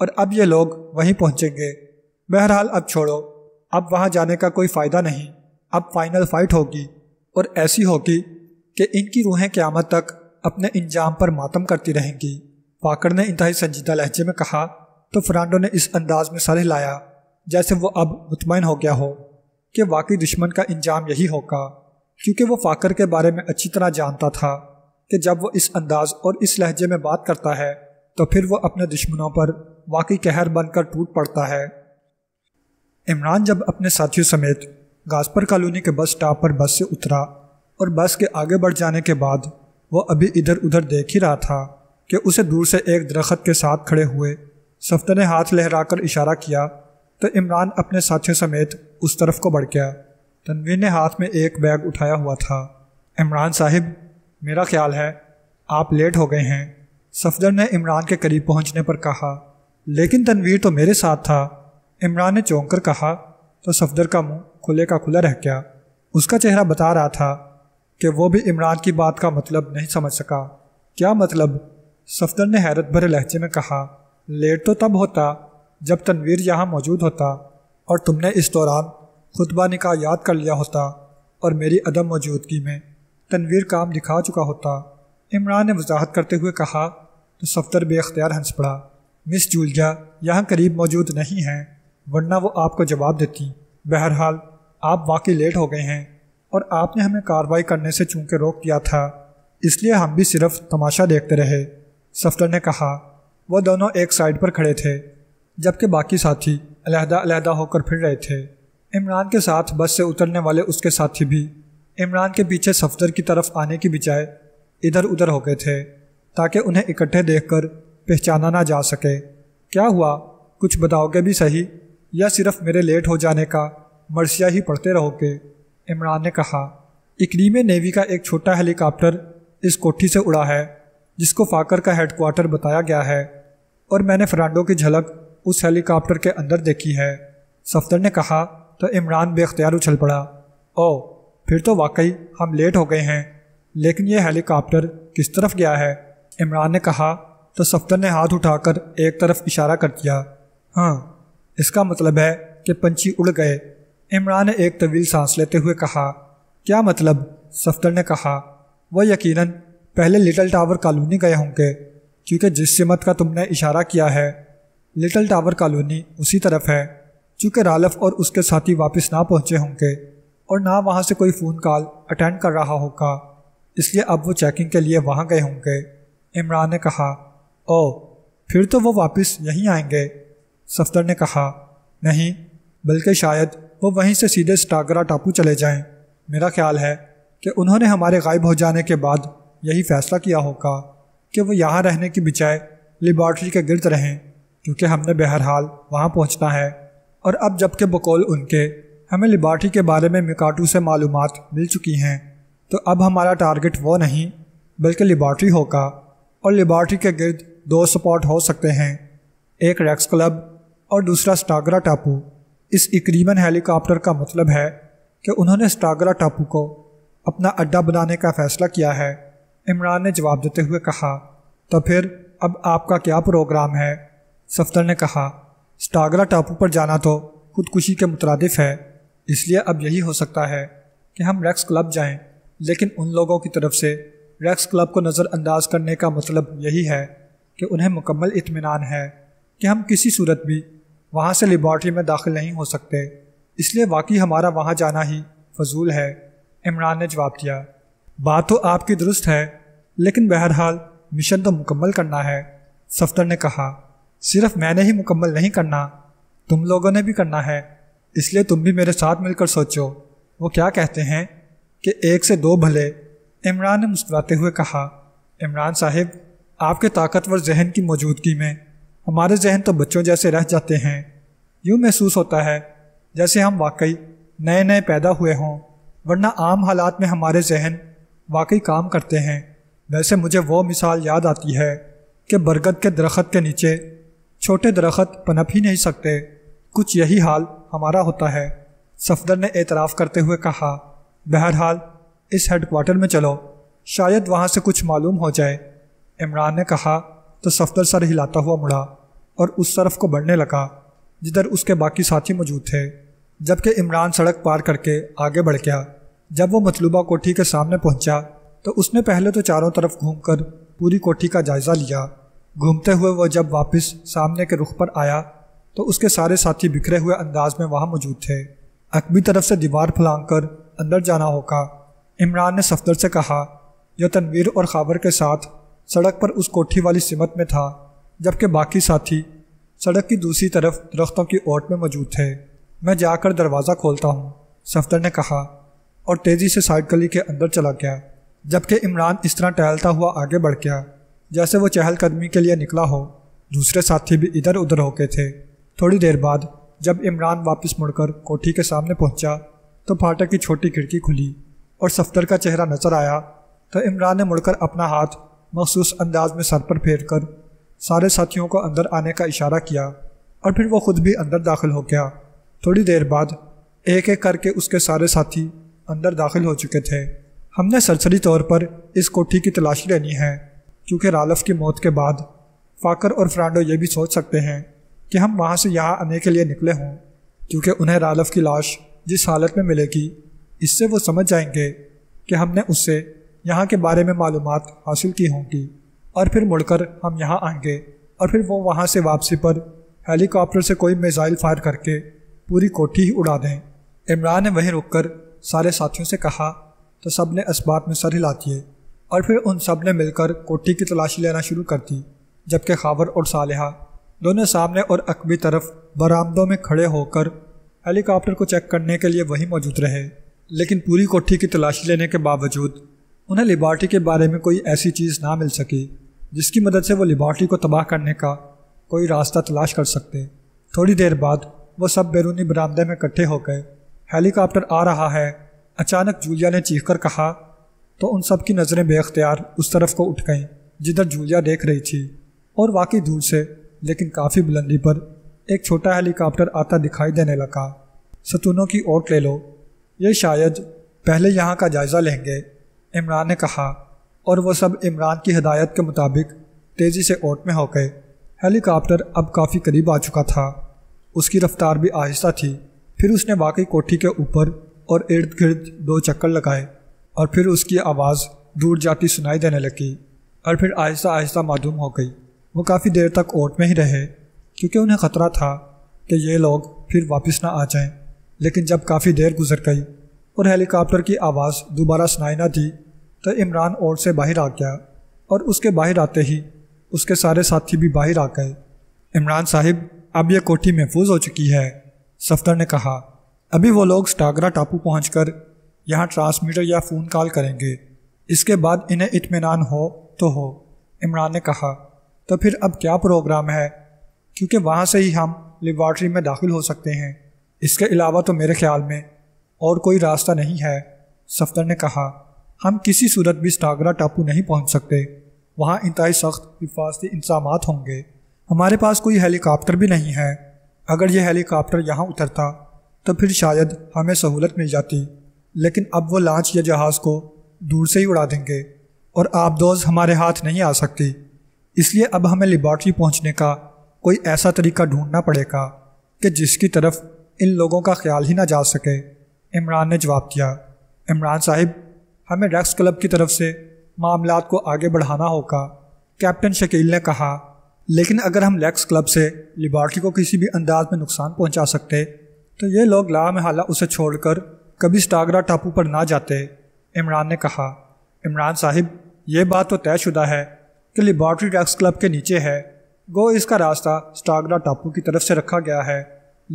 A: और अब ये लोग वहीं पहुंचेंगे बहरहाल अब छोड़ो अब वहाँ जाने का कोई फ़ायदा नहीं अब फाइनल फाइट होगी और ऐसी होगी कि इनकी रूहें क़्यामत तक अपने इंजाम पर मातम करती रहेंगी पाकड़ ने इंतहा संजीदा लहजे में कहा तो फ्रांडो ने इस अंदाज में सर हिलाया जैसे वो अब मुतमिन हो गया हो कि वाकई दुश्मन का इंजाम यही होगा क्योंकि वो फाकर के बारे में अच्छी तरह जानता था कि जब वो इस अंदाज और इस लहजे में बात करता है तो फिर वो अपने दुश्मनों पर वाकई कहर बनकर टूट पड़ता है इमरान जब अपने साथियों समेत गाजपर कॉलोनी के बस स्टॉप पर बस से उतरा और बस के आगे बढ़ जाने के बाद वो अभी इधर उधर देख ही रहा था कि उसे दूर से एक दरख्त के साथ खड़े हुए सफ्तर ने हाथ लहराकर इशारा किया तो इमरान अपने साथियों समेत उस तरफ को बढ़ गया तनवीर ने हाथ में एक बैग उठाया हुआ था इमरान साहिब मेरा ख्याल है आप लेट हो गए हैं सफदर ने इमरान के करीब पहुंचने पर कहा लेकिन तनवीर तो मेरे साथ था इमरान ने चौंक कर कहा तो सफदर का मुंह खुले का खुला रह गया उसका चेहरा बता रहा था कि वो भी इमरान की बात का मतलब नहीं समझ सका क्या मतलब सफदर ने हैरत भरे लहजे में कहा लेट तो तब होता जब तनवीर यहाँ मौजूद होता और तुमने इस दौरान खुतबा निकाह याद कर लिया होता और मेरी अदम मौजूदगी में तनवीर काम दिखा चुका होता इमरान ने वजाहत करते हुए कहा तो सफदर बेख्तियार हंस पड़ा मिस जूलजा यहाँ करीब मौजूद नहीं हैं वरना वो आपको जवाब देती बहरहाल आप वाकई लेट हो गए हैं और आपने हमें कार्रवाई करने से चूंकि रोक दिया था इसलिए हम भी सिर्फ तमाशा देखते रहे सफदर ने कहा वह दोनों एक साइड पर खड़े थे जबकि बाकी साथी अलहदा अलहदा होकर फिर रहे थे इमरान के साथ बस से उतरने वाले उसके साथी भी इमरान के पीछे सफदर की तरफ आने की बजाय इधर उधर हो गए थे ताकि उन्हें इकट्ठे देखकर पहचाना ना जा सके क्या हुआ कुछ बताओगे भी सही या सिर्फ मेरे लेट हो जाने का मरसिया ही पढ़ते रहोगे इमरान ने कहा इकरीम नेवी का एक छोटा हेलीकॉप्टर इस कोठी से उड़ा है जिसको फाकर का हेडक्वार्टर बताया गया है और मैंने फ्रांडो की झलक उस हेलीकॉप्टर के अंदर देखी है सफदर ने कहा तो इमरान बेख्तियार उछल पड़ा ओ फिर तो वाकई हम लेट हो गए हैं लेकिन यह हेलीकॉप्टर किस तरफ गया है इमरान ने कहा तो सफदर ने हाथ उठाकर एक तरफ इशारा कर दिया हाँ इसका मतलब है कि पंछी उड़ गए इमरान ने एक तवील सांस लेते हुए कहा क्या मतलब सफदर ने कहा वह यकीनन पहले लिटल टावर कॉलोनी गए होंगे क्योंकि जिस सिमत का तुमने इशारा किया है लिटल टावर कॉलोनी उसी तरफ है चूँकि रालफ और उसके साथी वापस ना पहुँचे होंगे और ना वहाँ से कोई फ़ोन कॉल अटेंड कर रहा होगा इसलिए अब वो चेकिंग के लिए वहाँ गए होंगे इमरान ने कहा ओ फिर तो वो वापस यहीं आएंगे सफदर ने कहा नहीं बल्कि शायद वो वहीं से सीधे स्टागरा टापू चले जाएं। मेरा ख्याल है कि उन्होंने हमारे गायब हो जाने के बाद यही फैसला किया होगा कि वो यहाँ रहने की बजाय लेबॉर्ट्री के गिरद रहें क्योंकि हमने बहरहाल वहाँ पहुँचना है और अब जबकि बकौल उनके हमें लेबॉर्ट्री के बारे में मिकाटू से मालूम मिल चुकी हैं तो अब हमारा टारगेट वो नहीं बल्कि लेबॉर्ट्री होगा और लेबॉर्ट्री के गिरद दो स्पॉट हो सकते हैं एक रैक्स क्लब और दूसरा स्टागरा टापू इस इक्रीमन हेलीकॉप्टर का मतलब है कि उन्होंने स्टागरा टापू को अपना अड्डा बनाने का फैसला किया है इमरान ने जवाब देते हुए कहा तो फिर अब आपका क्या प्रोग्राम है सफदर ने कहा स्टागरा टापू पर जाना तो खुदकुशी के मुतरदफ है इसलिए अब यही हो सकता है कि हम रेक्स क्लब जाएं लेकिन उन लोगों की तरफ से रेक्स क्लब को नज़रअंदाज करने का मतलब यही है कि उन्हें मुकम्मल इतमान है कि हम किसी सूरत भी वहाँ से लेबॉर्ट्री में दाखिल नहीं हो सकते इसलिए वाकई हमारा वहाँ जाना ही फजूल है इमरान ने जवाब दिया बात तो आपकी दुरुस्त है लेकिन बहरहाल मिशन तो मुकम्मल करना है सफ्तर ने कहा सिर्फ मैंने ही मुकम्मल नहीं करना तुम लोगों ने भी करना है इसलिए तुम भी मेरे साथ मिलकर सोचो वो क्या कहते हैं कि एक से दो भले इमरान ने मुस्कुराते हुए कहा इमरान साहिब आपके ताकतवर जहन की मौजूदगी में हमारे जहन तो बच्चों जैसे रह जाते हैं यूँ महसूस होता है जैसे हम वाकई नए नए पैदा हुए हों वरना आम हालात में हमारे जहन वाकई काम करते हैं वैसे मुझे वो मिसाल याद आती है कि बरगद के दरख्त के नीचे छोटे दरख्त पनप ही नहीं सकते कुछ यही हाल हमारा होता है सफदर ने एतराफ़ करते हुए कहा बहरहाल इस हेडक्वार्टर में चलो शायद वहाँ से कुछ मालूम हो जाए इमरान ने कहा तो सफदर सर हिलाता हुआ मुड़ा और उस तरफ को बढ़ने लगा जिधर उसके बाकी साथी मौजूद थे जबकि इमरान सड़क पार करके आगे बढ़ गया जब वो मतलूबा कोठी के सामने पहुंचा तो उसने पहले तो चारों तरफ घूमकर पूरी कोठी का जायज़ा लिया घूमते हुए वह जब वापस सामने के रुख पर आया तो उसके सारे साथी बिखरे हुए अंदाज में वहाँ मौजूद थे अकबी तरफ से दीवार फैलांग कर अंदर जाना होगा इमरान ने सफदर से कहा जो तनवीर और खाबर के साथ सड़क पर उस कोठी वाली सिमत में था जबकि बाकी साथी सड़क की दूसरी तरफ दरख्तों की ओट में मौजूद थे मैं जाकर दरवाज़ा खोलता हूँ सफदर ने कहा और तेज़ी से साइड गली के अंदर चला गया जबकि इमरान इस तरह टहलता हुआ आगे बढ़ गया जैसे वो चहलकदमी के लिए निकला हो दूसरे साथी भी इधर उधर हो गए थे थोड़ी देर बाद जब इमरान वापस मुड़कर कोठी के सामने पहुंचा तो फाटक की छोटी खिड़की खुली और सफ्तर का चेहरा नजर आया तो इमरान ने मुड़कर अपना हाथ मखसूस अंदाज में सर पर फेर कर सारे साथियों को अंदर आने का इशारा किया और फिर वो खुद भी अंदर दाखिल हो गया थोड़ी देर बाद एक एक करके उसके सारे साथी अंदर दाखिल हो चुके थे हमने सरसरी तौर पर इस कोठी की तलाशी लेनी है क्योंकि रालफ की मौत के बाद फ़ाकर और फ्रांडो ये भी सोच सकते हैं कि हम वहाँ से यहाँ आने के लिए निकले हों क्योंकि उन्हें रालफ की लाश जिस हालत में मिलेगी इससे वो समझ जाएंगे कि हमने उससे यहाँ के बारे में मालूम हासिल की होंगी और फिर मुड़कर हम यहाँ आएंगे और फिर वो वहाँ से वापसी पर हेलीकॉप्टर से कोई मिज़ाइल फायर करके पूरी कोठी ही उड़ा दें इमरान ने वहीं रुककर सारे साथियों से कहा तो सब ने बात में सर हिला दिए और फिर उन सब ने मिलकर कोठी की तलाशी लेना शुरू कर दी जबकि खावर और सालहा दोनों सामने और अकबी तरफ बरामदों में खड़े होकर हेलीकॉप्टर को चेक करने के लिए वहीं मौजूद रहे लेकिन पूरी कोठी की तलाशी लेने के बावजूद उन्हें लिबार्टी के बारे में कोई ऐसी चीज़ ना मिल सकी जिसकी मदद से वो लिबार्टी को तबाह करने का कोई रास्ता तलाश कर सकते थोड़ी देर बाद वो सब बैरूनी बरामदे में इकट्ठे हो गए हेलीकॉप्टर आ रहा है अचानक जूलिया ने चीख कर कहा तो उन सब की नज़रें बेख्तियार उस तरफ को उठ गईं जिधर जूलिया देख रही थी और वाकई दूर से लेकिन काफ़ी बुलंदी पर एक छोटा हेलीकॉप्टर आता दिखाई देने लगा सतूनों की ओट ले लो ये शायद पहले यहाँ का जायज़ा लेंगे इमरान ने कहा और वह सब इमरान की हदायत के मुताबिक तेज़ी से ओट में हो गए हेलीकॉप्टर अब काफ़ी करीब आ चुका था उसकी रफ्तार भी आहिस्ता थी फिर उसने वाकई कोठी के ऊपर और इर्द गिर्द दो चक्कर लगाए और फिर उसकी आवाज़ दूर जाती सुनाई देने लगी और फिर आहिस्ता आहिस्ता मालूम हो गई वो काफ़ी देर तक ओट में ही रहे क्योंकि उन्हें खतरा था कि ये लोग फिर वापस ना आ जाएं। लेकिन जब काफ़ी देर गुजर गई और हेलीकॉप्टर की आवाज़ दोबारा सुनाई ना दी तो इमरान ओट से बाहर आ गया और उसके बाहर आते ही उसके सारे साथी भी बाहर आ गए इमरान साहिब अब यह कोठी महफूज हो चुकी है सफदर ने कहा अभी वो लोग स्टागरा टापू पहुँच कर यहाँ ट्रांसमीटर या फ़ोन कॉल करेंगे इसके बाद इन्हें इतमान हो तो हो इमरान ने कहा तो फिर अब क्या प्रोग्राम है क्योंकि वहाँ से ही हम लेबॉर्ट्री में दाखिल हो सकते हैं इसके अलावा तो मेरे ख्याल में और कोई रास्ता नहीं है सफदर ने कहा हम किसी सूरत भी स्टागरा टापू नहीं पहुँच सकते वहाँ इंतहाई सख्त हिफाजती इंतजाम होंगे हमारे पास कोई हेलीकॉप्टर भी नहीं है अगर यह हेलीकॉप्टर यहाँ उतरता तो फिर शायद हमें सहूलत मिल जाती लेकिन अब वो लांच या जहाज़ को दूर से ही उड़ा देंगे और आबदोज हमारे हाथ नहीं आ सकती इसलिए अब हमें लेबॉर्ट्री पहुँचने का कोई ऐसा तरीका ढूंढना पड़ेगा कि जिसकी तरफ इन लोगों का ख्याल ही ना जा सके इमरान ने जवाब दिया इमरान साहिब हमें रेक्स क्लब की तरफ से मामला को आगे बढ़ाना होगा कैप्टन शकील ने कहा लेकिन अगर हम लेक्स क्लब से लिबार्टी को किसी भी अंदाज में नुकसान पहुंचा सकते तो ये लोग लामहला उसे छोड़कर कभी स्टागरा टापू पर ना जाते इमरान ने कहा इमरान साहिब ये बात तो तयशुदा है कि लिबार्ट्री टैक्स क्लब के नीचे है गो इसका रास्ता स्टागरा टापू की तरफ से रखा गया है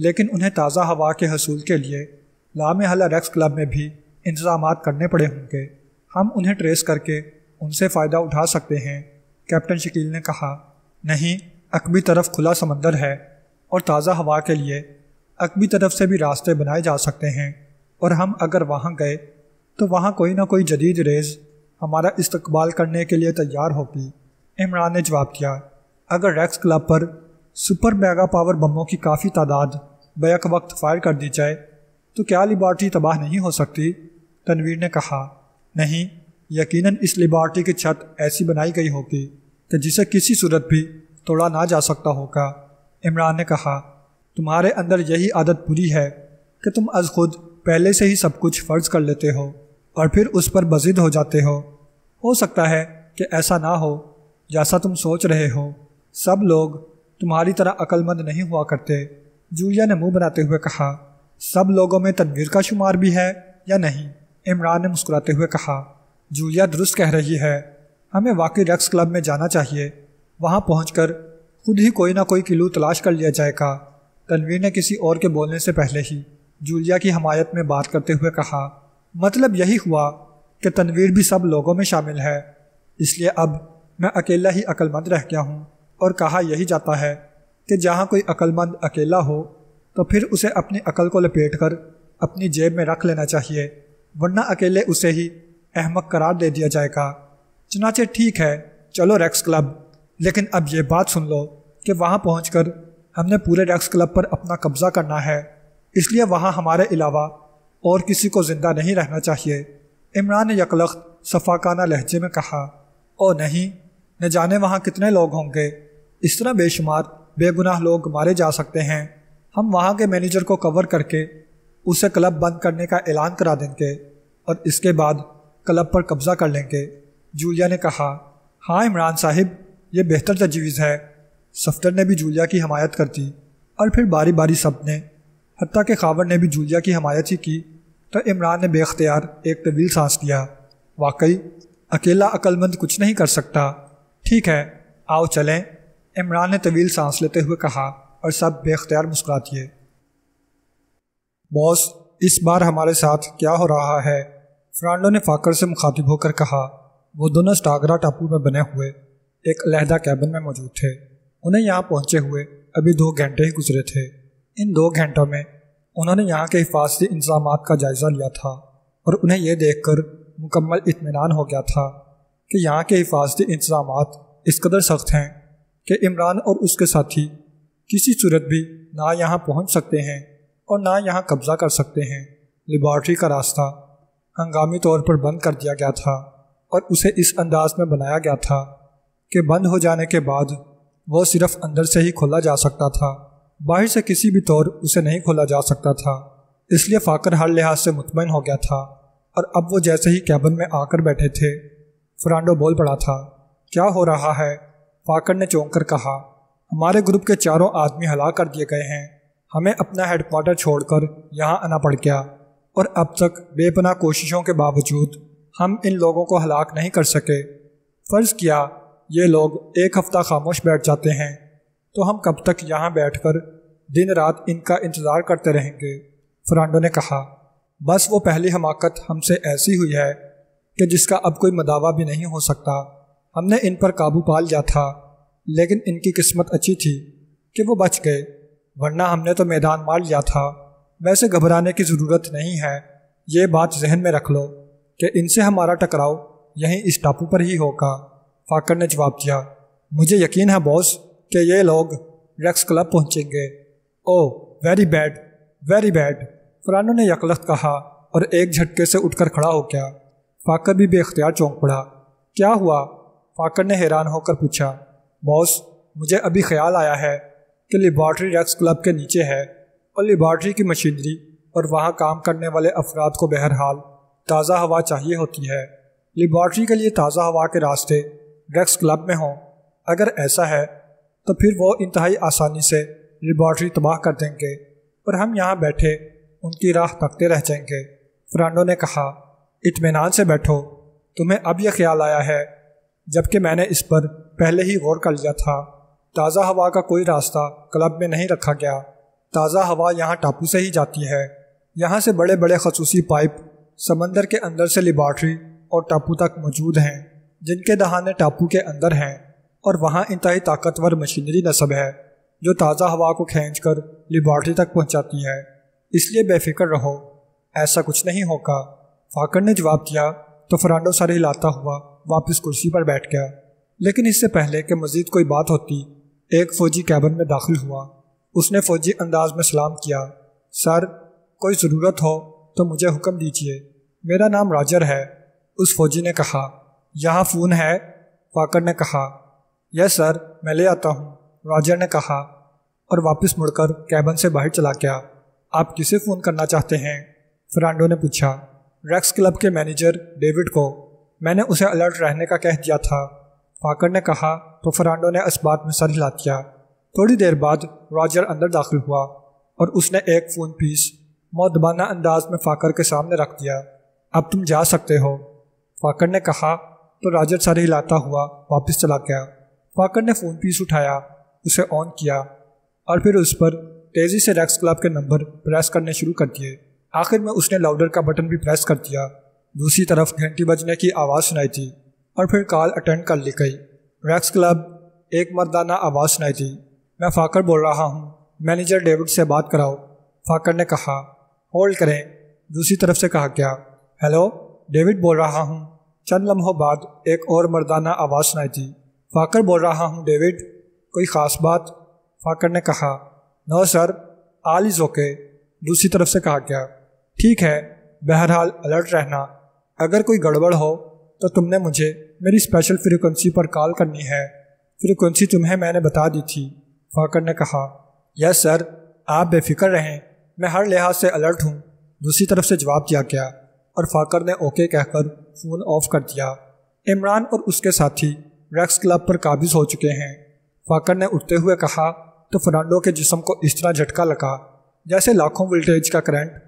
A: लेकिन उन्हें ताज़ा हवा के हसूल के लिए लामहला रेक्स क्लब में भी इंतजाम करने पड़े होंगे हम उन्हें ट्रेस करके उनसे फ़ायदा उठा सकते हैं कैप्टन शकील ने कहा नहीं अकबी तरफ खुला समंदर है और ताज़ा हवा के लिए अकबी तरफ से भी रास्ते बनाए जा सकते हैं और हम अगर वहाँ गए तो वहाँ कोई ना कोई जदीद रेज़ हमारा इस्तकबाल करने के लिए तैयार होगी इमरान ने जवाब दिया अगर रेक्स क्लब पर सुपर मेगा पावर बमों की काफ़ी तादाद बैक वक्त फायर कर दी जाए तो क्या लिबार्टी तबाह नहीं हो सकती तनवीर ने कहा नहीं यकीनन इस लिबार्टी की छत ऐसी बनाई गई होगी कि जिसे किसी सूरत भी तोड़ा ना जा सकता होगा इमरान ने कहा तुम्हारे अंदर यही आदत बुरी है कि तुम अज खुद पहले से ही सब कुछ फ़र्ज कर लेते हो और फिर उस पर बजिद हो जाते हो हो सकता है कि ऐसा ना हो जैसा तुम सोच रहे हो सब लोग तुम्हारी तरह अक्लमंद नहीं हुआ करते जूलिया ने मुंह बनाते हुए कहा सब लोगों में तनवीर का शुमार भी है या नहीं इमरान ने मुस्कुराते हुए कहा जूलिया दुरुस्त कह रही है हमें वाकई रक्स क्लब में जाना चाहिए वहाँ पहुँच खुद ही कोई ना कोई किलू तलाश कर लिया जाएगा तनवीर ने किसी और के बोलने से पहले ही जूलिया की हमायत में बात करते हुए कहा मतलब यही हुआ कि तनवीर भी सब लोगों में शामिल है इसलिए अब मैं अकेला ही अक्लमंद रह गया हूँ और कहा यही जाता है कि जहाँ कोई अक्लमंद अकेला हो तो फिर उसे अपनी अकल को लपेट कर अपनी जेब में रख लेना चाहिए वरना अकेले उसे ही अहमक करार दे दिया जाएगा चनाचे ठीक है चलो रेक्स क्लब लेकिन अब ये बात सुन लो कि वहाँ पहुँच हमने पूरे रेक्स क्लब पर अपना कब्ज़ा करना है इसलिए वहाँ हमारे अलावा और किसी को ज़िंदा नहीं रहना चाहिए इमरान ने यकलख्त सफाकाना लहजे में कहा ओ नहीं न जाने वहाँ कितने लोग होंगे इस तरह बेशुमार बेगुनाह लोग मारे जा सकते हैं हम वहाँ के मैनेजर को कवर करके उसे क्लब बंद करने का ऐलान करा देंगे और इसके बाद क्लब पर कब्ज़ा कर लेंगे जूलिया ने कहा हाँ इमरान साहिब ये बेहतर तजवीज़ है सफ्तर ने भी जूलिया की हमायत कर दी और फिर बारी बारी सब ने हती के खावर ने भी जूलिया की हमायत ही की तो इमरान ने बेख्तियार एक तवील सांस लिया वाकई अकेला अक्लमंद कुछ नहीं कर सकता ठीक है आओ चलें इमरान ने तवील सांस लेते हुए कहा और सब बेख्तियार मुस्करा दिए बॉस इस बार हमारे साथ क्या हो रहा है फ्रांडो ने फाकर से मुखातिब होकर कहा वो दोनों स्टागरा टापू में बने हुए एक अलहदा कैबिन में मौजूद थे उन्हें यहाँ पहुँचे हुए अभी दो घंटे ही गुजरे थे इन दो घंटों में उन्होंने यहाँ के हिफाजती इंतजाम का जायज़ा लिया था और उन्हें यह देख कर मुकम्मल इतमान हो गया था कि यहाँ के हिफाजती इंतजाम इस कदर सख्त हैं कि इमरान और उसके साथी किसी सूरत भी ना यहाँ पहुँच सकते हैं और ना यहाँ कब्ज़ा कर सकते हैं लेबॉर्ट्री का रास्ता हंगामी तौर पर बंद कर दिया गया था और उसे इस अंदाज में बनाया गया था कि बंद हो जाने के बाद वह सिर्फ अंदर से ही खोला जा सकता था बाहर से किसी भी तौर उसे नहीं खोला जा सकता था इसलिए फ़ाकर हर लिहाज से मुतमिन हो गया था और अब वो जैसे ही कैबन में आकर बैठे थे फ्रांडो बोल पड़ा था क्या हो रहा है फ़ाकर ने चौंक कर कहा हमारे ग्रुप के चारों आदमी हला कर दिए गए हैं हमें अपना हेडक्वार्टर छोड़कर यहाँ आना पड़ गया और अब तक बेपना कोशिशों के बावजूद हम इन लोगों को हलाक नहीं कर सके फ़र्ज़ किया ये लोग एक हफ़्ता खामोश बैठ जाते हैं तो हम कब तक यहाँ बैठ कर दिन रात इनका इंतज़ार करते रहेंगे फ्रांडो ने कहा बस वो पहली हमाकत हमसे ऐसी हुई है कि जिसका अब कोई मदावा भी नहीं हो सकता हमने इन पर काबू पा लिया था लेकिन इनकी किस्मत अच्छी थी कि वो बच गए वरना हमने तो मैदान मार लिया था वैसे घबराने की ज़रूरत नहीं है ये बात जहन में रख लो कि इनसे हमारा टकराव यहीं इस टापू पर ही होगा फाकर ने जवाब दिया मुझे यकीन है बॉस कि ये लोग रेक्स क्लब पहुंचेंगे oh very bad very bad फरानो ने यकलत कहा और एक झटके से उठकर खड़ा हो गया फाकर भी बेख्तियार चौंक पड़ा क्या हुआ फाकर ने हैरान होकर पूछा बॉस मुझे अभी ख्याल आया है कि लेबॉर्ट्री रेक्स क्लब के नीचे है और लेबॉर्ट्री की मशीनरी और वहाँ काम करने वाले अफराद को बहरहाल ताज़ा हवा चाहिए होती है लेबॉर्ट्री के लिए ताज़ा हवा के रास्ते ड्रग्स क्लब में हों अगर ऐसा है तो फिर वो इंतहाई आसानी से लेबॉर्ट्री तबाह कर देंगे और हम यहाँ बैठे उनकी राह तकते रह जाएंगे फ्रांडो ने कहा इतमान से बैठो तुम्हें अब यह ख्याल आया है जबकि मैंने इस पर पहले ही गौर कर लिया था ताज़ा हवा का कोई रास्ता क्लब में नहीं रखा गया ताज़ा हवा यहाँ टापू से ही जाती है यहाँ से बड़े बड़े खसूसी पाइप समंदर के अंदर से लिबार्ट्री और टापू तक मौजूद हैं जिनके दहाने टापू के अंदर हैं और वहाँ इंतहाई ताकतवर मशीनरी नस्ब है जो ताज़ा हवा को खींच कर लिबार्ट्री तक पहुँचाती है इसलिए बेफिक्र रहो ऐसा कुछ नहीं होगा फाकर ने जवाब दिया तो फरांडो सर हिलाता हुआ वापस कुर्सी पर बैठ गया लेकिन इससे पहले कि मजीद कोई बात होती एक फ़ौजी कैबन में दाखिल हुआ उसने फ़ौजी अंदाज में सलाम किया सर कोई ज़रूरत हो तो मुझे हुक्म दीजिए मेरा नाम रॉजर है उस फौजी ने कहा यहाँ फ़ोन है वाकर ने कहा यस सर मैं ले आता हूँ राजर ने कहा और वापस मुड़कर कैबन से बाहर चला गया आप किसे फ़ोन करना चाहते हैं फ्रांडो ने पूछा रैक्स क्लब के मैनेजर डेविड को मैंने उसे अलर्ट रहने का कह दिया था फाकर ने कहा तो फ्रांडो ने इस बात में सर हिला दिया थोड़ी देर बाद रॉजर अंदर दाखिल हुआ और उसने एक फ़ोन पीस मौदबाना अंदाज में फाकर के सामने रख दिया अब तुम जा सकते हो फाकर ने कहा तो राजर सारे हिलाता हुआ वापस चला गया फाकर ने फ़ोन पीस उठाया उसे ऑन किया और फिर उस पर तेज़ी से रेक्स क्लब के नंबर प्रेस करने शुरू कर दिए आखिर में उसने लाउडर का बटन भी प्रेस कर दिया दूसरी तरफ घंटी बजने की आवाज़ सुनाई थी और फिर कॉल अटेंड कर ली गई रेक्स क्लब एक मर्दाना आवाज़ सुनाई थी मैं फाकर बोल रहा हूँ मैनेजर डेविड से बात कराओ फाकर ने कहा होल्ड करें दूसरी तरफ से कहा गया हेलो डेविड बोल रहा हूँ चंद लम्हों बाद एक और मर्दाना आवाज़ सुनाई थी फाकर बोल रहा हूँ डेविड कोई ख़ास बात फाकर ने कहा no sir all is okay दूसरी तरफ से कहा गया ठीक है बहरहाल अलर्ट रहना अगर कोई गड़बड़ हो तो तुमने मुझे मेरी स्पेशल फ्रीक्वेंसी पर कॉल करनी है फ्रीक्वेंसी तुम्हें मैंने बता दी थी फाकर ने कहा यस सर आप बेफिक्र रहें मैं हर लिहाज से अलर्ट हूँ दूसरी तरफ से जवाब दिया गया और फाकर ने ओके कहकर फ़ोन ऑफ कर दिया इमरान और उसके साथी रैक्स क्लब पर काबिज हो चुके हैं फाकर ने उठते हुए कहा तो फर्नांडो के जिसम को इस तरह झटका लगा जैसे लाखों वोल्टेज का करंट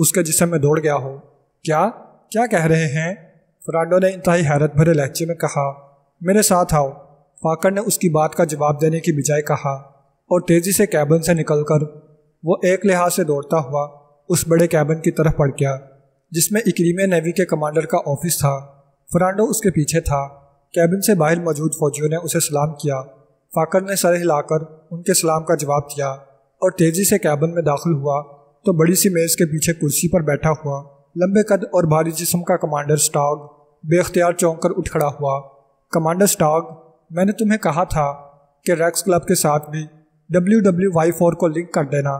A: उसके जिसम में दौड़ गया हो क्या क्या कह रहे हैं फर्नांडो ने इंतहाई हैरत भरे लहजे में कहा मेरे साथ आओ फाकर ने उसकी बात का जवाब देने की बजाय कहा और तेज़ी से कैबन से निकलकर वो एक लिहाज से दौड़ता हुआ उस बड़े कैबिन की तरफ पड़ गया जिसमें इक्रीमे नेवी के कमांडर का ऑफिस था फर्नांडो उसके पीछे था कैबिन से बाहर मौजूद फौजियों ने उसे सलाम किया फाकर ने सर हिलाकर उनके सलाम का जवाब दिया और तेज़ी से कैबिन में दाखिल हुआ तो बड़ी सी मेज़ के पीछे कुर्सी पर बैठा हुआ लंबे कद और भारी जिस्म का कमांडर स्टाग बेख्तियार चौंक कर उठ खड़ा हुआ कमांडर स्टाग मैंने तुम्हें कहा था कि रैक्स क्लब के साथ भी डब्ल्यू डब्ल्यू वाई फोर को लिंक कर देना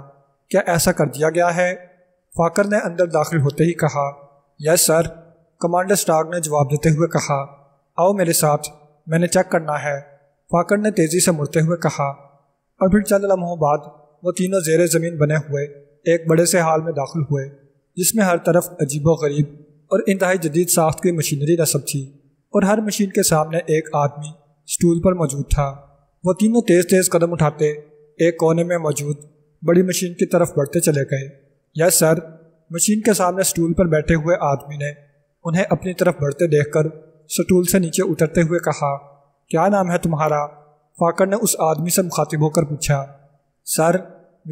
A: क्या ऐसा कर दिया गया है फाकर ने अंदर दाखिल होते ही कहा यस सर कमांडर स्टार्क ने जवाब देते हुए कहा आओ मेरे साथ मैंने चेक करना है फाकर ने तेज़ी से मुड़ते हुए कहा और फिर चंद लम्हों बाद वो तीनों जेर ज़मीन बने हुए एक बड़े से हाल में दाखिल हुए जिसमें हर तरफ अजीब व गरीब और इंतहाई जदीद साख्त की मशीनरी नसब थी और हर मशीन के सामने एक आदमी स्टूल पर मौजूद था वो तीनों तेज़ तेज़ कदम उठाते एक कोने में मौजूद बड़ी मशीन की तरफ बढ़ते चले गए यस सर मशीन के सामने स्टूल पर बैठे हुए आदमी ने उन्हें अपनी तरफ बढ़ते देखकर स्टूल से नीचे उतरते हुए कहा क्या नाम है तुम्हारा फाकर ने उस आदमी से मुखातिब होकर पूछा सर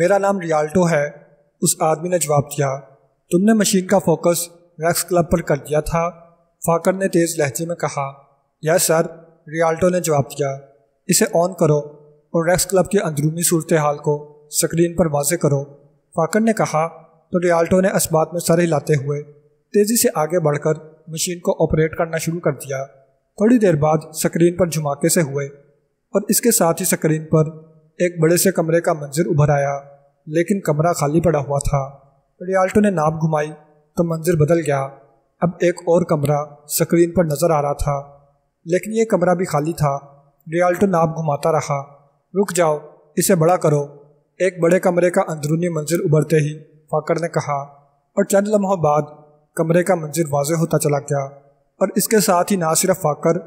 A: मेरा नाम रियाल्टो है उस आदमी ने जवाब दिया तुमने मशीन का फोकस रैक्स क्लब पर कर दिया था फाकर ने तेज़ लहजे में कहा यस सर रियाल्टो ने जवाब दिया इसे ऑन करो और रैक्स क्लब की अंदरूनी सूरत हाल को स्क्रीन पर वाजे करो फाकर ने कहा तो रियाल्टो ने इस्बात में सर हिलाते हुए तेज़ी से आगे बढ़कर मशीन को ऑपरेट करना शुरू कर दिया थोड़ी देर बाद स्क्रीन पर झुमाके से हुए और इसके साथ ही स्क्रीन पर एक बड़े से कमरे का मंजर उभर आया लेकिन कमरा खाली पड़ा हुआ था रियाल्टो ने नाप घुमाई तो मंजर बदल गया अब एक और कमरा स्क्रीन पर नज़र आ रहा था लेकिन यह कमरा भी खाली था रियाल्टो नाप घुमाता रहा रुक जाओ इसे बड़ा करो एक बड़े कमरे का अंदरूनी मंजिल उभरते ही फाकर ने कहा और चंद लम्हों बाद कमरे का मंजिल वाज होता चला गया और इसके साथ ही ना सिर्फ फाकर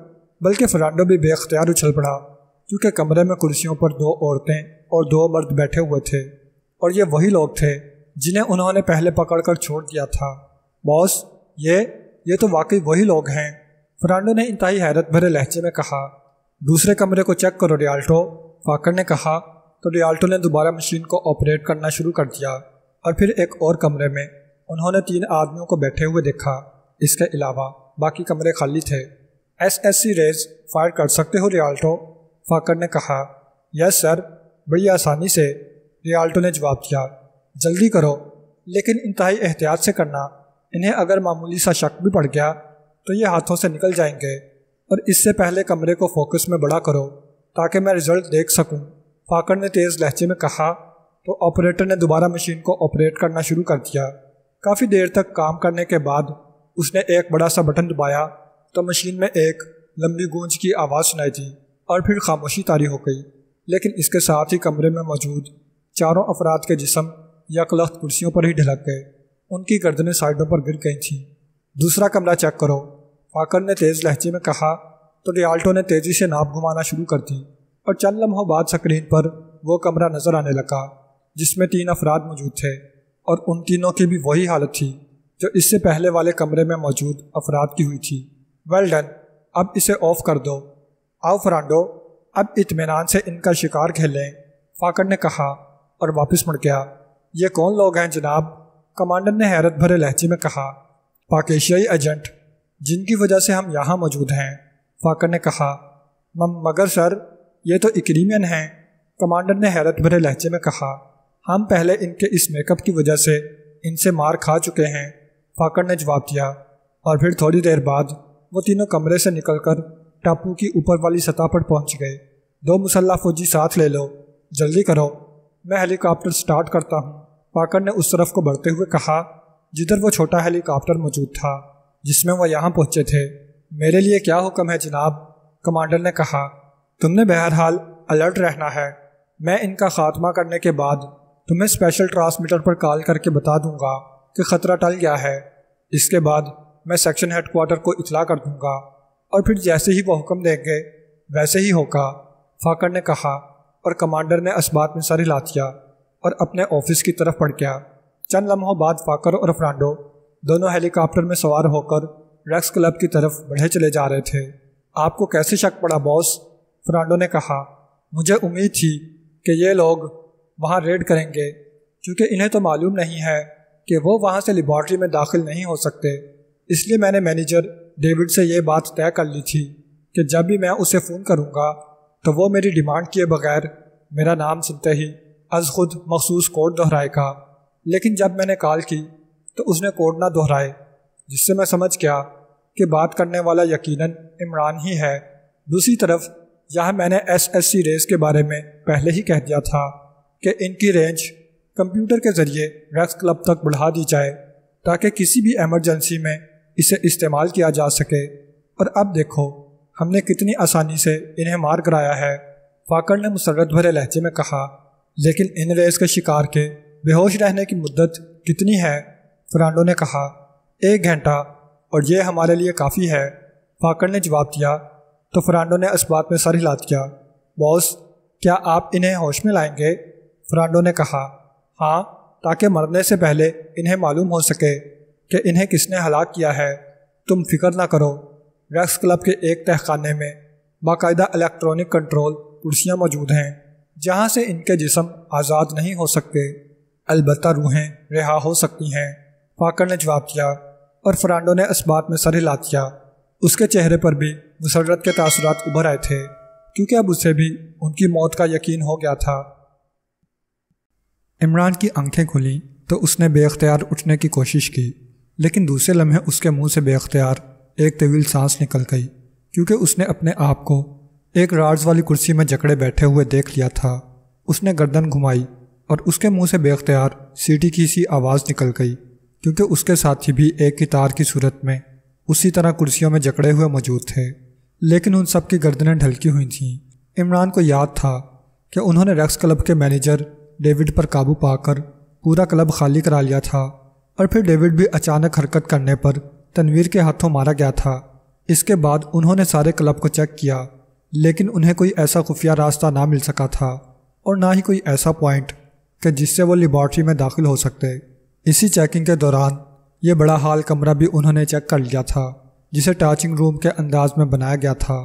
A: बल्कि फरांडो भी बेख्तियार उछल पड़ा क्योंकि कमरे में कुर्सियों पर दो औरतें और दो मर्द बैठे हुए थे और ये वही लोग थे जिन्हें उन्होंने पहले पकड़कर छोड़ दिया था बॉस ये ये तो वाकई वही लोग हैं फरांडो ने इंतहाई हैरत भरे लहजे में कहा दूसरे कमरे को चेक करो रियाल्टो फाकर ने कहा तो रियाल्टो ने दोबारा मशीन को ऑपरेट करना शुरू कर दिया और फिर एक और कमरे में उन्होंने तीन आदमियों को बैठे हुए देखा इसके अलावा बाकी कमरे खाली थे S S C rays fire कर सकते हो रियाल्टो फाकर ने कहा यस सर बड़ी आसानी से रियाल्टो ने जवाब दिया जल्दी करो लेकिन इंतहाई एहतियात से करना इन्हें अगर मामूली सा शक भी पड़ गया तो ये हाथों से निकल जाएंगे और इससे पहले कमरे को फोकस में बड़ा करो ताकि मैं रिजल्ट देख सकूं फाकड़ ने तेज़ लहजे में कहा तो ऑपरेटर ने दोबारा मशीन को ऑपरेट करना शुरू कर दिया काफ़ी देर तक काम करने के बाद उसने एक बड़ा सा बटन दबाया तो मशीन में एक लंबी गूंज की आवाज़ सुनाई दी और फिर खामोशी तारी हो गई लेकिन इसके साथ ही कमरे में मौजूद चारों अफराद के जिसम या कलख्त कुर्सियों पर ही ढलक गए उनकी गर्दनें साइडों पर गिर गई थीं दूसरा कमरा चेक करो फाकर ने तेज़ लहजे में कहा तो रियाल्टो ने तेज़ी से नाप घुमाना शुरू कर दी और चंद लम्हों बाद स्क्रीन पर वो कमरा नज़र आने लगा जिसमें तीन अफराद मौजूद थे और उन तीनों की भी वही हालत थी जो इससे पहले वाले कमरे में मौजूद अफराद की हुई थी वेल डन अब इसे ऑफ कर दो आओ फ्रांडो अब इतमान से इनका शिकार खेलें फाकड़ ने कहा और वापस मुड़ गया ये कौन लोग हैं जनाब कमांडर ने हैरत भरे लहजे में कहा पाकिशियाई एजेंट जिनकी वजह से हम यहाँ मौजूद हैं फाकड़ ने कहा मगर सर ये तो इक्रीमियन है कमांडर ने हैरत भरे लहजे में कहा हम पहले इनके इस मेकअप की वजह से इनसे मार खा चुके हैं फाकड़ ने जवाब दिया और फिर थोड़ी देर बाद वो तीनों कमरे से निकलकर टापू की ऊपर वाली सतह पर पहुंच गए दो मुसल्ला फौजी साथ ले लो जल्दी करो मैं हेलीकॉप्टर स्टार्ट करता हूँ पाकड़ ने उस तरफ को बढ़ते हुए कहा जिधर वो छोटा हेलीकॉप्टर मौजूद था जिसमें वह यहाँ पहुँचे थे मेरे लिए क्या हुक्म है जनाब कमांडर ने कहा तुमने बहरहाल अलर्ट रहना है मैं इनका खात्मा करने के बाद तुम्हें स्पेशल ट्रांसमीटर पर कॉल करके बता दूंगा कि ख़तरा टल गया है इसके बाद मैं सेक्शन हेडक्वार्टर को इतला कर दूंगा और फिर जैसे ही वह हुक्म देंगे वैसे ही होगा फाकर ने कहा और कमांडर ने इस्बात में सर हिला दिया और अपने ऑफिस की तरफ पड़ गया चंद लम्हों बाद फाकर और फ्रांडो दोनों हेलीकॉप्टर में सवार होकर रेक्स क्लब की तरफ बढ़े चले जा रहे थे आपको कैसे शक पड़ा बॉस फर्नांडो ने कहा मुझे उम्मीद थी कि ये लोग वहाँ रेड करेंगे क्योंकि इन्हें तो मालूम नहीं है कि वो वहाँ से लेबॉर्ट्री में दाखिल नहीं हो सकते इसलिए मैंने मैनेजर डेविड से ये बात तय कर ली थी कि जब भी मैं उसे फ़ोन करूँगा तो वो मेरी डिमांड किए बगैर मेरा नाम सुनते ही अज खुद मखसूस कोड दोहराएगा लेकिन जब मैंने कॉल की तो उसने कोड ना दोहराए जिससे मैं समझ गया कि बात करने वाला यकीनन इमरान ही है दूसरी तरफ यह मैंने एस एस सी रेस के बारे में पहले ही कह दिया था कि इनकी रेंज कंप्यूटर के ज़रिए रेक्स क्लब तक बढ़ा दी जाए ताकि किसी भी एमरजेंसी में इसे इस्तेमाल किया जा सके और अब देखो हमने कितनी आसानी से इन्हें मार कराया है फाकर ने मुसरत भरे लहजे में कहा लेकिन इन रेस के शिकार के बेहोश रहने की मुद्दत कितनी है फ्रांडो ने कहा एक घंटा और ये हमारे लिए काफ़ी है फाकर ने जवाब दिया तो फ्रांडो ने बात में सर हिलात किया बॉस क्या आप इन्हें होश में लाएंगे फ्रांडो ने कहा हाँ ताकि मरने से पहले इन्हें मालूम हो सके कि इन्हें किसने हलाक किया है तुम फिक्र ना करो रैक्स क्लब के एक तहखाने में बाकायदा इलेक्ट्रॉनिक कंट्रोल कुर्सियाँ मौजूद हैं जहाँ से इनके जिसम आज़ाद नहीं हो सकते अलबत् रूहें रिहा हो सकती हैं फाकर ने जवाब दिया और फ्रांडो ने इस बात में सर हिला दिया उसके चेहरे पर भी मुसरत के तसरत उभर आए थे क्योंकि अब उसे भी उनकी मौत का यकीन हो गया था इमरान की आंखें खुली तो उसने बेख्तियार उठने की कोशिश की लेकिन दूसरे लम्हे उसके मुंह से बेख्तियार एक तवील सांस निकल गई क्योंकि उसने अपने आप को एक रार्ज वाली कुर्सी में जकड़े बैठे हुए देख लिया था उसने गर्दन घुमाई और उसके मुंह से बेख्तियार सीटी की सी आवाज़ निकल गई क्योंकि उसके साथी भी एक कितार की सूरत में उसी तरह कुर्सियों में जकड़े हुए मौजूद थे लेकिन उन सब की गर्दनें ढलकी हुई थीं इमरान को याद था कि उन्होंने रक्स क्लब के मैनेजर डेविड पर काबू पाकर पूरा क्लब खाली करा लिया था और फिर डेविड भी अचानक हरकत करने पर तनवीर के हाथों मारा गया था इसके बाद उन्होंने सारे क्लब को चेक किया लेकिन उन्हें कोई ऐसा खुफिया रास्ता ना मिल सका था और ना ही कोई ऐसा पॉइंट कि जिससे वो लेबॉर्ट्री में दाखिल हो सकते इसी चेकिंग के दौरान ये बड़ा हाल कमरा भी उन्होंने चेक कर लिया था जिसे टाचिंग रूम के अंदाज में बनाया गया था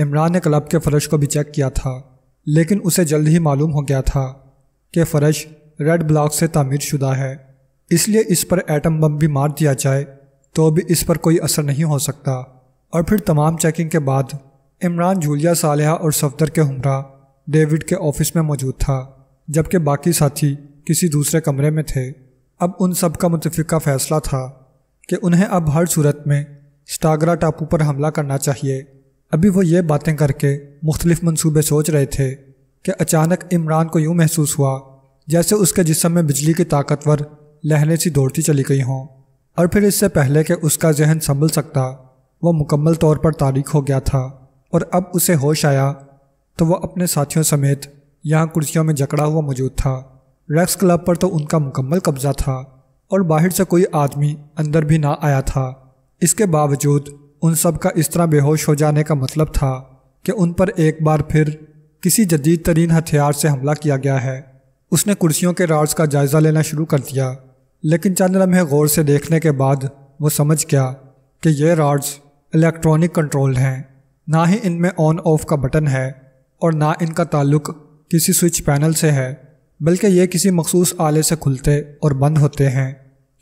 A: इमरान ने क्लब के फर्श को भी चेक किया था लेकिन उसे जल्द ही मालूम हो गया था कि फर्श रेड ब्लॉक से तामीर शुदा है इसलिए इस पर एटम बम भी मार दिया जाए तो भी इस पर कोई असर नहीं हो सकता और फिर तमाम चेकिंग के बाद इमरान जूलिया सालिया और सफदर के हमरा डेविड के ऑफिस में मौजूद था जबकि बाकी साथी किसी दूसरे कमरे में थे अब उन सब का मुतफ़ा फैसला था कि उन्हें अब हर सूरत में स्टागरा टापू पर हमला करना चाहिए अभी वो ये बातें करके मुख्तलिफ मनसूबे सोच रहे थे कि अचानक इमरान को यूँ महसूस हुआ जैसे उसके जिसम में बिजली की ताकतवर लहरें सी दौड़ती चली गई हों और फिर इससे पहले कि उसका जहन संभल सकता वह मुकम्मल तौर पर तारीख हो गया था और अब उसे होश आया तो वह अपने साथियों समेत यहाँ कुर्सियों में जकड़ा हुआ मौजूद था रेक्स क्लब पर तो उनका मुकम्मल कब्जा था और बाहर से कोई आदमी अंदर भी ना आया था इसके बावजूद उन सब का इस तरह बेहोश हो जाने का मतलब था कि उन पर एक बार फिर किसी जदीद तरीन हथियार से हमला किया गया है उसने कुर्सियों के रार्स का जायज़ा लेना शुरू कर दिया लेकिन चंद लम्हे गौर से देखने के बाद वो समझ गया कि ये रॉड्स इलेक्ट्रॉनिक कंट्रोल हैं ना ही इनमें ऑन ऑफ का बटन है और ना इनका ताल्लुक किसी स्विच पैनल से है बल्कि ये किसी मखसूस आले से खुलते और बंद होते हैं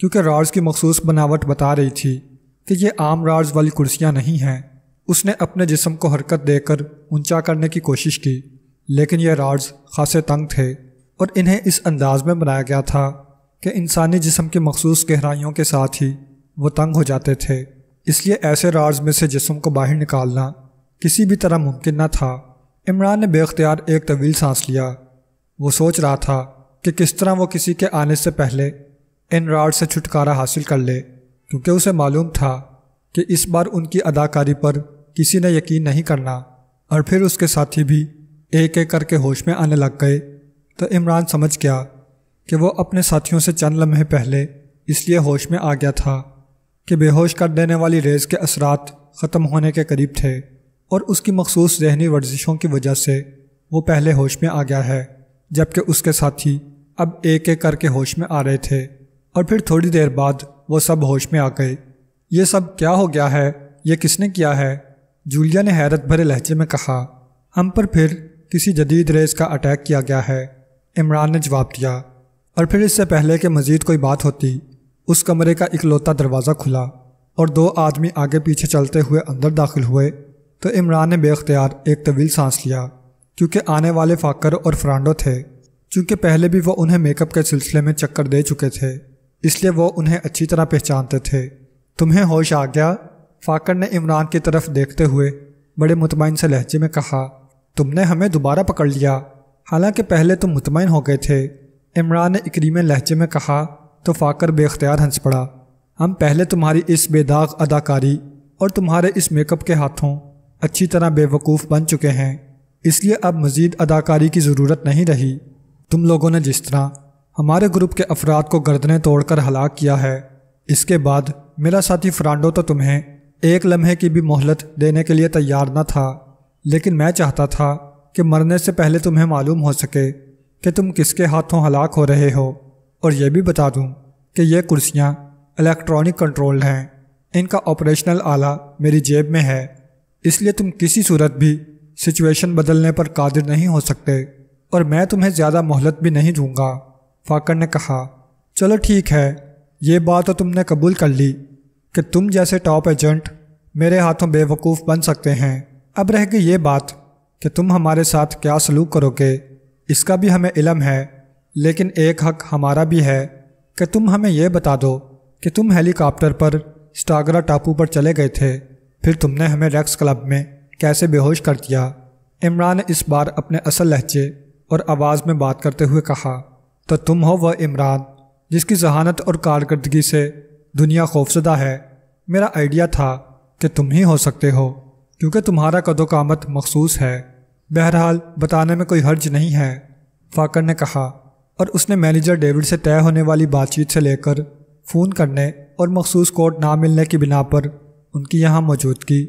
A: क्योंकि राज की मखसूस बनावट बता रही थी कि ये आम राज वाली कुर्सियाँ नहीं हैं उसने अपने जिसम को हरकत देकर ऊंचा करने की कोशिश की लेकिन यह राज खासे तंग थे और इन्हें इस अंदाज में बनाया गया था कि इंसानी जिसम की मखसूस गहराइयों के साथ ही वो तंग हो जाते थे इसलिए ऐसे राज में से जिसम को बाहर निकालना किसी भी तरह मुमकिन न था इमरान ने बेख्तियार एक तवील सांस लिया वो सोच रहा था कि किस तरह वो किसी के आने से पहले इन रॉड से छुटकारा हासिल कर ले क्योंकि उसे मालूम था कि इस बार उनकी अदाकारी पर किसी ने यकीन नहीं करना और फिर उसके साथी भी एक एक करके होश में आने लग गए तो इमरान समझ गया कि वो अपने साथियों से चंद लम्हे पहले इसलिए होश में आ गया था कि बेहोश कर देने वाली रेस के असरात ख़त्म होने के करीब थे और उसकी मखसूस जहनी वर्जिशों की वजह से वो पहले होश में आ गया है जबकि उसके साथी अब एक एक करके होश में आ रहे थे और फिर थोड़ी देर बाद वो सब होश में आ गए ये सब क्या हो गया है ये किसने किया है जूलिया ने हैरत भरे लहजे में कहा हम पर फिर किसी जदीद रेस का अटैक किया गया है इमरान ने जवाब दिया और फिर इससे पहले कि मज़ीद कोई बात होती उस कमरे का इकलौता दरवाज़ा खुला और दो आदमी आगे पीछे चलते हुए अंदर दाखिल हुए तो इमरान ने बेख्तियार एक तवील सांस लिया क्योंकि आने वाले फाकर और फ्रांडो थे क्योंकि पहले भी वो उन्हें मेकअप के सिलसिले में चक्कर दे चुके थे इसलिए वो उन्हें अच्छी तरह पहचानते थे तुम्हें होश आ गया फाकर ने इमरान की तरफ देखते हुए बड़े मुतमिन से लहजे में कहा तुमने हमें दोबारा पकड़ लिया हालांकि पहले तुम मुतमिन हो गए थे इमरान ने इकरीम लहजे में कहा तो फाकर बेख्तियार हंस पड़ा हम पहले तुम्हारी इस बेदाग अदाकारी और तुम्हारे इस मेकअप के हाथों अच्छी तरह बेवकूफ़ बन चुके हैं इसलिए अब मज़ीद अदाकारी की ज़रूरत नहीं रही तुम लोगों ने जिस तरह हमारे ग्रुप के अफराद को गर्दनें तोड़कर हलाक किया है इसके बाद मेरा साथी फ्रांडो तो तुम्हें एक लम्हे की भी मोहलत देने के लिए तैयार न था लेकिन मैं चाहता था कि मरने से पहले तुम्हें मालूम हो सके कि तुम किसके हाथों हलाक हो रहे हो और यह भी बता दूँ कि यह कुर्सियाँ इलेक्ट्रॉनिक कंट्रोल्ड हैं इनका ऑपरेशनल आला मेरी जेब में है इसलिए तुम किसी सूरत भी सिचुएशन बदलने पर कादिर नहीं हो सकते और मैं तुम्हें ज़्यादा मोहलत भी नहीं दूंगा फाकर ने कहा चलो ठीक है ये बात तो तुमने कबूल कर ली कि तुम जैसे टॉप एजेंट मेरे हाथों बेवकूफ़ बन सकते हैं अब रह गई ये बात कि तुम हमारे साथ क्या सलूक करोगे इसका भी हमें इलम है लेकिन एक हक हमारा भी है कि तुम हमें यह बता दो कि तुम हेलीकॉप्टर पर स्टागरा टापू पर चले गए थे फिर तुमने हमें रेक्स क्लब में कैसे बेहोश कर दिया इमरान ने इस बार अपने असल लहजे और आवाज़ में बात करते हुए कहा तो तुम हो वह इमरान जिसकी जहानत और कारकर्दगी से दुनिया खौफजदा है मेरा आइडिया था कि तुम ही हो सकते हो क्योंकि तुम्हारा कदोकामत मखसूस है बहरहाल बताने में कोई हर्ज नहीं है फाकर ने कहा और उसने मैनेजर डेविड से तय होने वाली बातचीत से लेकर फ़ोन करने और मखसूस कोर्ट ना मिलने की बिना पर उनकी यहाँ मौजूदगी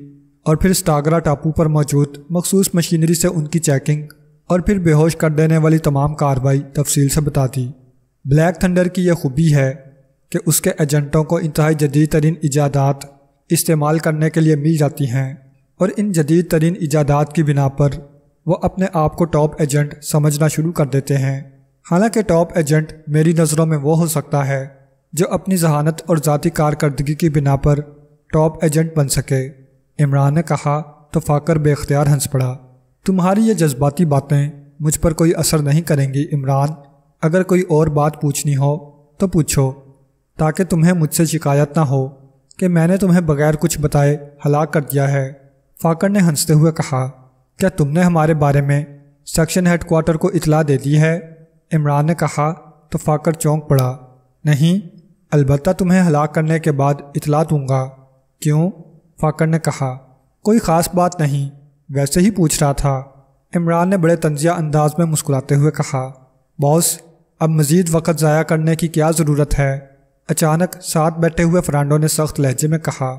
A: और फिर स्टागरा टापू पर मौजूद मखसूस मशीनरी से उनकी चेकिंग और फिर बेहोश कर देने वाली तमाम कार्रवाई तफसील से बताती ब्लैक थंडर की यह खूबी है कि उसके एजेंटों को इंतहाई जदीद तरीन ईजादात इस्तेमाल करने के लिए मिल जाती हैं और इन जदीद तरीन ईजादात की बिना पर वह अपने आप को टॉप एजेंट समझना शुरू कर देते हैं हालांकि टॉप एजेंट मेरी नज़रों में वो हो सकता है जो अपनी जहानत और ज़ाती कारकर्दगी की बिना पर टॉप एजेंट बन सके इमरान ने कहा तो फ़ाकर बेख्तियार हंस पड़ा तुम्हारी ये जज्बाती बातें मुझ पर कोई असर नहीं करेंगी इमरान अगर कोई और बात पूछनी हो तो पूछो ताकि तुम्हें मुझसे शिकायत ना हो कि मैंने तुम्हें बगैर कुछ बताए हलाक कर दिया है फ़ाकर ने हंसते हुए कहा क्या तुमने हमारे बारे में सेक्शन हेडकोार्टर को इतला दे दी है इमरान ने कहा तो फ़ाकर चौंक पड़ा नहीं अलबत्त तुम्हें हलाक करने के बाद इतला दूंगा क्यों फाकर ने कहा कोई ख़ास बात नहीं वैसे ही पूछ रहा था इमरान ने बड़े तंजिया अंदाज में मुस्कुराते हुए कहा बॉस अब मज़ीद वक़्त ज़ाया करने की क्या ज़रूरत है अचानक साथ बैठे हुए फ्रांडो ने सख्त लहजे में कहा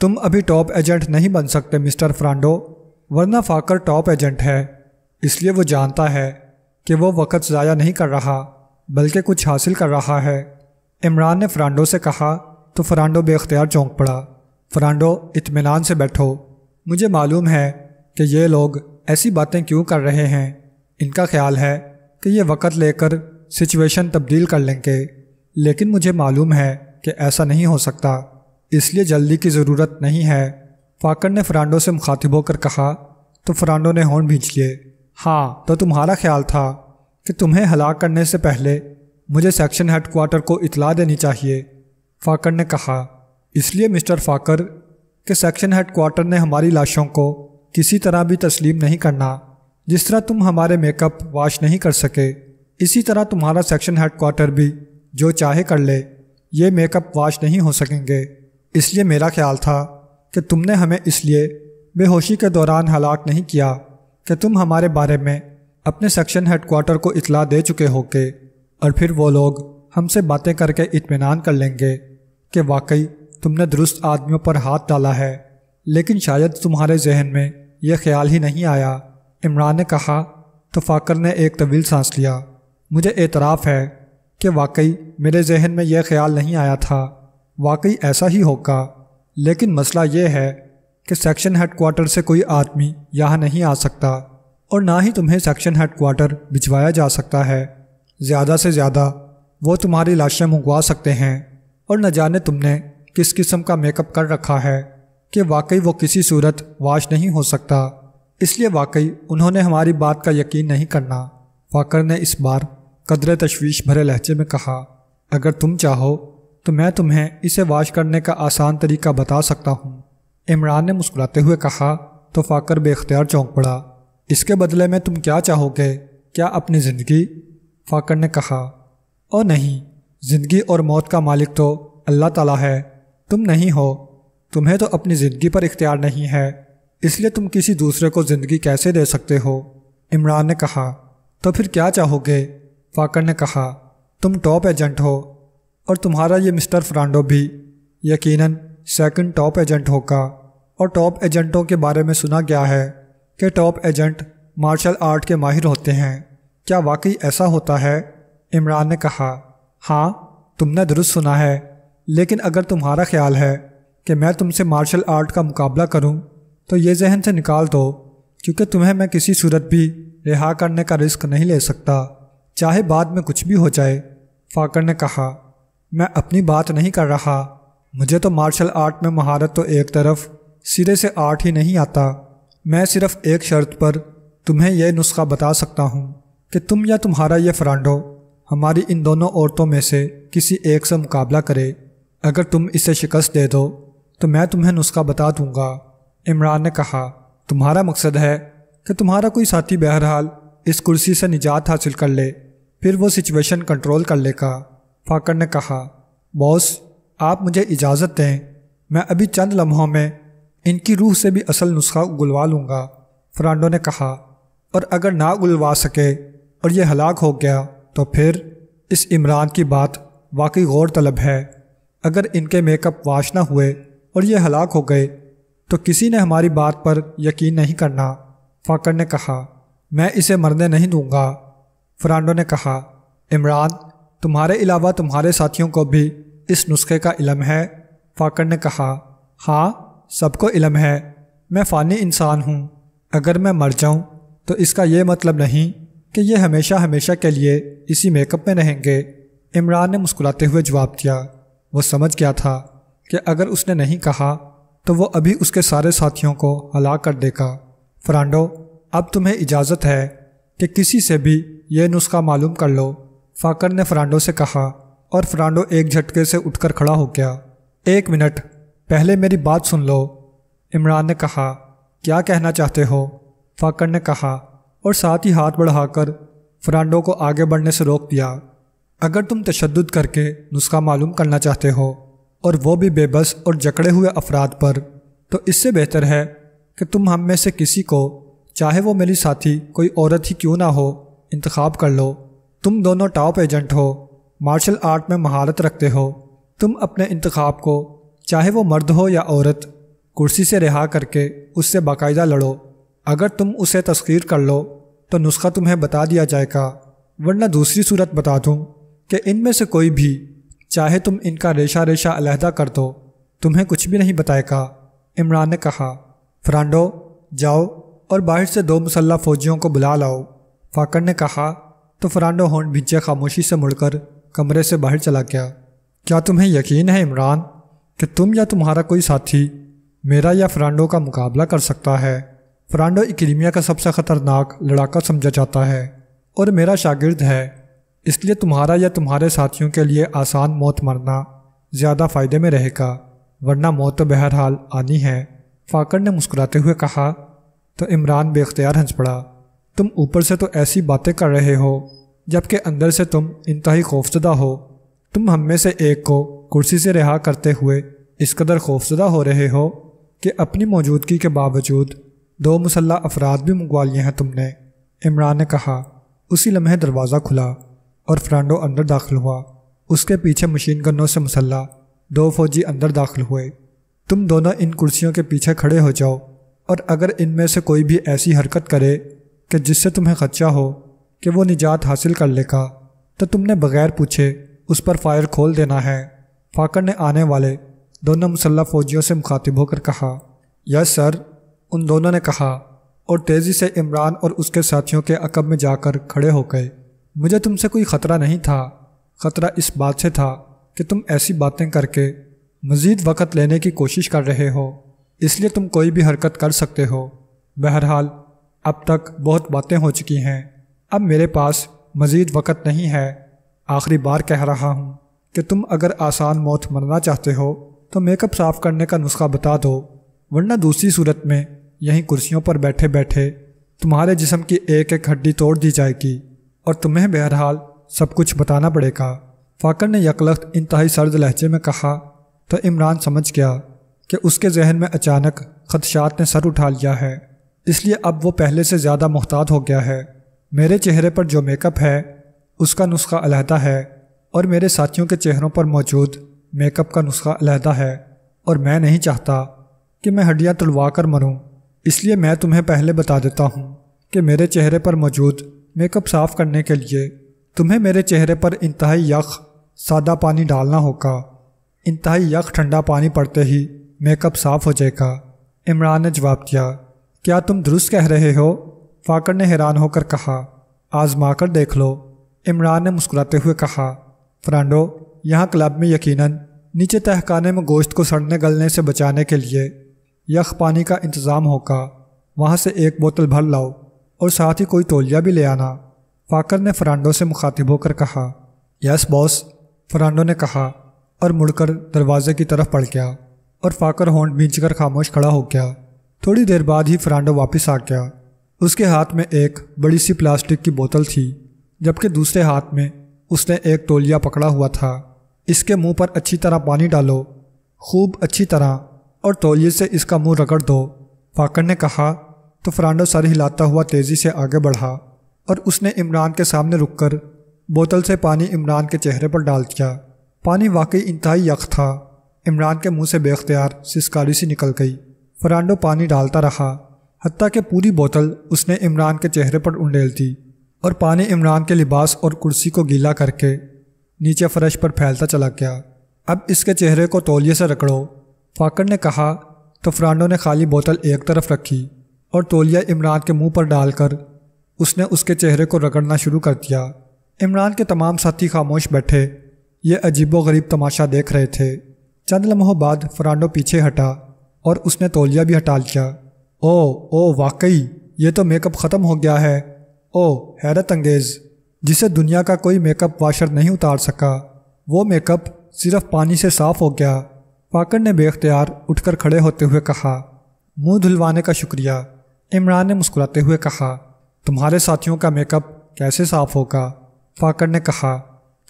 A: तुम अभी टॉप एजेंट नहीं बन सकते मिस्टर फ्रांडो वरना फाकर टॉप एजेंट है इसलिए वो जानता है कि वो वक़्त ज़ाया नहीं कर रहा बल्कि कुछ हासिल कर रहा है इमरान ने फ्रांडो से कहा तो फ्रांडो बेख्तियार चौंक पड़ा फ्रांडो इत्मीनान से बैठो मुझे मालूम है कि ये लोग ऐसी बातें क्यों कर रहे हैं इनका ख्याल है कि ये वक़्त लेकर सिचुएशन तब्दील कर लेंगे लेकिन मुझे मालूम है कि ऐसा नहीं हो सकता इसलिए जल्दी की ज़रूरत नहीं है फाकर ने फ्रांडो से मुखातिब होकर कहा तो फ्रांडो ने होंड भींच लिए हाँ तो तुम्हारा ख्याल था कि तुम्हें हलाक करने से पहले मुझे सेक्शन हेड क्वार्टर को इतला देनी चाहिए फाकर ने कहा इसलिए मिस्टर फाकर के सेक्शन हेडक्वार्टर ने हमारी लाशों को किसी तरह भी तस्लीम नहीं करना जिस तरह तुम हमारे मेकअप वाश नहीं कर सके इसी तरह तुम्हारा सेक्शन हेडक्वार्टर भी जो चाहे कर ले ये मेकअप वाश नहीं हो सकेंगे इसलिए मेरा ख्याल था कि तुमने हमें इसलिए बेहोशी के दौरान हलाक नहीं किया कि तुम हमारे बारे में अपने सेक्शन हेडक्वार्टर को इतला दे चुके हो के और फिर वो लोग हमसे बातें करके इत्मीनान कर लेंगे कि वाकई तुमने दुरुस्त आदमियों पर हाथ डाला है लेकिन शायद तुम्हारे जहन में यह ख्याल ही नहीं आया इमरान ने कहा तो फ़ाकर ने एक तवील सांस लिया मुझे एतराफ़ है कि वाकई मेरे जहन में यह ख्याल नहीं आया था वाकई ऐसा ही होगा लेकिन मसला यह है कि सेक्शन हेड क्वार्टर से कोई आदमी यहाँ नहीं आ सकता और ना ही तुम्हें सेक्शन हेड क्वार्टर भिजवाया जा सकता है ज़्यादा से ज़्यादा वो तुम्हारी लाशें मंगवा सकते हैं और न जाने तुमने किस किस्म का मेकअप कर रखा है कि वाकई वो किसी सूरत वाश नहीं हो सकता इसलिए वाकई उन्होंने हमारी बात का यकीन नहीं करना फाकर ने इस बार कदर तशवीश भरे लहजे में कहा अगर तुम चाहो तो मैं तुम्हें इसे वाश करने का आसान तरीका बता सकता हूँ इमरान ने मुस्कुराते हुए कहा तो फाकर बेख्तियार चौंक पड़ा इसके बदले में तुम क्या चाहोगे क्या अपनी ज़िंदगी फाकर ने कहा ओ नहीं ज़िंदगी और मौत का मालिक तो अल्लाह ताला है तुम नहीं हो तुम्हें तो अपनी ज़िंदगी पर इख्तियार नहीं है इसलिए तुम किसी दूसरे को ज़िंदगी कैसे दे सकते हो इमरान ने कहा तो फिर क्या चाहोगे फाकर ने कहा तुम टॉप एजेंट हो और तुम्हारा ये मिस्टर फ्रांडो भी यकीनन सेकंड टॉप एजेंट होगा और टॉप एजेंटों के बारे में सुना गया है कि टॉप एजेंट मार्शल आर्ट के माहिर होते हैं क्या वाकई ऐसा होता है इमरान ने कहा हाँ तुमने दुरुस्त सुना है लेकिन अगर तुम्हारा ख्याल है कि मैं तुमसे मार्शल आर्ट का मुकाबला करूं, तो ये जहन से निकाल दो क्योंकि तुम्हें मैं किसी सूरत भी रिहा करने का रिस्क नहीं ले सकता चाहे बाद में कुछ भी हो जाए फाकर ने कहा मैं अपनी बात नहीं कर रहा मुझे तो मार्शल आर्ट में महारत तो एक तरफ सिरे से आर्ट ही नहीं आता मैं सिर्फ एक शर्त पर तुम्हें यह नुस्खा बता सकता हूँ कि तुम या तुम्हारा यह फ्रांडो हमारी इन दोनों औरतों में से किसी एक से मुकाबला करे अगर तुम इसे शिकस्त दे दो तो मैं तुम्हें नुस्खा बता दूंगा इमरान ने कहा तुम्हारा मकसद है कि तुम्हारा कोई साथी बहरहाल इस कुर्सी से निजात हासिल कर ले फिर वो सिचुएशन कंट्रोल कर लेगा फाकर ने कहा बॉस आप मुझे इजाज़त दें मैं अभी चंद लम्हों में इनकी रूह से भी असल नुस्खा उगुलवा लूँगा फ्रांडो ने कहा और अगर ना उगुलवा सके और यह हलाक हो गया तो फिर इस इमरान की बात वाकई गौर तलब है अगर इनके मेकअप वाश ना हुए और ये हलाक हो गए तो किसी ने हमारी बात पर यकीन नहीं करना फ़ाकर ने कहा मैं इसे मरने नहीं दूंगा फ्रांडो ने कहा इमरान तुम्हारे अलावा तुम्हारे साथियों को भी इस नुस्खे का इलम है फ़ाकर ने कहा हाँ सबको इलम है मैं फ़ानी इंसान हूँ अगर मैं मर जाऊँ तो इसका ये मतलब नहीं कि ये हमेशा हमेशा के लिए इसी मेकअप में रहेंगे इमरान ने मुस्कुराते हुए जवाब दिया वो समझ गया था कि अगर उसने नहीं कहा तो वो अभी उसके सारे साथियों को हला कर देगा फ्रांडो अब तुम्हें इजाज़त है कि किसी से भी यह नुस्खा मालूम कर लो फाकर ने फ्रांडो से कहा और फ्रांडो एक झटके से उठकर खड़ा हो गया एक मिनट पहले मेरी बात सुन लो इमरान ने कहा क्या कहना चाहते हो फाकर ने कहा और साथ ही हाथ बढ़ाकर फ्रांडो को आगे बढ़ने से रोक दिया अगर तुम तशद करके नुस्खा मालूम करना चाहते हो और वो भी बेबस और जकड़े हुए अफराद पर तो इससे बेहतर है कि तुम हम में से किसी को चाहे वो मेरी साथी कोई औरत ही क्यों ना हो इंतखब कर लो तुम दोनों टॉप एजेंट हो मार्शल आर्ट में महारत रखते हो तुम अपने इंतखब को चाहे वो मर्द हो या औरत कुर्सी से रिहा करके उससे बाकायदा लड़ो अगर तुम उसे तस्खीर कर लो तो नुस्खा तुम्हें बता दिया जाएगा वरना दूसरी सूरत बता दूँ कि इनमें से कोई भी चाहे तुम इनका रेशा रेशा अलहदा कर दो तुम्हें कुछ भी नहीं बताएगा इमरान ने कहा फ्रांडो जाओ और बाहर से दो मुसल्ला फौजियों को बुला लाओ फाकर ने कहा तो फ्रांडो होंड भिज्जे खामोशी से मुड़कर कमरे से बाहर चला गया क्या तुम्हें यकीन है इमरान कि तुम या तुम्हारा कोई साथी मेरा या फ्रांडो का मुकाबला कर सकता है फ्रांडो इक्रीमिया का सबसे ख़तरनाक लड़ाका समझा जाता है और मेरा शागिर्द है इसलिए तुम्हारा या तुम्हारे साथियों के लिए आसान मौत मरना ज़्यादा फ़ायदे में रहेगा वरना मौत तो बहरहाल आनी है फाकर ने मुस्कुराते हुए कहा तो इमरान बेख्तियार हंस पड़ा तुम ऊपर से तो ऐसी बातें कर रहे हो जबकि अंदर से तुम इंतहाई खौफजदा हो तुम हम में से एक को कुर्सी से रिहा करते हुए इस कदर खौफजदा हो रहे हो कि अपनी मौजूदगी के बावजूद दो मुसल्ला अफराद भी मंगवा लिए हैं तुमने इमरान ने कहा उसी लम्हे दरवाज़ा खुला और फ्रांडो अंदर दाखिल हुआ उसके पीछे मशीन गनों से मुसल्ला दो फौजी अंदर दाखिल हुए तुम दोनों इन कुर्सियों के पीछे खड़े हो जाओ और अगर इनमें से कोई भी ऐसी हरकत करे कि जिससे तुम्हें खदशा हो कि वो निजात हासिल कर लेगा तो तुमने बगैर पूछे उस पर फायर खोल देना है फाकर ने आने वाले दोनों मुसल्ह फौजियों से मुखातिब होकर कहा यस सर उन दोनों ने कहा और तेज़ी से इमरान और उसके साथियों के अकब में जाकर खड़े हो गए मुझे तुमसे कोई ख़तरा नहीं था ख़तरा इस बात से था कि तुम ऐसी बातें करके मज़ीद वक़्त लेने की कोशिश कर रहे हो इसलिए तुम कोई भी हरकत कर सकते हो बहरहाल अब तक बहुत बातें हो चुकी हैं अब मेरे पास मज़ीद वक़्त नहीं है आखिरी बार कह रहा हूँ कि तुम अगर आसान मौत मरना चाहते हो तो मेकअप साफ़ करने का नुस्खा बता दो वरना दूसरी सूरत में यहीं कुर्सियों पर बैठे बैठे तुम्हारे जिसम की एक एक हड्डी तोड़ दी जाएगी और तुम्हें बहरहाल सब कुछ बताना पड़ेगा फ़ाकर ने यकलख्त इंतहाई सर्द लहजे में कहा तो इमरान समझ गया कि उसके जहन में अचानक खदशात ने सर उठा लिया है इसलिए अब वो पहले से ज़्यादा मुहतात हो गया है मेरे चेहरे पर जो मेकअप है उसका नुस्खा अलहदा है और मेरे साथियों के चेहरों पर मौजूद मेकअप का नुस्खा अलहदा है और मैं नहीं चाहता कि मैं हड्डियाँ तुलवा कर मरूँ इसलिए मैं तुम्हें पहले बता देता हूँ कि मेरे चेहरे पर मौजूद मेकअप साफ करने के लिए तुम्हें मेरे चेहरे पर इंतहाई यख सादा पानी डालना होगा इंतहाई यख ठंडा पानी पड़ते ही मेकअप साफ हो जाएगा इमरान ने जवाब दिया क्या तुम दुरुस्त कह रहे हो फाकर ने हैरान होकर कहा आजमा कर देख लो इमरान ने मुस्कुराते हुए कहा फ्रांडो यहाँ क्लब में यकीनन नीचे तहखाने में गोश्त को सड़ने गलने से बचाने के लिए यख पानी का इंतज़ाम होगा वहाँ से एक बोतल भर लाओ और साथ ही कोई तोलिया भी ले आना फाकर ने फरांडो से मुखातिब होकर कहा यस बॉस फरांडो ने कहा और मुड़कर दरवाजे की तरफ पड़ गया और फाकर होंड बींच कर खामोश खड़ा हो गया थोड़ी देर बाद ही फरांडो वापस आ गया उसके हाथ में एक बड़ी सी प्लास्टिक की बोतल थी जबकि दूसरे हाथ में उसने एक तोलिया पकड़ा हुआ था इसके मुंह पर अच्छी तरह पानी डालो खूब अच्छी तरह और तोलिए से इसका मुंह रगड़ दो फाकर ने कहा तो फ्रांडो सर हिलाता हुआ तेज़ी से आगे बढ़ा और उसने इमरान के सामने रुककर बोतल से पानी इमरान के चेहरे पर डाल दिया पानी वाकई इंतहाई यक था इमरान के मुंह से बेख्तियार सिस्कारी सी निकल गई फरांडो पानी डालता रहा हती कि पूरी बोतल उसने इमरान के चेहरे पर उंडेल दी और पानी इमरान के लिबास और कुर्सी को गीला करके नीचे फर्श पर फैलता चला गया अब इसके चेहरे को तोलिए से रगड़ो फाकर ने कहा तो फ्रांडो ने खाली बोतल एक तरफ रखी और तोलिया इमरान के मुंह पर डालकर उसने उसके चेहरे को रगड़ना शुरू कर दिया इमरान के तमाम साथी खामोश बैठे ये अजीबो गरीब तमाशा देख रहे थे चंद लम्हों बाद फरांडो पीछे हटा और उसने तोलिया भी हटा लिया ओ ओ वाकई ये तो मेकअप ख़त्म हो गया है ओ हैरत अंगेज़ जिसे दुनिया का कोई मेकअप वाशर नहीं उतार सका वो मेकअप सिर्फ पानी से साफ हो गया पाकड़ ने बेख्तियार उठकर खड़े होते हुए कहा मुंह धुलवाने का शुक्रिया इमरान ने मुस्कुराते हुए कहा तुम्हारे साथियों का मेकअप कैसे साफ होगा फाकर ने कहा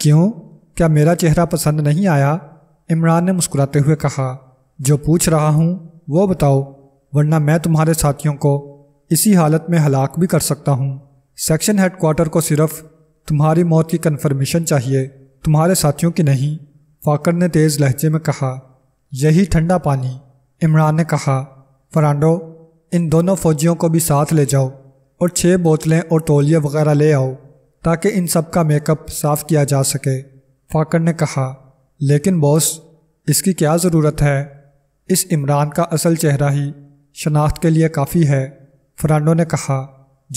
A: क्यों क्या मेरा चेहरा पसंद नहीं आया इमरान ने मुस्कुराते हुए कहा जो पूछ रहा हूँ वो बताओ वरना मैं तुम्हारे साथियों को इसी हालत में हलाक भी कर सकता हूँ सेक्शन हेडक्वार्टर को सिर्फ तुम्हारी मौत की कन्फर्मेशन चाहिए तुम्हारे साथियों की नहीं फाकर ने तेज़ लहजे में कहा यही ठंडा पानी इमरान ने कहा फरांडो इन दोनों फौजियों को भी साथ ले जाओ और छः बोतलें और तौलिया वगैरह ले आओ ताकि इन सब का मेकअप साफ किया जा सके फाकर ने कहा लेकिन बॉस इसकी क्या ज़रूरत है इस इमरान का असल चेहरा ही शनाख्त के लिए काफ़ी है फ्रांडो ने कहा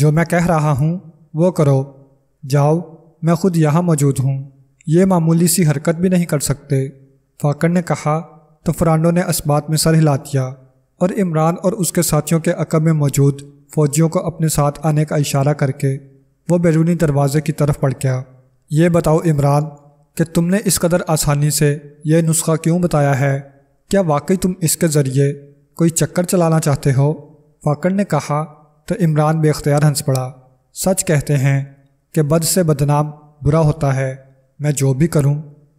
A: जो मैं कह रहा हूँ वो करो जाओ मैं खुद यहाँ मौजूद हूँ ये मामूली सी हरकत भी नहीं कर सकते फाकर ने कहा तो फ्रांडो ने इस बात में सर हिला दिया और इमरान और उसके साथियों के अकब में मौजूद फौजियों को अपने साथ आने का इशारा करके वो बैरूनी दरवाजे की तरफ पड़ गया ये बताओ इमरान कि तुमने इस कदर आसानी से यह नुस्खा क्यों बताया है क्या वाकई तुम इसके ज़रिए कोई चक्कर चलाना चाहते हो फाकड़ ने कहा तो इमरान बेख्तियार हंस पड़ा सच कहते हैं कि बद से बदनाम बुरा होता है मैं जो भी करूं,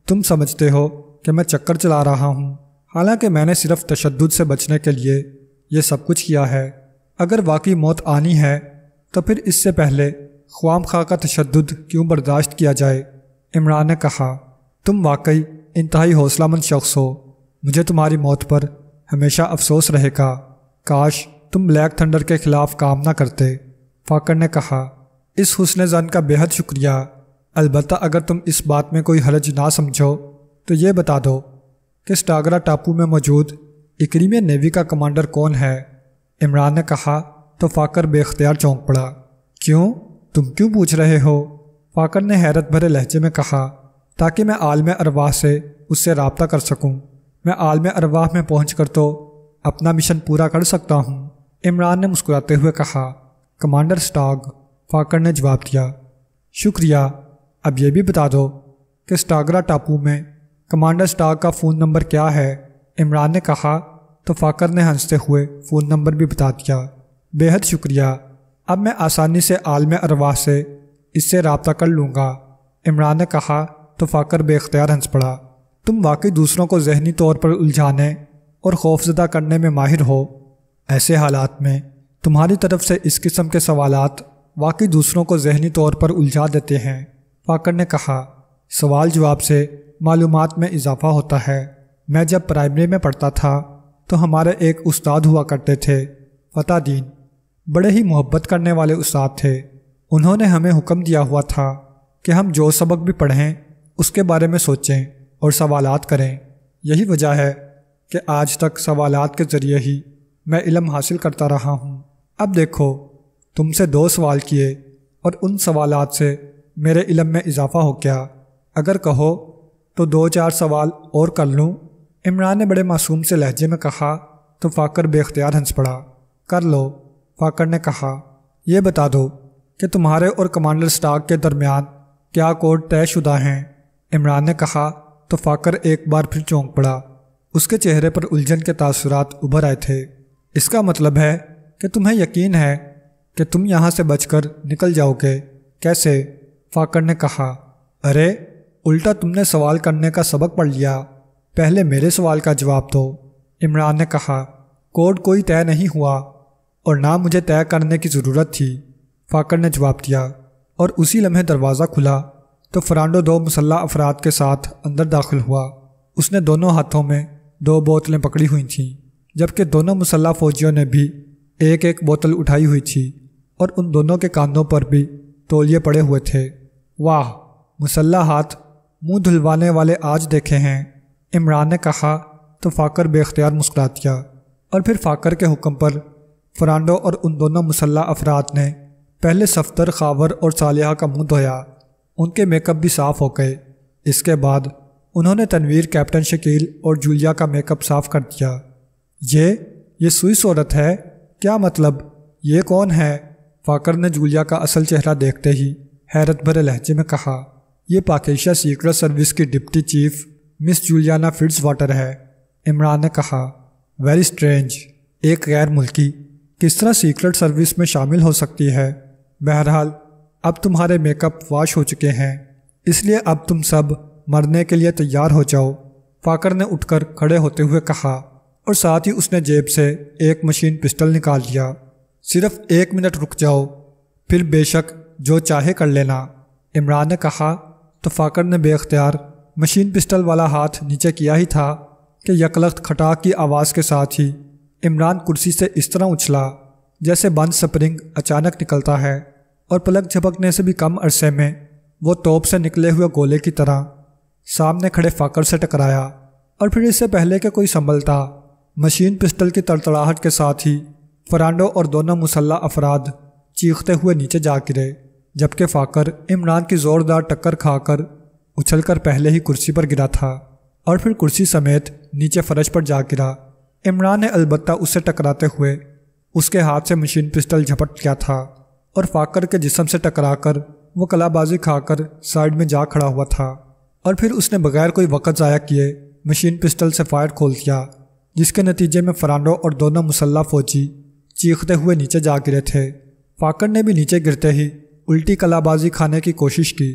A: तुम समझते हो कि मैं चक्कर चला रहा हूं। हालांकि मैंने सिर्फ तशद से बचने के लिए यह सब कुछ किया है अगर वाकई मौत आनी है तो फिर इससे पहले ख्वाम खा का तशद क्यों बर्दाश्त किया जाए इमरान ने कहा तुम वाकई इंतहाई हौसलामंद शख्स हो मुझे तुम्हारी मौत पर हमेशा अफसोस रहेगा काश तुम ब्लैक थंडर के खिलाफ काम ना करते फाकर ने कहा इस हुसन जन का बेहद शुक्रिया अलबत् अगर तुम इस बात में कोई हरज ना समझो तो ये बता दो कि स्टागरा टापू में मौजूद इकरीमी नेवी का कमांडर कौन है इमरान ने कहा तो फ़ाकर बेख्तियार चौंक पड़ा क्यों तुम क्यों पूछ रहे हो फ़ाकर ने हैरत भरे लहजे में कहा ताकि मैं आलम अरवाह से उससे रबता कर सकूं। मैं आलम अरवाह में पहुँच तो अपना मिशन पूरा कर सकता हूँ इमरान ने मुस्कुराते हुए कहा कमांडर स्टाग फ़ाकर ने जवाब दिया शुक्रिया अब यह भी बता दो कि स्टागरा टापू में कमांडर स्टार का फ़ोन नंबर क्या है इमरान ने कहा तो फ़ाकर ने हंसते हुए फ़ोन नंबर भी बता दिया बेहद शुक्रिया अब मैं आसानी से आलम अरवा से इससे रबता कर लूँगा इमरान ने कहा तो फ़ाकर बेख्तियार हंस पड़ा तुम वाकई दूसरों को जहनी तौर पर उलझाने और खौफजदा करने में माहिर हो ऐसे हालात में तुम्हारी तरफ से इस किस्म के सवालत वाकई दूसरों को जहनी तौर पर उलझा देते हैं फ़ाकर ने कहा सवाल जवाब से मालूम में इजाफा होता है मैं जब प्राइमरी में पढ़ता था तो हमारे एक उस्ताद हुआ करते थे फतादीन बड़े ही मोहब्बत करने वाले उस्ताद थे उन्होंने हमें हुक्म दिया हुआ था कि हम जो सबक भी पढ़ें उसके बारे में सोचें और सवाल करें यही वजह है कि आज तक सवाल के ज़रिए ही मैं इलम हासिल करता रहा हूँ अब देखो तुमसे दो सवाल किए और उन सवाल से मेरे इलम में इजाफ़ा हो गया अगर कहो तो दो चार सवाल और कर लूँ इमरान ने बड़े मासूम से लहजे में कहा तो फ़ाकर बेख्तियार हंस पड़ा कर लो फ़ाकर ने कहा यह बता दो कि तुम्हारे और कमांडर स्टाक के दरमियान क्या कोड तयशुदा हैं इमरान ने कहा तो फ़ाकर एक बार फिर चौंक पड़ा उसके चेहरे पर उलझन के तासरात उभर आए थे इसका मतलब है कि तुम्हें यकीन है कि तुम यहाँ से बचकर निकल जाओगे कैसे फ़ाकर ने कहा अरे उल्टा तुमने सवाल करने का सबक पढ़ लिया पहले मेरे सवाल का जवाब दो इमरान ने कहा कोड कोई तय नहीं हुआ और ना मुझे तय करने की ज़रूरत थी फाकर ने जवाब दिया और उसी लम्हे दरवाज़ा खुला तो फरांडो दो मुसल्ह अफराद के साथ अंदर दाखिल हुआ उसने दोनों हाथों में दो बोतलें पकड़ी हुई थीं जबकि दोनों मुसल्ह फौजियों ने भी एक एक बोतल उठाई हुई थी और उन दोनों के कानों पर भी तोलिए पड़े हुए थे वाह मुसल्ह हाथ मुंह धुलवाने वाले आज देखे हैं इमरान ने कहा तो फ़ाकर बेख्तियार मुस्कुरा दिया और फिर फ़ाकर के हुक्म पर फरांडो और उन दोनों मुसल्ह अफराद ने पहले सफ्तर खावर और सालिया का मुंह धोया उनके मेकअप भी साफ़ हो गए इसके बाद उन्होंने तनवीर कैप्टन शकील और जूलिया का मेकअप साफ़ कर दिया ये ये सुई सूरत है क्या मतलब ये कौन है फ़ाकर ने जूलिया का असल चेहरा देखते ही हैरत भरे लहजे में कहा ये पाकिशा सीक्रेट सर्विस की deputy chief miss Juliana Fitzwater है इमरान ने कहा वेरी स्ट्रेंज एक गैर मुल्की किस तरह सीक्रेट सर्विस में शामिल हो सकती है बहरहाल अब तुम्हारे मेकअप वाश हो चुके हैं इसलिए अब तुम सब मरने के लिए तैयार हो जाओ फाकर ने उठकर खड़े होते हुए कहा और साथ ही उसने जेब से एक मशीन पिस्टल निकाल लिया सिर्फ एक मिनट रुक जाओ फिर बेशक जो चाहे कर लेना इमरान ने कहा तो फाकर ने बेख्तियार मशीन पिस्टल वाला हाथ नीचे किया ही था कि यकलख्त खटाक की आवाज़ के साथ ही इमरान कुर्सी से इस तरह उछला जैसे बंद स्प्रिंग अचानक निकलता है और पलक झपकने से भी कम अरसे में वो तोप से निकले हुए गोले की तरह सामने खड़े फाकर से टकराया और फिर इससे पहले के कोई संभलता मशीन पिस्टल की तड़तड़ाहट के साथ ही फरांडो और दोनों मुसल्ला अफराद चीखते हुए नीचे जा गिरे जबकि फाकर इमरान की ज़ोरदार टक्कर खाकर उछलकर पहले ही कुर्सी पर गिरा था और फिर कुर्सी समेत नीचे फर्श पर जा गिरा इमरान ने अलबत् उससे टकराते हुए उसके हाथ से मशीन पिस्टल झपट किया था और फाकर के जिसम से टकराकर वो कलाबाजी खाकर साइड में जा खड़ा हुआ था और फिर उसने बगैर कोई वक़्त ज़ाया किए मशीन पिस्टल से फायर खोल दिया जिसके नतीजे में फरानो और दोनों मुसल्ला फौजी चीखते हुए नीचे जा गिरे थे फाकर ने भी नीचे गिरते ही उल्टी कलाबाजी खाने की कोशिश की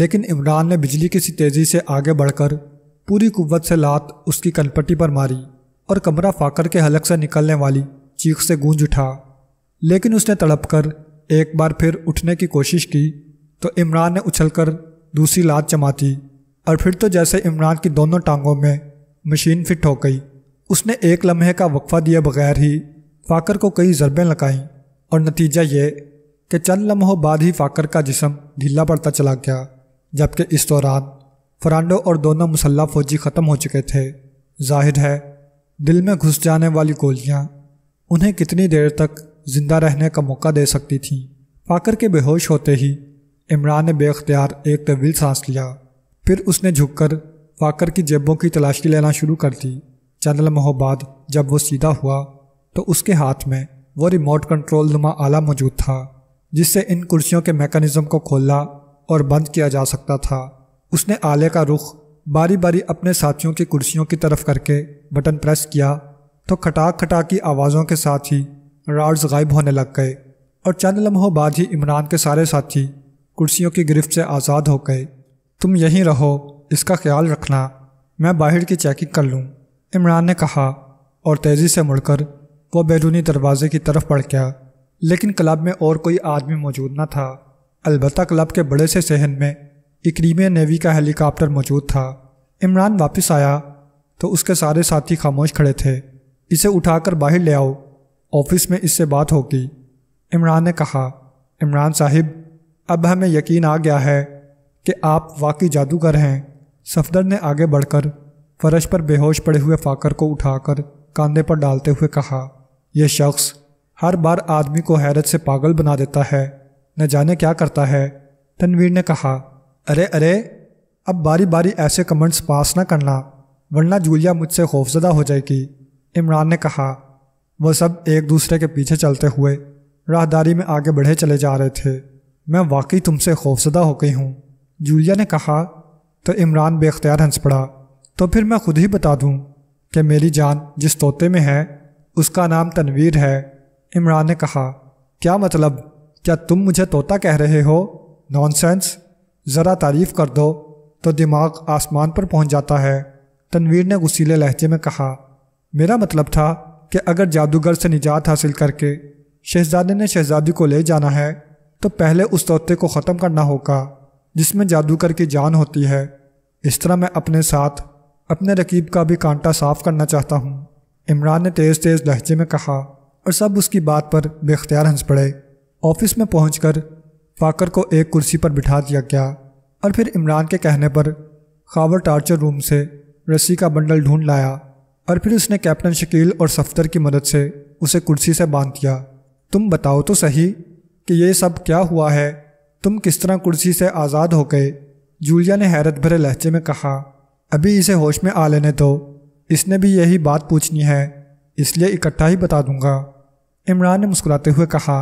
A: लेकिन इमरान ने बिजली की सी तेज़ी से आगे बढ़कर पूरी कुव्वत से लात उसकी कनपट्टी पर मारी और कमरा फाकर के हलक से निकलने वाली चीख से गूंज उठा लेकिन उसने तड़प कर एक बार फिर उठने की कोशिश की तो इमरान ने उछलकर दूसरी लात चमाती और फिर तो जैसे इमरान की दोनों टांगों में मशीन फिट हो गई उसने एक लम्हे का वक्फा दिए बगैर ही फाकर को कई ज़रबें लगाईं और नतीजा ये कि चंद लम्हों बाद ही फाकर का जिसम ढीला पड़ता चला गया जबकि इस दौरान फरांडो और दोनों मुसल्ला फौजी ख़त्म हो चुके थे जाहिर है दिल में घुस जाने वाली गोलियाँ उन्हें कितनी देर तक जिंदा रहने का मौका दे सकती थीं फाकर के बेहोश होते ही इमरान ने बेख्तियार एक तवील सांस लिया फिर उसने झुककर फाकर की जेबों की तलाशी लेना शुरू कर दी चंद लम्हों बाद जब वो सीधा हुआ तो उसके हाथ में वो रिमोट कंट्रोल नुमा आला मौजूद था जिससे इन कुर्सियों के मैकेनिज्म को खोलना और बंद किया जा सकता था उसने आले का रुख बारी बारी अपने साथियों की कुर्सियों की तरफ करके बटन प्रेस किया तो खटाक खटाक की आवाज़ों के साथ ही राड्स गायब होने लग गए और चंद लम्हों बाद ही इमरान के सारे साथी कुर्सियों की गिरफ्त से आज़ाद हो गए तुम यहीं रहो इसका ख्याल रखना मैं बाहर की चेकिंग कर लूँ इमरान ने कहा और तेज़ी से मुड़कर वह बैरूनी दरवाजे की तरफ बढ़ गया लेकिन क्लब में और कोई आदमी मौजूद न था अलबत् क्लब के बड़े से सहन में इक्रीमिया नेवी का हेलीकॉप्टर मौजूद था इमरान वापस आया तो उसके सारे साथी खामोश खड़े थे इसे उठाकर बाहर ले आओ ऑफिस में इससे बात होगी इमरान ने कहा इमरान साहिब अब हमें यकीन आ गया है कि आप वाकई जादूगर हैं सफदर ने आगे बढ़कर फर्श पर बेहोश पड़े हुए फाकर को उठाकर कंधे पर डालते हुए कहा यह शख्स हर बार आदमी को हैरत से पागल बना देता है न जाने क्या करता है तनवीर ने कहा अरे अरे अब बारी बारी ऐसे कमेंट्स पास ना करना वरना जूलिया मुझसे खौफजदा हो जाएगी इमरान ने कहा वह सब एक दूसरे के पीछे चलते हुए राहदारी में आगे बढ़े चले जा रहे थे मैं वाकई तुमसे खौफजदा हो गई हूँ जूलिया ने कहा तो इमरान बेख्तियार हंस पड़ा तो फिर मैं खुद ही बता दूँ कि मेरी जान जिस तोते में है उसका नाम तनवीर है इमरान ने कहा क्या मतलब क्या तुम मुझे तोता कह रहे हो नॉनसेंस ज़रा तारीफ़ कर दो तो दिमाग आसमान पर पहुंच जाता है तनवीर ने गुसीले लहजे में कहा मेरा मतलब था कि अगर जादूगर से निजात हासिल करके शहजादे ने शहजादी को ले जाना है तो पहले उस तोते को ख़त्म करना होगा जिसमें जादूगर की जान होती है इस तरह मैं अपने साथ अपने रकीब का भी कांटा साफ करना चाहता हूँ इमरान ने तेज़ तेज़ लहजे में कहा और सब उसकी बात पर बेख्तियार हंस पड़े ऑफिस में पहुंचकर फाकर को एक कुर्सी पर बिठा दिया गया और फिर इमरान के कहने पर खावर टार्चर रूम से रस्सी का बंडल ढूंढ लाया और फिर उसने कैप्टन शकील और सफ्तर की मदद से उसे कुर्सी से बांध दिया तुम बताओ तो सही कि ये सब क्या हुआ है तुम किस तरह कुर्सी से आज़ाद हो गए जूलिया ने हैरत भरे लहजे में कहा अभी इसे होश में आ लेने दो इसने भी यही बात पूछनी है इसलिए इकट्ठा ही बता दूंगा इमरान ने मुस्कुराते हुए कहा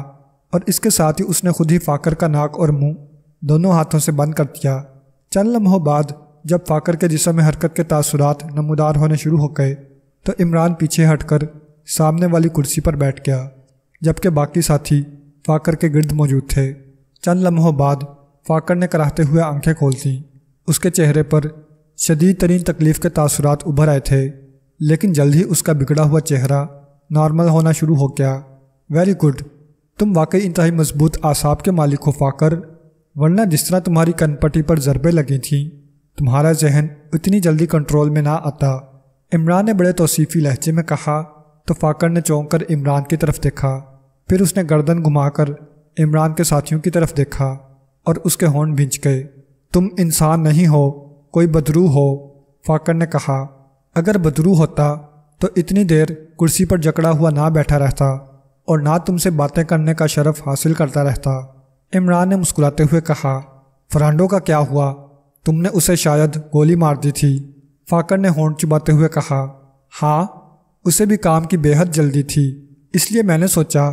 A: और इसके साथ ही उसने खुद ही फ़ाकर का नाक और मुंह दोनों हाथों से बंद कर दिया चंद लम्हों बाद जब फ़ाकर के जिसम में हरकत के तासुरात नमदार होने शुरू हो गए तो इमरान पीछे हटकर सामने वाली कुर्सी पर बैठ गया जबकि बाकी साथी फ़ाकर के गिर्द मौजूद थे चंद लम्हों बाद फ़ाकर ने कराहते हुए आंखें खोल दीं उसके चेहरे पर शदीद तरीन तकलीफ़ के तासुरात उभर आए थे लेकिन जल्द ही उसका बिगड़ा हुआ चेहरा नॉर्मल होना शुरू हो गया वेरी गुड तुम वाकई इंतहाई मजबूत आसाब के मालिक हो फाकर वरना जिस तरह तुम्हारी कनपट्टी पर जरबे लगी थीं तुम्हारा जहन उतनी जल्दी कंट्रोल में ना आता इमरान ने बड़े तोसीफ़ी लहजे में कहा तो फाकर ने चौंक कर इमरान की तरफ देखा फिर उसने गर्दन घुमाकर इमरान के साथियों की तरफ देखा और उसके होंठ भिंच गए तुम इंसान नहीं हो कोई बदरू हो फाकर ने कहा अगर बदरू होता तो इतनी देर कुर्सी पर जकड़ा हुआ ना बैठा रहता और ना तुमसे बातें करने का शरफ हासिल करता रहता इमरान ने मुस्कुराते हुए कहा फरांडो का क्या हुआ तुमने उसे शायद गोली मार दी थी फाकर ने होंठ चुबाते हुए कहा हाँ उसे भी काम की बेहद जल्दी थी इसलिए मैंने सोचा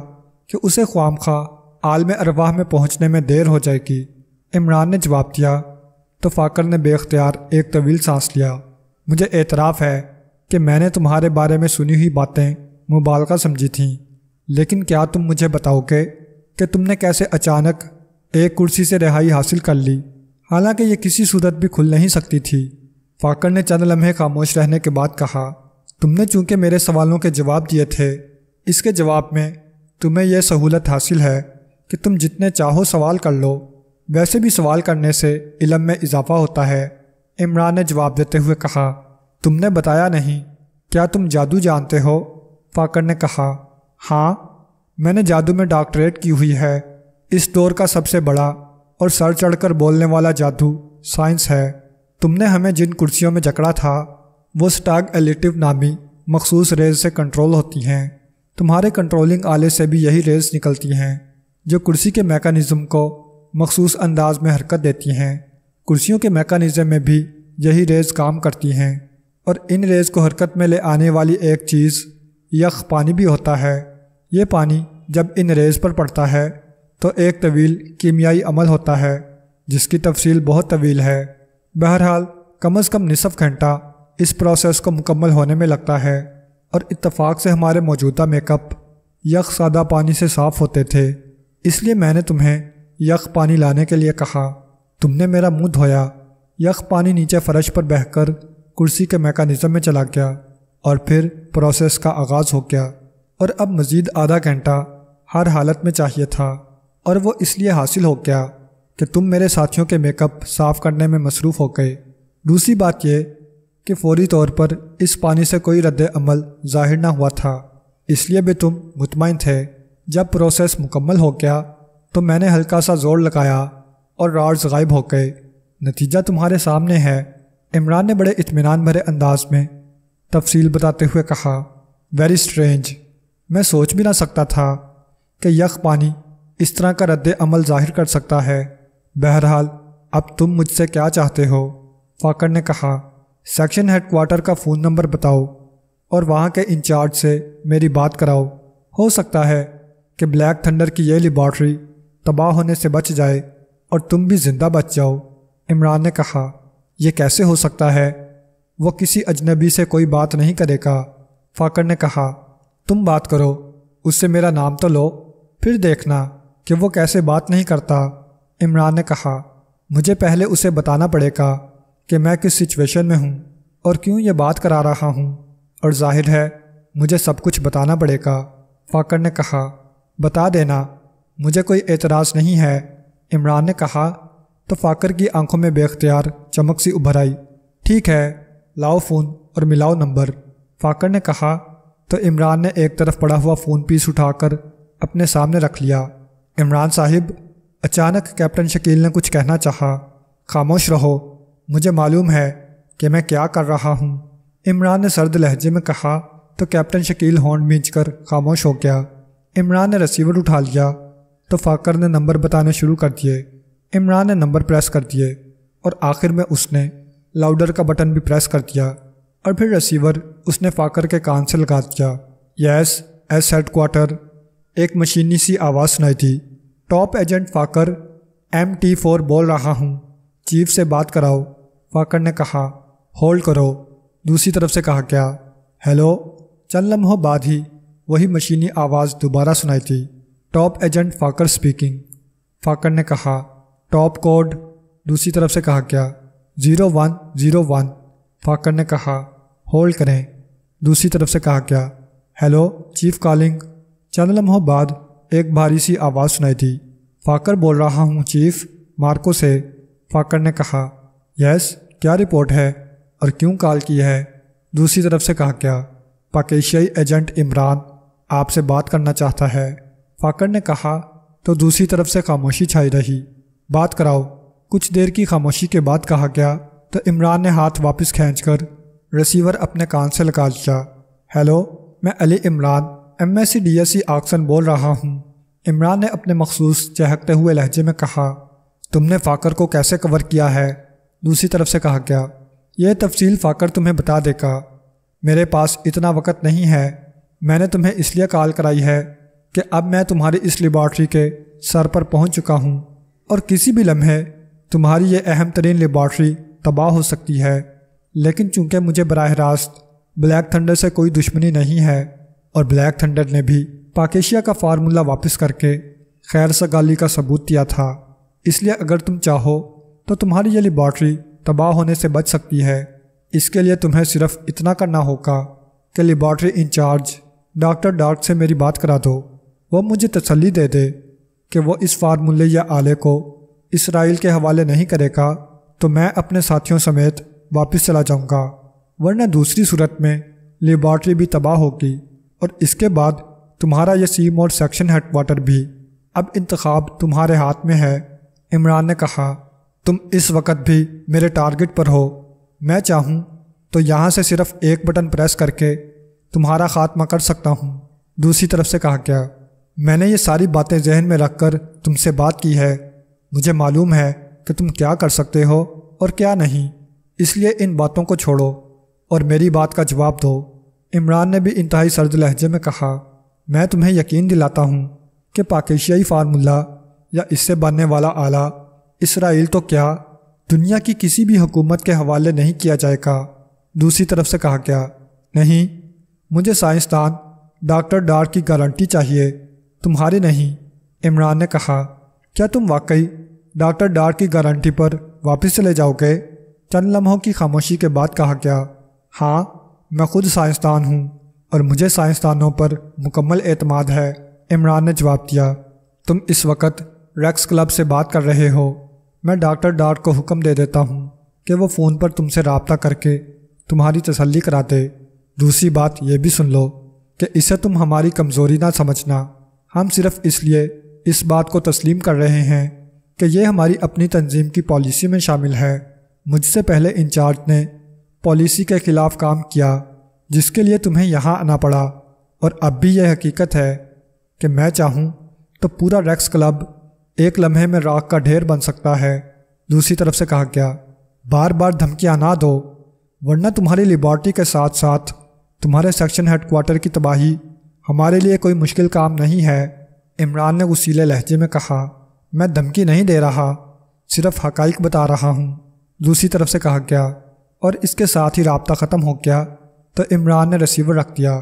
A: कि उसे ख्वाम खा आलम अरवाह में पहुंचने में देर हो जाएगी इमरान ने जवाब दिया तो फ़ाकर ने बेख्तियार एक तवील सांस लिया मुझे एतराफ़ है कि मैंने तुम्हारे बारे में सुनी हुई बातें मुबालका समझी थीं लेकिन क्या तुम मुझे बताओगे कि तुमने कैसे अचानक एक कुर्सी से रिहाई हासिल कर ली हालांकि ये किसी सूरत भी खुल नहीं सकती थी फाकर ने चंद लम्हे खामोश रहने के बाद कहा तुमने चूंकि मेरे सवालों के जवाब दिए थे इसके जवाब में तुम्हें यह सहूलत हासिल है कि तुम जितने चाहो सवाल कर लो वैसे भी सवाल करने से इलम में इजाफा होता है इमरान ने जवाब देते हुए कहा तुमने बताया नहीं क्या तुम जादू जानते हो फाकर ने कहा हाँ मैंने जादू में डॉक्टरेट की हुई है इस दौर का सबसे बड़ा और सर चढ़कर बोलने वाला जादू साइंस है तुमने हमें जिन कुर्सियों में जकड़ा था वो स्टाग एलिटिव नामी मखसूस रेज से कंट्रोल होती हैं तुम्हारे कंट्रोलिंग आले से भी यही रेज निकलती हैं जो कुर्सी के मेकानिज़म को मखसूस अंदाज में हरकत देती हैं कुर्सियों के मेकानिज़म में भी यही रेज काम करती हैं और इन रेज को हरकत में ले आने वाली एक चीज़ यख पानी भी होता है ये पानी जब इन रेज पर पड़ता है तो एक तवील कीमियाई अमल होता है जिसकी तफसील बहुत तवील है बहरहाल कम अज़ कम नसफ़ घंटा इस प्रोसेस को मुकम्मल होने में लगता है और इतफाक़ से हमारे मौजूदा मेकअप यख सादा पानी से साफ़ होते थे इसलिए मैंने तुम्हें यख पानी लाने के लिए कहा तुमने मेरा मुंह धोया यख पानी नीचे फर्श पर बहकर कुर्सी के मेकानिज़म में चला गया और फिर प्रोसेस का आगाज़ हो गया और अब मज़ीद आधा घंटा हर हालत में चाहिए था और वो इसलिए हासिल हो गया कि तुम मेरे साथियों के मेकअप साफ़ करने में मसरूफ़ हो गए दूसरी बात यह कि फौरी तौर पर इस पानी से कोई रद्द अमल जाहिर ना हुआ था इसलिए भी तुम मुतमिन थे जब प्रोसेस मुकम्मल हो गया तो मैंने हल्का सा जोर लगाया और राड्स गायब हो गए नतीजा तुम्हारे सामने है इमरान ने बड़े इतमान भरे अंदाज में तफसील बताते हुए कहा वेरी स्ट्रेंज मैं सोच भी ना सकता था कि यख पानी इस तरह का रद्द अमल जाहिर कर सकता है बहरहाल अब तुम मुझसे क्या चाहते हो फाकर ने कहा सेक्शन हेड क्वार्टर का फ़ोन नंबर बताओ और वहाँ के इंचार्ज से मेरी बात कराओ हो सकता है कि ब्लैक थंडर की यह लेबॉर्ट्री तबाह होने से बच जाए और तुम भी ज़िंदा बच जाओ इमरान ने कहा यह कैसे हो सकता है वो किसी अजनबी से कोई बात नहीं करेगा फाकर ने कहा तुम बात करो उससे मेरा नाम तो लो फिर देखना कि वो कैसे बात नहीं करता इमरान ने कहा मुझे पहले उसे बताना पड़ेगा कि मैं किस सिचुएशन में हूँ और क्यों ये बात करा रहा हूँ और जाहिर है मुझे सब कुछ बताना पड़ेगा फाकर ने कहा बता देना मुझे कोई एतराज़ नहीं है इमरान ने कहा तो फाकर की आंखों में बेख्तियार चमक सी उभर आई ठीक है लाओ फ़ोन और मिलाओ नंबर फ़ाकर ने कहा तो इमरान ने एक तरफ पड़ा हुआ फ़ोन पीस उठाकर अपने सामने रख लिया इमरान साहिब अचानक कैप्टन शकील ने कुछ कहना चाहा खामोश रहो मुझे मालूम है कि मैं क्या कर रहा हूँ इमरान ने सर्द लहजे में कहा तो कैप्टन शकील हॉर्न बींच कर खामोश हो गया इमरान ने रिसीवर उठा लिया तो फ़ाकर ने नंबर बताने शुरू कर दिए इमरान ने नंबर प्रेस कर दिए और आखिर में उसने लाउडर का बटन भी प्रेस कर दिया और फिर रिसीवर उसने फाकर के कान से लगा दिया यस एस क्वार्टर एक मशीनी सी आवाज़ सुनाई थी टॉप एजेंट फाकर एम टी फोर बोल रहा हूँ चीफ से बात कराओ फाकर ने कहा होल्ड करो दूसरी तरफ से कहा क्या हेलो चंद लम्हों बाद ही वही मशीनी आवाज़ दोबारा सुनाई थी टॉप एजेंट फाकर स्पीकिंग फाकर ने कहा टॉप कोड दूसरी तरफ से कहा क्या ज़ीरो वन ज़ीरो वन फाकर ने कहा होल्ड करें दूसरी तरफ से कहा क्या हेलो चीफ कॉलिंग चंद लम्हों बाद एक भारी सी आवाज़ सुनाई थी फाकर बोल रहा हूँ चीफ मार्को से फाकर ने कहा यस क्या रिपोर्ट है और क्यों कॉल की है दूसरी तरफ से कहा क्या पाकिशियाई एजेंट इमरान आपसे बात करना चाहता है फाकर ने कहा तो दूसरी तरफ से खामोशी छाई रही बात कराओ कुछ देर की खामोशी के बाद कहा गया तो इमरान ने हाथ वापस खींच कर रिसीवर अपने कान से लगा लिया हेलो मैं Ali Imran M S C D S C Oxon बोल रहा हूँ इमरान ने अपने मखसूस चहकते हुए लहजे में कहा तुमने फ़ाकर को कैसे कवर किया है दूसरी तरफ से कहा गया यह तफसील फ़ाकर तुम्हें बता देगा मेरे पास इतना वक्त नहीं है मैंने तुम्हें इसलिए कॉल कराई है कि अब मैं तुम्हारी इस लेबॉर्ट्री के सर पर पहुंच चुका हूं और किसी भी लम्हे तुम्हारी ये अहम तरीन लेबॉट्री तबाह हो सकती है लेकिन चूंकि मुझे बरह रास्त ब्लैक थंडर से कोई दुश्मनी नहीं है और ब्लैक थंडर ने भी पाकिशिया का फार्मूला वापस करके खैर सगाली का सबूत दिया था इसलिए अगर तुम चाहो तो तुम्हारी ये लेबॉट्री तबाह होने से बच सकती है इसके लिए तुम्हें सिर्फ इतना करना होगा कि लेबॉट्री इंचार्ज डॉक्टर डार्क से मेरी बात करा दो वह मुझे तसली दे दे कि वो इस फार्मूले या आले को इसराइल के हवाले नहीं करेगा तो मैं अपने साथियों समेत वापस चला जाऊंगा वरना दूसरी सूरत में लेबॉर्ट्री भी तबाह होगी और इसके बाद तुम्हारा सीम और सेक्शन हेडवाटर भी अब इंतखब तुम्हारे हाथ में है इमरान ने कहा तुम इस वक्त भी मेरे टारगेट पर हो मैं चाहूँ तो यहाँ से सिर्फ एक बटन प्रेस करके तुम्हारा खात्मा कर सकता हूँ दूसरी तरफ से कहा गया मैंने ये सारी बातें जहन में रख कर तुमसे बात की है मुझे मालूम है कि तुम क्या कर सकते हो और क्या नहीं इसलिए इन बातों को छोड़ो और मेरी बात का जवाब दो इमरान ने भी इंतहाई सर्द लहजे में कहा मैं तुम्हें यकीन दिलाता हूँ कि पाकिशियाई फार्मूला या इससे बनने वाला आला इसराइल तो क्या दुनिया की किसी भी हुकूमत के हवाले नहीं किया जाएगा दूसरी तरफ से कहा गया नहीं मुझे साइंसदान डॉक्टर डार की गारंटी चाहिए तुम्हारी नहीं इमरान ने कहा क्या तुम वाकई डॉक्टर डार की गारंटी पर वापस चले जाओगे चंद लम्हों की खामोशी के बाद कहा गया हाँ मैं खुद साइंसदान हूँ और मुझे साइंसदानों पर मुकम्मल एतमाद है इमरान ने जवाब दिया तुम इस वक्त रेक्स क्लब से बात कर रहे हो मैं डॉक्टर डार को हुक्म दे देता हूँ कि वो फ़ोन पर तुमसे रबता करके तुम्हारी तसल्ली कराते दूसरी बात यह भी सुन लो कि इसे तुम हमारी कमज़ोरी ना समझना हम सिर्फ इसलिए इस बात को तस्लीम कर रहे हैं कि यह हमारी अपनी तंजीम की पॉलिसी में शामिल है मुझसे पहले इंचार्ज ने पॉलिसी के ख़िलाफ़ काम किया जिसके लिए तुम्हें यहाँ आना पड़ा और अब भी यह हकीकत है कि मैं चाहूँ तो पूरा रेक्स क्लब एक लम्हे में राख का ढेर बन सकता है दूसरी तरफ से कहा गया बार बार धमकियाँ ना दो वरना तुम्हारी लिबॉर्टी के साथ साथ तुम्हारे सेक्शन हेडकोार्टर की तबाही हमारे लिए कोई मुश्किल काम नहीं है इमरान ने उसीले लहजे में कहा मैं धमकी नहीं दे रहा सिर्फ हकाइक बता रहा हूँ दूसरी तरफ से कहा गया और इसके साथ ही रबता ख़त्म हो गया तो इमरान ने रिसीवर रख दिया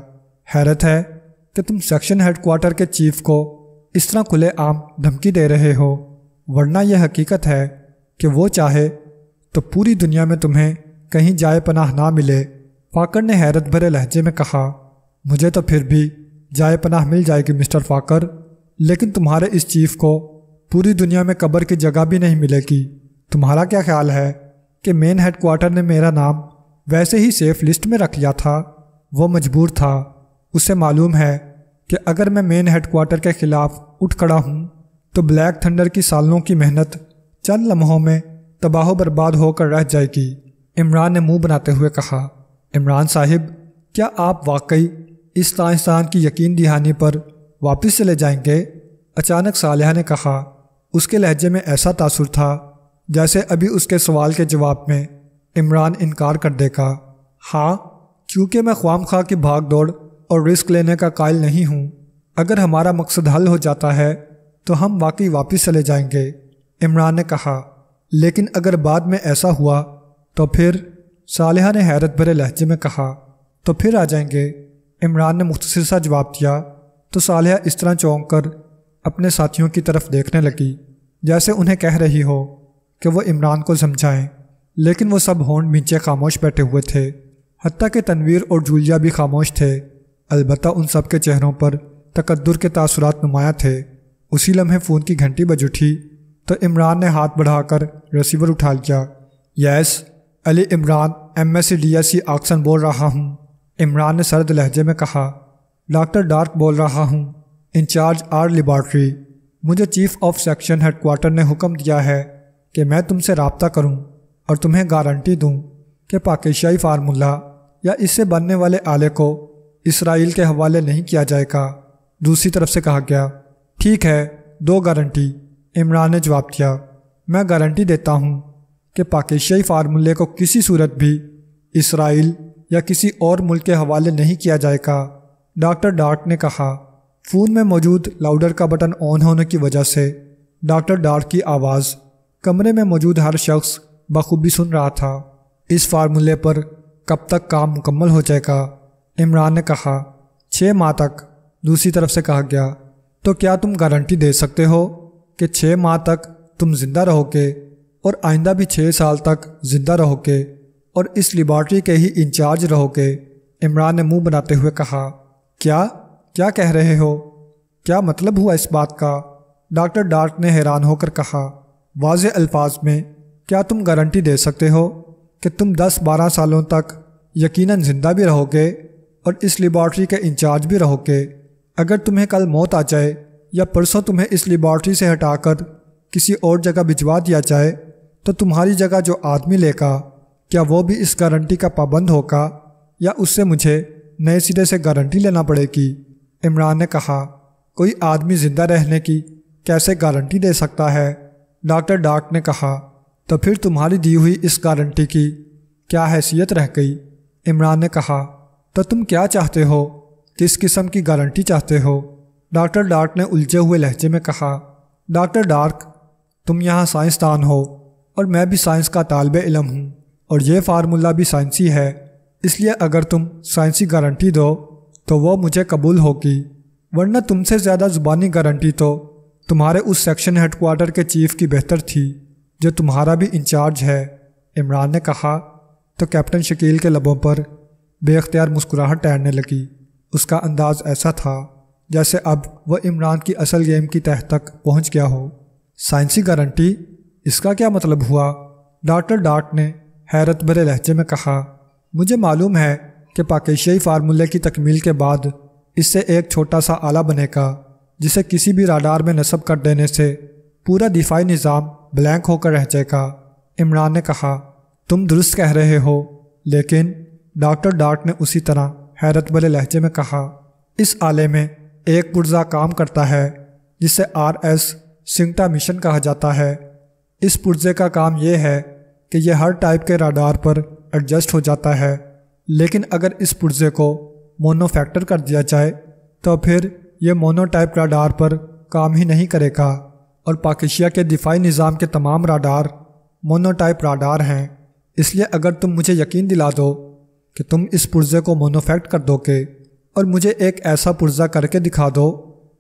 A: हैरत है कि तुम सेक्शन हेडकोार्टर के चीफ को इस तरह खुले आम धमकी दे रहे हो वरना यह हकीकत है कि वो चाहे तो पूरी दुनिया में तुम्हें कहीं जाए पनाह ना मिले फाकर ने हैरत भरे लहजे में कहा मुझे तो फिर भी जाए पनाह मिल जाएगी मिस्टर फाकर लेकिन तुम्हारे इस चीफ को पूरी दुनिया में कब्र की जगह भी नहीं मिलेगी तुम्हारा क्या ख्याल है कि मेन हेडक्वार्टर ने मेरा नाम वैसे ही सेफ लिस्ट में रख लिया था वो मजबूर था उसे मालूम है कि अगर मैं मेन हेडक्वार्टर के ख़िलाफ़ उठ खड़ा हूँ तो ब्लैक थंडर की सालों की मेहनत चंद लम्हों में तबाह बर्बाद होकर रह जाएगी इमरान ने मुंह बनाते हुए कहा इमरान साहिब क्या आप वाकई इस साइंसदान की यकीन दहानी पर वापस चले जाएंगे अचानक सालिहा ने कहा उसके लहजे में ऐसा तासुर था जैसे अभी उसके सवाल के जवाब में इमरान इनकार कर देगा हाँ क्योंकि मैं ख्वाम खा की भाग दौड़ और रिस्क लेने का कायल नहीं हूँ अगर हमारा मकसद हल हो जाता है तो हम वाकई वापस चले जाएंगे इमरान ने कहा लेकिन अगर बाद में ऐसा हुआ तो फिर साल ने हैरत भरे लहजे में कहा तो फिर आ जाएंगे इमरान ने मुख्तर सा जवाब दिया तो सालिया इस तरह चौंक कर अपने साथियों की तरफ देखने लगी जैसे उन्हें कह रही हो कि वो इमरान को समझाएं लेकिन वो सब होंड नीचे खामोश बैठे हुए थे हती के तनवीर और जूलिया भी खामोश थे अलबत् उन सब के चेहरों पर तकदर के तासरात नुमाया थे उसी लम्हे फ़ोन की घंटी बज उठी तो इमरान ने हाथ बढ़ाकर रिसीवर उठा लिया yes Ali Imran M S C D S C Oxon बोल रहा हूँ इमरान ने सर्द लहजे में कहा डॉक्टर डार्क बोल रहा हूँ इंचार्ज आर लेबॉर्ट्री मुझे चीफ ऑफ सेक्शन हेडक्वार्टर ने हुक्म दिया है कि मैं तुमसे रबता करूँ और तुम्हें गारंटी दूँ कि पाकिशाई फार्मूला या इससे बनने वाले आले को इसराइल के हवाले नहीं किया जाएगा दूसरी तरफ से कहा गया ठीक है दो गारंटी इमरान ने जवाब दिया मैं गारंटी देता हूँ कि पाकिशाई फार्मूले को किसी सूरत भी इसराइल या किसी और मुल्क के हवाले नहीं किया जाएगा डॉक्टर डार्क ने कहा फ़ोन में मौजूद लाउडर का बटन ऑन होने की वजह से डॉक्टर डार्क की आवाज़ कमरे में मौजूद हर शख्स बखूबी सुन रहा था इस फार्मूले पर कब तक काम मुकम्मल हो जाएगा इमरान ने कहा छः माह तक दूसरी तरफ से कहा गया तो क्या तुम गारंटी दे सकते हो कि छः माह तक तुम जिंदा रहोगे और आइंदा भी छः साल तक जिंदा रहोगे और इस लेबार्ट्री के ही इंचार्ज रहोगे इमरान ने मुंह बनाते हुए कहा क्या क्या कह रहे हो क्या मतलब हुआ इस बात का डॉक्टर डार्ट ने हैरान होकर कहा वाज अल्फाज में क्या तुम गारंटी दे सकते हो कि तुम 10-12 सालों तक यकीनन ज़िंदा भी रहोगे और इस लेबॉर्ट्री के इंचार्ज भी रहोगे अगर तुम्हें कल मौत आ जाए या परसों तुम्हें इस लेबॉर्ट्री से हटाकर किसी और जगह भिजवा दिया जाए तो तुम्हारी जगह जो आदमी लेगा क्या वो भी इस गारंटी का पाबंद होगा या उससे मुझे नए सिरे से गारंटी लेना पड़ेगी इमरान ने कहा कोई आदमी ज़िंदा रहने की कैसे गारंटी दे सकता है डॉक्टर डाक ने कहा तो फिर तुम्हारी दी हुई इस गारंटी की क्या हैसियत रह गई इमरान ने कहा तो तुम क्या चाहते हो किस किस्म की गारंटी चाहते हो डॉक्टर डार्क ने उलझे हुए लहजे में कहा डॉक्टर डार्क तुम यहाँ साइंसदान हो और मैं भी साइंस का तालब इलम हूँ और यह फार्मूला भी साइंसी है इसलिए अगर तुम साइंसी गारंटी दो तो वो मुझे कबूल होगी वरना तुमसे ज़्यादा ज़ुबानी गारंटी तो तुम्हारे उस सेक्शन हेडकोर्टर के चीफ की बेहतर थी जो तुम्हारा भी इंचार्ज है इमरान ने कहा तो कैप्टन शकील के लबों पर बेख्तियार मुस्कुराहट टहरने लगी उसका अंदाज ऐसा था जैसे अब वह इमरान की असल गेम की तह तक पहुंच गया हो साइंसी गारंटी इसका क्या मतलब हुआ डॉक्टर डाट ने हैरत भरे लहजे में कहा मुझे मालूम है कि पाकिशियाई फार्मूले की तकमील के बाद इससे एक छोटा सा आला बनेगा जिसे किसी भी राडार में नस्ब कर देने से पूरा दिफाई निज़ाम ब्लैंक होकर रह जाएगा इमरान ने कहा तुम दुरुस्त कह रहे हो लेकिन डॉक्टर डार्ट ने उसी तरह हैरत भले लहजे में कहा इस आले में एक पुर्जा काम करता है जिसे आर एस सिंगटा मिशन कहा जाता है इस पुर्जे का काम यह है कि यह हर टाइप के राडार पर एडजस्ट हो जाता है लेकिन अगर इस पुर्जे को मोनो फैक्टर कर दिया जाए तो फिर यह मोनोटाइप राडार पर काम ही नहीं करेगा और पाकिशिया के दिफाई निज़ाम के तमाम राडार मोनोटाइप राडार हैं इसलिए अगर तुम मुझे यकीन दिला दो कि तुम इस पुर्जे को मोनोफैक्ट कर दोगे और मुझे एक ऐसा पुर्जा करके दिखा दो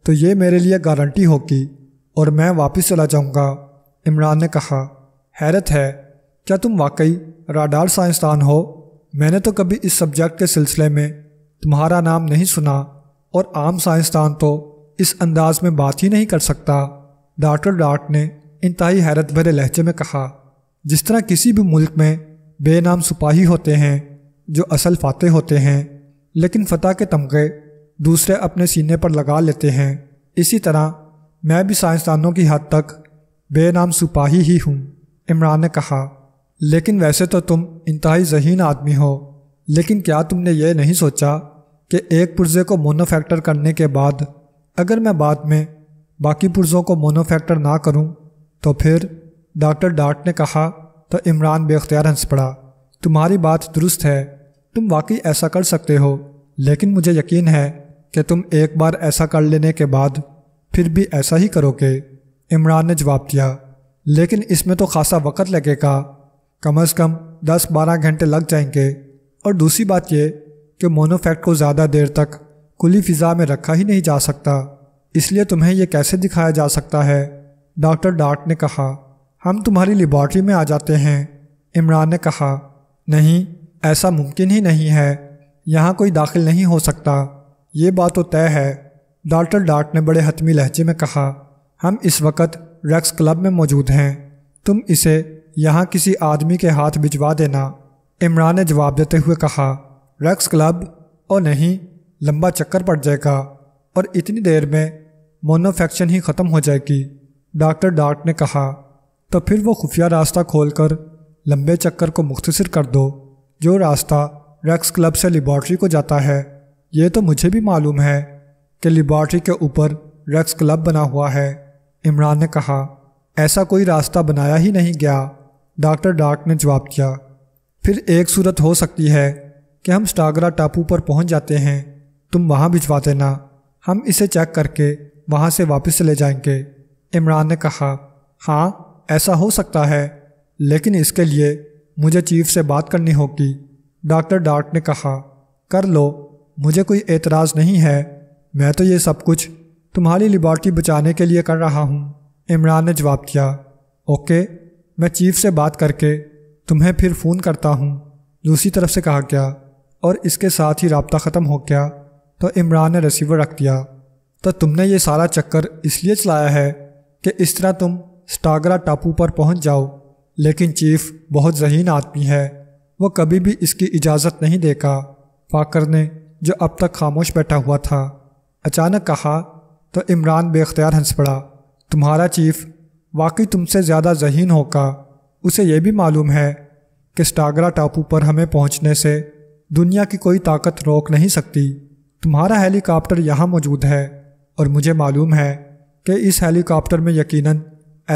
A: तो ये मेरे लिए गारंटी होगी और मैं वापस चला जाऊँगा इमरान ने कहा हैरत है क्या तुम वाकई राडार साइंसदान हो मैंने तो कभी इस सब्जेक्ट के सिलसिले में तुम्हारा नाम नहीं सुना और आम साइंसदान तो इस अंदाज में बात ही नहीं कर सकता डॉक्टर डार्ट ने इंतहाई हैरत भरे लहजे में कहा जिस तरह किसी भी मुल्क में बेनाम सिपाही होते हैं जो असल फाते होते हैं लेकिन फतेह के तमगे दूसरे अपने सीने पर लगा लेते हैं इसी तरह मैं भी साइंसदानों की हद तक बेनाम सिपाही ही हूँ इमरान ने कहा लेकिन वैसे तो तुम इंतहाई जहीन आदमी हो लेकिन क्या तुमने ये नहीं सोचा कि एक पुर्जे को मोनोफैक्टर करने के बाद अगर मैं बाद में बाकी पुर्जों को मोनोफैक्टर ना करूं तो फिर डॉक्टर डार्ट ने कहा तो इमरान बेख्तियार हंस पड़ा तुम्हारी बात दुरुस्त है तुम वाकई ऐसा कर सकते हो लेकिन मुझे यकीन है कि तुम एक बार ऐसा कर लेने के बाद फिर भी ऐसा ही करोगे इमरान ने जवाब दिया लेकिन इसमें तो खासा वक़्त लगेगा कम अज़ कम 10-12 घंटे लग जाएंगे और दूसरी बात यह कि मोनोफैक्ट को ज़्यादा देर तक खुली फ़िज़ा में रखा ही नहीं जा सकता इसलिए तुम्हें यह कैसे दिखाया जा सकता है डॉक्टर डार्ट ने कहा हम तुम्हारी लेबॉर्ट्री में आ जाते हैं इमरान ने कहा नहीं ऐसा मुमकिन ही नहीं है यहाँ कोई दाखिल नहीं हो सकता ये बात तो तय है डॉक्टर डार्ट ने बड़े हतमी लहजे में कहा हम इस वक्त रैक्स क्लब में मौजूद हैं तुम इसे यहाँ किसी आदमी के हाथ भिजवा देना इमरान ने जवाब देते हुए कहा रक्स क्लब और नहीं लंबा चक्कर पड़ जाएगा और इतनी देर में मोनोफेक्शन ही ख़त्म हो जाएगी डॉक्टर डार्ट ने कहा तो फिर वो खुफिया रास्ता खोलकर लंबे चक्कर को मुख्तर कर दो जो रास्ता रक्स क्लब से लेबॉर्ट्री को जाता है ये तो मुझे भी मालूम है कि लेबॉर्ट्री के ऊपर रक्स क्लब बना हुआ है इमरान ने कहा ऐसा कोई रास्ता बनाया ही नहीं गया डॉक्टर डार्क ने जवाब किया फिर एक सूरत हो सकती है कि हम स्टागरा टापू पर पहुंच जाते हैं तुम वहां भिजवा देना हम इसे चेक करके वहां से वापस चले जाएंगे इमरान ने कहा हाँ ऐसा हो सकता है लेकिन इसके लिए मुझे चीफ से बात करनी होगी डॉक्टर डार्ट ने कहा कर लो मुझे कोई एतराज़ नहीं है मैं तो ये सब कुछ तुम्हारी लिबार्टी बचाने के लिए कर रहा हूँ इमरान ने जवाब दिया ओके मैं चीफ से बात करके तुम्हें फिर फ़ोन करता हूँ दूसरी तरफ से कहा गया और इसके साथ ही रबता ख़त्म हो गया तो इमरान ने रिसीवर रख दिया तो तुमने ये सारा चक्कर इसलिए चलाया है कि इस तरह तुम स्टागरा टापू पर पहुंच जाओ लेकिन चीफ बहुत जहीन आदमी है वो कभी भी इसकी इजाज़त नहीं देगा फाकर ने जो अब तक खामोश बैठा हुआ था अचानक कहा तो इमरान बेख्तियार हंस पड़ा तुम्हारा चीफ वाकई तुमसे ज़्यादा जहीन होगा उसे यह भी मालूम है कि स्टागरा टापू पर हमें पहुंचने से दुनिया की कोई ताकत रोक नहीं सकती तुम्हारा हेलीकॉप्टर यहाँ मौजूद है और मुझे मालूम है कि इस हेलीकॉप्टर में यकीनन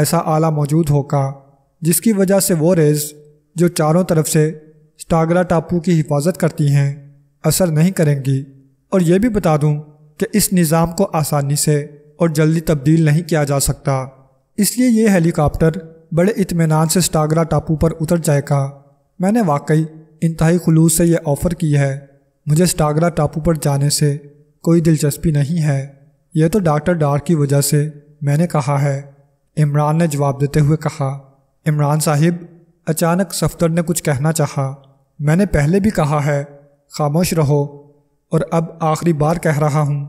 A: ऐसा आला मौजूद होगा जिसकी वजह से वो रेज़ जो चारों तरफ से स्टागरा टापू की हिफाजत करती हैं असर नहीं करेंगी और यह भी बता दूं कि इस निज़ाम को आसानी से और जल्दी तब्दील नहीं किया जा सकता इसलिए ये हेलीकॉप्टर बड़े इतमान से स्टागरा टापू पर उतर जाएगा मैंने वाकई इंतहाई खलूस से यह ऑफ़र की है मुझे स्टागरा टापू पर जाने से कोई दिलचस्पी नहीं है यह तो डॉक्टर डार की वजह से मैंने कहा है इमरान ने जवाब देते हुए कहा इमरान साहिब अचानक सफ्तर ने कुछ कहना चाहा मैंने पहले भी कहा है खामोश रहो और अब आखिरी बार कह रहा हूँ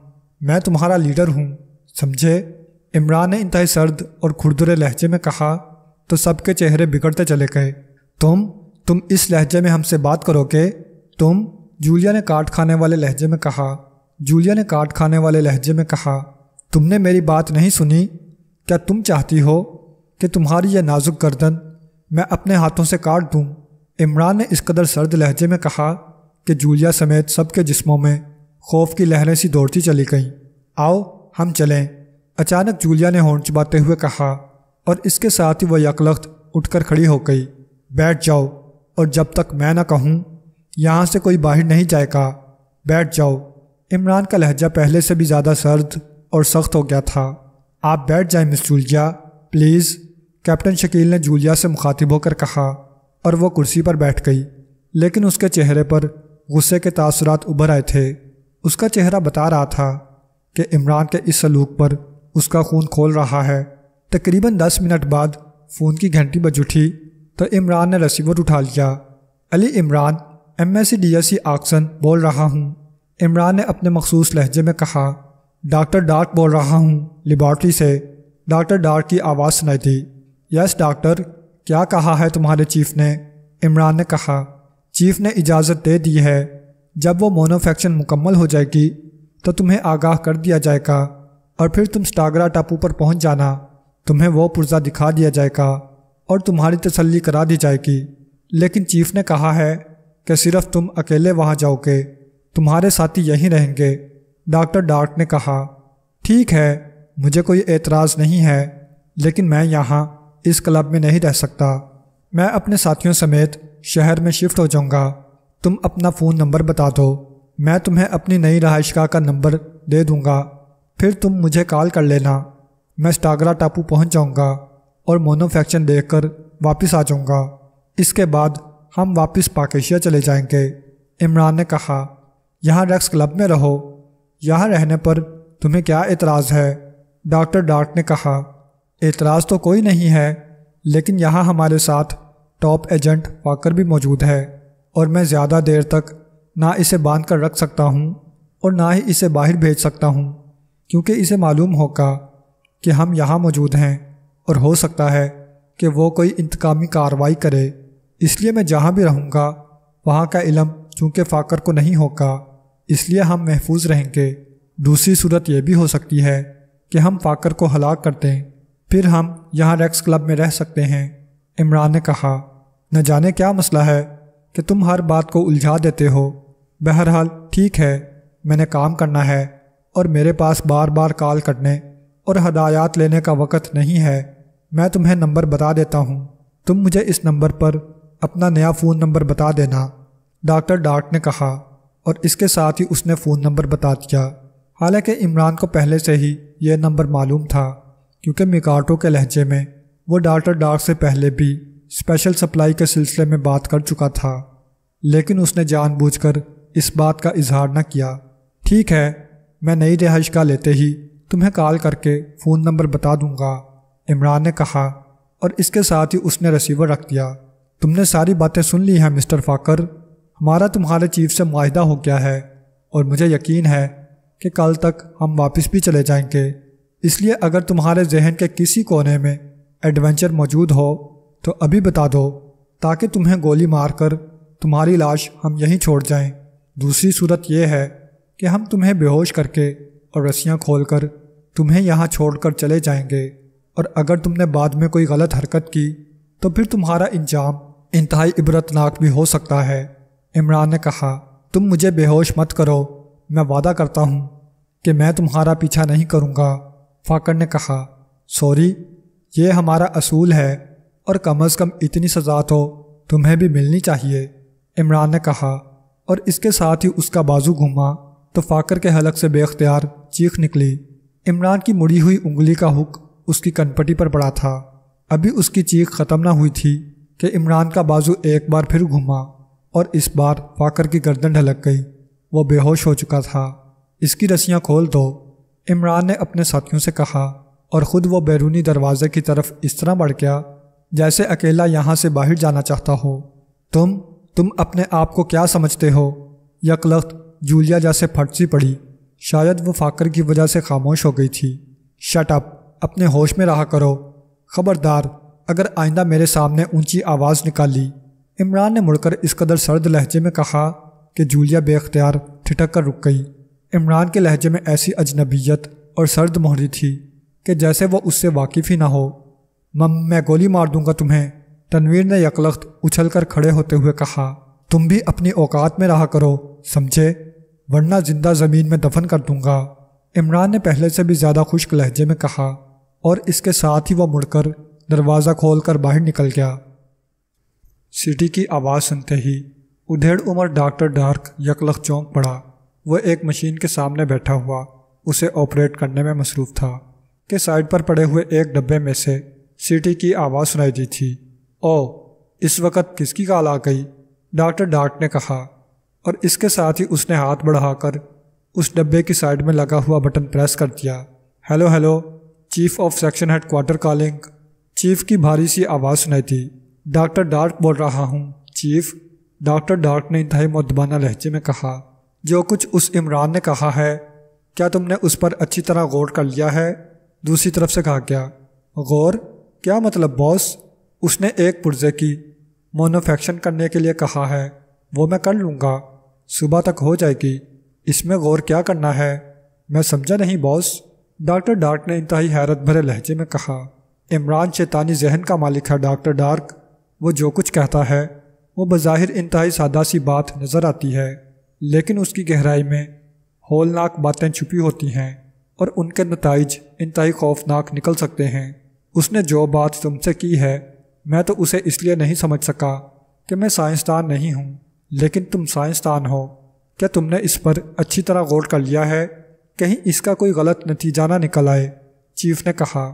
A: मैं तुम्हारा लीडर हूँ समझे इमरान ने इंतहाई सर्द और खुरदुरे लहजे में कहा तो सबके चेहरे बिगड़ते चले गए तुम तुम इस लहजे में हमसे बात करोगे तुम जूलिया ने काट खाने वाले लहजे में कहा जूलिया ने काट खाने वाले लहजे में कहा तुमने मेरी बात नहीं सुनी क्या तुम चाहती हो कि तुम्हारी यह नाजुक गर्दन मैं अपने हाथों से काट दूँ इमरान ने इस कदर सर्द लहजे में कहा कि जूलिया समेत सबके जिस्मों में खौफ की लहरें सी दौड़ती चली गईं आओ हम चलें अचानक जूलिया ने होंठ चबाते हुए कहा और इसके साथ ही वह यकलख्त उठकर खड़ी हो गई बैठ जाओ और जब तक मैं ना कहूँ यहाँ से कोई बाहर नहीं जाएगा बैठ जाओ इमरान का लहजा पहले से भी ज़्यादा सर्द और सख्त हो गया था आप बैठ जाए miss Julia please captain Shakeel ने जूलिया से मुखातिब होकर कहा और वह कुर्सी पर बैठ गई लेकिन उसके चेहरे पर गुस्से के तासरात उभर आए थे उसका चेहरा बता रहा था कि इमरान के इस सलूक पर उसका खून खोल रहा है तकरीबन दस मिनट बाद फ़ोन की घंटी बज उठी तो इमरान ने रसीवर उठा लिया Ali Imran M S C D S C Oxon बोल रहा हूँ इमरान ने अपने मखसूस लहजे में कहा डॉक्टर डार्क बोल रहा हूँ लेबॉर्ट्री से डॉक्टर डार्क की आवाज़ सुनाई थी यस डॉक्टर क्या कहा है तुम्हारे चीफ ने इमरान ने कहा चीफ ने इजाज़त दे दी है जब वो मोनोफेक्शन मुकम्मल हो जाएगी तो तुम्हें आगाह कर दिया जाएगा और फिर तुम स्टागरा टापू पर पहुंच जाना तुम्हें वो पुर्जा दिखा दिया जाएगा और तुम्हारी तसल्ली करा दी जाएगी लेकिन चीफ ने कहा है कि सिर्फ तुम अकेले वहाँ जाओगे तुम्हारे साथी यहीं रहेंगे डॉक्टर डार्क ने कहा ठीक है मुझे कोई एतराज़ नहीं है लेकिन मैं यहाँ इस क्लब में नहीं रह सकता मैं अपने साथियों समेत शहर में शिफ्ट हो जाऊँगा तुम अपना फ़ोन नंबर बता दो मैं तुम्हें अपनी नई रहाइशगाह का नंबर दे दूँगा फिर तुम मुझे कॉल कर लेना मैं स्टागरा टापू पहुंच जाऊंगा और मोनोफैक्शन देखकर वापस आ जाऊंगा इसके बाद हम वापस पाकेशिया चले जाएंगे इमरान ने कहा यहाँ रेक्स क्लब में रहो यहाँ रहने पर तुम्हें क्या एतराज़ है डॉक्टर डार्ट ने कहा एतराज़ तो कोई नहीं है लेकिन यहाँ हमारे साथ टॉप एजेंट वाकर भी मौजूद है और मैं ज़्यादा देर तक ना इसे बांध कर रख सकता हूँ और ना ही इसे बाहर भेज सकता हूँ क्योंकि इसे मालूम होगा कि हम यहाँ मौजूद हैं और हो सकता है कि वो कोई इंतकामी कार्रवाई करे इसलिए मैं जहाँ भी रहूँगा वहाँ का इलम चूँकि फ़ाकर को नहीं होगा इसलिए हम महफूज रहेंगे दूसरी सूरत यह भी हो सकती है कि हम फ़ाकर को हलाक कर दें फिर हम यहाँ रेक्स क्लब में रह सकते हैं इमरान ने कहा न जाने क्या मसला है कि तुम हर बात को उलझा देते हो बहरहाल ठीक है मैंने काम करना है और मेरे पास बार बार कॉल करने और हदायत लेने का वक़्त नहीं है मैं तुम्हें नंबर बता देता हूँ तुम मुझे इस नंबर पर अपना नया फ़ोन नंबर बता देना डॉक्टर डार्ट ने कहा और इसके साथ ही उसने फ़ोन नंबर बता दिया हालांकि इमरान को पहले से ही यह नंबर मालूम था क्योंकि मिकाटो के लहजे में वो डॉक्टर डार्क से पहले भी स्पेशल सप्लाई के सिलसिले में बात कर चुका था लेकिन उसने जानबूझकर इस बात का इजहार न किया ठीक है मैं नई रिहाइश का लेते ही तुम्हें कॉल करके फ़ोन नंबर बता दूंगा इमरान ने कहा और इसके साथ ही उसने रिसीवर रख दिया तुमने सारी बातें सुन ली हैं मिस्टर फ़ाकर हमारा तुम्हारे चीफ से माहिदा हो गया है और मुझे यकीन है कि कल तक हम वापस भी चले जाएंगे इसलिए अगर तुम्हारे जहन के किसी कोने में एडवेंचर मौजूद हो तो अभी बता दो ताकि तुम्हें गोली मारकर तुम्हारी लाश हम यहीं छोड़ जाएं। दूसरी सूरत यह है कि हम तुम्हें बेहोश करके और रस्सियाँ खोल कर तुम्हें यहाँ छोड़ कर चले जाएंगे और अगर तुमने बाद में कोई गलत हरकत की तो फिर तुम्हारा इंजाम इंतहाई इबरतनाक भी हो सकता है इमरान ने कहा तुम मुझे बेहोश मत करो मैं वादा करता हूँ कि मैं तुम्हारा पीछा नहीं करूँगा फाकर ने कहा सॉरी ये हमारा असूल है और कम अज़ कम इतनी सज़ा तो तुम्हें भी मिलनी चाहिए इमरान ने कहा और इसके साथ ही उसका बाजू घूमा तो फ़ाकर के हलक से बेख्तियार चीख निकली इमरान की मुड़ी हुई उंगली का हुक उसकी कनपटी पर पड़ा था अभी उसकी चीख ख़त्म ना हुई थी कि इमरान का बाजू एक बार फिर घूमा और इस बार फाकर की गर्दन ढलक गई वह बेहोश हो चुका था इसकी रस्सियाँ खोल दो इमरान ने अपने साथियों से कहा और ख़ुद वह बैरूनी दरवाज़े की तरफ इस तरह बढ़ गया जैसे अकेला यहाँ से बाहर जाना चाहता हो तुम तुम अपने आप को क्या समझते हो यकलख्त जूलिया जैसे फटसी पड़ी शायद वो फाकर की वजह से खामोश हो गई थी शट अप अपने होश में रहा करो खबरदार अगर आइंदा मेरे सामने ऊंची आवाज़ निकाली इमरान ने मुड़कर इस कदर सर्द लहजे में कहा कि जूलिया बेख्तियार ठिठक कर रुक गई इमरान के लहजे में ऐसी अजनबीयत और सर्द मोहरी थी कि जैसे वो उससे वाकिफ ही ना हो मम मैं गोली मार दूंगा तुम्हें तनवीर ने यकलख्त उछल कर खड़े होते हुए कहा तुम भी अपनी औकात में रहा करो समझे वरना जिंदा ज़मीन में दफन कर दूंगा इमरान ने पहले से भी ज़्यादा खुश्क लहजे में कहा और इसके साथ ही वह मुड़कर दरवाज़ा खोलकर बाहर निकल गया सिटी की आवाज़ सुनते ही उधेड़ उमर डॉक्टर डार्क यकलख चौंक पड़ा वह एक मशीन के सामने बैठा हुआ उसे ऑपरेट करने में मसरूफ़ था कि साइड पर पड़े हुए एक डब्बे में से सीटी की आवाज़ सुनाई दी थी ओ इस वक्त किसकी काल आ गई डॉक्टर डार्क ने कहा और इसके साथ ही उसने हाथ बढ़ाकर उस डब्बे की साइड में लगा हुआ बटन प्रेस कर दिया hello hello chief of section headquarter calling chief की भारी सी आवाज़ सुनाई थी डॉक्टर डार्क बोल रहा हूँ चीफ डॉक्टर डार्क ने इंतहाई मुतबाना लहजे में कहा जो कुछ उस इमरान ने कहा है क्या तुमने उस पर अच्छी तरह गौर कर लिया है दूसरी तरफ से कहा क्या गौर क्या मतलब बॉस उसने एक पुर्जे की मोनोफेक्शन करने के लिए कहा है वो मैं कर लूँगा सुबह तक हो जाएगी इसमें गौर क्या करना है मैं समझा नहीं बॉस डॉक्टर डार्क ने इंतहाई हैरत भरे लहजे में कहा इमरान शैतानी जहन का मालिक है डॉक्टर डार्क वो जो कुछ कहता है वो बज़ाहिर इंतहाई सादा सी बात नज़र आती है लेकिन उसकी गहराई में होलनाक बातें छुपी होती हैं और उनके नतज इंतहाई खौफनाक निकल सकते हैं उसने जो बात तुमसे की है मैं तो उसे इसलिए नहीं समझ सका कि मैं साइंसदान नहीं हूँ लेकिन तुम साइंसदान हो क्या तुमने इस पर अच्छी तरह गौर कर लिया है कहीं इसका कोई गलत नतीजा ना निकल आए चीफ ने कहा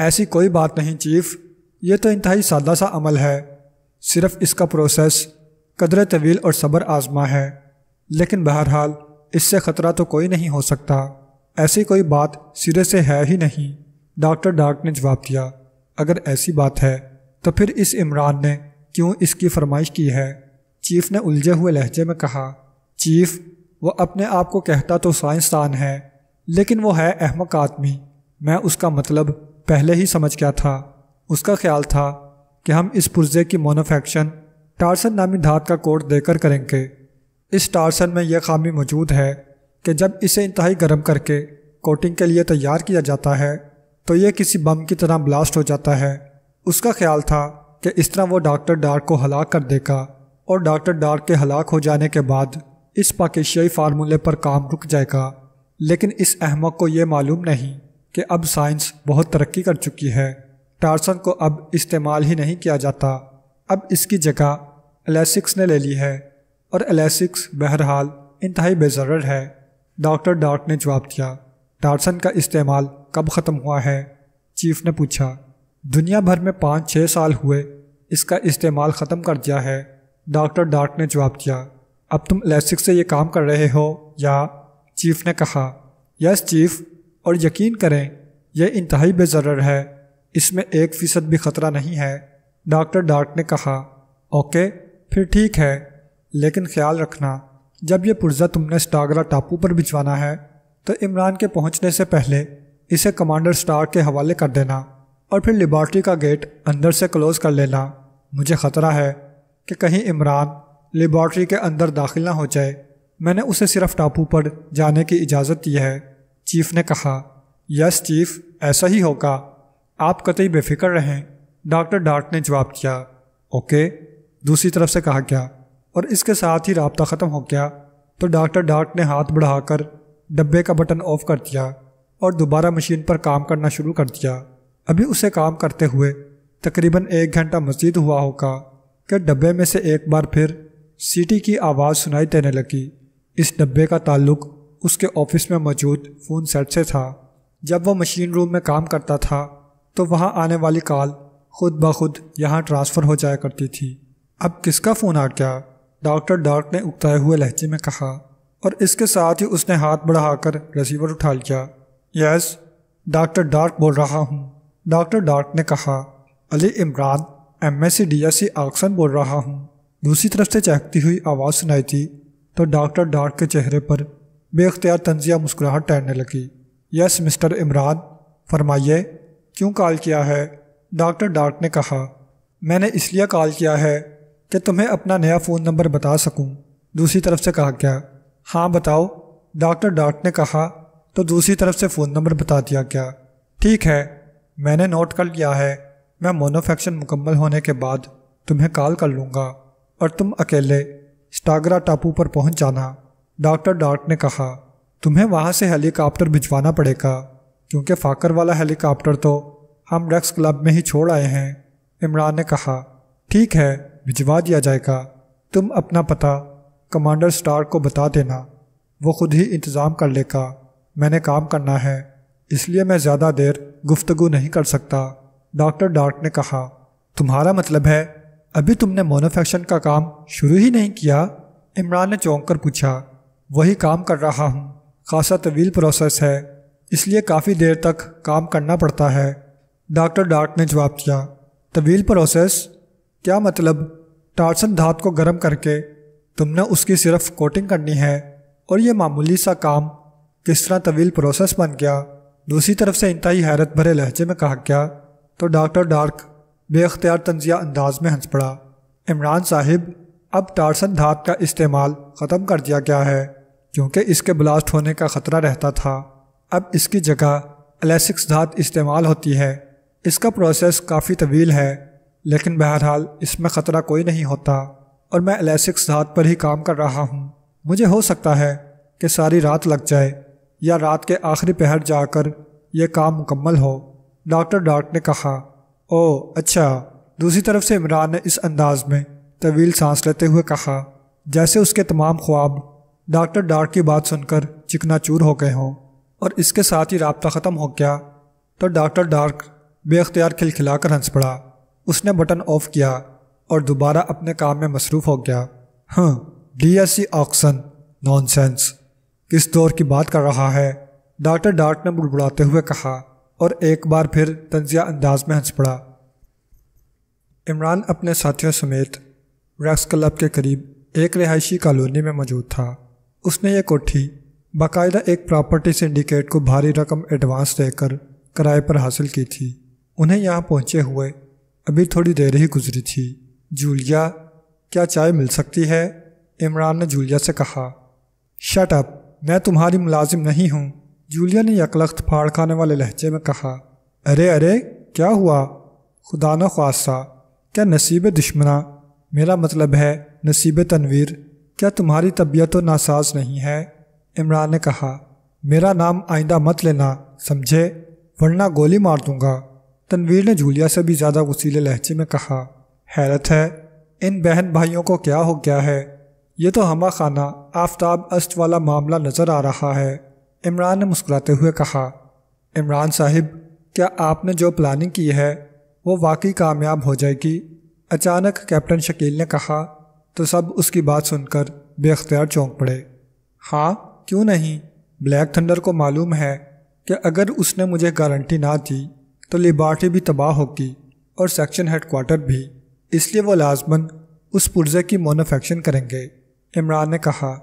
A: ऐसी कोई बात नहीं चीफ ये तो इंतहाई सादा सा अमल है सिर्फ इसका प्रोसेस कदर तवील और सब्र आजमा है लेकिन बहरहाल इससे ख़तरा तो कोई नहीं हो सकता ऐसी कोई बात सिरे से है ही नहीं डॉक्टर डार्क ने जवाब दिया अगर ऐसी बात है तो फिर इस इमरान ने क्यों इसकी फरमाइश की है चीफ ने उलझे हुए लहजे में कहा चीफ वह अपने आप को कहता तो साइंसदान है लेकिन वो है अहमक आदमी मैं उसका मतलब पहले ही समझ गया था उसका ख्याल था कि हम इस पुर्जे की मोनोफैक्शन टार्सन नामी धात का कोड देकर करेंगे इस टार्सन में यह खामी मौजूद है कि जब इसे इंतहाई गर्म करके कोटिंग के लिए तैयार किया जाता है तो यह किसी बम की तरह ब्लास्ट हो जाता है उसका ख्याल था कि इस तरह वो डॉक्टर डार्क को हला कर देगा और डॉक्टर डार्क के हलाक हो जाने के बाद इस पाकिशियाई फार्मूले पर काम रुक जाएगा लेकिन इस अहमक को ये मालूम नहीं कि अब साइंस बहुत तरक्की कर चुकी है टार्सन को अब इस्तेमाल ही नहीं किया जाता अब इसकी जगह एलेसिक्स ने ले ली है और एलेसिक्स बहरहाल इंतहाई बेजर है डॉक्टर डार्क ने जवाब दिया टार्सन का इस्तेमाल कब ख़त्म हुआ है चीफ ने पूछा दुनिया भर में पाँच छः साल हुए इसका इस्तेमाल ख़त्म कर दिया है डॉक्टर डार्क ने जवाब दिया अब तुम इलेक्ट्रिक से ये काम कर रहे हो या चीफ ने कहा यस चीफ और यकीन करें यह इंतहाई बेजर है इसमें एक फ़ीसद भी ख़तरा नहीं है डॉक्टर डार्क ने कहा ओके फिर ठीक है लेकिन ख्याल रखना जब यह पुर्जा तुमने स्टागरा टापू पर भिजवाना है तो इमरान के पहुंचने से पहले इसे कमांडर स्टार के हवाले कर देना और फिर लेबॉर्ट्री का गेट अंदर से क्लोज़ कर लेना मुझे ख़तरा है कि कहीं इमरान लेबॉर्ट्री के अंदर दाखिल ना हो जाए मैंने उसे सिर्फ टापू पर जाने की इजाज़त दी है चीफ ने कहा यस चीफ ऐसा ही होगा आप कतई बेफिक्र रहें डॉक्टर डार्ट ने जवाब दिया ओके दूसरी तरफ से कहा गया और इसके साथ ही रबता ख़त्म हो गया तो डॉक्टर डार्ट ने हाथ बढ़ाकर डब्बे का बटन ऑफ कर दिया और दोबारा मशीन पर काम करना शुरू कर दिया अभी उसे काम करते हुए तकरीबन एक घंटा मजीद हुआ होगा के डब्बे में से एक बार फिर सीटी की आवाज़ सुनाई देने लगी इस डब्बे का ताल्लुक उसके ऑफिस में मौजूद फ़ोन सेट से था जब वह मशीन रूम में काम करता था तो वहाँ आने वाली कॉल खुद ब खुद यहाँ ट्रांसफ़र हो जाया करती थी अब किसका फ़ोन आ गया डॉक्टर डार्क ने उगताए हुए लहजे में कहा और इसके साथ ही उसने हाथ बढ़ाकर रिसीवर उठा लिया यस डॉक्टर डार्क बोल रहा हूँ डॉक्टर डार्क ने कहा अली इमरान एम एस से आक्सन बोल रहा हूँ दूसरी तरफ से चहकती हुई आवाज़ सुनाई थी तो डॉक्टर डार्क के चेहरे पर बेख्तियार तंजिया मुस्कुराहट टहरने लगी यस मिस्टर इमरान फरमाइए क्यों कॉल किया है डॉक्टर डार्क ने कहा मैंने इसलिए कॉल किया है कि तुम्हें अपना नया फ़ोन नंबर बता सकूं। दूसरी तरफ से कहा क्या हाँ बताओ डॉक्टर डार्क ने कहा तो दूसरी तरफ से फ़ोन नंबर बता दिया क्या ठीक है मैंने नोट कर लिया है मैं मोनोफैक्शन मुकम्मल होने के बाद तुम्हें कॉल कर लूँगा और तुम अकेले स्टागरा टापू पर पहुँच जाना डॉक्टर डार्क ने कहा तुम्हें वहाँ से हेलीकॉप्टर भिजवाना पड़ेगा क्योंकि फाकर वाला हेलीकॉप्टर तो हम रक्स क्लब में ही छोड़ आए हैं इमरान ने कहा ठीक है भिजवा दिया जाएगा तुम अपना पता कमांडर स्टार को बता देना वो खुद ही इंतज़ाम कर लेगा मैंने काम करना है इसलिए मैं ज़्यादा देर गुफ्तगु नहीं कर सकता डॉक्टर डार्क ने कहा तुम्हारा मतलब है अभी तुमने मोनोफेक्शन का काम शुरू ही नहीं किया इमरान ने चौंक कर पूछा वही काम कर रहा हूँ खासा तवील प्रोसेस है इसलिए काफ़ी देर तक काम करना पड़ता है डॉक्टर डार्ट ने जवाब दिया तवील प्रोसेस क्या मतलब टार्सन धात को गर्म करके तुमने उसकी सिर्फ कोटिंग करनी है और यह मामूली सा काम किस तरह तवील प्रोसेस बन गया दूसरी तरफ से इंतहाई हैरत भरे लहजे में कहा गया तो डॉक्टर डार्क बेख्तियार तंजिया अंदाज में हंस पड़ा इमरान साहिब अब टार्सन धात का इस्तेमाल ख़त्म कर दिया गया है क्योंकि इसके ब्लास्ट होने का ख़तरा रहता था अब इसकी जगह एलेसिक्स धात इस्तेमाल होती है इसका प्रोसेस काफ़ी तवील है लेकिन बहरहाल इसमें ख़तरा कोई नहीं होता और मैं एलेसिक्स धात पर ही काम कर रहा हूँ मुझे हो सकता है कि सारी रात लग जाए या रात के आखिरी पहर जाकर यह काम मुकम्मल हो डॉक्टर डार्क ने कहा ओ अच्छा दूसरी तरफ से इमरान ने इस अंदाज में तवील सांस लेते हुए कहा जैसे उसके तमाम ख्वाब डॉक्टर डार्क की बात सुनकर चिकनाचूर हो गए हों और इसके साथ ही रबता ख़त्म हो गया तो डॉक्टर डार्क बेख्तियार खिलखिला कर हंस पड़ा उसने बटन ऑफ किया और दोबारा अपने काम में मसरूफ़ हो गया हाँ डी एस सी ऑक्सन सेंस किस दौर की बात कर रहा है डॉक्टर डार्क ने बुड़बुड़ाते हुए कहा और एक बार फिर तंजिया अंदाज में हंस पड़ा इमरान अपने साथियों समेत रैक्स क्लब के करीब एक रिहायशी कॉलोनी में मौजूद था उसने यह कोठी बाकायदा एक प्रॉपर्टी सिंडिकेट को भारी रकम एडवांस देकर किराए पर हासिल की थी उन्हें यहाँ पहुँचे हुए अभी थोड़ी देर ही गुजरी थी जूलिया क्या चाय मिल सकती है इमरान ने जूलिया से कहा शट अप मैं तुम्हारी मुलाजिम नहीं हूँ जूलिया ने यकलख्त फाड़ खाने वाले लहजे में कहा अरे अरे क्या हुआ खुदा न ख्वासा क्या नसीब दुश्मना मेरा मतलब है नसीब तनवीर क्या तुम्हारी तबीयत तो नासाज नहीं है इमरान ने कहा मेरा नाम आइंदा मत लेना समझे वरना गोली मार दूंगा तनवीर ने जूलिया से भी ज़्यादा वसीले लहजे में कहा हैरत है इन बहन भाइयों को क्या हो गया है ये तो हमा खाना आफ्ताब अस्त वाला मामला नज़र आ रहा है इमरान ने मुस्कुराते हुए कहा इमरान साहिब क्या आपने जो प्लानिंग की है वो वाकई कामयाब हो जाएगी अचानक कैप्टन शकील ने कहा तो सब उसकी बात सुनकर बेख्तियार चौंक पड़े हाँ क्यों नहीं ब्लैक थंडर को मालूम है कि अगर उसने मुझे गारंटी ना दी तो लिबार्टी भी तबाह होगी और सेक्शन हेडकोार्टर भी इसलिए वो लाजमन उस पुर्जे की मोनोफेक्शन करेंगे इमरान ने कहा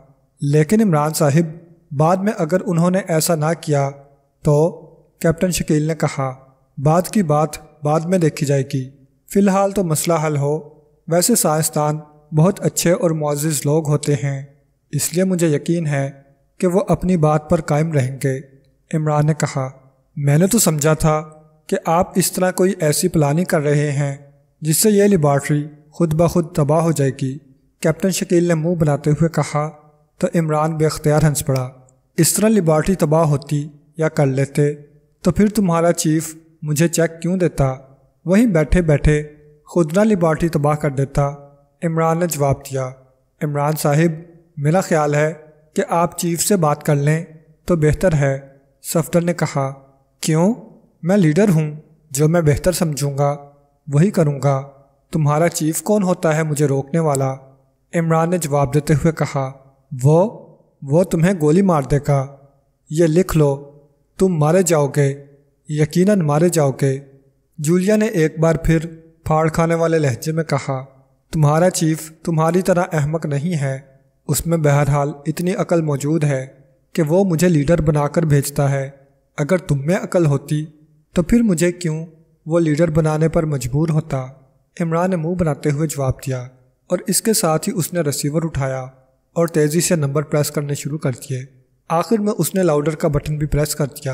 A: लेकिन इमरान साहिब बाद में अगर उन्होंने ऐसा ना किया तो कैप्टन शकील ने कहा बाद की बात बाद में देखी जाएगी फ़िलहाल तो मसला हल हो वैसे साइंसदान बहुत अच्छे और मोज़ लोग होते हैं इसलिए मुझे यकीन है कि वो अपनी बात पर कायम रहेंगे इमरान ने कहा मैंने तो समझा था कि आप इस तरह कोई ऐसी प्लानिंग कर रहे हैं जिससे यह लेबार्ट्री खुद ब खुद तबाह हो जाएगी कैप्टन शकील ने मुंह बनाते हुए कहा तो इमरान बेख्तियार हंस पड़ा इस तरह लिबार्टी तबाह होती या कर लेते तो फिर तुम्हारा चीफ मुझे चेक क्यों देता वहीं बैठे बैठे ना लिबार्टी तबाह कर देता इमरान ने जवाब दिया इमरान साहिब मेरा ख्याल है कि आप चीफ से बात कर लें तो बेहतर है सफदर ने कहा क्यों मैं लीडर हूँ जो मैं बेहतर समझूंगा वही करूँगा तुम्हारा चीफ कौन होता है मुझे रोकने वाला इमरान ने जवाब देते हुए कहा वो वो तुम्हें गोली मार देगा ये लिख लो तुम मारे जाओगे यकीनन मारे जाओगे जूलिया ने एक बार फिर फाड़ खाने वाले लहजे में कहा तुम्हारा चीफ तुम्हारी तरह अहमक नहीं है उसमें बहरहाल इतनी अकल मौजूद है कि वो मुझे लीडर बनाकर भेजता है अगर तुम में अकल होती तो फिर मुझे क्यों वो लीडर बनाने पर मजबूर होता इमरान ने मुंह बनाते हुए जवाब दिया और इसके साथ ही उसने रिसीवर उठाया और तेज़ी से नंबर प्रेस करने शुरू कर दिए आखिर में उसने लाउडर का बटन भी प्रेस कर दिया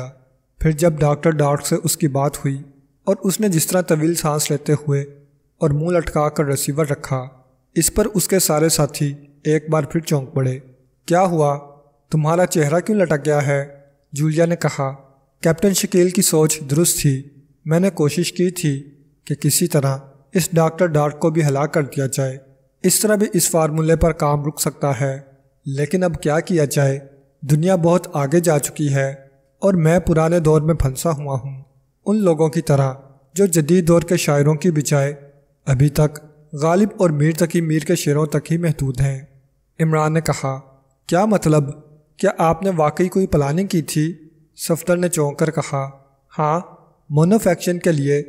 A: फिर जब डॉक्टर डार्क से उसकी बात हुई और उसने जिस तरह तवील सांस लेते हुए और मुंह लटका कर रिसीवर रखा इस पर उसके सारे साथी एक बार फिर चौंक पड़े क्या हुआ तुम्हारा चेहरा क्यों लटक गया है जूलिया ने कहा कैप्टन शकील की सोच दुरुस्त थी मैंने कोशिश की थी कि किसी तरह इस डॉक्टर डार्क को भी हला कर दिया जाए इस तरह भी इस फार्मूले पर काम रुक सकता है लेकिन अब क्या किया जाए दुनिया बहुत आगे जा चुकी है और मैं पुराने दौर में फंसा हुआ हूँ उन लोगों की तरह जो जदीद दौर के शायरों की बजाय अभी तक गालिब और मीर तकी मीर के शेरों तक ही महदूद हैं इमरान ने कहा क्या मतलब क्या आपने वाकई कोई प्लानिंग की थी सफदर ने चौंक कर कहा हाँ मोनोफैक्शन के लिए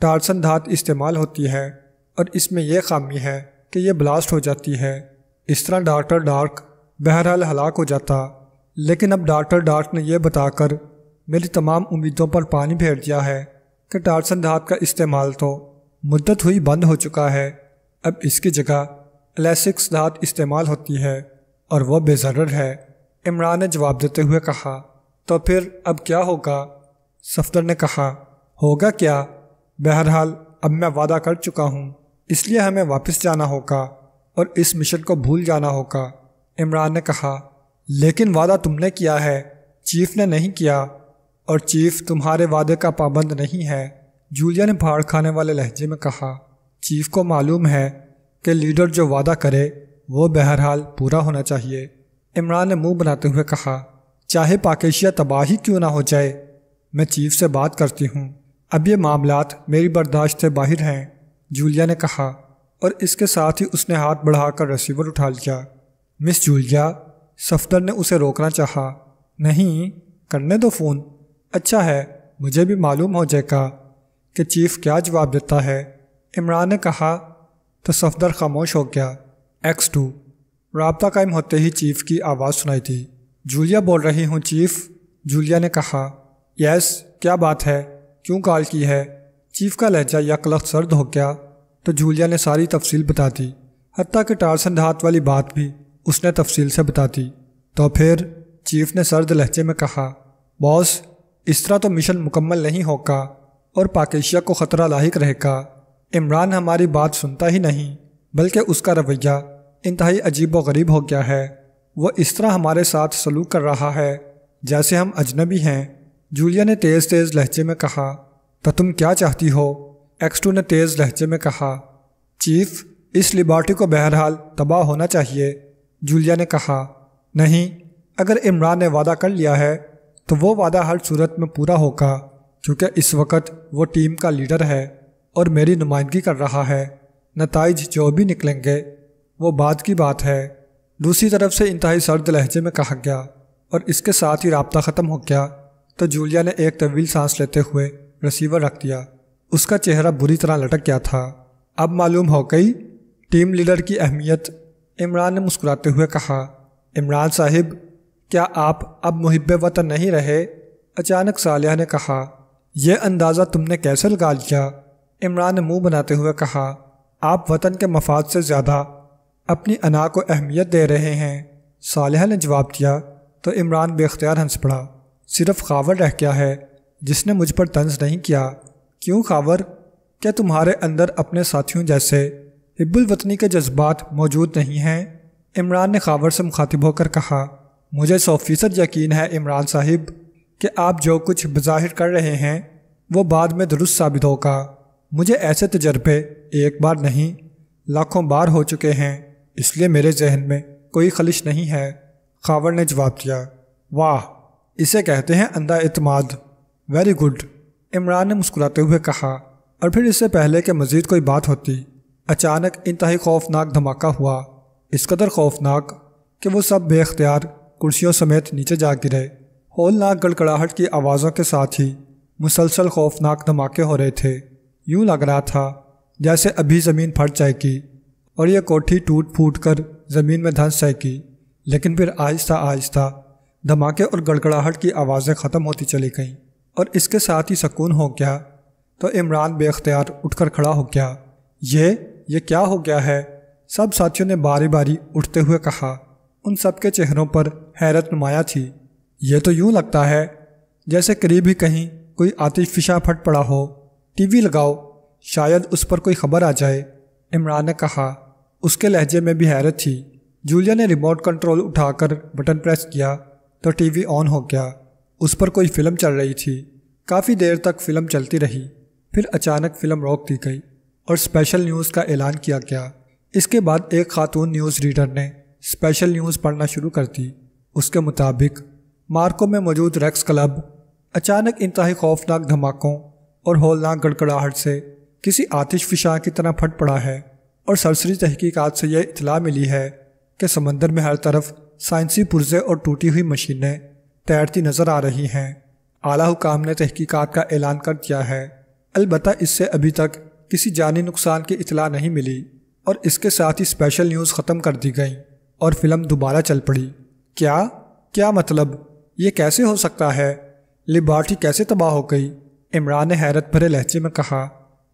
A: टारसन धात इस्तेमाल होती है और इसमें यह खामी है कि यह ब्लास्ट हो जाती है इस तरह डॉक्टर डार्क बहरहाल हलाक हो जाता लेकिन अब डॉक्टर डार्क ने यह बताकर मेरी तमाम उम्मीदों पर पानी फेर दिया है कि टार्सन धात का इस्तेमाल तो मुद्दत हुई बंद हो चुका है अब इसकी जगह एलेसिक्स धात इस्तेमाल होती है और वह बेजर है इमरान ने जवाब देते हुए कहा तो फिर अब क्या होगा सफदर ने कहा होगा क्या बहरहाल अब मैं वादा कर चुका हूँ इसलिए हमें वापस जाना होगा और इस मिशन को भूल जाना होगा इमरान ने कहा लेकिन वादा तुमने किया है चीफ ने नहीं किया और चीफ तुम्हारे वादे का पाबंद नहीं है जूलिया ने भाड़ खाने वाले लहजे में कहा चीफ को मालूम है कि लीडर जो वादा करे वो बहरहाल पूरा होना चाहिए इमरान ने मुंह बनाते हुए कहा चाहे पाकिशिया तबाही क्यों ना हो जाए मैं चीफ से बात करती हूँ अब ये मामलात मेरी बर्दाश्त से बाहर हैं जूलिया ने कहा और इसके साथ ही उसने हाथ बढ़ाकर रिसीवर उठा लिया मिस जूलिया सफदर ने उसे रोकना चाहा नहीं करने दो फ़ोन अच्छा है मुझे भी मालूम हो जाएगा कि चीफ़ क्या जवाब देता है इमरान ने कहा तो सफदर खामोश हो गया एक्स टू रबता कायम होते ही चीफ की आवाज़ सुनाई थी जूलिया बोल रही हूँ चीफ जूलिया ने कहा यस क्या बात है क्यों कॉल की है चीफ का लहजा या कलख सर्द हो गया तो जूलिया ने सारी तफसील बता दी हती कि टारसन राहत वाली बात भी उसने तफसील से बता दी तो फिर चीफ ने सर्द लहजे में कहा बॉस इस तरह तो मिशन मुकम्मल नहीं होगा और पाकिशिया को ख़तरा लाक रहेगा इमरान हमारी बात सुनता ही नहीं बल्कि उसका रवैया इंतहाई अजीब व गरीब हो गया है वह इस तरह हमारे साथ सलूक कर रहा है जैसे हम अजनबी हैं जूलिया ने तेज़ तेज़ लहजे में कहा तो तुम क्या चाहती हो एक्सटू ने तेज लहजे में कहा चीफ इस लिबर्टी को बहरहाल तबाह होना चाहिए जूलिया ने कहा नहीं अगर इमरान ने वादा कर लिया है तो वो वादा हर सूरत में पूरा होगा क्योंकि इस वक्त वो टीम का लीडर है और मेरी नुमाइंदगी कर रहा है नतज जो भी निकलेंगे वो बाद की बात है दूसरी तरफ से इंतहाई सर्द लहजे में कहा गया और इसके साथ ही रबता ख़त्म हो गया तो जूलिया ने एक तवील सांस लेते हुए रिसीवर रख दिया उसका चेहरा बुरी तरह लटक गया था अब मालूम हो गई टीम लीडर की अहमियत इमरान ने मुस्कुराते हुए कहा इमरान साहिब क्या आप अब मुहब वतन नहीं रहे अचानक सालिया ने कहा यह अंदाज़ा तुमने कैसे लगा लिया इमरान ने मुंह बनाते हुए कहा आप वतन के मफाद से ज़्यादा अपनी अना को अहमियत दे रहे हैं साल ने जवाब दिया तो इमरान बेख्तियार हंस पड़ा सिर्फ खावर रह गया है जिसने मुझ पर तंज नहीं किया क्यों खावर क्या तुम्हारे अंदर अपने साथियों जैसे हिब्बुल वतनी के जज्बात मौजूद नहीं हैं इमरान ने खावर से मुखातिब होकर कहा मुझे सौ फीसद यकीन है इमरान साहिब कि आप जो कुछ बज़ाहिर कर रहे हैं वो बाद में दुरुस्त साबित होगा मुझे ऐसे तजर्बे एक बार नहीं लाखों बार हो चुके हैं इसलिए मेरे जहन में कोई खलिश नहीं है खावर ने जवाब दिया वाह इसे कहते हैं अंधा अतमाद वेरी गुड इमरान ने मुस्कुराते हुए कहा और फिर इससे पहले कि मज़ीद कोई बात होती अचानक इंतहाई खौफनाक धमाका हुआ इस कदर खौफनाक कि वो सब बेख्तियार कुर्सियों समेत नीचे जा गिरे होलनाक गड़गड़ाहट की आवाज़ों के साथ ही मुसलसल खौफनाक धमाके हो रहे थे यूं लग रहा था जैसे अभी ज़मीन फट जाएगी और यह कोठी टूट फूट कर ज़मीन में धंस जाएगी लेकिन फिर आहिस्ता आहिस्ता धमाके और गड़गड़ाहट की आवाज़ें ख़त्म होती चली गईं और इसके साथ ही सकून हो गया तो इमरान बेख्तियार उठकर खड़ा हो गया ये ये क्या हो गया है सब साथियों ने बारी बारी उठते हुए कहा उन सब के चेहरों पर हैरत नुमाया थी ये तो यूँ लगता है जैसे करीब ही कहीं कोई आतिश फिशा फट पड़ा हो टीवी लगाओ शायद उस पर कोई खबर आ जाए इमरान ने कहा उसके लहजे में भी हैरत थी जूलिया ने रिमोट कंट्रोल उठाकर बटन प्रेस किया तो टीवी ऑन हो गया उस पर कोई फिल्म चल रही थी काफ़ी देर तक फिल्म चलती रही फिर अचानक फिल्म रोक दी गई और स्पेशल न्यूज़ का ऐलान किया गया इसके बाद एक खातून न्यूज़ रीडर ने स्पेशल न्यूज़ पढ़ना शुरू कर दी उसके मुताबिक मार्को में मौजूद रेक्स क्लब अचानक इंतहा खौफनाक धमाकों और हौलनाक गड़गड़ाहट से किसी आतिश फिशा की तरह फट पड़ा है और सरसरी तहकीकात से यह इतला मिली है कि समंदर में हर तरफ साइंसी पुर्जे और टूटी हुई मशीनें तैरती नजर आ रही हैं आला हुकाम ने तहकीकात का ऐलान कर दिया है अलबत् इससे अभी तक किसी जानी नुकसान की इतला नहीं मिली और इसके साथ ही स्पेशल न्यूज़ ख़त्म कर दी गई और फिल्म दोबारा चल पड़ी क्या क्या मतलब ये कैसे हो सकता है लिबार्टी कैसे तबाह हो गई इमरान ने हैरत भरे लहजे में कहा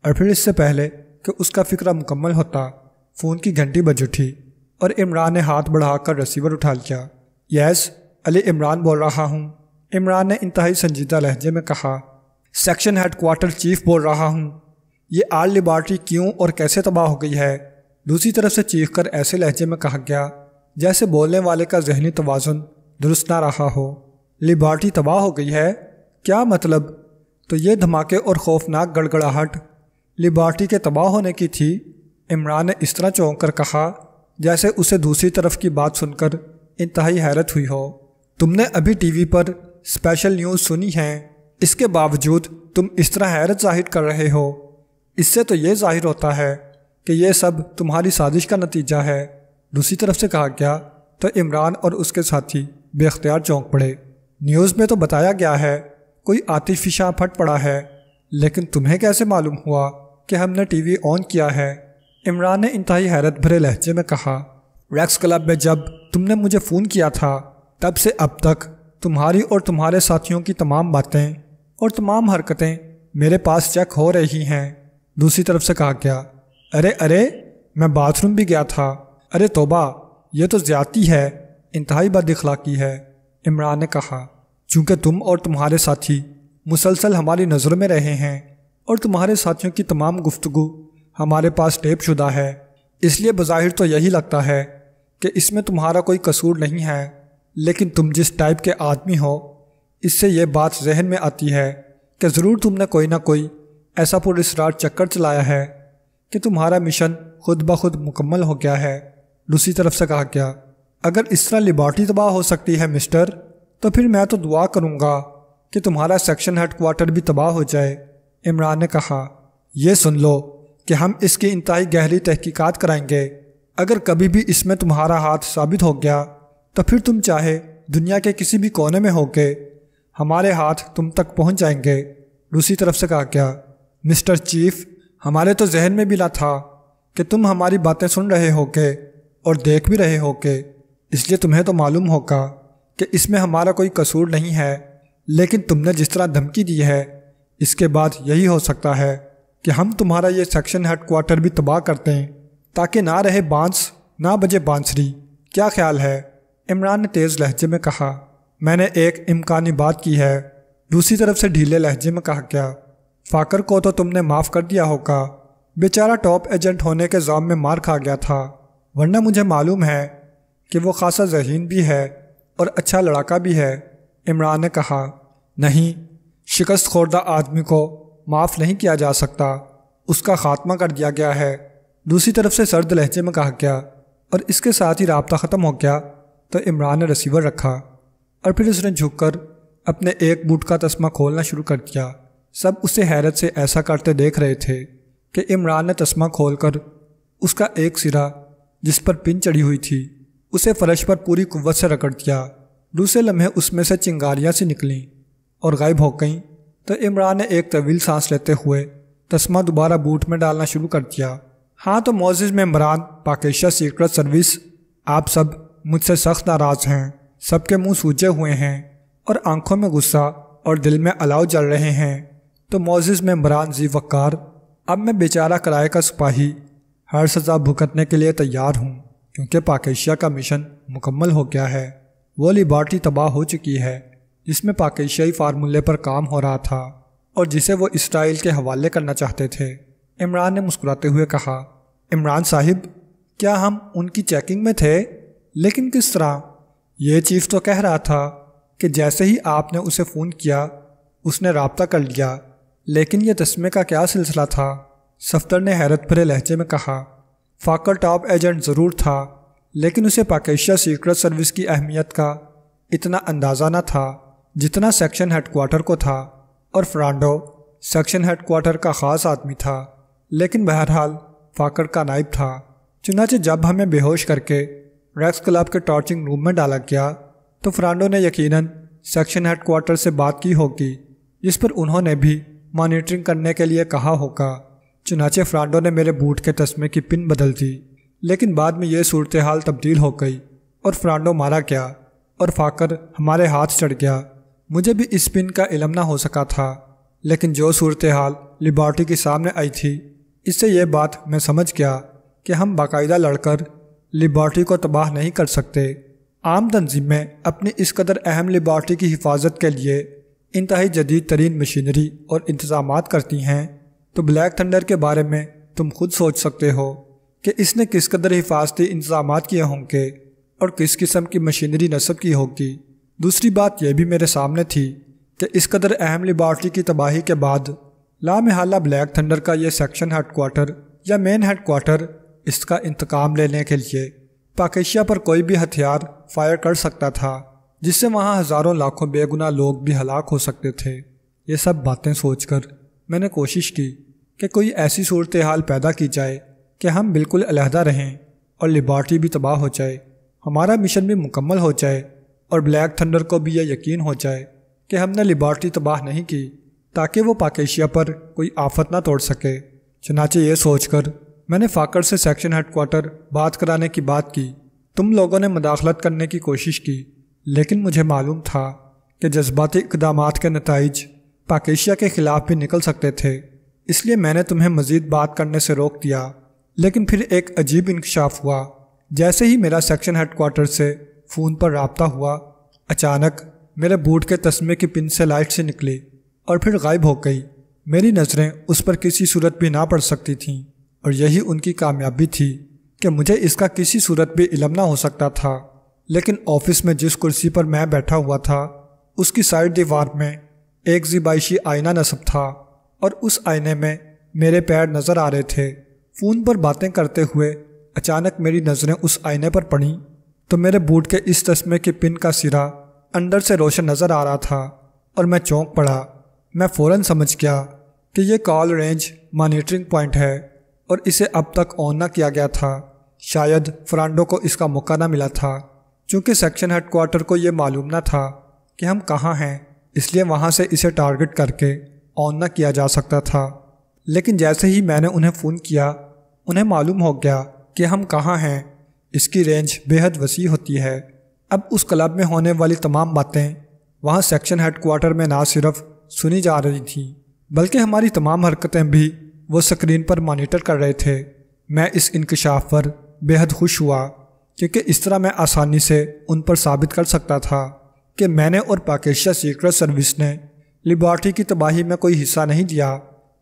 A: और फिर इससे पहले कि उसका फिक्र मुकम्मल होता फ़ोन की घंटी बज उठी और इमरान ने हाथ बढ़ाकर रिसीवर उठा लिया यस अली इमरान बोल रहा हूँ इमरान ने इंतहाई संजीदा लहजे में कहा सेक्शन हेड क्वार्टर चीफ बोल रहा हूँ ये आल लिबार्टी क्यों और कैसे तबाह हो गई है दूसरी तरफ से चीख कर ऐसे लहजे में कहा गया जैसे बोलने वाले का जहनी तोज़ुन दुरुस्त ना रहा हो लिबार्टी तबाह हो गई है क्या मतलब तो ये धमाके और खौफनाक गड़गड़ाहट लिबार्टी के तबाह होने की थी इमरान ने इस तरह चौंक कर कहा जैसे उसे दूसरी तरफ की बात सुनकर इंतहाई हैरत हुई हो तुमने अभी टीवी पर स्पेशल न्यूज़ सुनी है इसके बावजूद तुम इस तरह हैरत जाहिर कर रहे हो इससे तो ये जाहिर होता है कि यह सब तुम्हारी साजिश का नतीजा है दूसरी तरफ से कहा गया तो इमरान और उसके साथी बेख्तियार चौंक पड़े न्यूज़ में तो बताया गया है कोई आतिश फिशा फट पड़ा है लेकिन तुम्हें कैसे मालूम हुआ कि हमने टीवी ऑन किया है इमरान ने इंतहाई हैरत भरे लहजे में कहा रैक्स क्लब में जब तुमने मुझे फ़ोन किया था तब से अब तक तुम्हारी और तुम्हारे साथियों की तमाम बातें और तमाम हरकतें मेरे पास चेक हो रही हैं दूसरी तरफ से कहा गया अरे अरे मैं बाथरूम भी गया था अरे तोबा यह तो ज़्यादती है इंतहाई बद अखलाकी है इमरान ने कहा चूँकि तुम और तुम्हारे साथी मुसलसल हमारी नज़रों में रहे हैं और तुम्हारे साथियों की तमाम गुफ्तु हमारे पास टेप शुदा है इसलिए बज़ाहिर तो यही लगता है कि इसमें तुम्हारा कोई कसूर नहीं है लेकिन तुम जिस टाइप के आदमी हो इससे यह बात जहन में आती है कि ज़रूर तुमने कोई ना कोई ऐसा रात चक्कर चलाया है कि तुम्हारा मिशन खुद ब खुद मुकम्मल हो गया है दूसरी तरफ से कहा गया अगर इस तरह लिबार्टी तबाह हो सकती है मिस्टर तो फिर मैं तो दुआ करूँगा कि तुम्हारा सेक्शन हेडकोार्टर भी तबाह हो जाए इमरान ने कहा यह सुन लो कि हम इसकी इंतहाई गहरी तहकीकात कराएंगे अगर कभी भी इसमें तुम्हारा हाथ साबित हो गया तो फिर तुम चाहे दुनिया के किसी भी कोने में होके हमारे हाथ तुम तक पहुंच जाएंगे रूसी तरफ से कहा क्या मिस्टर चीफ हमारे तो जहन में भी ना था कि तुम हमारी बातें सुन रहे होके और देख भी रहे होके इसलिए तुम्हें तो मालूम होगा कि इसमें हमारा कोई कसूर नहीं है लेकिन तुमने जिस तरह धमकी दी है इसके बाद यही हो सकता है कि हम तुम्हारा ये सेक्शन हेडक्वार्टर भी तबाह करते हैं ताकि ना रहे बांस ना बजे बांसरी क्या ख्याल है इमरान ने तेज़ लहजे में कहा मैंने एक इम्कानी बात की है दूसरी तरफ से ढीले लहजे में कहा क्या फाकर को तो तुमने माफ़ कर दिया होगा बेचारा टॉप एजेंट होने के जाम में मार खा गया था वरना मुझे मालूम है कि वो खासा जहीन भी है और अच्छा लड़ाका भी है इमरान ने कहा नहीं शिकस्त खोरदा आदमी को माफ़ नहीं किया जा सकता उसका खात्मा कर दिया गया है दूसरी तरफ से सर्द लहजे में कहा गया और इसके साथ ही रबता ख़त्म हो गया तो इमरान ने रिसीवर रखा और फिर उसने झुककर अपने एक बूट का तस्मा खोलना शुरू कर दिया सब उसे हैरत से ऐसा करते देख रहे थे कि इमरान ने तस्मा खोलकर उसका एक सिरा जिस पर पिन चढ़ी हुई थी उसे फर्श पर पूरी कुवत से रगड़ दिया दूसरे लम्हे उसमें से चिंगारियाँ सी निकलीं और गायब हो गईं तो इमरान ने एक तवील सांस लेते हुए तस्मा दोबारा बूट में डालना शुरू कर दिया हाँ तो मोजिज मेम्बरान पाकिस्तान सीक्रेट सर्विस आप सब मुझसे सख्त नाराज़ हैं सबके मुंह सूजे हुए हैं और आंखों में गुस्सा और दिल में अलाव जल रहे हैं तो मोजिज़ मरान जी वक्कार अब मैं बेचारा किराए का सिपाही हर सज़ा भुगतने के लिए तैयार हूँ क्योंकि पाकिशिया का मिशन मुकम्मल हो गया है वो लिबार्टी तबाह हो चुकी है जिसमें पाकिशियाई फार्मूले पर काम हो रहा था और जिसे वो इसराइल के हवाले करना चाहते थे इमरान ने मुस्कुराते हुए कहा इमरान साहिब क्या हम उनकी चेकिंग में थे लेकिन किस तरह यह चीज़ तो कह रहा था कि जैसे ही आपने उसे फ़ोन किया उसने रबता कर लिया लेकिन यह तस्मे का क्या सिलसिला था सफ्तर ने हैरत भरे लहजे में कहा फाकर टॉप एजेंट ज़रूर था लेकिन उसे पाकिस्तान सीक्रेट सर्विस की अहमियत का इतना अंदाज़ा न था जितना सेक्शन हेडकोार्टर को था और फ्रांडो सेक्शन हेडकोार्टर का ख़ास आदमी था लेकिन बहरहाल फाकर का नाइब था चुनाचे जब हमें बेहोश करके रैक्स क्लब के टॉर्चिंग रूम में डाला गया तो फ्रांडो ने यकीनन सेक्शन हेडक्वार्टर से बात की होगी जिस पर उन्होंने भी मॉनिटरिंग करने के लिए कहा होगा चुनाचे फ्रांडो ने मेरे बूट के तस्मे की पिन बदल दी लेकिन बाद में यह सूरत हाल तब्दील हो गई और फ्रांडो मारा गया और फाकर हमारे हाथ चढ़ गया मुझे भी इस पिन का इलम ना हो सका था लेकिन जो सूरत हाल लिबार्टी के सामने आई थी इससे यह बात मैं समझ गया कि हम बाकायदा लड़कर लिबार्ट्री को तबाह नहीं कर सकते आम तनजीमें अपनी इस कदर अहम लिबार्ट्री की हिफाजत के लिए इंतहाई जदीद तरीन मशीनरी और इंतजाम करती हैं तो ब्लैक थंडर के बारे में तुम खुद सोच सकते हो कि इसने किस कदर हिफाजती इंतजाम किए होंगे और किस किस्म की मशीनरी नस्ब की होगी दूसरी बात यह भी मेरे सामने थी कि इस कदर अहम लिबार्ट्री की तबाही के बाद लामहाला ब्लैक थंडर का यह सेक्शन हेड क्वार्टर या मेन हेड क्वार्टर इसका इंतकाम लेने के लिए पाकिस्तान पर कोई भी हथियार फायर कर सकता था जिससे वहाँ हज़ारों लाखों बेगुनाह लोग भी हलाक हो सकते थे ये सब बातें सोचकर मैंने कोशिश की कि कोई ऐसी सूरत हाल पैदा की जाए कि हम बिल्कुल अलहदा रहें और लिबार्टी भी तबाह हो जाए हमारा मिशन भी मुकम्मल हो जाए और ब्लैक थंडर को भी यह यकीन हो जाए कि हमने लिबार्टी तबाह नहीं की ताकि वो पाकिशिया पर कोई आफत ना तोड़ सके चनाचे ये सोचकर मैंने फाकड़ से सेक्शन हेडक्वार्टर बात कराने की बात की तुम लोगों ने मुदाखलत करने की कोशिश की लेकिन मुझे मालूम था कि जज्बाती इकदाम के नतज पाकिशिया के ख़िलाफ़ भी निकल सकते थे इसलिए मैंने तुम्हें मज़ीद बात करने से रोक दिया लेकिन फिर एक अजीब इंकशाफ हुआ जैसे ही मेरा सेक्शन हेडक्वार्टर से फ़ोन पर रबता हुआ अचानक मेरे बूट के तस्मे की पिन से लाइट से निकली और फिर गायब हो गई मेरी नज़रें उस पर किसी सूरत भी ना पड़ सकती थीं और यही उनकी कामयाबी थी कि मुझे इसका किसी सूरत भी इलम ना हो सकता था लेकिन ऑफिस में जिस कुर्सी पर मैं बैठा हुआ था उसकी साइड दीवार में एक जिबाइशी आईना नसब था और उस आईने में मेरे पैर नज़र आ रहे थे फ़ोन पर बातें करते हुए अचानक मेरी नज़रें उस आईने पर पड़ी तो मेरे बूट के इस तस्मे के पिन का सिरा अंदर से रोशन नज़र आ रहा था और मैं चौंक पड़ा मैं फ़ौरन समझ गया कि यह कॉल रेंज मॉनिटरिंग पॉइंट है और इसे अब तक ऑन ना किया गया था शायद फ्रांडो को इसका मौका ना मिला था चूँकि सेक्शन हेडक्वार्टर को ये मालूम ना था कि हम कहाँ हैं इसलिए वहाँ से इसे टारगेट करके ऑन ना किया जा सकता था लेकिन जैसे ही मैंने उन्हें फ़ोन किया उन्हें मालूम हो गया कि हम कहाँ हैं इसकी रेंज बेहद वसी होती है अब उस क्लब में होने वाली तमाम बातें वहाँ सेक्शन हेडक्वार्टर में ना सिर्फ सुनी जा रही थी बल्कि हमारी तमाम हरकतें भी वो स्क्रीन पर मॉनिटर कर रहे थे मैं इस इंकशाफ पर बेहद खुश हुआ क्योंकि इस तरह मैं आसानी से उन पर साबित कर सकता था कि मैंने और पाकिस्तान सीक्रेट सर्विस ने लिबार्टी की तबाही में कोई हिस्सा नहीं दिया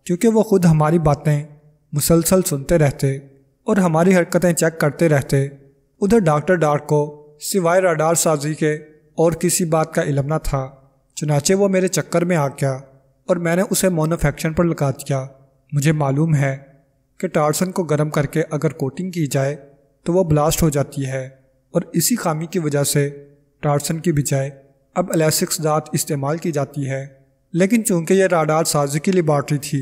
A: क्योंकि वो खुद हमारी बातें मुसलसल सुनते रहते और हमारी हरकतें चेक करते रहते उधर डॉक्टर डार्क को सिवाय राडार साजी के और किसी बात का इलम ना था चुनाचे वो मेरे चक्कर में आ गया और मैंने उसे मोनोफेक्शन पर लगा दिया मुझे मालूम है कि टार्सन को गर्म करके अगर कोटिंग की जाए तो वह ब्लास्ट हो जाती है और इसी खामी की वजह से टार्सन की बजाय अब एलेसिक्स दात इस्तेमाल की जाती है लेकिन चूंकि यह राडार साजी की लिबार्ट्री थी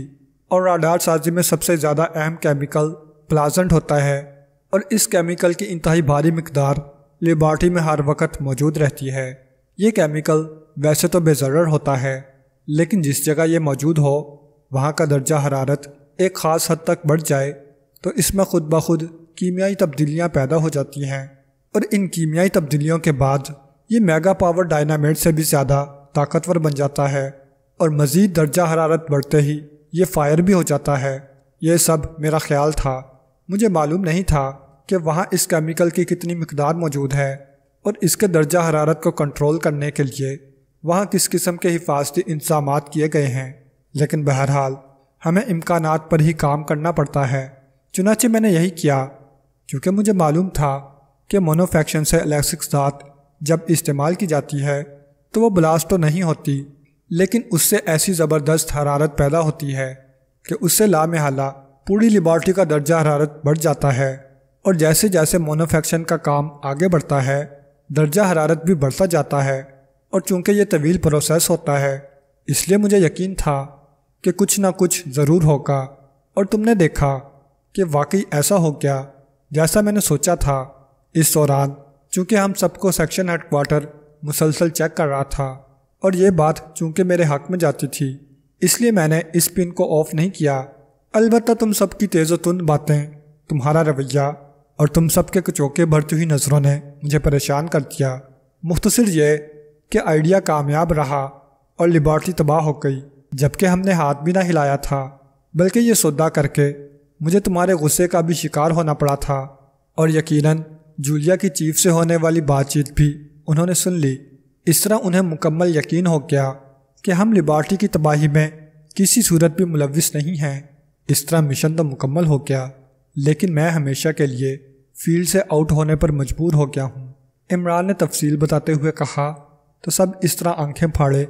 A: और राडार साजी में सबसे ज़्यादा अहम केमिकल प्लाजेंट होता है और इस केमिकल की इंतहाई भारी मकदार लेबार्ट्री में हर वक्त मौजूद रहती है ये केमिकल वैसे तो बेजर होता है लेकिन जिस जगह ये मौजूद हो वहाँ का दर्जा हरारत एक ख़ास हद तक बढ़ जाए तो इसमें खुद ब खुद कीमियाई तब्दीलियाँ पैदा हो जाती हैं और इन कीमियाई तब्दीलियों के बाद ये मेगा पावर डायनामेट से भी ज़्यादा ताकतवर बन जाता है और मज़ीद दर्जा हरारत बढ़ते ही ये फायर भी हो जाता है यह सब मेरा ख्याल था मुझे मालूम नहीं था कि वहाँ इस केमिकल की कितनी मकदार मौजूद है और इसके दर्जा हरारत को कंट्रोल करने के लिए वहाँ किस किस्म के हिफाजती इंतजाम किए गए हैं लेकिन बहरहाल हमें इम्कान पर ही काम करना पड़ता है चुनाचे मैंने यही किया क्योंकि मुझे मालूम था कि मोनोफैक्शन से इलेक्ट्रिक दात जब इस्तेमाल की जाती है तो वह ब्लास्ट तो नहीं होती लेकिन उससे ऐसी ज़बरदस्त हरारत पैदा होती है कि उससे लामहला पूरी लेबॉर्ट्री का दर्जा हरारत बढ़ जाता है और जैसे जैसे मोनोफैक्शन का काम आगे बढ़ता है दर्जा हरारत भी बढ़ता जाता है और चूंकि यह तवील प्रोसेस होता है इसलिए मुझे यकीन था कि कुछ ना कुछ ज़रूर होगा और तुमने देखा कि वाकई ऐसा हो गया जैसा मैंने सोचा था इस दौरान चूँकि हम सबको सेक्शन हेडक्वार्टर मुसलसल चेक कर रहा था और ये बात चूँकि मेरे हक में जाती थी इसलिए मैंने इस पिन को ऑफ नहीं किया अलबत्त तुम सबकी तुन बातें तुम्हारा रवैया और तुम सब के कचौके भरती हुई नज़रों ने मुझे परेशान कर दिया मुख्तसर ये कि आइडिया कामयाब रहा और लिबार्टी तबाह हो गई जबकि हमने हाथ भी ना हिलाया था बल्कि ये सौदा करके मुझे तुम्हारे गुस्से का भी शिकार होना पड़ा था और यकीनन जूलिया की चीफ से होने वाली बातचीत भी उन्होंने सुन ली इस तरह उन्हें मुकम्मल यकीन हो गया कि हम लिबार्टी की तबाही में किसी सूरत भी मुलविस नहीं हैं इस तरह मिशन तो मुकम्मल हो गया लेकिन मैं हमेशा के लिए फील्ड से आउट होने पर मजबूर हो गया हूँ इमरान ने तफसील बताते हुए कहा तो सब इस तरह आंखें फाड़े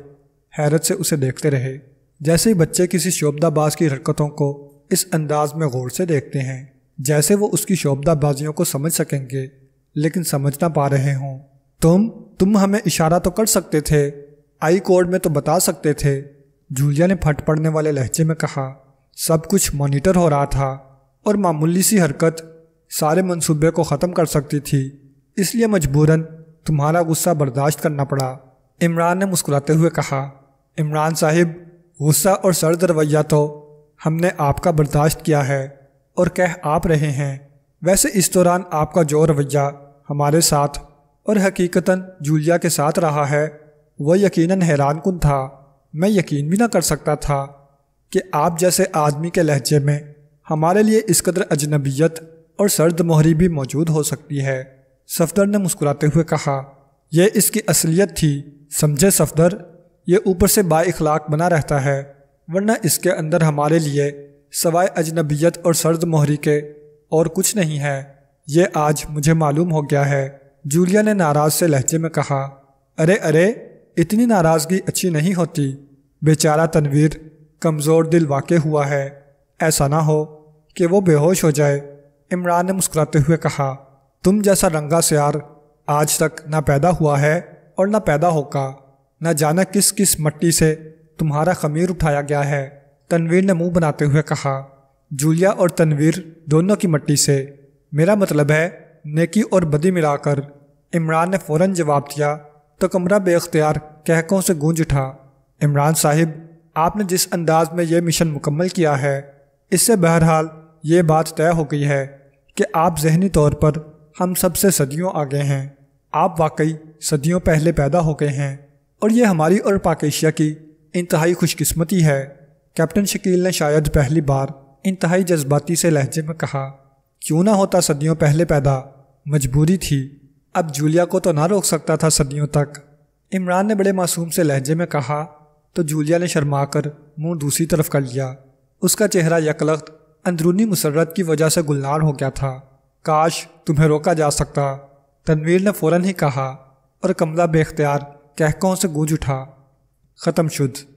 A: हैरत से उसे देखते रहे जैसे ही बच्चे किसी शोबदाबाज की हरकतों को इस अंदाज में गौर से देखते हैं जैसे वो उसकी शोबदाबाजियों को समझ सकेंगे लेकिन समझ ना पा रहे हों तुम तुम हमें इशारा तो कर सकते थे आई कोड में तो बता सकते थे जूलिया ने फट पड़ने वाले लहजे में कहा सब कुछ मॉनिटर हो रहा था और मामूली सी हरकत सारे मंसूबे को ख़त्म कर सकती थी इसलिए मजबूरन तुम्हारा गुस्सा बर्दाश्त करना पड़ा इमरान ने मुस्कुराते हुए कहा इमरान साहिब गुस्सा और सर्द रवैया तो हमने आपका बर्दाश्त किया है और कह आप रहे हैं वैसे इस दौरान आपका जो रवैया हमारे साथ और हकीकता जूलिया के साथ रहा है वह यकीनन हैरान कन था मैं यकीन भी ना कर सकता था कि आप जैसे आदमी के लहजे में हमारे लिए इस कदर अजनबीयत और सर्द मोहरी भी मौजूद हो सकती है सफदर ने मुस्कुराते हुए कहा यह इसकी असलियत थी समझे सफदर ये ऊपर से बाखलाक बना रहता है वरना इसके अंदर हमारे लिए सवाए अजनबियत और सर्द मोहरी के और कुछ नहीं है ये आज मुझे मालूम हो गया है जूलिया ने नाराज़ से लहजे में कहा अरे अरे इतनी नाराज़गी अच्छी नहीं होती बेचारा तनवीर कमज़ोर दिल वाक़ हुआ है ऐसा ना हो कि वो बेहोश हो जाए इमरान ने मुस्कुराते हुए कहा तुम जैसा रंगा स्यार आज तक ना पैदा हुआ है और ना पैदा होगा न जाना किस किस मट्टी से तुम्हारा खमीर उठाया गया है तनवीर ने मुंह बनाते हुए कहा जूलिया और तनवीर दोनों की मट्टी से मेरा मतलब है नेकी और बदी मिलाकर इमरान ने फौरन जवाब दिया तो कमरा बेख्तियार कहकों से गूंज उठा इमरान साहिब आपने जिस अंदाज में यह मिशन मुकम्मल किया है इससे बहरहाल ये बात तय हो गई है कि आप जहनी तौर पर हम सबसे सदियों आगे हैं आप वाकई सदियों पहले पैदा हो गए हैं और यह हमारी और पाकिशिया की इंतहाई खुशकस्मती है कैप्टन शकील ने शायद पहली बार इंतहाई जज्बाती से लहजे में कहा क्यों ना होता सदियों पहले पैदा मजबूरी थी अब जूलिया को तो ना रोक सकता था सदियों तक इमरान ने बड़े मासूम से लहजे में कहा तो जूलिया ने शर्मा कर मुँह दूसरी तरफ कर लिया उसका चेहरा यकलख्त अंदरूनी मुसरत की वजह से गुलनार हो गया था काश तुम्हें रोका जा सकता तनवीर ने फ़ौरन ही कहा और कमला बेख्तियार कहकों से गूंज उठा ख़त्म शुद्ध